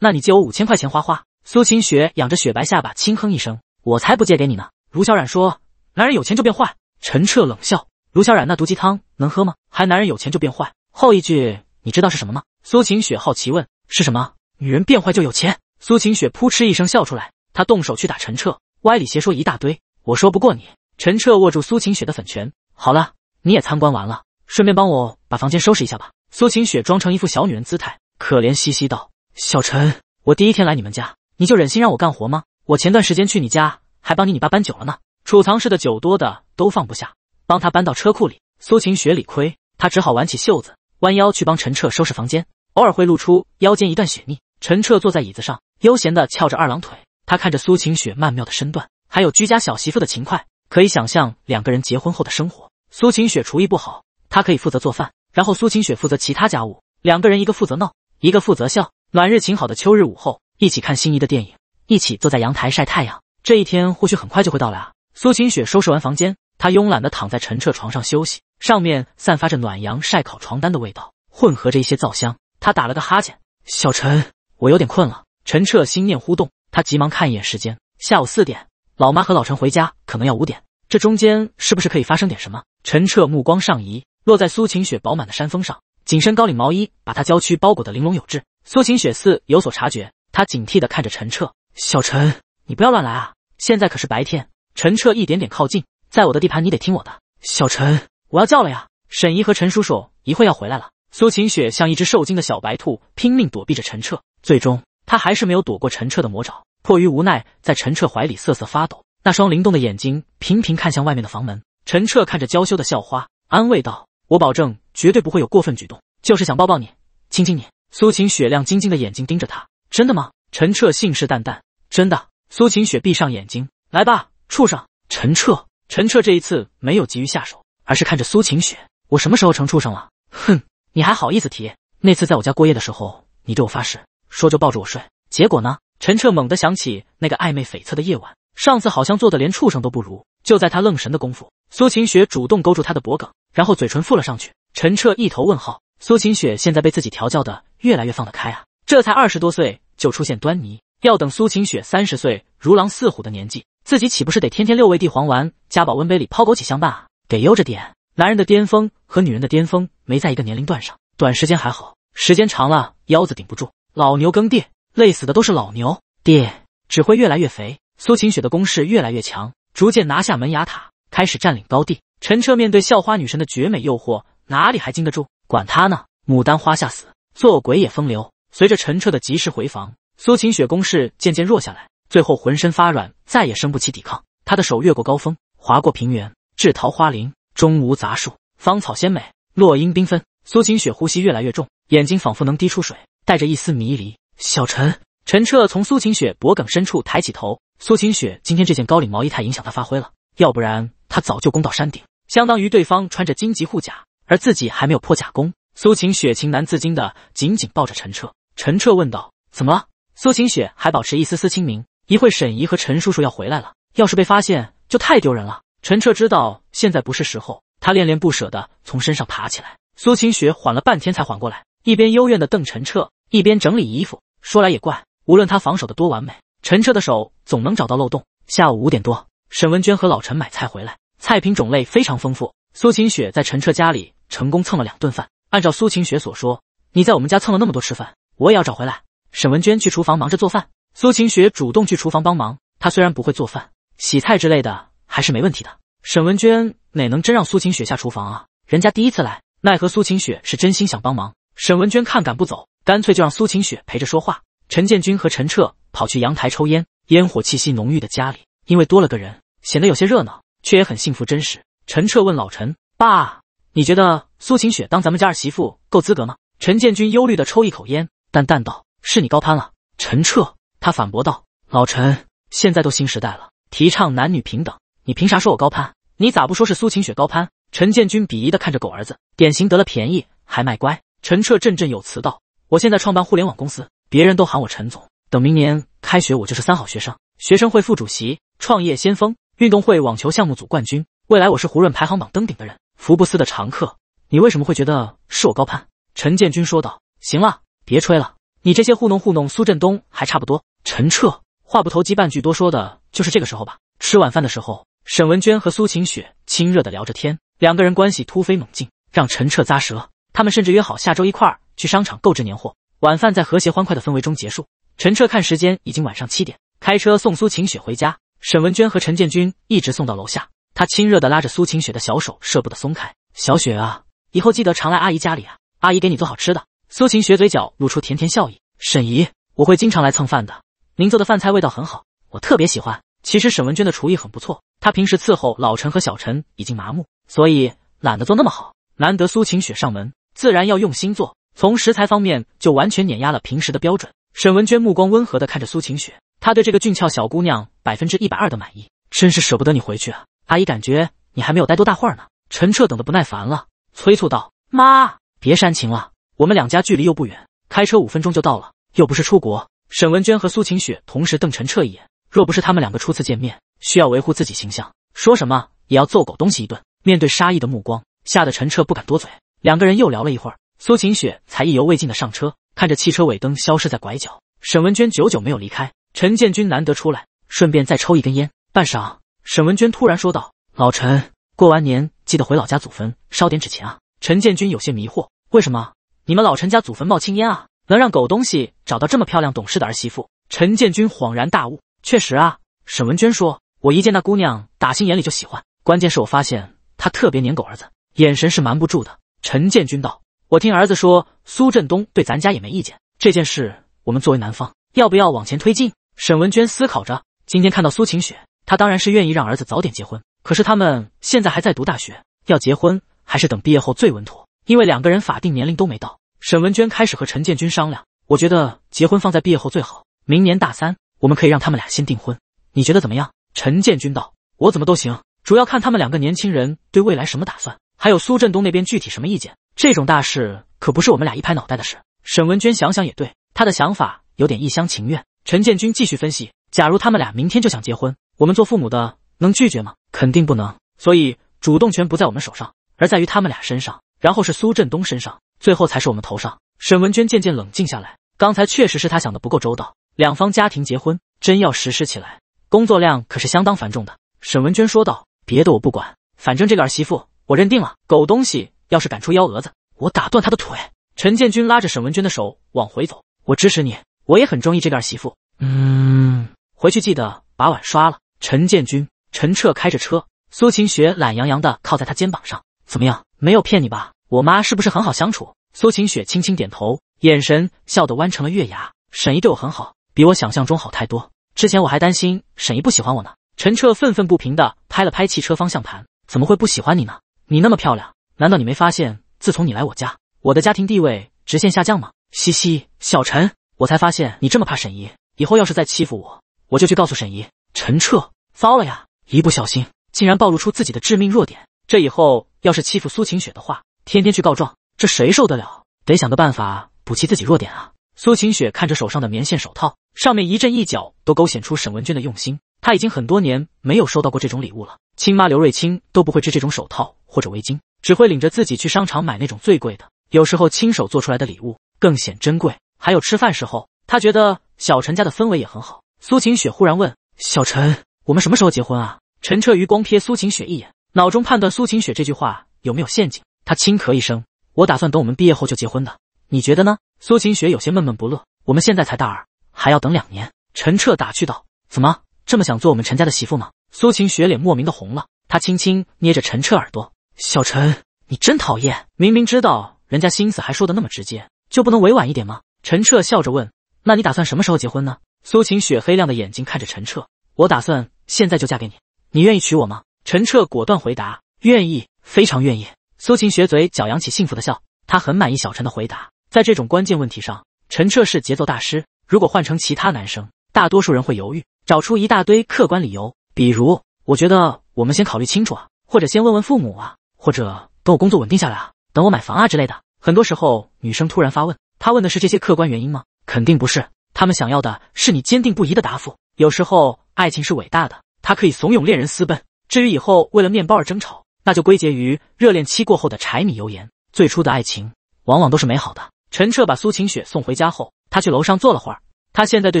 那你借我五千块钱花花。苏晴雪仰着雪白下巴轻哼一声：“我才不借给你呢。”卢小冉说：“男人有钱就变坏。”陈彻冷笑：“卢小冉那毒鸡汤能喝吗？还男人有钱就变坏，后一句你知道是什么吗？”苏晴雪好奇问：“是什么？”女人变坏就有钱。苏晴雪扑哧一声笑出来，她动手去打陈彻，歪理邪说一大堆，我说不过你。陈彻握住苏晴雪的粉拳，好了，你也参观完了，顺便帮我把房间收拾一下吧。苏晴雪装成一副小女人姿态，可怜兮兮道：“小陈，我第一天来你们家，你就忍心让我干活吗？我前段时间去你家，还帮你你爸搬酒了呢，储藏室的酒多的都放不下，帮他搬到车库里。”苏晴雪理亏，她只好挽起袖子，弯腰去帮陈彻收拾房间，偶尔会露出腰间一段雪腻。陈彻坐在椅子上，悠闲地翘着二郎腿，他看着苏晴雪曼妙的身段，还有居家小媳妇的勤快。可以想象两个人结婚后的生活。苏晴雪厨艺不好，她可以负责做饭，然后苏晴雪负责其他家务。两个人一个负责闹，一个负责笑。暖日晴好的秋日午后，一起看心仪的电影，一起坐在阳台晒太阳。这一天或许很快就会到来啊！苏晴雪收拾完房间，她慵懒地躺在陈彻床上休息，上面散发着暖阳晒烤床单的味道，混合着一些皂香。她打了个哈欠：“小陈，我有点困了。”陈彻心念忽动，他急忙看一眼时间，下午四点。老妈和老陈回家可能要五点，这中间是不是可以发生点什么？陈彻目光上移，落在苏晴雪饱满的山峰上，紧身高领毛衣把她娇躯包裹得玲珑有致。苏晴雪似有所察觉，她警惕地看着陈彻：“小陈，你不要乱来啊！现在可是白天。”陈彻一点点靠近，在我的地盘，你得听我的。小陈，我要叫了呀！沈怡和陈叔叔一会要回来了。苏晴雪像一只受惊的小白兔，拼命躲避着陈彻，最终她还是没有躲过陈彻的魔爪。迫于无奈，在陈彻怀里瑟瑟发抖，那双灵动的眼睛频频看向外面的房门。陈彻看着娇羞的校花，安慰道：“我保证绝对不会有过分举动，就是想抱抱你，亲亲你。”苏晴雪亮晶晶的眼睛盯着他：“真的吗？”陈彻信誓旦旦：“真的。”苏晴雪闭上眼睛：“来吧，畜生。”陈彻，陈彻这一次没有急于下手，而是看着苏晴雪：“我什么时候成畜生了？”哼，你还好意思提？那次在我家过夜的时候，你对我发誓说就抱着我睡，结果呢？陈彻猛地想起那个暧昧悱恻的夜晚，上次好像做的连畜生都不如。就在他愣神的功夫，苏晴雪主动勾住他的脖颈，然后嘴唇覆了上去。陈彻一头问号：苏晴雪现在被自己调教的越来越放得开啊，这才二十多岁就出现端倪，要等苏晴雪三十岁如狼似虎的年纪，自己岂不是得天天六味地黄丸加保温杯里泡枸杞相伴啊？得悠着点，男人的巅峰和女人的巅峰没在一个年龄段上，短时间还好，时间长了腰子顶不住，老牛耕地。累死的都是老牛，爹只会越来越肥。苏晴雪的攻势越来越强，逐渐拿下门牙塔，开始占领高地。陈彻面对校花女神的绝美诱惑，哪里还经得住？管他呢，牡丹花下死，做鬼也风流。随着陈彻的及时回防，苏晴雪攻势渐渐弱下来，最后浑身发软，再也生不起抵抗。他的手越过高峰，划过平原，至桃花林，终无杂树，芳草鲜美，落英缤纷。苏晴雪呼吸越来越重，眼睛仿佛能滴出水，带着一丝迷离。小陈，陈彻从苏晴雪脖梗深处抬起头。苏晴雪今天这件高领毛衣太影响他发挥了，要不然他早就攻到山顶，相当于对方穿着荆棘护甲，而自己还没有破甲功。苏晴雪情难自禁的紧紧抱着陈彻。陈彻问道：“怎么了？”苏晴雪还保持一丝丝清明。一会沈姨和陈叔叔要回来了，要是被发现就太丢人了。陈彻知道现在不是时候，他恋恋不舍的从身上爬起来。苏晴雪缓了半天才缓过来，一边幽怨的瞪陈彻，一边整理衣服。说来也怪，无论他防守的多完美，陈彻的手总能找到漏洞。下午五点多，沈文娟和老陈买菜回来，菜品种类非常丰富。苏晴雪在陈彻家里成功蹭了两顿饭。按照苏晴雪所说，你在我们家蹭了那么多吃饭，我也要找回来。沈文娟去厨房忙着做饭，苏晴雪主动去厨房帮忙。她虽然不会做饭、洗菜之类的，还是没问题的。沈文娟哪能真让苏晴雪下厨房啊？人家第一次来，奈何苏晴雪是真心想帮忙。沈文娟看赶不走。干脆就让苏晴雪陪着说话。陈建军和陈彻跑去阳台抽烟，烟火气息浓郁的家里，因为多了个人，显得有些热闹，却也很幸福真实。陈彻问老陈爸：“你觉得苏晴雪当咱们家儿媳妇够资格吗？”陈建军忧虑的抽一口烟，淡淡道：“是你高攀了。”陈彻他反驳道：“老陈，现在都新时代了，提倡男女平等，你凭啥说我高攀？你咋不说是苏晴雪高攀？”陈建军鄙夷的看着狗儿子，典型得了便宜还卖乖。陈彻振振有词道。我现在创办互联网公司，别人都喊我陈总。等明年开学，我就是三好学生、学生会副主席、创业先锋、运动会网球项目组冠军。未来我是胡润排行榜登顶的人，福布斯的常客。你为什么会觉得是我高攀？陈建军说道。行了，别吹了，你这些糊弄糊弄苏振东还差不多。陈彻话不投机半句多，说的就是这个时候吧。吃晚饭的时候，沈文娟和苏晴雪亲热的聊着天，两个人关系突飞猛进，让陈彻咂舌。他们甚至约好下周一块儿。去商场购置年货，晚饭在和谐欢快的氛围中结束。陈彻看时间已经晚上七点，开车送苏晴雪回家。沈文娟和陈建军一直送到楼下，他亲热地拉着苏晴雪的小手，舍不得松开。小雪啊，以后记得常来阿姨家里啊，阿姨给你做好吃的。苏晴雪嘴角露出甜甜笑意。沈姨，我会经常来蹭饭的。您做的饭菜味道很好，我特别喜欢。其实沈文娟的厨艺很不错，她平时伺候老陈和小陈已经麻木，所以懒得做那么好。难得苏晴雪上门，自然要用心做。从食材方面就完全碾压了平时的标准。沈文娟目光温和地看着苏晴雪，她对这个俊俏小姑娘百分之一百二的满意，真是舍不得你回去啊！阿姨感觉你还没有待多大会儿呢。陈彻等得不耐烦了，催促道：“妈，别煽情了，我们两家距离又不远，开车五分钟就到了，又不是出国。”沈文娟和苏晴雪同时瞪陈彻一眼，若不是他们两个初次见面，需要维护自己形象，说什么也要揍狗东西一顿。面对杀意的目光，吓得陈彻不敢多嘴。两个人又聊了一会儿。苏晴雪才意犹未尽的上车，看着汽车尾灯消失在拐角。沈文娟久久没有离开。陈建军难得出来，顺便再抽一根烟。半晌，沈文娟突然说道：“老陈，过完年记得回老家祖坟烧点纸钱啊。”陈建军有些迷惑：“为什么？你们老陈家祖坟冒青烟啊？能让狗东西找到这么漂亮懂事的儿媳妇？”陈建军恍然大悟：“确实啊。”沈文娟说：“我一见那姑娘，打心眼里就喜欢。关键是我发现她特别粘狗儿子，眼神是瞒不住的。”陈建军道。我听儿子说，苏振东对咱家也没意见。这件事，我们作为男方，要不要往前推进？沈文娟思考着。今天看到苏晴雪，她当然是愿意让儿子早点结婚。可是他们现在还在读大学，要结婚还是等毕业后最稳妥，因为两个人法定年龄都没到。沈文娟开始和陈建军商量。我觉得结婚放在毕业后最好，明年大三我们可以让他们俩先订婚。你觉得怎么样？陈建军道：“我怎么都行，主要看他们两个年轻人对未来什么打算，还有苏振东那边具体什么意见。”这种大事可不是我们俩一拍脑袋的事。沈文娟想想也对，她的想法有点一厢情愿。陈建军继续分析：假如他们俩明天就想结婚，我们做父母的能拒绝吗？肯定不能。所以主动权不在我们手上，而在于他们俩身上，然后是苏振东身上，最后才是我们头上。沈文娟渐渐冷静下来，刚才确实是他想的不够周到。两方家庭结婚，真要实施起来，工作量可是相当繁重的。沈文娟说道：“别的我不管，反正这个儿媳妇我认定了。狗东西！”要是敢出幺蛾子，我打断他的腿！陈建军拉着沈文娟的手往回走，我支持你，我也很中意这个儿媳妇。嗯，回去记得把碗刷了。陈建军，陈彻开着车，苏晴雪懒洋洋的靠在他肩膀上。怎么样？没有骗你吧？我妈是不是很好相处？苏晴雪轻轻点头，眼神笑得弯成了月牙。沈姨对我很好，比我想象中好太多。之前我还担心沈姨不喜欢我呢。陈彻愤愤不平的拍了拍汽车方向盘，怎么会不喜欢你呢？你那么漂亮。难道你没发现，自从你来我家，我的家庭地位直线下降吗？嘻嘻，小陈，我才发现你这么怕沈姨，以后要是再欺负我，我就去告诉沈姨。陈彻，糟了呀，一不小心竟然暴露出自己的致命弱点，这以后要是欺负苏晴雪的话，天天去告状，这谁受得了？得想个办法补齐自己弱点啊。苏晴雪看着手上的棉线手套，上面一针一脚都勾显出沈文娟的用心。她已经很多年没有收到过这种礼物了，亲妈刘瑞清都不会织这种手套或者围巾。只会领着自己去商场买那种最贵的，有时候亲手做出来的礼物更显珍贵。还有吃饭时候，他觉得小陈家的氛围也很好。苏晴雪忽然问：“小陈，我们什么时候结婚啊？”陈彻余光瞥苏晴雪一眼，脑中判断苏晴雪这句话有没有陷阱。他轻咳一声：“我打算等我们毕业后就结婚的，你觉得呢？”苏晴雪有些闷闷不乐：“我们现在才大二，还要等两年。”陈彻打趣道：“怎么这么想做我们陈家的媳妇吗？”苏晴雪脸莫名的红了，她轻轻捏着陈彻耳朵。小陈，你真讨厌！明明知道人家心思，还说的那么直接，就不能委婉一点吗？陈彻笑着问：“那你打算什么时候结婚呢？”苏晴雪黑亮的眼睛看着陈彻：“我打算现在就嫁给你，你愿意娶我吗？”陈彻果断回答：“愿意，非常愿意。”苏晴雪嘴角扬起幸福的笑，她很满意小陈的回答。在这种关键问题上，陈彻是节奏大师。如果换成其他男生，大多数人会犹豫，找出一大堆客观理由，比如我觉得我们先考虑清楚啊，或者先问问父母啊。或者等我工作稳定下来啊，等我买房啊之类的。很多时候，女生突然发问，她问的是这些客观原因吗？肯定不是，他们想要的是你坚定不移的答复。有时候，爱情是伟大的，它可以怂恿恋人私奔。至于以后为了面包而争吵，那就归结于热恋期过后的柴米油盐。最初的爱情往往都是美好的。陈彻把苏晴雪送回家后，他去楼上坐了会儿。他现在对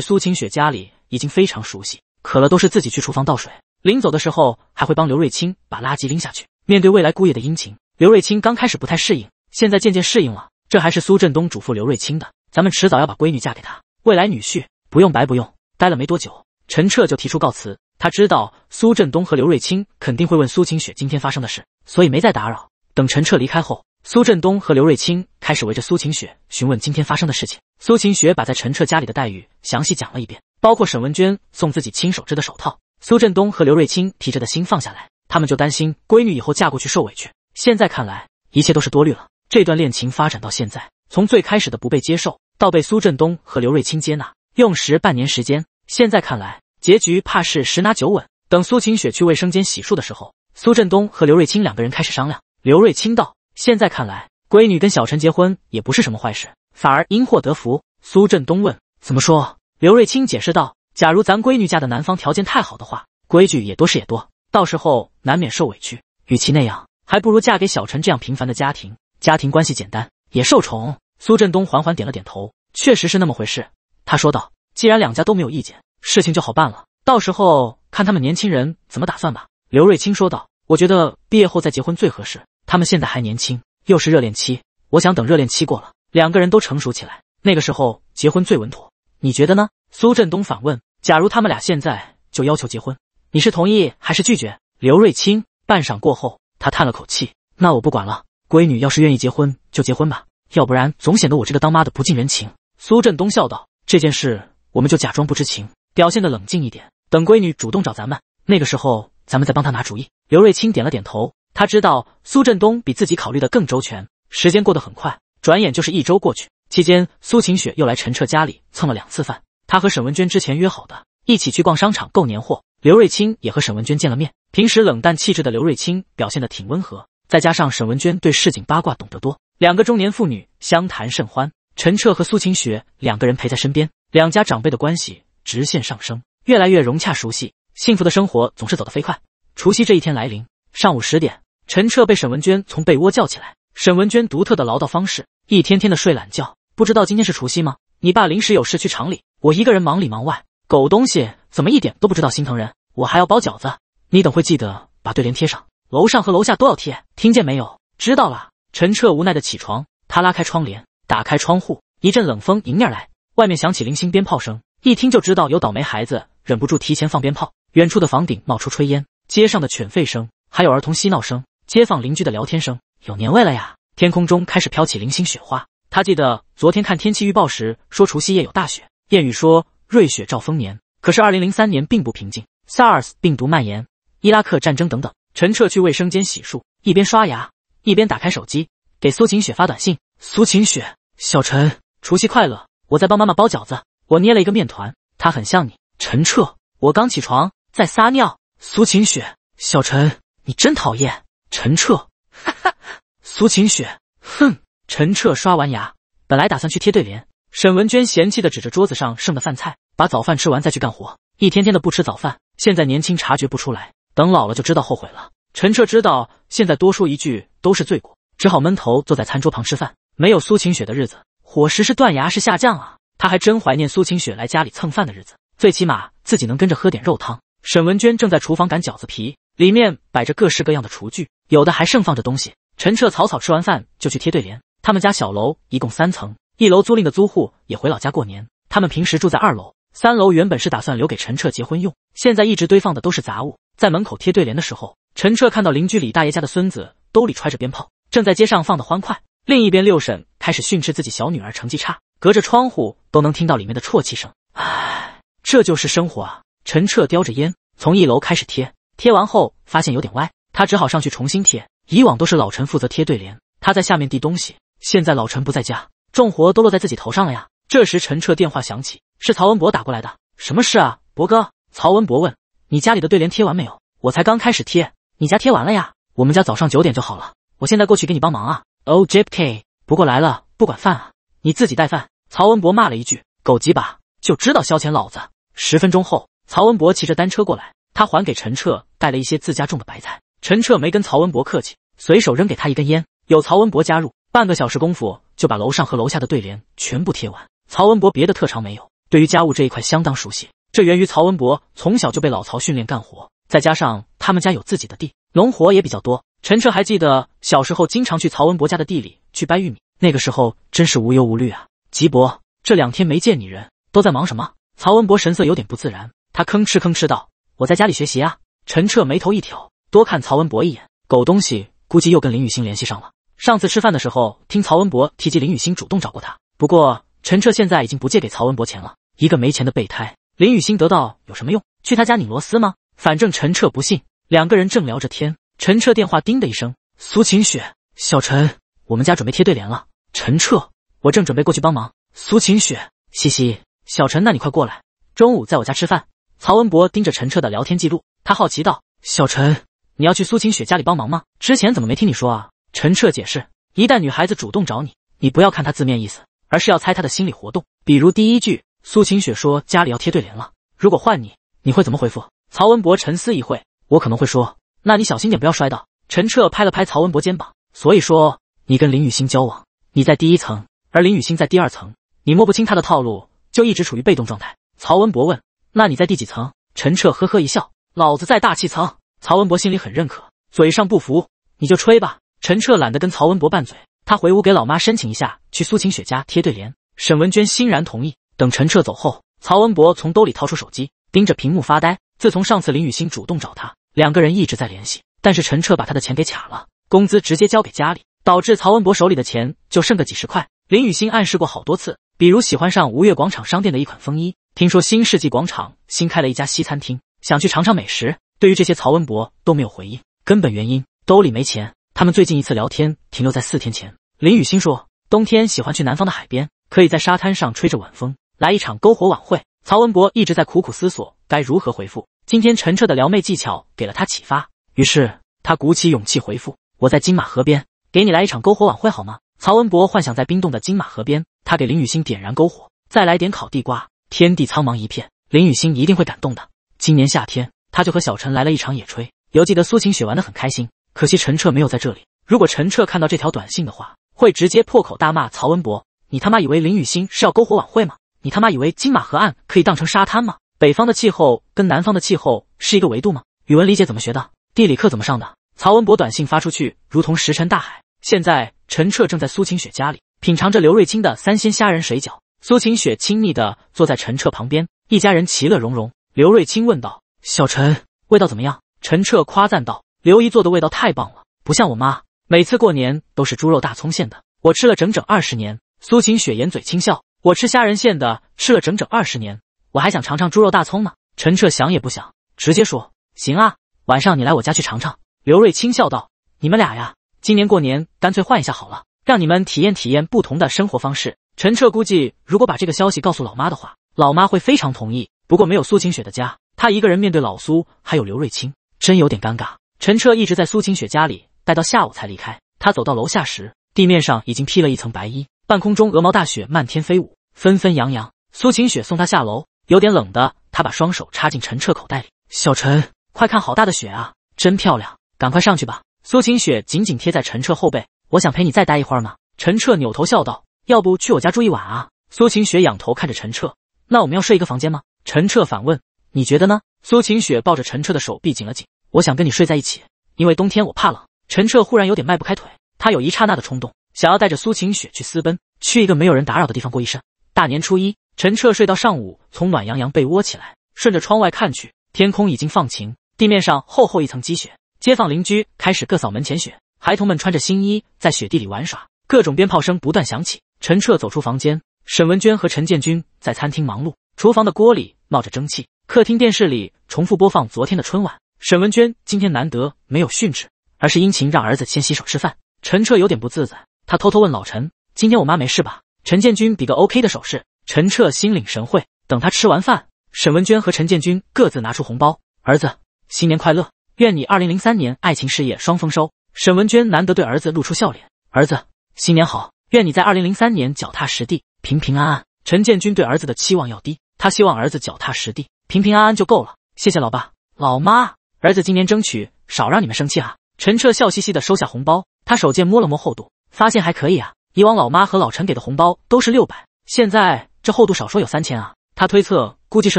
苏晴雪家里已经非常熟悉，渴了都是自己去厨房倒水，临走的时候还会帮刘瑞清把垃圾拎下去。面对未来姑爷的殷勤，刘瑞清刚开始不太适应，现在渐渐适应了。这还是苏振东嘱咐刘瑞清的，咱们迟早要把闺女嫁给他，未来女婿不用白不用。待了没多久，陈彻就提出告辞。他知道苏振东和刘瑞清肯定会问苏晴雪今天发生的事，所以没再打扰。等陈彻离开后，苏振东和刘瑞清开始围着苏晴雪询问今天发生的事情。苏晴雪把在陈彻家里的待遇详细讲了一遍，包括沈文娟送自己亲手织的手套。苏振东和刘瑞清提着的心放下来。他们就担心闺女以后嫁过去受委屈。现在看来，一切都是多虑了。这段恋情发展到现在，从最开始的不被接受，到被苏振东和刘瑞清接纳，用时半年时间。现在看来，结局怕是十拿九稳。等苏晴雪去卫生间洗漱的时候，苏振东和刘瑞清两个人开始商量。刘瑞清道：“现在看来，闺女跟小陈结婚也不是什么坏事，反而因祸得福。”苏振东问：“怎么说？”刘瑞清解释道：“假如咱闺女嫁的男方条件太好的话，规矩也多，事也多。”到时候难免受委屈，与其那样，还不如嫁给小陈这样平凡的家庭，家庭关系简单，也受宠。苏振东缓缓点了点头，确实是那么回事。他说道：“既然两家都没有意见，事情就好办了。到时候看他们年轻人怎么打算吧。”刘瑞清说道：“我觉得毕业后再结婚最合适，他们现在还年轻，又是热恋期。我想等热恋期过了，两个人都成熟起来，那个时候结婚最稳妥。你觉得呢？”苏振东反问：“假如他们俩现在就要求结婚？”你是同意还是拒绝？刘瑞清半晌过后，他叹了口气：“那我不管了，闺女要是愿意结婚就结婚吧，要不然总显得我这个当妈的不近人情。”苏振东笑道：“这件事我们就假装不知情，表现得冷静一点，等闺女主动找咱们，那个时候咱们再帮她拿主意。”刘瑞清点了点头，他知道苏振东比自己考虑的更周全。时间过得很快，转眼就是一周过去。期间，苏晴雪又来陈彻家里蹭了两次饭，她和沈文娟之前约好的一起去逛商场购年货。刘瑞清也和沈文娟见了面。平时冷淡气质的刘瑞清表现得挺温和，再加上沈文娟对市井八卦懂得多，两个中年妇女相谈甚欢。陈彻和苏晴雪两个人陪在身边，两家长辈的关系直线上升，越来越融洽熟悉。幸福的生活总是走得飞快。除夕这一天来临，上午十点，陈彻被沈文娟从被窝叫起来。沈文娟独特的唠叨方式，一天天的睡懒觉，不知道今天是除夕吗？你爸临时有事去厂里，我一个人忙里忙外，狗东西怎么一点都不知道心疼人？我还要包饺子，你等会记得把对联贴上，楼上和楼下都要贴，听见没有？知道了。陈彻无奈的起床，他拉开窗帘，打开窗户，一阵冷风迎面来。外面响起零星鞭炮声，一听就知道有倒霉孩子忍不住提前放鞭炮。远处的房顶冒出炊烟，街上的犬吠声，还有儿童嬉闹声，街坊邻居的聊天声，有年味了呀。天空中开始飘起零星雪花。他记得昨天看天气预报时说除夕夜有大雪，谚语说瑞雪兆丰年，可是二零零三年并不平静。SARS 病毒蔓延，伊拉克战争等等。陈彻去卫生间洗漱，一边刷牙一边打开手机给苏晴雪发短信：“苏晴雪，小陈，除夕快乐！我在帮妈妈包饺子，我捏了一个面团，它很像你。”陈彻，我刚起床在撒尿。苏晴雪，小陈，你真讨厌。陈彻，哈哈。苏晴雪，哼。陈彻刷完牙，本来打算去贴对联，沈文娟嫌弃的指着桌子上剩的饭菜：“把早饭吃完再去干活，一天天的不吃早饭。”现在年轻察觉不出来，等老了就知道后悔了。陈彻知道现在多说一句都是罪过，只好闷头坐在餐桌旁吃饭。没有苏晴雪的日子，伙食是断崖式下降啊！他还真怀念苏晴雪来家里蹭饭的日子，最起码自己能跟着喝点肉汤。沈文娟正在厨房擀饺子皮，里面摆着各式各样的厨具，有的还剩放着东西。陈彻草草吃完饭就去贴对联。他们家小楼一共三层，一楼租赁的租户也回老家过年，他们平时住在二楼。三楼原本是打算留给陈彻结婚用，现在一直堆放的都是杂物。在门口贴对联的时候，陈彻看到邻居李大爷家的孙子兜里揣着鞭炮，正在街上放得欢快。另一边，六婶开始训斥自己小女儿成绩差，隔着窗户都能听到里面的啜泣声。唉，这就是生活啊！陈彻叼着烟，从一楼开始贴，贴完后发现有点歪，他只好上去重新贴。以往都是老陈负责贴对联，他在下面递东西。现在老陈不在家，重活都落在自己头上了呀。这时，陈彻电话响起。是曹文博打过来的，什么事啊，博哥？曹文博问。你家里的对联贴完没有？我才刚开始贴。你家贴完了呀？我们家早上九点就好了。我现在过去给你帮忙啊。O J P K，不过来了不管饭啊，你自己带饭。曹文博骂了一句：“狗几把，就知道消遣老子。”十分钟后，曹文博骑着单车过来，他还给陈彻带了一些自家种的白菜。陈彻没跟曹文博客气，随手扔给他一根烟。有曹文博加入，半个小时功夫就把楼上和楼下的对联全部贴完。曹文博别的特长没有。对于家务这一块相当熟悉，这源于曹文博从小就被老曹训练干活，再加上他们家有自己的地，农活也比较多。陈彻还记得小时候经常去曹文博家的地里去掰玉米，那个时候真是无忧无虑啊。吉伯，这两天没见你人，都在忙什么？曹文博神色有点不自然，他吭哧吭哧道：“我在家里学习啊。”陈彻眉头一挑，多看曹文博一眼，狗东西，估计又跟林雨欣联系上了。上次吃饭的时候，听曹文博提及林雨欣主动找过他，不过。陈彻现在已经不借给曹文博钱了，一个没钱的备胎，林雨欣得到有什么用？去他家拧螺丝吗？反正陈彻不信。两个人正聊着天，陈彻电话叮的一声。苏晴雪，小陈，我们家准备贴对联了。陈彻，我正准备过去帮忙。苏晴雪，嘻嘻，小陈，那你快过来，中午在我家吃饭。曹文博盯着陈彻的聊天记录，他好奇道：“小陈，你要去苏晴雪家里帮忙吗？之前怎么没听你说啊？”陈彻解释：“一旦女孩子主动找你，你不要看她字面意思。”而是要猜他的心理活动，比如第一句，苏晴雪说家里要贴对联了，如果换你，你会怎么回复？曹文博沉思一会，我可能会说，那你小心点，不要摔倒。陈彻拍了拍曹文博肩膀，所以说你跟林雨欣交往，你在第一层，而林雨欣在第二层，你摸不清她的套路，就一直处于被动状态。曹文博问，那你在第几层？陈彻呵呵一笑，老子在大气层。曹文博心里很认可，嘴上不服，你就吹吧。陈彻懒得跟曹文博拌嘴。他回屋给老妈申请一下，去苏晴雪家贴对联。沈文娟欣然同意。等陈彻走后，曹文博从兜里掏出手机，盯着屏幕发呆。自从上次林雨欣主动找他，两个人一直在联系。但是陈彻把他的钱给卡了，工资直接交给家里，导致曹文博手里的钱就剩个几十块。林雨欣暗示过好多次，比如喜欢上吴越广场商店的一款风衣，听说新世纪广场新开了一家西餐厅，想去尝尝美食。对于这些，曹文博都没有回应，根本原因兜里没钱。他们最近一次聊天停留在四天前。林雨欣说，冬天喜欢去南方的海边，可以在沙滩上吹着晚风，来一场篝火晚会。曹文博一直在苦苦思索该如何回复。今天陈彻的撩妹技巧给了他启发，于是他鼓起勇气回复：“我在金马河边，给你来一场篝火晚会好吗？”曹文博幻想在冰冻的金马河边，他给林雨欣点燃篝火，再来点烤地瓜，天地苍茫一片，林雨欣一定会感动的。今年夏天，他就和小陈来了一场野炊，犹记得苏晴雪玩的很开心。可惜陈彻没有在这里。如果陈彻看到这条短信的话，会直接破口大骂曹文博。你他妈以为林雨欣是要篝火晚会吗？你他妈以为金马河岸可以当成沙滩吗？北方的气候跟南方的气候是一个维度吗？语文理解怎么学的？地理课怎么上的？曹文博短信发出去如同石沉大海。现在陈彻正在苏晴雪家里品尝着刘瑞清的三鲜虾仁水饺。苏晴雪亲昵的坐在陈彻旁边，一家人其乐融融。刘瑞清问道：“小陈，味道怎么样？”陈彻夸赞道。刘姨做的味道太棒了，不像我妈每次过年都是猪肉大葱馅的。我吃了整整二十年。苏晴雪掩嘴轻笑，我吃虾仁馅的吃了整整二十年，我还想尝尝猪肉大葱呢。陈彻想也不想，直接说：行啊，晚上你来我家去尝尝。刘瑞清笑道：你们俩呀，今年过年干脆换一下好了，让你们体验体验不同的生活方式。陈彻估计，如果把这个消息告诉老妈的话，老妈会非常同意。不过没有苏晴雪的家，他一个人面对老苏还有刘瑞清，真有点尴尬。陈彻一直在苏晴雪家里待到下午才离开。他走到楼下时，地面上已经披了一层白衣，半空中鹅毛大雪漫天飞舞，纷纷扬扬。苏晴雪送他下楼，有点冷的他把双手插进陈彻口袋里。小陈，快看好大的雪啊，真漂亮，赶快上去吧。苏晴雪紧紧贴在陈彻后背，我想陪你再待一会儿吗？陈彻扭头笑道，要不去我家住一晚啊？苏晴雪仰头看着陈彻，那我们要睡一个房间吗？陈彻反问，你觉得呢？苏晴雪抱着陈彻的手臂紧了紧。我想跟你睡在一起，因为冬天我怕冷。陈彻忽然有点迈不开腿，他有一刹那的冲动，想要带着苏晴雪去私奔，去一个没有人打扰的地方过一生。大年初一，陈彻睡到上午，从暖洋洋被窝起来，顺着窗外看去，天空已经放晴，地面上厚厚一层积雪，街坊邻居开始各扫门前雪，孩童们穿着新衣在雪地里玩耍，各种鞭炮声不断响起。陈彻走出房间，沈文娟和陈建军在餐厅忙碌，厨房的锅里冒着蒸汽，客厅电视里重复播放昨天的春晚。沈文娟今天难得没有训斥，而是殷勤让儿子先洗手吃饭。陈彻有点不自在，他偷偷问老陈：“今天我妈没事吧？”陈建军比个 OK 的手势，陈彻心领神会。等他吃完饭，沈文娟和陈建军各自拿出红包：“儿子，新年快乐，愿你2003年爱情事业双丰收。”沈文娟难得对儿子露出笑脸：“儿子，新年好，愿你在2003年脚踏实地，平平安安。”陈建军对儿子的期望要低，他希望儿子脚踏实地，平平安安就够了。谢谢老爸老妈。儿子今年争取少让你们生气啊！陈彻笑嘻嘻的收下红包，他手贱摸了摸厚度，发现还可以啊。以往老妈和老陈给的红包都是六百，现在这厚度少说有三千啊。他推测，估计是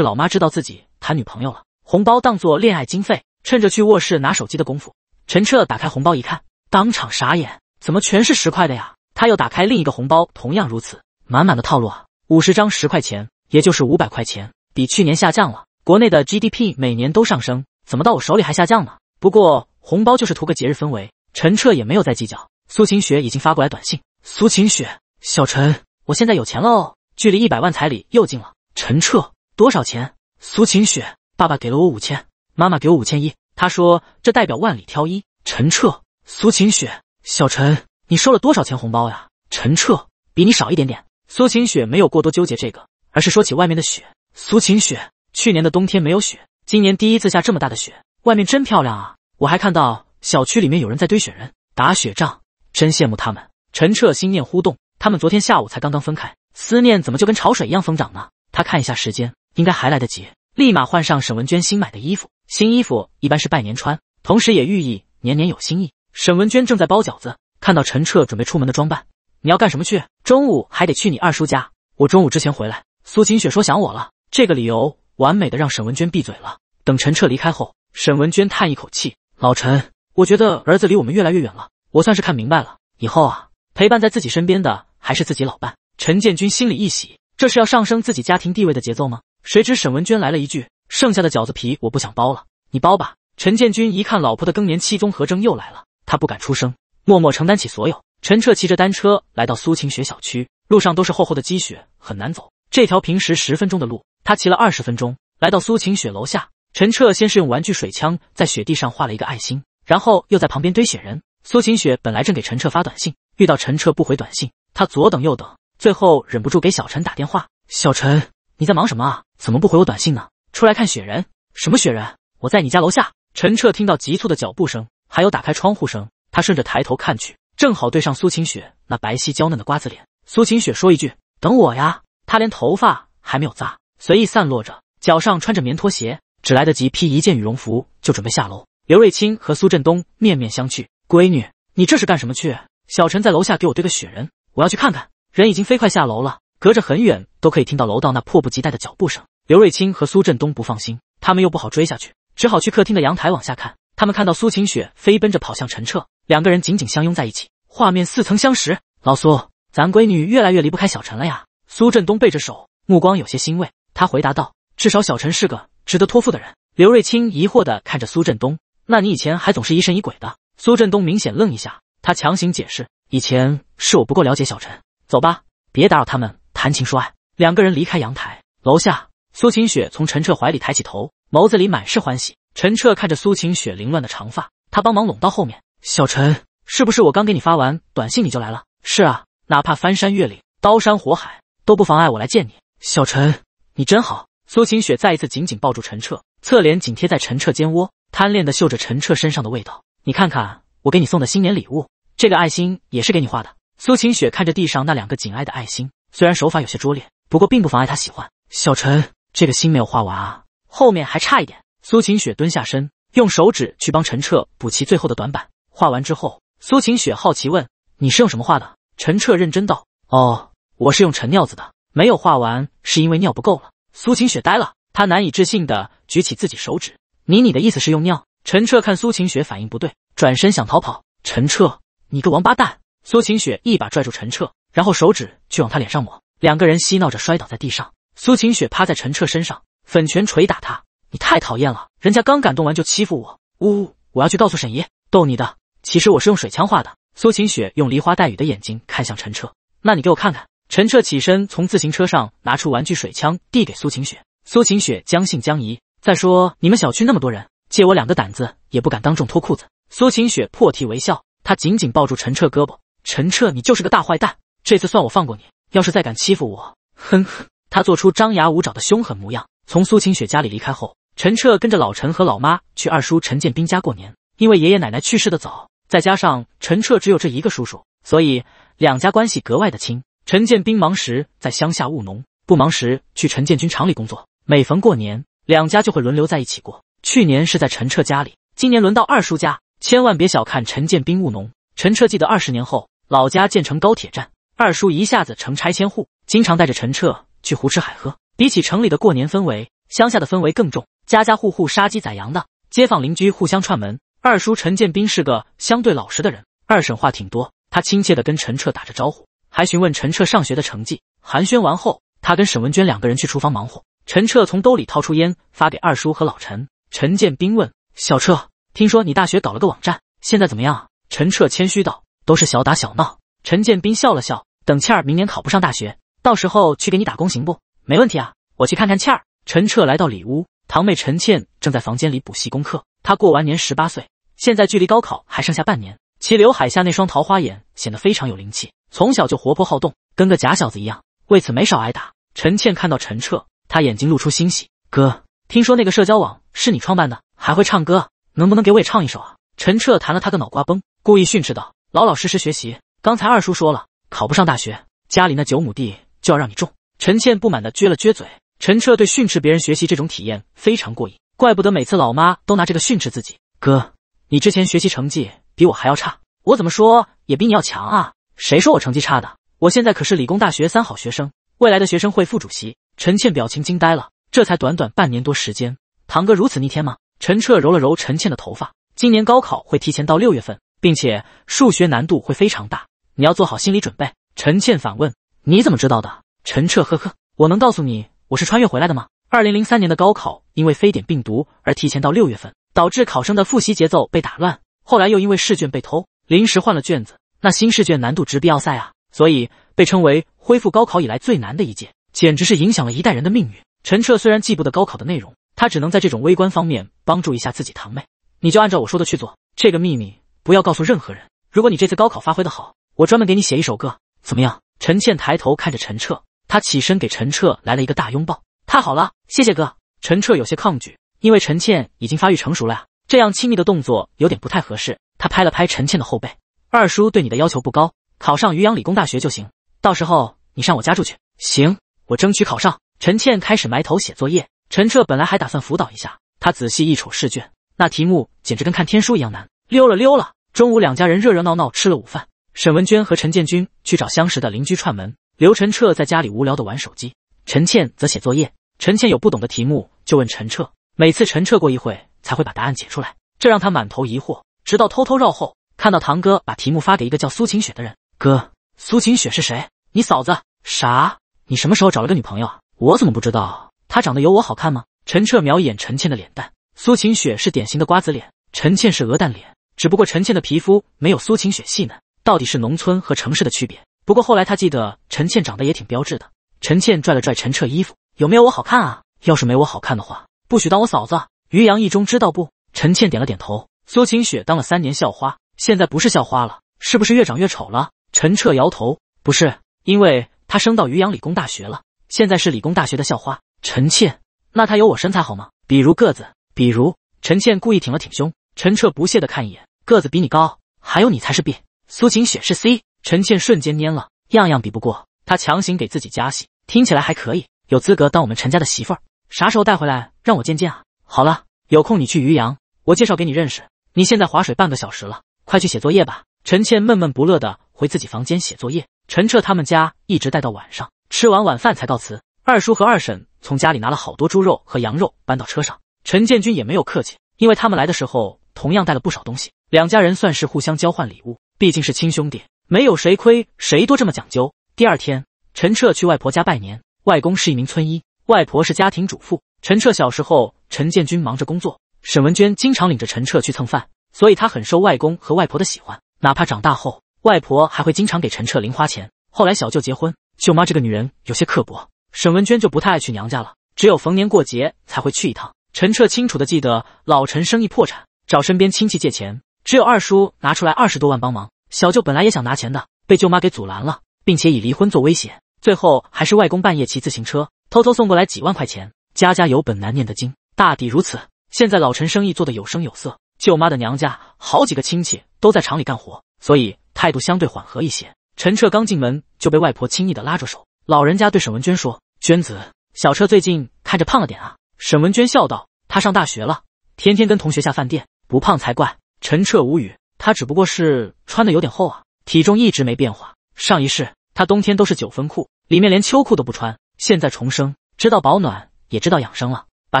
老妈知道自己谈女朋友了，红包当做恋爱经费。趁着去卧室拿手机的功夫，陈彻打开红包一看，当场傻眼，怎么全是十块的呀？他又打开另一个红包，同样如此，满满的套路啊！五十张十块钱，也就是五百块钱，比去年下降了。国内的 G D P 每年都上升。怎么到我手里还下降呢？不过红包就是图个节日氛围，陈彻也没有再计较。苏晴雪已经发过来短信。苏晴雪，小陈，我现在有钱了哦，距离一百万彩礼又近了。陈彻，多少钱？苏晴雪，爸爸给了我五千，妈妈给我五千一，他说这代表万里挑一。陈彻，苏晴雪，小陈，你收了多少钱红包呀？陈彻比你少一点点。苏晴雪没有过多纠结这个，而是说起外面的雪。苏晴雪，去年的冬天没有雪。今年第一次下这么大的雪，外面真漂亮啊！我还看到小区里面有人在堆雪人、打雪仗，真羡慕他们。陈彻心念忽动，他们昨天下午才刚刚分开，思念怎么就跟潮水一样疯涨呢？他看一下时间，应该还来得及，立马换上沈文娟新买的衣服。新衣服一般是拜年穿，同时也寓意年年有新意。沈文娟正在包饺子，看到陈彻准备出门的装扮，你要干什么去？中午还得去你二叔家，我中午之前回来。苏晴雪说想我了，这个理由。完美的让沈文娟闭嘴了。等陈彻离开后，沈文娟叹一口气：“老陈，我觉得儿子离我们越来越远了。我算是看明白了，以后啊，陪伴在自己身边的还是自己老伴。”陈建军心里一喜，这是要上升自己家庭地位的节奏吗？谁知沈文娟来了一句：“剩下的饺子皮我不想包了，你包吧。”陈建军一看老婆的更年期综合征又来了，他不敢出声，默默承担起所有。陈彻骑着单车来到苏晴雪小区，路上都是厚厚的积雪，很难走。这条平时十分钟的路。他骑了二十分钟，来到苏晴雪楼下。陈彻先是用玩具水枪在雪地上画了一个爱心，然后又在旁边堆雪人。苏晴雪本来正给陈彻发短信，遇到陈彻不回短信，她左等右等，最后忍不住给小陈打电话：“小陈，你在忙什么啊？怎么不回我短信呢？出来看雪人？什么雪人？我在你家楼下。”陈彻听到急促的脚步声，还有打开窗户声，他顺着抬头看去，正好对上苏晴雪那白皙娇嫩的瓜子脸。苏晴雪说一句：“等我呀。”她连头发还没有扎。随意散落着，脚上穿着棉拖鞋，只来得及披一件羽绒服，就准备下楼。刘瑞清和苏振东面面相觑：“闺女，你这是干什么去？”小陈在楼下给我堆个雪人，我要去看看。人已经飞快下楼了，隔着很远都可以听到楼道那迫不及待的脚步声。刘瑞清和苏振东不放心，他们又不好追下去，只好去客厅的阳台往下看。他们看到苏晴雪飞奔着跑向陈彻，两个人紧紧相拥在一起，画面似曾相识。老苏，咱闺女越来越离不开小陈了呀。苏振东背着手，目光有些欣慰。他回答道：“至少小陈是个值得托付的人。”刘瑞清疑惑地看着苏振东：“那你以前还总是疑神疑鬼的？”苏振东明显愣一下，他强行解释：“以前是我不够了解小陈。”走吧，别打扰他们谈情说爱。两个人离开阳台，楼下，苏晴雪从陈彻怀里抬起头，眸子里满是欢喜。陈彻看着苏晴雪凌乱的长发，他帮忙拢到后面。小陈，是不是我刚给你发完短信你就来了？是啊，哪怕翻山越岭、刀山火海都不妨碍我来见你，小陈。你真好，苏晴雪再一次紧紧抱住陈彻，侧脸紧贴在陈彻肩窝，贪恋的嗅着陈彻身上的味道。你看看我给你送的新年礼物，这个爱心也是给你画的。苏晴雪看着地上那两个紧挨的爱心，虽然手法有些拙劣，不过并不妨碍她喜欢。小陈，这个心没有画完啊，后面还差一点。苏晴雪蹲下身，用手指去帮陈彻补齐最后的短板。画完之后，苏晴雪好奇问：“你是用什么画的？”陈彻认真道：“哦，我是用陈尿子的。”没有画完，是因为尿不够了。苏晴雪呆了，她难以置信的举起自己手指，你你的意思是用尿？陈彻看苏晴雪反应不对，转身想逃跑。陈彻，你个王八蛋！苏晴雪一把拽住陈彻，然后手指就往他脸上抹，两个人嬉闹着摔倒在地上。苏晴雪趴在陈彻身上，粉拳捶打他，你太讨厌了，人家刚感动完就欺负我，呜呜，我要去告诉沈爷，逗你的，其实我是用水枪画的。苏晴雪用梨花带雨的眼睛看向陈彻，那你给我看看。陈彻起身，从自行车上拿出玩具水枪，递给苏晴雪。苏晴雪将信将疑。再说你们小区那么多人，借我两个胆子也不敢当众脱裤子。苏晴雪破涕为笑，她紧紧抱住陈彻胳膊。陈彻，你就是个大坏蛋，这次算我放过你。要是再敢欺负我，哼哼！他做出张牙舞爪的凶狠模样。从苏晴雪家里离开后，陈彻跟着老陈和老妈去二叔陈建斌家过年。因为爷爷奶奶去世的早，再加上陈彻只有这一个叔叔，所以两家关系格外的亲。陈建斌忙时在乡下务农，不忙时去陈建军厂里工作。每逢过年，两家就会轮流在一起过。去年是在陈彻家里，今年轮到二叔家。千万别小看陈建斌务农。陈彻记得二十年后，老家建成高铁站，二叔一下子成拆迁户，经常带着陈彻去胡吃海喝。比起城里的过年氛围，乡下的氛围更重，家家户户杀鸡宰羊的，街坊邻居互相串门。二叔陈建斌是个相对老实的人，二婶话挺多，他亲切的跟陈彻打着招呼。还询问陈彻上学的成绩。寒暄完后，他跟沈文娟两个人去厨房忙活。陈彻从兜里掏出烟，发给二叔和老陈。陈建斌问小彻：“听说你大学搞了个网站，现在怎么样陈彻谦虚道：“都是小打小闹。”陈建斌笑了笑：“等倩儿明年考不上大学，到时候去给你打工行不？没问题啊，我去看看倩儿。”陈彻来到里屋，堂妹陈倩正在房间里补习功课。她过完年十八岁，现在距离高考还剩下半年。其刘海下那双桃花眼显得非常有灵气。从小就活泼好动，跟个假小子一样，为此没少挨打。陈倩看到陈彻，他眼睛露出欣喜。哥，听说那个社交网是你创办的，还会唱歌，能不能给我也唱一首啊？陈彻弹了他个脑瓜崩，故意训斥道：“老老实实学习，刚才二叔说了，考不上大学，家里那九亩地就要让你种。”陈倩不满的撅了撅嘴。陈彻对训斥别人学习这种体验非常过瘾，怪不得每次老妈都拿这个训斥自己。哥，你之前学习成绩比我还要差，我怎么说也比你要强啊。谁说我成绩差的？我现在可是理工大学三好学生，未来的学生会副主席。陈倩表情惊呆了。这才短短半年多时间，堂哥如此逆天吗？陈彻揉了揉陈倩的头发。今年高考会提前到六月份，并且数学难度会非常大，你要做好心理准备。陈倩反问：“你怎么知道的？”陈彻呵呵：“我能告诉你，我是穿越回来的吗？”二零零三年的高考因为非典病毒而提前到六月份，导致考生的复习节奏被打乱。后来又因为试卷被偷，临时换了卷子。那新试卷难度直逼奥赛啊，所以被称为恢复高考以来最难的一届，简直是影响了一代人的命运。陈彻虽然记不得高考的内容，他只能在这种微观方面帮助一下自己堂妹。你就按照我说的去做，这个秘密不要告诉任何人。如果你这次高考发挥的好，我专门给你写一首歌，怎么样？陈倩抬头看着陈彻，她起身给陈彻来了一个大拥抱。太好了，谢谢哥。陈彻有些抗拒，因为陈倩已经发育成熟了呀，这样亲密的动作有点不太合适。他拍了拍陈倩的后背。二叔对你的要求不高，考上渔阳理工大学就行。到时候你上我家住去。行，我争取考上。陈倩开始埋头写作业。陈彻本来还打算辅导一下，他仔细一瞅试卷，那题目简直跟看天书一样难。溜了溜了。中午两家人热热闹闹吃了午饭。沈文娟和陈建军去找相识的邻居串门。刘陈彻在家里无聊的玩手机，陈倩则写作业。陈倩有不懂的题目就问陈彻，每次陈彻过一会才会把答案解出来，这让他满头疑惑，直到偷偷绕后。看到堂哥把题目发给一个叫苏晴雪的人，哥，苏晴雪是谁？你嫂子？啥？你什么时候找了个女朋友啊？我怎么不知道？她长得有我好看吗？陈彻瞄一眼陈倩的脸蛋，苏晴雪是典型的瓜子脸，陈倩是鹅蛋脸，只不过陈倩的皮肤没有苏晴雪细嫩，到底是农村和城市的区别。不过后来他记得陈倩长得也挺标致的。陈倩拽了拽陈彻衣服，有没有我好看啊？要是没我好看的话，不许当我嫂子。于洋一中知道不？陈倩点了点头。苏晴雪当了三年校花。现在不是校花了，是不是越长越丑了？陈彻摇头，不是，因为她升到渔阳理工大学了，现在是理工大学的校花。陈倩，那她有我身材好吗？比如个子，比如……陈倩故意挺了挺胸，陈彻不屑的看一眼，个子比你高，还有你才是 B，苏晴雪是 C，陈倩瞬间蔫了，样样比不过，她强行给自己加戏，听起来还可以，有资格当我们陈家的媳妇儿。啥时候带回来让我见见啊？好了，有空你去渔阳，我介绍给你认识。你现在划水半个小时了。快去写作业吧！陈倩闷闷不乐地回自己房间写作业。陈彻他们家一直待到晚上，吃完晚饭才告辞。二叔和二婶从家里拿了好多猪肉和羊肉搬到车上。陈建军也没有客气，因为他们来的时候同样带了不少东西，两家人算是互相交换礼物。毕竟是亲兄弟，没有谁亏谁多，这么讲究。第二天，陈彻去外婆家拜年。外公是一名村医，外婆是家庭主妇。陈彻小时候，陈建军忙着工作，沈文娟经常领着陈彻去蹭饭。所以他很受外公和外婆的喜欢，哪怕长大后，外婆还会经常给陈彻零花钱。后来小舅结婚，舅妈这个女人有些刻薄，沈文娟就不太爱去娘家了，只有逢年过节才会去一趟。陈彻清楚的记得，老陈生意破产，找身边亲戚借钱，只有二叔拿出来二十多万帮忙。小舅本来也想拿钱的，被舅妈给阻拦了，并且以离婚做威胁，最后还是外公半夜骑自行车偷偷送过来几万块钱。家家有本难念的经，大抵如此。现在老陈生意做得有声有色。舅妈的娘家好几个亲戚都在厂里干活，所以态度相对缓和一些。陈彻刚进门就被外婆轻易的拉着手，老人家对沈文娟说：“娟子，小彻最近看着胖了点啊。”沈文娟笑道：“他上大学了，天天跟同学下饭店，不胖才怪。”陈彻无语，他只不过是穿的有点厚啊，体重一直没变化。上一世他冬天都是九分裤，里面连秋裤都不穿，现在重生知道保暖也知道养生了，把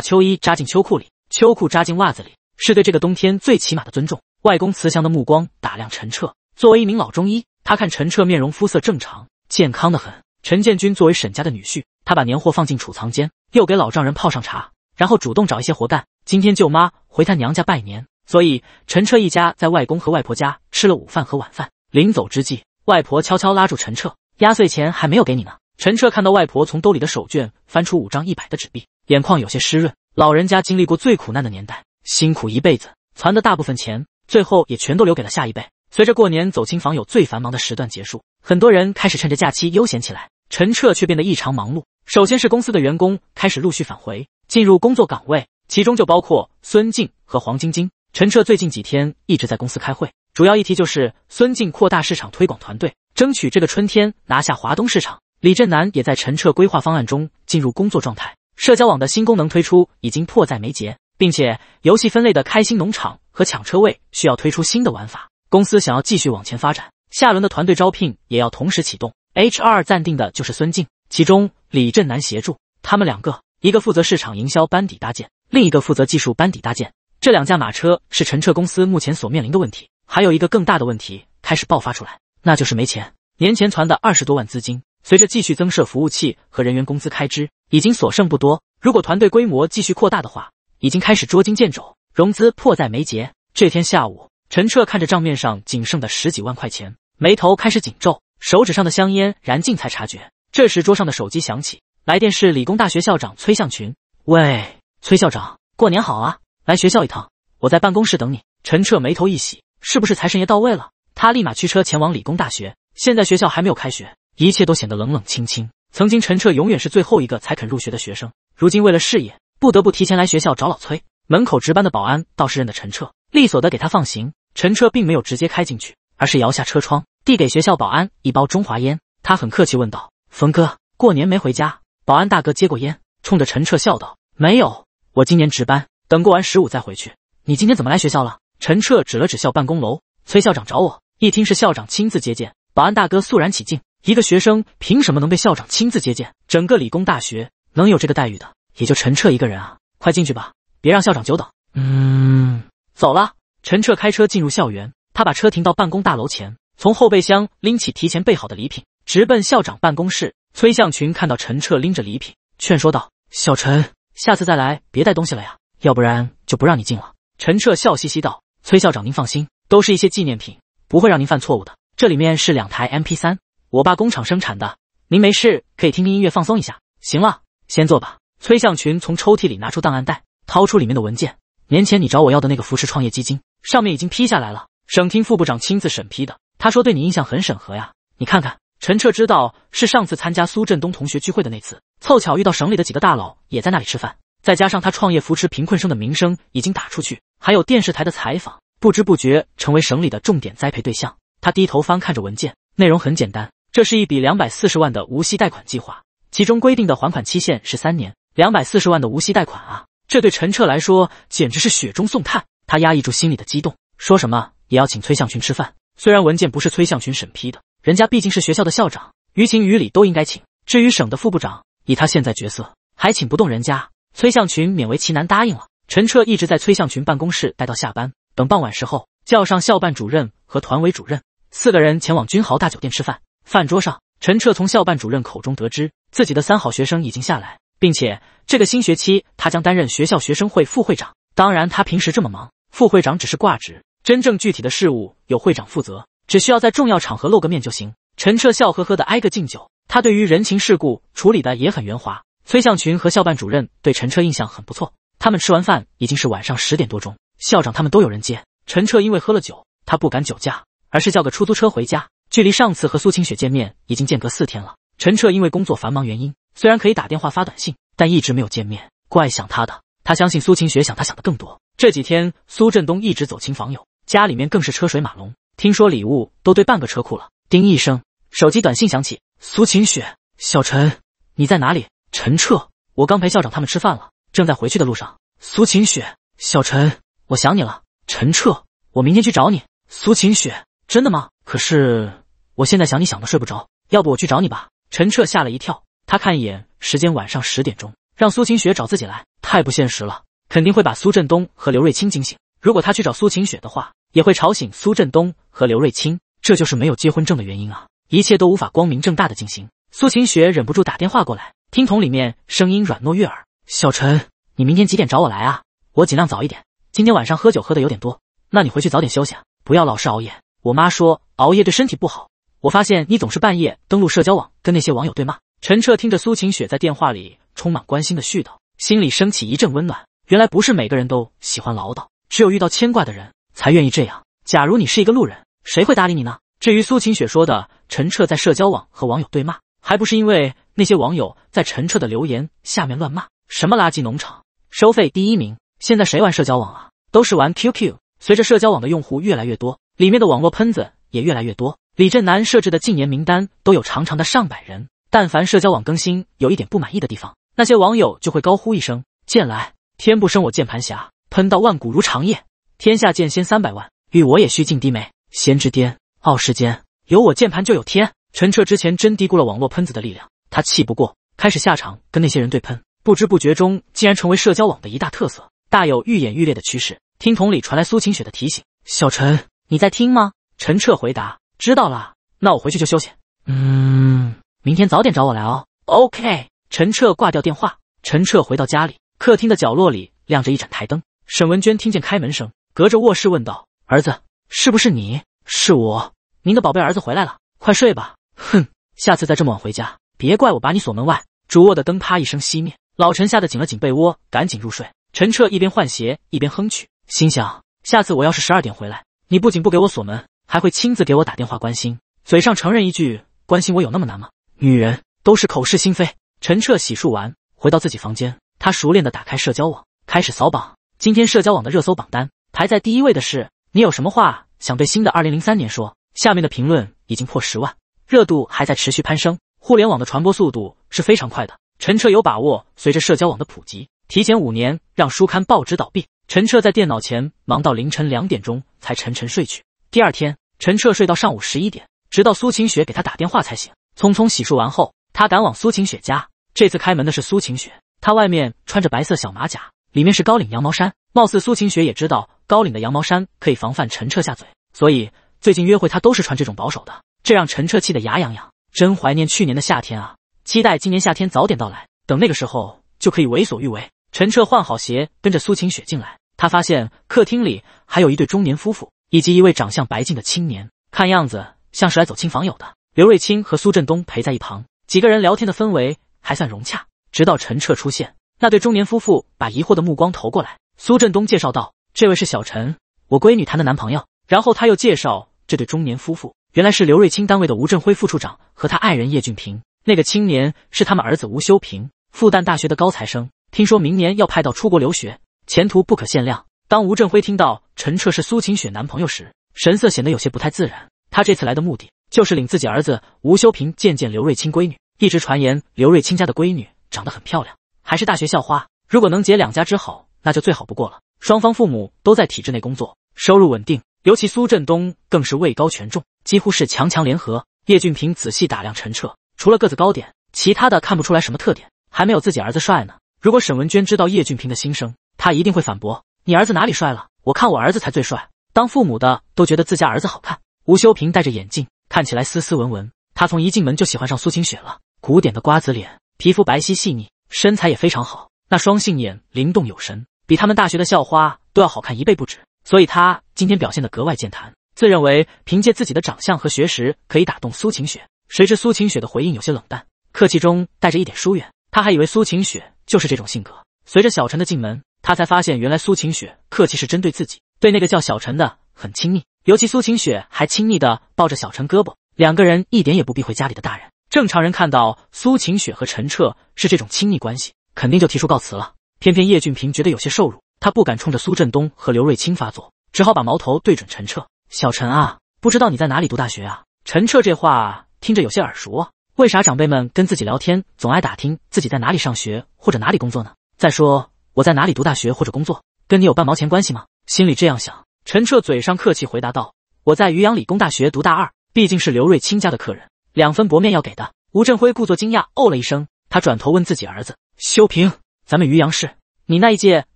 秋衣扎进秋裤里，秋裤扎进袜子里。是对这个冬天最起码的尊重。外公慈祥的目光打量陈彻。作为一名老中医，他看陈彻面容肤色正常，健康的很。陈建军作为沈家的女婿，他把年货放进储藏间，又给老丈人泡上茶，然后主动找一些活干。今天舅妈回她娘家拜年，所以陈彻一家在外公和外婆家吃了午饭和晚饭。临走之际，外婆悄悄拉住陈彻：“压岁钱还没有给你呢。”陈彻看到外婆从兜里的手绢翻出五张一百的纸币，眼眶有些湿润。老人家经历过最苦难的年代。辛苦一辈子攒的大部分钱，最后也全都留给了下一辈。随着过年走亲访友最繁忙的时段结束，很多人开始趁着假期悠闲起来。陈彻却变得异常忙碌。首先是公司的员工开始陆续返回，进入工作岗位，其中就包括孙静和黄晶晶。陈彻最近几天一直在公司开会，主要议题就是孙静扩大市场推广团队，争取这个春天拿下华东市场。李振南也在陈彻规划方案中进入工作状态。社交网的新功能推出已经迫在眉睫。并且游戏分类的开心农场和抢车位需要推出新的玩法。公司想要继续往前发展，下轮的团队招聘也要同时启动。HR 暂定的就是孙静，其中李振南协助他们两个，一个负责市场营销班底搭建，另一个负责技术班底搭建。这两驾马车是陈澈公司目前所面临的问题。还有一个更大的问题开始爆发出来，那就是没钱。年前存的二十多万资金，随着继续增设服务器和人员工资开支，已经所剩不多。如果团队规模继续扩大的话，已经开始捉襟见肘，融资迫在眉睫。这天下午，陈彻看着账面上仅剩的十几万块钱，眉头开始紧皱，手指上的香烟燃尽才察觉。这时，桌上的手机响起，来电是理工大学校长崔向群。喂，崔校长，过年好啊！来学校一趟，我在办公室等你。陈彻眉头一喜，是不是财神爷到位了？他立马驱车前往理工大学。现在学校还没有开学，一切都显得冷冷清清。曾经，陈彻永远是最后一个才肯入学的学生，如今为了事业。不得不提前来学校找老崔。门口值班的保安倒是认得陈彻，利索的给他放行。陈彻并没有直接开进去，而是摇下车窗，递给学校保安一包中华烟。他很客气问道：“冯哥，过年没回家？”保安大哥接过烟，冲着陈彻笑道：“没有，我今年值班，等过完十五再回去。你今天怎么来学校了？”陈彻指了指校办公楼：“崔校长找我。”一听是校长亲自接见，保安大哥肃然起敬。一个学生凭什么能被校长亲自接见？整个理工大学能有这个待遇的？也就陈彻一个人啊，快进去吧，别让校长久等。嗯，走了。陈彻开车进入校园，他把车停到办公大楼前，从后备箱拎起提前备好的礼品，直奔校长办公室。崔向群看到陈彻拎着礼品，劝说道：“小陈，下次再来别带东西了呀，要不然就不让你进了。”陈彻笑嘻嘻道：“崔校长，您放心，都是一些纪念品，不会让您犯错误的。这里面是两台 MP3，我爸工厂生产的，您没事可以听听音乐，放松一下。行了，先坐吧。”崔向群从抽屉里拿出档案袋，掏出里面的文件。年前你找我要的那个扶持创业基金，上面已经批下来了。省厅副部长亲自审批的。他说对你印象很审核呀。你看看，陈彻知道是上次参加苏振东同学聚会的那次，凑巧遇到省里的几个大佬也在那里吃饭，再加上他创业扶持贫困生的名声已经打出去，还有电视台的采访，不知不觉成为省里的重点栽培对象。他低头翻看着文件，内容很简单，这是一笔两百四十万的无息贷款计划，其中规定的还款期限是三年。两百四十万的无息贷款啊！这对陈彻来说简直是雪中送炭。他压抑住心里的激动，说什么也要请崔向群吃饭。虽然文件不是崔向群审批的，人家毕竟是学校的校长，于情于理都应该请。至于省的副部长，以他现在角色还请不动人家。崔向群勉为其难答应了。陈彻一直在崔向群办公室待到下班，等傍晚时候叫上校办主任和团委主任四个人前往君豪大酒店吃饭。饭桌上，陈彻从校办主任口中得知自己的三好学生已经下来。并且这个新学期，他将担任学校学生会副会长。当然，他平时这么忙，副会长只是挂职，真正具体的事务由会长负责，只需要在重要场合露个面就行。陈彻笑呵呵的挨个敬酒，他对于人情世故处理的也很圆滑。崔向群和校办主任对陈彻印象很不错。他们吃完饭已经是晚上十点多钟，校长他们都有人接。陈彻因为喝了酒，他不敢酒驾，而是叫个出租车回家。距离上次和苏晴雪见面已经间隔四天了，陈彻因为工作繁忙原因。虽然可以打电话发短信，但一直没有见面，怪想他的。他相信苏晴雪想他想的更多。这几天苏振东一直走亲访友，家里面更是车水马龙，听说礼物都堆半个车库了。叮一声，手机短信响起。苏晴雪，小陈，你在哪里？陈彻，我刚陪校长他们吃饭了，正在回去的路上。苏晴雪，小陈，我想你了。陈彻，我明天去找你。苏晴雪，真的吗？可是我现在想你想的睡不着，要不我去找你吧？陈彻吓了一跳。他看一眼时间，晚上十点钟，让苏晴雪找自己来，太不现实了，肯定会把苏振东和刘瑞清惊醒。如果他去找苏晴雪的话，也会吵醒苏振东和刘瑞清。这就是没有结婚证的原因啊，一切都无法光明正大的进行。苏晴雪忍不住打电话过来，听筒里面声音软糯悦耳：“小陈，你明天几点找我来啊？我尽量早一点。今天晚上喝酒喝的有点多，那你回去早点休息啊，不要老是熬夜。我妈说熬夜对身体不好。我发现你总是半夜登录社交网，跟那些网友对骂。”陈彻听着苏晴雪在电话里充满关心的絮叨，心里升起一阵温暖。原来不是每个人都喜欢唠叨，只有遇到牵挂的人才愿意这样。假如你是一个路人，谁会搭理你呢？至于苏晴雪说的陈彻在社交网和网友对骂，还不是因为那些网友在陈彻的留言下面乱骂什么垃圾农场收费第一名？现在谁玩社交网啊？都是玩 QQ。随着社交网的用户越来越多，里面的网络喷子也越来越多。李振南设置的禁言名单都有长长的上百人。但凡社交网更新有一点不满意的地方，那些网友就会高呼一声：“剑来！”天不生我键盘侠，喷到万古如长夜。天下剑仙三百万，遇我也须尽低眉。仙之巅，傲世间，有我键盘就有天。陈彻之前真低估了网络喷子的力量，他气不过，开始下场跟那些人对喷，不知不觉中竟然成为社交网的一大特色，大有愈演愈烈的趋势。听筒里传来苏晴雪的提醒：“小陈，你在听吗？”陈彻回答：“知道了，那我回去就休息。”嗯。明天早点找我来哦。OK，陈彻挂掉电话。陈彻回到家里，客厅的角落里亮着一盏台灯。沈文娟听见开门声，隔着卧室问道：“儿子，是不是你？是我，您的宝贝儿子回来了，快睡吧。”哼，下次再这么晚回家，别怪我把你锁门外。主卧的灯啪一声熄灭，老陈吓得紧了紧被窝，赶紧入睡。陈彻一边换鞋一边哼曲，心想：下次我要是十二点回来，你不仅不给我锁门，还会亲自给我打电话关心。嘴上承认一句：“关心我有那么难吗？”女人都是口是心非。陈彻洗漱完，回到自己房间，他熟练的打开社交网，开始扫榜。今天社交网的热搜榜单排在第一位的是“你有什么话想对新的二零零三年说”，下面的评论已经破十万，热度还在持续攀升。互联网的传播速度是非常快的。陈彻有把握，随着社交网的普及，提前五年让书刊报纸倒闭。陈彻在电脑前忙到凌晨两点钟才沉沉睡去。第二天，陈彻睡到上午十一点，直到苏晴雪给他打电话才醒。匆匆洗漱完后，他赶往苏晴雪家。这次开门的是苏晴雪，她外面穿着白色小马甲，里面是高领羊毛衫。貌似苏晴雪也知道高领的羊毛衫可以防范陈彻下嘴，所以最近约会她都是穿这种保守的，这让陈彻气得牙痒痒。真怀念去年的夏天啊！期待今年夏天早点到来，等那个时候就可以为所欲为。陈彻换好鞋，跟着苏晴雪进来。他发现客厅里还有一对中年夫妇以及一位长相白净的青年，看样子像是来走亲访友的。刘瑞清和苏振东陪在一旁，几个人聊天的氛围还算融洽。直到陈彻出现，那对中年夫妇把疑惑的目光投过来。苏振东介绍道：“这位是小陈，我闺女谈的男朋友。”然后他又介绍这对中年夫妇，原来是刘瑞清单位的吴振辉副处长和他爱人叶俊平。那个青年是他们儿子吴修平，复旦大学的高材生，听说明年要派到出国留学，前途不可限量。当吴振辉听到陈彻是苏晴雪男朋友时，神色显得有些不太自然。他这次来的目的。就是领自己儿子吴修平见见刘瑞清闺女，一直传言刘瑞清家的闺女长得很漂亮，还是大学校花。如果能结两家之好，那就最好不过了。双方父母都在体制内工作，收入稳定，尤其苏振东更是位高权重，几乎是强强联合。叶俊平仔细打量陈彻，除了个子高点，其他的看不出来什么特点，还没有自己儿子帅呢。如果沈文娟知道叶俊平的心声，她一定会反驳：“你儿子哪里帅了？我看我儿子才最帅。”当父母的都觉得自家儿子好看。吴修平戴着眼镜。看起来斯斯文文，他从一进门就喜欢上苏晴雪了。古典的瓜子脸，皮肤白皙细腻，身材也非常好。那双杏眼灵动有神，比他们大学的校花都要好看一倍不止。所以他今天表现得格外健谈，自认为凭借自己的长相和学识可以打动苏晴雪。谁知苏晴雪的回应有些冷淡，客气中带着一点疏远。他还以为苏晴雪就是这种性格，随着小陈的进门，他才发现原来苏晴雪客气是针对自己，对那个叫小陈的很亲密。尤其苏晴雪还亲昵的抱着小陈胳膊，两个人一点也不避讳家里的大人。正常人看到苏晴雪和陈彻是这种亲密关系，肯定就提出告辞了。偏偏叶俊平觉得有些受辱，他不敢冲着苏振东和刘瑞清发作，只好把矛头对准陈彻。小陈啊，不知道你在哪里读大学啊？陈彻这话听着有些耳熟啊。为啥长辈们跟自己聊天总爱打听自己在哪里上学或者哪里工作呢？再说我在哪里读大学或者工作，跟你有半毛钱关系吗？心里这样想。陈彻嘴上客气回答道：“我在渔阳理工大学读大二，毕竟是刘瑞清家的客人，两分薄面要给的。”吴振辉故作惊讶，哦了一声，他转头问自己儿子：“修平，咱们渔阳市，你那一届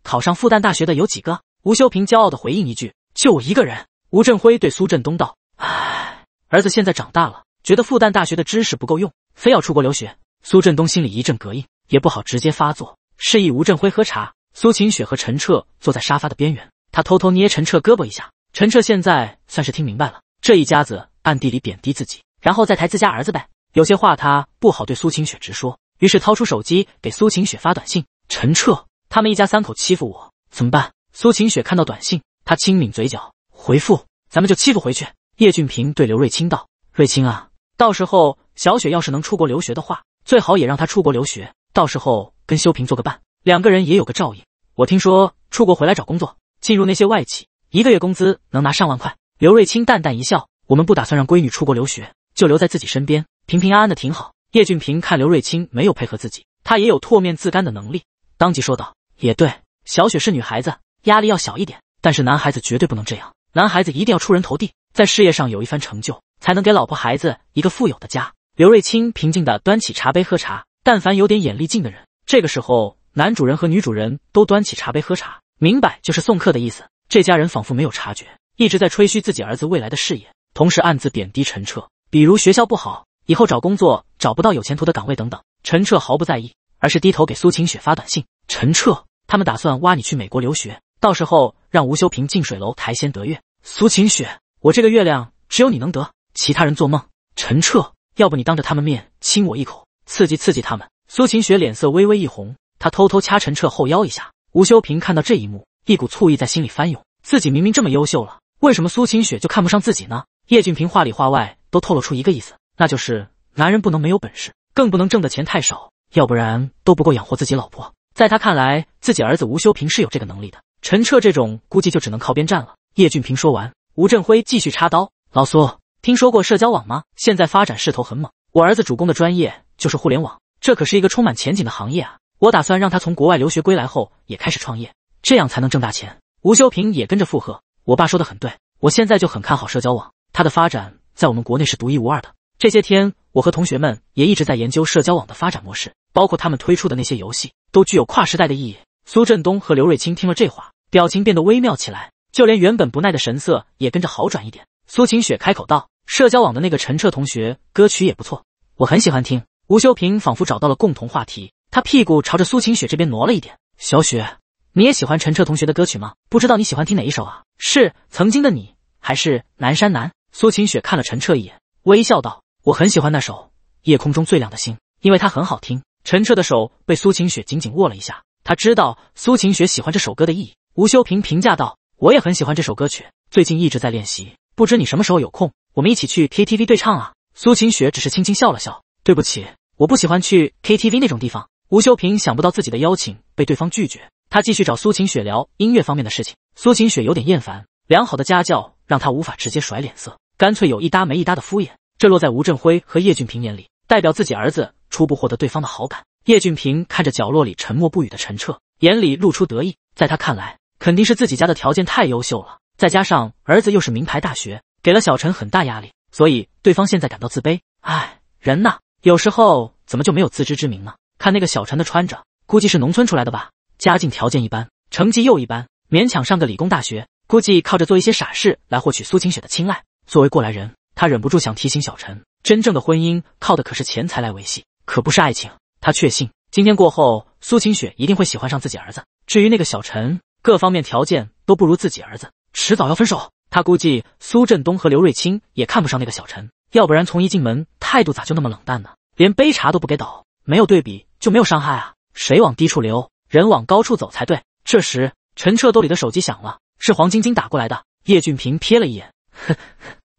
考上复旦大学的有几个？”吴修平骄傲地回应一句：“就我一个人。”吴振辉对苏振东道：“唉，儿子现在长大了，觉得复旦大学的知识不够用，非要出国留学。”苏振东心里一阵膈应，也不好直接发作，示意吴振辉喝茶。苏晴雪和陈彻坐在沙发的边缘。他偷偷捏陈彻胳膊一下，陈彻现在算是听明白了，这一家子暗地里贬低自己，然后再抬自家儿子呗。有些话他不好对苏晴雪直说，于是掏出手机给苏晴雪发短信：“陈彻，他们一家三口欺负我，怎么办？”苏晴雪看到短信，他轻抿嘴角，回复：“咱们就欺负回去。”叶俊平对刘瑞清道：“瑞清啊，到时候小雪要是能出国留学的话，最好也让他出国留学，到时候跟修平做个伴，两个人也有个照应。我听说出国回来找工作。”进入那些外企，一个月工资能拿上万块。刘瑞清淡淡一笑：“我们不打算让闺女出国留学，就留在自己身边，平平安安的挺好。”叶俊平看刘瑞清没有配合自己，他也有唾面自干的能力，当即说道：“也对，小雪是女孩子，压力要小一点。但是男孩子绝对不能这样，男孩子一定要出人头地，在事业上有一番成就，才能给老婆孩子一个富有的家。”刘瑞清平静的端起茶杯喝茶。但凡有点眼力劲的人，这个时候男主人和女主人都端起茶杯喝茶。明摆就是送客的意思。这家人仿佛没有察觉，一直在吹嘘自己儿子未来的事业，同时暗自贬低陈彻。比如学校不好，以后找工作找不到有前途的岗位等等。陈彻毫不在意，而是低头给苏晴雪发短信：“陈彻，他们打算挖你去美国留学，到时候让吴修平近水楼台先得月。苏晴雪，我这个月亮只有你能得，其他人做梦。陈彻，要不你当着他们面亲我一口，刺激刺激他们。”苏晴雪脸色微微一红，她偷偷掐陈彻后腰一下。吴修平看到这一幕，一股醋意在心里翻涌。自己明明这么优秀了，为什么苏晴雪就看不上自己呢？叶俊平话里话外都透露出一个意思，那就是男人不能没有本事，更不能挣的钱太少，要不然都不够养活自己老婆。在他看来，自己儿子吴修平是有这个能力的，陈彻这种估计就只能靠边站了。叶俊平说完，吴振辉继续插刀：“老苏，听说过社交网吗？现在发展势头很猛，我儿子主攻的专业就是互联网，这可是一个充满前景的行业啊。”我打算让他从国外留学归来后也开始创业，这样才能挣大钱。吴修平也跟着附和：“我爸说的很对，我现在就很看好社交网，它的发展在我们国内是独一无二的。这些天，我和同学们也一直在研究社交网的发展模式，包括他们推出的那些游戏，都具有跨时代的意义。”苏振东和刘瑞清听了这话，表情变得微妙起来，就连原本不耐的神色也跟着好转一点。苏晴雪开口道：“社交网的那个陈澈同学，歌曲也不错，我很喜欢听。”吴修平仿佛找到了共同话题。他屁股朝着苏晴雪这边挪了一点。小雪，你也喜欢陈彻同学的歌曲吗？不知道你喜欢听哪一首啊？是曾经的你，还是南山南？苏晴雪看了陈彻一眼，微笑道：“我很喜欢那首夜空中最亮的星，因为它很好听。”陈彻的手被苏晴雪紧紧握了一下，他知道苏晴雪喜欢这首歌的意义。吴修平评价道：“我也很喜欢这首歌曲，最近一直在练习。不知你什么时候有空，我们一起去 K T V 对唱啊？”苏晴雪只是轻轻笑了笑：“对不起，我不喜欢去 K T V 那种地方。”吴修平想不到自己的邀请被对方拒绝，他继续找苏晴雪聊音乐方面的事情。苏晴雪有点厌烦，良好的家教让他无法直接甩脸色，干脆有一搭没一搭的敷衍。这落在吴振辉和叶俊平眼里，代表自己儿子初步获得对方的好感。叶俊平看着角落里沉默不语的陈彻，眼里露出得意。在他看来，肯定是自己家的条件太优秀了，再加上儿子又是名牌大学，给了小陈很大压力，所以对方现在感到自卑。唉，人呐，有时候怎么就没有自知之明呢？看那个小陈的穿着，估计是农村出来的吧，家境条件一般，成绩又一般，勉强上个理工大学，估计靠着做一些傻事来获取苏晴雪的青睐。作为过来人，他忍不住想提醒小陈，真正的婚姻靠的可是钱财来维系，可不是爱情。他确信今天过后，苏晴雪一定会喜欢上自己儿子。至于那个小陈，各方面条件都不如自己儿子，迟早要分手。他估计苏振东和刘瑞清也看不上那个小陈，要不然从一进门态度咋就那么冷淡呢？连杯茶都不给倒，没有对比。就没有伤害啊！水往低处流，人往高处走才对。这时，陈彻兜里的手机响了，是黄晶晶打过来的。叶俊平瞥了一眼，呵呵，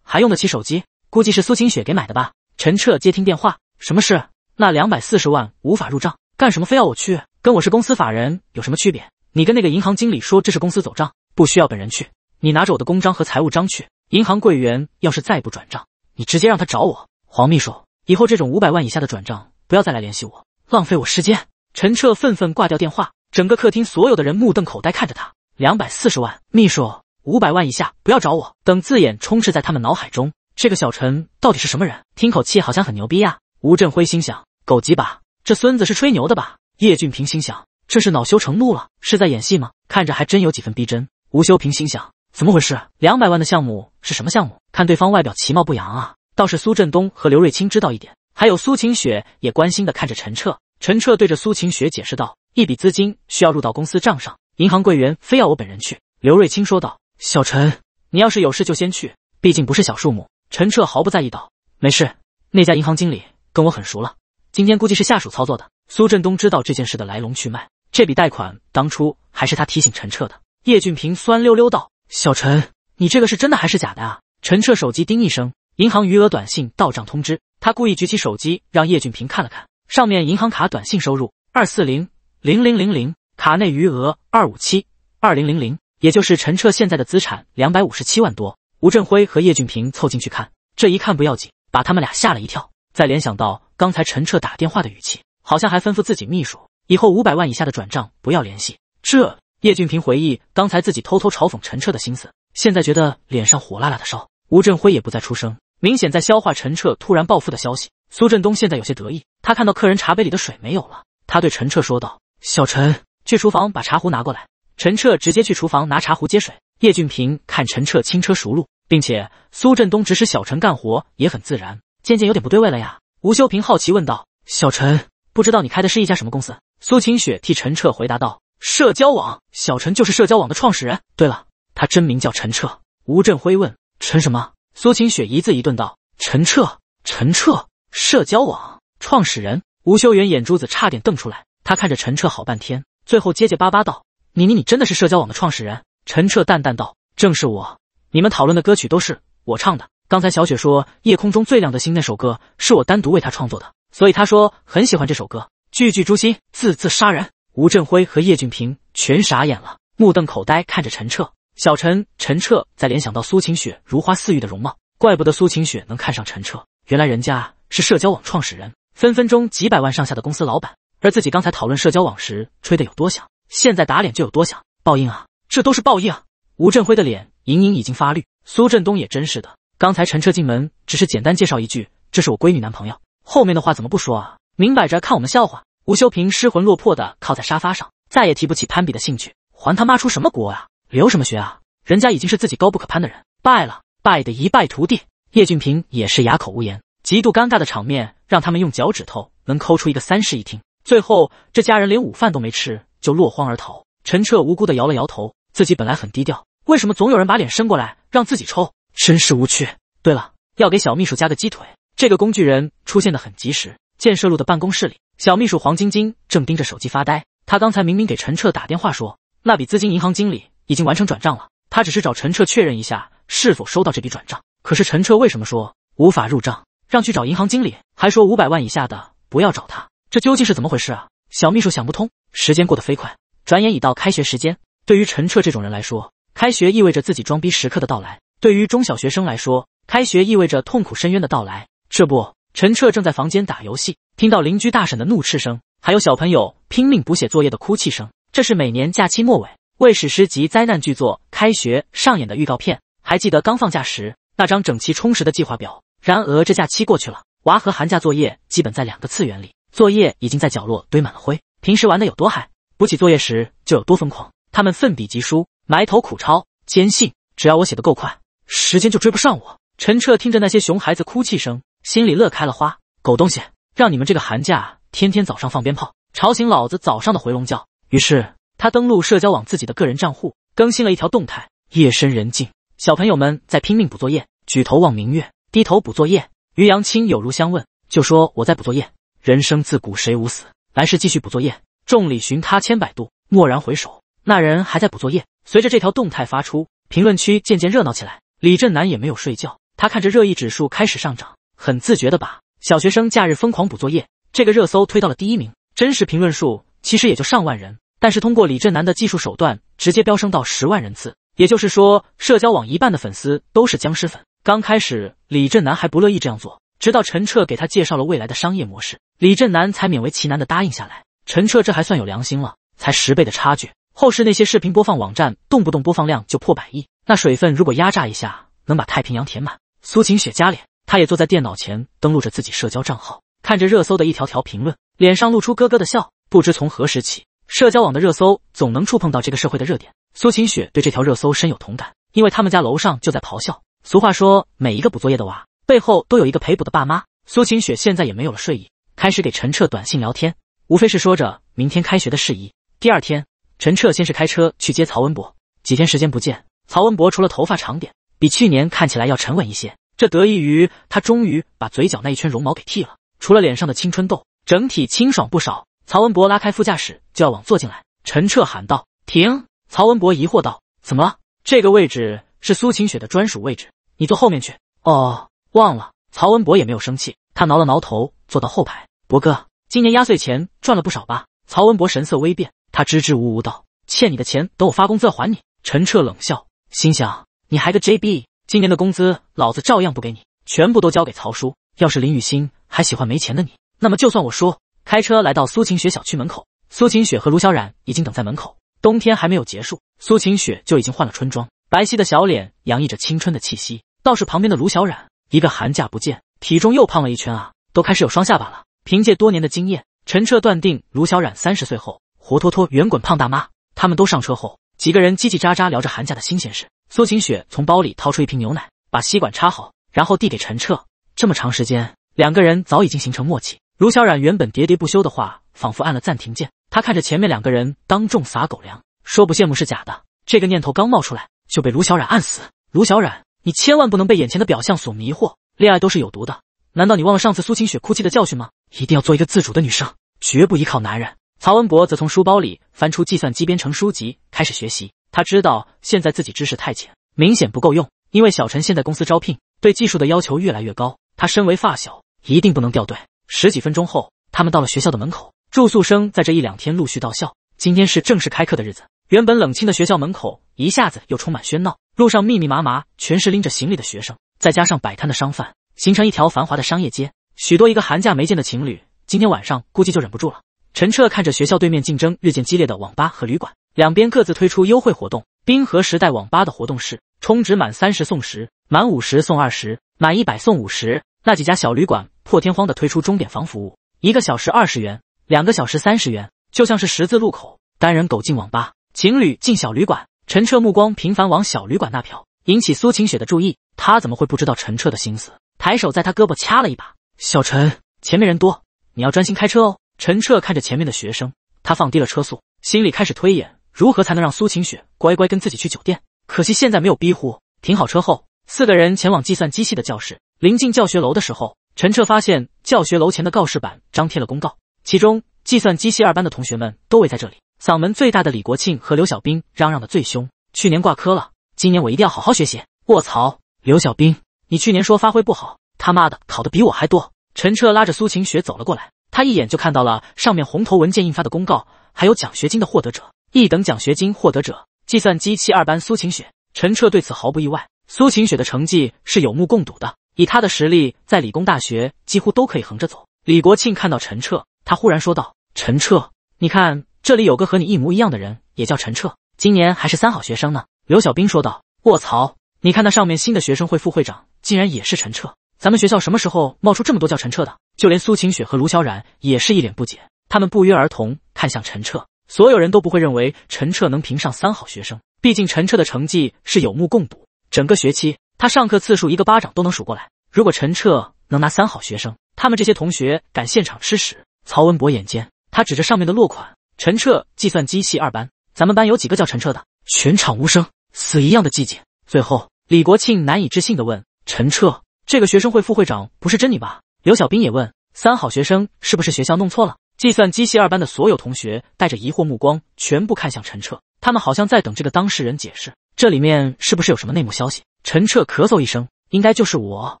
还用得起手机？估计是苏晴雪给买的吧。陈彻接听电话，什么事？那两百四十万无法入账，干什么非要我去？跟我是公司法人有什么区别？你跟那个银行经理说，这是公司走账，不需要本人去。你拿着我的公章和财务章去。银行柜员要是再不转账，你直接让他找我。黄秘书，以后这种五百万以下的转账不要再来联系我。浪费我时间！陈彻愤愤挂掉电话，整个客厅所有的人目瞪口呆看着他。两百四十万，秘书五百万以下不要找我。等字眼充斥在他们脑海中。这个小陈到底是什么人？听口气好像很牛逼呀！吴振辉心想，狗急吧，这孙子是吹牛的吧？叶俊平心想，这是恼羞成怒了，是在演戏吗？看着还真有几分逼真。吴修平心想，怎么回事？两百万的项目是什么项目？看对方外表其貌不扬啊，倒是苏振东和刘瑞清知道一点。还有苏晴雪也关心的看着陈彻，陈彻对着苏晴雪解释道：“一笔资金需要入到公司账上，银行柜员非要我本人去。”刘瑞清说道：“小陈，你要是有事就先去，毕竟不是小数目。”陈彻毫不在意道：“没事，那家银行经理跟我很熟了，今天估计是下属操作的。”苏振东知道这件事的来龙去脉，这笔贷款当初还是他提醒陈彻的。叶俊平酸溜溜道：“小陈，你这个是真的还是假的啊？”陈彻手机叮一声，银行余额短信到账通知。他故意举起手机，让叶俊平看了看，上面银行卡短信收入二四零零零零零，卡内余额二五七二零零零，也就是陈彻现在的资产两百五十七万多。吴振辉和叶俊平凑进去看，这一看不要紧，把他们俩吓了一跳。再联想到刚才陈彻打电话的语气，好像还吩咐自己秘书以后五百万以下的转账不要联系。这叶俊平回忆刚才自己偷偷嘲讽陈彻的心思，现在觉得脸上火辣辣的烧。吴振辉也不再出声。明显在消化陈彻突然暴富的消息，苏振东现在有些得意。他看到客人茶杯里的水没有了，他对陈彻说道：“小陈，去厨房把茶壶拿过来。”陈彻直接去厨房拿茶壶接水。叶俊平看陈彻轻车熟路，并且苏振东指使小陈干活也很自然，渐渐有点不对味了呀。吴修平好奇问道：“小陈，不知道你开的是一家什么公司？”苏晴雪替陈彻回答道：“社交网，小陈就是社交网的创始人。对了，他真名叫陈彻。”吴振辉问：“陈什么？”苏晴雪一字一顿道：“陈彻，陈彻，社交网创始人。”吴修远眼珠子差点瞪出来，他看着陈彻好半天，最后结结巴巴道：“你、你、你真的是社交网的创始人？”陈彻淡淡道：“正是我。你们讨论的歌曲都是我唱的。刚才小雪说夜空中最亮的星那首歌是我单独为她创作的，所以她说很喜欢这首歌。”句句诛心，字字杀人。吴振辉和叶俊平全傻眼了，目瞪口呆看着陈彻。小陈陈彻在联想到苏晴雪如花似玉的容貌，怪不得苏晴雪能看上陈彻。原来人家是社交网创始人，分分钟几百万上下的公司老板，而自己刚才讨论社交网时吹的有多响，现在打脸就有多响，报应啊！这都是报应。吴振辉的脸隐隐已经发绿，苏振东也真是的，刚才陈彻进门只是简单介绍一句，这是我闺女男朋友，后面的话怎么不说啊？明摆着看我们笑话。吴修平失魂落魄的靠在沙发上，再也提不起攀比的兴趣，还他妈出什么国啊？留什么学啊？人家已经是自己高不可攀的人，败了，败得一败涂地。叶俊平也是哑口无言，极度尴尬的场面让他们用脚趾头能抠出一个三室一厅。最后这家人连午饭都没吃就落荒而逃。陈彻无辜的摇了摇头，自己本来很低调，为什么总有人把脸伸过来让自己抽？真是无趣。对了，要给小秘书加个鸡腿。这个工具人出现的很及时。建设路的办公室里，小秘书黄晶晶正盯着手机发呆。他刚才明明给陈彻打电话说，那笔资金银行经理。已经完成转账了，他只是找陈彻确认一下是否收到这笔转账。可是陈彻为什么说无法入账，让去找银行经理，还说五百万以下的不要找他？这究竟是怎么回事啊？小秘书想不通。时间过得飞快，转眼已到开学时间。对于陈彻这种人来说，开学意味着自己装逼时刻的到来；对于中小学生来说，开学意味着痛苦深渊的到来。这不，陈彻正在房间打游戏，听到邻居大婶的怒斥声，还有小朋友拼命补写作业的哭泣声。这是每年假期末尾。为史诗级灾难巨作开学上演的预告片，还记得刚放假时那张整齐充实的计划表。然而这假期过去了，娃和寒假作业基本在两个次元里，作业已经在角落堆满了灰。平时玩的有多嗨，补起作业时就有多疯狂。他们奋笔疾书，埋头苦抄，坚信只要我写的够快，时间就追不上我。陈彻听着那些熊孩子哭泣声，心里乐开了花。狗东西，让你们这个寒假天天早上放鞭炮，吵醒老子早上的回笼觉。于是。他登录社交网自己的个人账户，更新了一条动态。夜深人静，小朋友们在拼命补作业。举头望明月，低头补作业。于阳清有如相问，就说我在补作业。人生自古谁无死，来世继续补作业。众里寻他千百度，蓦然回首，那人还在补作业。随着这条动态发出，评论区渐渐热闹起来。李振南也没有睡觉，他看着热议指数开始上涨，很自觉的把“小学生假日疯狂补作业”这个热搜推到了第一名。真实评论数其实也就上万人。但是通过李振南的技术手段，直接飙升到十万人次，也就是说，社交网一半的粉丝都是僵尸粉。刚开始李振南还不乐意这样做，直到陈彻给他介绍了未来的商业模式，李振南才勉为其难的答应下来。陈彻这还算有良心了，才十倍的差距。后世那些视频播放网站，动不动播放量就破百亿，那水分如果压榨一下，能把太平洋填满。苏晴雪加脸，他也坐在电脑前登录着自己社交账号，看着热搜的一条条评论，脸上露出咯咯的笑。不知从何时起。社交网的热搜总能触碰到这个社会的热点，苏晴雪对这条热搜深有同感，因为他们家楼上就在咆哮。俗话说，每一个补作业的娃背后都有一个陪补的爸妈。苏晴雪现在也没有了睡意，开始给陈彻短信聊天，无非是说着明天开学的事宜。第二天，陈彻先是开车去接曹文博。几天时间不见，曹文博除了头发长点，比去年看起来要沉稳一些，这得益于他终于把嘴角那一圈绒毛给剃了，除了脸上的青春痘，整体清爽不少。曹文博拉开副驾驶就要往坐进来，陈彻喊道：“停！”曹文博疑惑道：“怎么了？这个位置是苏晴雪的专属位置，你坐后面去。”哦，忘了。曹文博也没有生气，他挠了挠头，坐到后排。博哥，今年压岁钱赚了不少吧？曹文博神色微变，他支支吾吾道：“欠你的钱，等我发工资还你。”陈彻冷笑，心想：“你还个 JB？今年的工资老子照样不给你，全部都交给曹叔。要是林雨欣还喜欢没钱的你，那么就算我输。”开车来到苏晴雪小区门口，苏晴雪和卢小冉已经等在门口。冬天还没有结束，苏晴雪就已经换了春装，白皙的小脸洋溢着青春的气息。倒是旁边的卢小冉，一个寒假不见，体重又胖了一圈啊，都开始有双下巴了。凭借多年的经验，陈彻断定卢小冉三十岁后，活脱脱圆滚胖大妈。他们都上车后，几个人叽叽喳喳聊着寒假的新鲜事。苏晴雪从包里掏出一瓶牛奶，把吸管插好，然后递给陈彻。这么长时间，两个人早已经形成默契。卢小冉原本喋喋不休的话，仿佛按了暂停键。他看着前面两个人当众撒狗粮，说不羡慕是假的。这个念头刚冒出来，就被卢小冉按死。卢小冉，你千万不能被眼前的表象所迷惑。恋爱都是有毒的，难道你忘了上次苏清雪哭泣的教训吗？一定要做一个自主的女生，绝不依靠男人。曹文博则从书包里翻出计算机编程书籍，开始学习。他知道现在自己知识太浅，明显不够用。因为小陈现在公司招聘，对技术的要求越来越高，他身为发小，一定不能掉队。十几分钟后，他们到了学校的门口。住宿生在这一两天陆续到校，今天是正式开课的日子。原本冷清的学校门口一下子又充满喧闹，路上密密麻麻全是拎着行李的学生，再加上摆摊的商贩，形成一条繁华的商业街。许多一个寒假没见的情侣，今天晚上估计就忍不住了。陈彻看着学校对面竞争日渐激烈的网吧和旅馆，两边各自推出优惠活动。冰河时代网吧的活动是充值满三十送十，满五十送二十，满一百送五十。那几家小旅馆。破天荒的推出钟点房服务，一个小时二十元，两个小时三十元，就像是十字路口，单人狗进网吧，情侣进小旅馆。陈彻目光频繁往小旅馆那瞟，引起苏晴雪的注意。他怎么会不知道陈彻的心思？抬手在他胳膊掐了一把。小陈，前面人多，你要专心开车哦。陈彻看着前面的学生，他放低了车速，心里开始推演如何才能让苏晴雪乖乖跟自己去酒店。可惜现在没有逼护。停好车后，四个人前往计算机系的教室。临近教学楼的时候。陈彻发现教学楼前的告示板张贴了公告，其中计算机系二班的同学们都围在这里，嗓门最大的李国庆和刘小兵嚷嚷的最凶。去年挂科了，今年我一定要好好学习。卧槽，刘小兵，你去年说发挥不好，他妈的考的比我还多！陈彻拉着苏晴雪走了过来，他一眼就看到了上面红头文件印发的公告，还有奖学金的获得者，一等奖学金获得者，计算机系二班苏晴雪。陈彻对此毫不意外，苏晴雪的成绩是有目共睹的。以他的实力，在理工大学几乎都可以横着走。李国庆看到陈彻，他忽然说道：“陈彻，你看这里有个和你一模一样的人，也叫陈彻，今年还是三好学生呢。”刘小兵说道：“卧槽，你看那上面新的学生会副会长竟然也是陈彻，咱们学校什么时候冒出这么多叫陈彻的？就连苏晴雪和卢小冉也是一脸不解，他们不约而同看向陈彻。所有人都不会认为陈彻能评上三好学生，毕竟陈彻的成绩是有目共睹，整个学期。”他上课次数一个巴掌都能数过来。如果陈彻能拿三好学生，他们这些同学敢现场吃屎？曹文博眼尖，他指着上面的落款，陈彻，计算机系二班。咱们班有几个叫陈彻的？全场无声，死一样的寂静。最后，李国庆难以置信的问：“陈彻，这个学生会副会长不是真你吧？”刘小兵也问：“三好学生是不是学校弄错了？”计算机系二班的所有同学带着疑惑目光，全部看向陈彻，他们好像在等这个当事人解释。这里面是不是有什么内幕消息？陈彻咳嗽一声，应该就是我。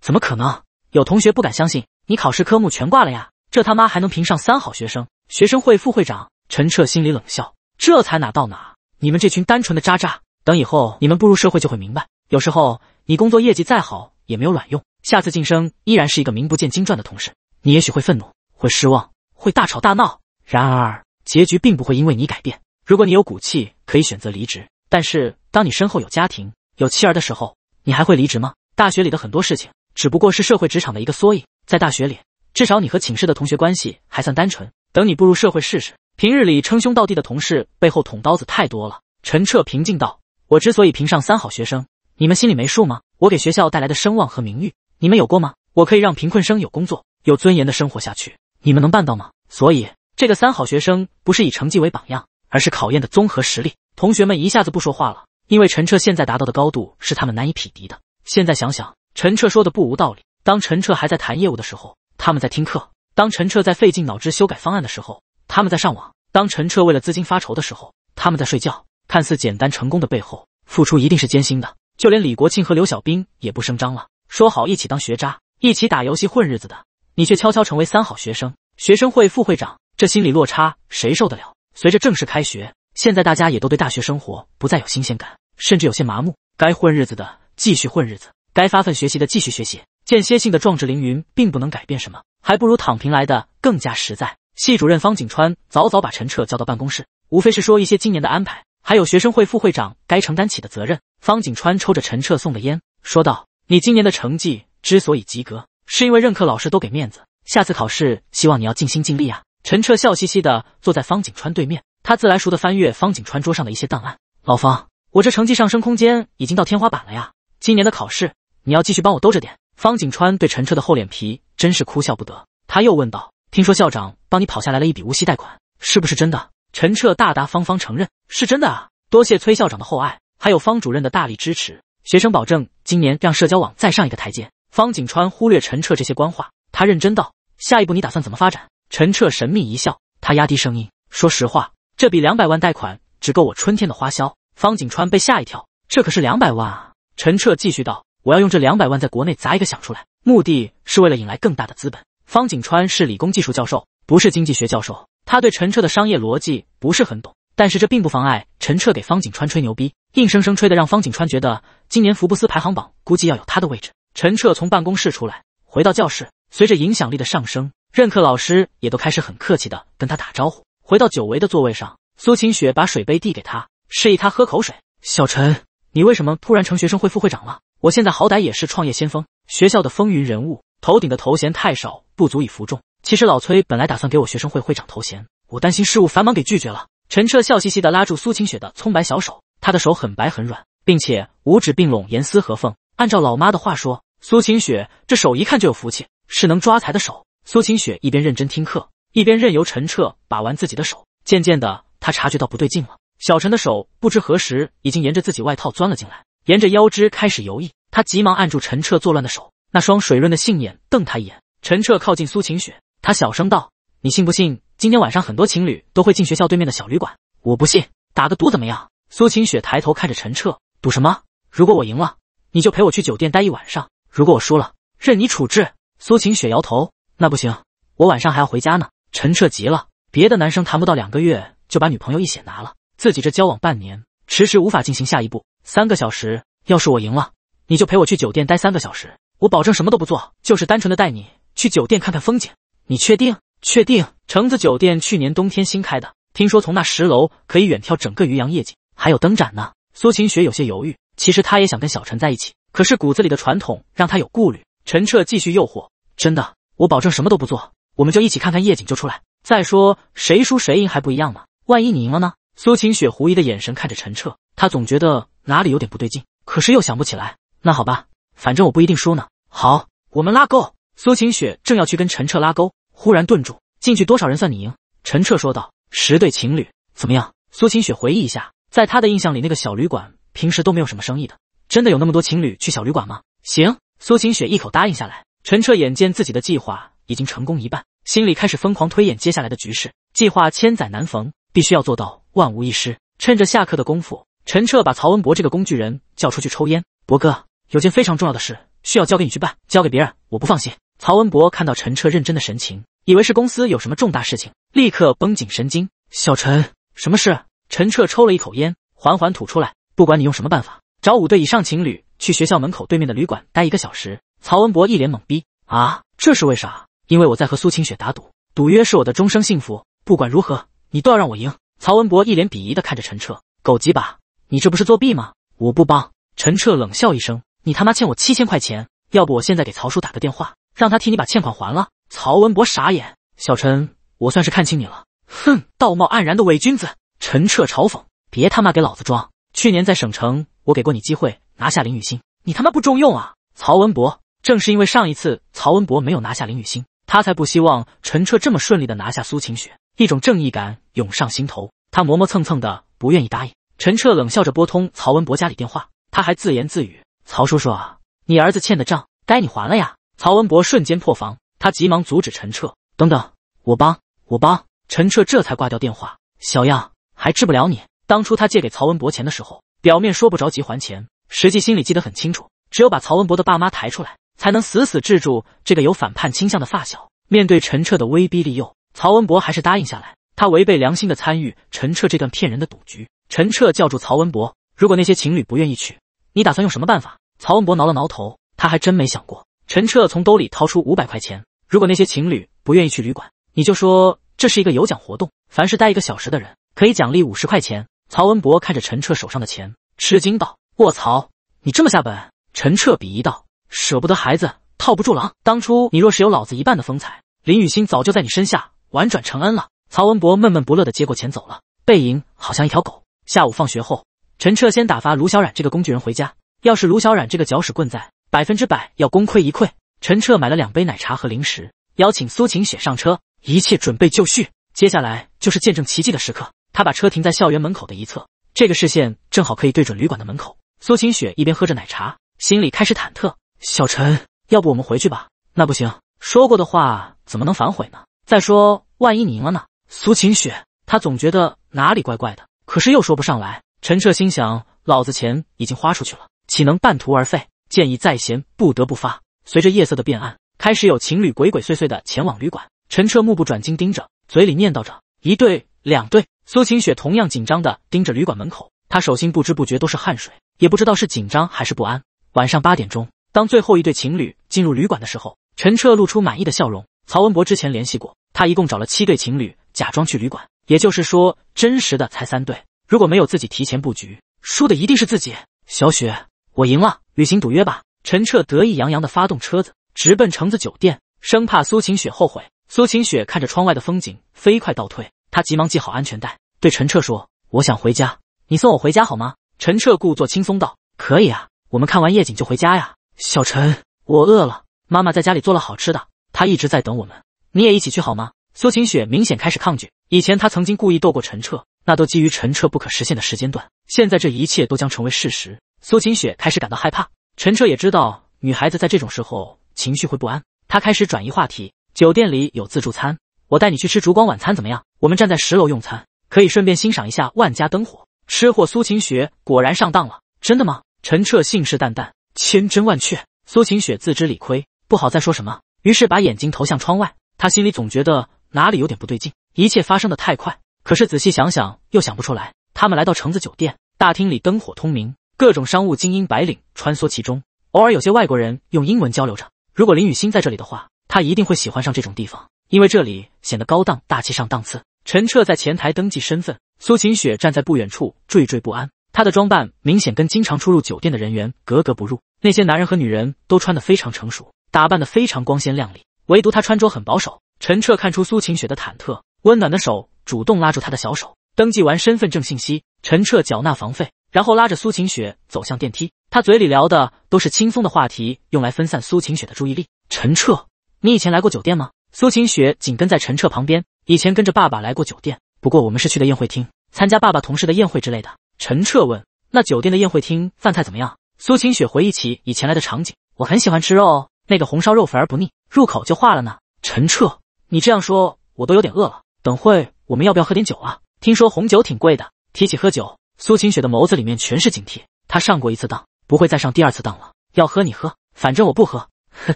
怎么可能？有同学不敢相信，你考试科目全挂了呀？这他妈还能评上三好学生、学生会副会长？陈彻心里冷笑，这才哪到哪？你们这群单纯的渣渣！等以后你们步入社会就会明白，有时候你工作业绩再好也没有卵用，下次晋升依然是一个名不见经传的同事。你也许会愤怒，会失望，会大吵大闹。然而，结局并不会因为你改变。如果你有骨气，可以选择离职。但是，当你身后有家庭、有妻儿的时候，你还会离职吗？大学里的很多事情，只不过是社会职场的一个缩影。在大学里，至少你和寝室的同学关系还算单纯。等你步入社会试试，平日里称兄道弟的同事，背后捅刀子太多了。陈彻平静道：“我之所以评上三好学生，你们心里没数吗？我给学校带来的声望和名誉，你们有过吗？我可以让贫困生有工作、有尊严的生活下去，你们能办到吗？所以，这个三好学生不是以成绩为榜样。”而是考验的综合实力。同学们一下子不说话了，因为陈彻现在达到的高度是他们难以匹敌的。现在想想，陈彻说的不无道理。当陈彻还在谈业务的时候，他们在听课；当陈彻在费尽脑汁修改方案的时候，他们在上网；当陈彻为了资金发愁的时候，他们在睡觉。看似简单成功的背后，付出一定是艰辛的。就连李国庆和刘小兵也不声张了，说好一起当学渣，一起打游戏混日子的，你却悄悄成为三好学生、学生会副会长，这心理落差谁受得了？随着正式开学，现在大家也都对大学生活不再有新鲜感，甚至有些麻木。该混日子的继续混日子，该发奋学习的继续学习。间歇性的壮志凌云并不能改变什么，还不如躺平来的更加实在。系主任方景川早早把陈彻叫到办公室，无非是说一些今年的安排，还有学生会副会长该承担起的责任。方景川抽着陈彻送的烟，说道：“你今年的成绩之所以及格，是因为任课老师都给面子。下次考试，希望你要尽心尽力啊。”陈彻笑嘻嘻的坐在方景川对面，他自来熟的翻阅方景川桌上的一些档案。老方，我这成绩上升空间已经到天花板了呀，今年的考试你要继续帮我兜着点。方景川对陈彻的厚脸皮真是哭笑不得，他又问道：“听说校长帮你跑下来了一笔无息贷款，是不是真的？”陈彻大大方方承认：“是真的啊，多谢崔校长的厚爱，还有方主任的大力支持。”学生保证今年让社交网再上一个台阶。方景川忽略陈彻这些官话，他认真道：“下一步你打算怎么发展？”陈彻神秘一笑，他压低声音：“说实话，这笔两百万贷款只够我春天的花销。”方景川被吓一跳，这可是两百万啊！陈彻继续道：“我要用这两百万在国内砸一个响出来，目的是为了引来更大的资本。”方景川是理工技术教授，不是经济学教授，他对陈彻的商业逻辑不是很懂，但是这并不妨碍陈彻给方景川吹牛逼，硬生生吹的让方景川觉得今年福布斯排行榜估计要有他的位置。陈彻从办公室出来，回到教室，随着影响力的上升。任课老师也都开始很客气的跟他打招呼。回到久违的座位上，苏晴雪把水杯递给他，示意他喝口水。小陈，你为什么突然成学生会副会长了？我现在好歹也是创业先锋学校的风云人物，头顶的头衔太少，不足以服众。其实老崔本来打算给我学生会会长头衔，我担心事务繁忙，给拒绝了。陈彻笑嘻嘻的拉住苏晴雪的葱白小手，他的手很白很软，并且五指并拢严丝合缝。按照老妈的话说，苏晴雪这手一看就有福气，是能抓财的手。苏晴雪一边认真听课，一边任由陈彻把玩自己的手。渐渐的，她察觉到不对劲了。小陈的手不知何时已经沿着自己外套钻了进来，沿着腰肢开始游弋。她急忙按住陈彻作乱的手，那双水润的杏眼瞪他一眼。陈彻靠近苏晴雪，他小声道：“你信不信，今天晚上很多情侣都会进学校对面的小旅馆？”“我不信。”“打个赌怎么样？”苏晴雪抬头看着陈彻：“赌什么？如果我赢了，你就陪我去酒店待一晚上；如果我输了，任你处置。”苏晴雪摇头。那不行，我晚上还要回家呢。陈彻急了，别的男生谈不到两个月就把女朋友一血拿了，自己这交往半年，迟迟无法进行下一步。三个小时，要是我赢了，你就陪我去酒店待三个小时，我保证什么都不做，就是单纯的带你去酒店看看风景。你确定？确定？橙子酒店去年冬天新开的，听说从那十楼可以远眺整个渔阳夜景，还有灯展呢。苏晴雪有些犹豫，其实她也想跟小陈在一起，可是骨子里的传统让她有顾虑。陈彻继续诱惑，真的。我保证什么都不做，我们就一起看看夜景就出来。再说谁输谁赢还不一样吗？万一你赢了呢？苏晴雪狐疑的眼神看着陈彻，他总觉得哪里有点不对劲，可是又想不起来。那好吧，反正我不一定输呢。好，我们拉钩。苏晴雪正要去跟陈彻拉钩，忽然顿住。进去多少人算你赢？陈彻说道。十对情侣，怎么样？苏晴雪回忆一下，在他的印象里，那个小旅馆平时都没有什么生意的。真的有那么多情侣去小旅馆吗？行。苏晴雪一口答应下来。陈彻眼见自己的计划已经成功一半，心里开始疯狂推演接下来的局势。计划千载难逢，必须要做到万无一失。趁着下课的功夫，陈彻把曹文博这个工具人叫出去抽烟。博哥，有件非常重要的事需要交给你去办，交给别人我不放心。曹文博看到陈彻认真的神情，以为是公司有什么重大事情，立刻绷紧神经。小陈，什么事？陈彻抽了一口烟，缓缓吐出来。不管你用什么办法，找五对以上情侣去学校门口对面的旅馆待一个小时。曹文博一脸懵逼，啊，这是为啥？因为我在和苏晴雪打赌，赌约是我的终生幸福，不管如何，你都要让我赢。曹文博一脸鄙夷的看着陈彻，狗几把，你这不是作弊吗？我不帮。陈彻冷笑一声，你他妈欠我七千块钱，要不我现在给曹叔打个电话，让他替你把欠款还了。曹文博傻眼，小陈，我算是看清你了，哼，道貌岸然的伪君子。陈彻嘲讽，别他妈给老子装，去年在省城，我给过你机会拿下林雨欣，你他妈不中用啊，曹文博。正是因为上一次曹文博没有拿下林雨欣，他才不希望陈彻这么顺利的拿下苏晴雪。一种正义感涌上心头，他磨磨蹭蹭的不愿意答应。陈彻冷笑着拨通曹文博家里电话，他还自言自语：“曹叔叔啊，你儿子欠的账该你还了呀。”曹文博瞬间破防，他急忙阻止陈彻：“等等，我帮，我帮。”陈彻这才挂掉电话。小样，还治不了你？当初他借给曹文博钱的时候，表面说不着急还钱，实际心里记得很清楚，只有把曹文博的爸妈抬出来。才能死死制住这个有反叛倾向的发小。面对陈彻的威逼利诱，曹文博还是答应下来。他违背良心的参与陈彻这段骗人的赌局。陈彻叫住曹文博：“如果那些情侣不愿意去，你打算用什么办法？”曹文博挠了挠头，他还真没想过。陈彻从兜里掏出五百块钱：“如果那些情侣不愿意去旅馆，你就说这是一个有奖活动，凡是待一个小时的人可以奖励五十块钱。”曹文博看着陈彻手上的钱，吃惊道：“卧槽，你这么下本？”陈彻鄙夷道。舍不得孩子，套不住狼。当初你若是有老子一半的风采，林雨欣早就在你身下婉转承恩了。曹文博闷闷不乐的接过钱走了，背影好像一条狗。下午放学后，陈彻先打发卢小冉这个工具人回家，要是卢小冉这个搅屎棍在，百分之百要功亏一篑。陈彻买了两杯奶茶和零食，邀请苏晴雪上车，一切准备就绪，接下来就是见证奇迹的时刻。他把车停在校园门口的一侧，这个视线正好可以对准旅馆的门口。苏晴雪一边喝着奶茶，心里开始忐忑。小陈，要不我们回去吧？那不行，说过的话怎么能反悔呢？再说，万一你赢了呢？苏晴雪，她总觉得哪里怪怪的，可是又说不上来。陈彻心想，老子钱已经花出去了，岂能半途而废？建议在贤不得不发。随着夜色的变暗，开始有情侣鬼鬼祟祟的前往旅馆。陈彻目不转睛盯着，嘴里念叨着一对，两对。”苏晴雪同样紧张的盯着旅馆门口，她手心不知不觉都是汗水，也不知道是紧张还是不安。晚上八点钟。当最后一对情侣进入旅馆的时候，陈彻露出满意的笑容。曹文博之前联系过他，一共找了七对情侣假装去旅馆，也就是说，真实的才三对。如果没有自己提前布局，输的一定是自己。小雪，我赢了，履行赌约吧！陈彻得意洋洋地发动车子，直奔橙子酒店，生怕苏晴雪后悔。苏晴雪看着窗外的风景，飞快倒退，她急忙系好安全带，对陈彻说：“我想回家，你送我回家好吗？”陈彻故作轻松道：“可以啊，我们看完夜景就回家呀。”小陈，我饿了，妈妈在家里做了好吃的，她一直在等我们，你也一起去好吗？苏晴雪明显开始抗拒，以前她曾经故意逗过陈彻，那都基于陈彻不可实现的时间段，现在这一切都将成为事实。苏晴雪开始感到害怕，陈彻也知道女孩子在这种时候情绪会不安，他开始转移话题，酒店里有自助餐，我带你去吃烛光晚餐怎么样？我们站在十楼用餐，可以顺便欣赏一下万家灯火。吃货苏晴雪果然上当了，真的吗？陈彻信誓旦旦。千真万确，苏晴雪自知理亏，不好再说什么，于是把眼睛投向窗外。她心里总觉得哪里有点不对劲，一切发生的太快，可是仔细想想又想不出来。他们来到橙子酒店，大厅里灯火通明，各种商务精英白领穿梭其中，偶尔有些外国人用英文交流着。如果林雨欣在这里的话，她一定会喜欢上这种地方，因为这里显得高档大气上档次。陈彻在前台登记身份，苏晴雪站在不远处惴惴不安，她的装扮明显跟经常出入酒店的人员格格不入。那些男人和女人都穿得非常成熟，打扮得非常光鲜亮丽，唯独他穿着很保守。陈彻看出苏晴雪的忐忑，温暖的手主动拉住她的小手。登记完身份证信息，陈彻缴纳房费，然后拉着苏晴雪走向电梯。他嘴里聊的都是轻松的话题，用来分散苏晴雪的注意力。陈彻，你以前来过酒店吗？苏晴雪紧跟在陈彻旁边，以前跟着爸爸来过酒店，不过我们是去的宴会厅，参加爸爸同事的宴会之类的。陈彻问：“那酒店的宴会厅饭菜怎么样？”苏晴雪回忆起以前来的场景，我很喜欢吃肉，那个红烧肉肥而不腻，入口就化了呢。陈彻，你这样说，我都有点饿了。等会我们要不要喝点酒啊？听说红酒挺贵的。提起喝酒，苏晴雪的眸子里面全是警惕，她上过一次当，不会再上第二次当了。要喝你喝，反正我不喝。呵呵，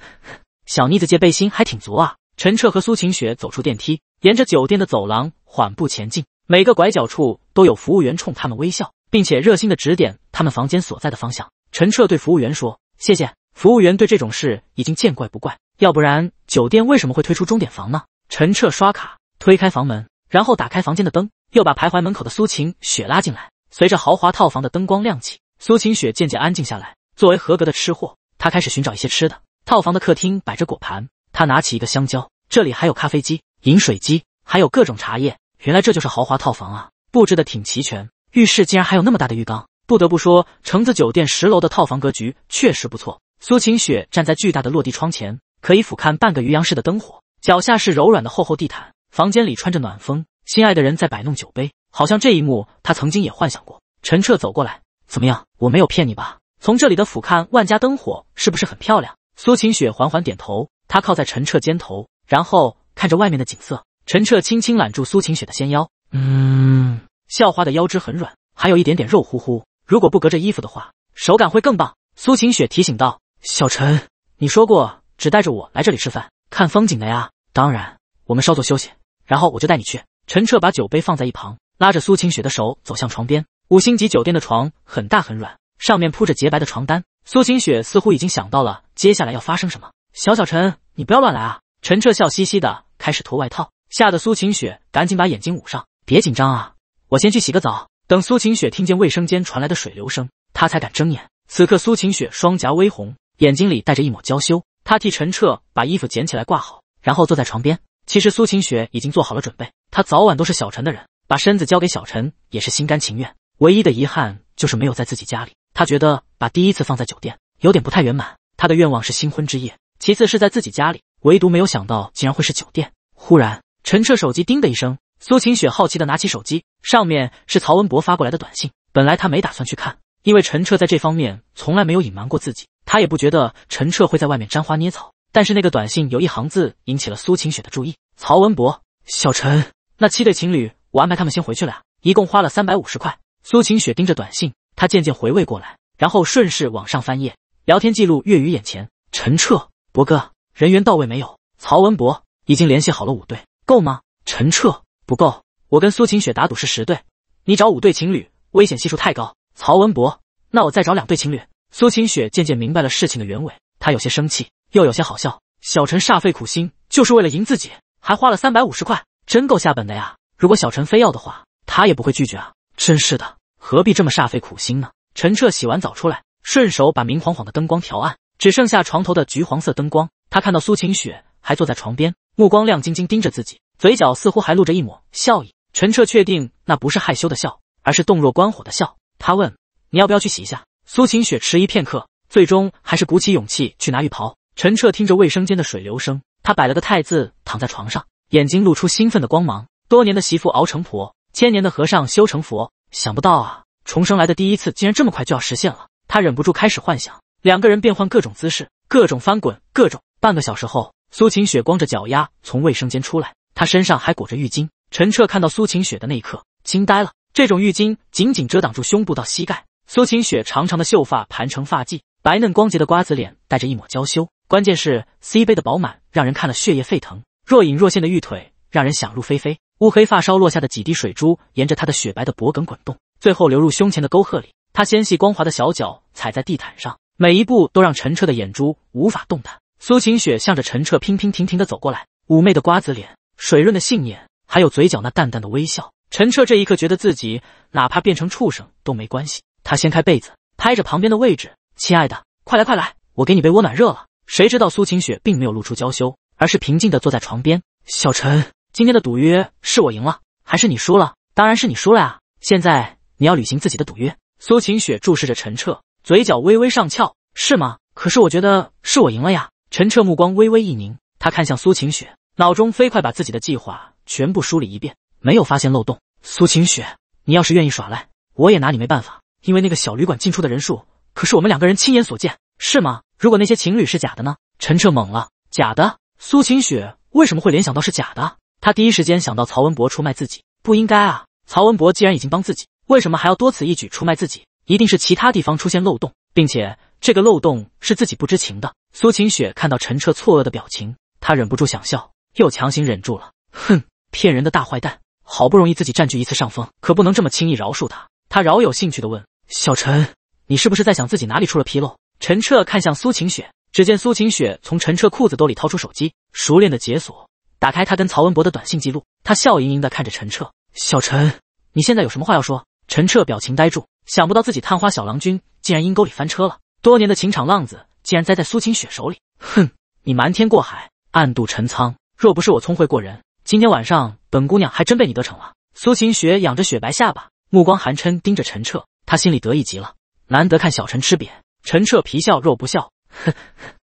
小妮子借背心还挺足啊。陈彻和苏晴雪走出电梯，沿着酒店的走廊缓步前进，每个拐角处都有服务员冲他们微笑，并且热心的指点他们房间所在的方向。陈彻对服务员说：“谢谢。”服务员对这种事已经见怪不怪。要不然酒店为什么会推出钟点房呢？陈彻刷卡推开房门，然后打开房间的灯，又把徘徊门口的苏晴雪拉进来。随着豪华套房的灯光亮起，苏晴雪渐渐安静下来。作为合格的吃货，他开始寻找一些吃的。套房的客厅摆着果盘，他拿起一个香蕉。这里还有咖啡机、饮水机，还有各种茶叶。原来这就是豪华套房啊，布置的挺齐全。浴室竟然还有那么大的浴缸。不得不说，橙子酒店十楼的套房格局确实不错。苏晴雪站在巨大的落地窗前，可以俯瞰半个渔阳市的灯火，脚下是柔软的厚厚地毯，房间里穿着暖风，心爱的人在摆弄酒杯，好像这一幕她曾经也幻想过。陈彻走过来，怎么样？我没有骗你吧？从这里的俯瞰万家灯火，是不是很漂亮？苏晴雪缓缓点头，她靠在陈彻肩头，然后看着外面的景色。陈彻轻轻揽住苏晴雪的纤腰，嗯，校花的腰肢很软，还有一点点肉乎乎。如果不隔着衣服的话，手感会更棒。苏晴雪提醒道：“小陈，你说过只带着我来这里吃饭、看风景的呀。当然，我们稍作休息，然后我就带你去。”陈彻把酒杯放在一旁，拉着苏晴雪的手走向床边。五星级酒店的床很大很软，上面铺着洁白的床单。苏晴雪似乎已经想到了接下来要发生什么：“小小陈，你不要乱来啊！”陈彻笑嘻嘻的开始脱外套，吓得苏晴雪赶紧把眼睛捂上：“别紧张啊，我先去洗个澡。”等苏晴雪听见卫生间传来的水流声，她才敢睁眼。此刻，苏晴雪双颊微红，眼睛里带着一抹娇羞。她替陈彻把衣服捡起来挂好，然后坐在床边。其实，苏晴雪已经做好了准备，她早晚都是小陈的人，把身子交给小陈也是心甘情愿。唯一的遗憾就是没有在自己家里。她觉得把第一次放在酒店有点不太圆满。她的愿望是新婚之夜，其次是在自己家里，唯独没有想到竟然会是酒店。忽然，陈彻手机叮的一声。苏晴雪好奇的拿起手机，上面是曹文博发过来的短信。本来他没打算去看，因为陈彻在这方面从来没有隐瞒过自己，他也不觉得陈彻会在外面沾花捏草。但是那个短信有一行字引起了苏晴雪的注意：“曹文博，小陈，那七对情侣我安排他们先回去了，一共花了三百五十块。”苏晴雪盯着短信，她渐渐回味过来，然后顺势往上翻页，聊天记录跃于眼前。陈彻，博哥，人员到位没有？曹文博已经联系好了五对，够吗？陈彻。不够，我跟苏晴雪打赌是十对，你找五对情侣，危险系数太高。曹文博，那我再找两对情侣。苏晴雪渐渐明白了事情的原委，她有些生气，又有些好笑。小陈煞费苦心，就是为了赢自己，还花了三百五十块，真够下本的呀。如果小陈非要的话，他也不会拒绝啊。真是的，何必这么煞费苦心呢？陈彻洗完澡出来，顺手把明晃晃的灯光调暗，只剩下床头的橘黄色灯光。他看到苏晴雪还坐在床边，目光亮晶晶盯着自己。嘴角似乎还露着一抹笑意，陈彻确定那不是害羞的笑，而是洞若观火的笑。他问：“你要不要去洗一下？”苏晴雪迟疑片刻，最终还是鼓起勇气去拿浴袍。陈彻听着卫生间的水流声，他摆了个太字，躺在床上，眼睛露出兴奋的光芒。多年的媳妇熬成婆，千年的和尚修成佛，想不到啊，重生来的第一次竟然这么快就要实现了。他忍不住开始幻想，两个人变换各种姿势，各种翻滚，各种……半个小时后，苏晴雪光着脚丫从卫生间出来。她身上还裹着浴巾，陈彻看到苏晴雪的那一刻惊呆了。这种浴巾紧紧遮挡住胸部到膝盖，苏晴雪长长的秀发盘成发髻，白嫩光洁的瓜子脸带着一抹娇羞，关键是 C 杯的饱满让人看了血液沸腾，若隐若现的玉腿让人想入非非。乌黑发梢落下的几滴水珠沿着她的雪白的脖颈滚动，最后流入胸前的沟壑里。她纤细光滑的小脚踩在地毯上，每一步都让陈彻的眼珠无法动弹。苏晴雪向着陈彻平平停停的走过来，妩媚的瓜子脸。水润的杏眼，还有嘴角那淡淡的微笑，陈彻这一刻觉得自己哪怕变成畜生都没关系。他掀开被子，拍着旁边的位置：“亲爱的，快来快来，我给你被窝暖热了。”谁知道苏晴雪并没有露出娇羞，而是平静地坐在床边。“小陈，今天的赌约是我赢了，还是你输了？当然是你输了啊！现在你要履行自己的赌约。”苏晴雪注视着陈彻，嘴角微微上翘：“是吗？可是我觉得是我赢了呀。”陈彻目光微微一凝，他看向苏晴雪。脑中飞快把自己的计划全部梳理一遍，没有发现漏洞。苏晴雪，你要是愿意耍赖，我也拿你没办法。因为那个小旅馆进出的人数可是我们两个人亲眼所见，是吗？如果那些情侣是假的呢？陈彻懵了，假的？苏晴雪为什么会联想到是假的？他第一时间想到曹文博出卖自己，不应该啊！曹文博既然已经帮自己，为什么还要多此一举出卖自己？一定是其他地方出现漏洞，并且这个漏洞是自己不知情的。苏晴雪看到陈彻错愕的表情，他忍不住想笑。又强行忍住了，哼，骗人的大坏蛋！好不容易自己占据一次上风，可不能这么轻易饶恕他。他饶有兴趣的问：“小陈，你是不是在想自己哪里出了纰漏？”陈彻看向苏晴雪，只见苏晴雪从陈彻裤子兜里掏出手机，熟练的解锁，打开他跟曹文博的短信记录。他笑盈盈的看着陈彻：“小陈，你现在有什么话要说？”陈彻表情呆住，想不到自己探花小郎君竟然阴沟里翻车了，多年的情场浪子竟然栽在苏晴雪手里。哼，你瞒天过海，暗度陈仓。若不是我聪慧过人，今天晚上本姑娘还真被你得逞了。苏晴雪仰着雪白下巴，目光寒嗔盯着陈彻，她心里得意极了，难得看小陈吃瘪。陈彻皮笑肉不笑，呵呵，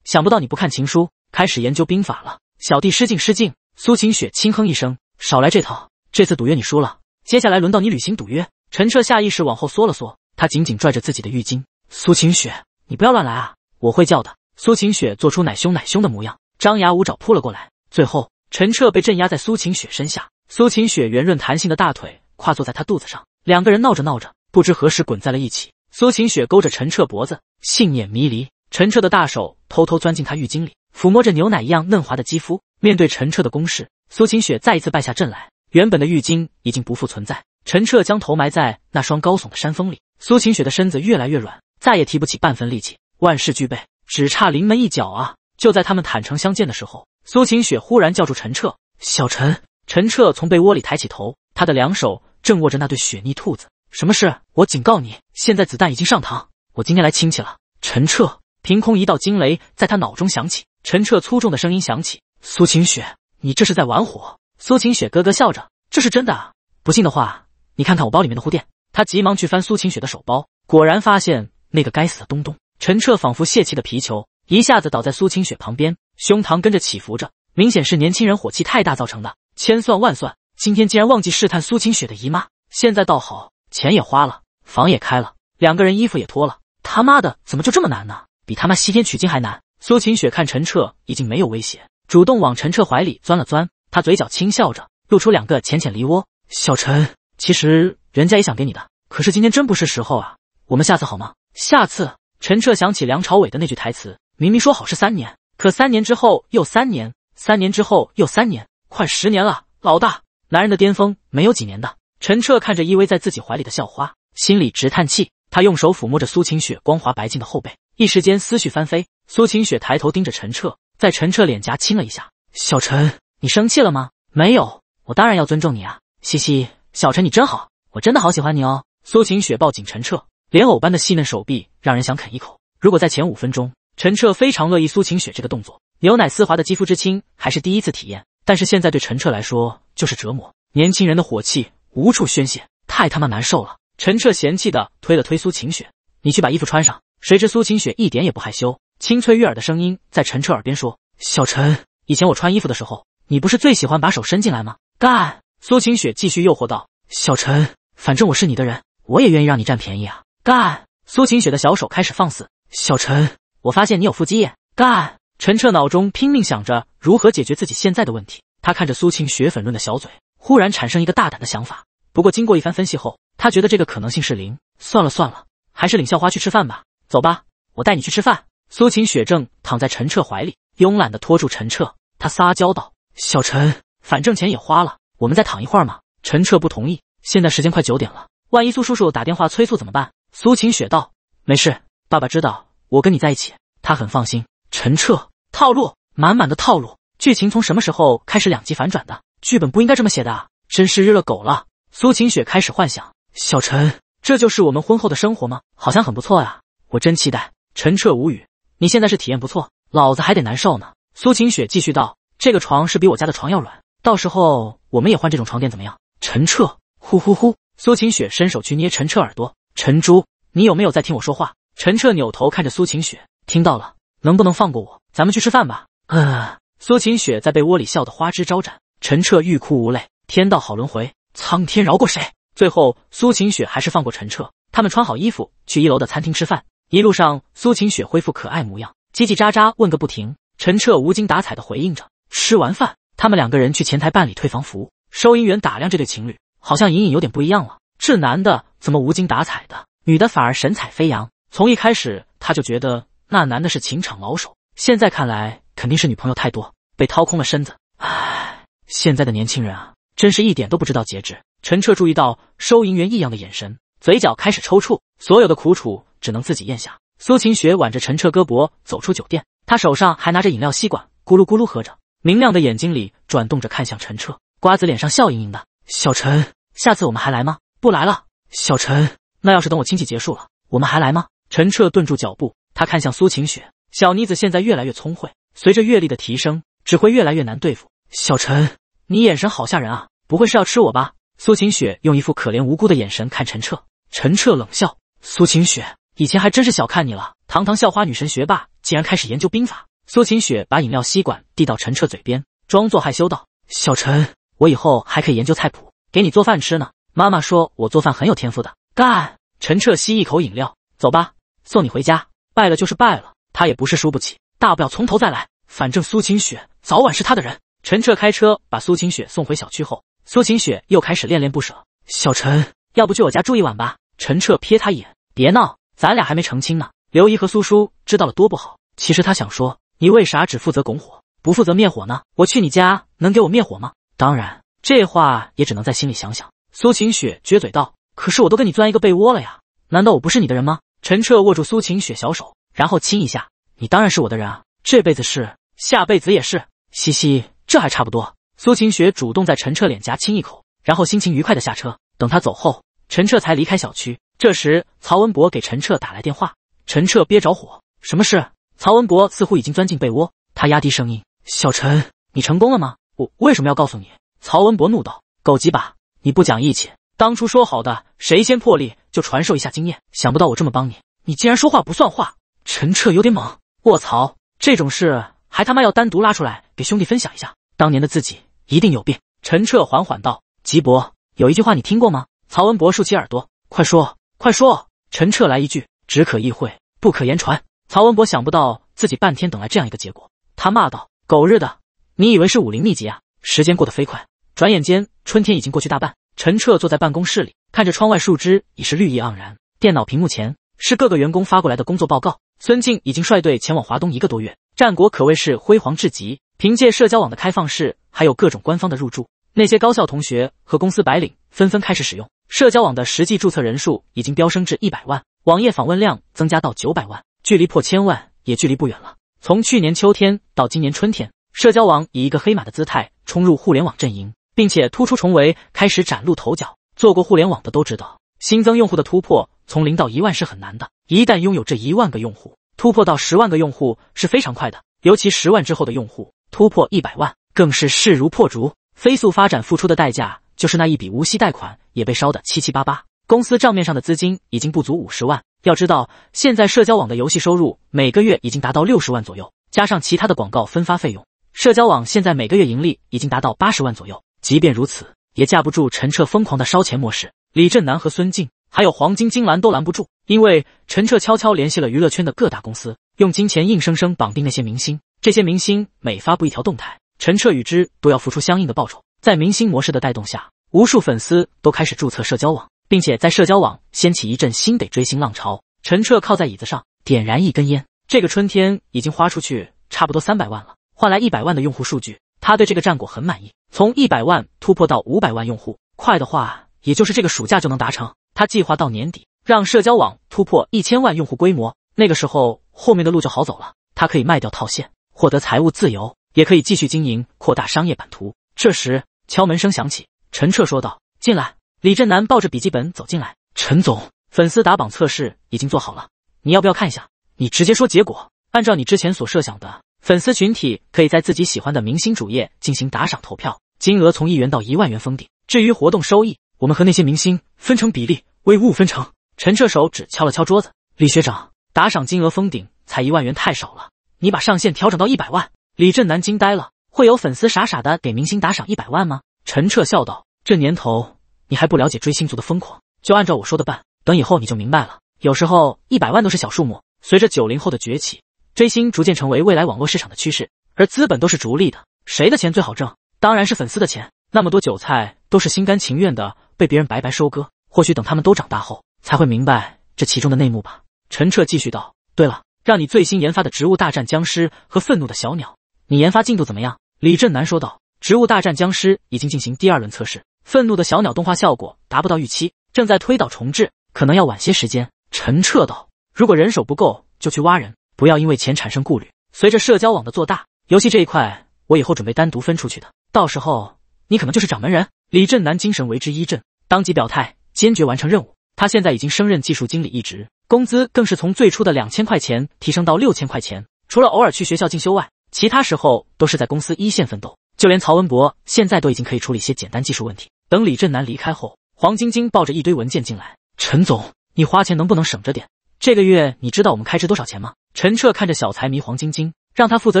想不到你不看情书，开始研究兵法了。小弟失敬失敬。苏晴雪轻哼一声，少来这套，这次赌约你输了，接下来轮到你履行赌约。陈彻下意识往后缩了缩，他紧紧拽着自己的浴巾。苏晴雪，你不要乱来啊，我会叫的。苏晴雪做出奶凶奶凶的模样，张牙舞爪扑了过来。最后，陈彻被镇压在苏晴雪身下，苏晴雪圆润弹性的大腿跨坐在他肚子上，两个人闹着闹着，不知何时滚在了一起。苏晴雪勾着陈彻脖子，杏眼迷离，陈彻的大手偷偷钻进她浴巾里，抚摸着牛奶一样嫩滑的肌肤。面对陈彻的攻势，苏晴雪再一次败下阵来，原本的浴巾已经不复存在。陈彻将头埋在那双高耸的山峰里，苏晴雪的身子越来越软，再也提不起半分力气。万事俱备，只差临门一脚啊！就在他们坦诚相见的时候。苏晴雪忽然叫住陈彻，小陈。陈彻从被窝里抬起头，他的两手正握着那对雪腻兔子。什么事？我警告你，现在子弹已经上膛。我今天来亲戚了。陈彻，凭空一道惊雷在他脑中响起。陈彻粗重的声音响起：“苏晴雪，你这是在玩火。”苏晴雪咯咯笑着：“这是真的，啊，不信的话，你看看我包里面的护垫。”他急忙去翻苏晴雪的手包，果然发现那个该死的东东。陈彻仿佛泄气的皮球，一下子倒在苏晴雪旁边。胸膛跟着起伏着，明显是年轻人火气太大造成的。千算万算，今天竟然忘记试探苏晴雪的姨妈，现在倒好，钱也花了，房也开了，两个人衣服也脱了，他妈的怎么就这么难呢？比他妈西天取经还难。苏晴雪看陈彻已经没有威胁，主动往陈彻怀里钻了钻，她嘴角轻笑着，露出两个浅浅梨窝。小陈，其实人家也想给你的，可是今天真不是时候啊，我们下次好吗？下次。陈彻想起梁朝伟的那句台词，明明说好是三年。可三年之后又三年，三年之后又三年，快十年了。老大，男人的巅峰没有几年的。陈彻看着依偎在自己怀里的校花，心里直叹气。他用手抚摸着苏晴雪光滑白净的后背，一时间思绪翻飞。苏晴雪抬头盯着陈彻，在陈彻脸颊亲了一下：“小陈，你生气了吗？没有，我当然要尊重你啊，嘻嘻，小陈你真好，我真的好喜欢你哦。”苏晴雪抱紧陈彻，莲藕般的细嫩手臂让人想啃一口。如果在前五分钟。陈彻非常乐意苏晴雪这个动作，牛奶丝滑的肌肤之亲还是第一次体验。但是现在对陈彻来说就是折磨，年轻人的火气无处宣泄，太他妈难受了。陈彻嫌弃的推了推苏晴雪：“你去把衣服穿上。”谁知苏晴雪一点也不害羞，清脆悦耳的声音在陈彻耳边说：“小陈，以前我穿衣服的时候，你不是最喜欢把手伸进来吗？干！”苏晴雪继续诱惑道：“小陈，反正我是你的人，我也愿意让你占便宜啊！干！”苏晴雪的小手开始放肆，小陈。我发现你有腹肌耶！干！陈彻脑中拼命想着如何解决自己现在的问题。他看着苏晴雪粉润的小嘴，忽然产生一个大胆的想法。不过经过一番分析后，他觉得这个可能性是零。算了算了，还是领校花去吃饭吧。走吧，我带你去吃饭。苏晴雪正躺在陈彻怀里，慵懒的拖住陈彻，他撒娇道：“小陈，反正钱也花了，我们再躺一会儿嘛。”陈彻不同意。现在时间快九点了，万一苏叔叔打电话催促怎么办？苏晴雪道：“没事，爸爸知道。”我跟你在一起，他很放心。陈彻，套路满满的套路，剧情从什么时候开始两极反转的？剧本不应该这么写的，真是日了狗了！苏晴雪开始幻想，小陈，这就是我们婚后的生活吗？好像很不错呀，我真期待。陈彻无语，你现在是体验不错，老子还得难受呢。苏晴雪继续道：“这个床是比我家的床要软，到时候我们也换这种床垫怎么样？”陈彻，呼呼呼！苏晴雪伸手去捏陈彻耳朵，陈珠，你有没有在听我说话？陈彻扭头看着苏晴雪，听到了，能不能放过我？咱们去吃饭吧。嗯。苏晴雪在被窝里笑得花枝招展。陈彻欲哭无泪。天道好轮回，苍天饶过谁？最后，苏晴雪还是放过陈彻。他们穿好衣服去一楼的餐厅吃饭。一路上，苏晴雪恢复可爱模样，叽叽喳喳问个不停。陈彻无精打采的回应着。吃完饭，他们两个人去前台办理退房服务。收银员打量这对情侣，好像隐隐有点不一样了。这男的怎么无精打采的？女的反而神采飞扬。从一开始他就觉得那男的是情场老手，现在看来肯定是女朋友太多，被掏空了身子。唉，现在的年轻人啊，真是一点都不知道节制。陈彻注意到收银员异样的眼神，嘴角开始抽搐，所有的苦楚只能自己咽下。苏晴雪挽着陈彻胳膊走出酒店，她手上还拿着饮料吸管，咕噜咕噜喝着，明亮的眼睛里转动着看向陈彻，瓜子脸上笑盈盈的。小陈，下次我们还来吗？不来了，小陈。那要是等我亲戚结束了，我们还来吗？陈彻顿住脚步，他看向苏晴雪，小妮子现在越来越聪慧，随着阅历的提升，只会越来越难对付。小陈，你眼神好吓人啊，不会是要吃我吧？苏晴雪用一副可怜无辜的眼神看陈彻，陈彻冷笑。苏晴雪以前还真是小看你了，堂堂校花女神学霸，竟然开始研究兵法。苏晴雪把饮料吸管递到陈彻嘴边，装作害羞道：“小陈，我以后还可以研究菜谱，给你做饭吃呢。妈妈说我做饭很有天赋的。”干！陈彻吸一口饮料，走吧。送你回家，败了就是败了，他也不是输不起，大不了从头再来，反正苏晴雪早晚是他的人。陈彻开车把苏晴雪送回小区后，苏晴雪又开始恋恋不舍。小陈，要不去我家住一晚吧？陈彻瞥他一眼，别闹，咱俩还没成亲呢。刘姨和苏叔知道了多不好。其实他想说，你为啥只负责拱火，不负责灭火呢？我去你家能给我灭火吗？当然，这话也只能在心里想想。苏晴雪撅嘴道：“可是我都跟你钻一个被窝了呀，难道我不是你的人吗？”陈彻握住苏晴雪小手，然后亲一下。你当然是我的人啊，这辈子是，下辈子也是。嘻嘻，这还差不多。苏晴雪主动在陈彻脸颊亲一口，然后心情愉快的下车。等他走后，陈彻才离开小区。这时，曹文博给陈彻打来电话。陈彻憋着火，什么事？曹文博似乎已经钻进被窝，他压低声音：“小陈，你成功了吗？我为什么要告诉你？”曹文博怒道：“狗鸡巴，你不讲义气，当初说好的，谁先破例？”就传授一下经验，想不到我这么帮你，你竟然说话不算话！陈彻有点懵，卧槽，这种事还他妈要单独拉出来给兄弟分享一下？当年的自己一定有病。陈彻缓缓道：“吉伯有一句话你听过吗？”曹文博竖起耳朵，快说，快说！陈彻来一句：“只可意会，不可言传。”曹文博想不到自己半天等来这样一个结果，他骂道：“狗日的，你以为是武林秘籍啊？”时间过得飞快，转眼间春天已经过去大半。陈彻坐在办公室里。看着窗外树枝已是绿意盎然，电脑屏幕前是各个员工发过来的工作报告。孙静已经率队前往华东一个多月，战果可谓是辉煌至极。凭借社交网的开放式，还有各种官方的入驻，那些高校同学和公司白领纷纷开始使用社交网的实际注册人数已经飙升至一百万，网页访问量增加到九百万，距离破千万也距离不远了。从去年秋天到今年春天，社交网以一个黑马的姿态冲入互联网阵营，并且突出重围，开始崭露头角。做过互联网的都知道，新增用户的突破从零到一万是很难的。一旦拥有这一万个用户，突破到十万个用户是非常快的。尤其十万之后的用户突破一百万，更是势如破竹，飞速发展。付出的代价就是那一笔无息贷款也被烧得七七八八，公司账面上的资金已经不足五十万。要知道，现在社交网的游戏收入每个月已经达到六十万左右，加上其他的广告分发费用，社交网现在每个月盈利已经达到八十万左右。即便如此。也架不住陈彻疯狂的烧钱模式，李振南和孙静还有黄金金兰都拦不住，因为陈彻悄悄联系了娱乐圈的各大公司，用金钱硬生生绑定那些明星。这些明星每发布一条动态，陈彻与之都要付出相应的报酬。在明星模式的带动下，无数粉丝都开始注册社交网，并且在社交网掀起一阵新的追星浪潮。陈彻靠在椅子上，点燃一根烟。这个春天已经花出去差不多三百万了，换来一百万的用户数据。他对这个战果很满意，从一百万突破到五百万用户，快的话也就是这个暑假就能达成。他计划到年底让社交网突破一千万用户规模，那个时候后面的路就好走了。他可以卖掉套现，获得财务自由，也可以继续经营，扩大商业版图。这时敲门声响起，陈彻说道：“进来。”李振南抱着笔记本走进来：“陈总，粉丝打榜测试已经做好了，你要不要看一下？你直接说结果。按照你之前所设想的。”粉丝群体可以在自己喜欢的明星主页进行打赏投票，金额从一元到一万元封顶。至于活动收益，我们和那些明星分成比例为五五分成。陈彻手指敲了敲桌子：“李学长，打赏金额封顶才一万元，太少了。你把上限调整到一百万。”李振南惊呆了：“会有粉丝傻傻的给明星打赏一百万吗？”陈彻笑道：“这年头，你还不了解追星族的疯狂？就按照我说的办，等以后你就明白了。有时候一百万都是小数目。随着九零后的崛起。”追星逐渐成为未来网络市场的趋势，而资本都是逐利的，谁的钱最好挣？当然是粉丝的钱。那么多韭菜都是心甘情愿的被别人白白收割，或许等他们都长大后才会明白这其中的内幕吧。陈彻继续道：“对了，让你最新研发的《植物大战僵尸》和《愤怒的小鸟》，你研发进度怎么样？”李振南说道：“《植物大战僵尸》已经进行第二轮测试，《愤怒的小鸟》动画效果达不到预期，正在推倒重置，可能要晚些时间。”陈彻道：“如果人手不够，就去挖人。”不要因为钱产生顾虑。随着社交网的做大，游戏这一块我以后准备单独分出去的，到时候你可能就是掌门人。李振南精神为之一振，当即表态，坚决完成任务。他现在已经升任技术经理一职，工资更是从最初的两千块钱提升到六千块钱。除了偶尔去学校进修外，其他时候都是在公司一线奋斗。就连曹文博现在都已经可以处理些简单技术问题。等李振南离开后，黄晶晶抱着一堆文件进来：“陈总，你花钱能不能省着点？”这个月你知道我们开支多少钱吗？陈彻看着小财迷黄晶晶，让他负责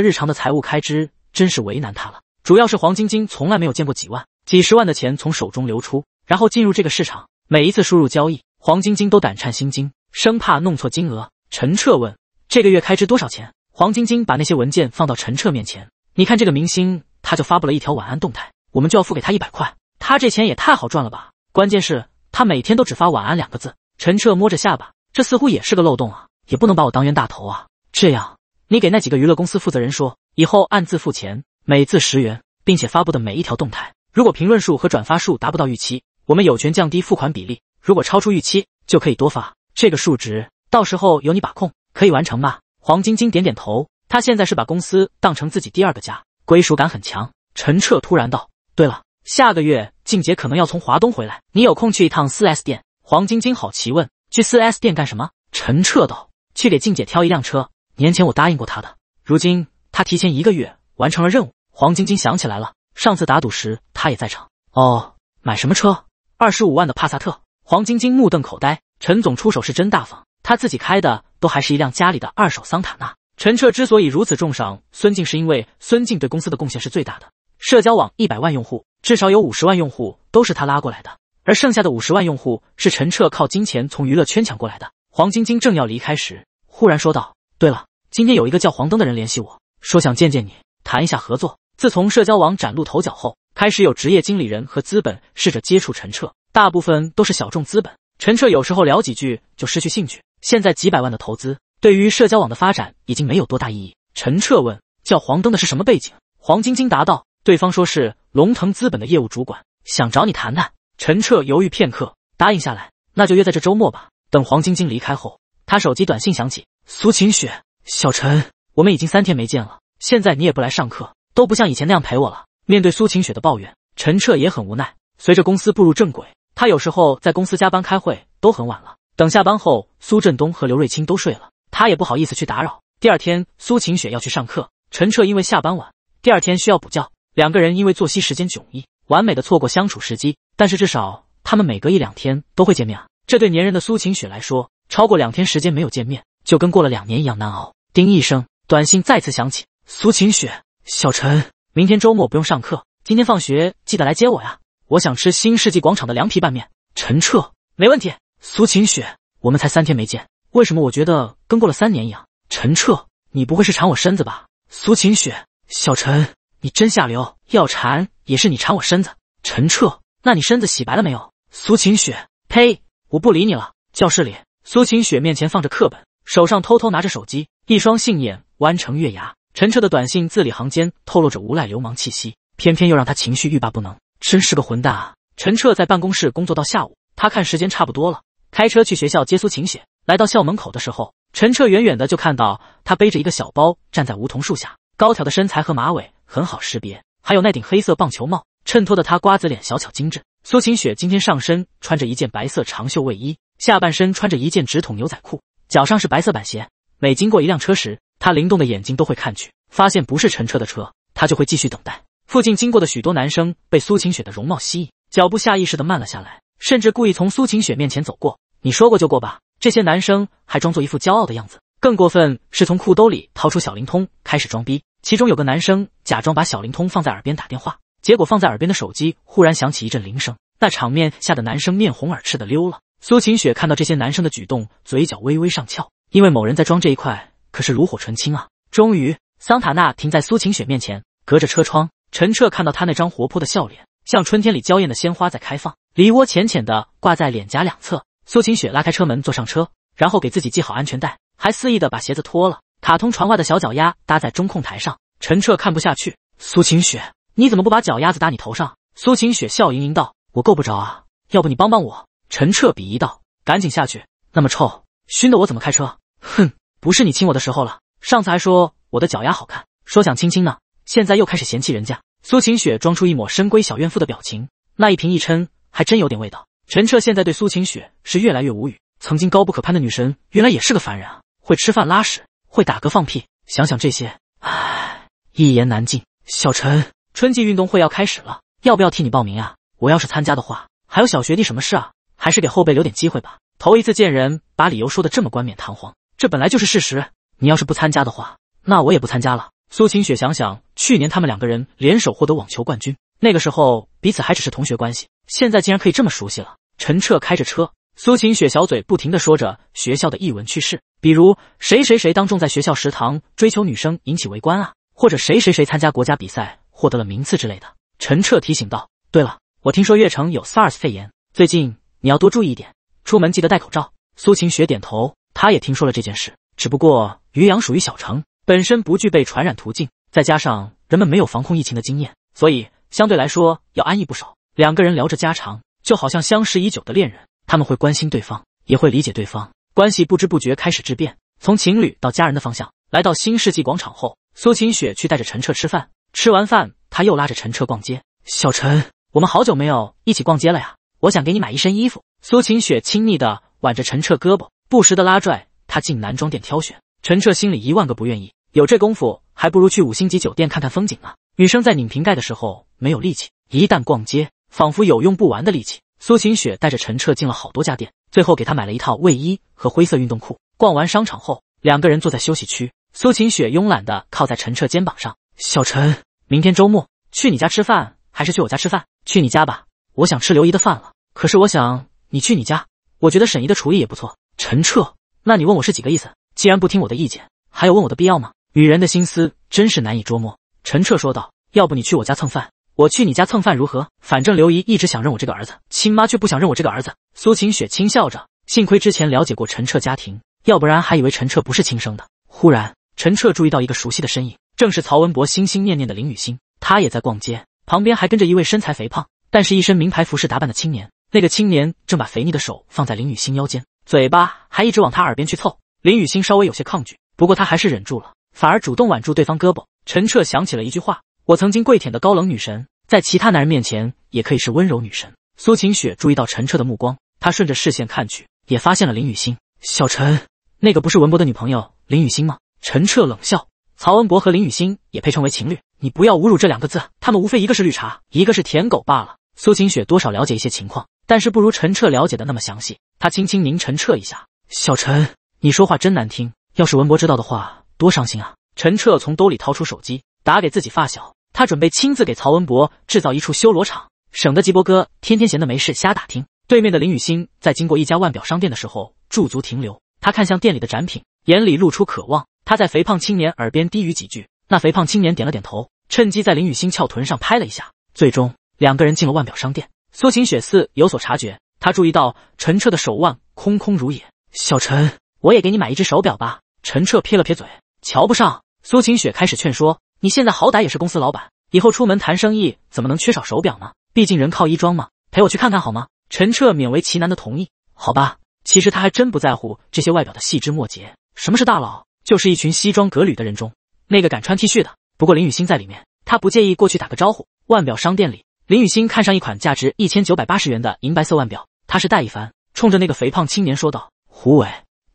日常的财务开支，真是为难他了。主要是黄晶晶从来没有见过几万、几十万的钱从手中流出，然后进入这个市场。每一次输入交易，黄晶晶都胆颤心惊，生怕弄错金额。陈彻问：“这个月开支多少钱？”黄晶晶把那些文件放到陈彻面前，你看这个明星，他就发布了一条晚安动态，我们就要付给他一百块。他这钱也太好赚了吧？关键是，他每天都只发晚安两个字。陈彻摸着下巴。这似乎也是个漏洞啊，也不能把我当冤大头啊。这样，你给那几个娱乐公司负责人说，以后按字付钱，每字十元，并且发布的每一条动态，如果评论数和转发数达不到预期，我们有权降低付款比例；如果超出预期，就可以多发这个数值。到时候由你把控，可以完成吧？黄晶晶点点头，他现在是把公司当成自己第二个家，归属感很强。陈彻突然道：“对了，下个月静姐可能要从华东回来，你有空去一趟四 S 店？”黄晶晶好奇问。去四 S 店干什么？陈彻道：“去给静姐挑一辆车。年前我答应过她的，如今她提前一个月完成了任务。”黄晶晶想起来了，上次打赌时她也在场。哦，买什么车？二十五万的帕萨特。黄晶晶目瞪口呆。陈总出手是真大方，他自己开的都还是一辆家里的二手桑塔纳。陈彻之所以如此重赏孙静，是因为孙静对公司的贡献是最大的。社交网一百万用户，至少有五十万用户都是他拉过来的。而剩下的五十万用户是陈彻靠金钱从娱乐圈抢过来的。黄晶晶正要离开时，忽然说道：“对了，今天有一个叫黄灯的人联系我，说想见见你，谈一下合作。”自从社交网崭露头角后，开始有职业经理人和资本试着接触陈彻，大部分都是小众资本。陈彻有时候聊几句就失去兴趣。现在几百万的投资对于社交网的发展已经没有多大意义。陈彻问：“叫黄灯的是什么背景？”黄晶晶答道：“对方说是龙腾资本的业务主管，想找你谈谈。”陈彻犹豫片刻，答应下来。那就约在这周末吧。等黄晶晶离开后，他手机短信响起。苏晴雪，小陈，我们已经三天没见了，现在你也不来上课，都不像以前那样陪我了。面对苏晴雪的抱怨，陈彻也很无奈。随着公司步入正轨，他有时候在公司加班开会都很晚了。等下班后，苏振东和刘瑞清都睡了，他也不好意思去打扰。第二天，苏晴雪要去上课，陈彻因为下班晚，第二天需要补觉，两个人因为作息时间迥异。完美的错过相处时机，但是至少他们每隔一两天都会见面啊！这对粘人的苏晴雪来说，超过两天时间没有见面，就跟过了两年一样难熬。叮一声，短信再次响起。苏晴雪，小陈，明天周末不用上课，今天放学记得来接我呀！我想吃新世纪广场的凉皮拌面。陈彻，没问题。苏晴雪，我们才三天没见，为什么我觉得跟过了三年一样？陈彻，你不会是馋我身子吧？苏晴雪，小陈，你真下流，要馋。也是你缠我身子，陈彻，那你身子洗白了没有？苏晴雪，呸，我不理你了。教室里，苏晴雪面前放着课本，手上偷偷拿着手机，一双杏眼弯成月牙。陈彻的短信字里行间透露着无赖流氓气息，偏偏又让他情绪欲罢不能，真是个混蛋啊！陈彻在办公室工作到下午，他看时间差不多了，开车去学校接苏晴雪。来到校门口的时候，陈彻远远的就看到他背着一个小包站在梧桐树下，高挑的身材和马尾很好识别。还有那顶黑色棒球帽，衬托的她瓜子脸小巧精致。苏晴雪今天上身穿着一件白色长袖卫衣，下半身穿着一件直筒牛仔裤，脚上是白色板鞋。每经过一辆车时，她灵动的眼睛都会看去，发现不是陈车的车，她就会继续等待。附近经过的许多男生被苏晴雪的容貌吸引，脚步下意识的慢了下来，甚至故意从苏晴雪面前走过。你说过就过吧，这些男生还装作一副骄傲的样子。更过分是从裤兜里掏出小灵通开始装逼，其中有个男生假装把小灵通放在耳边打电话，结果放在耳边的手机忽然响起一阵铃声，那场面吓得男生面红耳赤的溜了。苏晴雪看到这些男生的举动，嘴角微微上翘，因为某人在装这一块可是炉火纯青啊。终于，桑塔纳停在苏晴雪面前，隔着车窗，陈彻看到他那张活泼的笑脸，像春天里娇艳的鲜花在开放，梨涡浅浅的挂在脸颊两侧。苏晴雪拉开车门坐上车，然后给自己系好安全带。还肆意的把鞋子脱了，卡通传话的小脚丫搭在中控台上。陈彻看不下去，苏晴雪，你怎么不把脚丫子搭你头上？苏晴雪笑盈盈道：“我够不着啊，要不你帮帮我？”陈彻鄙夷道：“赶紧下去，那么臭，熏得我怎么开车？”哼，不是你亲我的时候了。上次还说我的脚丫好看，说想亲亲呢，现在又开始嫌弃人家。苏晴雪装出一抹深闺小怨妇的表情，那一瓶一琛还真有点味道。陈彻现在对苏晴雪是越来越无语，曾经高不可攀的女神，原来也是个凡人啊。会吃饭、拉屎，会打嗝、放屁，想想这些，唉，一言难尽。小陈，春季运动会要开始了，要不要替你报名啊？我要是参加的话，还有小学弟什么事啊？还是给后辈留点机会吧。头一次见人把理由说的这么冠冕堂皇，这本来就是事实。你要是不参加的话，那我也不参加了。苏晴雪，想想去年他们两个人联手获得网球冠军，那个时候彼此还只是同学关系，现在竟然可以这么熟悉了。陈彻开着车。苏晴雪小嘴不停的说着学校的逸闻趣事，比如谁谁谁当众在学校食堂追求女生引起围观啊，或者谁谁谁参加国家比赛获得了名次之类的。陈彻提醒道：“对了，我听说月城有 SARS 肺炎，最近你要多注意一点，出门记得戴口罩。”苏晴雪点头，她也听说了这件事，只不过于阳属于小城，本身不具备传染途径，再加上人们没有防控疫情的经验，所以相对来说要安逸不少。两个人聊着家常，就好像相识已久的恋人。他们会关心对方，也会理解对方，关系不知不觉开始质变，从情侣到家人的方向。来到新世纪广场后，苏晴雪去带着陈彻吃饭，吃完饭，他又拉着陈彻逛街。小陈，我们好久没有一起逛街了呀，我想给你买一身衣服。苏晴雪亲昵的挽着陈彻胳膊，不时的拉拽他进男装店挑选。陈彻心里一万个不愿意，有这功夫还不如去五星级酒店看看风景呢。女生在拧瓶盖的时候没有力气，一旦逛街，仿佛有用不完的力气。苏晴雪带着陈彻进了好多家店，最后给他买了一套卫衣和灰色运动裤。逛完商场后，两个人坐在休息区，苏晴雪慵懒的靠在陈彻肩膀上。小陈，明天周末去你家吃饭还是去我家吃饭？去你家吧，我想吃刘姨的饭了。可是我想你去你家，我觉得沈姨的厨艺也不错。陈彻，那你问我是几个意思？既然不听我的意见，还有问我的必要吗？女人的心思真是难以捉摸。陈彻说道，要不你去我家蹭饭。我去你家蹭饭如何？反正刘姨一直想认我这个儿子，亲妈却不想认我这个儿子。苏晴雪轻笑着，幸亏之前了解过陈彻家庭，要不然还以为陈彻不是亲生的。忽然，陈彻注意到一个熟悉的身影，正是曹文博心心念念的林雨欣。他也在逛街，旁边还跟着一位身材肥胖，但是一身名牌服饰打扮的青年。那个青年正把肥腻的手放在林雨欣腰间，嘴巴还一直往他耳边去凑。林雨欣稍微有些抗拒，不过他还是忍住了，反而主动挽住对方胳膊。陈彻想起了一句话。我曾经跪舔的高冷女神，在其他男人面前也可以是温柔女神。苏晴雪注意到陈彻的目光，她顺着视线看去，也发现了林雨欣。小陈，那个不是文博的女朋友林雨欣吗？陈彻冷笑：曹文博和林雨欣也配称为情侣？你不要侮辱这两个字。他们无非一个是绿茶，一个是舔狗罢了。苏晴雪多少了解一些情况，但是不如陈彻了解的那么详细。她轻轻拧陈彻一下：小陈，你说话真难听。要是文博知道的话，多伤心啊！陈彻从兜里掏出手机，打给自己发小。他准备亲自给曹文博制造一处修罗场，省得吉伯哥天天闲的没事瞎打听。对面的林雨欣在经过一家腕表商店的时候驻足停留，他看向店里的展品，眼里露出渴望。他在肥胖青年耳边低语几句，那肥胖青年点了点头，趁机在林雨欣翘臀上拍了一下。最终，两个人进了腕表商店。苏晴雪似有所察觉，他注意到陈彻的手腕空空如也。小陈，我也给你买一只手表吧。陈彻撇了撇嘴，瞧不上。苏晴雪开始劝说。你现在好歹也是公司老板，以后出门谈生意怎么能缺少手表呢？毕竟人靠衣装嘛。陪我去看看好吗？陈彻勉为其难的同意。好吧，其实他还真不在乎这些外表的细枝末节。什么是大佬？就是一群西装革履的人中那个敢穿 T 恤的。不过林雨欣在里面，他不介意过去打个招呼。腕表商店里，林雨欣看上一款价值一千九百八十元的银白色腕表，他是戴一帆，冲着那个肥胖青年说道：“胡伟，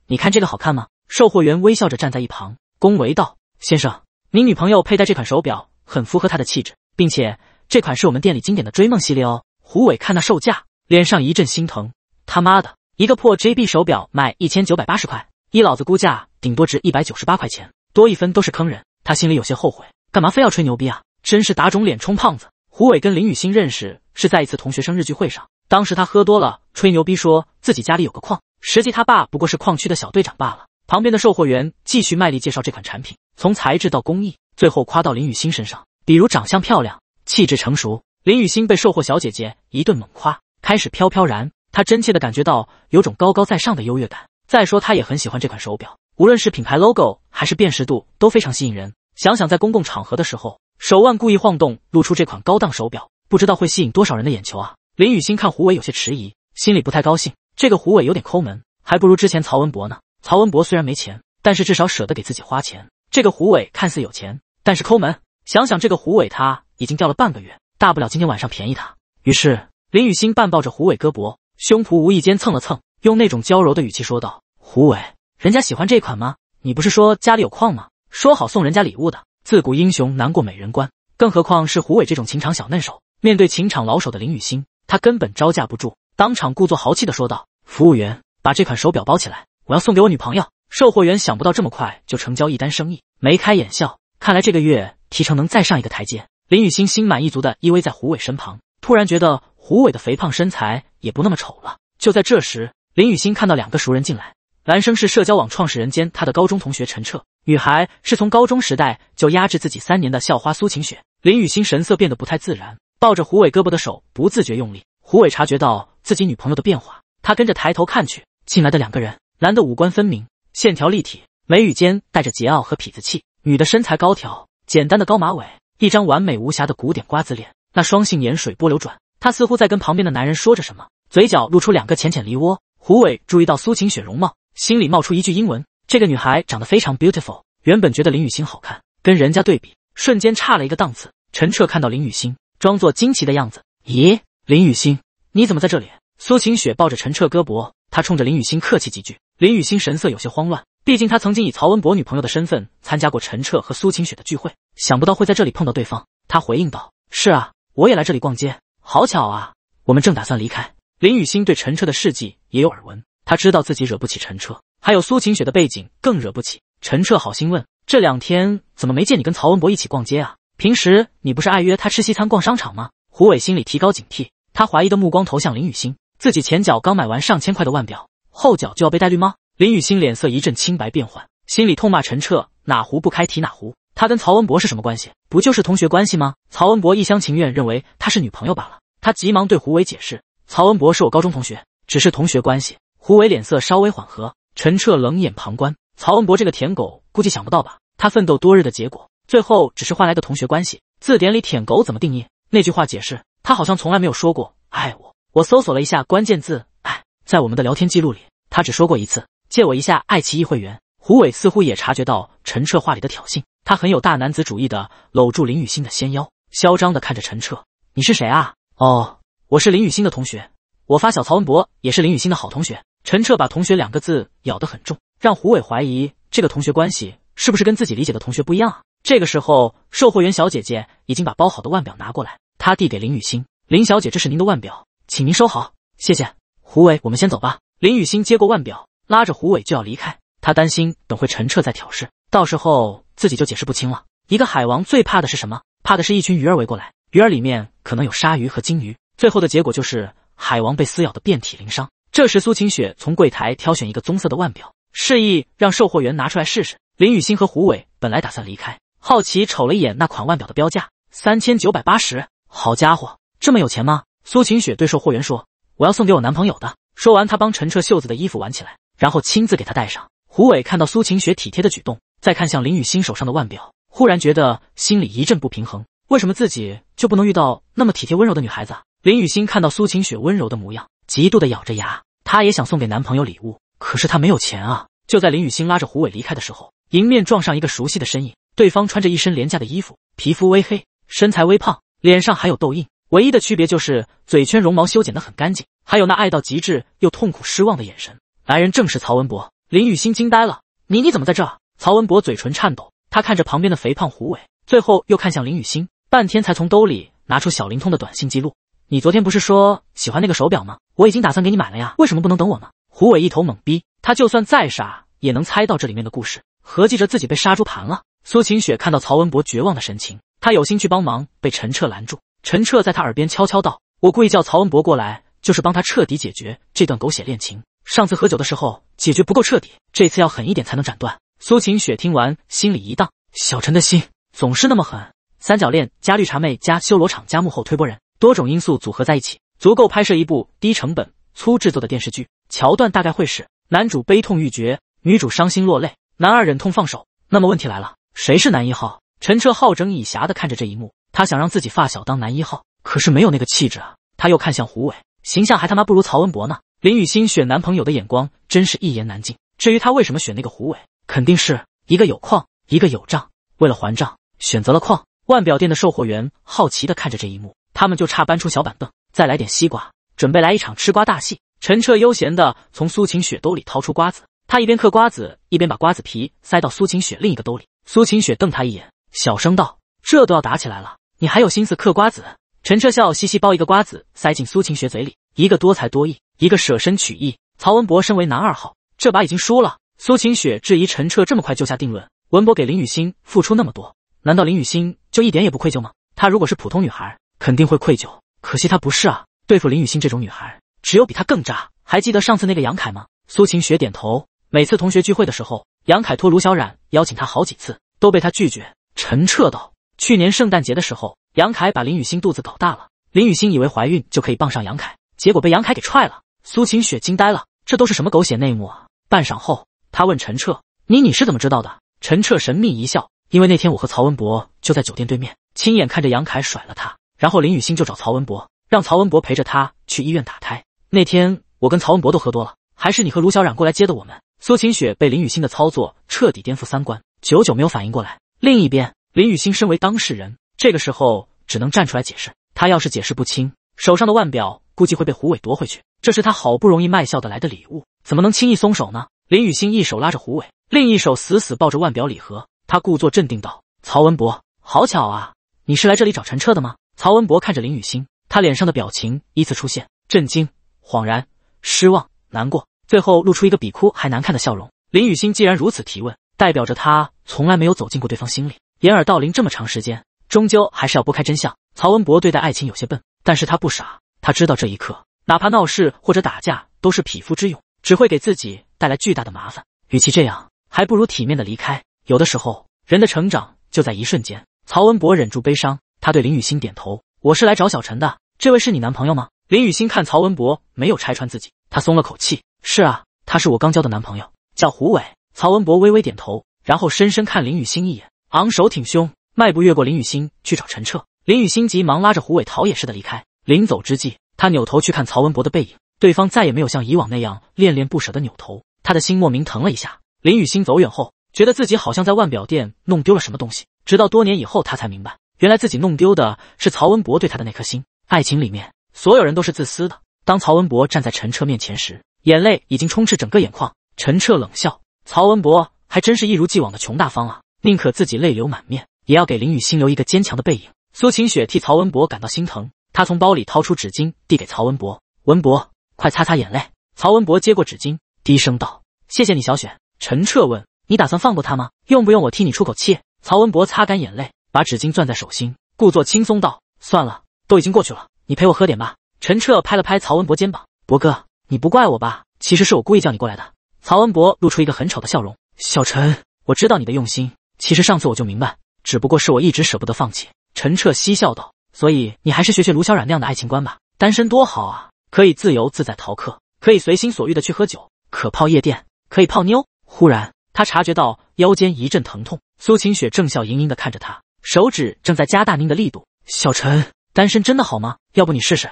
你看这个好看吗？”售货员微笑着站在一旁，恭维道：“先生。”您女朋友佩戴这款手表很符合她的气质，并且这款是我们店里经典的追梦系列哦。胡伟看那售价，脸上一阵心疼。他妈的一个破 JB 手表卖一千九百八十块，依老子估价，顶多值一百九十八块钱，多一分都是坑人。他心里有些后悔，干嘛非要吹牛逼啊？真是打肿脸充胖子。胡伟跟林雨欣认识是在一次同学生日聚会上，当时他喝多了，吹牛逼说自己家里有个矿，实际他爸不过是矿区的小队长罢了。旁边的售货员继续卖力介绍这款产品，从材质到工艺，最后夸到林雨欣身上，比如长相漂亮，气质成熟。林雨欣被售货小姐姐一顿猛夸，开始飘飘然。她真切的感觉到有种高高在上的优越感。再说她也很喜欢这款手表，无论是品牌 logo 还是辨识度都非常吸引人。想想在公共场合的时候，手腕故意晃动露出这款高档手表，不知道会吸引多少人的眼球啊！林雨欣看胡伟有些迟疑，心里不太高兴。这个胡伟有点抠门，还不如之前曹文博呢。曹文博虽然没钱，但是至少舍得给自己花钱。这个胡伟看似有钱，但是抠门。想想这个胡伟，他已经掉了半个月，大不了今天晚上便宜他。于是林雨欣半抱着胡伟胳膊，胸脯无意间蹭了蹭，用那种娇柔的语气说道：“胡伟，人家喜欢这款吗？你不是说家里有矿吗？说好送人家礼物的。自古英雄难过美人关，更何况是胡伟这种情场小嫩手，面对情场老手的林雨欣，他根本招架不住，当场故作豪气的说道：服务员，把这款手表包起来。”我要送给我女朋友。售货员想不到这么快就成交一单生意，眉开眼笑。看来这个月提成能再上一个台阶。林雨欣心满意足的依偎在胡伟身旁，突然觉得胡伟的肥胖身材也不那么丑了。就在这时，林雨欣看到两个熟人进来，男生是社交网创始人兼他的高中同学陈彻，女孩是从高中时代就压制自己三年的校花苏晴雪。林雨欣神色变得不太自然，抱着胡伟胳膊的手不自觉用力。胡伟察觉到自己女朋友的变化，他跟着抬头看去，进来的两个人。男的五官分明，线条立体，眉宇间带着桀骜和痞子气；女的身材高挑，简单的高马尾，一张完美无瑕的古典瓜子脸，那双杏眼水波流转。她似乎在跟旁边的男人说着什么，嘴角露出两个浅浅梨窝。胡伟注意到苏晴雪容貌，心里冒出一句英文：这个女孩长得非常 beautiful。原本觉得林雨欣好看，跟人家对比，瞬间差了一个档次。陈彻看到林雨欣，装作惊奇的样子：“咦，林雨欣，你怎么在这里？”苏晴雪抱着陈彻胳膊，她冲着林雨欣客气几句。林雨欣神色有些慌乱，毕竟她曾经以曹文博女朋友的身份参加过陈彻和苏晴雪的聚会，想不到会在这里碰到对方。她回应道：“是啊，我也来这里逛街，好巧啊！”我们正打算离开。林雨欣对陈彻的事迹也有耳闻，她知道自己惹不起陈彻，还有苏晴雪的背景更惹不起。陈彻好心问：“这两天怎么没见你跟曹文博一起逛街啊？平时你不是爱约他吃西餐、逛商场吗？”胡伟心里提高警惕，他怀疑的目光投向林雨欣，自己前脚刚买完上千块的腕表。后脚就要被戴绿帽？林雨欣脸色一阵青白变幻，心里痛骂陈彻哪壶不开提哪壶。他跟曹文博是什么关系？不就是同学关系吗？曹文博一厢情愿认为他是女朋友罢了。他急忙对胡伟解释：“曹文博是我高中同学，只是同学关系。”胡伟脸色稍微缓和。陈彻冷眼旁观，曹文博这个舔狗估计想不到吧？他奋斗多日的结果，最后只是换来个同学关系。字典里舔狗怎么定义？那句话解释，他好像从来没有说过爱我。我搜索了一下关键字，哎，在我们的聊天记录里。他只说过一次，借我一下爱奇艺会员。胡伟似乎也察觉到陈彻话里的挑衅，他很有大男子主义的搂住林雨欣的纤腰，嚣张的看着陈彻：“你是谁啊？”“哦，我是林雨欣的同学，我发小曹文博也是林雨欣的好同学。”陈彻把“同学”两个字咬得很重，让胡伟怀疑这个同学关系是不是跟自己理解的同学不一样啊？这个时候，售货员小姐姐已经把包好的腕表拿过来，她递给林雨欣：“林小姐，这是您的腕表，请您收好，谢谢。”胡伟，我们先走吧。林雨欣接过腕表，拉着胡伟就要离开。他担心等会陈彻再挑事，到时候自己就解释不清了。一个海王最怕的是什么？怕的是一群鱼儿围过来，鱼儿里面可能有鲨鱼和鲸鱼，最后的结果就是海王被撕咬的遍体鳞伤。这时，苏晴雪从柜台挑选一个棕色的腕表，示意让售货员拿出来试试。林雨欣和胡伟本来打算离开，好奇瞅了一眼那款腕表的标价，三千九百八十。好家伙，这么有钱吗？苏晴雪对售货员说：“我要送给我男朋友的。”说完，他帮陈彻袖子的衣服挽起来，然后亲自给他戴上。胡伟看到苏晴雪体贴的举动，再看向林雨欣手上的腕表，忽然觉得心里一阵不平衡。为什么自己就不能遇到那么体贴温柔的女孩子？林雨欣看到苏晴雪温柔的模样，极度的咬着牙。她也想送给男朋友礼物，可是她没有钱啊。就在林雨欣拉着胡伟离开的时候，迎面撞上一个熟悉的身影。对方穿着一身廉价的衣服，皮肤微黑，身材微胖，脸上还有痘印。唯一的区别就是嘴圈绒毛修剪的很干净，还有那爱到极致又痛苦失望的眼神。来人正是曹文博，林雨欣惊呆了：“你你怎么在这？”曹文博嘴唇颤抖，他看着旁边的肥胖胡伟，最后又看向林雨欣，半天才从兜里拿出小灵通的短信记录：“你昨天不是说喜欢那个手表吗？我已经打算给你买了呀，为什么不能等我呢？”胡伟一头懵逼，他就算再傻也能猜到这里面的故事，合计着自己被杀猪盘了。苏晴雪看到曹文博绝望的神情，她有心去帮忙，被陈彻拦住。陈彻在他耳边悄悄道：“我故意叫曹文博过来，就是帮他彻底解决这段狗血恋情。上次喝酒的时候解决不够彻底，这次要狠一点才能斩断。”苏晴雪听完，心里一荡，小陈的心总是那么狠。三角恋加绿茶妹加修罗场加幕后推波人，多种因素组合在一起，足够拍摄一部低成本粗制作的电视剧。桥段大概会是：男主悲痛欲绝，女主伤心落泪，男二忍痛放手。那么问题来了，谁是男一号？陈彻好整以暇的看着这一幕。他想让自己发小当男一号，可是没有那个气质啊。他又看向胡伟，形象还他妈不如曹文博呢。林雨欣选男朋友的眼光真是一言难尽。至于她为什么选那个胡伟，肯定是一个有矿，一个有账，为了还账选择了矿。腕表店的售货员好奇的看着这一幕，他们就差搬出小板凳，再来点西瓜，准备来一场吃瓜大戏。陈彻悠闲的从苏晴雪兜里掏出瓜子，他一边嗑瓜子，一边把瓜子皮塞到苏晴雪另一个兜里。苏晴雪瞪他一眼，小声道：“这都要打起来了。”你还有心思嗑瓜子？陈彻笑嘻嘻，剥一个瓜子塞进苏晴雪嘴里。一个多才多艺，一个舍身取义。曹文博身为男二号，这把已经输了。苏晴雪质疑陈彻这么快就下定论。文博给林雨欣付出那么多，难道林雨欣就一点也不愧疚吗？她如果是普通女孩，肯定会愧疚。可惜她不是啊。对付林雨欣这种女孩，只有比她更渣。还记得上次那个杨凯吗？苏晴雪点头。每次同学聚会的时候，杨凯托卢小冉邀请他好几次，都被他拒绝。陈彻道。去年圣诞节的时候，杨凯把林雨欣肚子搞大了。林雨欣以为怀孕就可以傍上杨凯，结果被杨凯给踹了。苏晴雪惊呆了，这都是什么狗血内幕啊！半晌后，他问陈彻：“你你是怎么知道的？”陈彻神秘一笑：“因为那天我和曹文博就在酒店对面，亲眼看着杨凯甩了他。然后林雨欣就找曹文博，让曹文博陪着他去医院打胎。那天我跟曹文博都喝多了，还是你和卢小冉过来接的我们。”苏晴雪被林雨欣的操作彻底颠覆三观，久久没有反应过来。另一边。林雨欣身为当事人，这个时候只能站出来解释。他要是解释不清，手上的腕表估计会被胡伟夺回去。这是他好不容易卖笑得来的礼物，怎么能轻易松手呢？林雨欣一手拉着胡伟，另一手死死抱着腕表礼盒。他故作镇定道：“曹文博，好巧啊，你是来这里找陈彻的吗？”曹文博看着林雨欣，他脸上的表情依次出现：震惊、恍然、失望、难过，最后露出一个比哭还难看的笑容。林雨欣既然如此提问，代表着他从来没有走进过对方心里。掩耳盗铃这么长时间，终究还是要拨开真相。曹文博对待爱情有些笨，但是他不傻，他知道这一刻，哪怕闹事或者打架都是匹夫之勇，只会给自己带来巨大的麻烦。与其这样，还不如体面的离开。有的时候，人的成长就在一瞬间。曹文博忍住悲伤，他对林雨欣点头：“我是来找小陈的，这位是你男朋友吗？”林雨欣看曹文博没有拆穿自己，他松了口气：“是啊，他是我刚交的男朋友，叫胡伟。”曹文博微微点头，然后深深看林雨欣一眼。昂首挺胸，迈步越过林雨欣去找陈彻。林雨欣急忙拉着胡伟逃也似的离开。临走之际，他扭头去看曹文博的背影，对方再也没有像以往那样恋恋不舍的扭头，他的心莫名疼了一下。林雨欣走远后，觉得自己好像在腕表店弄丢了什么东西，直到多年以后，他才明白，原来自己弄丢的是曹文博对他的那颗心。爱情里面，所有人都是自私的。当曹文博站在陈彻面前时，眼泪已经充斥整个眼眶。陈彻冷笑：“曹文博还真是一如既往的穷大方啊。”宁可自己泪流满面，也要给林雨欣留一个坚强的背影。苏晴雪替曹文博感到心疼，她从包里掏出纸巾，递给曹文博：“文博，快擦擦眼泪。”曹文博接过纸巾，低声道：“谢谢你，小雪。”陈彻问：“你打算放过他吗？用不用我替你出口气？”曹文博擦干眼泪，把纸巾攥在手心，故作轻松道：“算了，都已经过去了。你陪我喝点吧。”陈彻拍了拍曹文博肩膀：“博哥，你不怪我吧？其实是我故意叫你过来的。”曹文博露出一个很丑的笑容：“小陈，我知道你的用心。”其实上次我就明白，只不过是我一直舍不得放弃。陈彻嬉笑道：“所以你还是学学卢小冉那样的爱情观吧，单身多好啊，可以自由自在逃课，可以随心所欲的去喝酒，可泡夜店，可以泡妞。”忽然，他察觉到腰间一阵疼痛，苏晴雪正笑盈盈的看着他，手指正在加大拧的力度。小陈，单身真的好吗？要不你试试？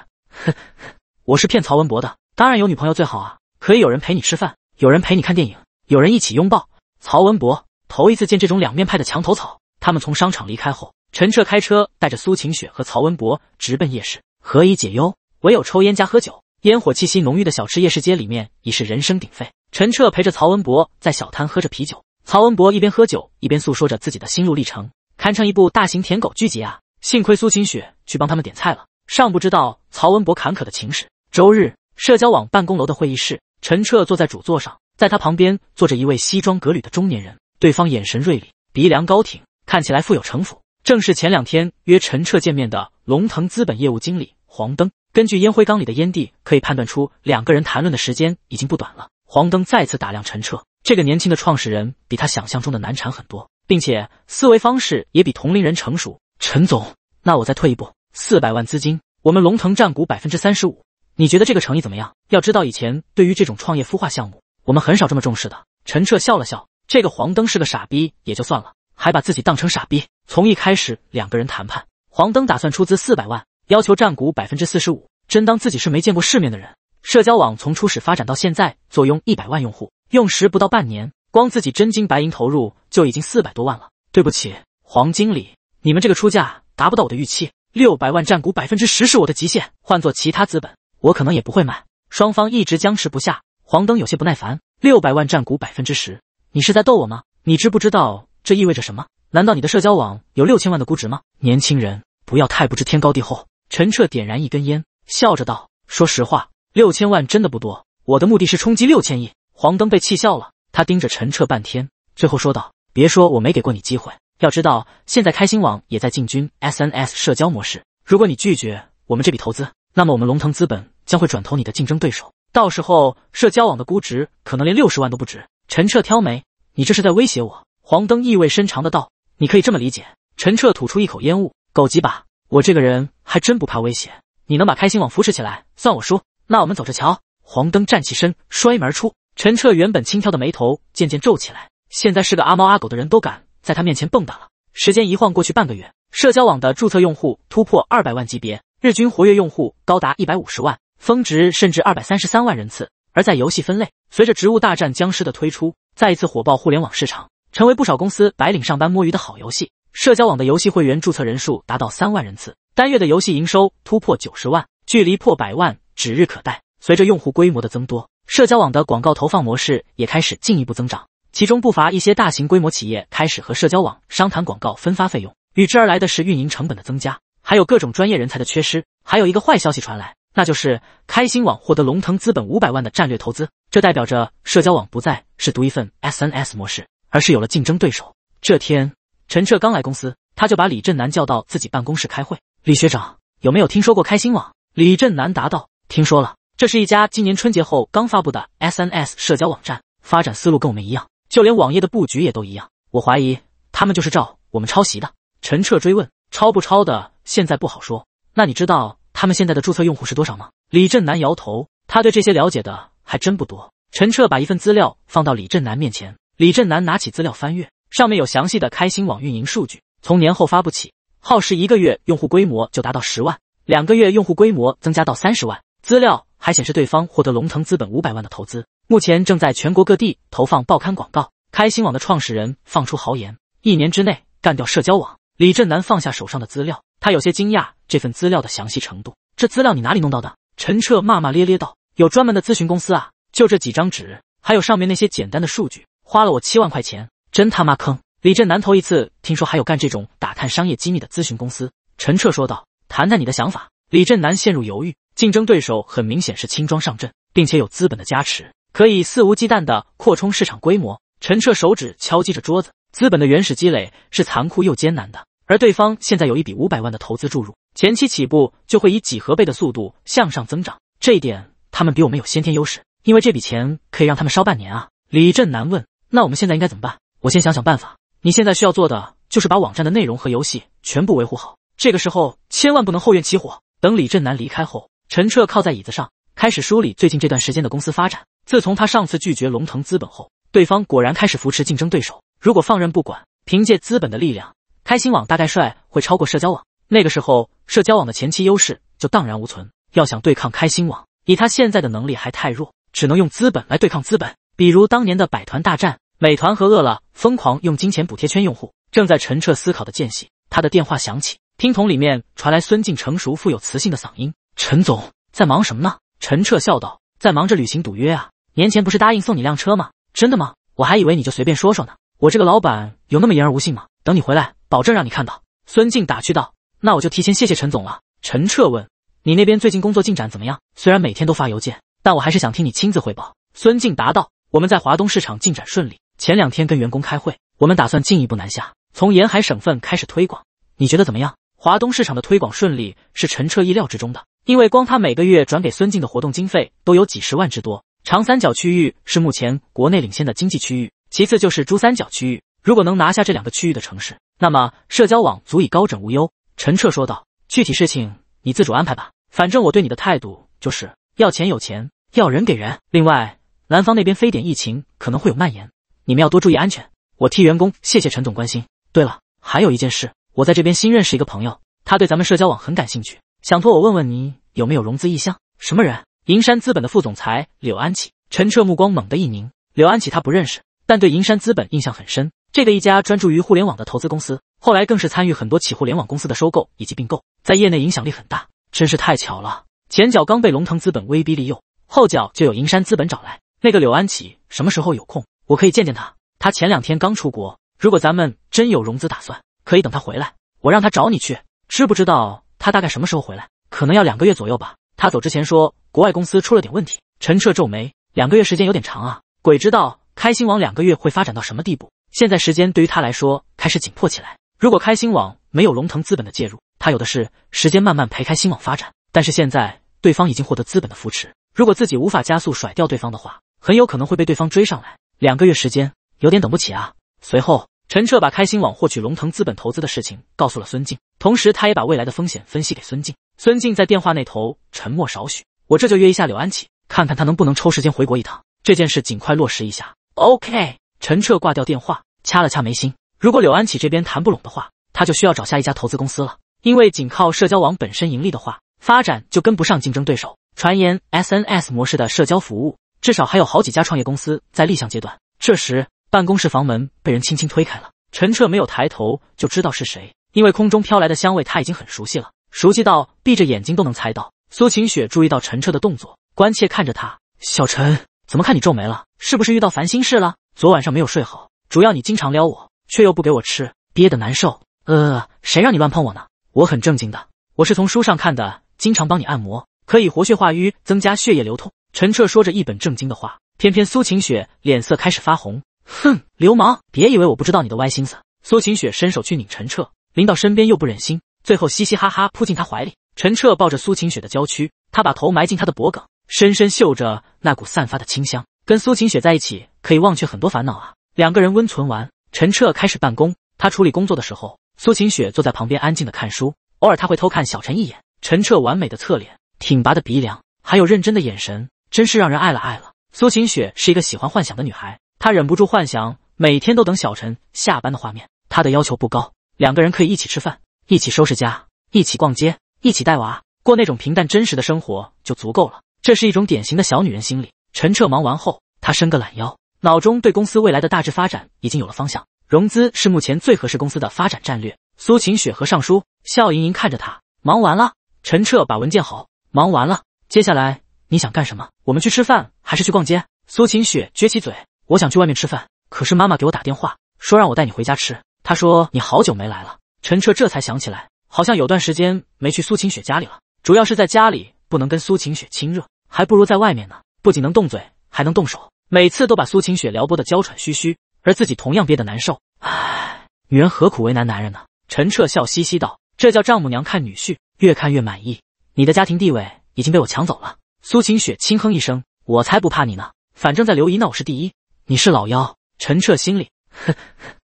我是骗曹文博的，当然有女朋友最好啊，可以有人陪你吃饭，有人陪你看电影，有人一起拥抱。曹文博。头一次见这种两面派的墙头草。他们从商场离开后，陈彻开车带着苏晴雪和曹文博直奔夜市。何以解忧，唯有抽烟加喝酒。烟火气息浓郁的小吃夜市街里面已是人声鼎沸。陈彻陪着曹文博在小摊喝着啤酒，曹文博一边喝酒一边诉说着自己的心路历程，堪称一部大型舔狗剧集啊！幸亏苏晴雪去帮他们点菜了，尚不知道曹文博坎坷的情史。周日，社交网办公楼的会议室，陈彻坐在主座上，在他旁边坐着一位西装革履的中年人。对方眼神锐利，鼻梁高挺，看起来富有城府，正是前两天约陈彻见面的龙腾资本业务经理黄灯。根据烟灰缸里的烟蒂，可以判断出两个人谈论的时间已经不短了。黄灯再次打量陈彻，这个年轻的创始人比他想象中的难缠很多，并且思维方式也比同龄人成熟。陈总，那我再退一步，四百万资金，我们龙腾占股百分之三十五，你觉得这个诚意怎么样？要知道，以前对于这种创业孵化项目，我们很少这么重视的。陈彻笑了笑。这个黄灯是个傻逼也就算了，还把自己当成傻逼。从一开始两个人谈判，黄灯打算出资四百万，要求占股百分之四十五，真当自己是没见过世面的人。社交网从初始发展到现在，坐拥一百万用户，用时不到半年，光自己真金白银投入就已经四百多万了。对不起，黄经理，你们这个出价达不到我的预期，六百万占股百分之十是我的极限。换做其他资本，我可能也不会卖。双方一直僵持不下，黄灯有些不耐烦。六百万占股百分之十。你是在逗我吗？你知不知道这意味着什么？难道你的社交网有六千万的估值吗？年轻人，不要太不知天高地厚。陈彻点燃一根烟，笑着道：“说实话，六千万真的不多。我的目的是冲击六千亿。”黄灯被气笑了，他盯着陈彻半天，最后说道：“别说我没给过你机会。要知道，现在开心网也在进军 SNS 社交模式。如果你拒绝我们这笔投资，那么我们龙腾资本将会转投你的竞争对手。到时候，社交网的估值可能连六十万都不值。”陈彻挑眉：“你这是在威胁我？”黄灯意味深长的道：“你可以这么理解。”陈彻吐出一口烟雾：“狗几把，我这个人还真不怕威胁。你能把开心网扶持起来，算我输。那我们走着瞧。”黄灯站起身，摔门而出。陈彻原本轻佻的眉头渐渐皱起来。现在是个阿猫阿狗的人都敢在他面前蹦跶了。时间一晃过去半个月，社交网的注册用户突破二百万级别，日均活跃用户高达一百五十万，峰值甚至二百三十三万人次。而在游戏分类，随着《植物大战僵尸》的推出，再一次火爆互联网市场，成为不少公司白领上班摸鱼的好游戏。社交网的游戏会员注册人数达到三万人次，单月的游戏营收突破九十万，距离破百万指日可待。随着用户规模的增多，社交网的广告投放模式也开始进一步增长，其中不乏一些大型规模企业开始和社交网商谈广告分发费用。与之而来的是运营成本的增加，还有各种专业人才的缺失。还有一个坏消息传来。那就是开心网获得龙腾资本五百万的战略投资，这代表着社交网不再是独一份 SNS 模式，而是有了竞争对手。这天，陈彻刚来公司，他就把李振南叫到自己办公室开会。李学长有没有听说过开心网？李振南答道：“听说了，这是一家今年春节后刚发布的 SNS 社交网站，发展思路跟我们一样，就连网页的布局也都一样。我怀疑他们就是照我们抄袭的。”陈彻追问：“抄不抄的？现在不好说。那你知道？”他们现在的注册用户是多少吗？李振南摇头，他对这些了解的还真不多。陈彻把一份资料放到李振南面前，李振南拿起资料翻阅，上面有详细的开心网运营数据。从年后发布起，耗时一个月，用户规模就达到十万；两个月，用户规模增加到三十万。资料还显示，对方获得龙腾资本五百万的投资，目前正在全国各地投放报刊广告。开心网的创始人放出豪言，一年之内干掉社交网。李振南放下手上的资料，他有些惊讶。这份资料的详细程度，这资料你哪里弄到的？陈彻骂骂咧咧道：“有专门的咨询公司啊，就这几张纸，还有上面那些简单的数据，花了我七万块钱，真他妈坑！”李振南头一次听说还有干这种打探商业机密的咨询公司。陈彻说道：“谈谈你的想法。”李振南陷入犹豫，竞争对手很明显是轻装上阵，并且有资本的加持，可以肆无忌惮地扩充市场规模。陈彻手指敲击着桌子，资本的原始积累是残酷又艰难的。而对方现在有一笔五百万的投资注入，前期起步就会以几何倍的速度向上增长。这一点他们比我们有先天优势，因为这笔钱可以让他们烧半年啊！李振南问：“那我们现在应该怎么办？”我先想想办法。你现在需要做的就是把网站的内容和游戏全部维护好，这个时候千万不能后院起火。等李振南离开后，陈彻靠在椅子上开始梳理最近这段时间的公司发展。自从他上次拒绝龙腾资本后，对方果然开始扶持竞争对手。如果放任不管，凭借资本的力量。开心网大概率会超过社交网，那个时候社交网的前期优势就荡然无存。要想对抗开心网，以他现在的能力还太弱，只能用资本来对抗资本，比如当年的百团大战，美团和饿了疯狂用金钱补贴圈用户。正在陈彻思考的间隙，他的电话响起，听筒里面传来孙静成熟、富有磁性的嗓音：“陈总在忙什么呢？”陈彻笑道：“在忙着履行赌约啊，年前不是答应送你辆车吗？真的吗？我还以为你就随便说说呢，我这个老板有那么言而无信吗？等你回来。”保证让你看到，孙静打趣道：“那我就提前谢谢陈总了。”陈彻问：“你那边最近工作进展怎么样？虽然每天都发邮件，但我还是想听你亲自汇报。”孙静答道：“我们在华东市场进展顺利。前两天跟员工开会，我们打算进一步南下，从沿海省份开始推广。你觉得怎么样？”华东市场的推广顺利是陈彻意料之中的，因为光他每个月转给孙静的活动经费都有几十万之多。长三角区域是目前国内领先的经济区域，其次就是珠三角区域。如果能拿下这两个区域的城市，那么社交网足以高枕无忧，陈彻说道。具体事情你自主安排吧，反正我对你的态度就是要钱有钱，要人给人。另外，南方那边非典疫情可能会有蔓延，你们要多注意安全。我替员工谢谢陈总关心。对了，还有一件事，我在这边新认识一个朋友，他对咱们社交网很感兴趣，想托我问问你有没有融资意向。什么人？银山资本的副总裁柳安启。陈彻目光猛地一凝，柳安启他不认识，但对银山资本印象很深。这个一家专注于互联网的投资公司，后来更是参与很多起互联网公司的收购以及并购，在业内影响力很大。真是太巧了，前脚刚被龙腾资本威逼利诱，后脚就有银山资本找来。那个柳安启什么时候有空，我可以见见他。他前两天刚出国，如果咱们真有融资打算，可以等他回来，我让他找你去。知不知道他大概什么时候回来？可能要两个月左右吧。他走之前说国外公司出了点问题。陈彻皱眉，两个月时间有点长啊，鬼知道开心网两个月会发展到什么地步。现在时间对于他来说开始紧迫起来。如果开心网没有龙腾资本的介入，他有的是时间慢慢陪开心网发展。但是现在对方已经获得资本的扶持，如果自己无法加速甩掉对方的话，很有可能会被对方追上来。两个月时间，有点等不起啊！随后，陈彻把开心网获取龙腾资本投资的事情告诉了孙静，同时他也把未来的风险分析给孙静。孙静在电话那头沉默少许，我这就约一下柳安琪，看看他能不能抽时间回国一趟。这件事尽快落实一下。OK。陈彻挂掉电话，掐了掐眉心。如果柳安琪这边谈不拢的话，他就需要找下一家投资公司了。因为仅靠社交网本身盈利的话，发展就跟不上竞争对手。传言 SNS 模式的社交服务，至少还有好几家创业公司在立项阶段。这时，办公室房门被人轻轻推开了。陈彻没有抬头就知道是谁，因为空中飘来的香味他已经很熟悉了，熟悉到闭着眼睛都能猜到。苏晴雪注意到陈彻的动作，关切看着他：“小陈，怎么看你皱眉了？是不是遇到烦心事了？”昨晚上没有睡好，主要你经常撩我，却又不给我吃，憋得难受。呃，谁让你乱碰我呢？我很正经的，我是从书上看的，经常帮你按摩，可以活血化瘀，增加血液流通。陈彻说着一本正经的话，偏偏苏晴雪脸色开始发红。哼，流氓！别以为我不知道你的歪心思。苏晴雪伸手去拧陈彻，拎到身边又不忍心，最后嘻嘻哈哈扑进他怀里。陈彻抱着苏晴雪的娇躯，他把头埋进她的脖梗，深深嗅着那股散发的清香。跟苏晴雪在一起可以忘却很多烦恼啊！两个人温存完，陈彻开始办公。他处理工作的时候，苏晴雪坐在旁边安静的看书，偶尔他会偷看小陈一眼。陈彻完美的侧脸、挺拔的鼻梁，还有认真的眼神，真是让人爱了爱了。苏晴雪是一个喜欢幻想的女孩，她忍不住幻想每天都等小陈下班的画面。她的要求不高，两个人可以一起吃饭、一起收拾家、一起逛街、一起带娃，过那种平淡真实的生活就足够了。这是一种典型的小女人心理。陈彻忙完后，他伸个懒腰，脑中对公司未来的大致发展已经有了方向。融资是目前最合适公司的发展战略。苏晴雪和尚书笑盈盈看着他，忙完了。陈彻把文件好，忙完了。接下来你想干什么？我们去吃饭还是去逛街？苏晴雪撅起嘴，我想去外面吃饭，可是妈妈给我打电话说让我带你回家吃，她说你好久没来了。陈彻这才想起来，好像有段时间没去苏晴雪家里了，主要是在家里不能跟苏晴雪亲热，还不如在外面呢。不仅能动嘴，还能动手，每次都把苏晴雪撩拨的娇喘吁吁，而自己同样憋得难受。唉，女人何苦为难男人呢？陈彻笑嘻嘻道：“这叫丈母娘看女婿，越看越满意。你的家庭地位已经被我抢走了。”苏晴雪轻哼一声：“我才不怕你呢！反正，在刘姨那我是第一，你是老幺。”陈彻心里，呵呵，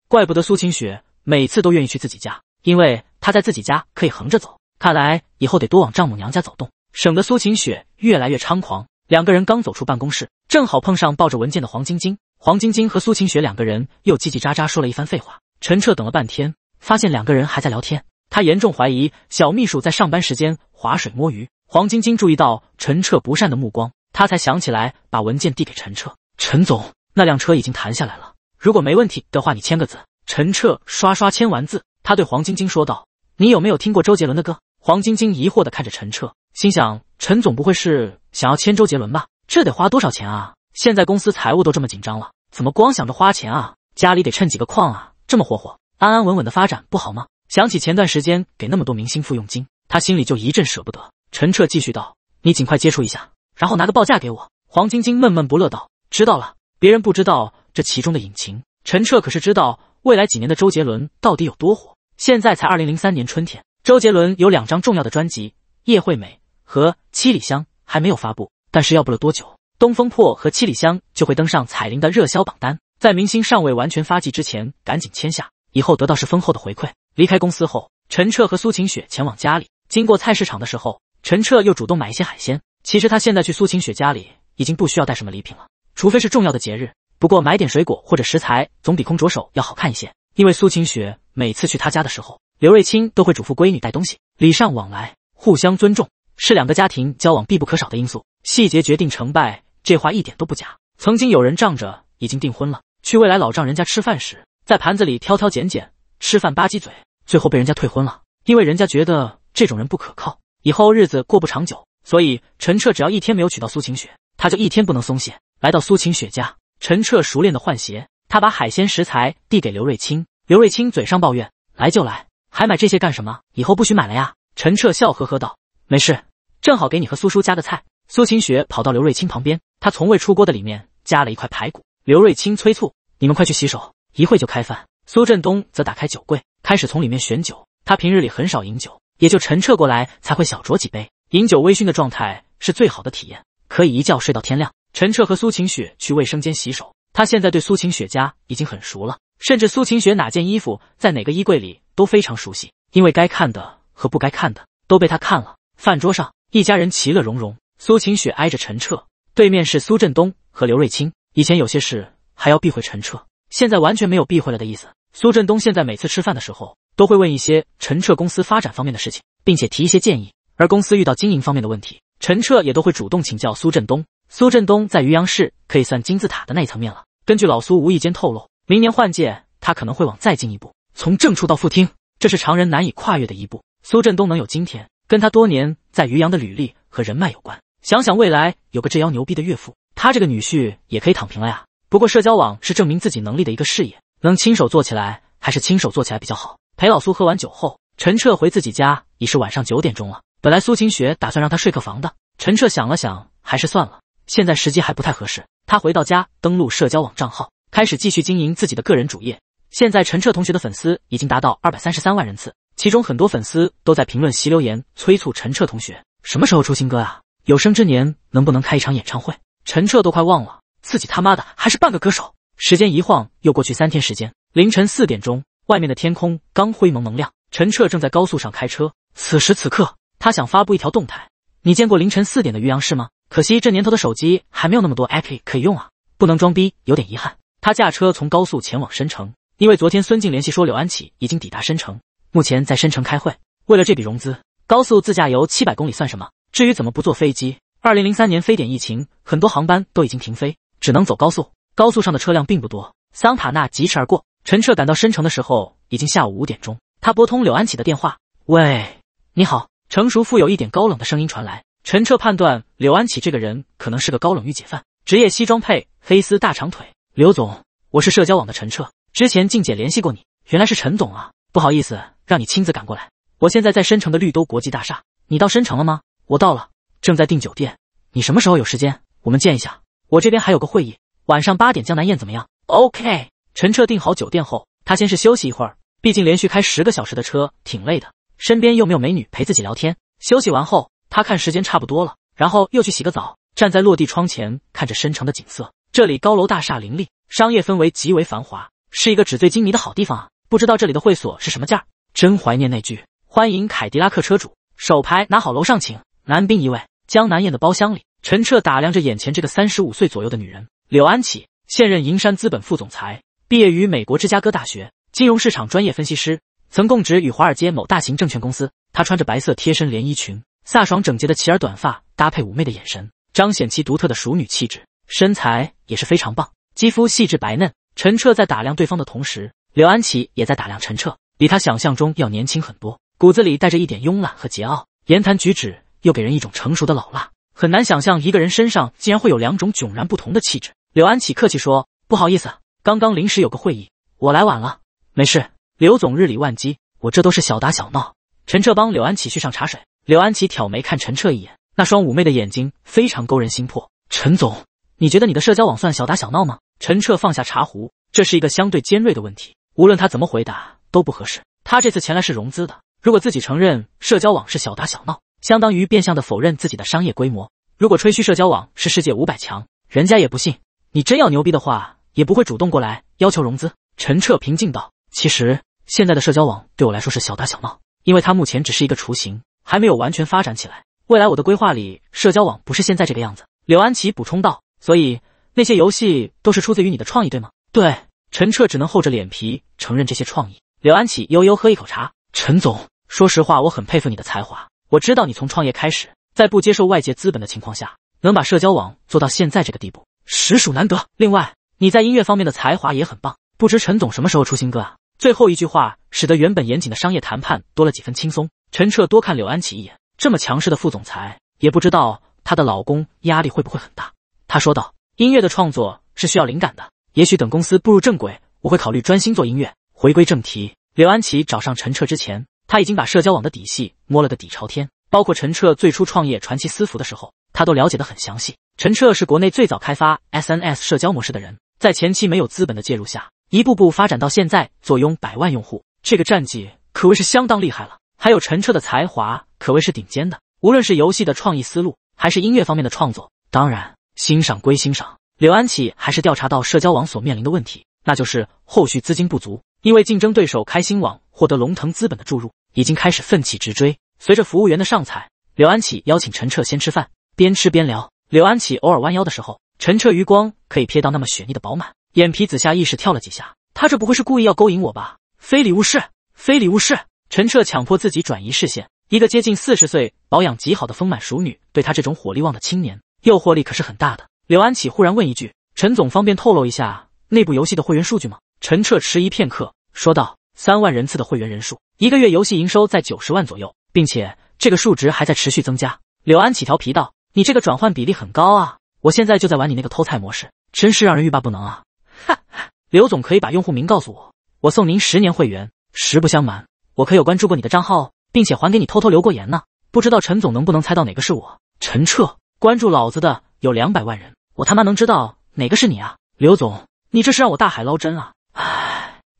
怪不得苏晴雪每次都愿意去自己家，因为她在自己家可以横着走。看来以后得多往丈母娘家走动，省得苏晴雪越来越猖狂。两个人刚走出办公室，正好碰上抱着文件的黄晶晶。黄晶晶和苏晴雪两个人又叽叽喳喳说了一番废话。陈彻等了半天，发现两个人还在聊天，他严重怀疑小秘书在上班时间划水摸鱼。黄晶晶注意到陈彻不善的目光，他才想起来把文件递给陈彻。陈总，那辆车已经谈下来了，如果没问题的话，你签个字。陈彻刷刷签完字，他对黄晶晶说道：“你有没有听过周杰伦的歌？”黄晶晶疑惑地看着陈彻，心想。陈总不会是想要签周杰伦吧？这得花多少钱啊！现在公司财务都这么紧张了，怎么光想着花钱啊？家里得趁几个矿啊！这么火火，安安稳稳的发展不好吗？想起前段时间给那么多明星付佣金，他心里就一阵舍不得。陈彻继续道：“你尽快接触一下，然后拿个报价给我。”黄晶晶闷闷不乐道：“知道了，别人不知道这其中的隐情，陈彻可是知道未来几年的周杰伦到底有多火。现在才二零零三年春天，周杰伦有两张重要的专辑，《叶惠美》。”和七里香还没有发布，但是要不了多久，东风破和七里香就会登上彩铃的热销榜单。在明星尚未完全发迹之前，赶紧签下，以后得到是丰厚的回馈。离开公司后，陈彻和苏晴雪前往家里。经过菜市场的时候，陈彻又主动买一些海鲜。其实他现在去苏晴雪家里已经不需要带什么礼品了，除非是重要的节日。不过买点水果或者食材总比空着手要好看一些。因为苏晴雪每次去他家的时候，刘瑞清都会嘱咐闺女带东西，礼尚往来，互相尊重。是两个家庭交往必不可少的因素，细节决定成败，这话一点都不假。曾经有人仗着已经订婚了，去未来老丈人家吃饭时，在盘子里挑挑拣拣，吃饭吧唧嘴，最后被人家退婚了，因为人家觉得这种人不可靠，以后日子过不长久。所以陈彻只要一天没有娶到苏晴雪，他就一天不能松懈。来到苏晴雪家，陈彻熟练的换鞋，他把海鲜食材递给刘瑞清，刘瑞清嘴上抱怨：“来就来，还买这些干什么？以后不许买了呀。”陈彻笑呵呵道。没事，正好给你和苏叔加个菜。苏晴雪跑到刘瑞清旁边，他从未出锅的里面加了一块排骨。刘瑞清催促：“你们快去洗手，一会就开饭。”苏振东则打开酒柜，开始从里面选酒。他平日里很少饮酒，也就陈彻过来才会小酌几杯。饮酒微醺的状态是最好的体验，可以一觉睡到天亮。陈彻和苏晴雪去卫生间洗手。他现在对苏晴雪家已经很熟了，甚至苏晴雪哪件衣服在哪个衣柜里都非常熟悉，因为该看的和不该看的都被他看了。饭桌上，一家人其乐融融。苏晴雪挨着陈彻，对面是苏振东和刘瑞清。以前有些事还要避讳陈彻，现在完全没有避讳了的意思。苏振东现在每次吃饭的时候，都会问一些陈彻公司发展方面的事情，并且提一些建议。而公司遇到经营方面的问题，陈彻也都会主动请教苏振东。苏振东在榆阳市可以算金字塔的那一层面了。根据老苏无意间透露，明年换届他可能会往再进一步，从正处到副厅，这是常人难以跨越的一步。苏振东能有今天。跟他多年在渔阳的履历和人脉有关。想想未来有个这样牛逼的岳父，他这个女婿也可以躺平了呀。不过社交网是证明自己能力的一个事业，能亲手做起来还是亲手做起来比较好。陪老苏喝完酒后，陈彻回自己家已是晚上九点钟了。本来苏清雪打算让他睡客房的，陈彻想了想，还是算了，现在时机还不太合适。他回到家，登录社交网账号，开始继续经营自己的个人主页。现在陈彻同学的粉丝已经达到二百三十三万人次。其中很多粉丝都在评论席留言，催促陈澈同学什么时候出新歌啊？有生之年能不能开一场演唱会？陈澈都快忘了自己他妈的还是半个歌手。时间一晃又过去三天时间，凌晨四点钟，外面的天空刚灰蒙蒙亮，陈澈正在高速上开车。此时此刻，他想发布一条动态：“你见过凌晨四点的于阳市吗？”可惜这年头的手机还没有那么多 app 可以用啊，不能装逼，有点遗憾。他驾车从高速前往申城，因为昨天孙静联系说柳安琪已经抵达申城。目前在深城开会。为了这笔融资，高速自驾游七百公里算什么？至于怎么不坐飞机，二零零三年非典疫情，很多航班都已经停飞，只能走高速。高速上的车辆并不多，桑塔纳疾驰而过。陈彻赶到深城的时候，已经下午五点钟。他拨通柳安启的电话：“喂，你好。”成熟、富有一点高冷的声音传来。陈彻判断，柳安启这个人可能是个高冷御姐范，职业西装配黑丝大长腿。刘总，我是社交网的陈彻，之前静姐联系过你，原来是陈总啊，不好意思。让你亲自赶过来，我现在在申城的绿都国际大厦。你到申城了吗？我到了，正在订酒店。你什么时候有时间？我们见一下。我这边还有个会议，晚上八点江南宴怎么样？OK。陈彻订好酒店后，他先是休息一会儿，毕竟连续开十个小时的车挺累的，身边又没有美女陪自己聊天。休息完后，他看时间差不多了，然后又去洗个澡，站在落地窗前看着深城的景色。这里高楼大厦林立，商业氛围极为繁华，是一个纸醉金迷的好地方啊！不知道这里的会所是什么价？真怀念那句“欢迎凯迪拉克车主，手牌拿好，楼上请”。男宾一位，江南宴的包厢里，陈彻打量着眼前这个三十五岁左右的女人，柳安琪，现任银山资本副总裁，毕业于美国芝加哥大学金融市场专业，分析师，曾供职于华尔街某大型证券公司。她穿着白色贴身连衣裙，飒爽整洁的齐耳短发搭配妩媚的眼神，彰显其独特的熟女气质，身材也是非常棒，肌肤细致白嫩。陈彻在打量对方的同时，柳安琪也在打量陈彻。比他想象中要年轻很多，骨子里带着一点慵懒和桀骜，言谈举止又给人一种成熟的老辣，很难想象一个人身上竟然会有两种迥然不同的气质。柳安启客气说：“不好意思，刚刚临时有个会议，我来晚了。没事，刘总日理万机，我这都是小打小闹。”陈彻帮柳安启续上茶水，柳安琪挑眉看陈彻一眼，那双妩媚的眼睛非常勾人心魄。陈总，你觉得你的社交网算小打小闹吗？陈彻放下茶壶，这是一个相对尖锐的问题，无论他怎么回答。都不合适。他这次前来是融资的。如果自己承认社交网是小打小闹，相当于变相的否认自己的商业规模；如果吹嘘社交网是世界五百强，人家也不信。你真要牛逼的话，也不会主动过来要求融资。陈彻平静道：“其实现在的社交网对我来说是小打小闹，因为它目前只是一个雏形，还没有完全发展起来。未来我的规划里，社交网不是现在这个样子。”柳安琪补充道：“所以那些游戏都是出自于你的创意，对吗？”“对。”陈彻只能厚着脸皮承认这些创意。柳安琪悠悠喝一口茶。陈总，说实话，我很佩服你的才华。我知道你从创业开始，在不接受外界资本的情况下，能把社交网做到现在这个地步，实属难得。另外，你在音乐方面的才华也很棒。不知陈总什么时候出新歌啊？最后一句话使得原本严谨的商业谈判多了几分轻松。陈彻多看柳安琪一眼，这么强势的副总裁，也不知道她的老公压力会不会很大？他说道：“音乐的创作是需要灵感的，也许等公司步入正轨，我会考虑专心做音乐。”回归正题。刘安琪找上陈彻之前，他已经把社交网的底细摸了个底朝天，包括陈彻最初创业传奇私服的时候，他都了解得很详细。陈彻是国内最早开发 SNS 社交模式的人，在前期没有资本的介入下，一步步发展到现在，坐拥百万用户，这个战绩可谓是相当厉害了。还有陈彻的才华可谓是顶尖的，无论是游戏的创意思路，还是音乐方面的创作，当然欣赏归欣赏，刘安琪还是调查到社交网所面临的问题，那就是后续资金不足。因为竞争对手开心网获得龙腾资本的注入，已经开始奋起直追。随着服务员的上菜，刘安启邀请陈彻先吃饭，边吃边聊。刘安启偶尔弯腰的时候，陈彻余光可以瞥到那么雪腻的饱满，眼皮子下意识跳了几下。他这不会是故意要勾引我吧？非礼勿视，非礼勿视。陈彻强迫自己转移视线。一个接近四十岁、保养极好的丰满熟女，对他这种火力旺的青年，诱惑力可是很大的。刘安启忽然问一句：“陈总，方便透露一下内部游戏的会员数据吗？”陈彻迟疑片刻。说道：“三万人次的会员人数，一个月游戏营收在九十万左右，并且这个数值还在持续增加。”柳安起调皮道：“你这个转换比例很高啊！我现在就在玩你那个偷菜模式，真是让人欲罢不能啊！”哈哈，刘总可以把用户名告诉我，我送您十年会员。实不相瞒，我可有关注过你的账号，并且还给你偷偷留过言呢。不知道陈总能不能猜到哪个是我？陈彻，关注老子的有两百万人，我他妈能知道哪个是你啊？刘总，你这是让我大海捞针啊！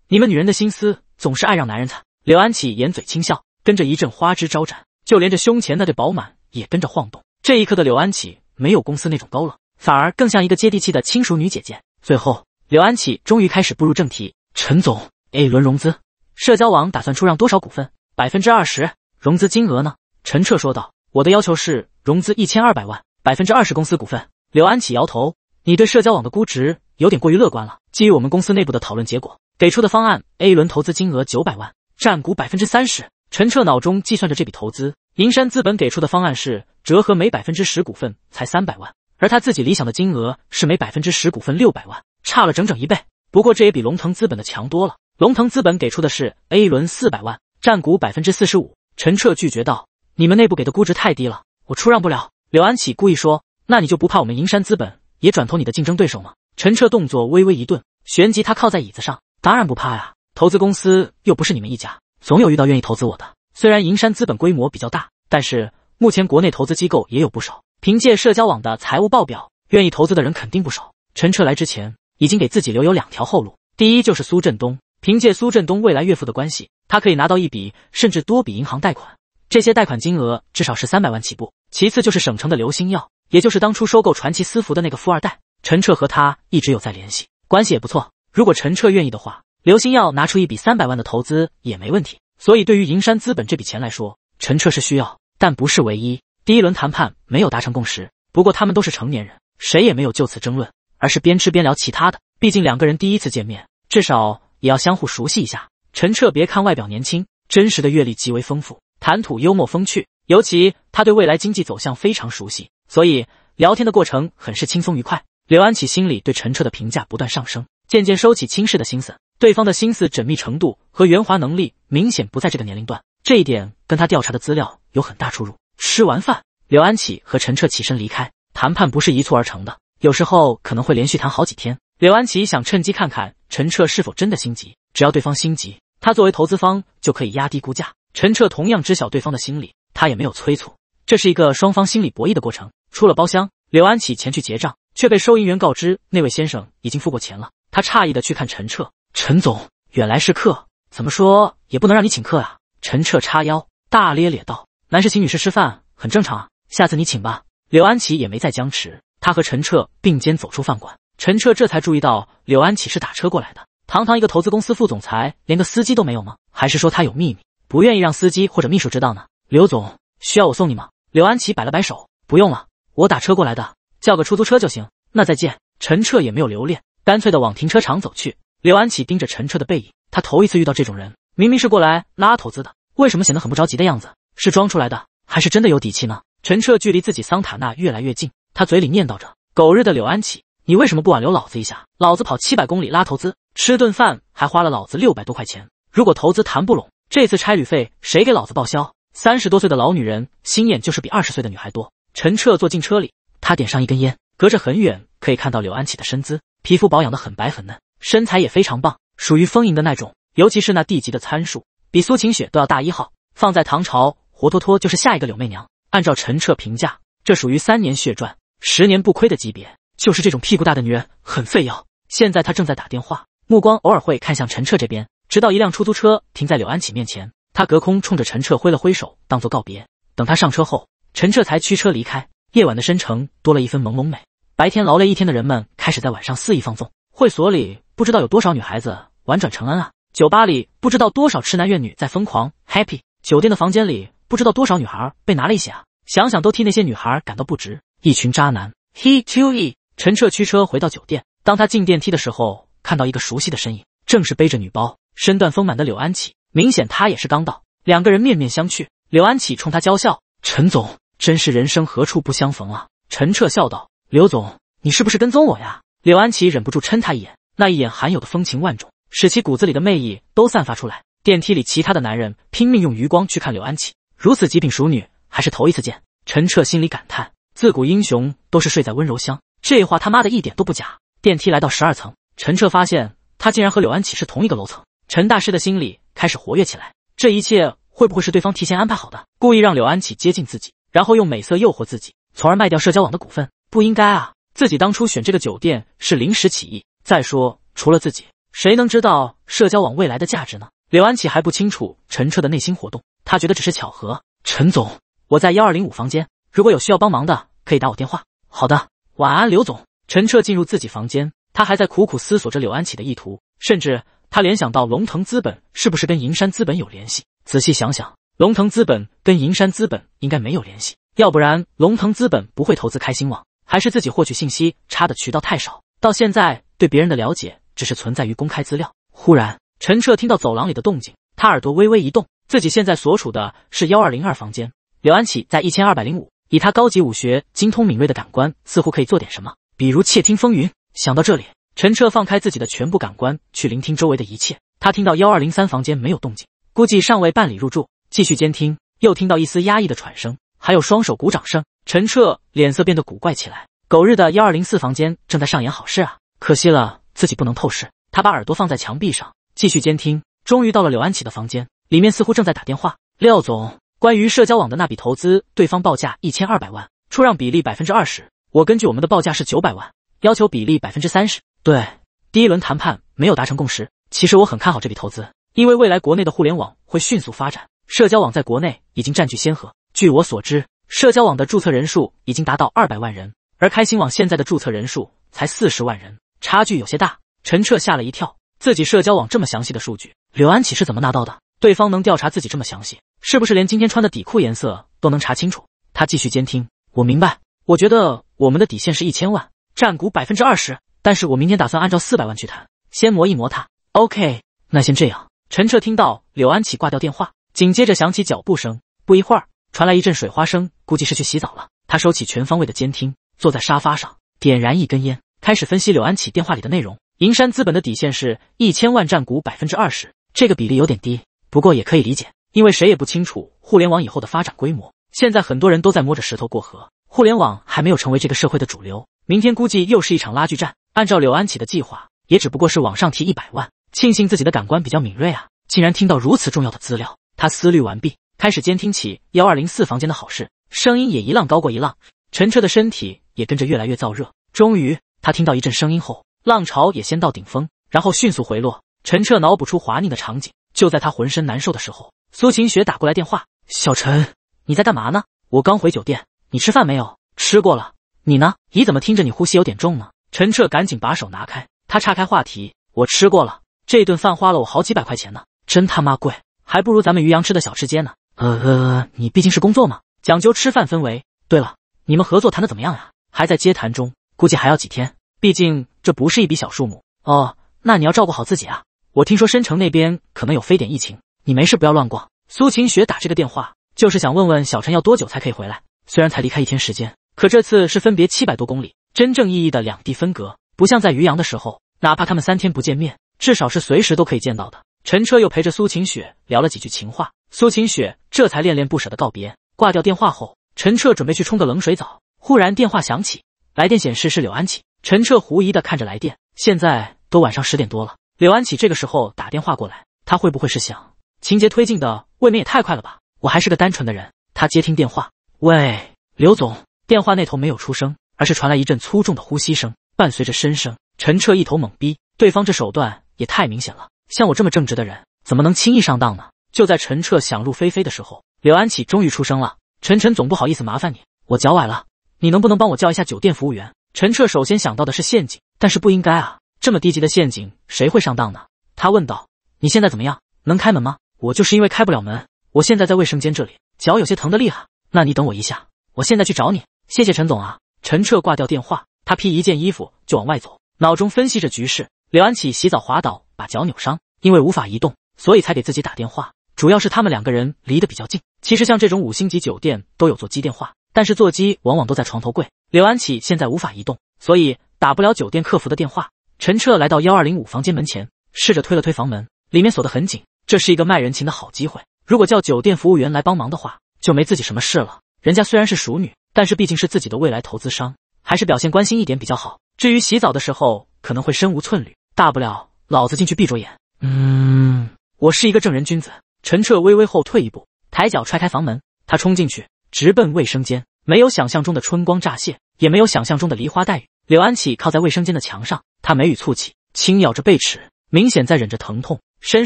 你们女人的心思总是爱让男人惨。柳安琪掩嘴轻笑，跟着一阵花枝招展，就连这胸前那对饱满也跟着晃动。这一刻的柳安琪没有公司那种高冷，反而更像一个接地气的亲熟女姐姐。最后，柳安琪终于开始步入正题：“陈总，A 轮融资，社交网打算出让多少股份？百分之二十？融资金额呢？”陈彻说道：“我的要求是融资一千二百万，百分之二十公司股份。”柳安琪摇头：“你对社交网的估值有点过于乐观了。基于我们公司内部的讨论结果。”给出的方案，A 轮投资金额九百万，占股百分之三十。陈彻脑中计算着这笔投资。银山资本给出的方案是折合每百分之十股份才三百万，而他自己理想的金额是每百分之十股份六百万，差了整整一倍。不过这也比龙腾资本的强多了。龙腾资本给出的是 A 轮四百万，占股百分之四十五。陈彻拒绝道：“你们内部给的估值太低了，我出让不了。”柳安启故意说：“那你就不怕我们银山资本也转投你的竞争对手吗？”陈彻动作微微一顿，旋即他靠在椅子上。当然不怕呀！投资公司又不是你们一家，总有遇到愿意投资我的。虽然银山资本规模比较大，但是目前国内投资机构也有不少。凭借社交网的财务报表，愿意投资的人肯定不少。陈彻来之前已经给自己留有两条后路：第一就是苏振东，凭借苏振东未来岳父的关系，他可以拿到一笔甚至多笔银行贷款，这些贷款金额至少是三百万起步；其次就是省城的刘星耀，也就是当初收购传奇私服的那个富二代，陈彻和他一直有在联系，关系也不错。如果陈彻愿意的话，刘星耀拿出一笔三百万的投资也没问题。所以，对于银山资本这笔钱来说，陈彻是需要，但不是唯一。第一轮谈判没有达成共识，不过他们都是成年人，谁也没有就此争论，而是边吃边聊其他的。毕竟两个人第一次见面，至少也要相互熟悉一下。陈彻别看外表年轻，真实的阅历极为丰富，谈吐幽默风趣，尤其他对未来经济走向非常熟悉，所以聊天的过程很是轻松愉快。刘安琪心里对陈彻的评价不断上升。渐渐收起轻视的心思，对方的心思缜密程度和圆滑能力明显不在这个年龄段，这一点跟他调查的资料有很大出入。吃完饭，刘安琪和陈彻起身离开。谈判不是一蹴而成的，有时候可能会连续谈好几天。刘安琪想趁机看看陈彻是否真的心急，只要对方心急，他作为投资方就可以压低估价。陈彻同样知晓对方的心理，他也没有催促。这是一个双方心理博弈的过程。出了包厢，刘安琪前去结账，却被收银员告知那位先生已经付过钱了。他诧异的去看陈彻，陈总远来是客，怎么说也不能让你请客啊。陈彻叉腰大咧咧道：“男士请女士吃饭很正常啊，下次你请吧。”柳安琪也没再僵持，他和陈彻并肩走出饭馆。陈彻这才注意到柳安琪是打车过来的，堂堂一个投资公司副总裁，连个司机都没有吗？还是说他有秘密，不愿意让司机或者秘书知道呢？刘总需要我送你吗？柳安琪摆了摆手，不用了，我打车过来的，叫个出租车就行。那再见。陈彻也没有留恋。干脆的往停车场走去。刘安琪盯着陈彻的背影，他头一次遇到这种人，明明是过来拉投资的，为什么显得很不着急的样子？是装出来的，还是真的有底气呢？陈彻距离自己桑塔纳越来越近，他嘴里念叨着：“狗日的柳安琪，你为什么不挽留老子一下？老子跑七百公里拉投资，吃顿饭还花了老子六百多块钱。如果投资谈不拢，这次差旅费谁给老子报销？”三十多岁的老女人心眼就是比二十岁的女孩多。陈彻坐进车里，他点上一根烟。隔着很远可以看到柳安琪的身姿，皮肤保养的很白很嫩，身材也非常棒，属于丰盈的那种，尤其是那 D 级的参数，比苏晴雪都要大一号，放在唐朝活脱脱就是下一个柳媚娘。按照陈彻评价，这属于三年血赚，十年不亏的级别。就是这种屁股大的女人很费药。现在他正在打电话，目光偶尔会看向陈彻这边，直到一辆出租车停在柳安琪面前，他隔空冲着陈彻挥了挥手，当做告别。等他上车后，陈彻才驱车离开。夜晚的深城多了一分朦胧美。白天劳累一天的人们开始在晚上肆意放纵，会所里不知道有多少女孩子婉转承恩啊；酒吧里不知道多少痴男怨女在疯狂 happy；酒店的房间里不知道多少女孩被拿了一些啊。想想都替那些女孩感到不值，一群渣男。He to e，陈彻驱车回到酒店。当他进电梯的时候，看到一个熟悉的身影，正是背着女包、身段丰满的柳安琪。明显他也是刚到，两个人面面相觑。柳安琪冲他娇笑：“陈总，真是人生何处不相逢啊。”陈彻笑道。刘总，你是不是跟踪我呀？柳安琪忍不住嗔他一眼，那一眼含有的风情万种，使其骨子里的魅意都散发出来。电梯里其他的男人拼命用余光去看柳安琪，如此极品熟女还是头一次见。陈彻心里感叹：自古英雄都是睡在温柔乡，这话他妈的一点都不假。电梯来到十二层，陈彻发现他竟然和柳安琪是同一个楼层。陈大师的心里开始活跃起来：这一切会不会是对方提前安排好的，故意让柳安琪接近自己，然后用美色诱惑自己，从而卖掉社交网的股份？不应该啊！自己当初选这个酒店是临时起意。再说，除了自己，谁能知道社交网未来的价值呢？刘安琪还不清楚陈彻的内心活动，他觉得只是巧合。陈总，我在幺二零五房间，如果有需要帮忙的，可以打我电话。好的，晚安，刘总。陈彻进入自己房间，他还在苦苦思索着柳安琪的意图，甚至他联想到龙腾资本是不是跟银山资本有联系？仔细想想，龙腾资本跟银山资本应该没有联系，要不然龙腾资本不会投资开心网。还是自己获取信息差的渠道太少，到现在对别人的了解只是存在于公开资料。忽然，陈彻听到走廊里的动静，他耳朵微微一动，自己现在所处的是幺二零二房间，刘安琪在一千二百零五。以他高级武学精通敏锐的感官，似乎可以做点什么，比如窃听风云。想到这里，陈彻放开自己的全部感官去聆听周围的一切。他听到幺二零三房间没有动静，估计尚未办理入住。继续监听，又听到一丝压抑的喘声，还有双手鼓掌声。陈彻脸色变得古怪起来。狗日的1二零四房间正在上演好事啊！可惜了，自己不能透视。他把耳朵放在墙壁上，继续监听。终于到了柳安琪的房间，里面似乎正在打电话。廖总，关于社交网的那笔投资，对方报价一千二百万，出让比例百分之二十。我根据我们的报价是九百万，要求比例百分之三十。对，第一轮谈判没有达成共识。其实我很看好这笔投资，因为未来国内的互联网会迅速发展，社交网在国内已经占据先河。据我所知。社交网的注册人数已经达到二百万人，而开心网现在的注册人数才四十万人，差距有些大。陈彻吓了一跳，自己社交网这么详细的数据，柳安琪是怎么拿到的？对方能调查自己这么详细，是不是连今天穿的底裤颜色都能查清楚？他继续监听。我明白，我觉得我们的底线是一千万，占股百分之二十，但是我明天打算按照四百万去谈，先磨一磨他。OK，那先这样。陈彻听到柳安琪挂掉电话，紧接着响起脚步声，不一会儿。传来一阵水花声，估计是去洗澡了。他收起全方位的监听，坐在沙发上，点燃一根烟，开始分析柳安启电话里的内容。银山资本的底线是一千万占股百分之二十，这个比例有点低，不过也可以理解，因为谁也不清楚互联网以后的发展规模。现在很多人都在摸着石头过河，互联网还没有成为这个社会的主流。明天估计又是一场拉锯战。按照柳安启的计划，也只不过是往上提一百万。庆幸自己的感官比较敏锐啊，竟然听到如此重要的资料。他思虑完毕。开始监听起幺二零四房间的好事，声音也一浪高过一浪，陈彻的身体也跟着越来越燥热。终于，他听到一阵声音后，浪潮也先到顶峰，然后迅速回落。陈彻脑补出华宁的场景。就在他浑身难受的时候，苏晴雪打过来电话：“小陈，你在干嘛呢？我刚回酒店，你吃饭没有？吃过了。你呢？你怎么听着你呼吸有点重呢？”陈彻赶紧把手拿开，他岔开话题：“我吃过了，这顿饭花了我好几百块钱呢，真他妈贵，还不如咱们渔阳吃的小吃街呢。”呃，呃，你毕竟是工作嘛，讲究吃饭氛围。对了，你们合作谈的怎么样呀？还在接谈中，估计还要几天。毕竟这不是一笔小数目。哦，那你要照顾好自己啊。我听说申城那边可能有非典疫情，你没事不要乱逛。苏晴雪打这个电话就是想问问小陈要多久才可以回来。虽然才离开一天时间，可这次是分别七百多公里，真正意义的两地分隔，不像在渔阳的时候，哪怕他们三天不见面，至少是随时都可以见到的。陈车又陪着苏晴雪聊了几句情话。苏晴雪这才恋恋不舍的告别，挂掉电话后，陈彻准备去冲个冷水澡。忽然电话响起，来电显示是柳安琪。陈彻狐疑的看着来电，现在都晚上十点多了，柳安琪这个时候打电话过来，他会不会是想情节推进的未免也太快了吧？我还是个单纯的人。他接听电话，喂，刘总。电话那头没有出声，而是传来一阵粗重的呼吸声，伴随着呻声。陈彻一头懵逼，对方这手段也太明显了，像我这么正直的人，怎么能轻易上当呢？就在陈彻想入非非的时候，刘安启终于出声了：“陈晨总，不好意思，麻烦你，我脚崴了，你能不能帮我叫一下酒店服务员？”陈彻首先想到的是陷阱，但是不应该啊，这么低级的陷阱谁会上当呢？他问道：“你现在怎么样？能开门吗？”“我就是因为开不了门，我现在在卫生间这里，脚有些疼的厉害。”“那你等我一下，我现在去找你，谢谢陈总啊。”陈彻挂掉电话，他披一件衣服就往外走，脑中分析着局势。刘安启洗澡滑倒，把脚扭伤，因为无法移动，所以才给自己打电话。主要是他们两个人离得比较近。其实像这种五星级酒店都有座机电话，但是座机往往都在床头柜。刘安琪现在无法移动，所以打不了酒店客服的电话。陈彻来到幺二零五房间门前，试着推了推房门，里面锁得很紧。这是一个卖人情的好机会。如果叫酒店服务员来帮忙的话，就没自己什么事了。人家虽然是熟女，但是毕竟是自己的未来投资商，还是表现关心一点比较好。至于洗澡的时候可能会身无寸缕，大不了老子进去闭着眼。嗯，我是一个正人君子。陈彻微微后退一步，抬脚踹开房门，他冲进去，直奔卫生间。没有想象中的春光乍泄，也没有想象中的梨花带雨。柳安琪靠在卫生间的墙上，他眉宇蹙起，轻咬着被齿，明显在忍着疼痛，身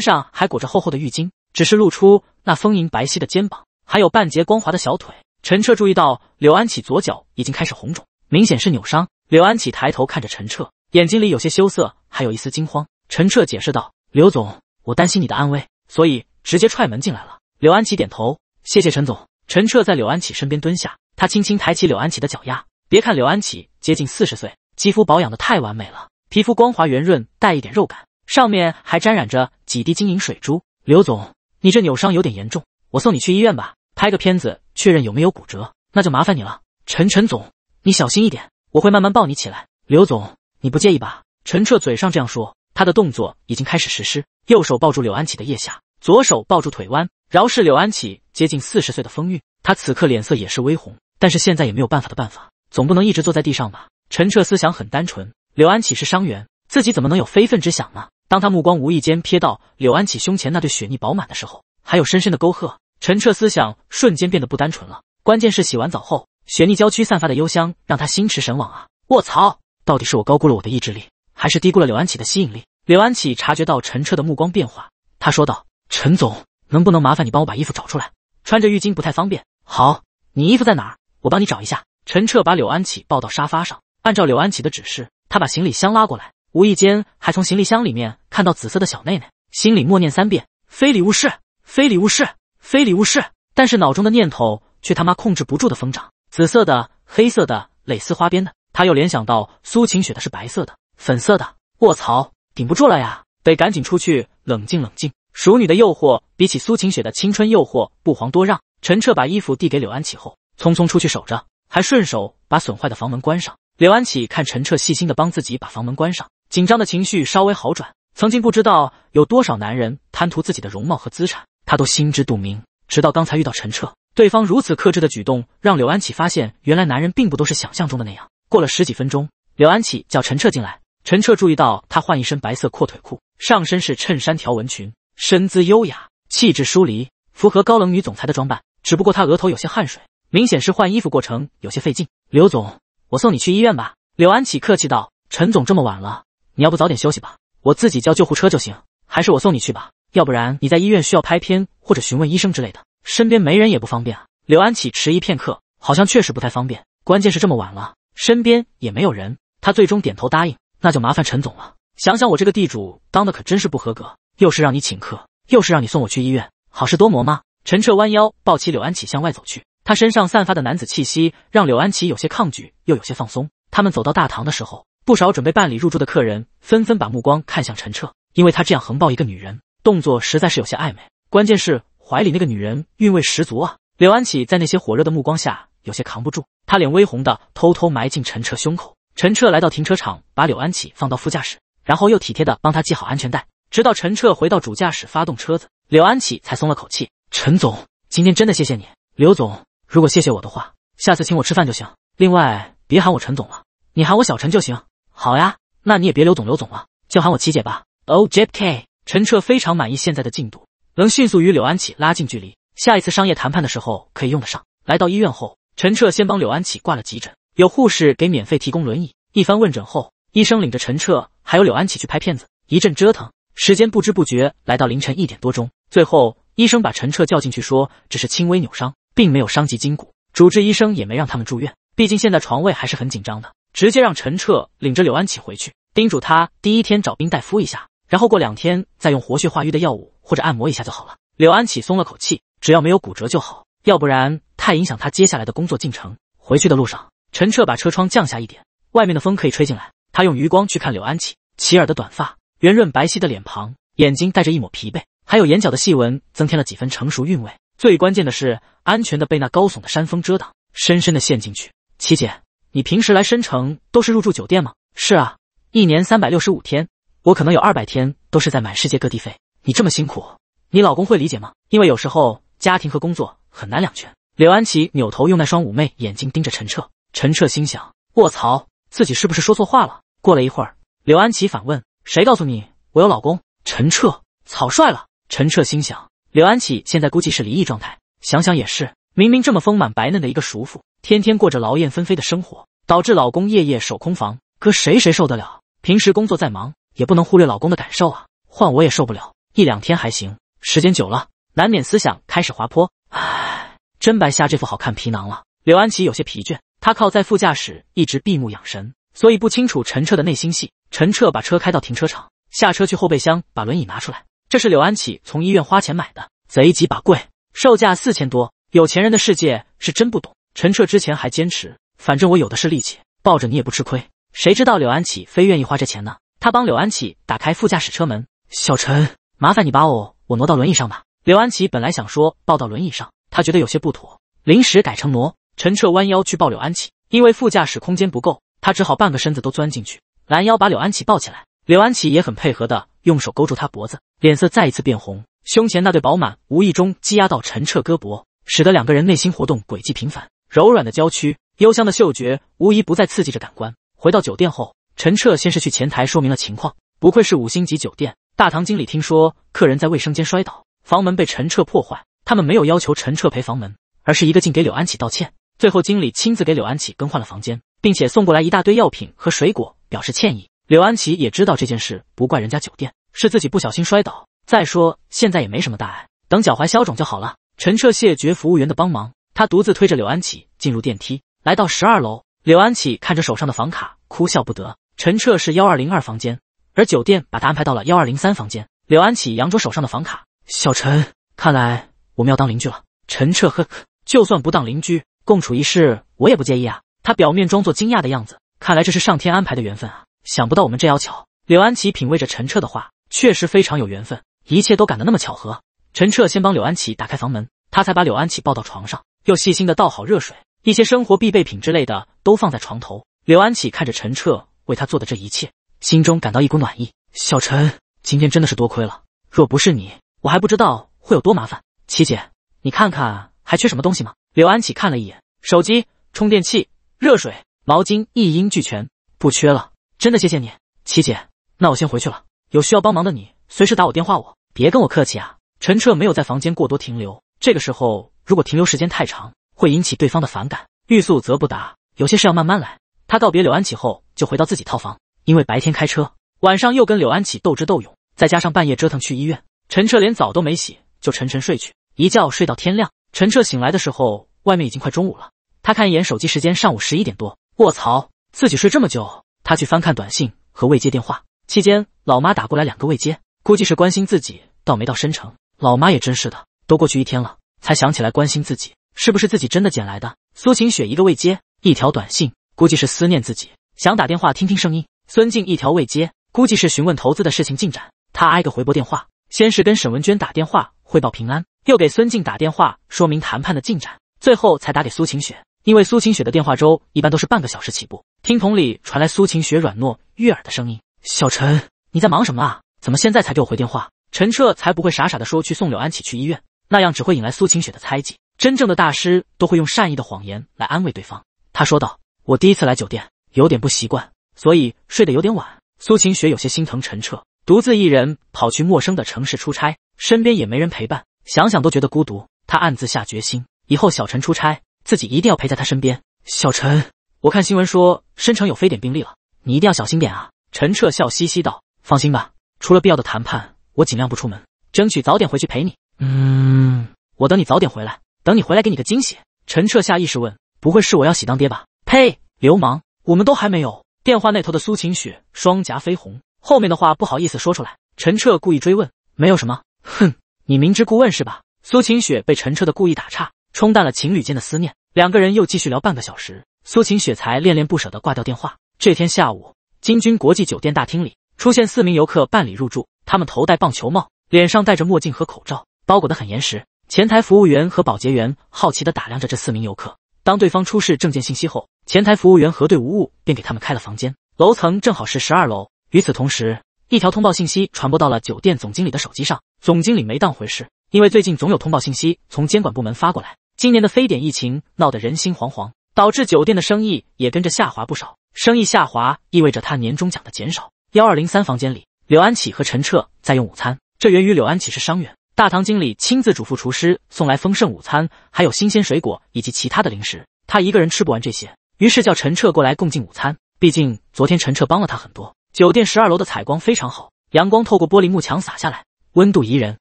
上还裹着厚厚的浴巾，只是露出那丰盈白皙的肩膀，还有半截光滑的小腿。陈彻注意到柳安琪左脚已经开始红肿，明显是扭伤。柳安琪抬头看着陈彻，眼睛里有些羞涩，还有一丝惊慌。陈彻解释道：“刘总，我担心你的安危，所以……”直接踹门进来了。柳安琪点头，谢谢陈总。陈彻在柳安琪身边蹲下，他轻轻抬起柳安琪的脚丫。别看柳安琪接近四十岁，肌肤保养的太完美了，皮肤光滑圆润，带一点肉感，上面还沾染着几滴晶莹水珠。刘总，你这扭伤有点严重，我送你去医院吧，拍个片子确认有没有骨折。那就麻烦你了，陈陈总，你小心一点，我会慢慢抱你起来。刘总，你不介意吧？陈彻嘴上这样说，他的动作已经开始实施，右手抱住柳安琪的腋下。左手抱住腿弯，饶是柳安启接近四十岁的风韵，他此刻脸色也是微红。但是现在也没有办法的办法，总不能一直坐在地上吧？陈彻思想很单纯，柳安启是伤员，自己怎么能有非分之想呢？当他目光无意间瞥到柳安启胸前那对雪腻饱满的时候，还有深深的沟壑，陈彻思想瞬间变得不单纯了。关键是洗完澡后，雪腻娇躯散发的幽香让他心驰神往啊！卧槽，到底是我高估了我的意志力，还是低估了柳安启的吸引力？柳安启察觉到陈彻的目光变化，他说道。陈总，能不能麻烦你帮我把衣服找出来？穿着浴巾不太方便。好，你衣服在哪儿？我帮你找一下。陈彻把柳安琪抱到沙发上，按照柳安琪的指示，他把行李箱拉过来，无意间还从行李箱里面看到紫色的小内内，心里默念三遍：非礼勿视，非礼勿视，非礼勿视。但是脑中的念头却他妈控制不住的疯长，紫色的、黑色的、蕾丝花边的，他又联想到苏晴雪的是白色的、粉色的，卧槽，顶不住了呀！得赶紧出去冷静冷静。熟女的诱惑，比起苏晴雪的青春诱惑不遑多让。陈彻把衣服递给柳安琪后，匆匆出去守着，还顺手把损坏的房门关上。柳安琪看陈彻细心的帮自己把房门关上，紧张的情绪稍微好转。曾经不知道有多少男人贪图自己的容貌和资产，他都心知肚明。直到刚才遇到陈彻，对方如此克制的举动，让柳安琪发现，原来男人并不都是想象中的那样。过了十几分钟，柳安琪叫陈彻进来。陈彻注意到他换一身白色阔腿裤，上身是衬衫条纹裙。身姿优雅，气质疏离，符合高冷女总裁的装扮。只不过她额头有些汗水，明显是换衣服过程有些费劲。刘总，我送你去医院吧。刘安琪客气道：“陈总这么晚了，你要不早点休息吧，我自己叫救护车就行。还是我送你去吧，要不然你在医院需要拍片或者询问医生之类的，身边没人也不方便啊。”刘安琪迟疑片刻，好像确实不太方便。关键是这么晚了，身边也没有人。他最终点头答应：“那就麻烦陈总了。想想我这个地主当的可真是不合格。”又是让你请客，又是让你送我去医院，好事多磨吗？陈彻弯腰抱起柳安琪，向外走去。他身上散发的男子气息，让柳安琪有些抗拒，又有些放松。他们走到大堂的时候，不少准备办理入住的客人纷纷把目光看向陈彻，因为他这样横抱一个女人，动作实在是有些暧昧。关键是怀里那个女人韵味十足啊！柳安琪在那些火热的目光下，有些扛不住，她脸微红的偷偷埋进陈彻胸口。陈彻来到停车场，把柳安琪放到副驾驶，然后又体贴的帮他系好安全带。直到陈彻回到主驾驶，发动车子，柳安启才松了口气。陈总，今天真的谢谢你。刘总，如果谢谢我的话，下次请我吃饭就行。另外，别喊我陈总了，你喊我小陈就行。好呀，那你也别刘总刘总了，就喊我七姐吧。O J K。陈彻非常满意现在的进度，能迅速与柳安启拉近距离，下一次商业谈判的时候可以用得上。来到医院后，陈彻先帮柳安启挂了急诊，有护士给免费提供轮椅。一番问诊后，医生领着陈彻还有柳安启去拍片子，一阵折腾。时间不知不觉来到凌晨一点多钟，最后医生把陈彻叫进去说，只是轻微扭伤，并没有伤及筋骨，主治医生也没让他们住院，毕竟现在床位还是很紧张的，直接让陈彻领着柳安琪回去，叮嘱他第一天找冰袋敷一下，然后过两天再用活血化瘀的药物或者按摩一下就好了。柳安琪松了口气，只要没有骨折就好，要不然太影响他接下来的工作进程。回去的路上，陈彻把车窗降下一点，外面的风可以吹进来，他用余光去看柳安琪，齐耳的短发。圆润白皙的脸庞，眼睛带着一抹疲惫，还有眼角的细纹，增添了几分成熟韵味。最关键的是，安全的被那高耸的山峰遮挡，深深的陷进去。七姐，你平时来申城都是入住酒店吗？是啊，一年三百六十五天，我可能有二百天都是在满世界各地飞。你这么辛苦，你老公会理解吗？因为有时候家庭和工作很难两全。刘安琪扭头用那双妩媚眼睛盯着陈彻，陈彻心想：卧槽，自己是不是说错话了？过了一会儿，刘安琪反问。谁告诉你我有老公？陈彻草率了。陈彻心想，刘安琪现在估计是离异状态。想想也是，明明这么丰满白嫩的一个熟妇，天天过着劳燕分飞的生活，导致老公夜夜守空房，搁谁谁受得了？平时工作再忙，也不能忽略老公的感受啊。换我也受不了，一两天还行，时间久了，难免思想开始滑坡。唉，真白瞎这副好看皮囊了。刘安琪有些疲倦，她靠在副驾驶，一直闭目养神。所以不清楚陈彻的内心戏。陈彻把车开到停车场，下车去后备箱把轮椅拿出来。这是柳安启从医院花钱买的，贼级把贵，售价四千多。有钱人的世界是真不懂。陈彻之前还坚持，反正我有的是力气，抱着你也不吃亏。谁知道柳安启非愿意花这钱呢？他帮柳安启打开副驾驶车门，小陈，麻烦你把我我挪到轮椅上吧。柳安启本来想说抱到轮椅上，他觉得有些不妥，临时改成挪。陈彻弯腰去抱柳安启，因为副驾驶空间不够。他只好半个身子都钻进去，拦腰把柳安琪抱起来。柳安琪也很配合的用手勾住他脖子，脸色再一次变红，胸前那对饱满无意中积压到陈彻胳膊，使得两个人内心活动轨迹频繁。柔软的娇躯，幽香的嗅觉，无疑不再刺激着感官。回到酒店后，陈彻先是去前台说明了情况。不愧是五星级酒店，大堂经理听说客人在卫生间摔倒，房门被陈彻破坏，他们没有要求陈彻赔房门，而是一个劲给柳安琪道歉。最后，经理亲自给柳安琪更换了房间。并且送过来一大堆药品和水果，表示歉意。柳安琪也知道这件事不怪人家酒店，是自己不小心摔倒。再说现在也没什么大碍，等脚踝消肿就好了。陈彻谢绝服务员的帮忙，他独自推着柳安琪进入电梯，来到十二楼。柳安琪看着手上的房卡，哭笑不得。陈彻是幺二零二房间，而酒店把他安排到了幺二零三房间。柳安琪扬着手上的房卡，小陈，看来我们要当邻居了。陈彻呵呵，就算不当邻居，共处一室，我也不介意啊。他表面装作惊讶的样子，看来这是上天安排的缘分啊！想不到我们这要巧。柳安琪品味着陈彻的话，确实非常有缘分，一切都赶得那么巧合。陈彻先帮柳安琪打开房门，他才把柳安琪抱到床上，又细心的倒好热水，一些生活必备品之类的都放在床头。柳安琪看着陈彻为他做的这一切，心中感到一股暖意。小陈，今天真的是多亏了，若不是你，我还不知道会有多麻烦。琪姐，你看看还缺什么东西吗？柳安琪看了一眼手机充电器。热水、毛巾一应俱全，不缺了。真的谢谢你，琪姐。那我先回去了。有需要帮忙的，你随时打我电话。我别跟我客气啊。陈彻没有在房间过多停留，这个时候如果停留时间太长，会引起对方的反感。欲速则不达，有些事要慢慢来。他告别柳安琪后，就回到自己套房。因为白天开车，晚上又跟柳安琪斗智斗勇，再加上半夜折腾去医院，陈彻连澡都没洗就沉沉睡去，一觉睡到天亮。陈彻醒来的时候，外面已经快中午了。他看一眼手机时间，上午十一点多。卧槽，自己睡这么久！他去翻看短信和未接电话，期间老妈打过来两个未接，估计是关心自己到没到深城。老妈也真是的，都过去一天了，才想起来关心自己是不是自己真的捡来的。苏晴雪一个未接，一条短信，估计是思念自己，想打电话听听声音。孙静一条未接，估计是询问投资的事情进展。他挨个回拨电话，先是跟沈文娟打电话汇报平安，又给孙静打电话说明谈判的进展，最后才打给苏晴雪。因为苏晴雪的电话粥一般都是半个小时起步，听筒里传来苏晴雪软糯悦耳的声音：“小陈，你在忙什么啊？怎么现在才给我回电话？”陈彻才不会傻傻的说去送柳安琪去医院，那样只会引来苏晴雪的猜忌。真正的大师都会用善意的谎言来安慰对方。他说道：“我第一次来酒店，有点不习惯，所以睡得有点晚。”苏晴雪有些心疼陈彻独自一人跑去陌生的城市出差，身边也没人陪伴，想想都觉得孤独。他暗自下决心，以后小陈出差。自己一定要陪在他身边，小陈。我看新闻说申城有非典病例了，你一定要小心点啊！陈彻笑嘻嘻道：“放心吧，除了必要的谈判，我尽量不出门，争取早点回去陪你。”嗯，我等你早点回来，等你回来给你个惊喜。陈彻下意识问：“不会是我要喜当爹吧？”呸，流氓！我们都还没有。电话那头的苏晴雪双颊绯红，后面的话不好意思说出来。陈彻故意追问：“没有什么？”哼，你明知故问是吧？苏晴雪被陈彻的故意打岔冲淡了情侣间的思念。两个人又继续聊半个小时，苏晴雪才恋恋不舍地挂掉电话。这天下午，金君国际酒店大厅里出现四名游客办理入住，他们头戴棒球帽，脸上戴着墨镜和口罩，包裹得很严实。前台服务员和保洁员好奇地打量着这四名游客。当对方出示证件信息后，前台服务员核对无误，便给他们开了房间，楼层正好是十二楼。与此同时，一条通报信息传播到了酒店总经理的手机上。总经理没当回事，因为最近总有通报信息从监管部门发过来。今年的非典疫情闹得人心惶惶，导致酒店的生意也跟着下滑不少。生意下滑意味着他年终奖的减少。幺二零三房间里，柳安启和陈彻在用午餐。这源于柳安启是伤员，大堂经理亲自嘱咐厨师送来丰盛午餐，还有新鲜水果以及其他的零食。他一个人吃不完这些，于是叫陈彻过来共进午餐。毕竟昨天陈彻帮了他很多。酒店十二楼的采光非常好，阳光透过玻璃幕墙洒下来，温度宜人。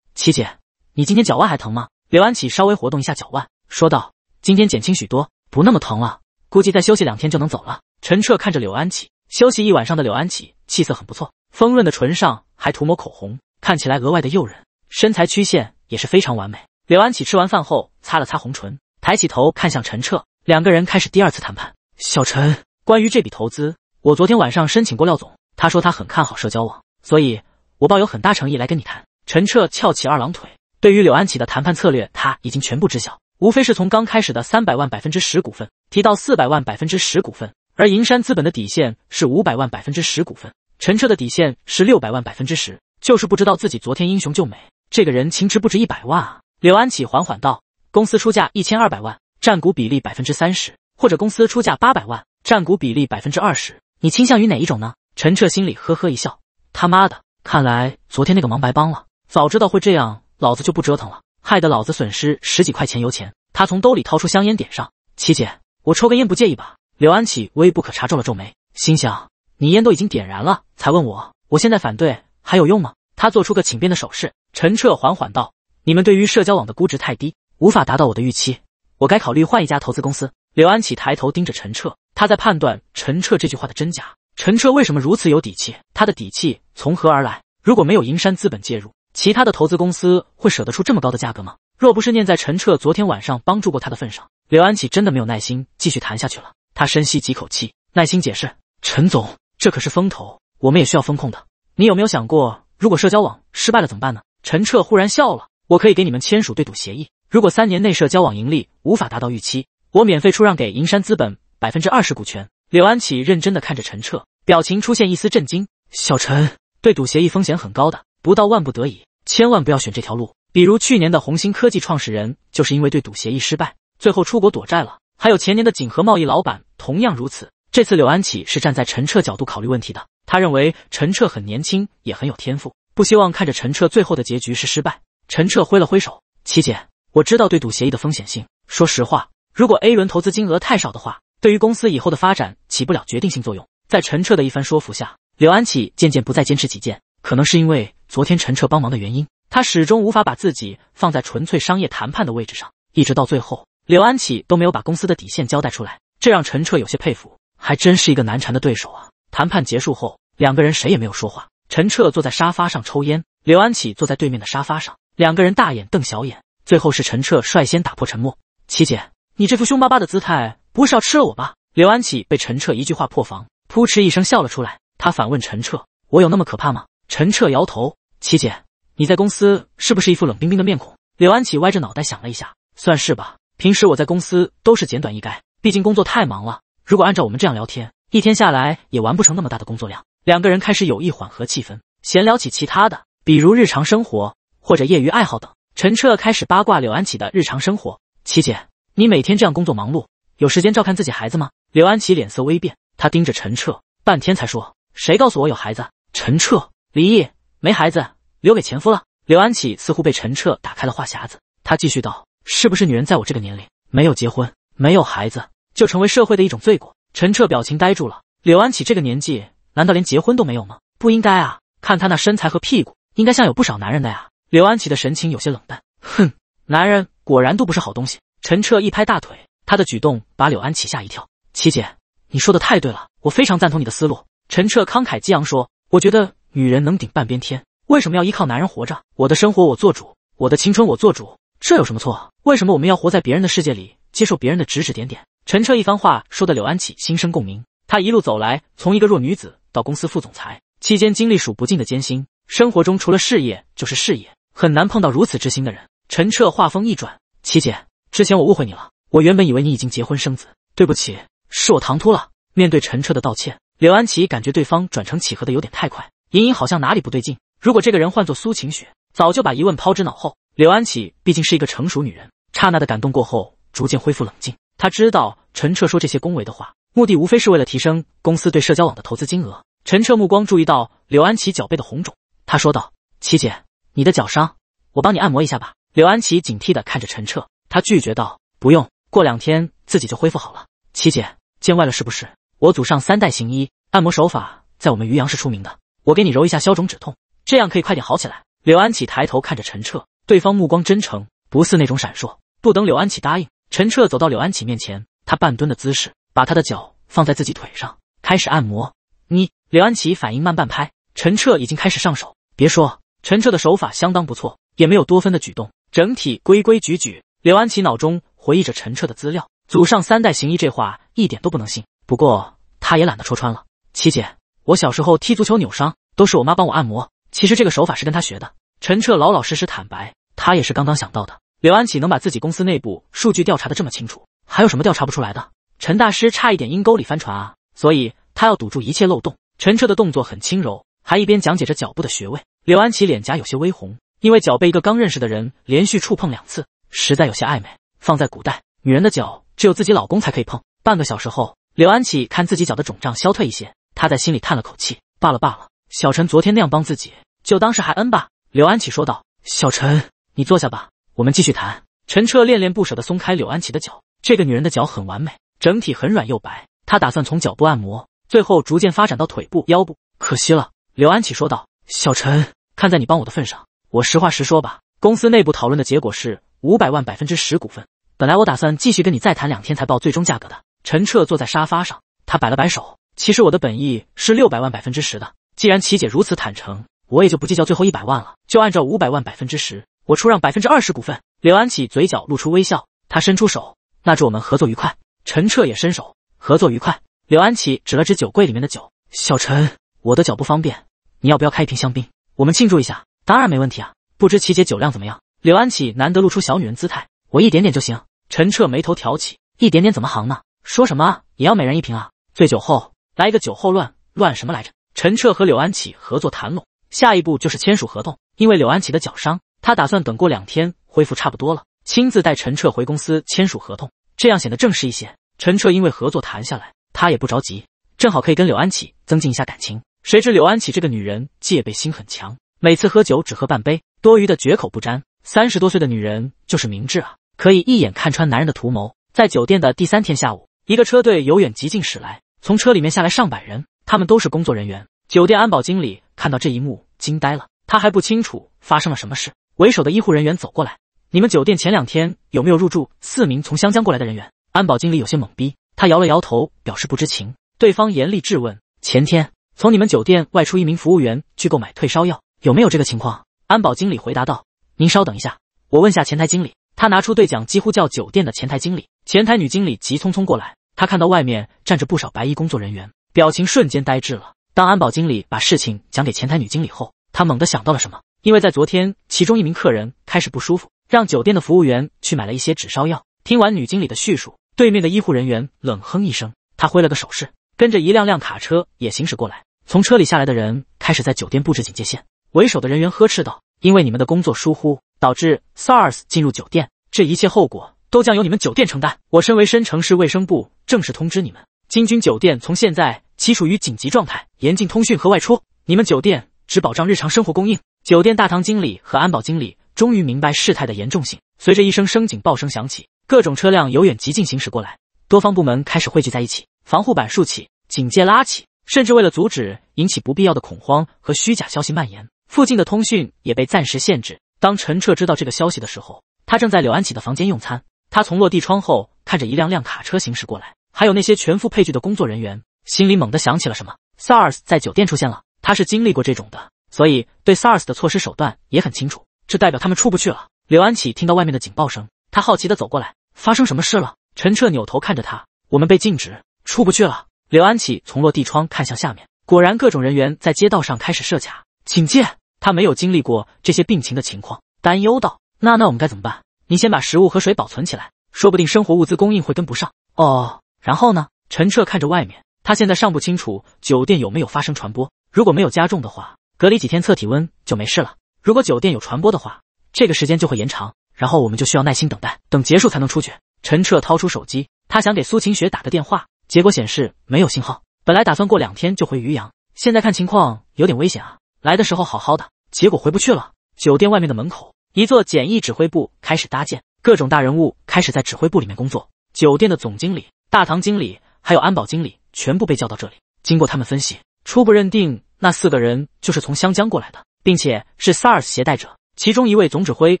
琪姐，你今天脚腕还疼吗？柳安启稍微活动一下脚腕。说道：“今天减轻许多，不那么疼了，估计再休息两天就能走了。”陈彻看着柳安琪，休息一晚上的柳安琪气色很不错，丰润的唇上还涂抹口红，看起来额外的诱人，身材曲线也是非常完美。柳安琪吃完饭后擦了擦红唇，抬起头看向陈彻，两个人开始第二次谈判。小陈，关于这笔投资，我昨天晚上申请过廖总，他说他很看好社交网，所以我抱有很大诚意来跟你谈。陈彻翘起二郎腿，对于柳安琪的谈判策略，他已经全部知晓。无非是从刚开始的三百万百分之十股份提到四百万百分之十股份，而银山资本的底线是五百万百分之十股份，陈彻的底线是六百万百分之十，就是不知道自己昨天英雄救美这个人情值不值一百万啊！刘安启缓缓道：“公司出价一千二百万，占股比例百分之三十，或者公司出价八百万，占股比例百分之二十，你倾向于哪一种呢？”陈彻心里呵呵一笑，他妈的，看来昨天那个忙白帮了，早知道会这样，老子就不折腾了。害得老子损失十几块钱油钱。他从兜里掏出香烟，点上。七姐，我抽根烟不介意吧？刘安启微不可察皱了皱眉，心想你烟都已经点燃了，才问我，我现在反对还有用吗？他做出个请便的手势。陈彻缓缓道：“你们对于社交网的估值太低，无法达到我的预期，我该考虑换一家投资公司。”刘安启抬头盯着陈彻，他在判断陈彻这句话的真假。陈彻为什么如此有底气？他的底气从何而来？如果没有银山资本介入？其他的投资公司会舍得出这么高的价格吗？若不是念在陈彻昨天晚上帮助过他的份上，刘安琪真的没有耐心继续谈下去了。他深吸几口气，耐心解释：“陈总，这可是风投，我们也需要风控的。你有没有想过，如果社交网失败了怎么办呢？”陈彻忽然笑了：“我可以给你们签署对赌协议，如果三年内社交网盈利无法达到预期，我免费出让给银山资本百分之二十股权。”刘安琪认真的看着陈彻，表情出现一丝震惊：“小陈，对赌协议风险很高的。”不到万不得已，千万不要选这条路。比如去年的红星科技创始人，就是因为对赌协议失败，最后出国躲债了。还有前年的锦河贸易老板，同样如此。这次柳安启是站在陈彻角度考虑问题的，他认为陈彻很年轻，也很有天赋，不希望看着陈彻最后的结局是失败。陈彻挥了挥手，琪姐，我知道对赌协议的风险性。说实话，如果 A 轮投资金额太少的话，对于公司以后的发展起不了决定性作用。在陈彻的一番说服下，柳安启渐渐不再坚持己见。可能是因为昨天陈彻帮忙的原因，他始终无法把自己放在纯粹商业谈判的位置上。一直到最后，刘安启都没有把公司的底线交代出来，这让陈彻有些佩服，还真是一个难缠的对手啊。谈判结束后，两个人谁也没有说话。陈彻坐在沙发上抽烟，刘安启坐在对面的沙发上，两个人大眼瞪小眼。最后是陈彻率先打破沉默：“琪姐，你这副凶巴巴的姿态，不是要吃了我吧？”刘安启被陈彻一句话破防，扑哧一声笑了出来。他反问陈彻：“我有那么可怕吗？”陈彻摇头，七姐，你在公司是不是一副冷冰冰的面孔？柳安琪歪着脑袋想了一下，算是吧。平时我在公司都是简短易赅，毕竟工作太忙了。如果按照我们这样聊天，一天下来也完不成那么大的工作量。两个人开始有意缓和气氛，闲聊起其他的，比如日常生活或者业余爱好等。陈彻开始八卦柳安琪的日常生活。七姐，你每天这样工作忙碌，有时间照看自己孩子吗？柳安琪脸色微变，她盯着陈彻半天才说：“谁告诉我有孩子？”陈彻。离异没孩子，留给前夫了。刘安琪似乎被陈彻打开了话匣子，他继续道：“是不是女人在我这个年龄没有结婚、没有孩子，就成为社会的一种罪过？”陈彻表情呆住了。刘安琪这个年纪，难道连结婚都没有吗？不应该啊！看他那身材和屁股，应该像有不少男人的呀。刘安琪的神情有些冷淡，哼，男人果然都不是好东西。陈彻一拍大腿，他的举动把柳安琪吓一跳。琪姐，你说的太对了，我非常赞同你的思路。陈彻慷慨激昂说：“我觉得。”女人能顶半边天，为什么要依靠男人活着？我的生活我做主，我的青春我做主，这有什么错？为什么我们要活在别人的世界里，接受别人的指指点点？陈彻一番话说的柳安琪心生共鸣。他一路走来，从一个弱女子到公司副总裁，期间经历数不尽的艰辛。生活中除了事业就是事业，很难碰到如此知心的人。陈彻话锋一转：“琪姐，之前我误会你了。我原本以为你已经结婚生子，对不起，是我唐突了。”面对陈彻的道歉，柳安琪感觉对方转成契合的有点太快。隐隐好像哪里不对劲。如果这个人换作苏晴雪，早就把疑问抛之脑后。柳安琪毕竟是一个成熟女人，刹那的感动过后，逐渐恢复冷静。她知道陈彻说这些恭维的话，目的无非是为了提升公司对社交网的投资金额。陈彻目光注意到柳安琪脚背的红肿，他说道：“琪姐，你的脚伤，我帮你按摩一下吧。”柳安琪警惕地看着陈彻，他拒绝道：“不用，过两天自己就恢复好了。”琪姐见外了是不是？我祖上三代行医，按摩手法在我们渔阳是出名的。我给你揉一下消肿止痛，这样可以快点好起来。柳安琪抬头看着陈彻，对方目光真诚，不似那种闪烁。不等柳安琪答应，陈彻走到柳安琪面前，他半蹲的姿势把他的脚放在自己腿上，开始按摩。你，柳安琪反应慢半拍，陈彻已经开始上手。别说，陈彻的手法相当不错，也没有多分的举动，整体规规矩矩。柳安琪脑中回忆着陈彻的资料，祖上三代行医这话一点都不能信。不过他也懒得戳穿了。七姐。我小时候踢足球扭伤，都是我妈帮我按摩。其实这个手法是跟她学的。陈彻老老实实坦白，他也是刚刚想到的。刘安琪能把自己公司内部数据调查的这么清楚，还有什么调查不出来的？陈大师差一点阴沟里翻船啊！所以他要堵住一切漏洞。陈彻的动作很轻柔，还一边讲解着脚部的穴位。刘安琪脸颊有些微红，因为脚被一个刚认识的人连续触碰两次，实在有些暧昧。放在古代，女人的脚只有自己老公才可以碰。半个小时后，刘安琪看自己脚的肿胀消退一些。他在心里叹了口气，罢了罢了，小陈昨天那样帮自己，就当是还恩吧。刘安琪说道：“小陈，你坐下吧，我们继续谈。”陈彻恋恋不舍地松开柳安琪的脚，这个女人的脚很完美，整体很软又白。他打算从脚部按摩，最后逐渐发展到腿部、腰部。可惜了。刘安琪说道：“小陈，看在你帮我的份上，我实话实说吧。公司内部讨论的结果是五百万百分之十股份。本来我打算继续跟你再谈两天才报最终价格的。”陈彻坐在沙发上，他摆了摆手。其实我的本意是六百万百分之十的，既然琪姐如此坦诚，我也就不计较最后一百万了，就按照五百万百分之十，我出让百分之二十股份。刘安琪嘴角露出微笑，她伸出手，那祝我们合作愉快。陈彻也伸手，合作愉快。刘安琪指了指酒柜里面的酒，小陈，我的脚不方便，你要不要开一瓶香槟，我们庆祝一下？当然没问题啊。不知琪姐酒量怎么样？刘安琪难得露出小女人姿态，我一点点就行。陈彻眉头挑起，一点点怎么行呢？说什么也要每人一瓶啊！醉酒后。来一个酒后乱乱什么来着？陈彻和柳安琪合作谈拢，下一步就是签署合同。因为柳安琪的脚伤，他打算等过两天恢复差不多了，亲自带陈彻回公司签署合同，这样显得正式一些。陈彻因为合作谈下来，他也不着急，正好可以跟柳安琪增进一下感情。谁知柳安琪这个女人戒备心很强，每次喝酒只喝半杯，多余的绝口不沾。三十多岁的女人就是明智啊，可以一眼看穿男人的图谋。在酒店的第三天下午，一个车队由远及近驶来。从车里面下来上百人，他们都是工作人员。酒店安保经理看到这一幕惊呆了，他还不清楚发生了什么事。为首的医护人员走过来：“你们酒店前两天有没有入住四名从湘江过来的人员？”安保经理有些懵逼，他摇了摇头，表示不知情。对方严厉质问：“前天从你们酒店外出一名服务员去购买退烧药，有没有这个情况？”安保经理回答道：“您稍等一下，我问下前台经理。”他拿出对讲机呼叫酒店的前台经理。前台女经理急匆匆过来。他看到外面站着不少白衣工作人员，表情瞬间呆滞了。当安保经理把事情讲给前台女经理后，他猛地想到了什么，因为在昨天，其中一名客人开始不舒服，让酒店的服务员去买了一些止烧药。听完女经理的叙述，对面的医护人员冷哼一声，他挥了个手势，跟着一辆辆卡车也行驶过来。从车里下来的人开始在酒店布置警戒线，为首的人员呵斥道：“因为你们的工作疏忽，导致 SARS 进入酒店，这一切后果。”都将由你们酒店承担。我身为申城市卫生部，正式通知你们：金军酒店从现在起处于紧急状态，严禁通讯和外出。你们酒店只保障日常生活供应。酒店大堂经理和安保经理终于明白事态的严重性。随着一声声警报声响起，各种车辆由远及近行驶过来，多方部门开始汇聚在一起，防护板竖起，警戒拉起，甚至为了阻止引起不必要的恐慌和虚假消息蔓延，附近的通讯也被暂时限制。当陈彻知道这个消息的时候，他正在柳安起的房间用餐。他从落地窗后看着一辆辆卡车行驶过来，还有那些全副配具的工作人员，心里猛地想起了什么。SARS 在酒店出现了，他是经历过这种的，所以对 SARS 的措施手段也很清楚。这代表他们出不去了。刘安启听到外面的警报声，他好奇的走过来：“发生什么事了？”陈彻扭头看着他：“我们被禁止出不去了。”刘安启从落地窗看向下面，果然各种人员在街道上开始设卡警戒。他没有经历过这些病情的情况，担忧道：“那那我们该怎么办？”你先把食物和水保存起来，说不定生活物资供应会跟不上哦。然后呢？陈彻看着外面，他现在尚不清楚酒店有没有发生传播。如果没有加重的话，隔离几天测体温就没事了。如果酒店有传播的话，这个时间就会延长。然后我们就需要耐心等待，等结束才能出去。陈彻掏出手机，他想给苏晴雪打个电话，结果显示没有信号。本来打算过两天就回渔阳，现在看情况有点危险啊！来的时候好好的，结果回不去了。酒店外面的门口。一座简易指挥部开始搭建，各种大人物开始在指挥部里面工作。酒店的总经理、大堂经理还有安保经理全部被叫到这里。经过他们分析，初步认定那四个人就是从湘江过来的，并且是 SARS 携带者。其中一位总指挥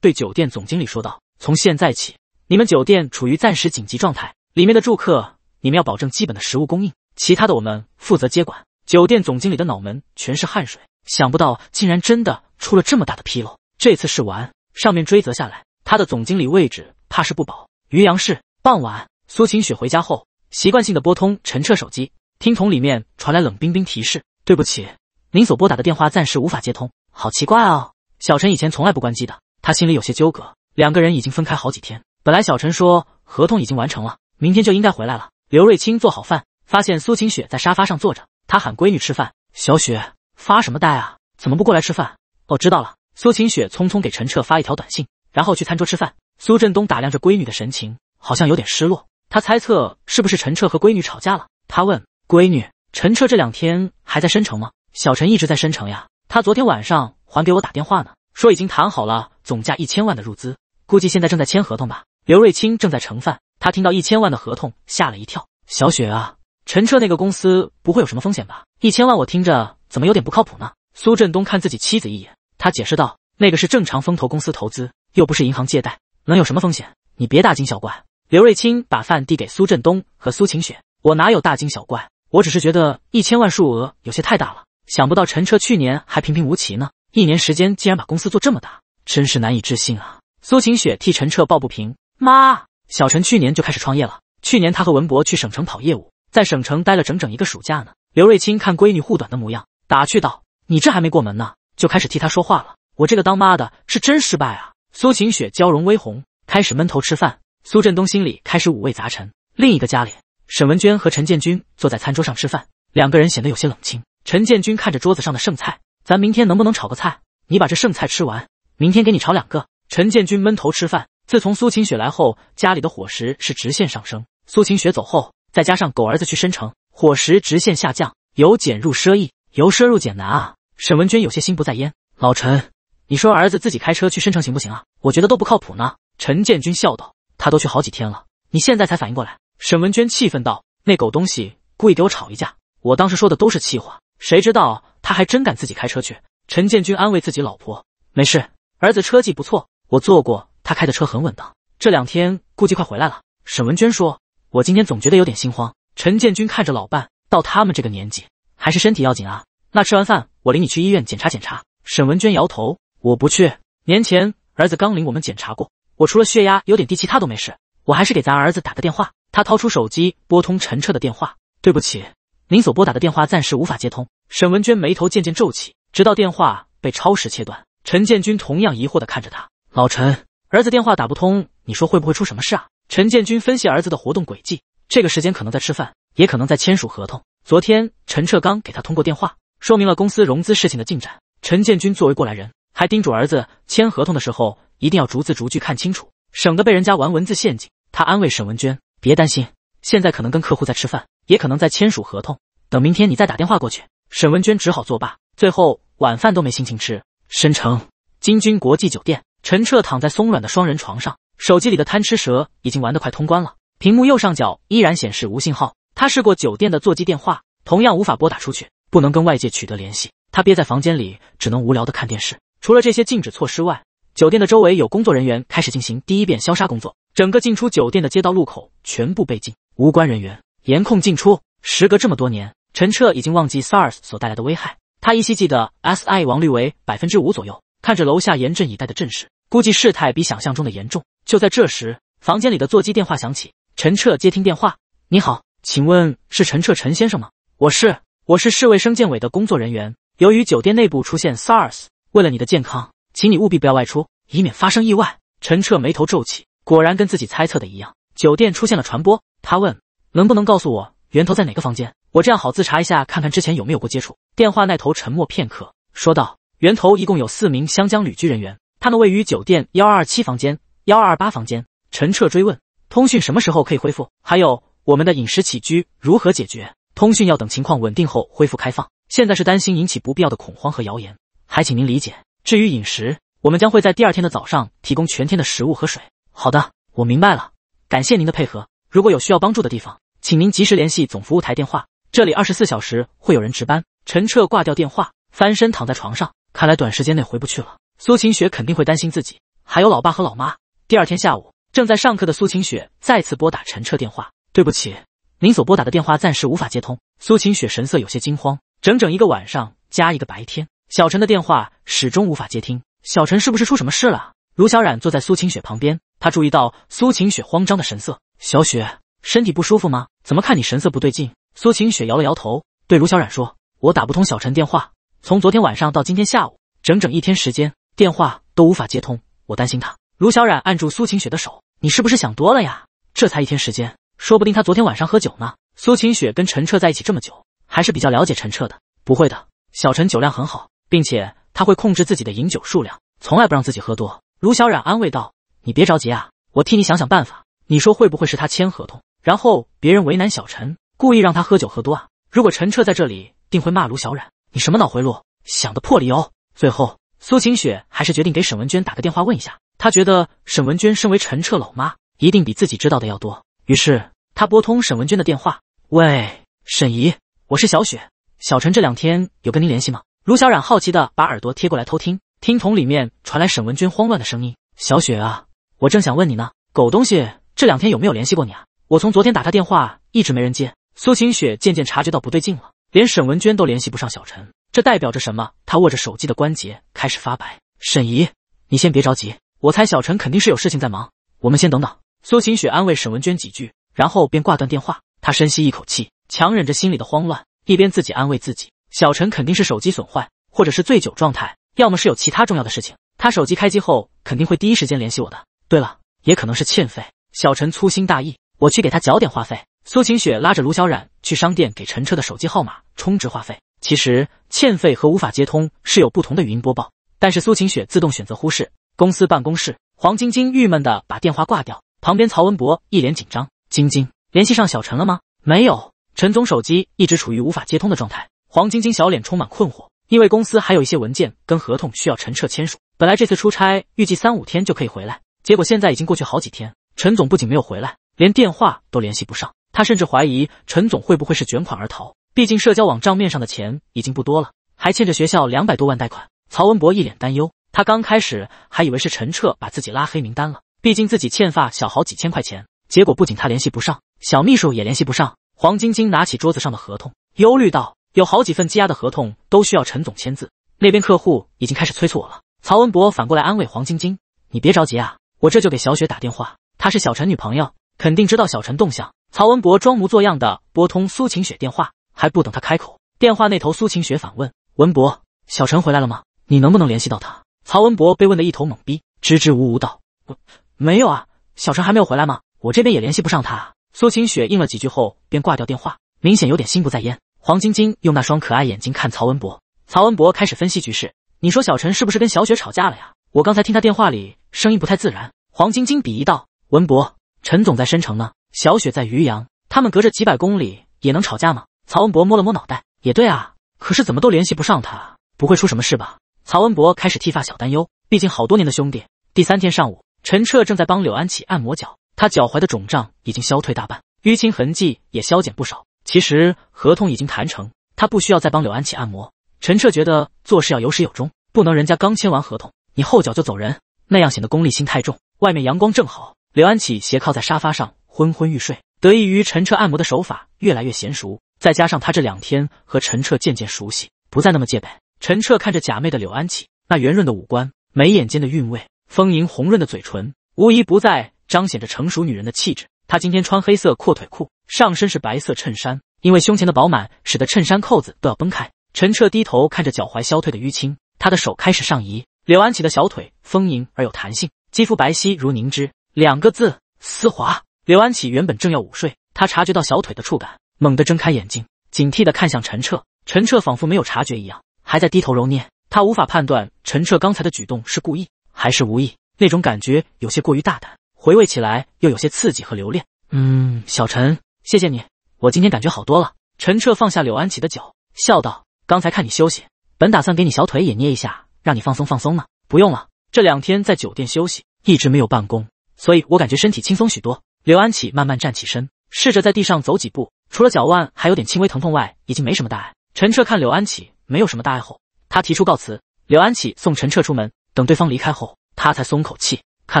对酒店总经理说道：“从现在起，你们酒店处于暂时紧急状态，里面的住客你们要保证基本的食物供应，其他的我们负责接管。”酒店总经理的脑门全是汗水，想不到竟然真的出了这么大的纰漏。这次试完，上面追责下来，他的总经理位置怕是不保。于阳市傍晚，苏晴雪回家后，习惯性的拨通陈彻手机，听筒里面传来冷冰冰提示：“对不起，您所拨打的电话暂时无法接通。”好奇怪哦，小陈以前从来不关机的。他心里有些纠葛，两个人已经分开好几天。本来小陈说合同已经完成了，明天就应该回来了。刘瑞清做好饭，发现苏晴雪在沙发上坐着，他喊闺女吃饭：“小雪，发什么呆啊？怎么不过来吃饭？”“哦，知道了。”苏晴雪匆匆给陈彻发一条短信，然后去餐桌吃饭。苏振东打量着闺女的神情，好像有点失落。他猜测是不是陈彻和闺女吵架了？他问闺女：“陈彻这两天还在申城吗？”“小陈一直在申城呀，他昨天晚上还给我打电话呢，说已经谈好了总价一千万的入资，估计现在正在签合同吧。”刘瑞清正在盛饭，他听到一千万的合同吓了一跳。“小雪啊，陈彻那个公司不会有什么风险吧？一千万我听着怎么有点不靠谱呢？”苏振东看自己妻子一眼。他解释道：“那个是正常风投公司投资，又不是银行借贷，能有什么风险？你别大惊小怪。”刘瑞清把饭递给苏振东和苏晴雪：“我哪有大惊小怪？我只是觉得一千万数额有些太大了。想不到陈彻去年还平平无奇呢，一年时间竟然把公司做这么大，真是难以置信啊！”苏晴雪替陈彻抱不平：“妈，小陈去年就开始创业了。去年他和文博去省城跑业务，在省城待了整整一个暑假呢。”刘瑞清看闺女护短的模样，打趣道：“你这还没过门呢。”就开始替他说话了。我这个当妈的是真失败啊！苏晴雪娇容微红，开始闷头吃饭。苏振东心里开始五味杂陈。另一个家里，沈文娟和陈建军坐在餐桌上吃饭，两个人显得有些冷清。陈建军看着桌子上的剩菜，咱明天能不能炒个菜？你把这剩菜吃完，明天给你炒两个。陈建军闷头吃饭。自从苏晴雪来后，家里的伙食是直线上升。苏晴雪走后，再加上狗儿子去申城，伙食直线下降。由俭入奢易，由奢入俭难啊！沈文娟有些心不在焉。老陈，你说儿子自己开车去申城行不行啊？我觉得都不靠谱呢。陈建军笑道：“他都去好几天了，你现在才反应过来。”沈文娟气愤道：“那狗东西故意给我吵一架，我当时说的都是气话，谁知道他还真敢自己开车去。”陈建军安慰自己老婆：“没事，儿子车技不错，我坐过，他开的车很稳当。这两天估计快回来了。”沈文娟说：“我今天总觉得有点心慌。”陈建军看着老伴：“到他们这个年纪，还是身体要紧啊。”那吃完饭。我领你去医院检查检查。沈文娟摇头，我不去。年前儿子刚领我们检查过，我除了血压有点低，其他都没事。我还是给咱儿子打个电话。他掏出手机，拨通陈彻的电话。对不起，您所拨打的电话暂时无法接通。沈文娟眉头渐渐皱起，直到电话被超时切断。陈建军同样疑惑地看着他。老陈，儿子电话打不通，你说会不会出什么事啊？陈建军分析儿子的活动轨迹，这个时间可能在吃饭，也可能在签署合同。昨天陈彻刚给他通过电话。说明了公司融资事情的进展。陈建军作为过来人，还叮嘱儿子签合同的时候一定要逐字逐句看清楚，省得被人家玩文字陷阱。他安慰沈文娟：“别担心，现在可能跟客户在吃饭，也可能在签署合同。等明天你再打电话过去。”沈文娟只好作罢，最后晚饭都没心情吃。申城金君国际酒店，陈彻躺在松软的双人床上，手机里的贪吃蛇已经玩得快通关了，屏幕右上角依然显示无信号。他试过酒店的座机电话，同样无法拨打出去。不能跟外界取得联系，他憋在房间里，只能无聊的看电视。除了这些禁止措施外，酒店的周围有工作人员开始进行第一遍消杀工作。整个进出酒店的街道路口全部被禁，无关人员严控进出。时隔这么多年，陈彻已经忘记 SARS 所带来的危害。他依稀记得 S I 亡率为百分之五左右。看着楼下严阵以待的阵势，估计事态比想象中的严重。就在这时，房间里的座机电话响起，陈彻接听电话：“你好，请问是陈彻陈先生吗？我是。”我是市卫生建委的工作人员。由于酒店内部出现 SARS，为了你的健康，请你务必不要外出，以免发生意外。陈彻眉头皱起，果然跟自己猜测的一样，酒店出现了传播。他问：“能不能告诉我源头在哪个房间？我这样好自查一下，看看之前有没有过接触。”电话那头沉默片刻，说道：“源头一共有四名湘江旅居人员，他们位于酒店幺二二七房间、幺二二八房间。”陈彻追问：“通讯什么时候可以恢复？还有我们的饮食起居如何解决？”通讯要等情况稳定后恢复开放，现在是担心引起不必要的恐慌和谣言，还请您理解。至于饮食，我们将会在第二天的早上提供全天的食物和水。好的，我明白了，感谢您的配合。如果有需要帮助的地方，请您及时联系总服务台电话，这里二十四小时会有人值班。陈彻挂掉电话，翻身躺在床上，看来短时间内回不去了。苏晴雪肯定会担心自己，还有老爸和老妈。第二天下午，正在上课的苏晴雪再次拨打陈彻电话，对不起。您所拨打的电话暂时无法接通。苏晴雪神色有些惊慌，整整一个晚上加一个白天，小陈的电话始终无法接听。小陈是不是出什么事了？卢小冉坐在苏晴雪旁边，他注意到苏晴雪慌张的神色。小雪，身体不舒服吗？怎么看你神色不对劲？苏晴雪摇了摇头，对卢小冉说：“我打不通小陈电话，从昨天晚上到今天下午，整整一天时间，电话都无法接通。我担心他。”卢小冉按住苏晴雪的手：“你是不是想多了呀？这才一天时间。”说不定他昨天晚上喝酒呢。苏晴雪跟陈彻在一起这么久，还是比较了解陈彻的。不会的，小陈酒量很好，并且他会控制自己的饮酒数量，从来不让自己喝多。卢小冉安慰道：“你别着急啊，我替你想想办法。你说会不会是他签合同，然后别人为难小陈，故意让他喝酒喝多啊？如果陈彻在这里，定会骂卢小冉，你什么脑回路？想的破理由。”最后，苏晴雪还是决定给沈文娟打个电话问一下。她觉得沈文娟身为陈彻老妈，一定比自己知道的要多。于是他拨通沈文娟的电话，喂，沈姨，我是小雪，小陈这两天有跟您联系吗？卢小冉好奇的把耳朵贴过来偷听，听筒里面传来沈文娟慌乱的声音：“小雪啊，我正想问你呢，狗东西这两天有没有联系过你啊？我从昨天打他电话一直没人接。”苏晴雪渐渐察觉到不对劲了，连沈文娟都联系不上小陈，这代表着什么？她握着手机的关节开始发白。沈姨，你先别着急，我猜小陈肯定是有事情在忙，我们先等等。苏晴雪安慰沈文娟几句，然后便挂断电话。她深吸一口气，强忍着心里的慌乱，一边自己安慰自己：“小陈肯定是手机损坏，或者是醉酒状态，要么是有其他重要的事情。他手机开机后肯定会第一时间联系我的。对了，也可能是欠费。小陈粗心大意，我去给他缴点话费。”苏晴雪拉着卢小冉去商店给陈彻的手机号码充值话费。其实欠费和无法接通是有不同的语音播报，但是苏晴雪自动选择忽视。公司办公室，黄晶晶郁闷的把电话挂掉。旁边，曹文博一脸紧张。晶晶，联系上小陈了吗？没有，陈总手机一直处于无法接通的状态。黄晶晶小脸充满困惑，因为公司还有一些文件跟合同需要陈澈签署。本来这次出差预计三五天就可以回来，结果现在已经过去好几天，陈总不仅没有回来，连电话都联系不上。他甚至怀疑陈总会不会是卷款而逃，毕竟社交网账面上的钱已经不多了，还欠着学校两百多万贷款。曹文博一脸担忧，他刚开始还以为是陈澈把自己拉黑名单了。毕竟自己欠发小豪几千块钱，结果不仅他联系不上，小秘书也联系不上。黄晶晶拿起桌子上的合同，忧虑道：“有好几份积压的合同都需要陈总签字，那边客户已经开始催促我了。”曹文博反过来安慰黄晶晶：“你别着急啊，我这就给小雪打电话，她是小陈女朋友，肯定知道小陈动向。”曹文博装模作样的拨通苏晴雪电话，还不等他开口，电话那头苏晴雪反问：“文博，小陈回来了吗？你能不能联系到他？”曹文博被问得一头懵逼，支支吾吾道：“我……”没有啊，小陈还没有回来吗？我这边也联系不上他。苏晴雪应了几句后便挂掉电话，明显有点心不在焉。黄晶晶用那双可爱眼睛看曹文博，曹文博开始分析局势：“你说小陈是不是跟小雪吵架了呀？我刚才听他电话里声音不太自然。”黄晶晶鄙夷道：“文博，陈总在申城呢，小雪在榆阳，他们隔着几百公里也能吵架吗？”曹文博摸了摸脑袋：“也对啊，可是怎么都联系不上他，不会出什么事吧？”曹文博开始替发小担忧，毕竟好多年的兄弟。第三天上午。陈彻正在帮柳安琪按摩脚，他脚踝的肿胀已经消退大半，淤青痕迹也消减不少。其实合同已经谈成，他不需要再帮柳安琪按摩。陈彻觉得做事要有始有终，不能人家刚签完合同，你后脚就走人，那样显得功利心太重。外面阳光正好，柳安琪斜靠在沙发上，昏昏欲睡。得益于陈彻按摩的手法越来越娴熟，再加上他这两天和陈彻渐渐熟悉，不再那么戒备。陈彻看着假寐的柳安琪，那圆润的五官，眉眼间的韵味。丰盈红润的嘴唇，无一不在彰显着成熟女人的气质。她今天穿黑色阔腿裤，上身是白色衬衫，因为胸前的饱满，使得衬衫扣子都要崩开。陈彻低头看着脚踝消退的淤青，他的手开始上移。刘安琪的小腿丰盈而有弹性，肌肤白皙如凝脂，两个字：丝滑。刘安琪原本正要午睡，她察觉到小腿的触感，猛地睁开眼睛，警惕地看向陈彻。陈彻仿佛没有察觉一样，还在低头揉捏。他无法判断陈彻刚才的举动是故意。还是无意那种感觉，有些过于大胆，回味起来又有些刺激和留恋。嗯，小陈，谢谢你，我今天感觉好多了。陈彻放下柳安琪的脚，笑道：“刚才看你休息，本打算给你小腿也捏一下，让你放松放松呢。不用了，这两天在酒店休息，一直没有办公，所以我感觉身体轻松许多。”柳安琪慢慢站起身，试着在地上走几步，除了脚腕还有点轻微疼痛外，已经没什么大碍。陈彻看柳安琪没有什么大碍后，他提出告辞。柳安琪送陈彻出门。等对方离开后，他才松口气。看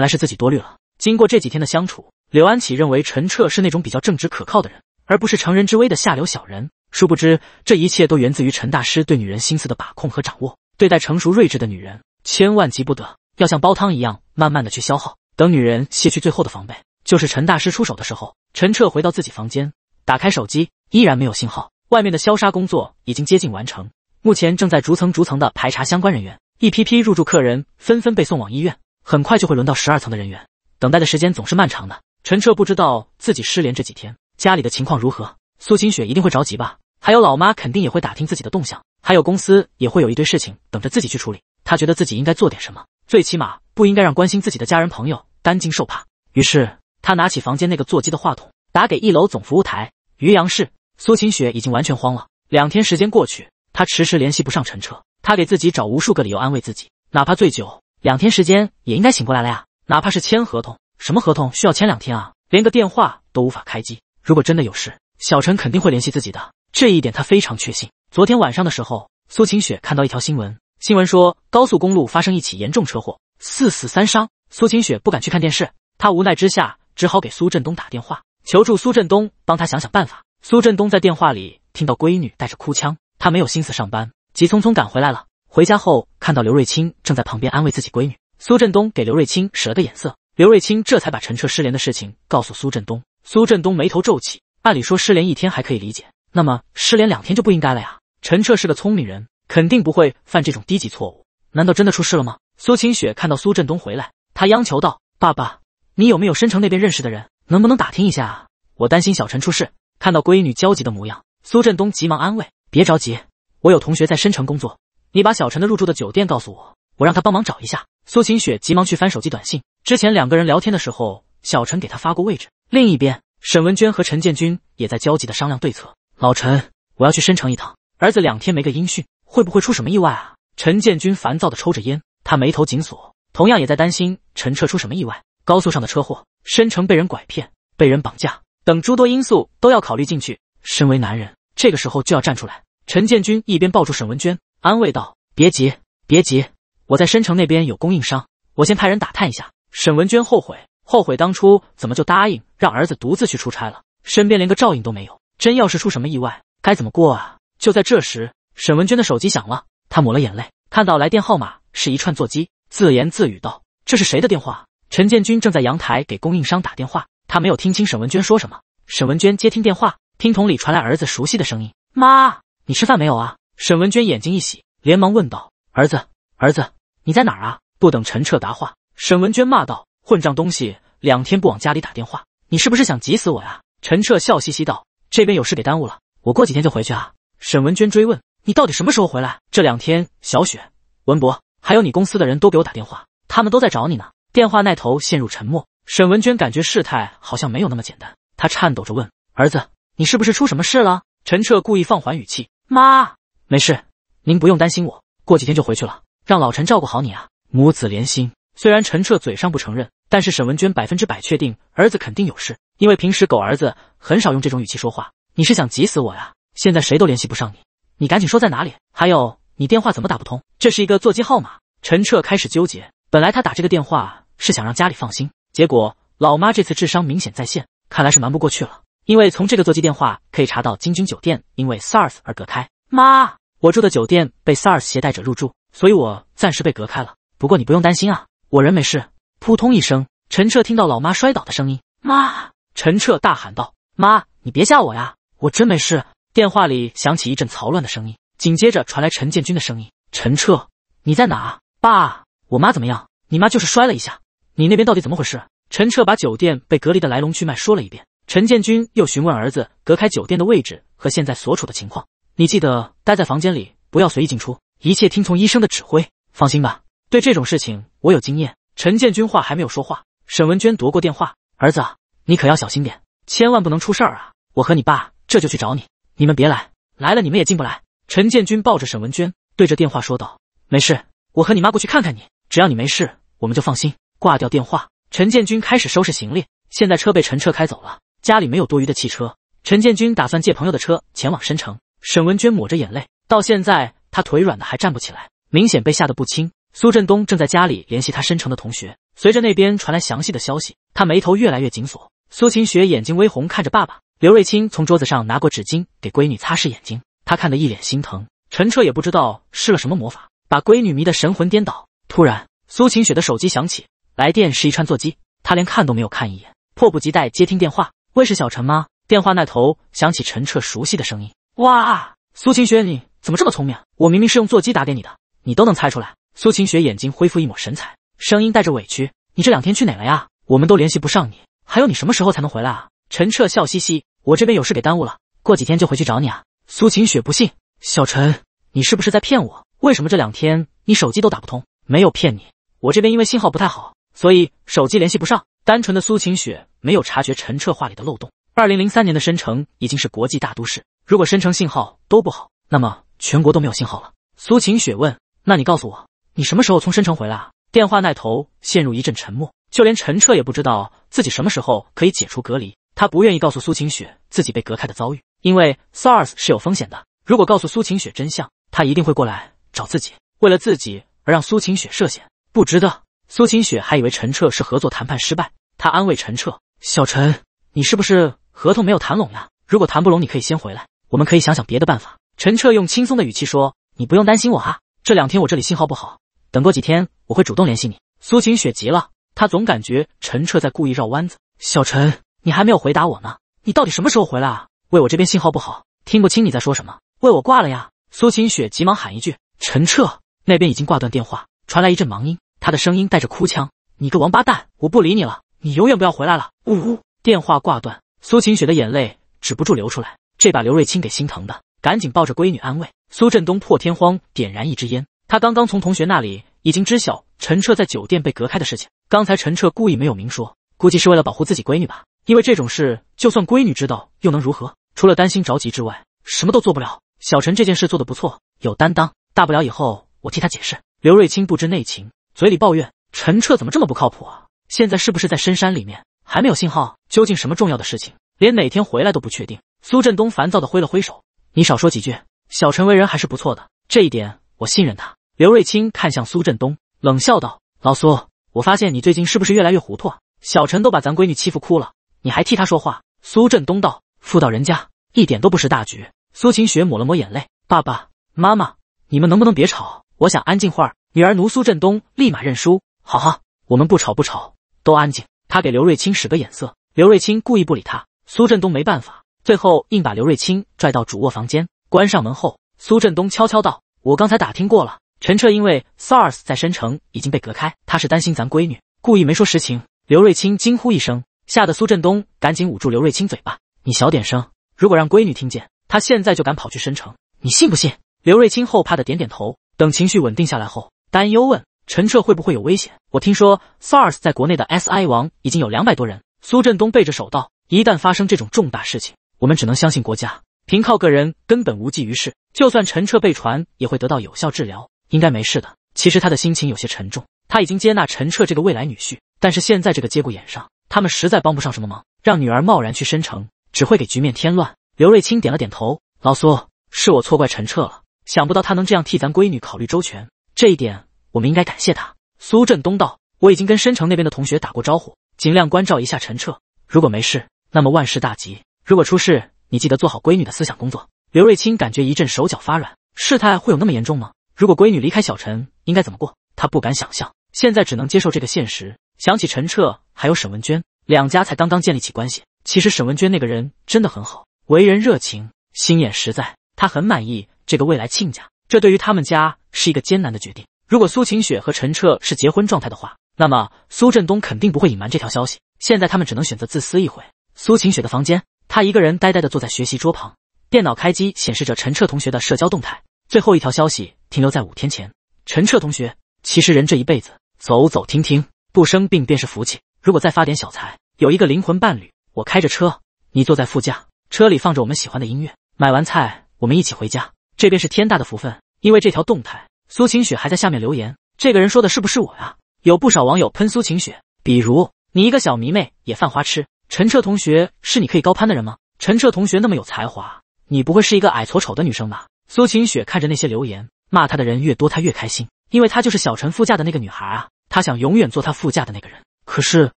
来是自己多虑了。经过这几天的相处，刘安琪认为陈彻是那种比较正直可靠的人，而不是乘人之危的下流小人。殊不知，这一切都源自于陈大师对女人心思的把控和掌握。对待成熟睿智的女人，千万急不得，要像煲汤一样，慢慢的去消耗。等女人卸去最后的防备，就是陈大师出手的时候。陈彻回到自己房间，打开手机，依然没有信号。外面的消杀工作已经接近完成，目前正在逐层逐层的排查相关人员。一批批入住客人纷纷被送往医院，很快就会轮到十二层的人员。等待的时间总是漫长的。陈彻不知道自己失联这几天家里的情况如何，苏晴雪一定会着急吧？还有老妈肯定也会打听自己的动向，还有公司也会有一堆事情等着自己去处理。他觉得自己应该做点什么，最起码不应该让关心自己的家人朋友担惊受怕。于是他拿起房间那个座机的话筒，打给一楼总服务台。于阳市，苏晴雪已经完全慌了。两天时间过去，她迟迟联系不上陈彻。他给自己找无数个理由安慰自己，哪怕醉酒两天时间也应该醒过来了呀。哪怕是签合同，什么合同需要签两天啊？连个电话都无法开机。如果真的有事，小陈肯定会联系自己的，这一点他非常确信。昨天晚上的时候，苏晴雪看到一条新闻，新闻说高速公路发生一起严重车祸，四死三伤。苏晴雪不敢去看电视，她无奈之下只好给苏振东打电话求助，苏振东帮他想想办法。苏振东在电话里听到闺女带着哭腔，他没有心思上班。急匆匆赶回来了。回家后，看到刘瑞清正在旁边安慰自己闺女，苏振东给刘瑞清使了个眼色，刘瑞清这才把陈彻失联的事情告诉苏振东。苏振东眉头皱起，按理说失联一天还可以理解，那么失联两天就不应该了呀。陈彻是个聪明人，肯定不会犯这种低级错误。难道真的出事了吗？苏清雪看到苏振东回来，她央求道：“爸爸，你有没有申城那边认识的人，能不能打听一下？啊？我担心小陈出事。”看到闺女焦急的模样，苏振东急忙安慰：“别着急。”我有同学在深城工作，你把小陈的入住的酒店告诉我，我让他帮忙找一下。苏晴雪急忙去翻手机短信，之前两个人聊天的时候，小陈给他发过位置。另一边，沈文娟和陈建军也在焦急的商量对策。老陈，我要去深城一趟，儿子两天没个音讯，会不会出什么意外啊？陈建军烦躁的抽着烟，他眉头紧锁，同样也在担心陈彻出什么意外。高速上的车祸，深城被人拐骗、被人绑架等诸多因素都要考虑进去。身为男人，这个时候就要站出来。陈建军一边抱住沈文娟，安慰道：“别急，别急，我在申城那边有供应商，我先派人打探一下。”沈文娟后悔，后悔当初怎么就答应让儿子独自去出差了，身边连个照应都没有，真要是出什么意外，该怎么过啊？就在这时，沈文娟的手机响了，她抹了眼泪，看到来电号码是一串座机，自言自语道：“这是谁的电话？”陈建军正在阳台给供应商打电话，他没有听清沈文娟说什么。沈文娟接听电话，听筒里传来儿子熟悉的声音：“妈。”你吃饭没有啊？沈文娟眼睛一喜，连忙问道：“儿子，儿子，你在哪儿啊？”不等陈彻答话，沈文娟骂道：“混账东西，两天不往家里打电话，你是不是想急死我呀？”陈彻笑嘻嘻道：“这边有事给耽误了，我过几天就回去啊。”沈文娟追问：“你到底什么时候回来？”这两天，小雪、文博还有你公司的人都给我打电话，他们都在找你呢。电话那头陷入沉默。沈文娟感觉事态好像没有那么简单，她颤抖着问：“儿子，你是不是出什么事了？”陈彻故意放缓语气。妈，没事，您不用担心我，过几天就回去了，让老陈照顾好你啊。母子连心，虽然陈彻嘴上不承认，但是沈文娟百分之百确定儿子肯定有事，因为平时狗儿子很少用这种语气说话。你是想急死我呀？现在谁都联系不上你，你赶紧说在哪里，还有你电话怎么打不通？这是一个座机号码。陈彻开始纠结，本来他打这个电话是想让家里放心，结果老妈这次智商明显在线，看来是瞒不过去了。因为从这个座机电话可以查到，金君酒店因为 SARS 而隔开。妈，我住的酒店被 SARS 携带者入住，所以我暂时被隔开了。不过你不用担心啊，我人没事。扑通一声，陈彻听到老妈摔倒的声音。妈！陈彻大喊道：“妈，你别吓我呀，我真没事。”电话里响起一阵嘈乱的声音，紧接着传来陈建军的声音：“陈彻，你在哪？爸，我妈怎么样？你妈就是摔了一下。你那边到底怎么回事？”陈彻把酒店被隔离的来龙去脉说了一遍。陈建军又询问儿子隔开酒店的位置和现在所处的情况。你记得待在房间里，不要随意进出，一切听从医生的指挥。放心吧，对这种事情我有经验。陈建军话还没有说话，沈文娟夺过电话：“儿子，你可要小心点，千万不能出事儿啊！我和你爸这就去找你，你们别来，来了你们也进不来。”陈建军抱着沈文娟对着电话说道：“没事，我和你妈过去看看你，只要你没事，我们就放心。”挂掉电话，陈建军开始收拾行李。现在车被陈彻开走了。家里没有多余的汽车，陈建军打算借朋友的车前往申城。沈文娟抹着眼泪，到现在她腿软的还站不起来，明显被吓得不轻。苏振东正在家里联系他申城的同学，随着那边传来详细的消息，他眉头越来越紧锁。苏晴雪眼睛微红，看着爸爸刘瑞清从桌子上拿过纸巾给闺女擦拭眼睛，他看得一脸心疼。陈彻也不知道施了什么魔法，把闺女迷得神魂颠倒。突然，苏晴雪的手机响起来，电是一串座机，他连看都没有看一眼，迫不及待接听电话。会是小陈吗？电话那头响起陈彻熟悉的声音。哇，苏晴雪，你怎么这么聪明？我明明是用座机打给你的，你都能猜出来。苏晴雪眼睛恢复一抹神采，声音带着委屈：“你这两天去哪了呀？我们都联系不上你。还有你什么时候才能回来啊？”陈彻笑嘻嘻：“我这边有事给耽误了，过几天就回去找你啊。”苏晴雪不信：“小陈，你是不是在骗我？为什么这两天你手机都打不通？没有骗你，我这边因为信号不太好，所以手机联系不上。”单纯的苏晴雪没有察觉陈彻话里的漏洞。二零零三年的申城已经是国际大都市，如果申城信号都不好，那么全国都没有信号了。苏晴雪问：“那你告诉我，你什么时候从申城回来？”啊？”电话那头陷入一阵沉默，就连陈彻也不知道自己什么时候可以解除隔离。他不愿意告诉苏晴雪自己被隔开的遭遇，因为 SARS 是有风险的。如果告诉苏晴雪真相，他一定会过来找自己，为了自己而让苏晴雪涉险，不值得。苏晴雪还以为陈彻是合作谈判失败。他安慰陈彻：“小陈，你是不是合同没有谈拢呀？如果谈不拢，你可以先回来，我们可以想想别的办法。”陈彻用轻松的语气说：“你不用担心我哈，这两天我这里信号不好，等过几天我会主动联系你。”苏晴雪急了，她总感觉陈彻在故意绕弯子。“小陈，你还没有回答我呢，你到底什么时候回来啊？为我这边信号不好，听不清你在说什么，为我挂了呀！”苏晴雪急忙喊一句：“陈彻！”那边已经挂断电话，传来一阵忙音。他的声音带着哭腔：“你个王八蛋，我不理你了。”你永远不要回来了！呜呜，电话挂断，苏晴雪的眼泪止不住流出来，这把刘瑞清给心疼的，赶紧抱着闺女安慰。苏振东破天荒点燃一支烟，他刚刚从同学那里已经知晓陈彻在酒店被隔开的事情，刚才陈彻故意没有明说，估计是为了保护自己闺女吧，因为这种事，就算闺女知道又能如何？除了担心着急之外，什么都做不了。小陈这件事做得不错，有担当，大不了以后我替他解释。刘瑞清不知内情，嘴里抱怨陈彻怎么这么不靠谱啊。现在是不是在深山里面？还没有信号。究竟什么重要的事情，连哪天回来都不确定？苏振东烦躁的挥了挥手：“你少说几句。小陈为人还是不错的，这一点我信任他。”刘瑞清看向苏振东，冷笑道：“老苏，我发现你最近是不是越来越糊涂？小陈都把咱闺女欺负哭了，你还替他说话？”苏振东道：“妇道人家，一点都不识大局。”苏晴雪抹了抹眼泪：“爸爸、妈妈，你们能不能别吵？我想安静会儿。”女儿奴苏振东立马认输：“好哈，我们不吵不吵。”都安静。他给刘瑞清使个眼色，刘瑞清故意不理他。苏振东没办法，最后硬把刘瑞清拽到主卧房间，关上门后，苏振东悄悄道：“我刚才打听过了，陈彻因为 SARS 在申城已经被隔开，他是担心咱闺女，故意没说实情。”刘瑞清惊呼一声，吓得苏振东赶紧捂住刘瑞清嘴巴：“你小点声，如果让闺女听见，她现在就敢跑去申城，你信不信？”刘瑞清后怕的点点头。等情绪稳定下来后，担忧问。陈彻会不会有危险？我听说 SARS 在国内的 S I 王已经有两百多人。苏振东背着手道：“一旦发生这种重大事情，我们只能相信国家，凭靠个人根本无济于事。就算陈彻被传，也会得到有效治疗，应该没事的。”其实他的心情有些沉重。他已经接纳陈彻这个未来女婿，但是现在这个节骨眼上，他们实在帮不上什么忙。让女儿贸然去申城，只会给局面添乱。刘瑞清点了点头：“老苏，是我错怪陈彻了。想不到他能这样替咱闺女考虑周全，这一点。”我们应该感谢他。苏振东道：“我已经跟申城那边的同学打过招呼，尽量关照一下陈彻。如果没事，那么万事大吉；如果出事，你记得做好闺女的思想工作。”刘瑞清感觉一阵手脚发软。事态会有那么严重吗？如果闺女离开小陈，应该怎么过？他不敢想象。现在只能接受这个现实。想起陈彻还有沈文娟两家才刚刚建立起关系，其实沈文娟那个人真的很好，为人热情，心眼实在。他很满意这个未来亲家。这对于他们家是一个艰难的决定。如果苏晴雪和陈彻是结婚状态的话，那么苏振东肯定不会隐瞒这条消息。现在他们只能选择自私一回。苏晴雪的房间，她一个人呆呆的坐在学习桌旁，电脑开机显示着陈彻同学的社交动态，最后一条消息停留在五天前。陈彻同学其实人这一辈子走走停停，不生病便是福气。如果再发点小财，有一个灵魂伴侣，我开着车，你坐在副驾，车里放着我们喜欢的音乐，买完菜我们一起回家，这便是天大的福分。因为这条动态。苏晴雪还在下面留言：“这个人说的是不是我呀？”有不少网友喷苏晴雪，比如“你一个小迷妹也犯花痴”，“陈彻同学是你可以高攀的人吗？”“陈彻同学那么有才华，你不会是一个矮矬丑的女生吧？”苏晴雪看着那些留言，骂她的人越多，她越开心，因为她就是小陈副驾的那个女孩啊，她想永远做他副驾的那个人。可是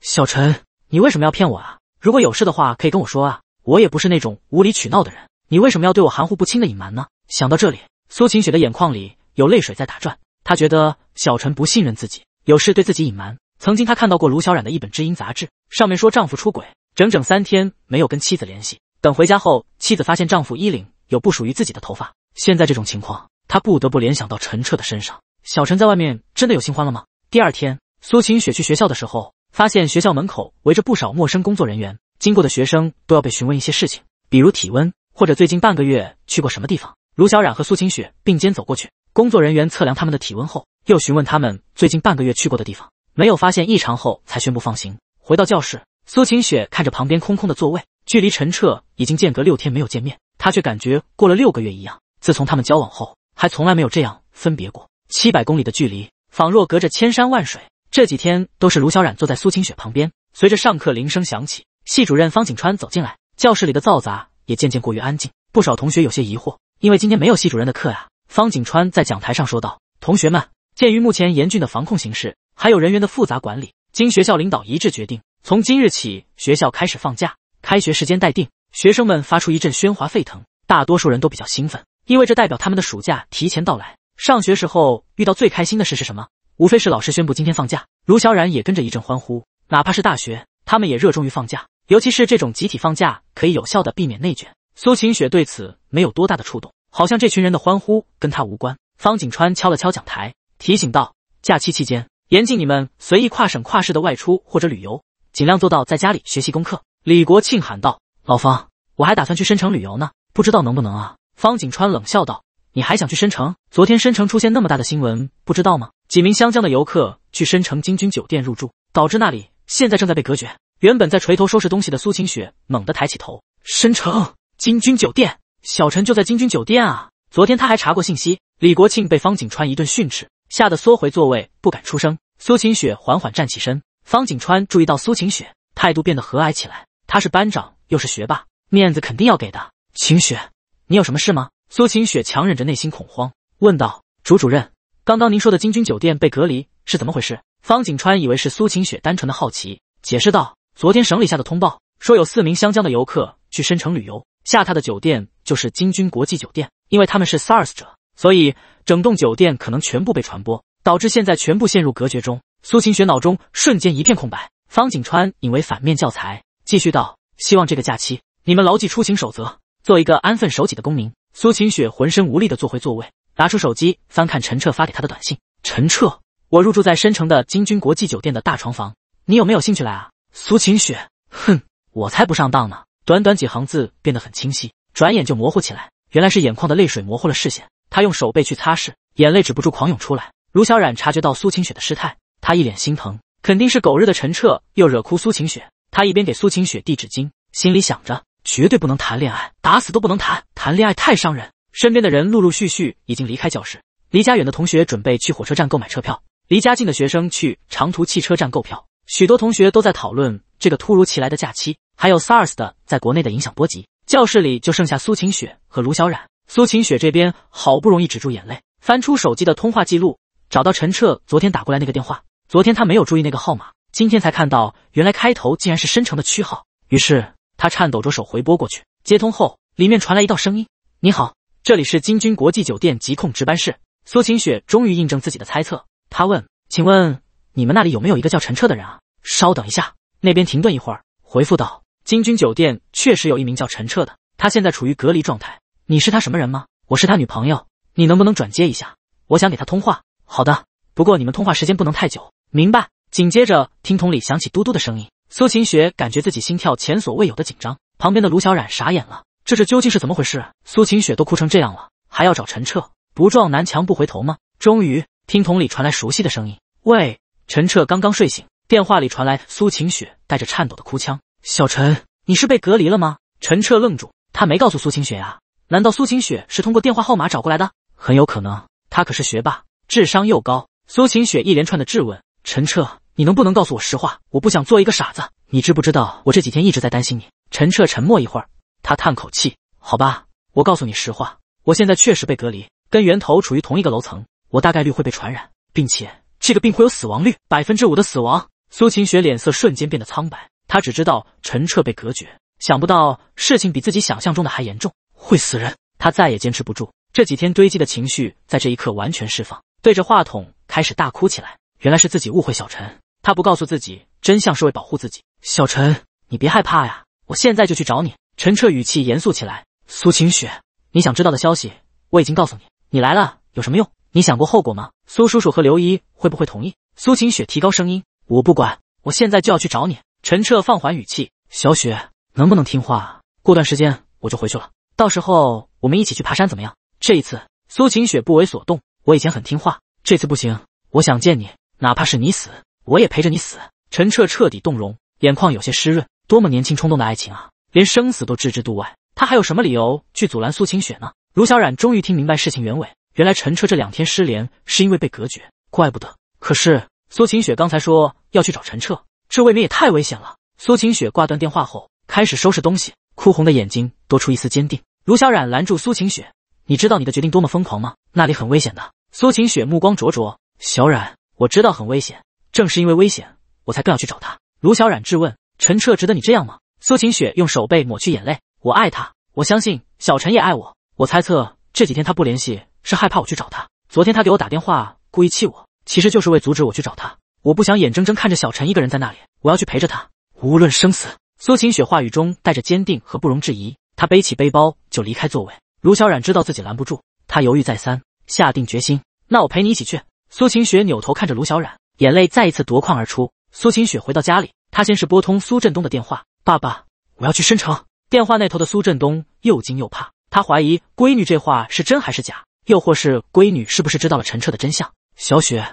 小陈，你为什么要骗我啊？如果有事的话，可以跟我说啊，我也不是那种无理取闹的人，你为什么要对我含糊不清的隐瞒呢？想到这里，苏晴雪的眼眶里。有泪水在打转，他觉得小陈不信任自己，有事对自己隐瞒。曾经他看到过卢小冉的一本知音杂志，上面说丈夫出轨，整整三天没有跟妻子联系。等回家后，妻子发现丈夫衣领有不属于自己的头发。现在这种情况，他不得不联想到陈彻的身上。小陈在外面真的有新欢了吗？第二天，苏晴雪去学校的时候，发现学校门口围着不少陌生工作人员，经过的学生都要被询问一些事情，比如体温或者最近半个月去过什么地方。卢小冉和苏晴雪并肩走过去。工作人员测量他们的体温后，又询问他们最近半个月去过的地方，没有发现异常后，才宣布放行。回到教室，苏晴雪看着旁边空空的座位，距离陈彻已经间隔六天没有见面，他却感觉过了六个月一样。自从他们交往后，还从来没有这样分别过。七百公里的距离，仿若隔着千山万水。这几天都是卢小冉坐在苏晴雪旁边。随着上课铃声响起，系主任方景川走进来，教室里的嘈杂也渐渐过于安静。不少同学有些疑惑，因为今天没有系主任的课呀。方景川在讲台上说道：“同学们，鉴于目前严峻的防控形势，还有人员的复杂管理，经学校领导一致决定，从今日起，学校开始放假，开学时间待定。”学生们发出一阵喧哗沸腾，大多数人都比较兴奋，因为这代表他们的暑假提前到来。上学时候遇到最开心的事是什么？无非是老师宣布今天放假。卢小冉也跟着一阵欢呼，哪怕是大学，他们也热衷于放假，尤其是这种集体放假，可以有效的避免内卷。苏晴雪对此没有多大的触动。好像这群人的欢呼跟他无关。方景川敲了敲讲台，提醒道：“假期期间，严禁你们随意跨省跨市的外出或者旅游，尽量做到在家里学习功课。”李国庆喊道：“老方，我还打算去申城旅游呢，不知道能不能啊？”方景川冷笑道：“你还想去申城？昨天申城出现那么大的新闻，不知道吗？几名湘江的游客去申城金君酒店入住，导致那里现在正在被隔绝。原本在垂头收拾东西的苏晴雪猛地抬起头，申城金君酒店。”小陈就在金君酒店啊！昨天他还查过信息。李国庆被方景川一顿训斥，吓得缩回座位，不敢出声。苏晴雪缓缓站起身，方景川注意到苏晴雪态度变得和蔼起来。他是班长，又是学霸，面子肯定要给的。晴雪，你有什么事吗？苏晴雪强忍着内心恐慌，问道：“朱主任，刚刚您说的金君酒店被隔离是怎么回事？”方景川以为是苏晴雪单纯的好奇，解释道：“昨天省里下的通报说，有四名湘江的游客去深城旅游，下榻的酒店。”就是金君国际酒店，因为他们是 SARS 者，所以整栋酒店可能全部被传播，导致现在全部陷入隔绝中。苏晴雪脑中瞬间一片空白。方景川引为反面教材，继续道：“希望这个假期你们牢记出行守则，做一个安分守己的公民。”苏晴雪浑身无力的坐回座位，拿出手机翻看陈彻发给他的短信。陈彻，我入住在申城的金君国际酒店的大床房，你有没有兴趣来啊？苏晴雪，哼，我才不上当呢。短短几行字变得很清晰。转眼就模糊起来，原来是眼眶的泪水模糊了视线。他用手背去擦拭，眼泪止不住狂涌出来。卢小冉察觉到苏晴雪的失态，她一脸心疼，肯定是狗日的陈彻又惹哭苏晴雪。她一边给苏晴雪递纸巾，心里想着绝对不能谈恋爱，打死都不能谈，谈恋爱太伤人。身边的人陆陆续续已经离开教室，离家远的同学准备去火车站购买车票，离家近的学生去长途汽车站购票。许多同学都在讨论这个突如其来的假期，还有 SARS 的在国内的影响波及。教室里就剩下苏晴雪和卢小冉。苏晴雪这边好不容易止住眼泪，翻出手机的通话记录，找到陈彻昨天打过来那个电话。昨天他没有注意那个号码，今天才看到，原来开头竟然是申城的区号。于是他颤抖着手回拨过去，接通后，里面传来一道声音：“你好，这里是金军国际酒店疾控值班室。”苏晴雪终于印证自己的猜测，她问：“请问你们那里有没有一个叫陈彻的人啊？”稍等一下，那边停顿一会儿，回复道。金君酒店确实有一名叫陈彻的，他现在处于隔离状态。你是他什么人吗？我是他女朋友。你能不能转接一下？我想给他通话。好的，不过你们通话时间不能太久，明白？紧接着，听筒里响起嘟嘟的声音。苏晴雪感觉自己心跳前所未有的紧张。旁边的卢小冉傻眼了，这这究竟是怎么回事？苏晴雪都哭成这样了，还要找陈彻，不撞南墙不回头吗？终于，听筒里传来熟悉的声音：“喂，陈彻，刚刚睡醒。”电话里传来苏晴雪带着颤抖的哭腔。小陈，你是被隔离了吗？陈彻愣住，他没告诉苏晴雪啊。难道苏晴雪是通过电话号码找过来的？很有可能，他可是学霸，智商又高。苏晴雪一连串的质问：“陈彻，你能不能告诉我实话？我不想做一个傻子。你知不知道我这几天一直在担心你？”陈彻沉默一会儿，他叹口气：“好吧，我告诉你实话，我现在确实被隔离，跟源头处于同一个楼层，我大概率会被传染，并且这个病会有死亡率百分之五的死亡。”苏晴雪脸色瞬间变得苍白。他只知道陈彻被隔绝，想不到事情比自己想象中的还严重，会死人。他再也坚持不住，这几天堆积的情绪在这一刻完全释放，对着话筒开始大哭起来。原来是自己误会小陈，他不告诉自己真相是为保护自己。小陈，你别害怕呀，我现在就去找你。陈彻语气严肃起来：“苏晴雪，你想知道的消息我已经告诉你，你来了有什么用？你想过后果吗？苏叔叔和刘姨会不会同意？”苏晴雪提高声音：“我不管，我现在就要去找你。”陈彻放缓语气：“小雪，能不能听话？过段时间我就回去了，到时候我们一起去爬山，怎么样？”这一次，苏晴雪不为所动。我以前很听话，这次不行。我想见你，哪怕是你死，我也陪着你死。陈彻彻底动容，眼眶有些湿润。多么年轻冲动的爱情啊，连生死都置之度外。他还有什么理由去阻拦苏晴雪呢？卢小冉终于听明白事情原委。原来陈彻这两天失联是因为被隔绝，怪不得。可是苏晴雪刚才说要去找陈彻。这未免也太危险了。苏晴雪挂断电话后，开始收拾东西，哭红的眼睛多出一丝坚定。卢小冉拦住苏晴雪：“你知道你的决定多么疯狂吗？那里很危险的。”苏晴雪目光灼灼：“小冉，我知道很危险，正是因为危险，我才更要去找他。”卢小冉质问：“陈彻值得你这样吗？”苏晴雪用手背抹去眼泪：“我爱他，我相信小陈也爱我。我猜测这几天他不联系是害怕我去找他。昨天他给我打电话，故意气我，其实就是为阻止我去找他。”我不想眼睁睁看着小陈一个人在那里，我要去陪着他，无论生死。苏晴雪话语中带着坚定和不容置疑。她背起背包就离开座位。卢小冉知道自己拦不住，她犹豫再三，下定决心：“那我陪你一起去。”苏晴雪扭头看着卢小冉，眼泪再一次夺眶而出。苏晴雪回到家里，她先是拨通苏振东的电话：“爸爸，我要去申城。”电话那头的苏振东又惊又怕，他怀疑闺女这话是真还是假，又或是闺女是不是知道了陈彻的真相？小雪，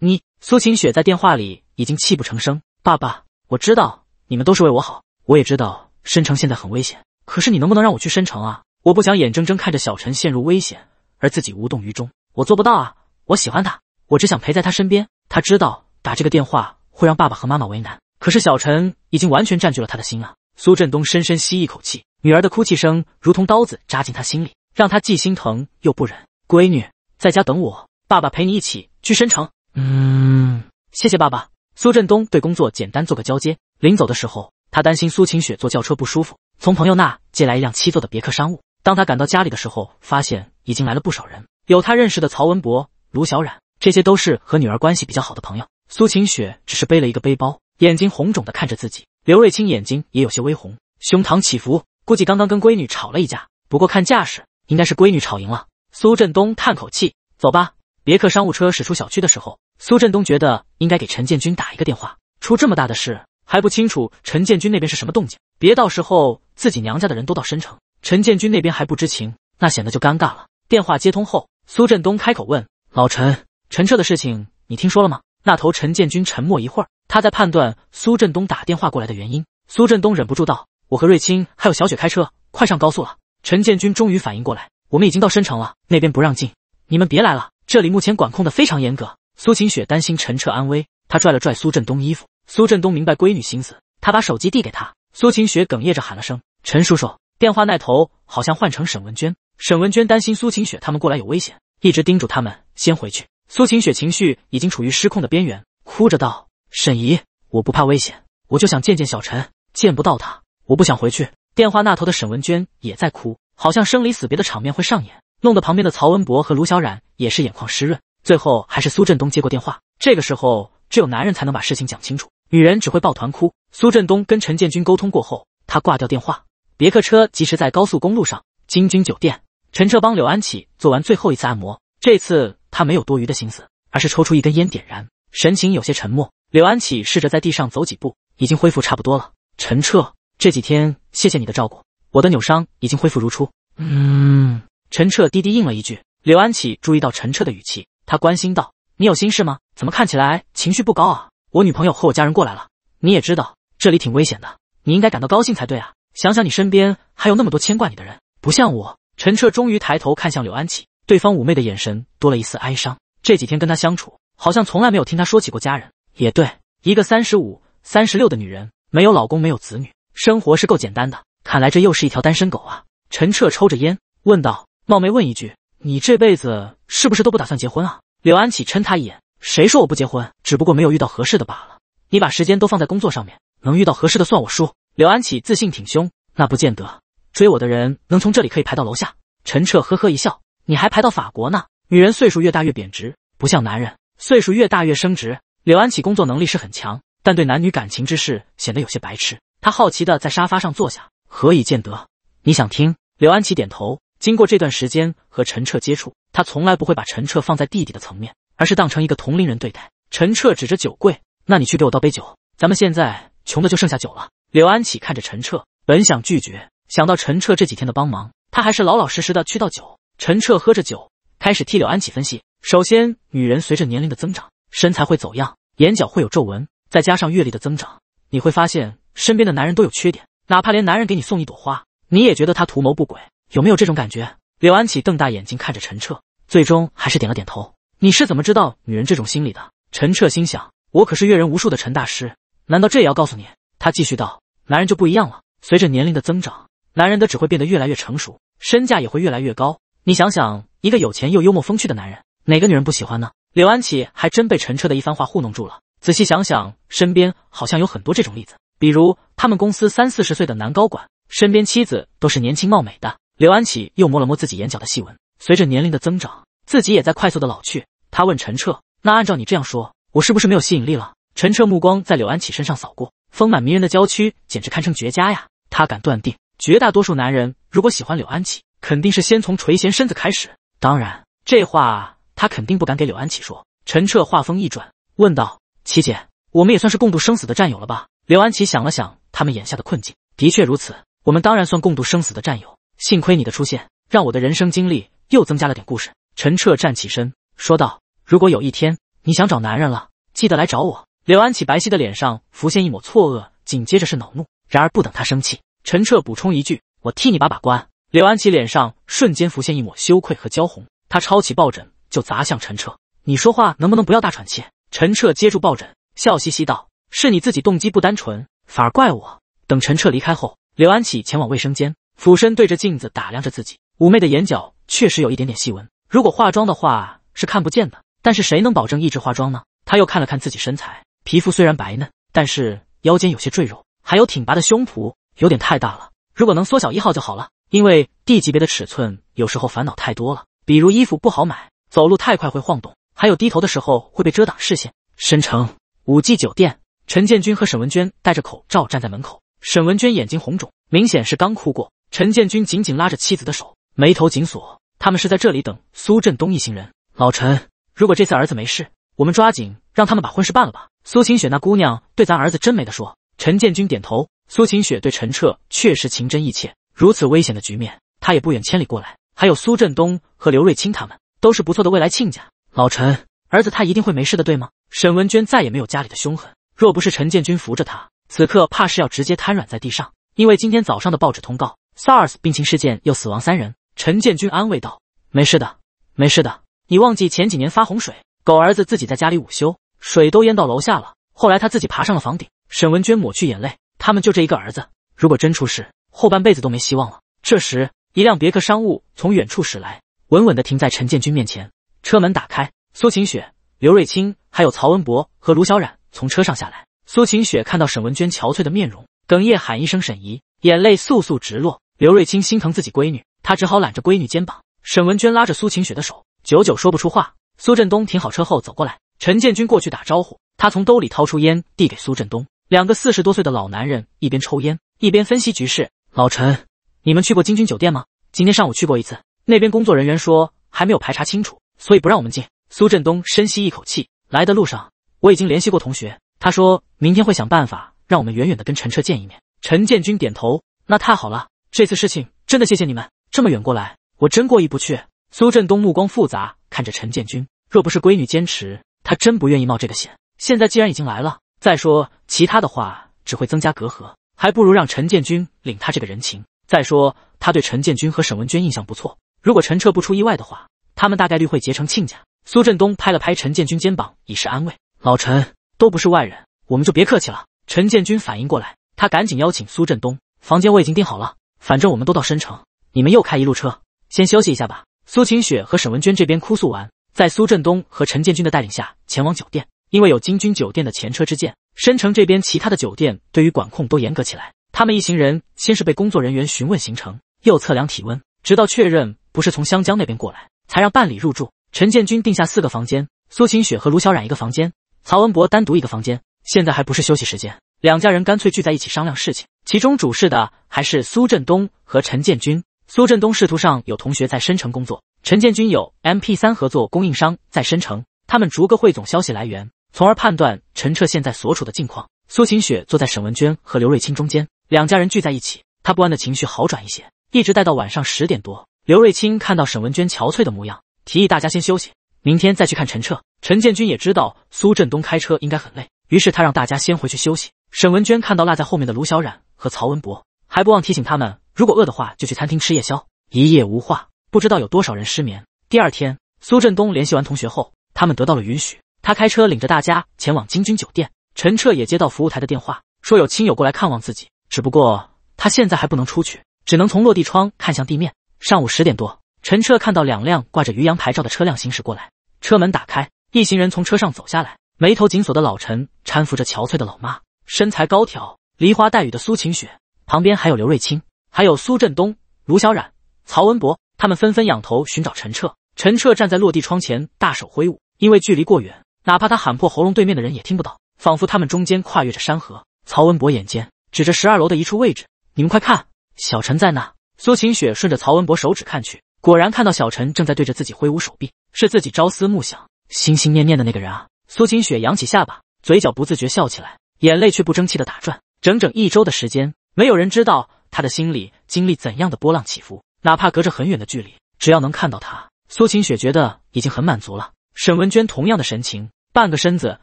你。苏晴雪在电话里已经泣不成声，爸爸，我知道你们都是为我好，我也知道申城现在很危险，可是你能不能让我去申城啊？我不想眼睁睁看着小陈陷入危险而自己无动于衷，我做不到啊！我喜欢他，我只想陪在他身边。他知道打这个电话会让爸爸和妈妈为难，可是小陈已经完全占据了他的心啊！苏振东深深吸一口气，女儿的哭泣声如同刀子扎进他心里，让他既心疼又不忍。闺女，在家等我，爸爸陪你一起去申城。嗯，谢谢爸爸。苏振东对工作简单做个交接。临走的时候，他担心苏晴雪坐轿车不舒服，从朋友那借来一辆七座的别克商务。当他赶到家里的时候，发现已经来了不少人，有他认识的曹文博、卢小冉，这些都是和女儿关系比较好的朋友。苏晴雪只是背了一个背包，眼睛红肿的看着自己。刘瑞清眼睛也有些微红，胸膛起伏，估计刚刚跟闺女吵了一架。不过看架势，应该是闺女吵赢了。苏振东叹口气，走吧。别克商务车驶出小区的时候，苏振东觉得应该给陈建军打一个电话。出这么大的事，还不清楚陈建军那边是什么动静，别到时候自己娘家的人都到深城，陈建军那边还不知情，那显得就尴尬了。电话接通后，苏振东开口问：“老陈，陈澈的事情你听说了吗？”那头陈建军沉默一会儿，他在判断苏振东打电话过来的原因。苏振东忍不住道：“我和瑞青还有小雪开车，快上高速了。”陈建军终于反应过来：“我们已经到深城了，那边不让进，你们别来了。”这里目前管控的非常严格。苏晴雪担心陈彻安危，她拽了拽苏振东衣服。苏振东明白闺女心思，他把手机递给她。苏晴雪哽咽着喊了声：“陈叔叔。”电话那头好像换成沈文娟。沈文娟担心苏晴雪他们过来有危险，一直叮嘱他们先回去。苏晴雪情绪已经处于失控的边缘，哭着道：“沈姨，我不怕危险，我就想见见小陈，见不到他，我不想回去。”电话那头的沈文娟也在哭，好像生离死别的场面会上演。弄得旁边的曹文博和卢小冉也是眼眶湿润，最后还是苏振东接过电话。这个时候，只有男人才能把事情讲清楚，女人只会抱团哭。苏振东跟陈建军沟通过后，他挂掉电话。别克车疾驰在高速公路上。金君酒店，陈彻帮柳安启做完最后一次按摩。这次他没有多余的心思，而是抽出一根烟点燃，神情有些沉默。柳安启试着在地上走几步，已经恢复差不多了。陈彻，这几天谢谢你的照顾，我的扭伤已经恢复如初。嗯。陈彻低低应了一句，柳安琪注意到陈彻的语气，他关心道：“你有心事吗？怎么看起来情绪不高啊？”“我女朋友和我家人过来了，你也知道这里挺危险的，你应该感到高兴才对啊。想想你身边还有那么多牵挂你的人，不像我。”陈彻终于抬头看向柳安琪，对方妩媚的眼神多了一丝哀伤。这几天跟他相处，好像从来没有听他说起过家人。也对，一个三十五、三十六的女人，没有老公，没有子女，生活是够简单的。看来这又是一条单身狗啊。陈彻抽着烟问道。冒昧问一句，你这辈子是不是都不打算结婚啊？柳安琪嗔他一眼：“谁说我不结婚？只不过没有遇到合适的罢了。”你把时间都放在工作上面，能遇到合适的算我输。”柳安琪自信挺胸：“那不见得，追我的人能从这里可以排到楼下。”陈彻呵呵一笑：“你还排到法国呢？女人岁数越大越贬值，不像男人，岁数越大越升值。”柳安琪工作能力是很强，但对男女感情之事显得有些白痴。他好奇的在沙发上坐下：“何以见得？你想听？”柳安琪点头。经过这段时间和陈彻接触，他从来不会把陈彻放在弟弟的层面，而是当成一个同龄人对待。陈彻指着酒柜：“那你去给我倒杯酒，咱们现在穷的就剩下酒了。”柳安琪看着陈彻，本想拒绝，想到陈彻这几天的帮忙，他还是老老实实的去倒酒。陈彻喝着酒，开始替柳安琪分析：首先，女人随着年龄的增长，身材会走样，眼角会有皱纹，再加上阅历的增长，你会发现身边的男人都有缺点，哪怕连男人给你送一朵花，你也觉得他图谋不轨。有没有这种感觉？柳安琪瞪大眼睛看着陈彻，最终还是点了点头。你是怎么知道女人这种心理的？陈彻心想：我可是阅人无数的陈大师，难道这也要告诉你？他继续道：男人就不一样了，随着年龄的增长，男人的只会变得越来越成熟，身价也会越来越高。你想想，一个有钱又幽默风趣的男人，哪个女人不喜欢呢？柳安琪还真被陈彻的一番话糊弄住了。仔细想想，身边好像有很多这种例子，比如他们公司三四十岁的男高管，身边妻子都是年轻貌美的。刘安琪又摸了摸自己眼角的细纹，随着年龄的增长，自己也在快速的老去。他问陈彻：“那按照你这样说，我是不是没有吸引力了？”陈彻目光在刘安琪身上扫过，丰满迷人的娇躯简直堪称绝佳呀！他敢断定，绝大多数男人如果喜欢柳安琪，肯定是先从垂涎身子开始。当然，这话他肯定不敢给柳安琪说。陈彻话锋一转，问道：“琪姐，我们也算是共度生死的战友了吧？”刘安琪想了想，他们眼下的困境，的确如此。我们当然算共度生死的战友。幸亏你的出现，让我的人生经历又增加了点故事。陈彻站起身说道：“如果有一天你想找男人了，记得来找我。”刘安琪白皙的脸上浮现一抹错愕，紧接着是恼怒。然而不等他生气，陈彻补充一句：“我替你把把关。”刘安琪脸上瞬间浮现一抹羞愧和焦红，她抄起抱枕就砸向陈彻：“你说话能不能不要大喘气？”陈彻接住抱枕，笑嘻嘻道：“是你自己动机不单纯，反而怪我。”等陈彻离开后，刘安琪前往卫生间。俯身对着镜子打量着自己，妩媚的眼角确实有一点点细纹，如果化妆的话是看不见的。但是谁能保证一直化妆呢？他又看了看自己身材，皮肤虽然白嫩，但是腰间有些赘肉，还有挺拔的胸脯，有点太大了。如果能缩小一号就好了。因为 D 级别的尺寸有时候烦恼太多了，比如衣服不好买，走路太快会晃动，还有低头的时候会被遮挡视线。深城五 G 酒店，陈建军和沈文娟戴着口罩站在门口，沈文娟眼睛红肿，明显是刚哭过。陈建军紧紧拉着妻子的手，眉头紧锁。他们是在这里等苏振东一行人。老陈，如果这次儿子没事，我们抓紧让他们把婚事办了吧。苏晴雪那姑娘对咱儿子真没得说。陈建军点头。苏晴雪对陈彻确实情真意切。如此危险的局面，他也不远千里过来。还有苏振东和刘瑞清，他们都是不错的未来亲家。老陈，儿子他一定会没事的，对吗？沈文娟再也没有家里的凶狠。若不是陈建军扶着他，此刻怕是要直接瘫软在地上。因为今天早上的报纸通告。SARS 病情事件又死亡三人，陈建军安慰道：“没事的，没事的。你忘记前几年发洪水，狗儿子自己在家里午休，水都淹到楼下了。后来他自己爬上了房顶。”沈文娟抹去眼泪：“他们就这一个儿子，如果真出事，后半辈子都没希望了。”这时，一辆别克商务从远处驶来，稳稳地停在陈建军面前。车门打开，苏晴雪、刘瑞清还有曹文博和卢小冉从车上下来。苏晴雪看到沈文娟憔悴的面容，哽咽喊一声“沈姨”，眼泪簌簌直落。刘瑞清心疼自己闺女，他只好揽着闺女肩膀。沈文娟拉着苏晴雪的手，久久说不出话。苏振东停好车后走过来，陈建军过去打招呼。他从兜里掏出烟递给苏振东，两个四十多岁的老男人一边抽烟一边分析局势。老陈，你们去过金君酒店吗？今天上午去过一次，那边工作人员说还没有排查清楚，所以不让我们进。苏振东深吸一口气，来的路上我已经联系过同学，他说明天会想办法让我们远远的跟陈彻见一面。陈建军点头，那太好了。这次事情真的谢谢你们，这么远过来，我真过意不去。苏振东目光复杂看着陈建军，若不是闺女坚持，他真不愿意冒这个险。现在既然已经来了，再说其他的话只会增加隔阂，还不如让陈建军领他这个人情。再说他对陈建军和沈文娟印象不错，如果陈彻不出意外的话，他们大概率会结成亲家。苏振东拍了拍陈建军肩膀以示安慰，老陈都不是外人，我们就别客气了。陈建军反应过来，他赶紧邀请苏振东，房间我已经订好了。反正我们都到申城，你们又开一路车，先休息一下吧。苏晴雪和沈文娟这边哭诉完，在苏振东和陈建军的带领下前往酒店。因为有金军酒店的前车之鉴，申城这边其他的酒店对于管控都严格起来。他们一行人先是被工作人员询问行程，又测量体温，直到确认不是从湘江那边过来，才让办理入住。陈建军定下四个房间，苏晴雪和卢小冉一个房间，曹文博单独一个房间。现在还不是休息时间。两家人干脆聚在一起商量事情，其中主事的还是苏振东和陈建军。苏振东仕途上有同学在申城工作，陈建军有 M P 三合作供应商在申城，他们逐个汇总消息来源，从而判断陈彻现在所处的境况。苏晴雪坐在沈文娟和刘瑞清中间，两家人聚在一起，她不安的情绪好转一些，一直待到晚上十点多。刘瑞清看到沈文娟憔悴的模样，提议大家先休息，明天再去看陈彻。陈建军也知道苏振东开车应该很累，于是他让大家先回去休息。沈文娟看到落在后面的卢小冉和曹文博，还不忘提醒他们，如果饿的话就去餐厅吃夜宵。一夜无话，不知道有多少人失眠。第二天，苏振东联系完同学后，他们得到了允许，他开车领着大家前往金君酒店。陈彻也接到服务台的电话，说有亲友过来看望自己，只不过他现在还不能出去，只能从落地窗看向地面。上午十点多，陈彻看到两辆挂着于阳牌照的车辆行驶过来，车门打开，一行人从车上走下来，眉头紧锁的老陈搀扶着憔悴的老妈。身材高挑、梨花带雨的苏晴雪旁边还有刘瑞清，还有苏振东、卢小冉、曹文博，他们纷纷仰头寻找陈彻。陈彻站在落地窗前，大手挥舞。因为距离过远，哪怕他喊破喉咙，对面的人也听不到，仿佛他们中间跨越着山河。曹文博眼尖，指着十二楼的一处位置：“你们快看，小陈在那。”苏晴雪顺着曹文博手指看去，果然看到小陈正在对着自己挥舞手臂，是自己朝思暮想、心心念念的那个人啊！苏晴雪扬起下巴，嘴角不自觉笑起来。眼泪却不争气的打转。整整一周的时间，没有人知道他的心里经历怎样的波浪起伏。哪怕隔着很远的距离，只要能看到他，苏晴雪觉得已经很满足了。沈文娟同样的神情，半个身子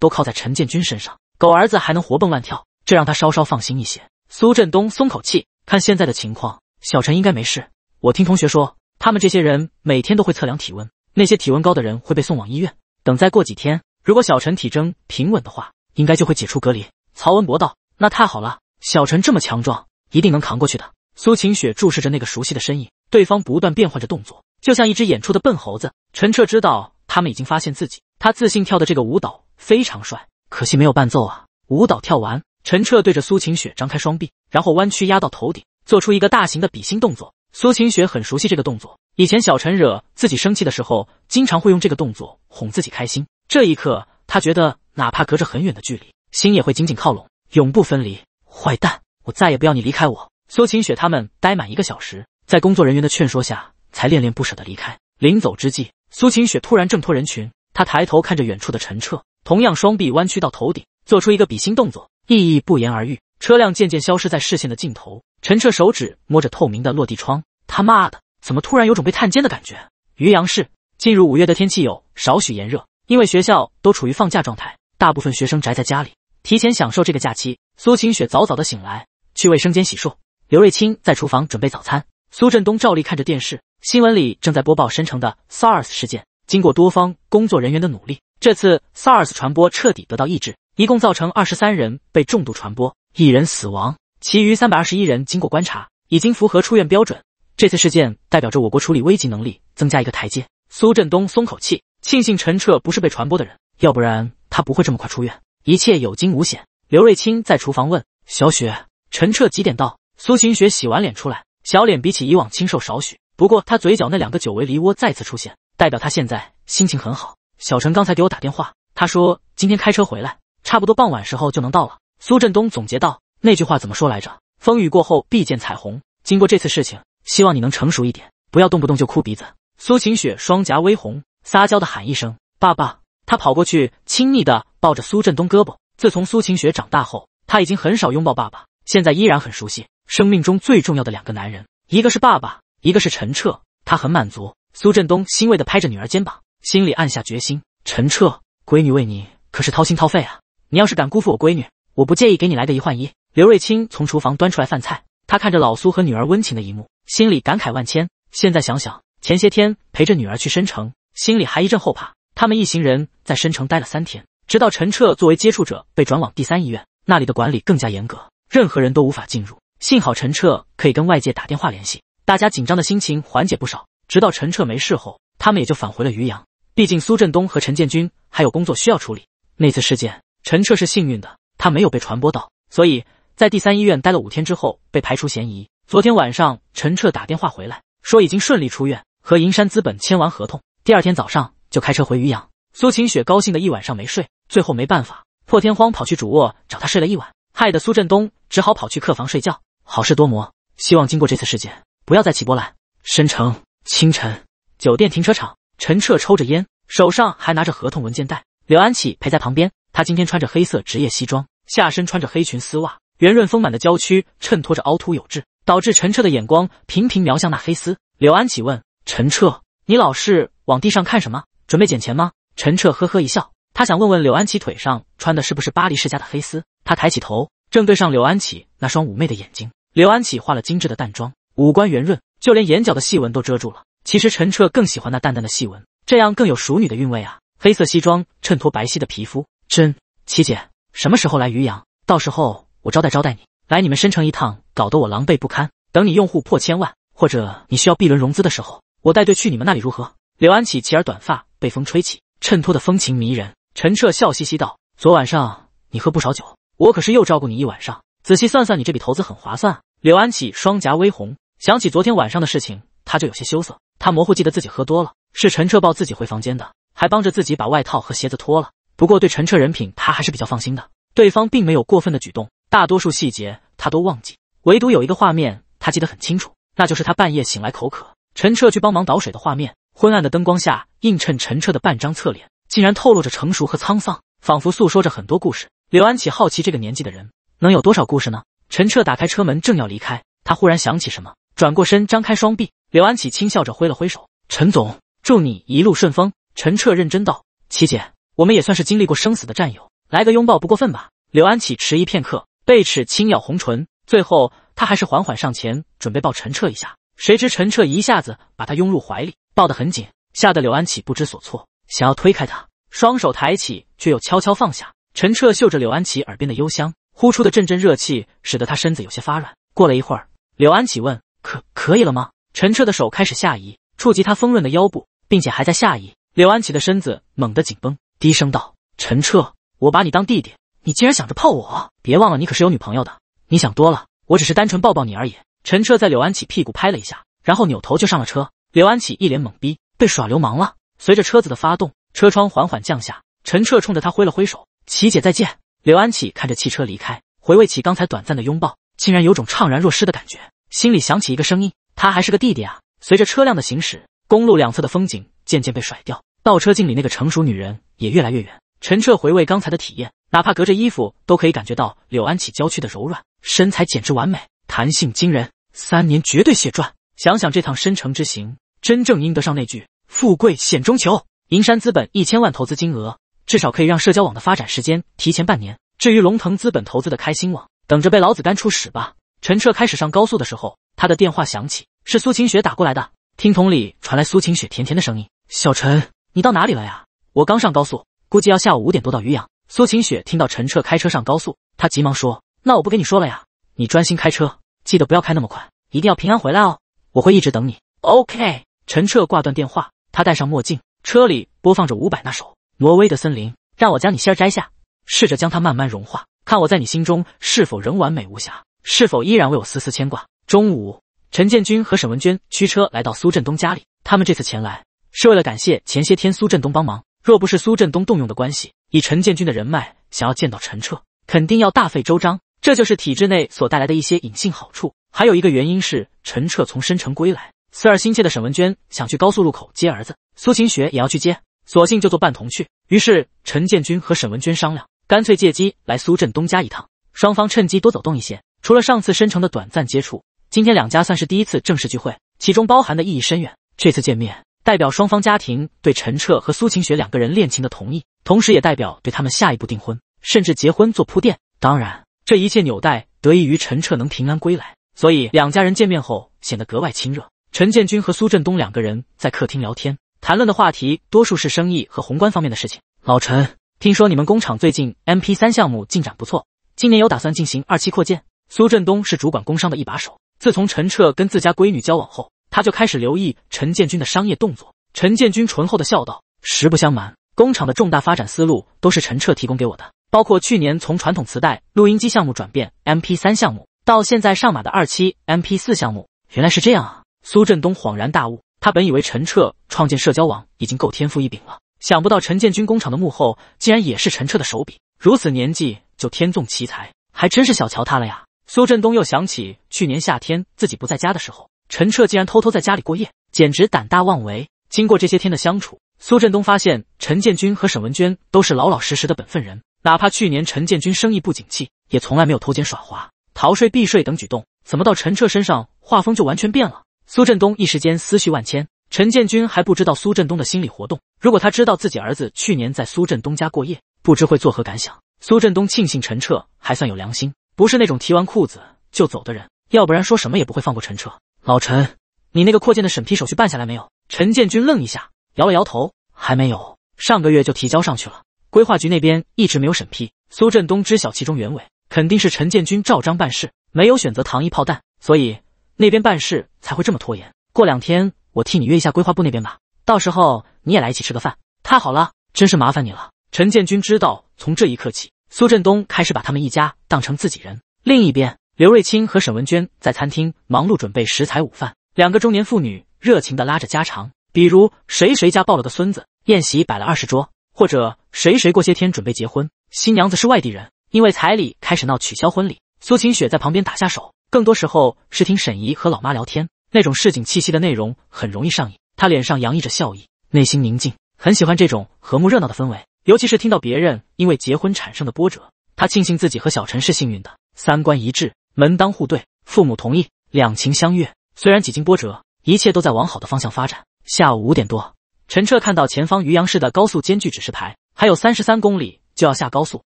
都靠在陈建军身上。狗儿子还能活蹦乱跳，这让她稍稍放心一些。苏振东松口气，看现在的情况，小陈应该没事。我听同学说，他们这些人每天都会测量体温，那些体温高的人会被送往医院。等再过几天，如果小陈体征平稳的话，应该就会解除隔离。曹文博道：“那太好了，小陈这么强壮，一定能扛过去的。”苏晴雪注视着那个熟悉的身影，对方不断变换着动作，就像一只演出的笨猴子。陈彻知道他们已经发现自己，他自信跳的这个舞蹈非常帅，可惜没有伴奏啊。舞蹈跳完，陈彻对着苏晴雪张开双臂，然后弯曲压到头顶，做出一个大型的比心动作。苏晴雪很熟悉这个动作，以前小陈惹自己生气的时候，经常会用这个动作哄自己开心。这一刻，他觉得哪怕隔着很远的距离。心也会紧紧靠拢，永不分离。坏蛋，我再也不要你离开我。苏晴雪他们待满一个小时，在工作人员的劝说下，才恋恋不舍地离开。临走之际，苏晴雪突然挣脱人群，她抬头看着远处的陈彻，同样双臂弯曲到头顶，做出一个比心动作，意义不言而喻。车辆渐渐消失在视线的尽头。陈彻手指摸着透明的落地窗，他妈的，怎么突然有种被探监的感觉？于阳市进入五月的天气有少许炎热，因为学校都处于放假状态。大部分学生宅在家里，提前享受这个假期。苏晴雪早早的醒来，去卫生间洗漱。刘瑞清在厨房准备早餐。苏振东照例看着电视，新闻里正在播报申城的 SARS 事件。经过多方工作人员的努力，这次 SARS 传播彻底得到抑制，一共造成二十三人被重度传播，一人死亡，其余三百二十一人经过观察已经符合出院标准。这次事件代表着我国处理危机能力增加一个台阶。苏振东松口气，庆幸陈彻不是被传播的人，要不然。他不会这么快出院，一切有惊无险。刘瑞清在厨房问小雪：“陈彻几点到？”苏晴雪洗完脸出来，小脸比起以往清瘦少许，不过她嘴角那两个久违梨窝再次出现，代表她现在心情很好。小陈刚才给我打电话，他说今天开车回来，差不多傍晚时候就能到了。苏振东总结道：“那句话怎么说来着？风雨过后必见彩虹。经过这次事情，希望你能成熟一点，不要动不动就哭鼻子。”苏晴雪双颊微红，撒娇的喊一声：“爸爸。”他跑过去，亲昵地抱着苏振东胳膊。自从苏晴雪长大后，他已经很少拥抱爸爸，现在依然很熟悉生命中最重要的两个男人，一个是爸爸，一个是陈彻。他很满足。苏振东欣慰地拍着女儿肩膀，心里暗下决心：陈彻，闺女为你可是掏心掏肺啊！你要是敢辜负我闺女，我不介意给你来个一换一。刘瑞清从厨房端出来饭菜，他看着老苏和女儿温情的一幕，心里感慨万千。现在想想，前些天陪着女儿去申城，心里还一阵后怕。他们一行人在深城待了三天，直到陈彻作为接触者被转往第三医院，那里的管理更加严格，任何人都无法进入。幸好陈彻可以跟外界打电话联系，大家紧张的心情缓解不少。直到陈彻没事后，他们也就返回了渔阳。毕竟苏振东和陈建军还有工作需要处理。那次事件，陈彻是幸运的，他没有被传播到，所以在第三医院待了五天之后被排除嫌疑。昨天晚上，陈彻打电话回来，说已经顺利出院，和银山资本签完合同。第二天早上。就开车回渔阳，苏晴雪高兴的一晚上没睡，最后没办法，破天荒跑去主卧找他睡了一晚，害得苏振东只好跑去客房睡觉。好事多磨，希望经过这次事件，不要再起波澜。申城清晨，酒店停车场，陈彻抽着烟，手上还拿着合同文件袋，柳安琪陪在旁边。他今天穿着黑色职业西装，下身穿着黑裙丝袜，圆润丰满的娇躯衬托着凹凸有致，导致陈彻的眼光频频瞄向那黑丝。柳安琪问陈彻：“你老是往地上看什么？”准备捡钱吗？陈彻呵呵一笑，他想问问柳安琪腿上穿的是不是巴黎世家的黑丝。他抬起头，正对上柳安琪那双妩媚的眼睛。柳安琪化了精致的淡妆，五官圆润，就连眼角的细纹都遮住了。其实陈彻更喜欢那淡淡的细纹，这样更有熟女的韵味啊。黑色西装衬托白皙的皮肤，真琪姐什么时候来渔阳？到时候我招待招待你，来你们申城一趟，搞得我狼狈不堪。等你用户破千万，或者你需要 B 轮融资的时候，我带队去你们那里如何？刘安琪齐耳短发被风吹起，衬托的风情迷人。陈彻笑嘻嘻道：“昨晚上你喝不少酒，我可是又照顾你一晚上。仔细算算，你这笔投资很划算。”刘安琪双颊微红，想起昨天晚上的事情，他就有些羞涩。他模糊记得自己喝多了，是陈彻抱自己回房间的，还帮着自己把外套和鞋子脱了。不过对陈彻人品，他还是比较放心的。对方并没有过分的举动，大多数细节他都忘记，唯独有一个画面他记得很清楚，那就是他半夜醒来口渴，陈彻去帮忙倒水的画面。昏暗的灯光下，映衬陈澈的半张侧脸，竟然透露着成熟和沧桑，仿佛诉说着很多故事。刘安琪好奇，这个年纪的人能有多少故事呢？陈澈打开车门，正要离开，他忽然想起什么，转过身，张开双臂。刘安琪轻笑着挥了挥手：“陈总，祝你一路顺风。”陈澈认真道：“琪姐，我们也算是经历过生死的战友，来个拥抱不过分吧？”刘安琪迟疑片刻，贝齿轻咬红唇，最后他还是缓缓上前，准备抱陈澈一下。谁知陈澈一下子把他拥入怀里。抱得很紧，吓得柳安琪不知所措，想要推开他，双手抬起却又悄悄放下。陈彻嗅着柳安琪耳边的幽香，呼出的阵阵热气使得他身子有些发软。过了一会儿，柳安琪问：“可可以了吗？”陈彻的手开始下移，触及他丰润的腰部，并且还在下移。柳安琪的身子猛地紧绷，低声道：“陈彻，我把你当弟弟，你竟然想着泡我！别忘了你可是有女朋友的。你想多了，我只是单纯抱抱你而已。”陈彻在柳安琪屁股拍了一下，然后扭头就上了车。刘安启一脸懵逼，被耍流氓了。随着车子的发动，车窗缓缓降下，陈彻冲着他挥了挥手：“齐姐再见。”刘安启看着汽车离开，回味起刚才短暂的拥抱，竟然有种怅然若失的感觉。心里响起一个声音：“他还是个弟弟啊。”随着车辆的行驶，公路两侧的风景渐渐被甩掉，倒车镜里那个成熟女人也越来越远。陈彻回味刚才的体验，哪怕隔着衣服，都可以感觉到刘安启娇躯的柔软，身材简直完美，弹性惊人。三年绝对血赚。想想这趟深城之行。真正应得上那句“富贵险中求”。银山资本一千万投资金额，至少可以让社交网的发展时间提前半年。至于龙腾资本投资的开心网，等着被老子干出屎吧。陈彻开始上高速的时候，他的电话响起，是苏晴雪打过来的。听筒里传来苏晴雪甜甜的声音：“小陈，你到哪里了呀？我刚上高速，估计要下午五点多到渔阳。”苏晴雪听到陈彻开车上高速，她急忙说：“那我不跟你说了呀，你专心开车，记得不要开那么快，一定要平安回来哦。我会一直等你。” OK，陈彻挂断电话，他戴上墨镜，车里播放着伍佰那首《挪威的森林》，让我将你心摘下，试着将它慢慢融化，看我在你心中是否仍完美无瑕，是否依然为我丝丝牵挂。中午，陈建军和沈文娟驱车来到苏振东家里，他们这次前来是为了感谢前些天苏振东帮忙。若不是苏振东动用的关系，以陈建军的人脉，想要见到陈彻，肯定要大费周章。这就是体制内所带来的一些隐性好处。还有一个原因是陈彻从深城归来。思儿心切的沈文娟想去高速路口接儿子，苏晴雪也要去接，索性就做伴同去。于是陈建军和沈文娟商量，干脆借机来苏镇东家一趟，双方趁机多走动一些。除了上次深城的短暂接触，今天两家算是第一次正式聚会，其中包含的意义深远。这次见面代表双方家庭对陈彻和苏晴雪两个人恋情的同意，同时也代表对他们下一步订婚甚至结婚做铺垫。当然，这一切纽带得益于陈彻能平安归来，所以两家人见面后显得格外亲热。陈建军和苏振东两个人在客厅聊天，谈论的话题多数是生意和宏观方面的事情。老陈，听说你们工厂最近 M P 三项目进展不错，今年有打算进行二期扩建？苏振东是主管工商的一把手，自从陈彻跟自家闺女交往后，他就开始留意陈建军的商业动作。陈建军醇厚的笑道：“实不相瞒，工厂的重大发展思路都是陈彻提供给我的，包括去年从传统磁带录音机项目转变 M P 三项目，到现在上马的二期 M P 四项目。原来是这样啊。”苏振东恍然大悟，他本以为陈彻创建社交网已经够天赋异禀了，想不到陈建军工厂的幕后竟然也是陈彻的手笔。如此年纪就天纵奇才，还真是小瞧他了呀！苏振东又想起去年夏天自己不在家的时候，陈彻竟然偷偷在家里过夜，简直胆大妄为。经过这些天的相处，苏振东发现陈建军和沈文娟都是老老实实的本分人，哪怕去年陈建军生意不景气，也从来没有偷奸耍滑、逃税避税等举动。怎么到陈彻身上，画风就完全变了？苏振东一时间思绪万千，陈建军还不知道苏振东的心理活动。如果他知道自己儿子去年在苏振东家过夜，不知会作何感想。苏振东庆幸陈彻还算有良心，不是那种提完裤子就走的人，要不然说什么也不会放过陈彻。老陈，你那个扩建的审批手续办下来没有？陈建军愣一下，摇了摇头，还没有。上个月就提交上去了，规划局那边一直没有审批。苏振东知晓其中原委，肯定是陈建军照章办事，没有选择糖衣炮弹，所以。那边办事才会这么拖延。过两天我替你约一下规划部那边吧，到时候你也来一起吃个饭。太好了，真是麻烦你了。陈建军知道，从这一刻起，苏振东开始把他们一家当成自己人。另一边，刘瑞清和沈文娟在餐厅忙碌准备食材午饭，两个中年妇女热情地拉着家常，比如谁谁家抱了个孙子，宴席摆了二十桌，或者谁谁过些天准备结婚，新娘子是外地人，因为彩礼开始闹取消婚礼。苏晴雪在旁边打下手。更多时候是听沈姨和老妈聊天，那种市井气息的内容很容易上瘾。他脸上洋溢着笑意，内心宁静，很喜欢这种和睦热闹的氛围。尤其是听到别人因为结婚产生的波折，他庆幸自己和小陈是幸运的，三观一致，门当户对，父母同意，两情相悦。虽然几经波折，一切都在往好的方向发展。下午五点多，陈彻看到前方榆阳市的高速间距指示牌，还有三十三公里就要下高速。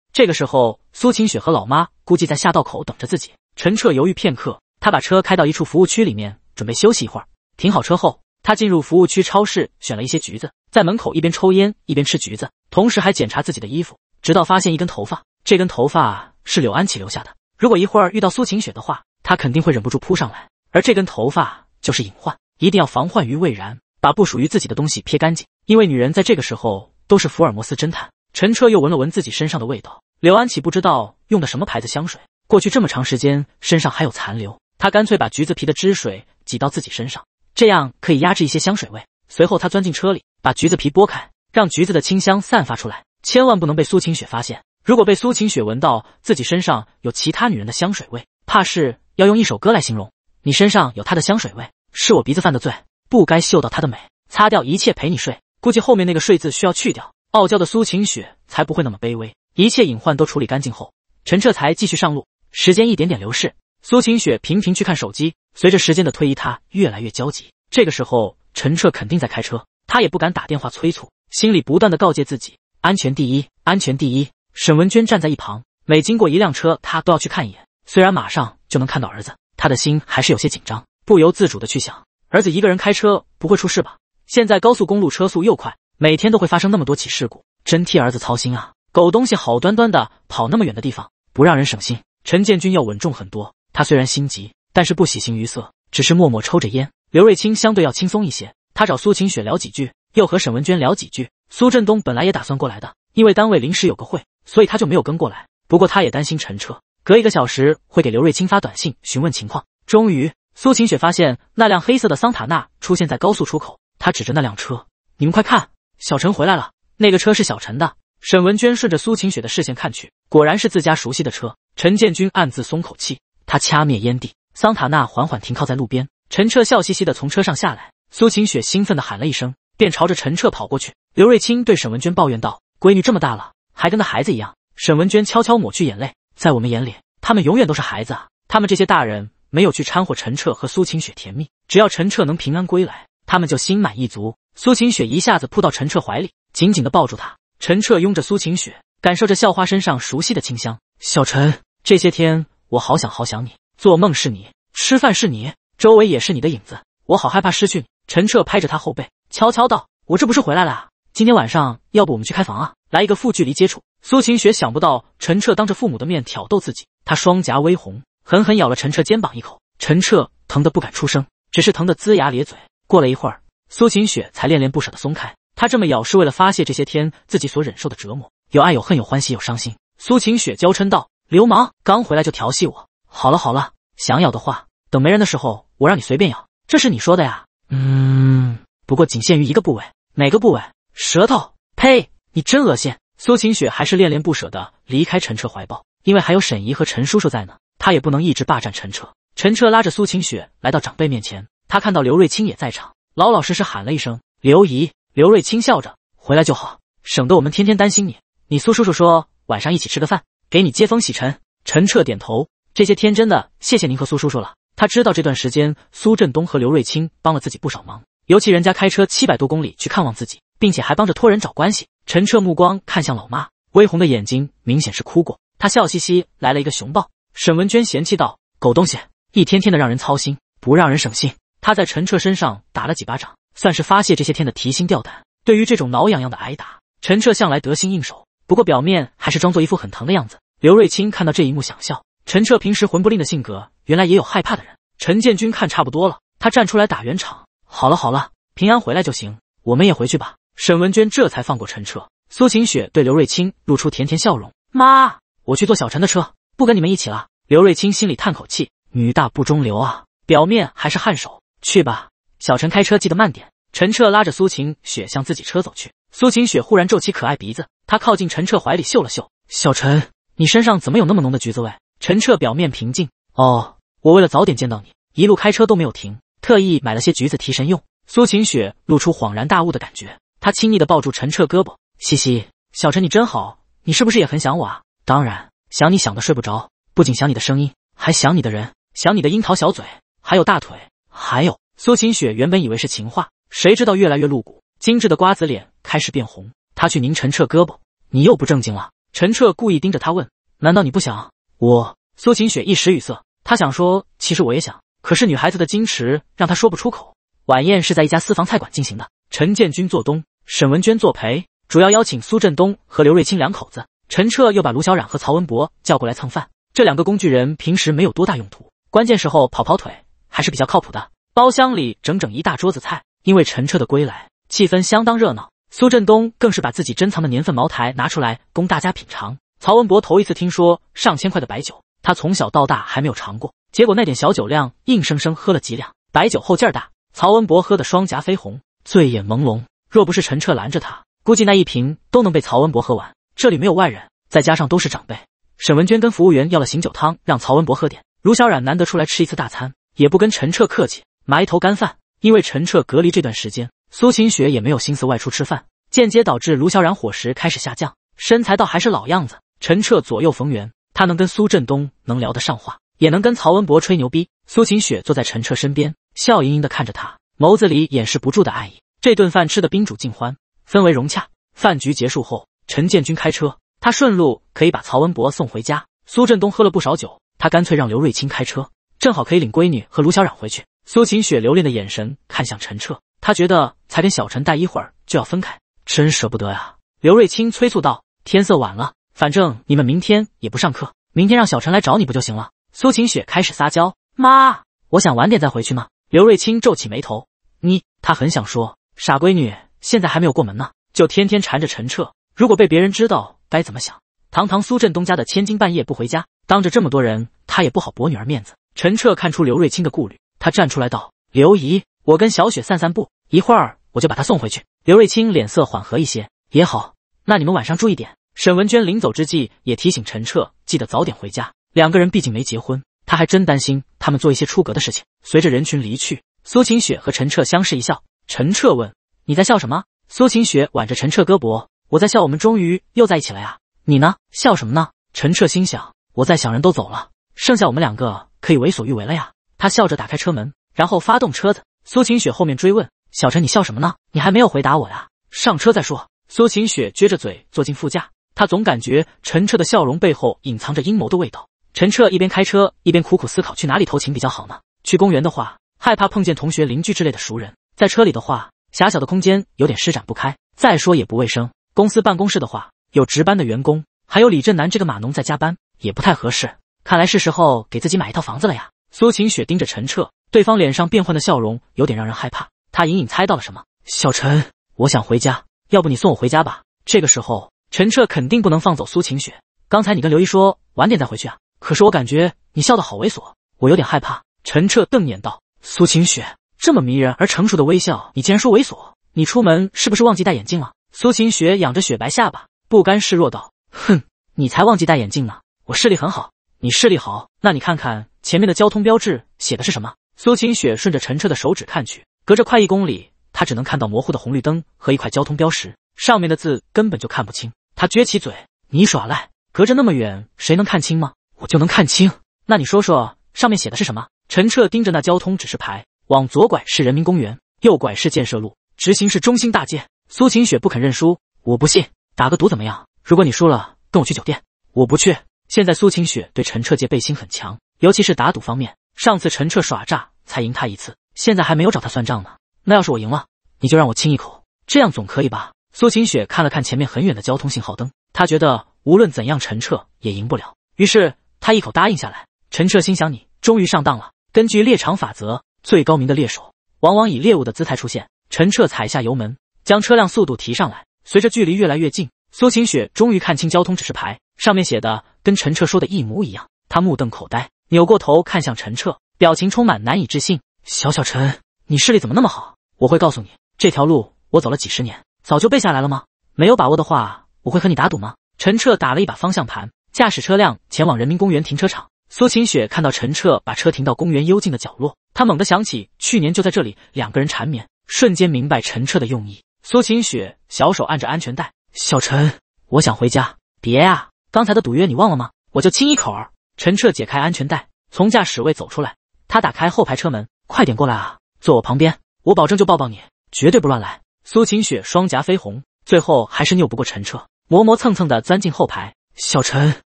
这个时候，苏晴雪和老妈估计在下道口等着自己。陈彻犹豫片刻，他把车开到一处服务区里面，准备休息一会儿。停好车后，他进入服务区超市，选了一些橘子，在门口一边抽烟一边吃橘子，同时还检查自己的衣服，直到发现一根头发。这根头发是柳安琪留下的。如果一会儿遇到苏晴雪的话，他肯定会忍不住扑上来。而这根头发就是隐患，一定要防患于未然，把不属于自己的东西撇干净。因为女人在这个时候都是福尔摩斯侦探。陈彻又闻了闻自己身上的味道，柳安琪不知道用的什么牌子香水。过去这么长时间，身上还有残留，他干脆把橘子皮的汁水挤到自己身上，这样可以压制一些香水味。随后他钻进车里，把橘子皮剥开，让橘子的清香散发出来。千万不能被苏晴雪发现，如果被苏晴雪闻到自己身上有其他女人的香水味，怕是要用一首歌来形容：你身上有她的香水味，是我鼻子犯的罪，不该嗅到她的美。擦掉一切陪你睡，估计后面那个睡字需要去掉。傲娇的苏晴雪才不会那么卑微。一切隐患都处理干净后，陈彻才继续上路。时间一点点流逝，苏晴雪频频去看手机。随着时间的推移，她越来越焦急。这个时候，陈彻肯定在开车，他也不敢打电话催促，心里不断的告诫自己：安全第一，安全第一。沈文娟站在一旁，每经过一辆车，她都要去看一眼。虽然马上就能看到儿子，她的心还是有些紧张，不由自主的去想：儿子一个人开车不会出事吧？现在高速公路车速又快，每天都会发生那么多起事故，真替儿子操心啊！狗东西，好端端的跑那么远的地方，不让人省心。陈建军要稳重很多，他虽然心急，但是不喜形于色，只是默默抽着烟。刘瑞清相对要轻松一些，他找苏晴雪聊几句，又和沈文娟聊几句。苏振东本来也打算过来的，因为单位临时有个会，所以他就没有跟过来。不过他也担心陈彻，隔一个小时会给刘瑞清发短信询问情况。终于，苏晴雪发现那辆黑色的桑塔纳出现在高速出口，他指着那辆车：“你们快看，小陈回来了。”那个车是小陈的。沈文娟顺着苏晴雪的视线看去，果然是自家熟悉的车。陈建军暗自松口气，他掐灭烟蒂，桑塔纳缓缓停靠在路边。陈彻笑嘻嘻的从车上下来，苏晴雪兴奋的喊了一声，便朝着陈彻跑过去。刘瑞清对沈文娟抱怨道：“闺女这么大了，还跟个孩子一样。”沈文娟悄悄抹去眼泪，在我们眼里，他们永远都是孩子啊。他们这些大人没有去掺和陈彻和苏晴雪甜蜜，只要陈彻能平安归来，他们就心满意足。苏晴雪一下子扑到陈彻怀里，紧紧的抱住他。陈彻拥着苏晴雪，感受着校花身上熟悉的清香。小陈。这些天我好想好想你，做梦是你，吃饭是你，周围也是你的影子。我好害怕失去你。陈彻拍着他后背，悄悄道：“我这不是回来了？今天晚上要不我们去开房啊，来一个负距离接触。”苏晴雪想不到陈彻当着父母的面挑逗自己，她双颊微红，狠狠咬了陈彻肩膀一口。陈彻疼得不敢出声，只是疼得龇牙咧嘴。过了一会儿，苏晴雪才恋恋不舍地松开。她这么咬是为了发泄这些天自己所忍受的折磨，有爱有恨有欢喜有伤心。苏晴雪娇嗔道。流氓刚回来就调戏我，好了好了，想咬的话，等没人的时候，我让你随便咬。这是你说的呀？嗯，不过仅限于一个部位，哪个部位？舌头。呸，你真恶心。苏晴雪还是恋恋不舍地离开陈彻怀抱，因为还有沈怡和陈叔叔在呢，她也不能一直霸占陈彻。陈彻拉着苏晴雪来到长辈面前，他看到刘瑞清也在场，老老实实喊了一声刘姨。刘瑞清笑着，回来就好，省得我们天天担心你。你苏叔叔说晚上一起吃个饭。给你接风洗尘。陈彻点头，这些天真的谢谢您和苏叔叔了。他知道这段时间苏振东和刘瑞清帮了自己不少忙，尤其人家开车七百多公里去看望自己，并且还帮着托人找关系。陈彻目光看向老妈，微红的眼睛明显是哭过。他笑嘻嘻来了一个熊抱。沈文娟嫌弃道：“狗东西，一天天的让人操心，不让人省心。”他在陈彻身上打了几巴掌，算是发泄这些天的提心吊胆。对于这种挠痒痒的挨打，陈彻向来得心应手。不过表面还是装作一副很疼的样子。刘瑞清看到这一幕想笑，陈彻平时魂不吝的性格，原来也有害怕的人。陈建军看差不多了，他站出来打圆场：“好了好了，平安回来就行，我们也回去吧。”沈文娟这才放过陈彻。苏晴雪对刘瑞清露出甜甜笑容：“妈，我去坐小陈的车，不跟你们一起了。”刘瑞清心里叹口气：“女大不中留啊。”表面还是颔首：“去吧，小陈开车记得慢点。”陈彻拉着苏晴雪向自己车走去。苏晴雪忽然皱起可爱鼻子，她靠近陈彻怀里嗅了嗅：“小陈，你身上怎么有那么浓的橘子味？”陈彻表面平静：“哦，我为了早点见到你，一路开车都没有停，特意买了些橘子提神用。”苏晴雪露出恍然大悟的感觉，她亲昵的抱住陈彻胳膊：“嘻嘻，小陈你真好，你是不是也很想我啊？”“当然，想你想的睡不着，不仅想你的声音，还想你的人，想你的樱桃小嘴，还有大腿，还有……”苏晴雪原本以为是情话，谁知道越来越露骨。精致的瓜子脸开始变红，他去拧陈彻胳膊，你又不正经了。陈彻故意盯着他问：“难道你不想我？”苏晴雪一时语塞，她想说：“其实我也想。”可是女孩子的矜持让他说不出口。晚宴是在一家私房菜馆进行的，陈建军做东，沈文娟作陪，主要邀请苏振东和刘瑞清两口子。陈彻又把卢小冉和曹文博叫过来蹭饭，这两个工具人平时没有多大用途，关键时候跑跑腿还是比较靠谱的。包厢里整整一大桌子菜，因为陈彻的归来。气氛相当热闹，苏振东更是把自己珍藏的年份茅台拿出来供大家品尝。曹文博头一次听说上千块的白酒，他从小到大还没有尝过。结果那点小酒量，硬生生喝了几两白酒后劲大，曹文博喝得双颊绯红，醉眼朦胧。若不是陈彻拦着他，估计那一瓶都能被曹文博喝完。这里没有外人，再加上都是长辈，沈文娟跟服务员要了醒酒汤，让曹文博喝点。卢小冉难得出来吃一次大餐，也不跟陈彻客气，埋头干饭。因为陈彻隔离这段时间。苏晴雪也没有心思外出吃饭，间接导致卢小冉伙食开始下降，身材倒还是老样子。陈彻左右逢源，他能跟苏振东能聊得上话，也能跟曹文博吹牛逼。苏晴雪坐在陈彻身边，笑盈盈的看着他，眸子里掩饰不住的爱意。这顿饭吃的宾主尽欢，氛围融洽。饭局结束后，陈建军开车，他顺路可以把曹文博送回家。苏振东喝了不少酒，他干脆让刘瑞清开车，正好可以领闺女和卢小冉回去。苏晴雪留恋的眼神看向陈彻。他觉得才跟小陈待一会儿就要分开，真舍不得呀。刘瑞清催促道：“天色晚了，反正你们明天也不上课，明天让小陈来找你不就行了？”苏晴雪开始撒娇：“妈，我想晚点再回去吗？”刘瑞清皱起眉头：“你……”他很想说：“傻闺女，现在还没有过门呢，就天天缠着陈彻，如果被别人知道该怎么想？堂堂苏振东家的千金半夜不回家，当着这么多人，他也不好驳女儿面子。”陈彻看出刘瑞清的顾虑，他站出来道：“刘姨。”我跟小雪散散步，一会儿我就把她送回去。刘瑞清脸色缓和一些，也好，那你们晚上注意点。沈文娟临走之际也提醒陈彻记得早点回家。两个人毕竟没结婚，他还真担心他们做一些出格的事情。随着人群离去，苏晴雪和陈彻相视一笑。陈彻问：“你在笑什么？”苏晴雪挽着陈彻胳膊：“我在笑我们终于又在一起了呀。你呢？笑什么呢？”陈彻心想：“我在想，人都走了，剩下我们两个可以为所欲为了呀。”他笑着打开车门，然后发动车子。苏晴雪后面追问：“小陈，你笑什么呢？你还没有回答我呀。”上车再说。苏晴雪撅着嘴坐进副驾，她总感觉陈彻的笑容背后隐藏着阴谋的味道。陈彻一边开车一边苦苦思考去哪里偷情比较好呢？去公园的话，害怕碰见同学、邻居之类的熟人；在车里的话，狭小的空间有点施展不开，再说也不卫生。公司办公室的话，有值班的员工，还有李振南这个码农在加班，也不太合适。看来是时候给自己买一套房子了呀。苏晴雪盯着陈彻。对方脸上变幻的笑容有点让人害怕，他隐隐猜到了什么。小陈，我想回家，要不你送我回家吧？这个时候，陈彻肯定不能放走苏晴雪。刚才你跟刘姨说晚点再回去啊？可是我感觉你笑得好猥琐，我有点害怕。陈彻瞪眼道：“苏晴雪这么迷人而成熟的微笑，你竟然说猥琐？你出门是不是忘记戴眼镜了？”苏晴雪仰着雪白下巴，不甘示弱道：“哼，你才忘记戴眼镜呢，我视力很好。你视力好，那你看看前面的交通标志写的是什么？”苏晴雪顺着陈彻的手指看去，隔着快一公里，他只能看到模糊的红绿灯和一块交通标识，上面的字根本就看不清。他撅起嘴：“你耍赖，隔着那么远，谁能看清吗？我就能看清。那你说说，上面写的是什么？”陈彻盯着那交通指示牌，往左拐是人民公园，右拐是建设路，直行是中心大街。苏晴雪不肯认输：“我不信，打个赌怎么样？如果你输了，跟我去酒店。我不去。”现在苏晴雪对陈彻戒备心很强，尤其是打赌方面。上次陈彻耍诈才赢他一次，现在还没有找他算账呢。那要是我赢了，你就让我亲一口，这样总可以吧？苏晴雪看了看前面很远的交通信号灯，她觉得无论怎样，陈彻也赢不了。于是她一口答应下来。陈彻心想：你终于上当了。根据猎场法则，最高明的猎手往往以猎物的姿态出现。陈彻踩下油门，将车辆速度提上来。随着距离越来越近，苏晴雪终于看清交通指示牌，上面写的跟陈彻说的一模一样。她目瞪口呆。扭过头看向陈彻，表情充满难以置信：“小小陈，你视力怎么那么好？我会告诉你，这条路我走了几十年，早就背下来了吗？没有把握的话，我会和你打赌吗？”陈彻打了一把方向盘，驾驶车辆前往人民公园停车场。苏晴雪看到陈彻把车停到公园幽静的角落，她猛地想起去年就在这里两个人缠绵，瞬间明白陈彻的用意。苏晴雪小手按着安全带：“小陈，我想回家。”“别呀，刚才的赌约你忘了吗？我就亲一口儿。”陈彻解开安全带，从驾驶位走出来。他打开后排车门，快点过来啊，坐我旁边，我保证就抱抱你，绝对不乱来。苏晴雪双颊绯红，最后还是拗不过陈彻，磨磨蹭蹭的钻进后排。小陈，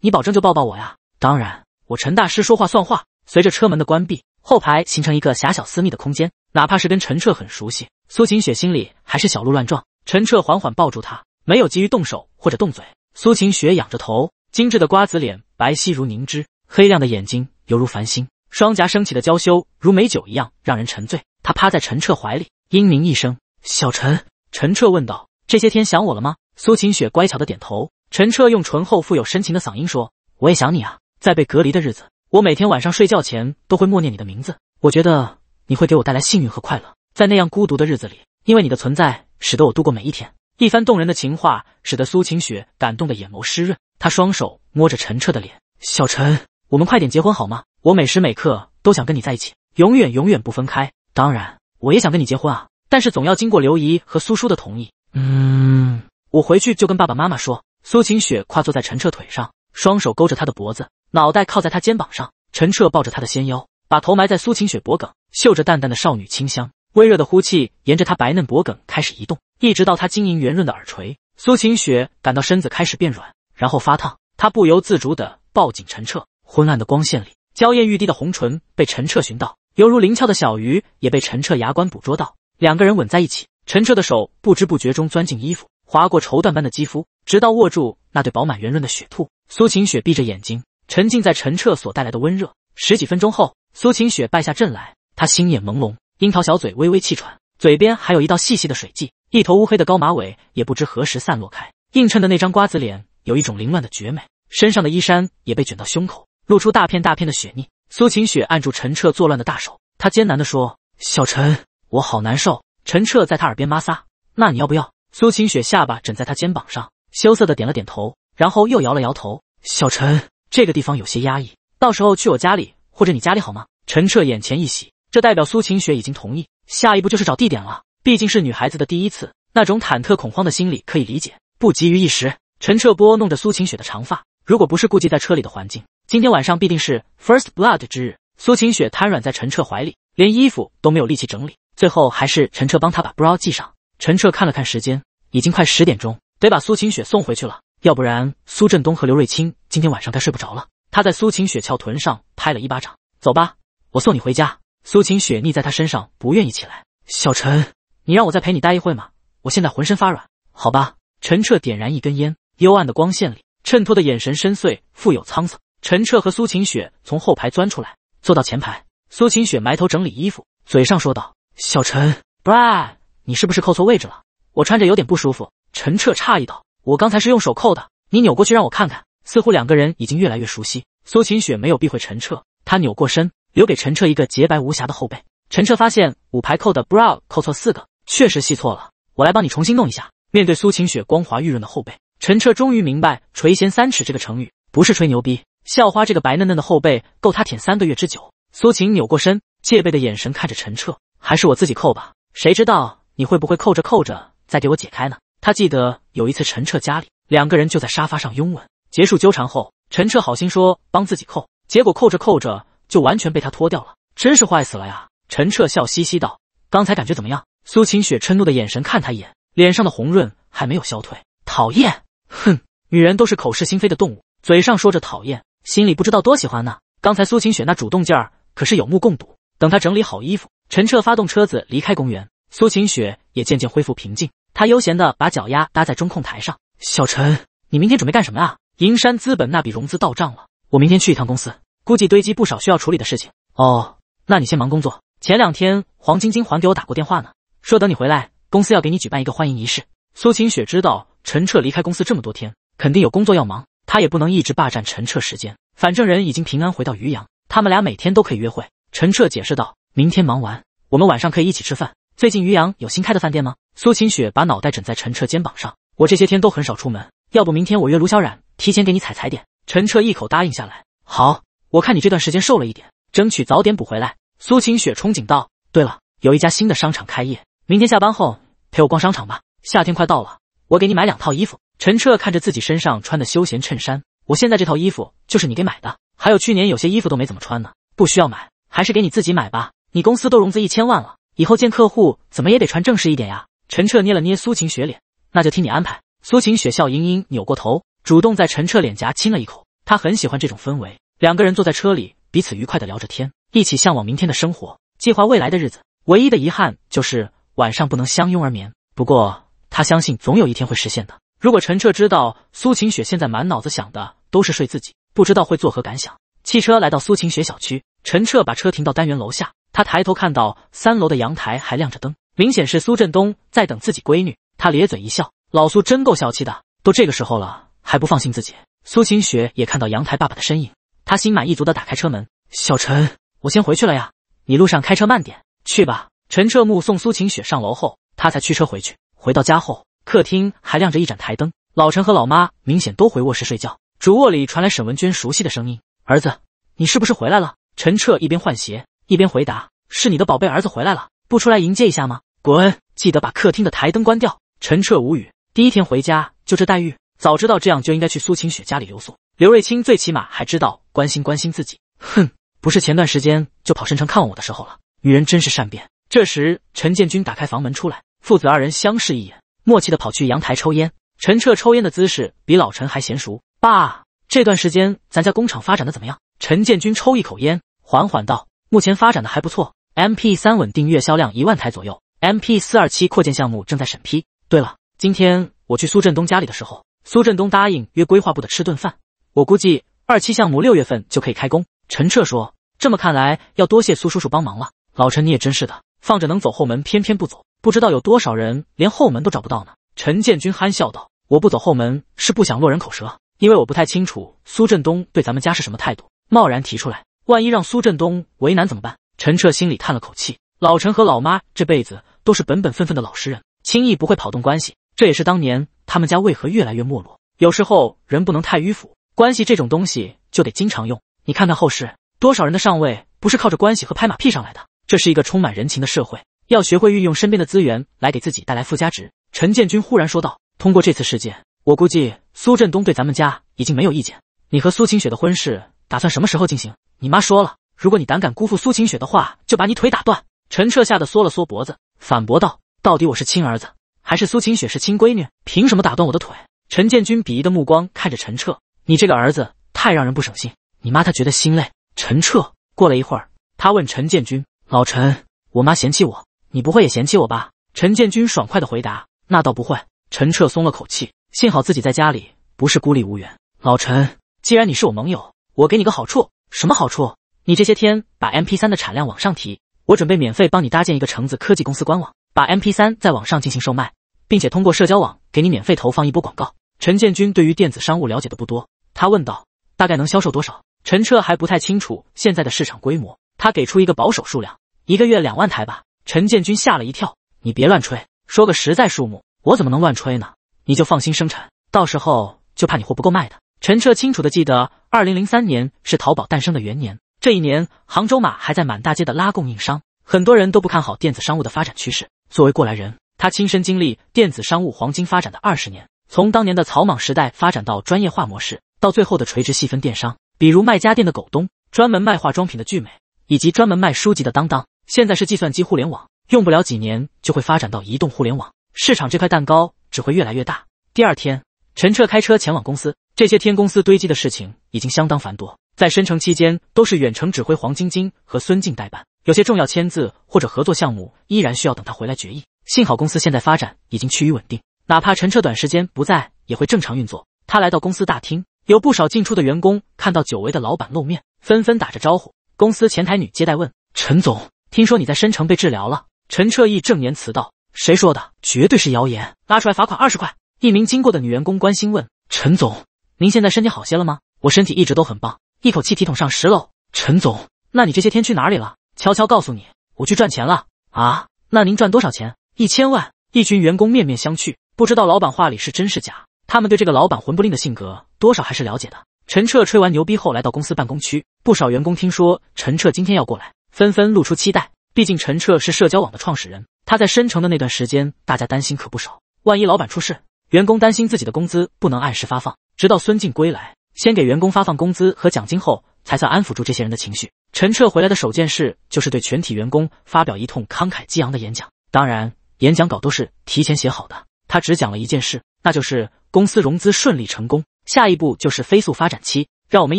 你保证就抱抱我呀？当然，我陈大师说话算话。随着车门的关闭，后排形成一个狭小私密的空间。哪怕是跟陈彻很熟悉，苏晴雪心里还是小鹿乱撞。陈彻缓缓抱住她，没有急于动手或者动嘴。苏晴雪仰着头。精致的瓜子脸，白皙如凝脂，黑亮的眼睛犹如繁星，双颊升起的娇羞如美酒一样让人沉醉。他趴在陈彻怀里，嘤咛一声。小陈，陈彻问道：“这些天想我了吗？”苏晴雪乖巧的点头。陈彻用醇厚、富有深情的嗓音说：“我也想你啊，在被隔离的日子，我每天晚上睡觉前都会默念你的名字。我觉得你会给我带来幸运和快乐。在那样孤独的日子里，因为你的存在，使得我度过每一天。一番动人的情话，使得苏晴雪感动的眼眸湿润。”他双手摸着陈彻的脸，小陈，我们快点结婚好吗？我每时每刻都想跟你在一起，永远永远不分开。当然，我也想跟你结婚啊，但是总要经过刘姨和苏叔的同意。嗯，我回去就跟爸爸妈妈说。苏晴雪跨坐在陈彻腿上，双手勾着他的脖子，脑袋靠在他肩膀上。陈彻抱着他的纤腰，把头埋在苏晴雪脖梗，嗅着淡淡的少女清香，微热的呼气沿着她白嫩脖梗开始移动，一直到她晶莹圆润的耳垂。苏晴雪感到身子开始变软。然后发烫，他不由自主的抱紧陈彻。昏暗的光线里，娇艳欲滴的红唇被陈彻寻到，犹如灵俏的小鱼也被陈彻牙关捕捉到。两个人吻在一起，陈彻的手不知不觉中钻进衣服，划过绸缎般的肌肤，直到握住那对饱满圆润的雪兔。苏晴雪闭着眼睛，沉浸在陈彻所带来的温热。十几分钟后，苏晴雪败下阵来，她心眼朦胧，樱桃小嘴微微气喘，嘴边还有一道细细的水迹，一头乌黑的高马尾也不知何时散落开，映衬的那张瓜子脸。有一种凌乱的绝美，身上的衣衫也被卷到胸口，露出大片大片的血逆。苏晴雪按住陈彻作乱的大手，她艰难地说：“小陈，我好难受。”陈彻在她耳边摩挲：“那你要不要？”苏晴雪下巴枕在他肩膀上，羞涩的点了点头，然后又摇了摇头：“小陈，这个地方有些压抑，到时候去我家里或者你家里好吗？”陈彻眼前一喜，这代表苏晴雪已经同意，下一步就是找地点了。毕竟是女孩子的第一次，那种忐忑恐慌的心理可以理解，不急于一时。陈彻拨弄着苏晴雪的长发，如果不是顾忌在车里的环境，今天晚上必定是 first blood 之日。苏晴雪瘫软在陈彻怀里，连衣服都没有力气整理，最后还是陈彻帮他把 bra 系上。陈彻看了看时间，已经快十点钟，得把苏晴雪送回去了，要不然苏振东和刘瑞清今天晚上该睡不着了。他在苏晴雪翘臀上拍了一巴掌，走吧，我送你回家。苏晴雪腻在他身上，不愿意起来。小陈，你让我再陪你待一会嘛，我现在浑身发软。好吧。陈彻点燃一根烟。幽暗的光线里，衬托的眼神深邃，富有沧桑。陈彻和苏晴雪从后排钻出来，坐到前排。苏晴雪埋头整理衣服，嘴上说道：“小陈，bra 你是不是扣错位置了？我穿着有点不舒服。”陈彻诧异道：“我刚才是用手扣的，你扭过去让我看看。”似乎两个人已经越来越熟悉。苏晴雪没有避讳陈彻，她扭过身，留给陈彻一个洁白无瑕的后背。陈彻发现五排扣的 bra 扣错四个，确实系错了，我来帮你重新弄一下。面对苏晴雪光滑玉润的后背。陈彻终于明白“垂涎三尺”这个成语不是吹牛逼，校花这个白嫩嫩的后背够他舔三个月之久。苏晴扭过身，戒备的眼神看着陈彻，还是我自己扣吧。谁知道你会不会扣着扣着再给我解开呢？他记得有一次陈彻家里两个人就在沙发上拥吻，结束纠缠后，陈彻好心说帮自己扣，结果扣着扣着就完全被他脱掉了，真是坏死了呀！陈彻笑嘻嘻道：“刚才感觉怎么样？”苏晴雪嗔怒的眼神看他一眼，脸上的红润还没有消退，讨厌。哼，女人都是口是心非的动物，嘴上说着讨厌，心里不知道多喜欢呢。刚才苏晴雪那主动劲儿可是有目共睹。等她整理好衣服，陈彻发动车子离开公园，苏晴雪也渐渐恢复平静。她悠闲的把脚丫搭在中控台上。小陈，你明天准备干什么啊？银山资本那笔融资到账了，我明天去一趟公司，估计堆积不少需要处理的事情。哦，那你先忙工作。前两天黄晶晶还给我打过电话呢，说等你回来，公司要给你举办一个欢迎仪式。苏晴雪知道。陈彻离开公司这么多天，肯定有工作要忙。他也不能一直霸占陈彻时间。反正人已经平安回到于阳，他们俩每天都可以约会。陈彻解释道：“明天忙完，我们晚上可以一起吃饭。最近于阳有新开的饭店吗？”苏晴雪把脑袋枕在陈彻肩膀上：“我这些天都很少出门，要不明天我约卢小冉，提前给你踩踩点。”陈彻一口答应下来：“好，我看你这段时间瘦了一点，争取早点补回来。”苏晴雪憧憬道：“对了，有一家新的商场开业，明天下班后陪我逛商场吧。夏天快到了。”我给你买两套衣服。陈彻看着自己身上穿的休闲衬衫，我现在这套衣服就是你给买的，还有去年有些衣服都没怎么穿呢，不需要买，还是给你自己买吧。你公司都融资一千万了，以后见客户怎么也得穿正式一点呀。陈彻捏了捏苏晴雪脸，那就听你安排。苏晴雪笑盈盈扭过头，主动在陈彻脸颊亲了一口。她很喜欢这种氛围。两个人坐在车里，彼此愉快的聊着天，一起向往明天的生活，计划未来的日子。唯一的遗憾就是晚上不能相拥而眠。不过。他相信总有一天会实现的。如果陈彻知道苏晴雪现在满脑子想的都是睡自己，不知道会作何感想。汽车来到苏晴雪小区，陈彻把车停到单元楼下。他抬头看到三楼的阳台还亮着灯，明显是苏振东在等自己闺女。他咧嘴一笑，老苏真够小气的，都这个时候了还不放心自己。苏晴雪也看到阳台爸爸的身影，她心满意足的打开车门：“小陈，我先回去了呀，你路上开车慢点，去吧。”陈彻目送苏晴雪上楼后，他才驱车回去。回到家后，客厅还亮着一盏台灯。老陈和老妈明显都回卧室睡觉。主卧里传来沈文娟熟悉的声音：“儿子，你是不是回来了？”陈彻一边换鞋一边回答：“是你的宝贝儿子回来了，不出来迎接一下吗？”“滚！记得把客厅的台灯关掉。”陈彻无语，第一天回家就这待遇，早知道这样就应该去苏清雪家里留宿。刘瑞清最起码还知道关心关心自己。哼，不是前段时间就跑深城看望我的时候了。女人真是善变。这时，陈建军打开房门出来。父子二人相视一眼，默契的跑去阳台抽烟。陈彻抽烟的姿势比老陈还娴熟。爸，这段时间咱家工厂发展的怎么样？陈建军抽一口烟，缓缓道：“目前发展的还不错，M P 三稳定月销量一万台左右，M P 四二期扩建项目正在审批。对了，今天我去苏振东家里的时候，苏振东答应约规划部的吃顿饭。我估计二期项目六月份就可以开工。”陈彻说：“这么看来，要多谢苏叔叔帮忙了。老陈你也真是的，放着能走后门，偏偏不走。”不知道有多少人连后门都找不到呢？陈建军憨笑道：“我不走后门是不想落人口舌，因为我不太清楚苏振东对咱们家是什么态度，贸然提出来，万一让苏振东为难怎么办？”陈彻心里叹了口气：“老陈和老妈这辈子都是本本分分的老实人，轻易不会跑动关系，这也是当年他们家为何越来越没落。有时候人不能太迂腐，关系这种东西就得经常用。你看看后世，多少人的上位不是靠着关系和拍马屁上来的？这是一个充满人情的社会。”要学会运用身边的资源来给自己带来附加值。陈建军忽然说道：“通过这次事件，我估计苏振东对咱们家已经没有意见。你和苏晴雪的婚事打算什么时候进行？你妈说了，如果你胆敢辜负苏晴雪的话，就把你腿打断。”陈彻吓得缩了缩脖子，反驳道：“到底我是亲儿子，还是苏晴雪是亲闺女？凭什么打断我的腿？”陈建军鄙夷的目光看着陈彻：“你这个儿子太让人不省心，你妈她觉得心累。”陈彻过了一会儿，他问陈建军：“老陈，我妈嫌弃我？”你不会也嫌弃我吧？陈建军爽快的回答：“那倒不会。”陈彻松了口气，幸好自己在家里不是孤立无援。老陈，既然你是我盟友，我给你个好处。什么好处？你这些天把 M P 三的产量往上提，我准备免费帮你搭建一个橙子科技公司官网，把 M P 三在网上进行售卖，并且通过社交网给你免费投放一波广告。陈建军对于电子商务了解的不多，他问道：“大概能销售多少？”陈彻还不太清楚现在的市场规模，他给出一个保守数量：一个月两万台吧。陈建军吓了一跳，你别乱吹，说个实在数目，我怎么能乱吹呢？你就放心生产，到时候就怕你货不够卖的。陈彻清楚的记得，二零零三年是淘宝诞生的元年，这一年杭州马还在满大街的拉供应商，很多人都不看好电子商务的发展趋势。作为过来人，他亲身经历电子商务黄金发展的二十年，从当年的草莽时代发展到专业化模式，到最后的垂直细分电商，比如卖家电的狗东，专门卖化妆品的聚美，以及专门卖书籍的当当。现在是计算机互联网，用不了几年就会发展到移动互联网市场，这块蛋糕只会越来越大。第二天，陈彻开车前往公司。这些天公司堆积的事情已经相当繁多，在申城期间都是远程指挥黄晶晶和孙静代办，有些重要签字或者合作项目依然需要等他回来决议。幸好公司现在发展已经趋于稳定，哪怕陈彻短时间不在，也会正常运作。他来到公司大厅，有不少进出的员工看到久违的老板露面，纷纷打着招呼。公司前台女接待问：“陈总。”听说你在申城被治疗了，陈彻义正言辞道：“谁说的？绝对是谣言！拉出来罚款二十块。”一名经过的女员工关心问：“陈总，您现在身体好些了吗？”“我身体一直都很棒，一口气提桶上十楼。”陈总，“那你这些天去哪里了？”“悄悄告诉你，我去赚钱了啊。”“那您赚多少钱？”“一千万。”一群员工面面相觑，不知道老板话里是真是假。他们对这个老板魂不吝的性格多少还是了解的。陈彻吹完牛逼，后来到公司办公区，不少员工听说陈彻今天要过来。纷纷露出期待，毕竟陈彻是社交网的创始人。他在深城的那段时间，大家担心可不少。万一老板出事，员工担心自己的工资不能按时发放。直到孙静归来，先给员工发放工资和奖金后，才算安抚住这些人的情绪。陈彻回来的首件事就是对全体员工发表一通慷慨激昂的演讲，当然，演讲稿都是提前写好的。他只讲了一件事，那就是公司融资顺利成功，下一步就是飞速发展期。让我们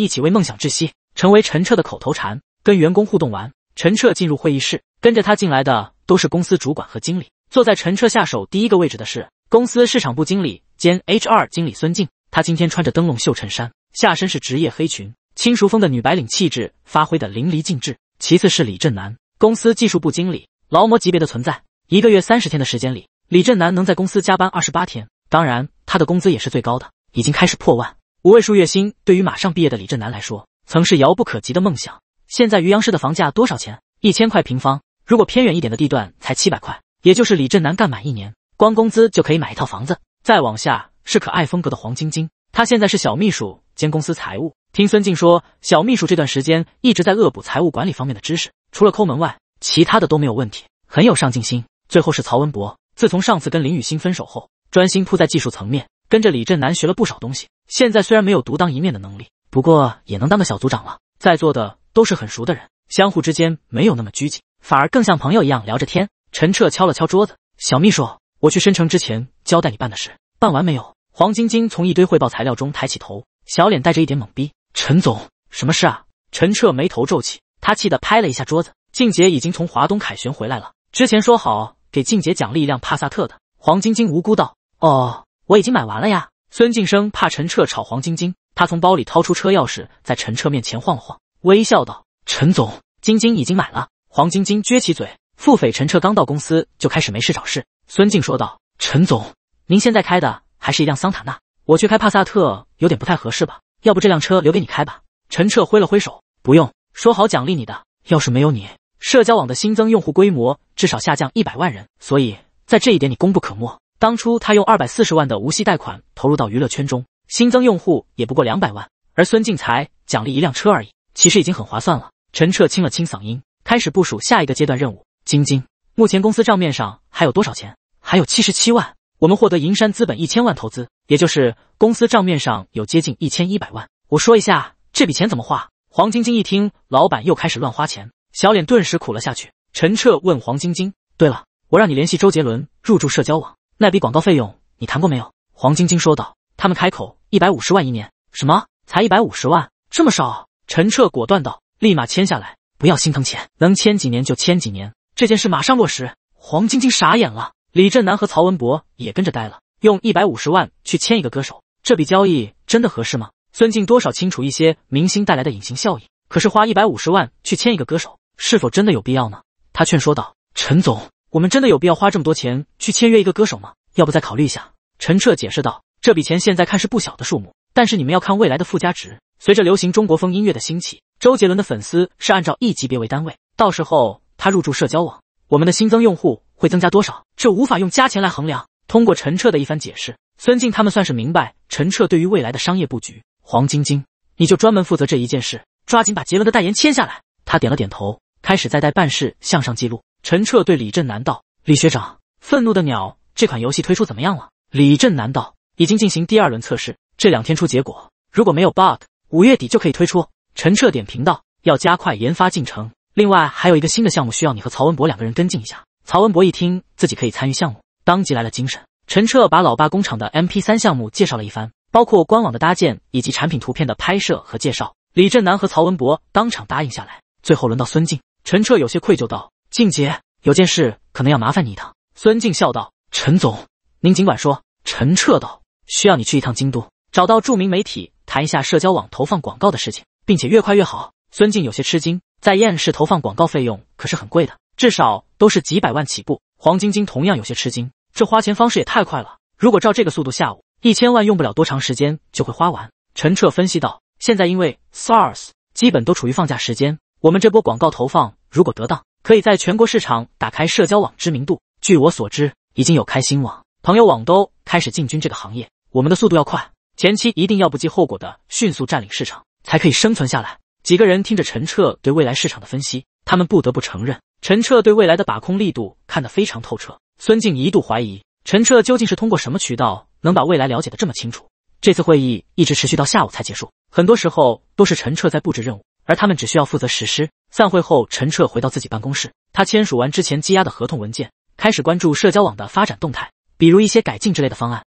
一起为梦想窒息，成为陈彻的口头禅。跟员工互动完。陈彻进入会议室，跟着他进来的都是公司主管和经理。坐在陈彻下手第一个位置的是公司市场部经理兼 HR 经理孙静，她今天穿着灯笼袖衬衫，下身是职业黑裙，轻熟风的女白领气质发挥的淋漓尽致。其次是李振南，公司技术部经理，劳模级别的存在。一个月三十天的时间里，李振南能在公司加班二十八天，当然他的工资也是最高的，已经开始破万，五位数月薪对于马上毕业的李振南来说，曾是遥不可及的梦想。现在渔阳市的房价多少钱？一千块平方。如果偏远一点的地段才七百块，也就是李振南干满一年，光工资就可以买一套房子。再往下是可爱风格的黄晶晶，她现在是小秘书兼公司财务。听孙静说，小秘书这段时间一直在恶补财务管理方面的知识，除了抠门外，其他的都没有问题，很有上进心。最后是曹文博，自从上次跟林雨欣分手后，专心扑在技术层面，跟着李振南学了不少东西。现在虽然没有独当一面的能力，不过也能当个小组长了。在座的。都是很熟的人，相互之间没有那么拘谨，反而更像朋友一样聊着天。陈彻敲了敲桌子，小秘书，我去申城之前交代你办的事，办完没有？黄晶晶从一堆汇报材料中抬起头，小脸带着一点懵逼。陈总，什么事啊？陈彻眉头皱起，他气得拍了一下桌子。静姐已经从华东凯旋回来了，之前说好给静姐奖励一辆帕萨特的。黄晶晶无辜道：“哦，我已经买完了呀。”孙静生怕陈彻吵黄晶晶，他从包里掏出车钥匙，在陈彻面前晃了晃。微笑道：“陈总，晶晶已经买了。”黄晶晶撅起嘴，腹诽：“陈彻刚到公司就开始没事找事。”孙静说道：“陈总，您现在开的还是一辆桑塔纳，我去开帕萨特有点不太合适吧？要不这辆车留给你开吧？”陈彻挥了挥手：“不用，说好奖励你的。要是没有你，社交网的新增用户规模至少下降一百万人，所以在这一点你功不可没。当初他用二百四十万的无息贷款投入到娱乐圈中，新增用户也不过两百万，而孙静才奖励一辆车而已。”其实已经很划算了。陈彻清了清嗓音，开始部署下一个阶段任务。晶晶，目前公司账面上还有多少钱？还有七十七万。我们获得银山资本一千万投资，也就是公司账面上有接近一千一百万。我说一下这笔钱怎么花。黄晶晶一听，老板又开始乱花钱，小脸顿时苦了下去。陈彻问黄晶晶：“对了，我让你联系周杰伦入驻社交网那笔广告费用，你谈过没有？”黄晶晶说道：“他们开口一百五十万一年，什么才一百五十万，这么少。”陈彻果断道：“立马签下来，不要心疼钱，能签几年就签几年。这件事马上落实。”黄晶晶傻眼了，李振南和曹文博也跟着呆了。用一百五十万去签一个歌手，这笔交易真的合适吗？孙静多少清楚一些明星带来的隐形效益，可是花一百五十万去签一个歌手，是否真的有必要呢？他劝说道：“陈总，我们真的有必要花这么多钱去签约一个歌手吗？要不再考虑一下？”陈彻解释道：“这笔钱现在看是不小的数目，但是你们要看未来的附加值。”随着流行中国风音乐的兴起，周杰伦的粉丝是按照一级别为单位。到时候他入驻社交网，我们的新增用户会增加多少？这无法用加钱来衡量。通过陈彻的一番解释，孙静他们算是明白陈彻对于未来的商业布局。黄晶晶，你就专门负责这一件事，抓紧把杰伦的代言签下来。他点了点头，开始在代办事向上记录。陈彻对李振南道：“李学长，愤怒的鸟这款游戏推出怎么样了？”李振南道：“已经进行第二轮测试，这两天出结果。如果没有 bug。”五月底就可以推出。陈彻点评道：“要加快研发进程。另外，还有一个新的项目需要你和曹文博两个人跟进一下。”曹文博一听自己可以参与项目，当即来了精神。陈彻把老爸工厂的 M P 三项目介绍了一番，包括官网的搭建以及产品图片的拍摄和介绍。李振南和曹文博当场答应下来。最后轮到孙静，陈彻有些愧疚道：“静姐，有件事可能要麻烦你一趟。”孙静笑道：“陈总，您尽管说。”陈彻道：“需要你去一趟京都，找到著名媒体。”谈一下社交网投放广告的事情，并且越快越好。孙静有些吃惊，在燕市投放广告费用可是很贵的，至少都是几百万起步。黄晶晶同样有些吃惊，这花钱方式也太快了。如果照这个速度，下午一千万用不了多长时间就会花完。陈彻分析道，现在因为 SARS，基本都处于放假时间。我们这波广告投放如果得当，可以在全国市场打开社交网知名度。据我所知，已经有开心网、朋友网都开始进军这个行业，我们的速度要快。前期一定要不计后果的迅速占领市场，才可以生存下来。几个人听着陈彻对未来市场的分析，他们不得不承认陈彻对未来的把控力度看得非常透彻。孙静一度怀疑陈彻究竟是通过什么渠道能把未来了解的这么清楚。这次会议一直持续到下午才结束，很多时候都是陈彻在布置任务，而他们只需要负责实施。散会后，陈彻回到自己办公室，他签署完之前积压的合同文件，开始关注社交网的发展动态，比如一些改进之类的方案。